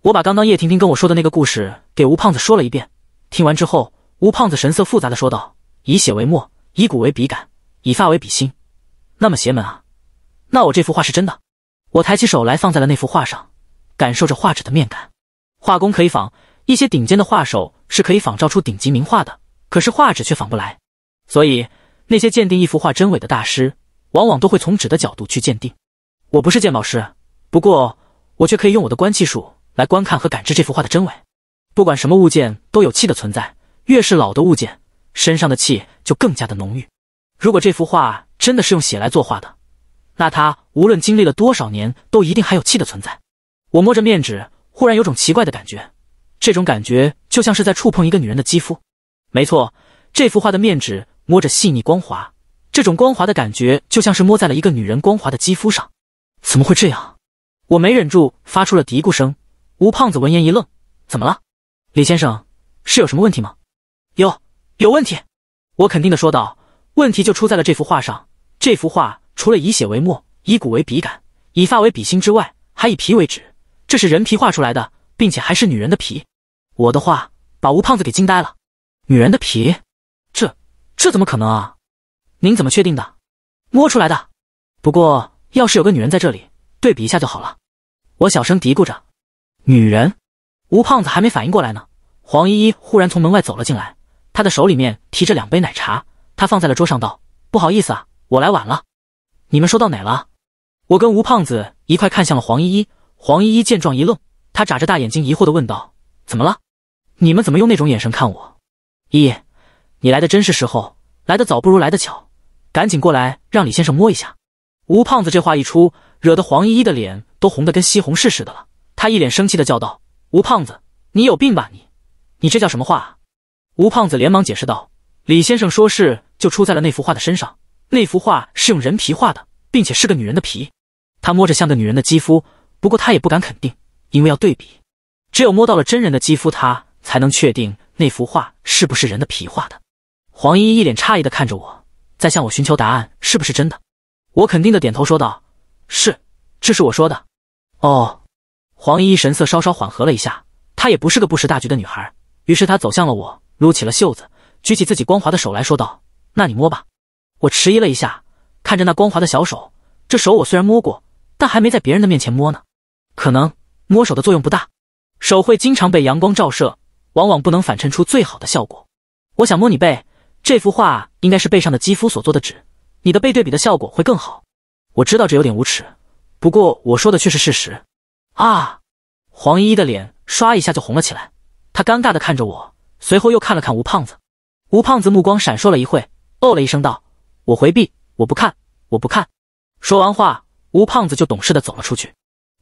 我把刚刚叶婷婷跟我说的那个故事给吴胖子说了一遍，听完之后，吴胖子神色复杂的说道。以血为墨，以骨为笔杆，以发为笔芯，那么邪门啊！那我这幅画是真的？我抬起手来放在了那幅画上，感受着画纸的面感。画工可以仿，一些顶尖的画手是可以仿照出顶级名画的，可是画纸却仿不来。所以那些鉴定一幅画真伪的大师，往往都会从纸的角度去鉴定。我不是鉴宝师，不过我却可以用我的观气术来观看和感知这幅画的真伪。不管什么物件都有气的存在，越是老的物件。身上的气就更加的浓郁。如果这幅画真的是用血来作画的，那它无论经历了多少年，都一定还有气的存在。我摸着面纸，忽然有种奇怪的感觉，这种感觉就像是在触碰一个女人的肌肤。没错，这幅画的面纸摸着细腻光滑，这种光滑的感觉就像是摸在了一个女人光滑的肌肤上。怎么会这样？我没忍住发出了嘀咕声。吴胖子闻言一愣：“怎么了，李先生？是有什么问题吗？”哟。有问题，我肯定的说道：“问题就出在了这幅画上。这幅画除了以血为墨，以骨为笔杆，以发为笔芯之外，还以皮为纸。这是人皮画出来的，并且还是女人的皮。”我的话把吴胖子给惊呆了：“女人的皮？这这怎么可能啊？您怎么确定的？摸出来的。不过要是有个女人在这里对比一下就好了。”我小声嘀咕着：“女人。”吴胖子还没反应过来呢，黄依依忽然从门外走了进来。他的手里面提着两杯奶茶，他放在了桌上，道：“不好意思啊，我来晚了。你们说到哪了？”我跟吴胖子一块看向了黄依依，黄依依见状一愣，她眨着大眼睛疑惑的问道：“怎么了？你们怎么用那种眼神看我？”依依，你来的真是时候，来的早不如来的巧，赶紧过来让李先生摸一下。吴胖子这话一出，惹得黄依依的脸都红的跟西红柿似的了，他一脸生气的叫道：“吴胖子，你有病吧你？你这叫什么话？”吴胖子连忙解释道：“李先生说，是，就出在了那幅画的身上。那幅画是用人皮画的，并且是个女人的皮。他摸着像个女人的肌肤，不过他也不敢肯定，因为要对比，只有摸到了真人的肌肤，他才能确定那幅画是不是人的皮画的。”黄依依一脸诧异的看着我，在向我寻求答案是不是真的。我肯定的点头说道：“是，这是我说的。”哦，黄依依神色稍稍缓和了一下，她也不是个不识大局的女孩，于是她走向了我。撸起了袖子，举起自己光滑的手来说道：“那你摸吧。”我迟疑了一下，看着那光滑的小手，这手我虽然摸过，但还没在别人的面前摸呢。可能摸手的作用不大，手会经常被阳光照射，往往不能反衬出最好的效果。我想摸你背，这幅画应该是背上的肌肤所做的纸，你的背对比的效果会更好。我知道这有点无耻，不过我说的却是事实。啊！黄依依的脸刷一下就红了起来，她尴尬的看着我。随后又看了看吴胖子，吴胖子目光闪烁了一会，哦了一声，道：“我回避，我不看，我不看。”说完话，吴胖子就懂事的走了出去。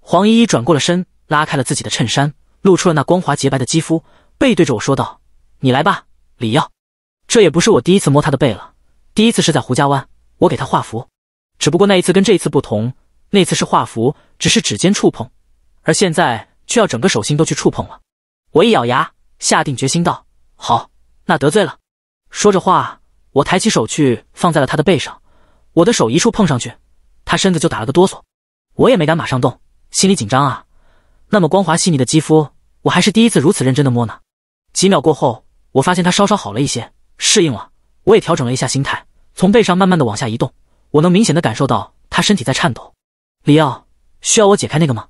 黄依依转过了身，拉开了自己的衬衫，露出了那光滑洁白的肌肤，背对着我说道：“你来吧，李耀。这也不是我第一次摸他的背了，第一次是在胡家湾，我给他画符。只不过那一次跟这一次不同，那次是画符，只是指尖触碰，而现在却要整个手心都去触碰了。”我一咬牙。下定决心道：“好，那得罪了。”说着话，我抬起手去放在了他的背上。我的手一触碰上去，他身子就打了个哆嗦。我也没敢马上动，心里紧张啊。那么光滑细腻的肌肤，我还是第一次如此认真的摸呢。几秒过后，我发现他稍稍好了一些，适应了。我也调整了一下心态，从背上慢慢的往下移动。我能明显的感受到他身体在颤抖。李耀，需要我解开那个吗？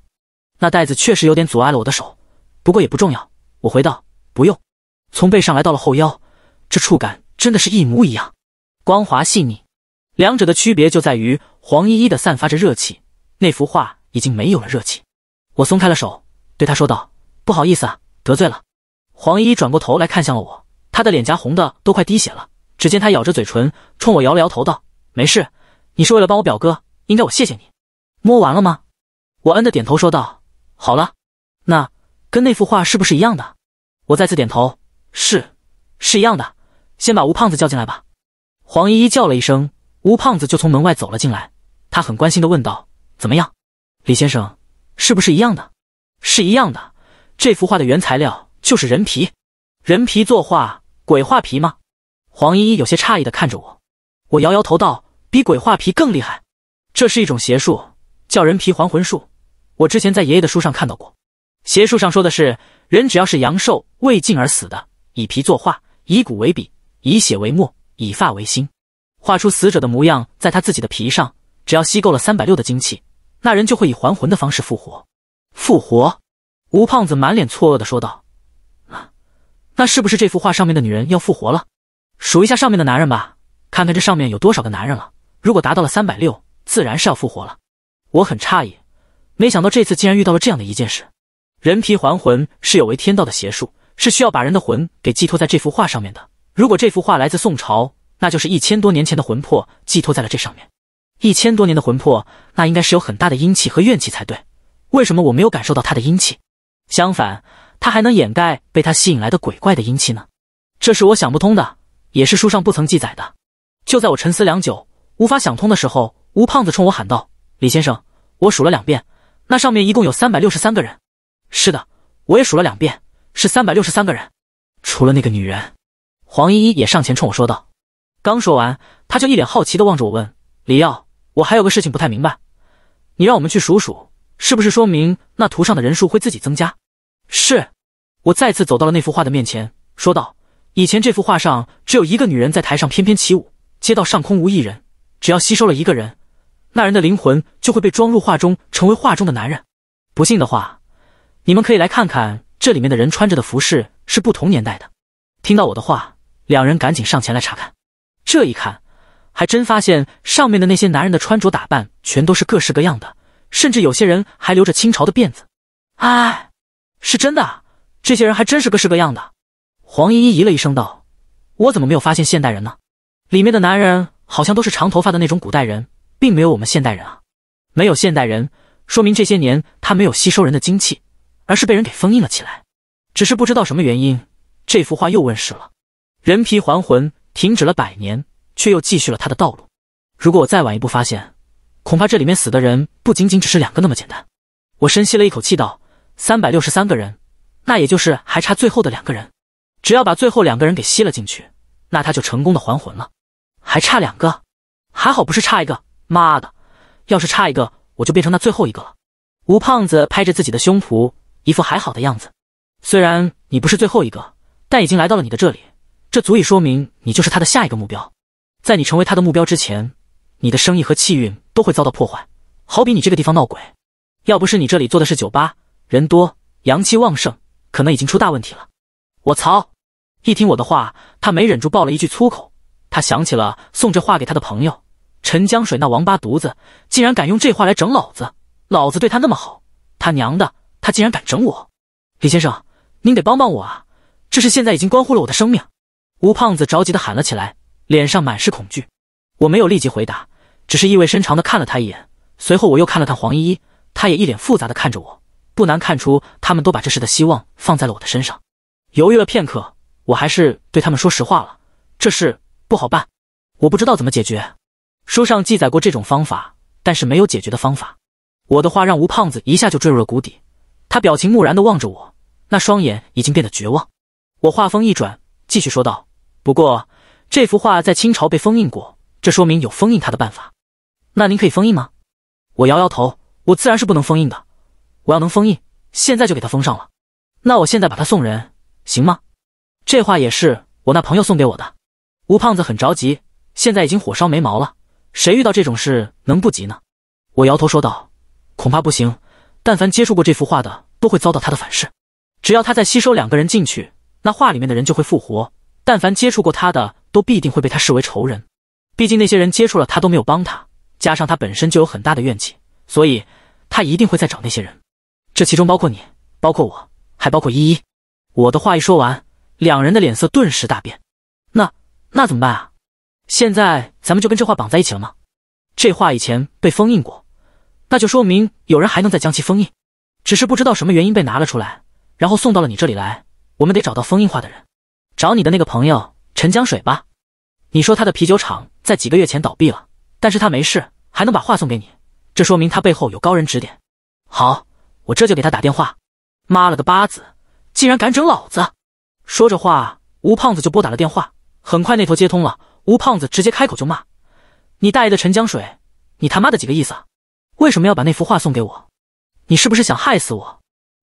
那袋子确实有点阻碍了我的手，不过也不重要。我回道。不用，从背上来到了后腰，这触感真的是一模一样，光滑细腻。两者的区别就在于黄依依的散发着热气，那幅画已经没有了热气。我松开了手，对他说道：“不好意思啊，得罪了。”黄依依转过头来看向了我，她的脸颊红的都快滴血了。只见她咬着嘴唇，冲我摇了摇头道：“没事，你是为了帮我表哥，应该我谢谢你。”摸完了吗？我嗯的点头说道：“好了。”那跟那幅画是不是一样的？我再次点头，是，是一样的。先把吴胖子叫进来吧。黄依依叫了一声，吴胖子就从门外走了进来。他很关心地问道：“怎么样，李先生？是不是一样的？是一样的。这幅画的原材料就是人皮，人皮作画，鬼画皮吗？”黄依依有些诧异地看着我。我摇摇头道：“比鬼画皮更厉害。这是一种邪术，叫人皮还魂术。我之前在爷爷的书上看到过，邪术上说的是。”人只要是阳寿未尽而死的，以皮作画，以骨为笔，以血为墨，以发为心，画出死者的模样，在他自己的皮上，只要吸够了三百六的精气，那人就会以还魂的方式复活。复活？吴胖子满脸错愕的说道：“那，那是不是这幅画上面的女人要复活了？数一下上面的男人吧，看看这上面有多少个男人了。如果达到了三百六，自然是要复活了。”我很诧异，没想到这次竟然遇到了这样的一件事。人皮还魂是有违天道的邪术，是需要把人的魂给寄托在这幅画上面的。如果这幅画来自宋朝，那就是一千多年前的魂魄寄托在了这上面。一千多年的魂魄，那应该是有很大的阴气和怨气才对。为什么我没有感受到他的阴气？相反，他还能掩盖被他吸引来的鬼怪的阴气呢？这是我想不通的，也是书上不曾记载的。就在我沉思良久、无法想通的时候，吴胖子冲我喊道：“李先生，我数了两遍，那上面一共有三百六十三个人。”是的，我也数了两遍，是三百六十三个人，除了那个女人。黄依依也上前冲我说道。刚说完，他就一脸好奇的望着我问：“李耀，我还有个事情不太明白，你让我们去数数，是不是说明那图上的人数会自己增加？”是。我再次走到了那幅画的面前，说道：“以前这幅画上只有一个女人在台上翩翩起舞，街道上空无一人。只要吸收了一个人，那人的灵魂就会被装入画中，成为画中的男人。不信的话。”你们可以来看看这里面的人穿着的服饰是不同年代的。听到我的话，两人赶紧上前来查看。这一看，还真发现上面的那些男人的穿着打扮全都是各式各样的，甚至有些人还留着清朝的辫子。哎，是真的啊，这些人还真是各式各样的。黄依依咦了一声道：“我怎么没有发现现代人呢？里面的男人好像都是长头发的那种古代人，并没有我们现代人啊。没有现代人，说明这些年他没有吸收人的精气。”而是被人给封印了起来，只是不知道什么原因，这幅画又问世了。人皮还魂停止了百年，却又继续了他的道路。如果我再晚一步发现，恐怕这里面死的人不仅仅只是两个那么简单。我深吸了一口气道：“三百六十三个人，那也就是还差最后的两个人。只要把最后两个人给吸了进去，那他就成功的还魂了。还差两个，还好不是差一个。妈的，要是差一个，我就变成那最后一个了。”吴胖子拍着自己的胸脯。一副还好的样子，虽然你不是最后一个，但已经来到了你的这里，这足以说明你就是他的下一个目标。在你成为他的目标之前，你的生意和气运都会遭到破坏。好比你这个地方闹鬼，要不是你这里做的是酒吧，人多，阳气旺盛，可能已经出大问题了。我操！一听我的话，他没忍住爆了一句粗口。他想起了送这话给他的朋友陈江水那王八犊子，竟然敢用这话来整老子！老子对他那么好，他娘的！他竟然敢整我！李先生，您得帮帮我啊！这事现在已经关乎了我的生命。吴胖子着急的喊了起来，脸上满是恐惧。我没有立即回答，只是意味深长的看了他一眼。随后我又看了看黄依依，她也一脸复杂的看着我。不难看出，他们都把这事的希望放在了我的身上。犹豫了片刻，我还是对他们说实话了。这事不好办，我不知道怎么解决。书上记载过这种方法，但是没有解决的方法。我的话让吴胖子一下就坠入了谷底。他表情木然地望着我，那双眼已经变得绝望。我话锋一转，继续说道：“不过这幅画在清朝被封印过，这说明有封印它的办法。那您可以封印吗？”我摇摇头：“我自然是不能封印的。我要能封印，现在就给他封上了。那我现在把它送人行吗？”这画也是我那朋友送给我的。吴胖子很着急，现在已经火烧眉毛了，谁遇到这种事能不急呢？我摇头说道：“恐怕不行。”但凡接触过这幅画的，都会遭到他的反噬。只要他再吸收两个人进去，那画里面的人就会复活。但凡接触过他的，都必定会被他视为仇人。毕竟那些人接触了他都没有帮他，加上他本身就有很大的怨气，所以他一定会再找那些人。这其中包括你，包括我，还包括依依。我的话一说完，两人的脸色顿时大变。那那怎么办啊？现在咱们就跟这画绑在一起了吗？这画以前被封印过。那就说明有人还能再将其封印，只是不知道什么原因被拿了出来，然后送到了你这里来。我们得找到封印画的人，找你的那个朋友陈江水吧。你说他的啤酒厂在几个月前倒闭了，但是他没事，还能把画送给你，这说明他背后有高人指点。好，我这就给他打电话。妈了个巴子，竟然敢整老子！说着话，吴胖子就拨打了电话，很快那头接通了。吴胖子直接开口就骂：“你大爷的陈江水，你他妈的几个意思？”啊？为什么要把那幅画送给我？你是不是想害死我？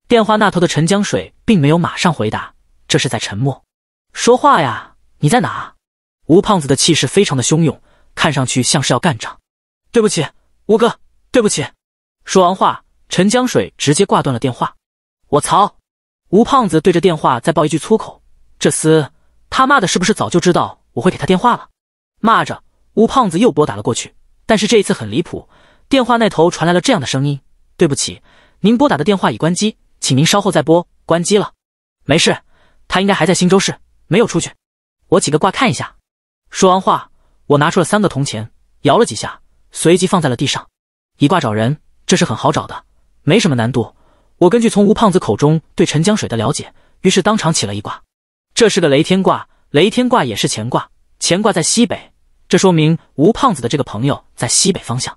电话那头的陈江水并没有马上回答，这是在沉默。说话呀，你在哪？吴胖子的气势非常的汹涌，看上去像是要干仗。对不起，吴哥，对不起。说完话，陈江水直接挂断了电话。我操！吴胖子对着电话再爆一句粗口：这厮，他妈的，是不是早就知道我会给他电话了？骂着，吴胖子又拨打了过去，但是这一次很离谱。电话那头传来了这样的声音：“对不起，您拨打的电话已关机，请您稍后再拨。关机了，没事，他应该还在忻州市，没有出去。我起个卦看一下。”说完话，我拿出了三个铜钱，摇了几下，随即放在了地上。一卦找人，这是很好找的，没什么难度。我根据从吴胖子口中对陈江水的了解，于是当场起了一卦。这是个雷天卦，雷天卦也是乾卦，乾卦在西北，这说明吴胖子的这个朋友在西北方向。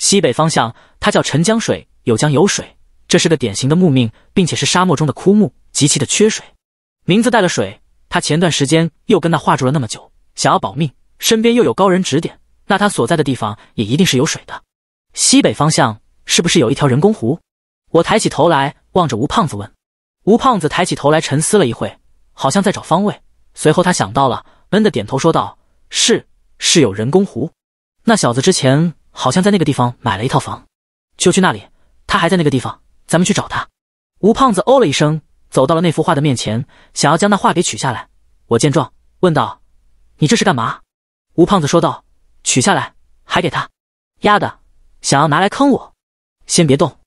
西北方向，它叫沉江水，有江有水，这是个典型的木命，并且是沙漠中的枯木，极其的缺水。名字带了水，他前段时间又跟那画住了那么久，想要保命，身边又有高人指点，那他所在的地方也一定是有水的。西北方向是不是有一条人工湖？我抬起头来望着吴胖子问。吴胖子抬起头来沉思了一会，好像在找方位，随后他想到了，嗯的点头说道：“是，是有人工湖。那小子之前。”好像在那个地方买了一套房，就去那里。他还在那个地方，咱们去找他。吴胖子哦了一声，走到了那幅画的面前，想要将那画给取下来。我见状问道：“你这是干嘛？”吴胖子说道：“取下来，还给他。丫的，想要拿来坑我？先别动。”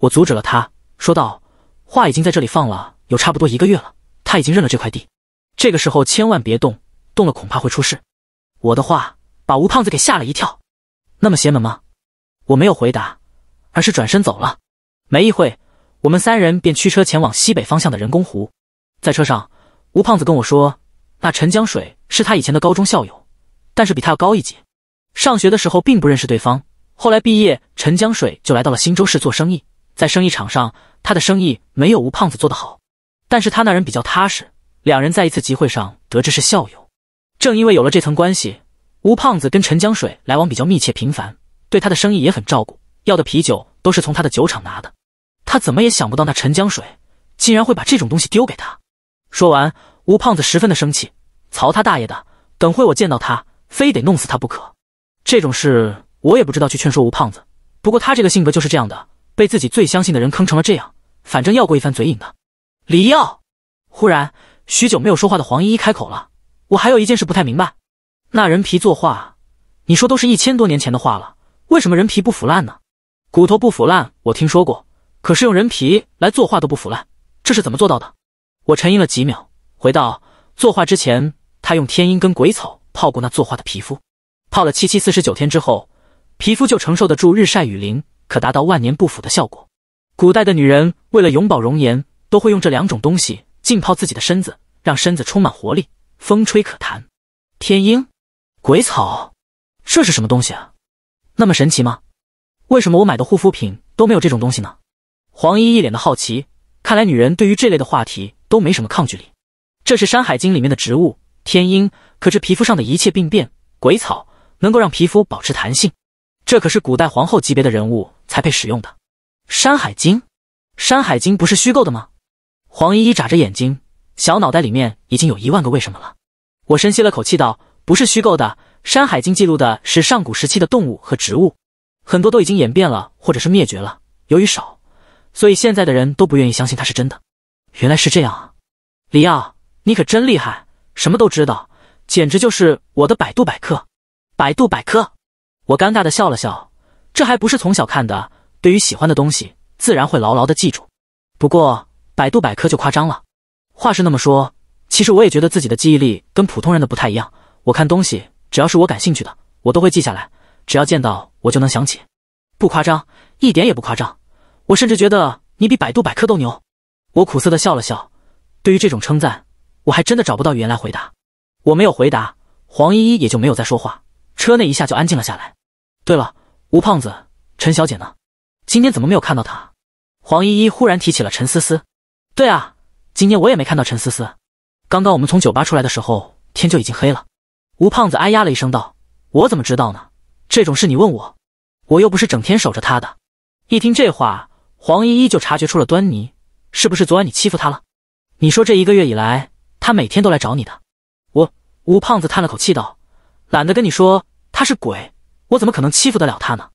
我阻止了他，说道：“画已经在这里放了有差不多一个月了，他已经认了这块地。这个时候千万别动，动了恐怕会出事。”我的话把吴胖子给吓了一跳。那么邪门吗？我没有回答，而是转身走了。没一会，我们三人便驱车前往西北方向的人工湖。在车上，吴胖子跟我说，那陈江水是他以前的高中校友，但是比他要高一级。上学的时候并不认识对方，后来毕业，陈江水就来到了新州市做生意。在生意场上，他的生意没有吴胖子做得好，但是他那人比较踏实。两人在一次集会上得知是校友，正因为有了这层关系。吴胖子跟陈江水来往比较密切，频繁，对他的生意也很照顾，要的啤酒都是从他的酒厂拿的。他怎么也想不到那陈江水竟然会把这种东西丢给他。说完，吴胖子十分的生气：“操他大爷的！等会我见到他，非得弄死他不可！”这种事我也不知道去劝说吴胖子，不过他这个性格就是这样的，被自己最相信的人坑成了这样，反正要过一番嘴瘾的。李耀，忽然许久没有说话的黄依依开口了：“我还有一件事不太明白。”那人皮作画，你说都是一千多年前的画了，为什么人皮不腐烂呢？骨头不腐烂，我听说过，可是用人皮来作画都不腐烂，这是怎么做到的？我沉吟了几秒，回道：作画之前，他用天鹰跟鬼草泡过那作画的皮肤，泡了七七四十九天之后，皮肤就承受得住日晒雨淋，可达到万年不腐的效果。古代的女人为了永葆容颜，都会用这两种东西浸泡自己的身子，让身子充满活力，风吹可弹。天鹰。鬼草，这是什么东西啊？那么神奇吗？为什么我买的护肤品都没有这种东西呢？黄衣一脸的好奇，看来女人对于这类的话题都没什么抗拒力。这是《山海经》里面的植物天鹰，可治皮肤上的一切病变。鬼草能够让皮肤保持弹性，这可是古代皇后级别的人物才配使用的。《山海经》，《山海经》不是虚构的吗？黄依一眨着眼睛，小脑袋里面已经有一万个为什么了。我深吸了口气道。不是虚构的，《山海经》记录的是上古时期的动物和植物，很多都已经演变了或者是灭绝了。由于少，所以现在的人都不愿意相信它是真的。原来是这样啊，李耀，你可真厉害，什么都知道，简直就是我的百度百科。百度百科，我尴尬的笑了笑。这还不是从小看的，对于喜欢的东西，自然会牢牢的记住。不过百度百科就夸张了。话是那么说，其实我也觉得自己的记忆力跟普通人的不太一样。我看东西，只要是我感兴趣的，我都会记下来。只要见到我就能想起，不夸张，一点也不夸张。我甚至觉得你比百度百科都牛。我苦涩的笑了笑，对于这种称赞，我还真的找不到语言来回答。我没有回答，黄依依也就没有再说话。车内一下就安静了下来。对了，吴胖子，陈小姐呢？今天怎么没有看到她？黄依依忽然提起了陈思思。对啊，今天我也没看到陈思思。刚刚我们从酒吧出来的时候，天就已经黑了。吴胖子哎呀了一声道：“我怎么知道呢？这种事你问我，我又不是整天守着他的。”一听这话，黄依依就察觉出了端倪：“是不是昨晚你欺负他了？你说这一个月以来，他每天都来找你的？”我吴胖子叹了口气道：“懒得跟你说，他是鬼，我怎么可能欺负得了他呢？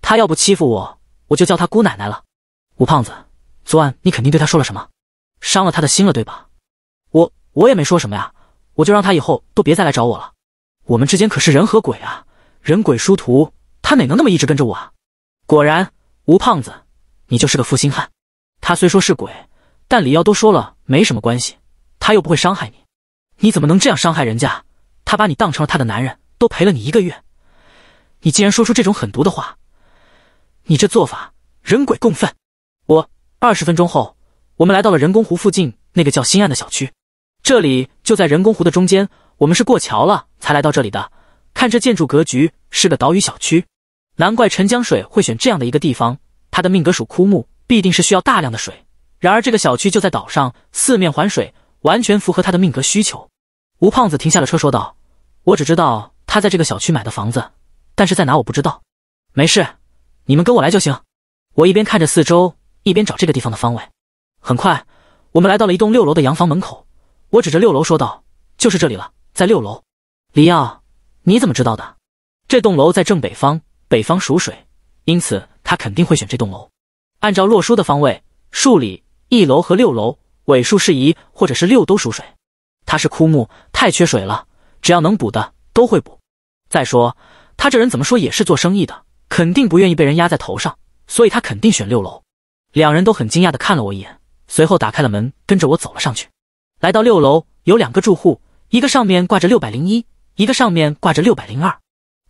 他要不欺负我，我就叫他姑奶奶了。”吴胖子，昨晚你肯定对他说了什么，伤了他的心了对吧？我我也没说什么呀，我就让他以后都别再来找我了。我们之间可是人和鬼啊，人鬼殊途，他哪能那么一直跟着我啊？果然，吴胖子，你就是个负心汉。他虽说是鬼，但李耀都说了没什么关系，他又不会伤害你，你怎么能这样伤害人家？他把你当成了他的男人，都陪了你一个月，你竟然说出这种狠毒的话，你这做法人鬼共愤。我二十分钟后，我们来到了人工湖附近那个叫新岸的小区，这里就在人工湖的中间。我们是过桥了才来到这里的。看这建筑格局，是个岛屿小区，难怪陈江水会选这样的一个地方。他的命格属枯木，必定是需要大量的水。然而这个小区就在岛上，四面环水，完全符合他的命格需求。吴胖子停下了车，说道：“我只知道他在这个小区买的房子，但是在哪我不知道。没事，你们跟我来就行。”我一边看着四周，一边找这个地方的方位。很快，我们来到了一栋六楼的洋房门口。我指着六楼说道：“就是这里了。”在六楼，李耀，你怎么知道的？这栋楼在正北方，北方属水，因此他肯定会选这栋楼。按照洛书的方位数里一楼和六楼尾数是一或者是六都属水。他是枯木，太缺水了，只要能补的都会补。再说他这人怎么说也是做生意的，肯定不愿意被人压在头上，所以他肯定选六楼。两人都很惊讶的看了我一眼，随后打开了门，跟着我走了上去。来到六楼，有两个住户。一个上面挂着六百零一，一个上面挂着六百零二。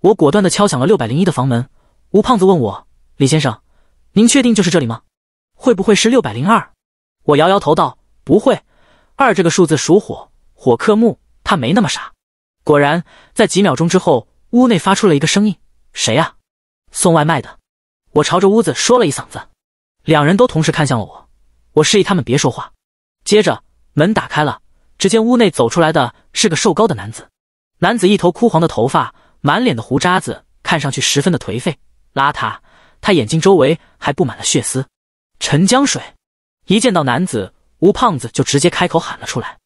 我果断地敲响了六百零一的房门。吴胖子问我：“李先生，您确定就是这里吗？会不会是六百零二？”我摇摇头道：“不会，二这个数字属火，火克木，他没那么傻。”果然，在几秒钟之后，屋内发出了一个声音：“谁呀？”送外卖的。我朝着屋子说了一嗓子，两人都同时看向了我。我示意他们别说话，接着门打开了。只见屋内走出来的是个瘦高的男子，男子一头枯黄的头发，满脸的胡渣子，看上去十分的颓废邋遢。他眼睛周围还布满了血丝。陈江水一见到男子吴胖子，就直接开口喊了出来。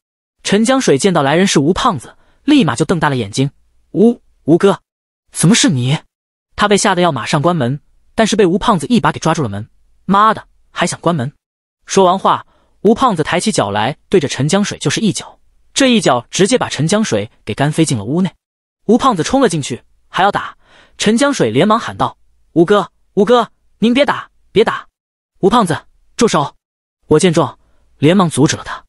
陈江水见到来人是吴胖子，立马就瞪大了眼睛：“吴吴哥，怎么是你？”他被吓得要马上关门，但是被吴胖子一把给抓住了门。妈的，还想关门！说完话。吴胖子抬起脚来，对着陈江水就是一脚，这一脚直接把陈江水给干飞进了屋内。吴胖子冲了进去，还要打陈江水，连忙喊道：“吴哥，吴哥，您别打，别打！”吴胖子，住手！我见状，连忙阻止了他。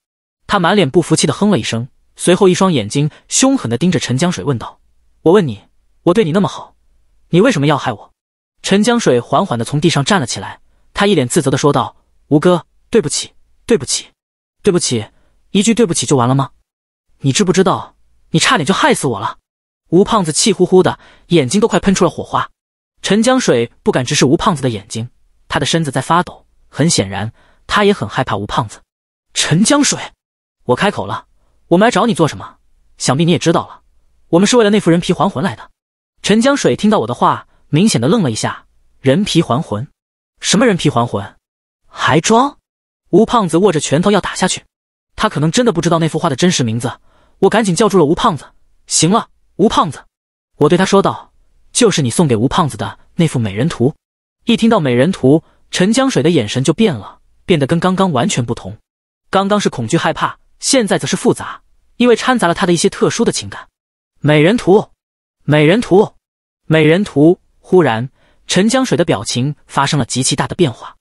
他满脸不服气的哼了一声，随后一双眼睛凶狠的盯着陈江水，问道：“我问你，我对你那么好，你为什么要害我？”陈江水缓缓的从地上站了起来，他一脸自责的说道：“吴哥，对不起。”对不起，对不起，一句对不起就完了吗？你知不知道，你差点就害死我了！吴胖子气呼呼的，眼睛都快喷出了火花。陈江水不敢直视吴胖子的眼睛，他的身子在发抖，很显然他也很害怕吴胖子。陈江水，我开口了，我们来找你做什么？想必你也知道了，我们是为了那副人皮还魂来的。陈江水听到我的话，明显的愣了一下。人皮还魂？什么人皮还魂？还装？吴胖子握着拳头要打下去，他可能真的不知道那幅画的真实名字。我赶紧叫住了吴胖子：“行了，吴胖子。”我对他说道：“就是你送给吴胖子的那幅美人图。”一听到“美人图”，陈江水的眼神就变了，变得跟刚刚完全不同。刚刚是恐惧害怕，现在则是复杂，因为掺杂了他的一些特殊的情感。“美人图，美人图，美人图！”忽然，陈江水的表情发生了极其大的变化，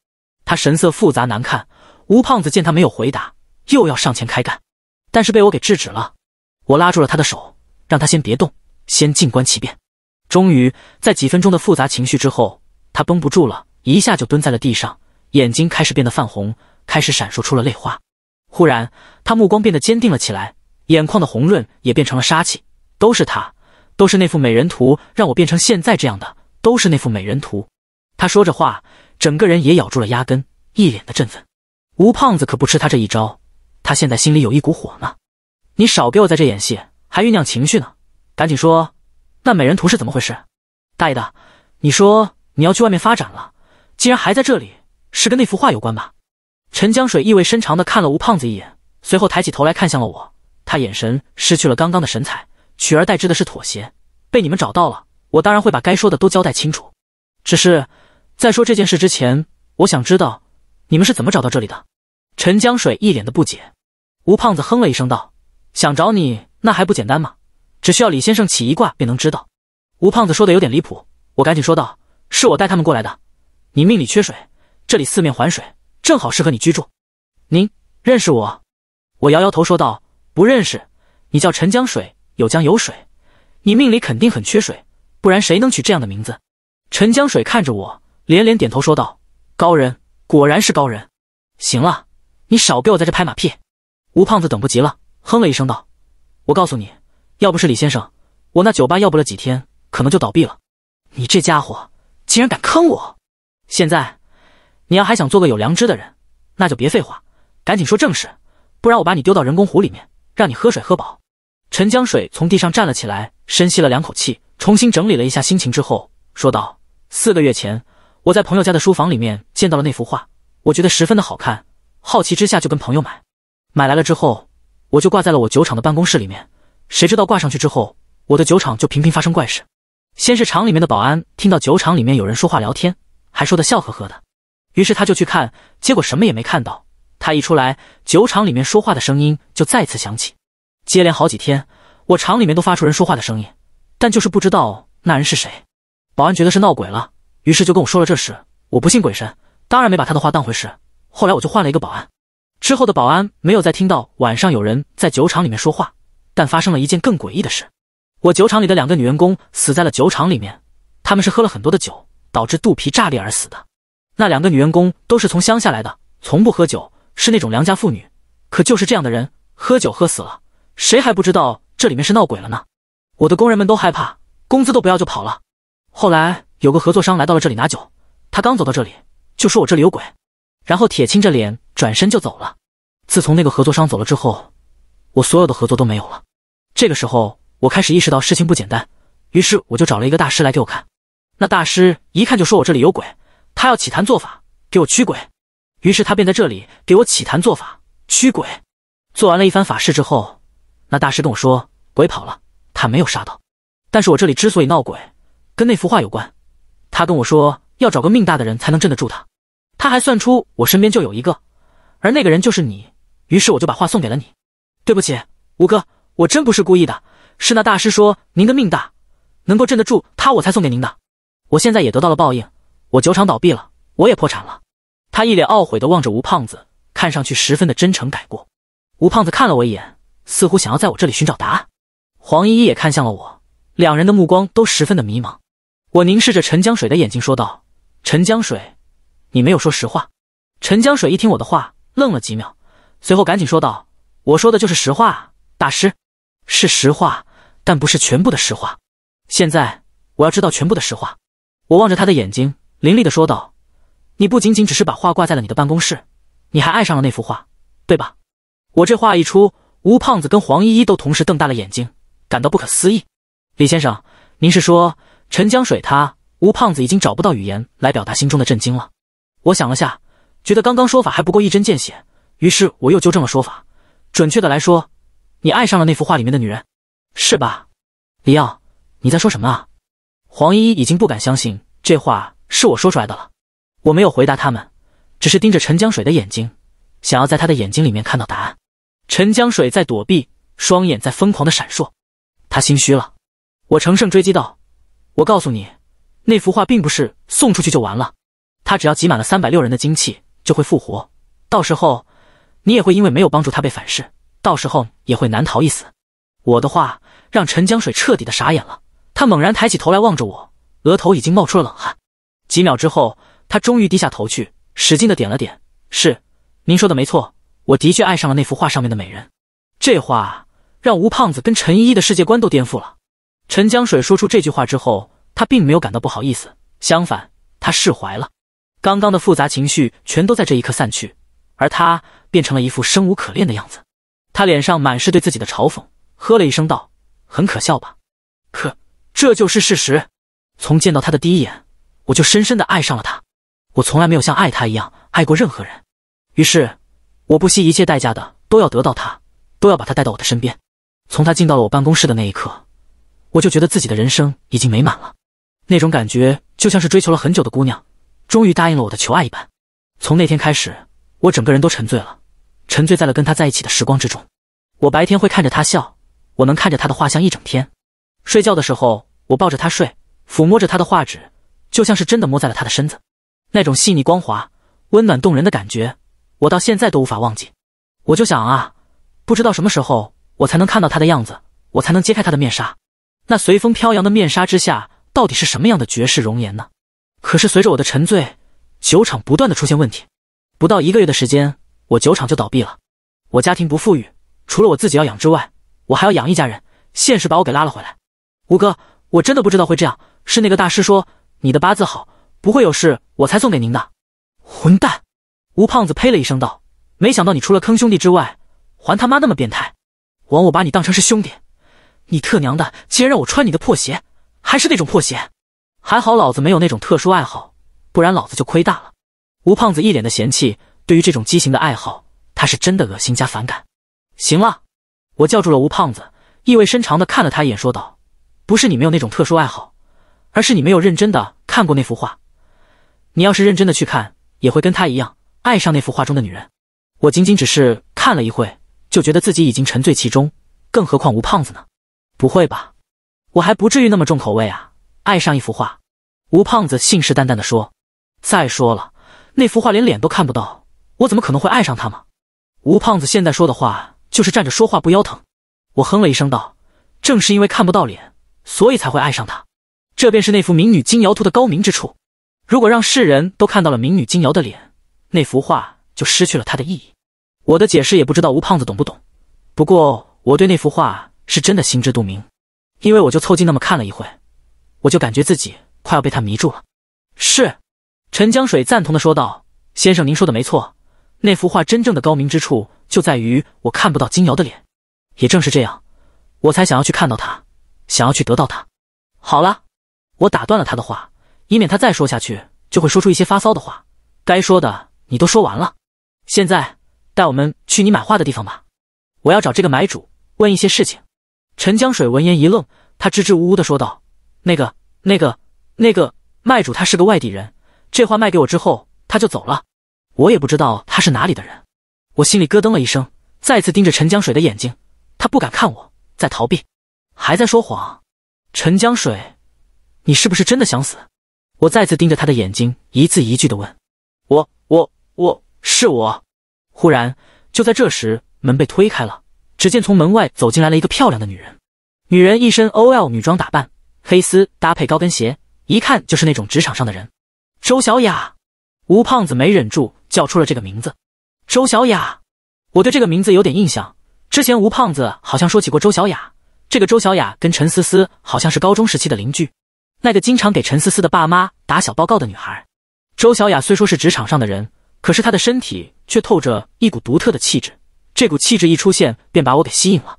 他神色复杂难看。吴胖子见他没有回答，又要上前开干，但是被我给制止了。我拉住了他的手，让他先别动，先静观其变。终于，在几分钟的复杂情绪之后，他绷不住了，一下就蹲在了地上，眼睛开始变得泛红，开始闪烁出了泪花。忽然，他目光变得坚定了起来，眼眶的红润也变成了杀气。都是他，都是那幅美人图让我变成现在这样的，都是那幅美人图。他说着话，整个人也咬住了牙根，一脸的振奋。吴胖子可不吃他这一招，他现在心里有一股火呢。你少给我在这演戏，还酝酿情绪呢！赶紧说，那美人图是怎么回事？大爷的，你说你要去外面发展了，竟然还在这里，是跟那幅画有关吧？陈江水意味深长的看了吴胖子一眼，随后抬起头来看向了我，他眼神失去了刚刚的神采，取而代之的是妥协。被你们找到了，我当然会把该说的都交代清楚。只是在说这件事之前，我想知道。你们是怎么找到这里的？陈江水一脸的不解。吴胖子哼了一声道：“想找你，那还不简单吗？只需要李先生起一卦便能知道。”吴胖子说的有点离谱，我赶紧说道：“是我带他们过来的。你命里缺水，这里四面环水，正好适合你居住。”您认识我？我摇摇头说道：“不认识。你叫陈江水，有江有水，你命里肯定很缺水，不然谁能取这样的名字？”陈江水看着我，连连点头说道：“高人。”果然是高人。行了，你少给我在这拍马屁。吴胖子等不及了，哼了一声道：“我告诉你，要不是李先生，我那酒吧要不了几天可能就倒闭了。你这家伙竟然敢坑我！现在你要还想做个有良知的人，那就别废话，赶紧说正事，不然我把你丢到人工湖里面，让你喝水喝饱。”陈江水从地上站了起来，深吸了两口气，重新整理了一下心情之后说道：“四个月前。”我在朋友家的书房里面见到了那幅画，我觉得十分的好看。好奇之下就跟朋友买，买来了之后我就挂在了我酒厂的办公室里面。谁知道挂上去之后，我的酒厂就频频发生怪事。先是厂里面的保安听到酒厂里面有人说话聊天，还说的笑呵呵的。于是他就去看，结果什么也没看到。他一出来，酒厂里面说话的声音就再次响起。接连好几天，我厂里面都发出人说话的声音，但就是不知道那人是谁。保安觉得是闹鬼了。于是就跟我说了这事，我不信鬼神，当然没把他的话当回事。后来我就换了一个保安，之后的保安没有再听到晚上有人在酒厂里面说话，但发生了一件更诡异的事：我酒厂里的两个女员工死在了酒厂里面，他们是喝了很多的酒，导致肚皮炸裂而死的。那两个女员工都是从乡下来的，从不喝酒，是那种良家妇女，可就是这样的人喝酒喝死了，谁还不知道这里面是闹鬼了呢？我的工人们都害怕，工资都不要就跑了。后来。有个合作商来到了这里拿酒，他刚走到这里就说我这里有鬼，然后铁青着脸转身就走了。自从那个合作商走了之后，我所有的合作都没有了。这个时候，我开始意识到事情不简单，于是我就找了一个大师来给我看。那大师一看就说我这里有鬼，他要起坛做法给我驱鬼。于是他便在这里给我起坛做法驱鬼。做完了一番法事之后，那大师跟我说鬼跑了，他没有杀到。但是我这里之所以闹鬼，跟那幅画有关。他跟我说要找个命大的人才能镇得住他，他还算出我身边就有一个，而那个人就是你。于是我就把画送给了你。对不起，吴哥，我真不是故意的，是那大师说您的命大，能够镇得住他，我才送给您的。我现在也得到了报应，我酒厂倒闭了，我也破产了。他一脸懊悔的望着吴胖子，看上去十分的真诚改过。吴胖子看了我一眼，似乎想要在我这里寻找答案。黄依依也看向了我，两人的目光都十分的迷茫。我凝视着陈江水的眼睛，说道：“陈江水，你没有说实话。”陈江水一听我的话，愣了几秒，随后赶紧说道：“我说的就是实话，大师，是实话，但不是全部的实话。现在我要知道全部的实话。”我望着他的眼睛，凌厉的说道：“你不仅仅只是把画挂在了你的办公室，你还爱上了那幅画，对吧？”我这话一出，吴胖子跟黄依依都同时瞪大了眼睛，感到不可思议。李先生，您是说？陈江水，他吴胖子已经找不到语言来表达心中的震惊了。我想了下，觉得刚刚说法还不够一针见血，于是我又纠正了说法。准确的来说，你爱上了那幅画里面的女人，是吧？李耀，你在说什么啊？黄依依已经不敢相信这话是我说出来的了。我没有回答他们，只是盯着陈江水的眼睛，想要在他的眼睛里面看到答案。陈江水在躲避，双眼在疯狂的闪烁，他心虚了。我乘胜追击道。我告诉你，那幅画并不是送出去就完了，他只要集满了三百六人的精气，就会复活。到时候，你也会因为没有帮助他被反噬，到时候也会难逃一死。我的话让陈江水彻底的傻眼了，他猛然抬起头来望着我，额头已经冒出了冷汗。几秒之后，他终于低下头去，使劲的点了点，是，您说的没错，我的确爱上了那幅画上面的美人。这话让吴胖子跟陈依依的世界观都颠覆了。陈江水说出这句话之后，他并没有感到不好意思，相反，他释怀了，刚刚的复杂情绪全都在这一刻散去，而他变成了一副生无可恋的样子。他脸上满是对自己的嘲讽，呵了一声道：“很可笑吧？可这就是事实。从见到他的第一眼，我就深深的爱上了他。我从来没有像爱他一样爱过任何人。于是，我不惜一切代价的都要得到他，都要把他带到我的身边。从他进到了我办公室的那一刻。”我就觉得自己的人生已经美满了，那种感觉就像是追求了很久的姑娘，终于答应了我的求爱一般。从那天开始，我整个人都沉醉了，沉醉在了跟她在一起的时光之中。我白天会看着她笑，我能看着她的画像一整天。睡觉的时候，我抱着她睡，抚摸着她的画纸，就像是真的摸在了她的身子。那种细腻光滑、温暖动人的感觉，我到现在都无法忘记。我就想啊，不知道什么时候我才能看到她的样子，我才能揭开她的面纱。那随风飘扬的面纱之下，到底是什么样的绝世容颜呢？可是随着我的沉醉，酒厂不断的出现问题，不到一个月的时间，我酒厂就倒闭了。我家庭不富裕，除了我自己要养之外，我还要养一家人。现实把我给拉了回来。吴哥，我真的不知道会这样，是那个大师说你的八字好，不会有事，我才送给您的。混蛋！吴胖子呸了一声道：“没想到你除了坑兄弟之外，还他妈那么变态，枉我把你当成是兄弟。”你特娘的，竟然让我穿你的破鞋，还是那种破鞋！还好老子没有那种特殊爱好，不然老子就亏大了。吴胖子一脸的嫌弃，对于这种畸形的爱好，他是真的恶心加反感。行了，我叫住了吴胖子，意味深长的看了他一眼，说道：“不是你没有那种特殊爱好，而是你没有认真的看过那幅画。你要是认真的去看，也会跟他一样爱上那幅画中的女人。”我仅仅只是看了一会，就觉得自己已经沉醉其中，更何况吴胖子呢？不会吧，我还不至于那么重口味啊！爱上一幅画，吴胖子信誓旦旦的说。再说了，那幅画连脸都看不到，我怎么可能会爱上他吗？吴胖子现在说的话就是站着说话不腰疼。我哼了一声道：“正是因为看不到脸，所以才会爱上他。这便是那幅《民女金瑶图》的高明之处。如果让世人都看到了民女金瑶的脸，那幅画就失去了它的意义。”我的解释也不知道吴胖子懂不懂，不过我对那幅画。是真的心知肚明，因为我就凑近那么看了一会，我就感觉自己快要被他迷住了。是，陈江水赞同的说道：“先生，您说的没错，那幅画真正的高明之处就在于我看不到金瑶的脸，也正是这样，我才想要去看到他，想要去得到他。”好了，我打断了他的话，以免他再说下去就会说出一些发骚的话。该说的你都说完了，现在带我们去你买画的地方吧，我要找这个买主问一些事情。陈江水闻言一愣，他支支吾吾的说道：“那个、那个、那个卖主，他是个外地人。这话卖给我之后，他就走了，我也不知道他是哪里的人。”我心里咯噔了一声，再次盯着陈江水的眼睛，他不敢看我，在逃避，还在说谎。陈江水，你是不是真的想死？我再次盯着他的眼睛，一字一句的问：“我、我、我是我。”忽然，就在这时，门被推开了。只见从门外走进来了一个漂亮的女人，女人一身 OL 女装打扮，黑丝搭配高跟鞋，一看就是那种职场上的人。周小雅，吴胖子没忍住叫出了这个名字。周小雅，我对这个名字有点印象，之前吴胖子好像说起过周小雅。这个周小雅跟陈思思好像是高中时期的邻居，那个经常给陈思思的爸妈打小报告的女孩。周小雅虽说是职场上的人，可是她的身体却透着一股独特的气质。这股气质一出现，便把我给吸引了。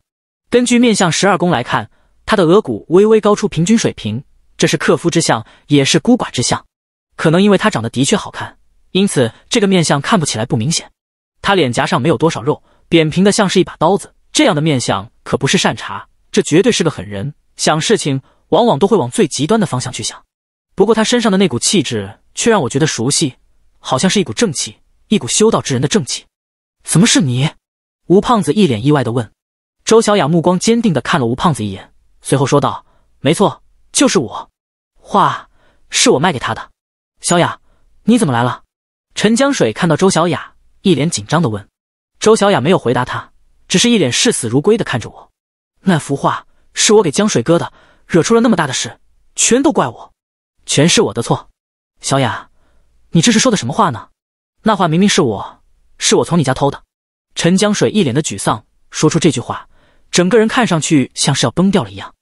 根据面相十二宫来看，他的额骨微微高出平均水平，这是克夫之相，也是孤寡之相。可能因为他长得的确好看，因此这个面相看不起来不明显。他脸颊上没有多少肉，扁平的像是一把刀子。这样的面相可不是善茬，这绝对是个狠人。想事情往往都会往最极端的方向去想。不过他身上的那股气质却让我觉得熟悉，好像是一股正气，一股修道之人的正气。怎么是你？吴胖子一脸意外的问：“周小雅，目光坚定的看了吴胖子一眼，随后说道：‘没错，就是我，画是我卖给他的。’小雅，你怎么来了？”陈江水看到周小雅，一脸紧张的问：“周小雅，没有回答他，只是一脸视死如归的看着我。那幅画是我给江水哥的，惹出了那么大的事，全都怪我，全是我的错。小雅，你这是说的什么话呢？那画明明是我，是我从你家偷的。”陈江水一脸的沮丧，说出这句话，整个人看上去像是要崩掉了一样。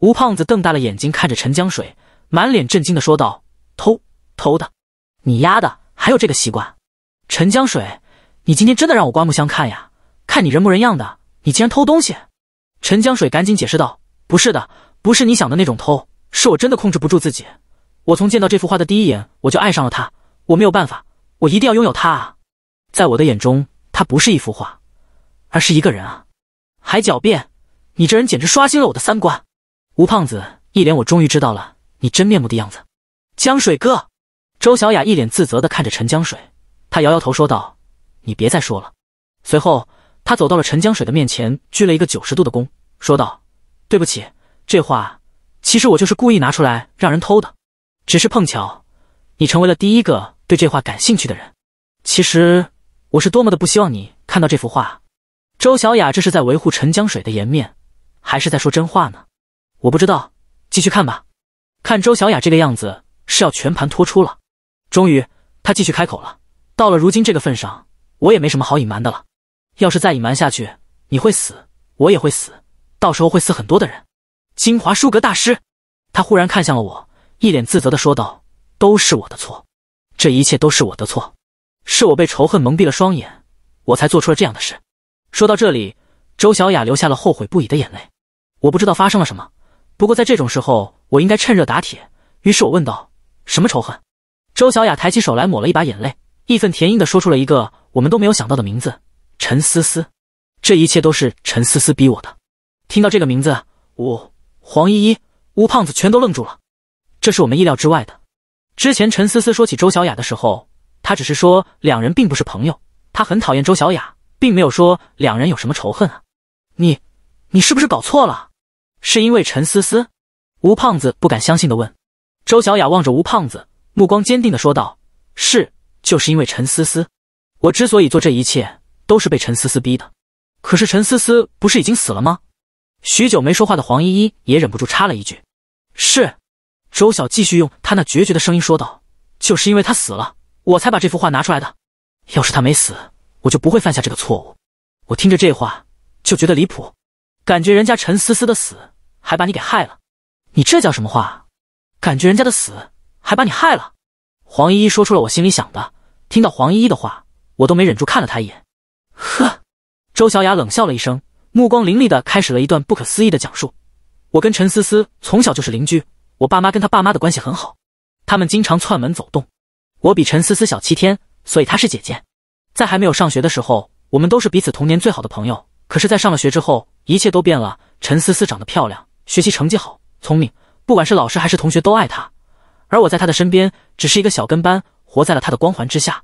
吴胖子瞪大了眼睛看着陈江水，满脸震惊的说道：“偷偷的，你丫的还有这个习惯？”陈江水，你今天真的让我刮目相看呀！看你人模人样的，你竟然偷东西！陈江水赶紧解释道：“不是的，不是你想的那种偷，是我真的控制不住自己。我从见到这幅画的第一眼，我就爱上了它，我没有办法，我一定要拥有它啊！在我的眼中。”他不是一幅画，而是一个人啊！还狡辩，你这人简直刷新了我的三观。吴胖子一脸“我终于知道了你真面目”的样子。江水哥，周小雅一脸自责的看着陈江水，他摇摇头说道：“你别再说了。”随后，他走到了陈江水的面前，鞠了一个九十度的躬，说道：“对不起，这话其实我就是故意拿出来让人偷的，只是碰巧，你成为了第一个对这话感兴趣的人。其实……”我是多么的不希望你看到这幅画，周小雅这是在维护陈江水的颜面，还是在说真话呢？我不知道。继续看吧，看周小雅这个样子是要全盘托出了。终于，他继续开口了。到了如今这个份上，我也没什么好隐瞒的了。要是再隐瞒下去，你会死，我也会死，到时候会死很多的人。精华书阁大师，他忽然看向了我，一脸自责的说道：“都是我的错，这一切都是我的错。”是我被仇恨蒙蔽了双眼，我才做出了这样的事。说到这里，周小雅流下了后悔不已的眼泪。我不知道发生了什么，不过在这种时候，我应该趁热打铁。于是我问道：“什么仇恨？”周小雅抬起手来抹了一把眼泪，义愤填膺地说出了一个我们都没有想到的名字——陈思思。这一切都是陈思思逼我的。听到这个名字，我、黄依依、吴胖子全都愣住了。这是我们意料之外的。之前陈思思说起周小雅的时候。他只是说两人并不是朋友，他很讨厌周小雅，并没有说两人有什么仇恨啊！你，你是不是搞错了？是因为陈思思？吴胖子不敢相信的问。周小雅望着吴胖子，目光坚定的说道：“是，就是因为陈思思。我之所以做这一切，都是被陈思思逼的。可是陈思思不是已经死了吗？”许久没说话的黄依依也忍不住插了一句：“是。”周小继续用他那决绝的声音说道：“就是因为他死了。”我才把这幅画拿出来的。要是他没死，我就不会犯下这个错误。我听着这话就觉得离谱，感觉人家陈思思的死还把你给害了。你这叫什么话？感觉人家的死还把你害了？黄依依说出了我心里想的。听到黄依依的话，我都没忍住看了她一眼。呵，周小雅冷笑了一声，目光凌厉的开始了一段不可思议的讲述。我跟陈思思从小就是邻居，我爸妈跟她爸妈的关系很好，他们经常串门走动。我比陈思思小七天，所以她是姐姐。在还没有上学的时候，我们都是彼此童年最好的朋友。可是，在上了学之后，一切都变了。陈思思长得漂亮，学习成绩好，聪明，不管是老师还是同学都爱她。而我在她的身边，只是一个小跟班，活在了她的光环之下。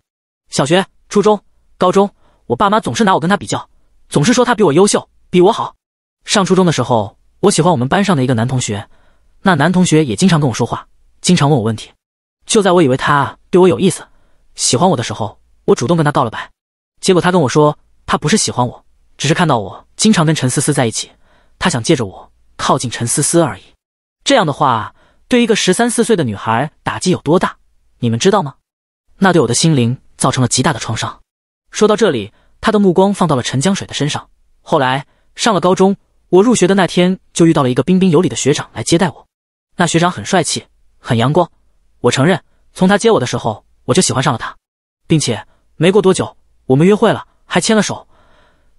小学、初中、高中，我爸妈总是拿我跟她比较，总是说她比我优秀，比我好。上初中的时候，我喜欢我们班上的一个男同学，那男同学也经常跟我说话，经常问我问题。就在我以为他对我有意思，喜欢我的时候，我主动跟他告了白，结果他跟我说他不是喜欢我，只是看到我经常跟陈思思在一起，他想借着我靠近陈思思而已。这样的话，对一个十三四岁的女孩打击有多大？你们知道吗？那对我的心灵造成了极大的创伤。说到这里，他的目光放到了陈江水的身上。后来上了高中，我入学的那天就遇到了一个彬彬有礼的学长来接待我，那学长很帅气，很阳光。我承认，从他接我的时候，我就喜欢上了他，并且没过多久，我们约会了，还牵了手。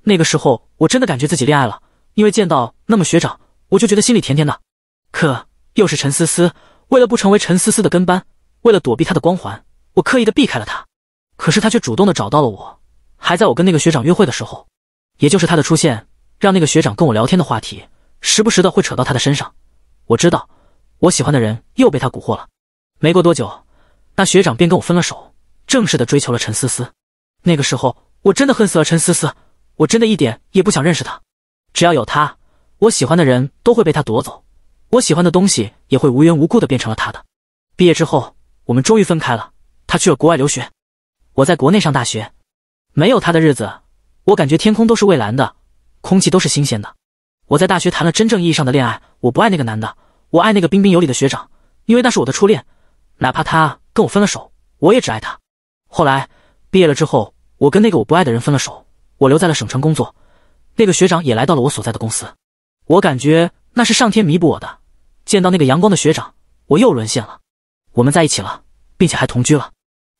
那个时候，我真的感觉自己恋爱了，因为见到那么学长，我就觉得心里甜甜的。可又是陈思思，为了不成为陈思思的跟班，为了躲避他的光环，我刻意的避开了他。可是他却主动的找到了我，还在我跟那个学长约会的时候，也就是他的出现，让那个学长跟我聊天的话题，时不时的会扯到他的身上。我知道，我喜欢的人又被他蛊惑了。没过多久，那学长便跟我分了手，正式的追求了陈思思。那个时候，我真的恨死了陈思思，我真的一点也不想认识他。只要有他，我喜欢的人都会被他夺走，我喜欢的东西也会无缘无故的变成了他的。毕业之后，我们终于分开了，他去了国外留学，我在国内上大学。没有他的日子，我感觉天空都是蔚蓝的，空气都是新鲜的。我在大学谈了真正意义上的恋爱，我不爱那个男的，我爱那个彬彬有礼的学长，因为那是我的初恋。哪怕他跟我分了手，我也只爱他。后来毕业了之后，我跟那个我不爱的人分了手，我留在了省城工作。那个学长也来到了我所在的公司，我感觉那是上天弥补我的。见到那个阳光的学长，我又沦陷了。我们在一起了，并且还同居了。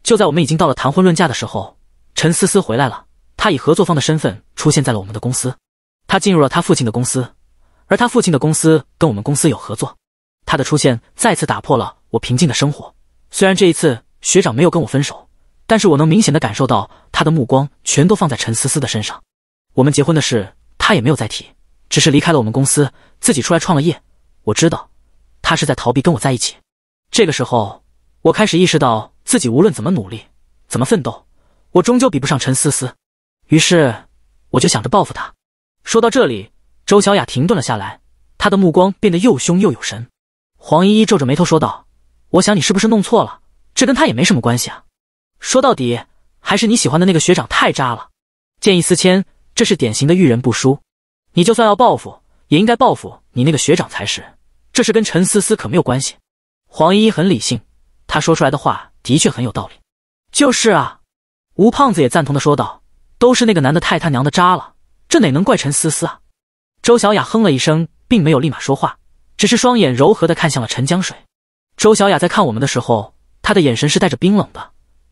就在我们已经到了谈婚论嫁的时候，陈思思回来了。她以合作方的身份出现在了我们的公司。她进入了她父亲的公司，而她父亲的公司跟我们公司有合作。她的出现再次打破了。我平静的生活，虽然这一次学长没有跟我分手，但是我能明显的感受到他的目光全都放在陈思思的身上。我们结婚的事他也没有再提，只是离开了我们公司，自己出来创了业。我知道，他是在逃避跟我在一起。这个时候，我开始意识到自己无论怎么努力，怎么奋斗，我终究比不上陈思思。于是，我就想着报复他。说到这里，周小雅停顿了下来，她的目光变得又凶又有神。黄依依皱着眉头说道。我想你是不是弄错了？这跟他也没什么关系啊！说到底，还是你喜欢的那个学长太渣了。见异思迁，这是典型的遇人不淑。你就算要报复，也应该报复你那个学长才是。这事跟陈思思可没有关系。黄依依很理性，她说出来的话的确很有道理。就是啊，吴胖子也赞同的说道：“都是那个男的太他娘的渣了，这哪能怪陈思思啊？”周小雅哼了一声，并没有立马说话，只是双眼柔和的看向了陈江水。周小雅在看我们的时候，她的眼神是带着冰冷的，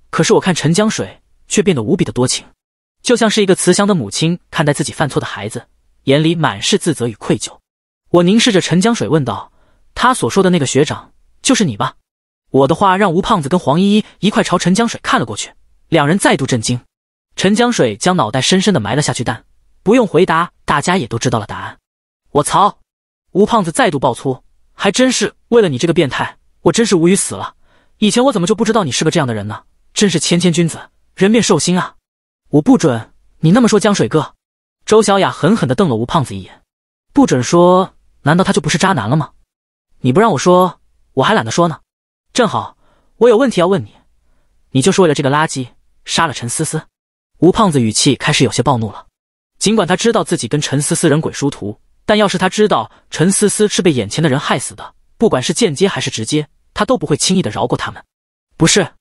可是我看陈江水却变得无比的多情，就像是一个慈祥的母亲看待自己犯错的孩子，眼里满是自责与愧疚。我凝视着陈江水问道：“他所说的那个学长，就是你吧？”我的话让吴胖子跟黄依依一块朝陈江水看了过去，两人再度震惊。陈江水将脑袋深深的埋了下去，但不用回答，大家也都知道了答案。我操！吴胖子再度爆粗，还真是为了你这个变态！我真是无语死了！以前我怎么就不知道你是个这样的人呢？真是谦谦君子，人面兽心啊！我不准你那么说江水哥。周小雅狠狠地瞪了吴胖子一眼，不准说！难道他就不是渣男了吗？你不让我说，我还懒得说呢。正好我有问题要问你，你就是为了这个垃圾杀了陈思思？吴胖子语气开始有些暴怒了。尽管他知道自己跟陈思思人鬼殊途，但要是他知道陈思思是被眼前的人害死的，不管是间接还是直接，他都不会轻易的饶过他们。不是，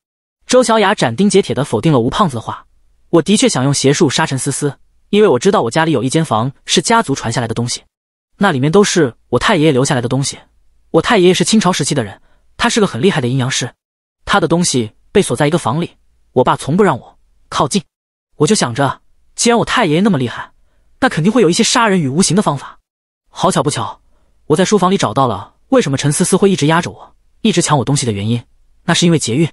周小雅斩钉截铁的否定了吴胖子的话。我的确想用邪术杀陈思思，因为我知道我家里有一间房是家族传下来的东西，那里面都是我太爷爷留下来的东西。我太爷爷是清朝时期的人，他是个很厉害的阴阳师，他的东西被锁在一个房里，我爸从不让我靠近。我就想着，既然我太爷爷那么厉害，那肯定会有一些杀人与无形的方法。好巧不巧，我在书房里找到了。为什么陈思思会一直压着我，一直抢我东西的原因？那是因为劫运，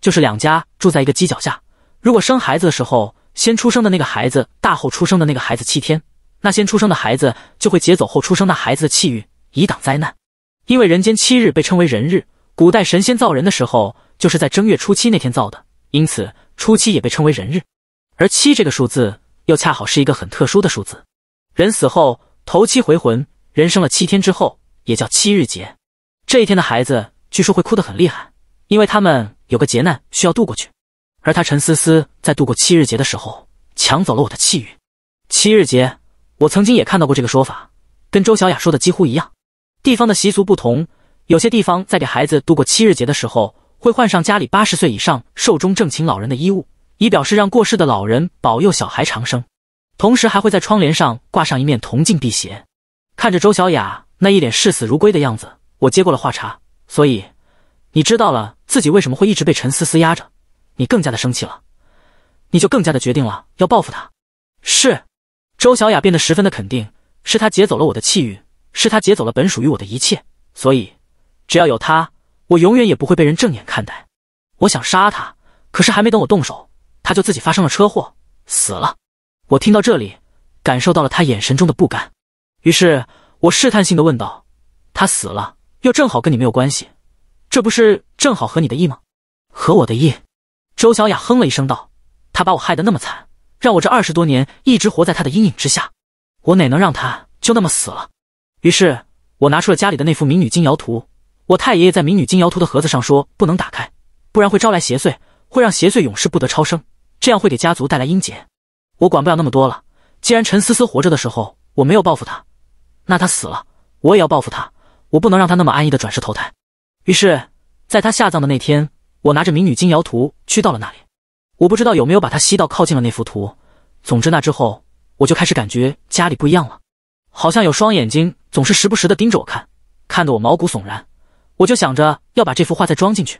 就是两家住在一个犄角下。如果生孩子的时候，先出生的那个孩子大，后出生的那个孩子七天，那先出生的孩子就会劫走后出生那孩子的气运，以挡灾难。因为人间七日被称为人日，古代神仙造人的时候就是在正月初七那天造的，因此初七也被称为人日。而七这个数字又恰好是一个很特殊的数字，人死后头七回魂，人生了七天之后。也叫七日节，这一天的孩子据说会哭得很厉害，因为他们有个劫难需要渡过去。而他陈思思在度过七日节的时候，抢走了我的气运。七日节，我曾经也看到过这个说法，跟周小雅说的几乎一样。地方的习俗不同，有些地方在给孩子度过七日节的时候，会换上家里八十岁以上寿终正寝老人的衣物，以表示让过世的老人保佑小孩长生。同时，还会在窗帘上挂上一面铜镜辟邪。看着周小雅。那一脸视死如归的样子，我接过了话茬。所以，你知道了自己为什么会一直被陈思思压着，你更加的生气了，你就更加的决定了要报复他。是，周小雅变得十分的肯定，是他劫走了我的气运，是他劫走了本属于我的一切。所以，只要有他，我永远也不会被人正眼看待。我想杀他，可是还没等我动手，他就自己发生了车祸死了。我听到这里，感受到了他眼神中的不甘，于是。我试探性的问道：“他死了，又正好跟你没有关系，这不是正好合你的意吗？”“合我的意。”周小雅哼了一声道：“他把我害得那么惨，让我这二十多年一直活在他的阴影之下，我哪能让他就那么死了？”于是，我拿出了家里的那幅《民女金瑶图》。我太爷爷在《民女金瑶图》的盒子上说：“不能打开，不然会招来邪祟，会让邪祟永世不得超生，这样会给家族带来阴劫。”我管不了那么多了，既然陈思思活着的时候我没有报复她，那他死了，我也要报复他，我不能让他那么安逸的转世投胎。于是，在他下葬的那天，我拿着民女金瑶图去到了那里。我不知道有没有把他吸到靠近了那幅图。总之，那之后我就开始感觉家里不一样了，好像有双眼睛总是时不时的盯着我看，看得我毛骨悚然。我就想着要把这幅画再装进去，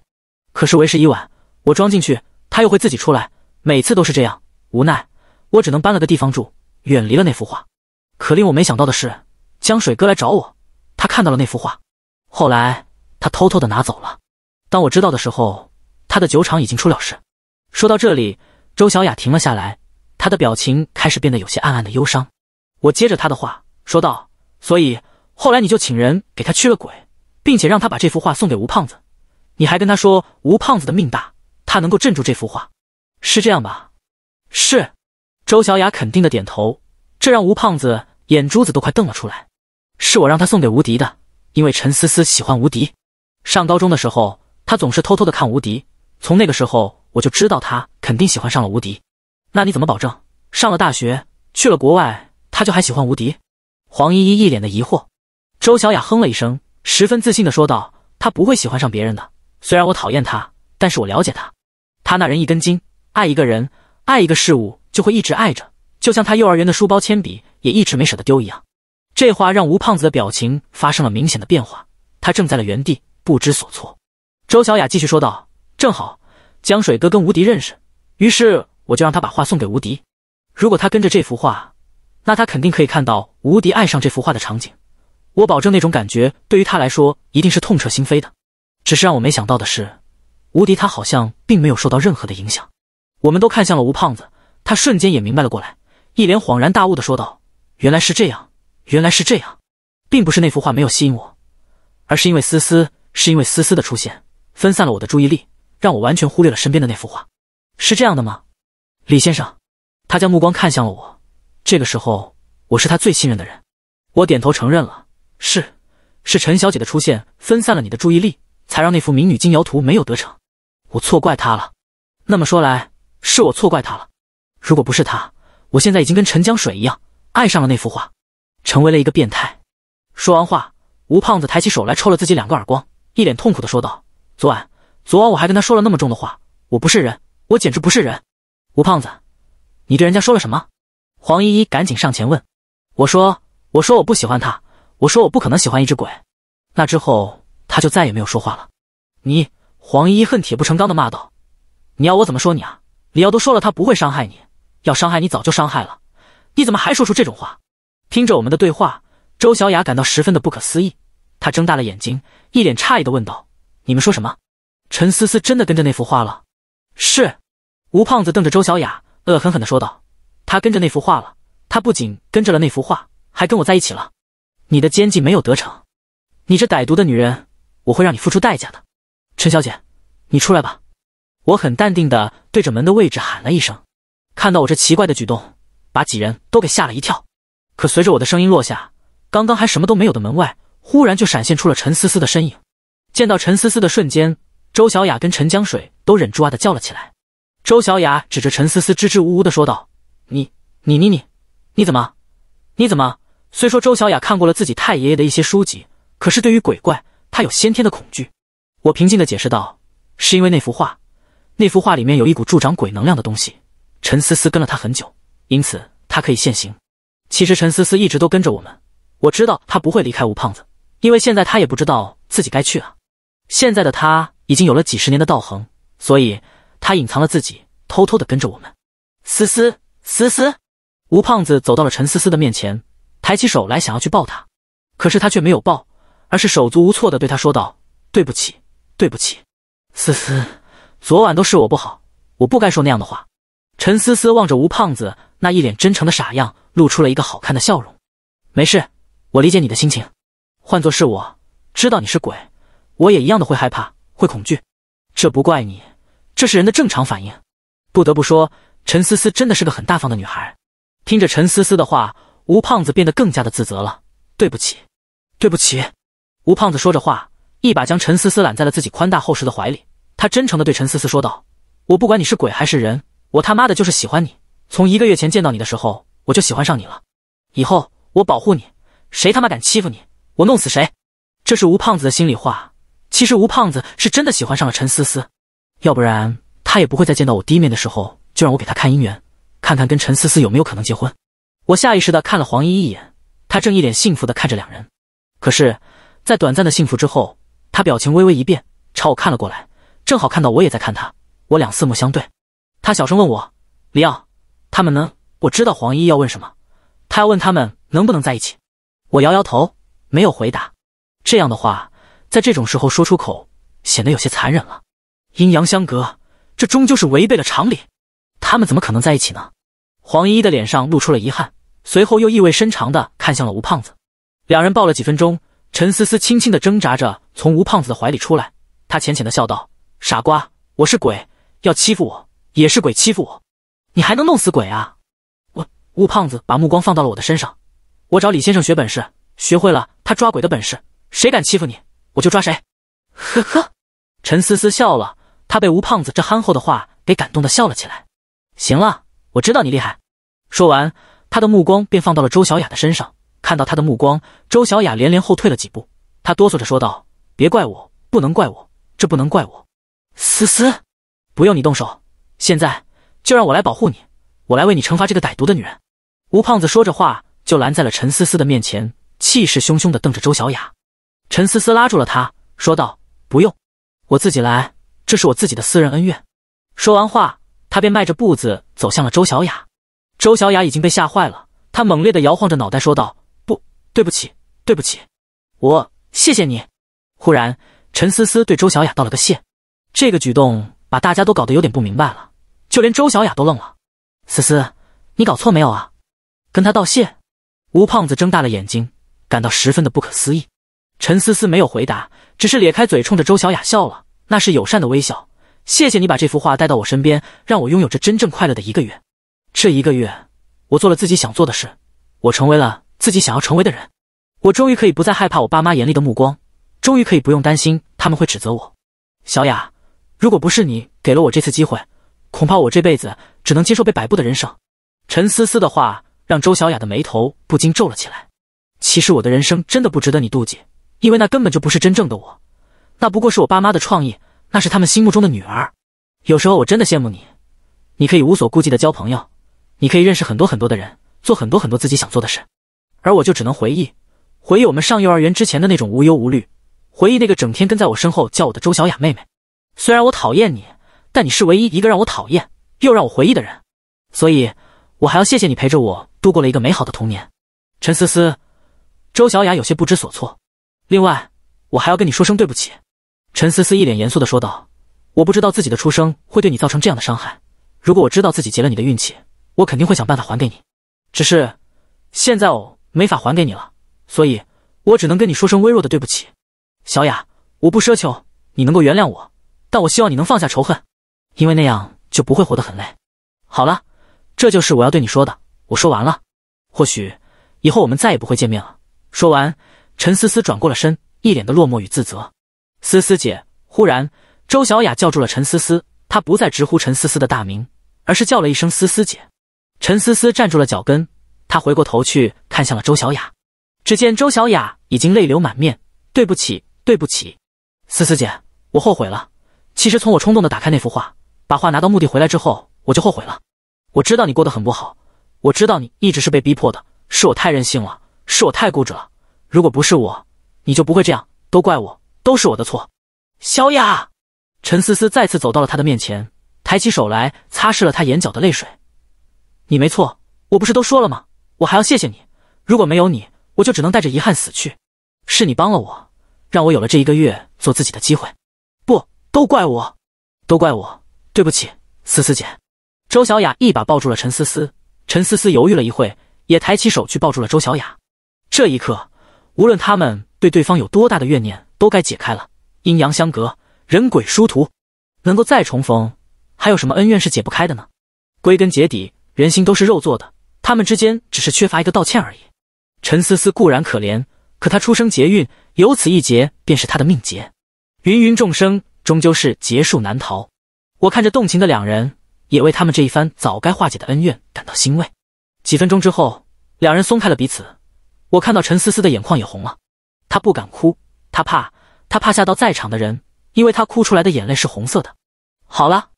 可是为时已晚，我装进去，他又会自己出来，每次都是这样。无奈，我只能搬了个地方住，远离了那幅画。可令我没想到的是。江水哥来找我，他看到了那幅画，后来他偷偷的拿走了。当我知道的时候，他的酒厂已经出了事。说到这里，周小雅停了下来，她的表情开始变得有些暗暗的忧伤。我接着他的话说道：“所以后来你就请人给他驱了鬼，并且让他把这幅画送给吴胖子，你还跟他说吴胖子的命大，他能够镇住这幅画，是这样吧？”“是。”周小雅肯定的点头，这让吴胖子眼珠子都快瞪了出来。是我让他送给吴迪的，因为陈思思喜欢吴迪。上高中的时候，他总是偷偷的看吴迪。从那个时候，我就知道他肯定喜欢上了吴迪。那你怎么保证，上了大学，去了国外，他就还喜欢吴迪？黄依依一脸的疑惑。周小雅哼了一声，十分自信的说道：“他不会喜欢上别人的。虽然我讨厌他，但是我了解他。他那人一根筋，爱一个人，爱一个事物，就会一直爱着。就像他幼儿园的书包、铅笔，也一直没舍得丢一样。”这话让吴胖子的表情发生了明显的变化，他怔在了原地，不知所措。周小雅继续说道：“正好江水哥跟吴迪认识，于是我就让他把画送给吴迪。如果他跟着这幅画，那他肯定可以看到吴迪爱上这幅画的场景。我保证，那种感觉对于他来说一定是痛彻心扉的。只是让我没想到的是，吴迪他好像并没有受到任何的影响。”我们都看向了吴胖子，他瞬间也明白了过来，一脸恍然大悟的说道：“原来是这样。”原来是这样，并不是那幅画没有吸引我，而是因为思思，是因为思思的出现分散了我的注意力，让我完全忽略了身边的那幅画。是这样的吗，李先生？他将目光看向了我。这个时候，我是他最信任的人。我点头承认了。是，是陈小姐的出现分散了你的注意力，才让那幅《民女金瑶图》没有得逞。我错怪他了。那么说来，是我错怪他了。如果不是他，我现在已经跟陈江水一样，爱上了那幅画。成为了一个变态。说完话，吴胖子抬起手来抽了自己两个耳光，一脸痛苦的说道：“昨晚，昨晚我还跟他说了那么重的话，我不是人，我简直不是人。”吴胖子，你对人家说了什么？黄依依赶紧上前问：“我说，我说我不喜欢他，我说我不可能喜欢一只鬼。”那之后他就再也没有说话了。你，黄依依恨铁不成钢的骂道：“你要我怎么说你啊？李要都说了他不会伤害你，要伤害你早就伤害了，你怎么还说出这种话？”听着我们的对话，周小雅感到十分的不可思议，她睁大了眼睛，一脸诧异的问道：“你们说什么？陈思思真的跟着那幅画了？”是，吴胖子瞪着周小雅，恶狠狠的说道：“她跟着那幅画了，她不仅跟着了那幅画，还跟我在一起了。你的奸计没有得逞，你这歹毒的女人，我会让你付出代价的。”陈小姐，你出来吧！我很淡定的对着门的位置喊了一声，看到我这奇怪的举动，把几人都给吓了一跳。可随着我的声音落下，刚刚还什么都没有的门外，忽然就闪现出了陈思思的身影。见到陈思思的瞬间，周小雅跟陈江水都忍住啊的叫了起来。周小雅指着陈思思，支支吾吾的说道：“你、你、你、你、你怎么？你怎么？”虽说周小雅看过了自己太爷爷的一些书籍，可是对于鬼怪，她有先天的恐惧。我平静的解释道：“是因为那幅画，那幅画里面有一股助长鬼能量的东西。陈思思跟了他很久，因此他可以现形。”其实陈思思一直都跟着我们，我知道她不会离开吴胖子，因为现在她也不知道自己该去啊。现在的她已经有了几十年的道行，所以她隐藏了自己，偷偷的跟着我们。思思思思，吴胖子走到了陈思思的面前，抬起手来想要去抱她，可是他却没有抱，而是手足无措的对她说道：“对不起，对不起，思思，昨晚都是我不好，我不该说那样的话。”陈思思望着吴胖子。那一脸真诚的傻样，露出了一个好看的笑容。没事，我理解你的心情。换作是我，知道你是鬼，我也一样的会害怕，会恐惧。这不怪你，这是人的正常反应。不得不说，陈思思真的是个很大方的女孩。听着陈思思的话，吴胖子变得更加的自责了。对不起，对不起。吴胖子说着话，一把将陈思思揽在了自己宽大厚实的怀里。他真诚的对陈思思说道：“我不管你是鬼还是人，我他妈的就是喜欢你。”从一个月前见到你的时候，我就喜欢上你了。以后我保护你，谁他妈敢欺负你，我弄死谁！这是吴胖子的心里话。其实吴胖子是真的喜欢上了陈思思，要不然他也不会在见到我第一面的时候就让我给他看姻缘，看看跟陈思思有没有可能结婚。我下意识的看了黄依一眼，他正一脸幸福的看着两人。可是，在短暂的幸福之后，他表情微微一变，朝我看了过来，正好看到我也在看他，我两四目相对。他小声问我：“李奥。”他们呢？我知道黄依依要问什么，他要问他们能不能在一起。我摇摇头，没有回答。这样的话，在这种时候说出口，显得有些残忍了。阴阳相隔，这终究是违背了常理。他们怎么可能在一起呢？黄依依的脸上露出了遗憾，随后又意味深长的看向了吴胖子。两人抱了几分钟，陈思思轻轻的挣扎着从吴胖子的怀里出来，她浅浅的笑道：“傻瓜，我是鬼，要欺负我也是鬼欺负我。”你还能弄死鬼啊？我吴胖子把目光放到了我的身上。我找李先生学本事，学会了他抓鬼的本事，谁敢欺负你，我就抓谁。呵呵，陈思思笑了，她被吴胖子这憨厚的话给感动的笑了起来。行了，我知道你厉害。说完，他的目光便放到了周小雅的身上。看到他的目光，周小雅连连后退了几步，她哆嗦着说道：“别怪我，不能怪我，这不能怪我。”思思，不用你动手，现在。就让我来保护你，我来为你惩罚这个歹毒的女人。”吴胖子说着话，就拦在了陈思思的面前，气势汹汹的瞪着周小雅。陈思思拉住了他，说道：“不用，我自己来，这是我自己的私人恩怨。”说完话，他便迈着步子走向了周小雅。周小雅已经被吓坏了，她猛烈的摇晃着脑袋，说道：“不对不起，对不起，我谢谢你。”忽然，陈思思对周小雅道了个谢，这个举动把大家都搞得有点不明白了。就连周小雅都愣了，“思思，你搞错没有啊？”跟他道谢。吴胖子睁大了眼睛，感到十分的不可思议。陈思思没有回答，只是咧开嘴冲着周小雅笑了，那是友善的微笑。“谢谢你把这幅画带到我身边，让我拥有着真正快乐的一个月。这一个月，我做了自己想做的事，我成为了自己想要成为的人。我终于可以不再害怕我爸妈严厉的目光，终于可以不用担心他们会指责我。小雅，如果不是你给了我这次机会，”恐怕我这辈子只能接受被摆布的人生。陈思思的话让周小雅的眉头不禁皱了起来。其实我的人生真的不值得你妒忌，因为那根本就不是真正的我，那不过是我爸妈的创意，那是他们心目中的女儿。有时候我真的羡慕你，你可以无所顾忌的交朋友，你可以认识很多很多的人，做很多很多自己想做的事，而我就只能回忆，回忆我们上幼儿园之前的那种无忧无虑，回忆那个整天跟在我身后叫我的周小雅妹妹。虽然我讨厌你。但你是唯一一个让我讨厌又让我回忆的人，所以，我还要谢谢你陪着我度过了一个美好的童年。陈思思，周小雅有些不知所措。另外，我还要跟你说声对不起。陈思思一脸严肃的说道：“我不知道自己的出生会对你造成这样的伤害。如果我知道自己劫了你的运气，我肯定会想办法还给你。只是，现在我没法还给你了，所以，我只能跟你说声微弱的对不起。小雅，我不奢求你能够原谅我，但我希望你能放下仇恨。”因为那样就不会活得很累。好了，这就是我要对你说的。我说完了。或许以后我们再也不会见面了。说完，陈思思转过了身，一脸的落寞与自责。思思姐，忽然，周小雅叫住了陈思思。她不再直呼陈思思的大名，而是叫了一声“思思姐”。陈思思站住了脚跟，她回过头去看向了周小雅。只见周小雅已经泪流满面：“对不起，对不起，思思姐，我后悔了。其实从我冲动的打开那幅画……”把话拿到墓地回来之后，我就后悔了。我知道你过得很不好，我知道你一直是被逼迫的，是我太任性了，是我太固执了。如果不是我，你就不会这样，都怪我，都是我的错。小雅，陈思思再次走到了她的面前，抬起手来擦拭了她眼角的泪水。你没错，我不是都说了吗？我还要谢谢你，如果没有你，我就只能带着遗憾死去。是你帮了我，让我有了这一个月做自己的机会。不，都怪我，都怪我。对不起，思思姐。周小雅一把抱住了陈思思，陈思思犹豫了一会，也抬起手去抱住了周小雅。这一刻，无论他们对对方有多大的怨念，都该解开了。阴阳相隔，人鬼殊途，能够再重逢，还有什么恩怨是解不开的呢？归根结底，人心都是肉做的，他们之间只是缺乏一个道歉而已。陈思思固然可怜，可她出生劫运，有此一劫便是她的命劫。芸芸众生，终究是劫数难逃。我看着动情的两人，也为他们这一番早该化解的恩怨感到欣慰。几分钟之后，两人松开了彼此，我看到陈思思的眼眶也红了，她不敢哭，她怕，她怕吓到在场的人，因为她哭出来的眼泪是红色的。好了，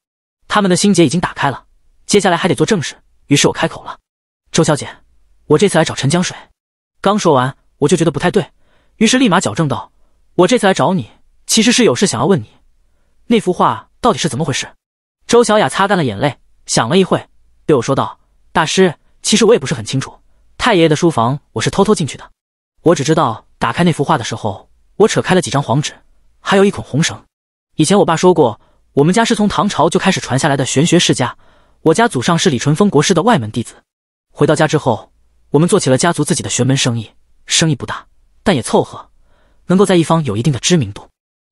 他们的心结已经打开了，接下来还得做正事。于是我开口了：“周小姐，我这次来找陈江水。”刚说完，我就觉得不太对，于是立马矫正道：“我这次来找你，其实是有事想要问你，那幅画。”到底是怎么回事？周小雅擦干了眼泪，想了一会，对我说道：“大师，其实我也不是很清楚。太爷爷的书房，我是偷偷进去的。我只知道，打开那幅画的时候，我扯开了几张黄纸，还有一捆红绳。以前我爸说过，我们家是从唐朝就开始传下来的玄学世家。我家祖上是李淳风国师的外门弟子。回到家之后，我们做起了家族自己的玄门生意，生意不大，但也凑合，能够在一方有一定的知名度。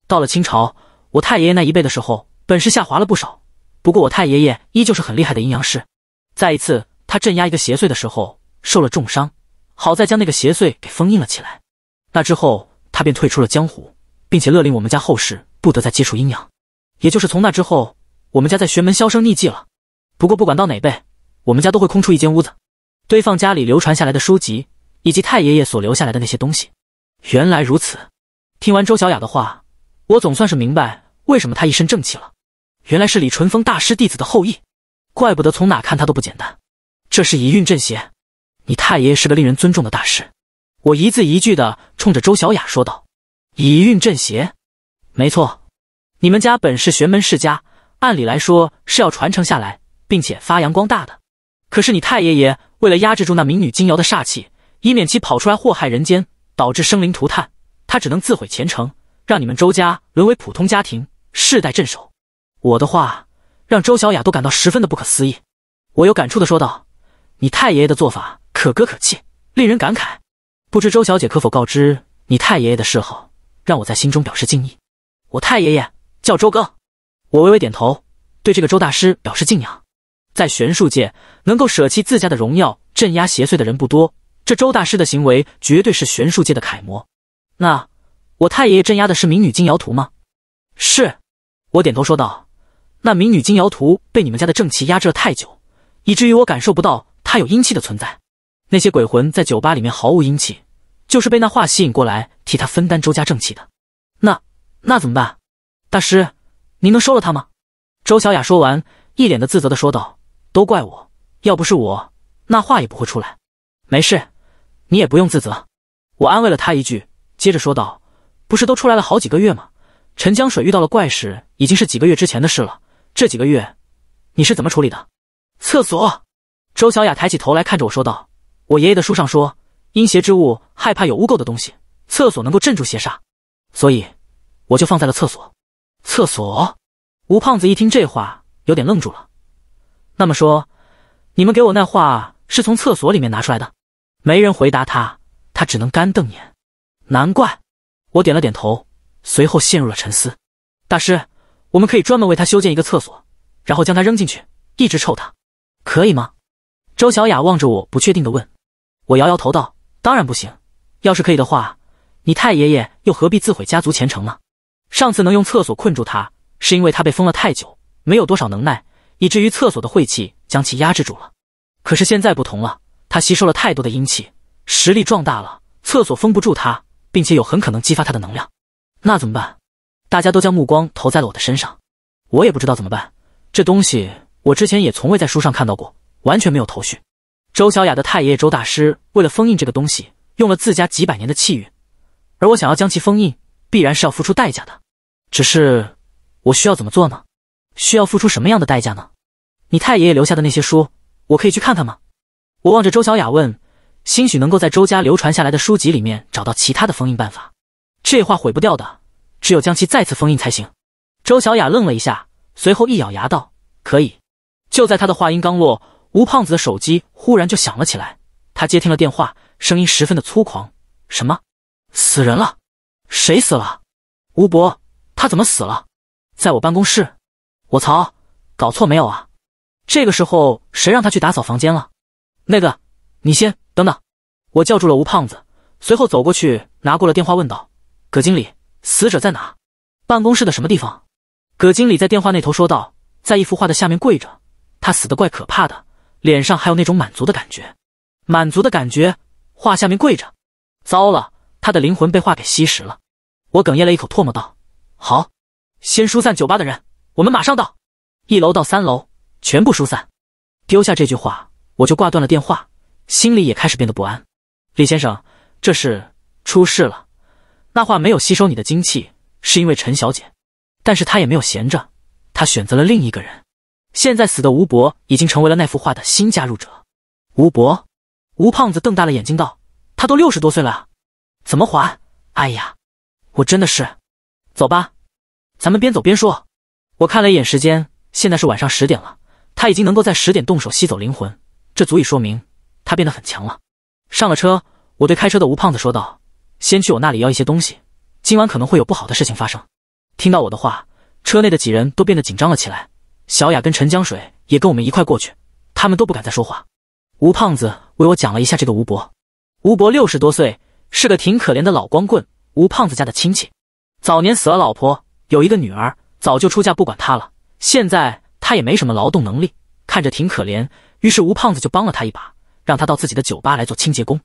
到了清朝，我太爷爷那一辈的时候。”本事下滑了不少，不过我太爷爷依旧是很厉害的阴阳师。再一次他镇压一个邪祟的时候受了重伤，好在将那个邪祟给封印了起来。那之后他便退出了江湖，并且勒令我们家后世不得再接触阴阳。也就是从那之后，我们家在玄门销声匿迹了。不过不管到哪辈，我们家都会空出一间屋子，堆放家里流传下来的书籍以及太爷爷所留下来的那些东西。原来如此，听完周小雅的话，我总算是明白为什么他一身正气了。原来是李淳风大师弟子的后裔，怪不得从哪看他都不简单。这是以运镇邪，你太爷爷是个令人尊重的大师。我一字一句的冲着周小雅说道：“以运镇邪，没错。你们家本是玄门世家，按理来说是要传承下来，并且发扬光大的。可是你太爷爷为了压制住那民女金瑶的煞气，以免其跑出来祸害人间，导致生灵涂炭，他只能自毁前程，让你们周家沦为普通家庭，世代镇守。”我的话让周小雅都感到十分的不可思议，我有感触的说道：“你太爷爷的做法可歌可泣，令人感慨。不知周小姐可否告知你太爷爷的嗜好，让我在心中表示敬意。”我太爷爷叫周庚，我微微点头，对这个周大师表示敬仰。在玄术界，能够舍弃自家的荣耀镇压邪祟的人不多，这周大师的行为绝对是玄术界的楷模。那我太爷爷镇压的是民女金瑶图吗？是，我点头说道。那民女金瑶图被你们家的正气压制了太久，以至于我感受不到她有阴气的存在。那些鬼魂在酒吧里面毫无阴气，就是被那话吸引过来替她分担周家正气的。那那怎么办？大师，您能收了她吗？周小雅说完，一脸的自责的说道：“都怪我，要不是我，那话也不会出来。”没事，你也不用自责。我安慰了她一句，接着说道：“不是都出来了好几个月吗？陈江水遇到了怪事，已经是几个月之前的事了。”这几个月，你是怎么处理的？厕所。周小雅抬起头来看着我说道：“我爷爷的书上说，阴邪之物害怕有污垢的东西，厕所能够镇住邪煞，所以我就放在了厕所。”厕所。吴胖子一听这话，有点愣住了。那么说，你们给我那画是从厕所里面拿出来的？没人回答他，他只能干瞪眼。难怪。我点了点头，随后陷入了沉思。大师。我们可以专门为他修建一个厕所，然后将他扔进去，一直臭他，可以吗？周小雅望着我不确定的问。我摇摇头道：“当然不行。要是可以的话，你太爷爷又何必自毁家族前程呢？”上次能用厕所困住他，是因为他被封了太久，没有多少能耐，以至于厕所的晦气将其压制住了。可是现在不同了，他吸收了太多的阴气，实力壮大了，厕所封不住他，并且有很可能激发他的能量。那怎么办？大家都将目光投在了我的身上，我也不知道怎么办。这东西我之前也从未在书上看到过，完全没有头绪。周小雅的太爷爷周大师为了封印这个东西，用了自家几百年的气运，而我想要将其封印，必然是要付出代价的。只是我需要怎么做呢？需要付出什么样的代价呢？你太爷爷留下的那些书，我可以去看看吗？我望着周小雅问，兴许能够在周家流传下来的书籍里面找到其他的封印办法。这话毁不掉的。只有将其再次封印才行。周小雅愣了一下，随后一咬牙道：“可以。”就在她的话音刚落，吴胖子的手机忽然就响了起来。他接听了电话，声音十分的粗狂：“什么？死人了？谁死了？吴伯，他怎么死了？在我办公室？我操，搞错没有啊？这个时候谁让他去打扫房间了？那个，你先等等。”我叫住了吴胖子，随后走过去拿过了电话，问道：“葛经理。”死者在哪？办公室的什么地方？葛经理在电话那头说道：“在一幅画的下面跪着，他死得怪可怕的，脸上还有那种满足的感觉。满足的感觉，画下面跪着，糟了，他的灵魂被画给吸食了。”我哽咽了一口唾沫道：“好，先疏散酒吧的人，我们马上到，一楼到三楼全部疏散。”丢下这句话，我就挂断了电话，心里也开始变得不安。李先生，这是出事了。那画没有吸收你的精气，是因为陈小姐，但是她也没有闲着，她选择了另一个人。现在死的吴伯已经成为了那幅画的新加入者。吴伯，吴胖子瞪大了眼睛道：“他都六十多岁了，怎么还？哎呀，我真的是，走吧，咱们边走边说。”我看了一眼时间，现在是晚上十点了，他已经能够在十点动手吸走灵魂，这足以说明他变得很强了。上了车，我对开车的吴胖子说道。先去我那里要一些东西，今晚可能会有不好的事情发生。听到我的话，车内的几人都变得紧张了起来。小雅跟陈江水也跟我们一块过去，他们都不敢再说话。吴胖子为我讲了一下这个吴伯。吴伯六十多岁，是个挺可怜的老光棍。吴胖子家的亲戚，早年死了老婆，有一个女儿，早就出嫁不管他了。现在他也没什么劳动能力，看着挺可怜，于是吴胖子就帮了他一把，让他到自己的酒吧来做清洁工。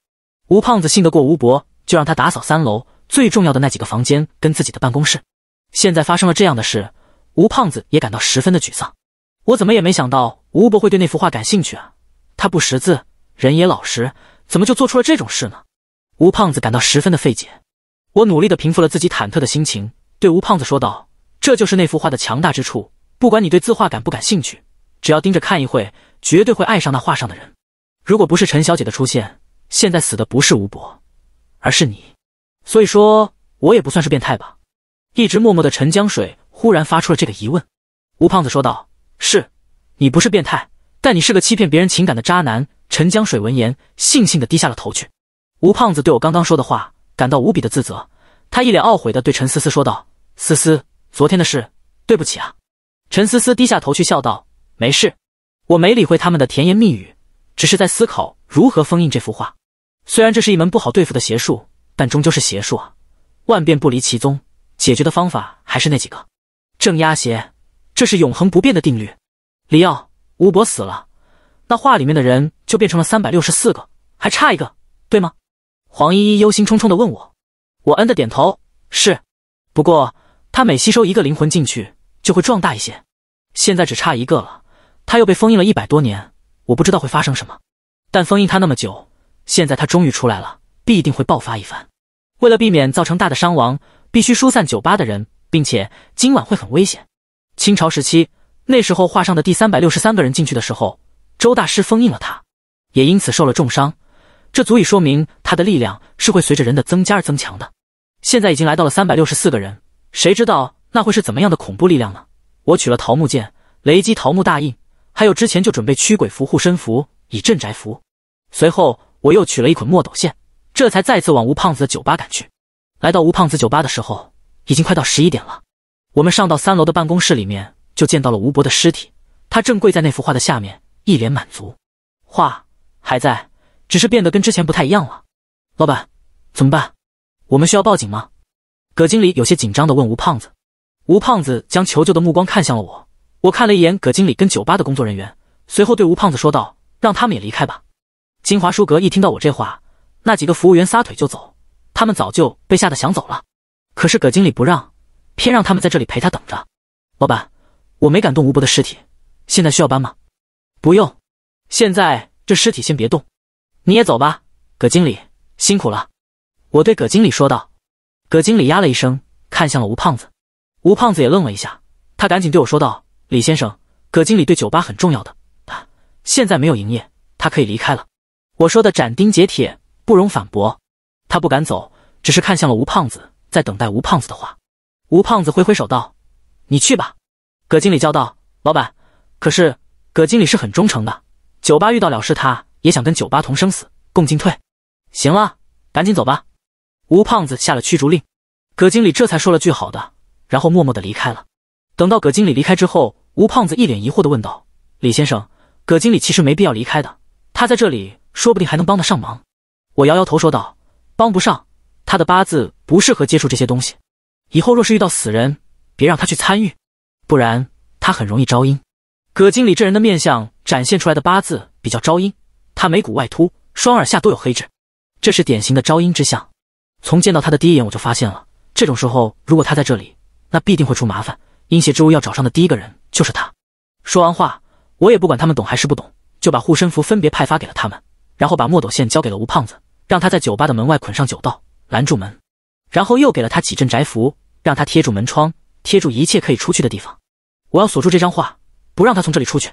吴胖子信得过吴伯。就让他打扫三楼最重要的那几个房间跟自己的办公室。现在发生了这样的事，吴胖子也感到十分的沮丧。我怎么也没想到吴伯会对那幅画感兴趣啊！他不识字，人也老实，怎么就做出了这种事呢？吴胖子感到十分的费解。我努力的平复了自己忐忑的心情，对吴胖子说道：“这就是那幅画的强大之处。不管你对字画感不感兴趣，只要盯着看一会，绝对会爱上那画上的人。如果不是陈小姐的出现，现在死的不是吴伯。”而是你，所以说我也不算是变态吧。一直默默的陈江水忽然发出了这个疑问。吴胖子说道：“是你不是变态，但你是个欺骗别人情感的渣男。”陈江水闻言，悻悻的低下了头去。吴胖子对我刚刚说的话感到无比的自责，他一脸懊悔的对陈思思说道：“思思，昨天的事，对不起啊。”陈思思低下头去笑道：“没事，我没理会他们的甜言蜜语，只是在思考如何封印这幅画。”虽然这是一门不好对付的邪术，但终究是邪术啊，万变不离其宗，解决的方法还是那几个，正压邪，这是永恒不变的定律。李耀，吴伯死了，那画里面的人就变成了三百六十四个，还差一个，对吗？黄依依忧心忡忡的问我，我嗯的点头，是。不过他每吸收一个灵魂进去，就会壮大一些，现在只差一个了，他又被封印了一百多年，我不知道会发生什么，但封印他那么久。现在他终于出来了，必定会爆发一番。为了避免造成大的伤亡，必须疏散酒吧的人，并且今晚会很危险。清朝时期，那时候画上的第三百六十三个人进去的时候，周大师封印了他，也因此受了重伤。这足以说明他的力量是会随着人的增加而增强的。现在已经来到了三百六十四个人，谁知道那会是怎么样的恐怖力量呢？我取了桃木剑、雷击桃木大印，还有之前就准备驱鬼符、护身符、以镇宅符，随后。我又取了一捆墨斗线，这才再次往吴胖子的酒吧赶去。来到吴胖子酒吧的时候，已经快到十一点了。我们上到三楼的办公室里面，就见到了吴伯的尸体，他正跪在那幅画的下面，一脸满足。画还在，只是变得跟之前不太一样了。老板，怎么办？我们需要报警吗？葛经理有些紧张的问吴胖子。吴胖子将求救的目光看向了我，我看了一眼葛经理跟酒吧的工作人员，随后对吴胖子说道：“让他们也离开吧。”金华书阁一听到我这话，那几个服务员撒腿就走。他们早就被吓得想走了，可是葛经理不让，偏让他们在这里陪他等着。老板，我没敢动吴伯的尸体，现在需要搬吗？不用，现在这尸体先别动，你也走吧。葛经理辛苦了，我对葛经理说道。葛经理呀了一声，看向了吴胖子。吴胖子也愣了一下，他赶紧对我说道：“李先生，葛经理对酒吧很重要的，他现在没有营业，他可以离开了。”我说的斩钉截铁，不容反驳。他不敢走，只是看向了吴胖子，在等待吴胖子的话。吴胖子挥挥手道：“你去吧。”葛经理叫道：“老板。”可是葛经理是很忠诚的，酒吧遇到了事，他也想跟酒吧同生死、共进退。行了，赶紧走吧。吴胖子下了驱逐令，葛经理这才说了句“好的”，然后默默的离开了。等到葛经理离开之后，吴胖子一脸疑惑的问道：“李先生，葛经理其实没必要离开的，他在这里。”说不定还能帮得上忙，我摇摇头说道：“帮不上，他的八字不适合接触这些东西。以后若是遇到死人，别让他去参与，不然他很容易招阴。”葛经理这人的面相展现出来的八字比较招阴，他眉骨外凸，双耳下都有黑痣，这是典型的招阴之相。从见到他的第一眼，我就发现了。这种时候，如果他在这里，那必定会出麻烦。阴邪之物要找上的第一个人就是他。说完话，我也不管他们懂还是不懂，就把护身符分别派发给了他们。然后把墨斗线交给了吴胖子，让他在酒吧的门外捆上九道，拦住门。然后又给了他几阵宅符，让他贴住门窗，贴住一切可以出去的地方。我要锁住这张画，不让他从这里出去。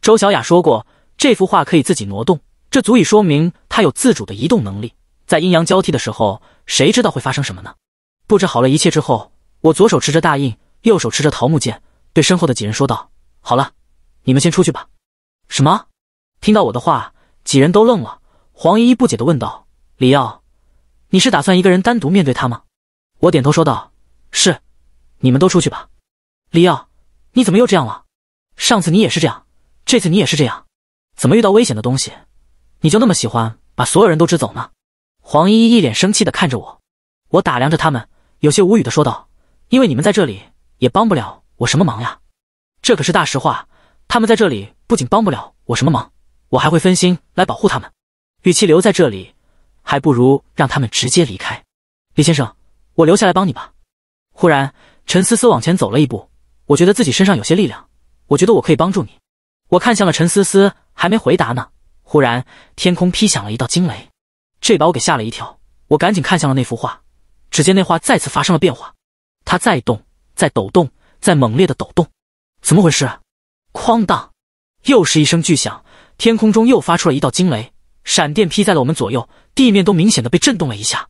周小雅说过，这幅画可以自己挪动，这足以说明他有自主的移动能力。在阴阳交替的时候，谁知道会发生什么呢？布置好了一切之后，我左手持着大印，右手持着桃木剑，对身后的几人说道：“好了，你们先出去吧。”什么？听到我的话。几人都愣了，黄依依不解的问道：“李耀，你是打算一个人单独面对他吗？”我点头说道：“是，你们都出去吧。”李耀，你怎么又这样了？上次你也是这样，这次你也是这样，怎么遇到危险的东西，你就那么喜欢把所有人都支走呢？”黄依依一脸生气的看着我，我打量着他们，有些无语的说道：“因为你们在这里也帮不了我什么忙呀，这可是大实话。他们在这里不仅帮不了我什么忙。”我还会分心来保护他们，与其留在这里，还不如让他们直接离开。李先生，我留下来帮你吧。忽然，陈思思往前走了一步，我觉得自己身上有些力量，我觉得我可以帮助你。我看向了陈思思，还没回答呢，忽然天空劈响了一道惊雷，这把我给吓了一跳。我赶紧看向了那幅画，只见那画再次发生了变化，它在动，在抖动，在猛烈的抖动，怎么回事？哐当，又是一声巨响。天空中又发出了一道惊雷，闪电劈在了我们左右，地面都明显的被震动了一下，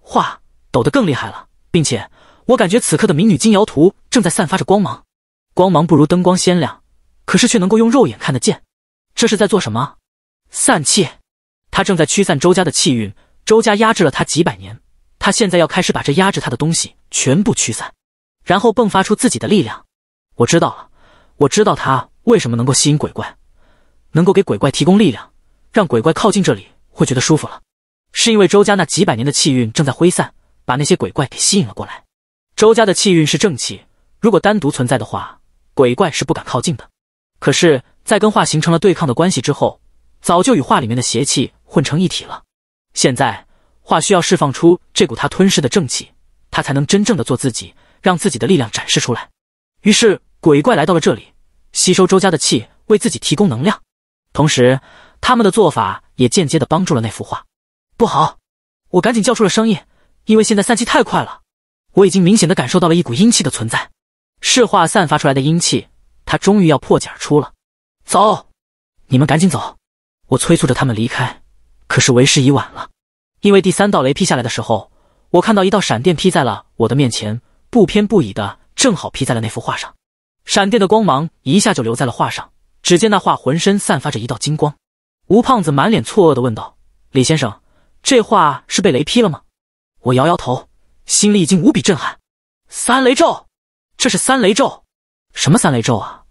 哗，抖得更厉害了，并且我感觉此刻的民女金瑶图正在散发着光芒，光芒不如灯光鲜亮，可是却能够用肉眼看得见。这是在做什么？散气！他正在驱散周家的气运。周家压制了他几百年，他现在要开始把这压制他的东西全部驱散，然后迸发出自己的力量。我知道了，我知道他为什么能够吸引鬼怪。能够给鬼怪提供力量，让鬼怪靠近这里会觉得舒服了。是因为周家那几百年的气运正在挥散，把那些鬼怪给吸引了过来。周家的气运是正气，如果单独存在的话，鬼怪是不敢靠近的。可是，在跟画形成了对抗的关系之后，早就与画里面的邪气混成一体了。现在，画需要释放出这股它吞噬的正气，它才能真正的做自己，让自己的力量展示出来。于是，鬼怪来到了这里，吸收周家的气，为自己提供能量。同时，他们的做法也间接的帮助了那幅画。不好！我赶紧叫出了声音，因为现在散气太快了，我已经明显的感受到了一股阴气的存在，是画散发出来的阴气。它终于要破茧而出了。走！你们赶紧走！我催促着他们离开，可是为时已晚了。因为第三道雷劈下来的时候，我看到一道闪电劈在了我的面前，不偏不倚的正好劈在了那幅画上，闪电的光芒一下就留在了画上。只见那画浑身散发着一道金光，吴胖子满脸错愕地问道：“李先生，这画是被雷劈了吗？”我摇摇头，心里已经无比震撼。三雷咒，这是三雷咒？什么三雷咒啊？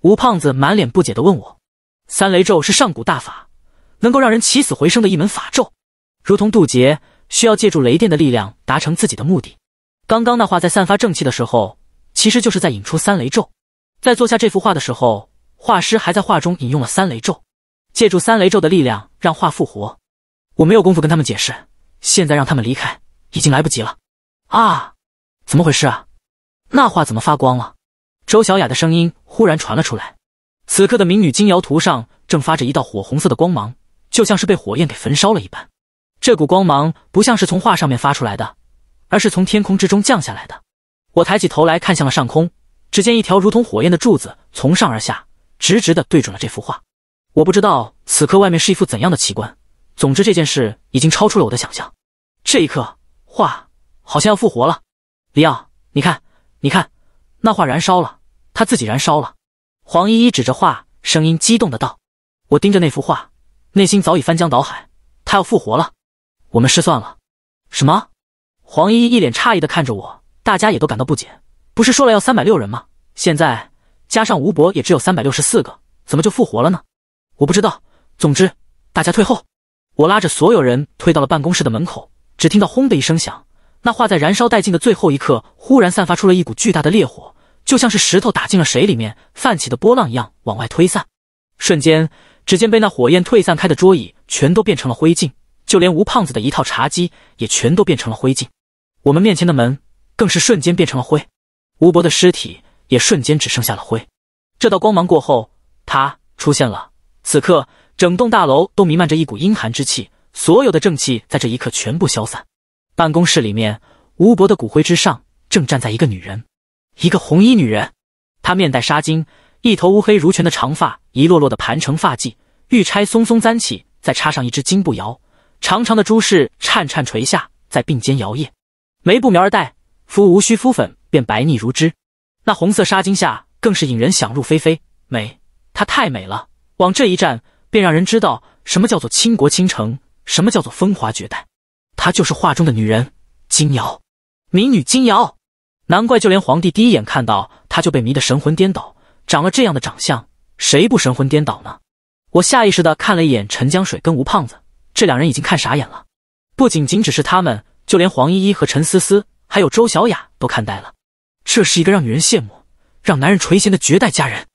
吴胖子满脸不解地问我：“三雷咒是上古大法，能够让人起死回生的一门法咒，如同渡劫，需要借助雷电的力量达成自己的目的。刚刚那画在散发正气的时候，其实就是在引出三雷咒，在做下这幅画的时候。”画师还在画中引用了三雷咒，借助三雷咒的力量让画复活。我没有功夫跟他们解释，现在让他们离开已经来不及了。啊，怎么回事啊？那画怎么发光了？周小雅的声音忽然传了出来。此刻的民女金瑶图上正发着一道火红色的光芒，就像是被火焰给焚烧了一般。这股光芒不像是从画上面发出来的，而是从天空之中降下来的。我抬起头来看向了上空，只见一条如同火焰的柱子从上而下。直直的对准了这幅画，我不知道此刻外面是一幅怎样的奇观。总之这件事已经超出了我的想象。这一刻，画好像要复活了。李奥，你看，你看，那画燃烧了，它自己燃烧了。黄依依指着画，声音激动的道：“我盯着那幅画，内心早已翻江倒海。它要复活了，我们失算了。”什么？黄依依一脸诧异的看着我，大家也都感到不解。不是说了要三百六人吗？现在。加上吴伯也只有三百六十四个，怎么就复活了呢？我不知道。总之，大家退后！我拉着所有人退到了办公室的门口。只听到轰的一声响，那画在燃烧殆尽的最后一刻，忽然散发出了一股巨大的烈火，就像是石头打进了水里面泛起的波浪一样往外推散。瞬间，只见被那火焰退散开的桌椅全都变成了灰烬，就连吴胖子的一套茶几也全都变成了灰烬。我们面前的门更是瞬间变成了灰。吴伯的尸体。也瞬间只剩下了灰。这道光芒过后，他出现了。此刻，整栋大楼都弥漫着一股阴寒之气，所有的正气在这一刻全部消散。办公室里面，吴伯的骨灰之上，正站在一个女人，一个红衣女人。她面带纱巾，一头乌黑如泉的长发一摞摞的盘成发髻，玉钗松松簪起，再插上一只金步摇，长长的珠饰颤颤垂下，在鬓间摇曳。眉不描而黛，肤无需敷粉，便白腻如脂。那红色纱巾下更是引人想入非非，美，她太美了。往这一站，便让人知道什么叫做倾国倾城，什么叫做风华绝代。她就是画中的女人，金瑶，民女金瑶。难怪就连皇帝第一眼看到她就被迷得神魂颠倒。长了这样的长相，谁不神魂颠倒呢？我下意识的看了一眼陈江水跟吴胖子，这两人已经看傻眼了。不仅仅只是他们，就连黄依依和陈思思，还有周小雅都看呆了。这是一个让女人羡慕、让男人垂涎的绝代佳人，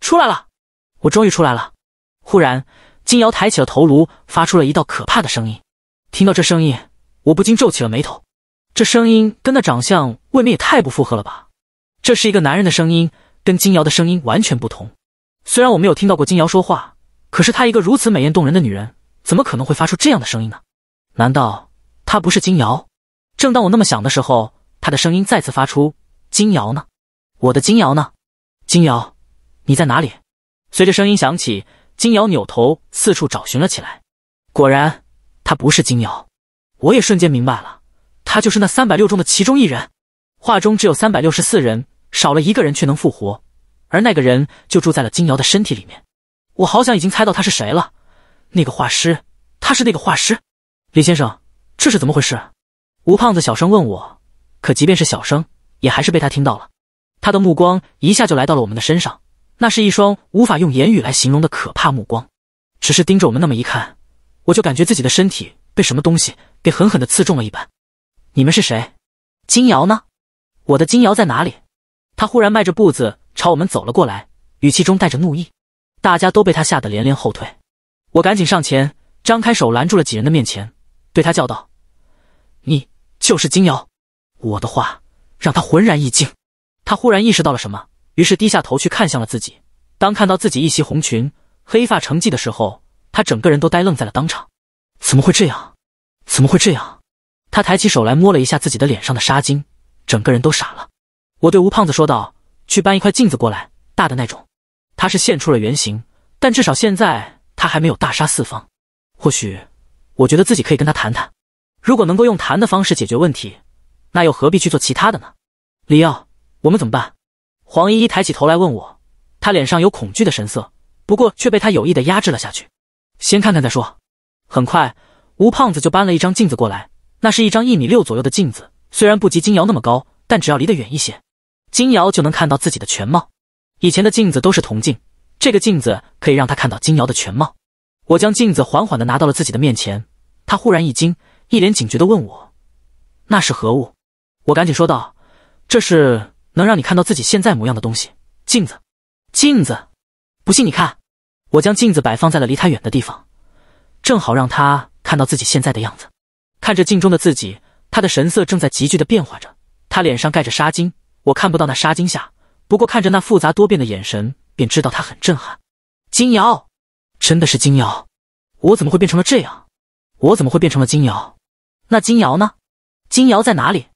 出来了！我终于出来了。忽然，金瑶抬起了头颅，发出了一道可怕的声音。听到这声音，我不禁皱起了眉头。这声音跟那长相未免也太不符合了吧？这是一个男人的声音，跟金瑶的声音完全不同。虽然我没有听到过金瑶说话，可是她一个如此美艳动人的女人，怎么可能会发出这样的声音呢？难道她不是金瑶？正当我那么想的时候，她的声音再次发出。金瑶呢？我的金瑶呢？金瑶，你在哪里？随着声音响起，金瑶扭头四处找寻了起来。果然，他不是金瑶。我也瞬间明白了，他就是那三百六中的其中一人。画中只有三百六十四人，少了一个人却能复活，而那个人就住在了金瑶的身体里面。我好像已经猜到他是谁了。那个画师，他是那个画师，李先生，这是怎么回事？吴胖子小声问我。可即便是小声。也还是被他听到了，他的目光一下就来到了我们的身上，那是一双无法用言语来形容的可怕目光，只是盯着我们那么一看，我就感觉自己的身体被什么东西给狠狠的刺中了一般。你们是谁？金瑶呢？我的金瑶在哪里？他忽然迈着步子朝我们走了过来，语气中带着怒意，大家都被他吓得连连后退。我赶紧上前，张开手拦住了几人的面前，对他叫道：“你就是金瑶？”我的话。让他浑然一惊，他忽然意识到了什么，于是低下头去看向了自己。当看到自己一袭红裙、黑发成髻的时候，他整个人都呆愣在了当场。怎么会这样？怎么会这样？他抬起手来摸了一下自己的脸上的纱巾，整个人都傻了。我对吴胖子说道：“去搬一块镜子过来，大的那种。”他是现出了原形，但至少现在他还没有大杀四方。或许，我觉得自己可以跟他谈谈，如果能够用谈的方式解决问题。那又何必去做其他的呢？李耀，我们怎么办？黄依依抬起头来问我，她脸上有恐惧的神色，不过却被她有意的压制了下去。先看看再说。很快，吴胖子就搬了一张镜子过来，那是一张一米六左右的镜子，虽然不及金瑶那么高，但只要离得远一些，金瑶就能看到自己的全貌。以前的镜子都是铜镜，这个镜子可以让他看到金瑶的全貌。我将镜子缓缓的拿到了自己的面前，他忽然一惊，一脸警觉的问我：“那是何物？”我赶紧说道：“这是能让你看到自己现在模样的东西，镜子，镜子。不信你看。”我将镜子摆放在了离他远的地方，正好让他看到自己现在的样子。看着镜中的自己，他的神色正在急剧的变化着。他脸上盖着纱巾，我看不到那纱巾下。不过看着那复杂多变的眼神，便知道他很震撼。金瑶，真的是金瑶！我怎么会变成了这样？我怎么会变成了金瑶？那金瑶呢？金瑶在哪里？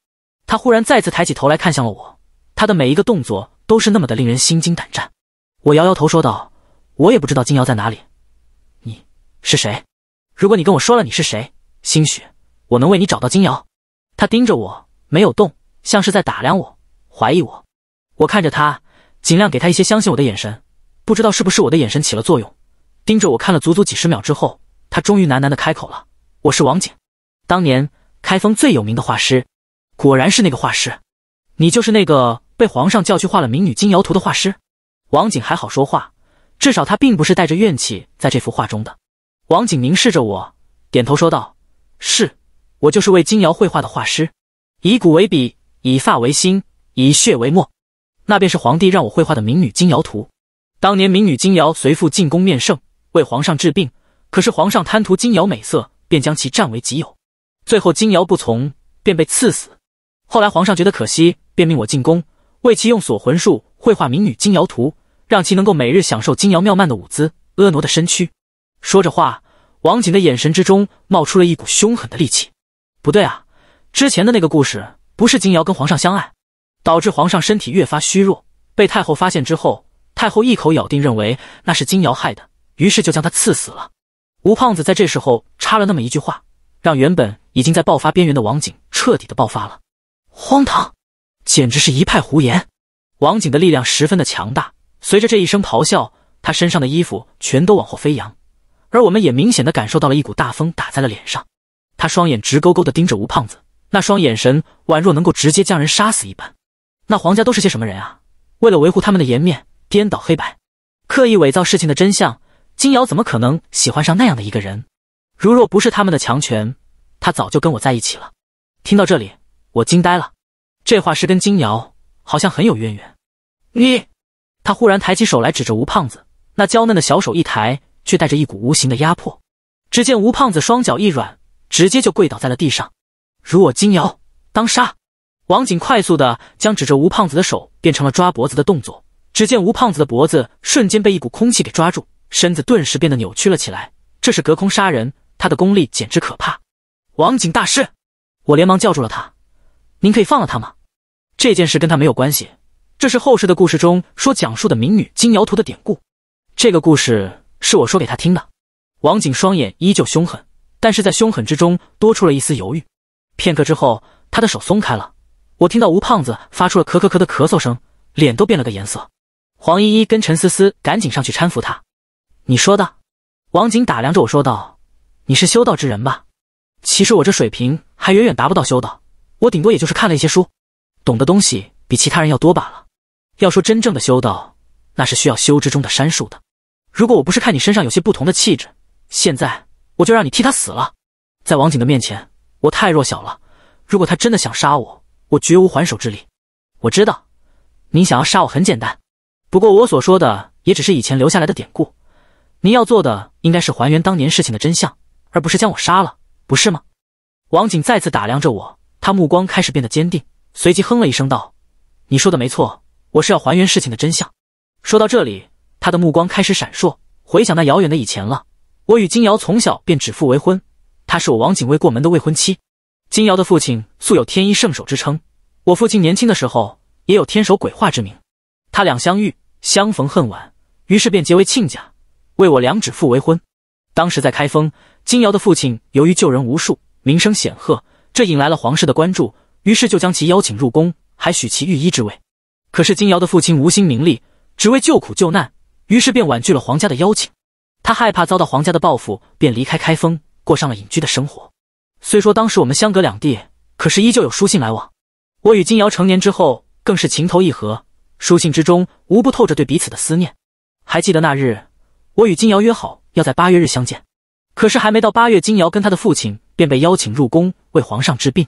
他忽然再次抬起头来看向了我，他的每一个动作都是那么的令人心惊胆战。我摇摇头说道：“我也不知道金瑶在哪里，你是谁？如果你跟我说了你是谁，兴许我能为你找到金瑶。”他盯着我没有动，像是在打量我，怀疑我。我看着他，尽量给他一些相信我的眼神。不知道是不是我的眼神起了作用，盯着我看了足足几十秒之后，他终于喃喃的开口了：“我是王景，当年开封最有名的画师。”果然是那个画师，你就是那个被皇上叫去画了民女金瑶图的画师。王景还好说话，至少他并不是带着怨气在这幅画中的。王景凝视着我，点头说道：“是，我就是为金瑶绘画的画师，以骨为笔，以发为心，以血为墨，那便是皇帝让我绘画的民女金瑶图。当年民女金瑶随父进宫面圣，为皇上治病，可是皇上贪图金瑶美色，便将其占为己有，最后金瑶不从，便被赐死。”后来皇上觉得可惜，便命我进宫，为其用锁魂术绘画民女金瑶图，让其能够每日享受金瑶妙曼的舞姿、婀娜的身躯。说着话，王景的眼神之中冒出了一股凶狠的戾气。不对啊，之前的那个故事不是金瑶跟皇上相爱，导致皇上身体越发虚弱，被太后发现之后，太后一口咬定认为那是金瑶害的，于是就将她赐死了。吴胖子在这时候插了那么一句话，让原本已经在爆发边缘的王景彻底的爆发了。荒唐，简直是一派胡言！王景的力量十分的强大，随着这一声咆哮，他身上的衣服全都往后飞扬，而我们也明显的感受到了一股大风打在了脸上。他双眼直勾勾的盯着吴胖子，那双眼神宛若能够直接将人杀死一般。那黄家都是些什么人啊？为了维护他们的颜面，颠倒黑白，刻意伪造事情的真相。金瑶怎么可能喜欢上那样的一个人？如若不是他们的强权，他早就跟我在一起了。听到这里。我惊呆了，这话是跟金瑶好像很有渊源。你，他忽然抬起手来，指着吴胖子那娇嫩的小手一抬，却带着一股无形的压迫。只见吴胖子双脚一软，直接就跪倒在了地上。如我金瑶，当杀！王景快速的将指着吴胖子的手变成了抓脖子的动作。只见吴胖子的脖子瞬间被一股空气给抓住，身子顿时变得扭曲了起来。这是隔空杀人，他的功力简直可怕。王景大师，我连忙叫住了他。您可以放了他吗？这件事跟他没有关系，这是后世的故事中说讲述的民女金瑶图的典故。这个故事是我说给他听的。王景双眼依旧凶狠，但是在凶狠之中多出了一丝犹豫。片刻之后，他的手松开了。我听到吴胖子发出了咳咳咳的咳嗽声，脸都变了个颜色。黄依依跟陈思思赶紧上去搀扶他。你说的？王景打量着我说道：“你是修道之人吧？其实我这水平还远远达不到修道。”我顶多也就是看了一些书，懂的东西比其他人要多罢了。要说真正的修道，那是需要修之中的山术的。如果我不是看你身上有些不同的气质，现在我就让你替他死了。在王景的面前，我太弱小了。如果他真的想杀我，我绝无还手之力。我知道，您想要杀我很简单。不过我所说的也只是以前留下来的典故。您要做的应该是还原当年事情的真相，而不是将我杀了，不是吗？王景再次打量着我。他目光开始变得坚定，随即哼了一声道：“你说的没错，我是要还原事情的真相。”说到这里，他的目光开始闪烁，回想那遥远的以前了。我与金瑶从小便指腹为婚，她是我王景卫过门的未婚妻。金瑶的父亲素有天一圣手之称，我父亲年轻的时候也有天手鬼画之名。他俩相遇，相逢恨晚，于是便结为亲家，为我两指腹为婚。当时在开封，金瑶的父亲由于救人无数，名声显赫。这引来了皇室的关注，于是就将其邀请入宫，还许其御医之位。可是金瑶的父亲无心名利，只为救苦救难，于是便婉拒了皇家的邀请。他害怕遭到皇家的报复，便离开开封，过上了隐居的生活。虽说当时我们相隔两地，可是依旧有书信来往。我与金瑶成年之后，更是情投意合，书信之中无不透着对彼此的思念。还记得那日，我与金瑶约好要在八月日相见，可是还没到八月，金瑶跟他的父亲。便被邀请入宫为皇上治病。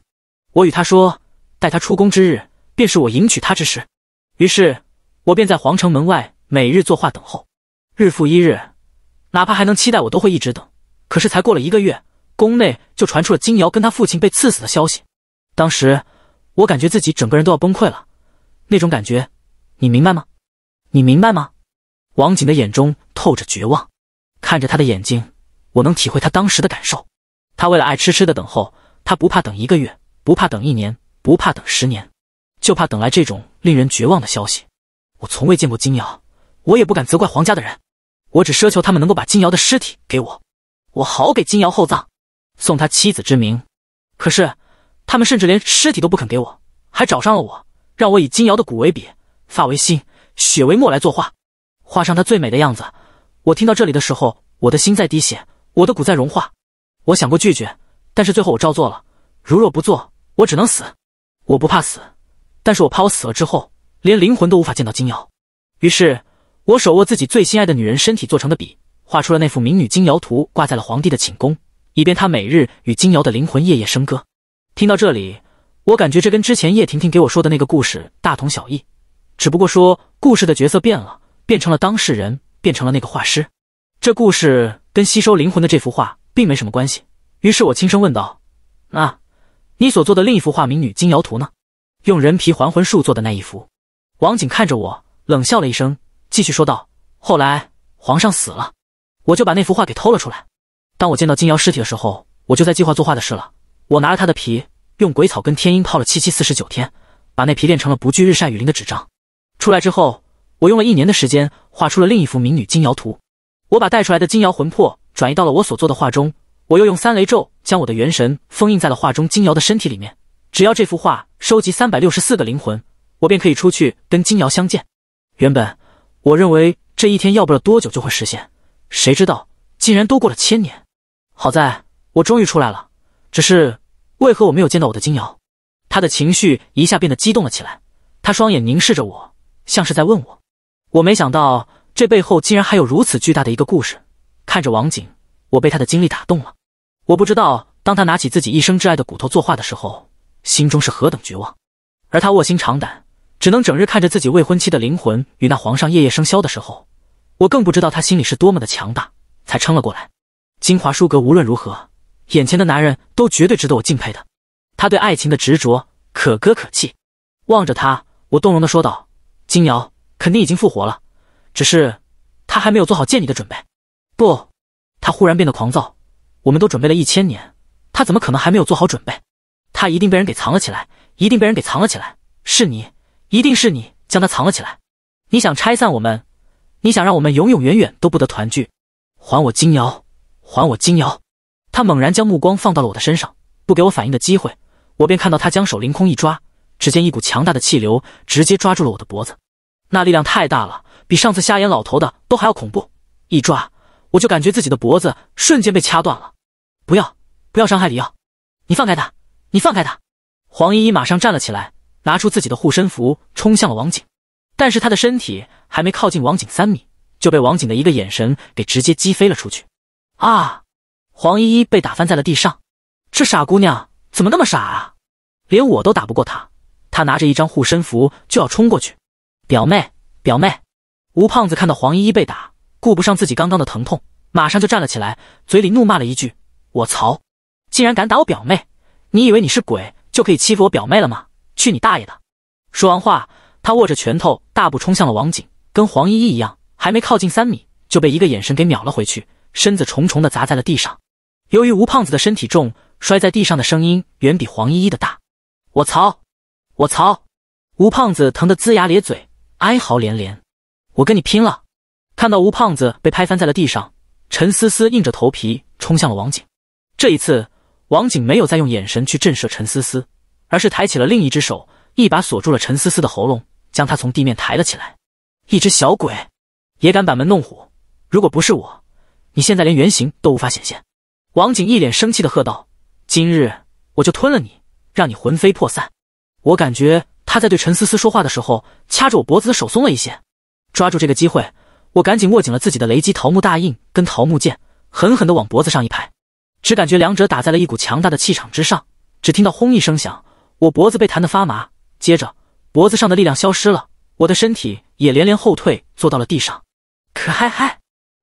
我与他说，待他出宫之日，便是我迎娶他之时。于是，我便在皇城门外每日作画等候，日复一日。哪怕还能期待，我都会一直等。可是，才过了一个月，宫内就传出了金瑶跟他父亲被赐死的消息。当时，我感觉自己整个人都要崩溃了，那种感觉，你明白吗？你明白吗？王景的眼中透着绝望，看着他的眼睛，我能体会他当时的感受。他为了爱痴痴的等候，他不怕等一个月，不怕等一年，不怕等十年，就怕等来这种令人绝望的消息。我从未见过金瑶，我也不敢责怪黄家的人，我只奢求他们能够把金瑶的尸体给我，我好给金瑶厚葬，送他妻子之名。可是，他们甚至连尸体都不肯给我，还找上了我，让我以金瑶的骨为笔，发为心，血为墨来作画，画上她最美的样子。我听到这里的时候，我的心在滴血，我的骨在融化。我想过拒绝，但是最后我照做了。如若不做，我只能死。我不怕死，但是我怕我死了之后连灵魂都无法见到金瑶。于是，我手握自己最心爱的女人身体做成的笔，画出了那幅《民女金瑶图》，挂在了皇帝的寝宫，以便他每日与金瑶的灵魂夜夜笙歌。听到这里，我感觉这跟之前叶婷婷给我说的那个故事大同小异，只不过说故事的角色变了，变成了当事人，变成了那个画师。这故事跟吸收灵魂的这幅画。并没什么关系。于是我轻声问道：“那你所做的另一幅画，民女金瑶图呢？用人皮还魂术做的那一幅？”王景看着我，冷笑了一声，继续说道：“后来皇上死了，我就把那幅画给偷了出来。当我见到金瑶尸体的时候，我就在计划作画的事了。我拿了她的皮，用鬼草跟天鹰泡了七七四十九天，把那皮练成了不惧日晒雨淋的纸张。出来之后，我用了一年的时间画出了另一幅民女金瑶图。我把带出来的金瑶魂魄。”转移到了我所做的画中，我又用三雷咒将我的元神封印在了画中金瑶的身体里面。只要这幅画收集三百六十四个灵魂，我便可以出去跟金瑶相见。原本我认为这一天要不了多久就会实现，谁知道竟然都过了千年。好在我终于出来了，只是为何我没有见到我的金瑶？他的情绪一下变得激动了起来，他双眼凝视着我，像是在问我。我没想到这背后竟然还有如此巨大的一个故事。看着王景，我被他的经历打动了。我不知道，当他拿起自己一生挚爱的骨头作画的时候，心中是何等绝望。而他卧薪尝胆，只能整日看着自己未婚妻的灵魂与那皇上夜夜笙箫的时候，我更不知道他心里是多么的强大，才撑了过来。金华书阁无论如何，眼前的男人都绝对值得我敬佩的。他对爱情的执着，可歌可泣。望着他，我动容的说道：“金瑶肯定已经复活了，只是他还没有做好见你的准备。”不，他忽然变得狂躁。我们都准备了一千年，他怎么可能还没有做好准备？他一定被人给藏了起来，一定被人给藏了起来。是你，一定是你将他藏了起来。你想拆散我们，你想让我们永永远远都不得团聚。还我金瑶，还我金瑶！他猛然将目光放到了我的身上，不给我反应的机会，我便看到他将手凌空一抓，只见一股强大的气流直接抓住了我的脖子，那力量太大了，比上次瞎眼老头的都还要恐怖。一抓。我就感觉自己的脖子瞬间被掐断了，不要，不要伤害李耀，你放开他，你放开他！黄依依马上站了起来，拿出自己的护身符，冲向了王景。但是她的身体还没靠近王景三米，就被王景的一个眼神给直接击飞了出去。啊！黄依依被打翻在了地上，这傻姑娘怎么那么傻啊？连我都打不过她，她拿着一张护身符就要冲过去。表妹，表妹！吴胖子看到黄依依被打。顾不上自己刚刚的疼痛，马上就站了起来，嘴里怒骂了一句：“我操！竟然敢打我表妹！你以为你是鬼就可以欺负我表妹了吗？去你大爷的！”说完话，他握着拳头，大步冲向了王景，跟黄依依一样，还没靠近三米，就被一个眼神给秒了回去，身子重重的砸在了地上。由于吴胖子的身体重，摔在地上的声音远比黄依依的大。我操！我操！吴胖子疼得龇牙咧嘴，哀嚎连连。我跟你拼了！看到吴胖子被拍翻在了地上，陈思思硬着头皮冲向了王景。这一次，王景没有再用眼神去震慑陈思思，而是抬起了另一只手，一把锁住了陈思思的喉咙，将她从地面抬了起来。一只小鬼也敢板门弄虎？如果不是我，你现在连原形都无法显现。王景一脸生气的喝道：“今日我就吞了你，让你魂飞魄散。”我感觉他在对陈思思说话的时候，掐着我脖子的手松了一些，抓住这个机会。我赶紧握紧了自己的雷击桃木大印跟桃木剑，狠狠地往脖子上一拍，只感觉两者打在了一股强大的气场之上，只听到“轰”一声响，我脖子被弹得发麻，接着脖子上的力量消失了，我的身体也连连后退，坐到了地上。可嗨嗨，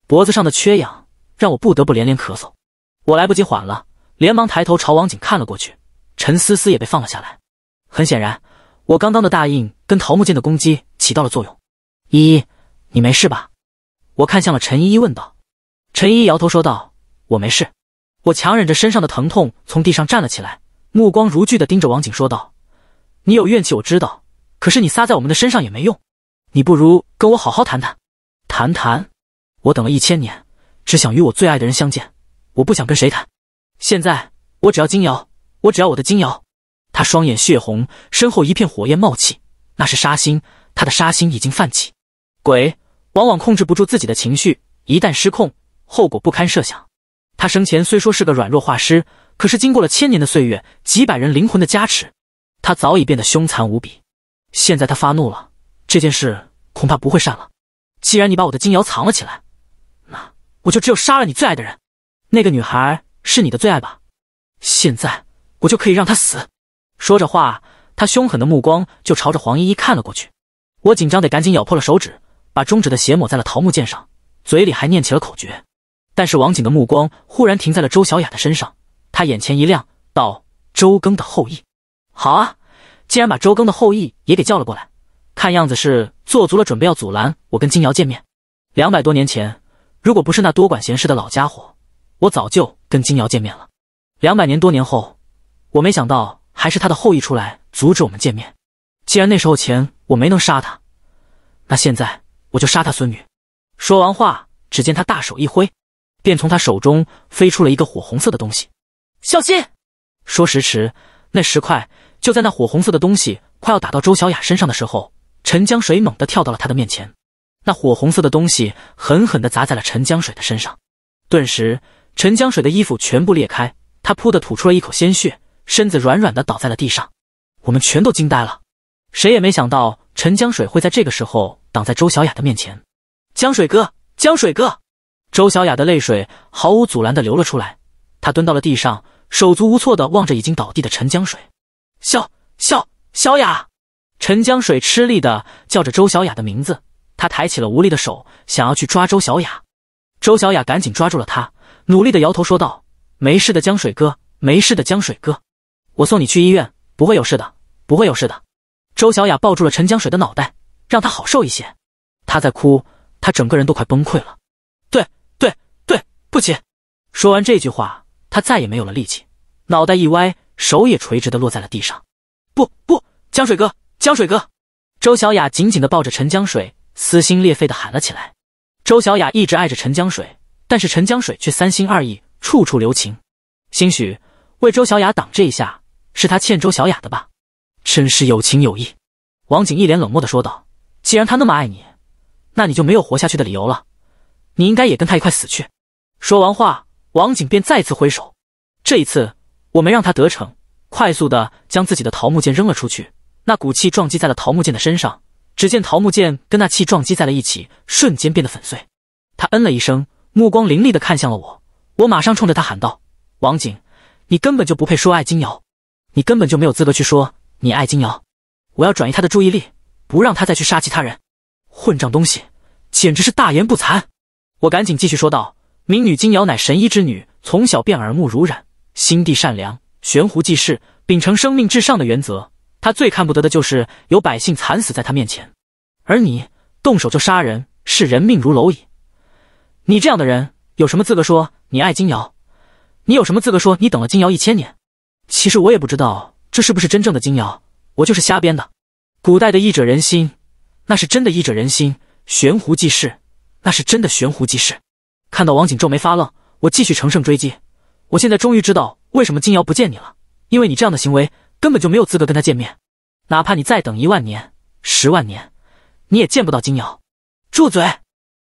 脖子上的缺氧让我不得不连连咳嗽。我来不及缓了，连忙抬头朝王景看了过去。陈思思也被放了下来。很显然，我刚刚的大印跟桃木剑的攻击起到了作用。依依，你没事吧？我看向了陈依依，问道：“陈依依，摇头说道，我没事。”我强忍着身上的疼痛，从地上站了起来，目光如炬的盯着王景说道：“你有怨气，我知道，可是你撒在我们的身上也没用，你不如跟我好好谈谈，谈谈。我等了一千年，只想与我最爱的人相见，我不想跟谁谈。现在我只要金瑶，我只要我的金瑶。”他双眼血红，身后一片火焰冒起，那是杀心，他的杀心已经泛起。鬼。往往控制不住自己的情绪，一旦失控，后果不堪设想。他生前虽说是个软弱画师，可是经过了千年的岁月，几百人灵魂的加持，他早已变得凶残无比。现在他发怒了，这件事恐怕不会善了。既然你把我的金瑶藏了起来，那我就只有杀了你最爱的人。那个女孩是你的最爱吧？现在我就可以让她死。说着话，他凶狠的目光就朝着黄依依看了过去。我紧张得赶紧咬破了手指。把中指的血抹在了桃木剑上，嘴里还念起了口诀。但是王景的目光忽然停在了周小雅的身上，他眼前一亮，道：“周更的后裔，好啊！既然把周更的后裔也给叫了过来，看样子是做足了准备要阻拦我跟金瑶见面。两百多年前，如果不是那多管闲事的老家伙，我早就跟金瑶见面了。两百年多年后，我没想到还是他的后裔出来阻止我们见面。既然那时候前我没能杀他，那现在。”我就杀他孙女。说完话，只见他大手一挥，便从他手中飞出了一个火红色的东西。小心！说时迟，那时快，就在那火红色的东西快要打到周小雅身上的时候，陈江水猛地跳到了他的面前。那火红色的东西狠狠地砸在了陈江水的身上，顿时陈江水的衣服全部裂开，他噗的吐出了一口鲜血，身子软软的倒在了地上。我们全都惊呆了。谁也没想到陈江水会在这个时候挡在周小雅的面前。江水哥，江水哥！周小雅的泪水毫无阻拦的流了出来，她蹲到了地上，手足无措的望着已经倒地的陈江水。笑笑，小雅，陈江水吃力的叫着周小雅的名字，他抬起了无力的手，想要去抓周小雅。周小雅赶紧抓住了他，努力的摇头说道：“没事的，江水哥，没事的，江水哥，我送你去医院，不会有事的，不会有事的。”周小雅抱住了陈江水的脑袋，让他好受一些。他在哭，他整个人都快崩溃了。对对对，不起。说完这句话，他再也没有了力气，脑袋一歪，手也垂直的落在了地上。不不，江水哥，江水哥！周小雅紧紧的抱着陈江水，撕心裂肺的喊了起来。周小雅一直爱着陈江水，但是陈江水却三心二意，处处留情。兴许为周小雅挡这一下，是他欠周小雅的吧。真是有情有义，王景一脸冷漠的说道：“既然他那么爱你，那你就没有活下去的理由了。你应该也跟他一块死去。”说完话，王景便再次挥手。这一次我没让他得逞，快速的将自己的桃木剑扔了出去。那股气撞击在了桃木剑的身上，只见桃木剑跟那气撞击在了一起，瞬间变得粉碎。他嗯了一声，目光凌厉的看向了我。我马上冲着他喊道：“王景，你根本就不配说爱金瑶，你根本就没有资格去说。”你爱金瑶，我要转移他的注意力，不让他再去杀其他人。混账东西，简直是大言不惭！我赶紧继续说道：“民女金瑶乃神医之女，从小便耳目濡染，心地善良，悬壶济世，秉承生命至上的原则。她最看不得的就是有百姓惨死在她面前。而你动手就杀人，视人命如蝼蚁。你这样的人有什么资格说你爱金瑶？你有什么资格说你等了金瑶一千年？其实我也不知道。”这是不是真正的金瑶？我就是瞎编的。古代的医者仁心，那是真的医者仁心；悬壶济世，那是真的悬壶济世。看到王景皱眉发愣，我继续乘胜追击。我现在终于知道为什么金瑶不见你了，因为你这样的行为根本就没有资格跟他见面。哪怕你再等一万年、十万年，你也见不到金瑶。住嘴！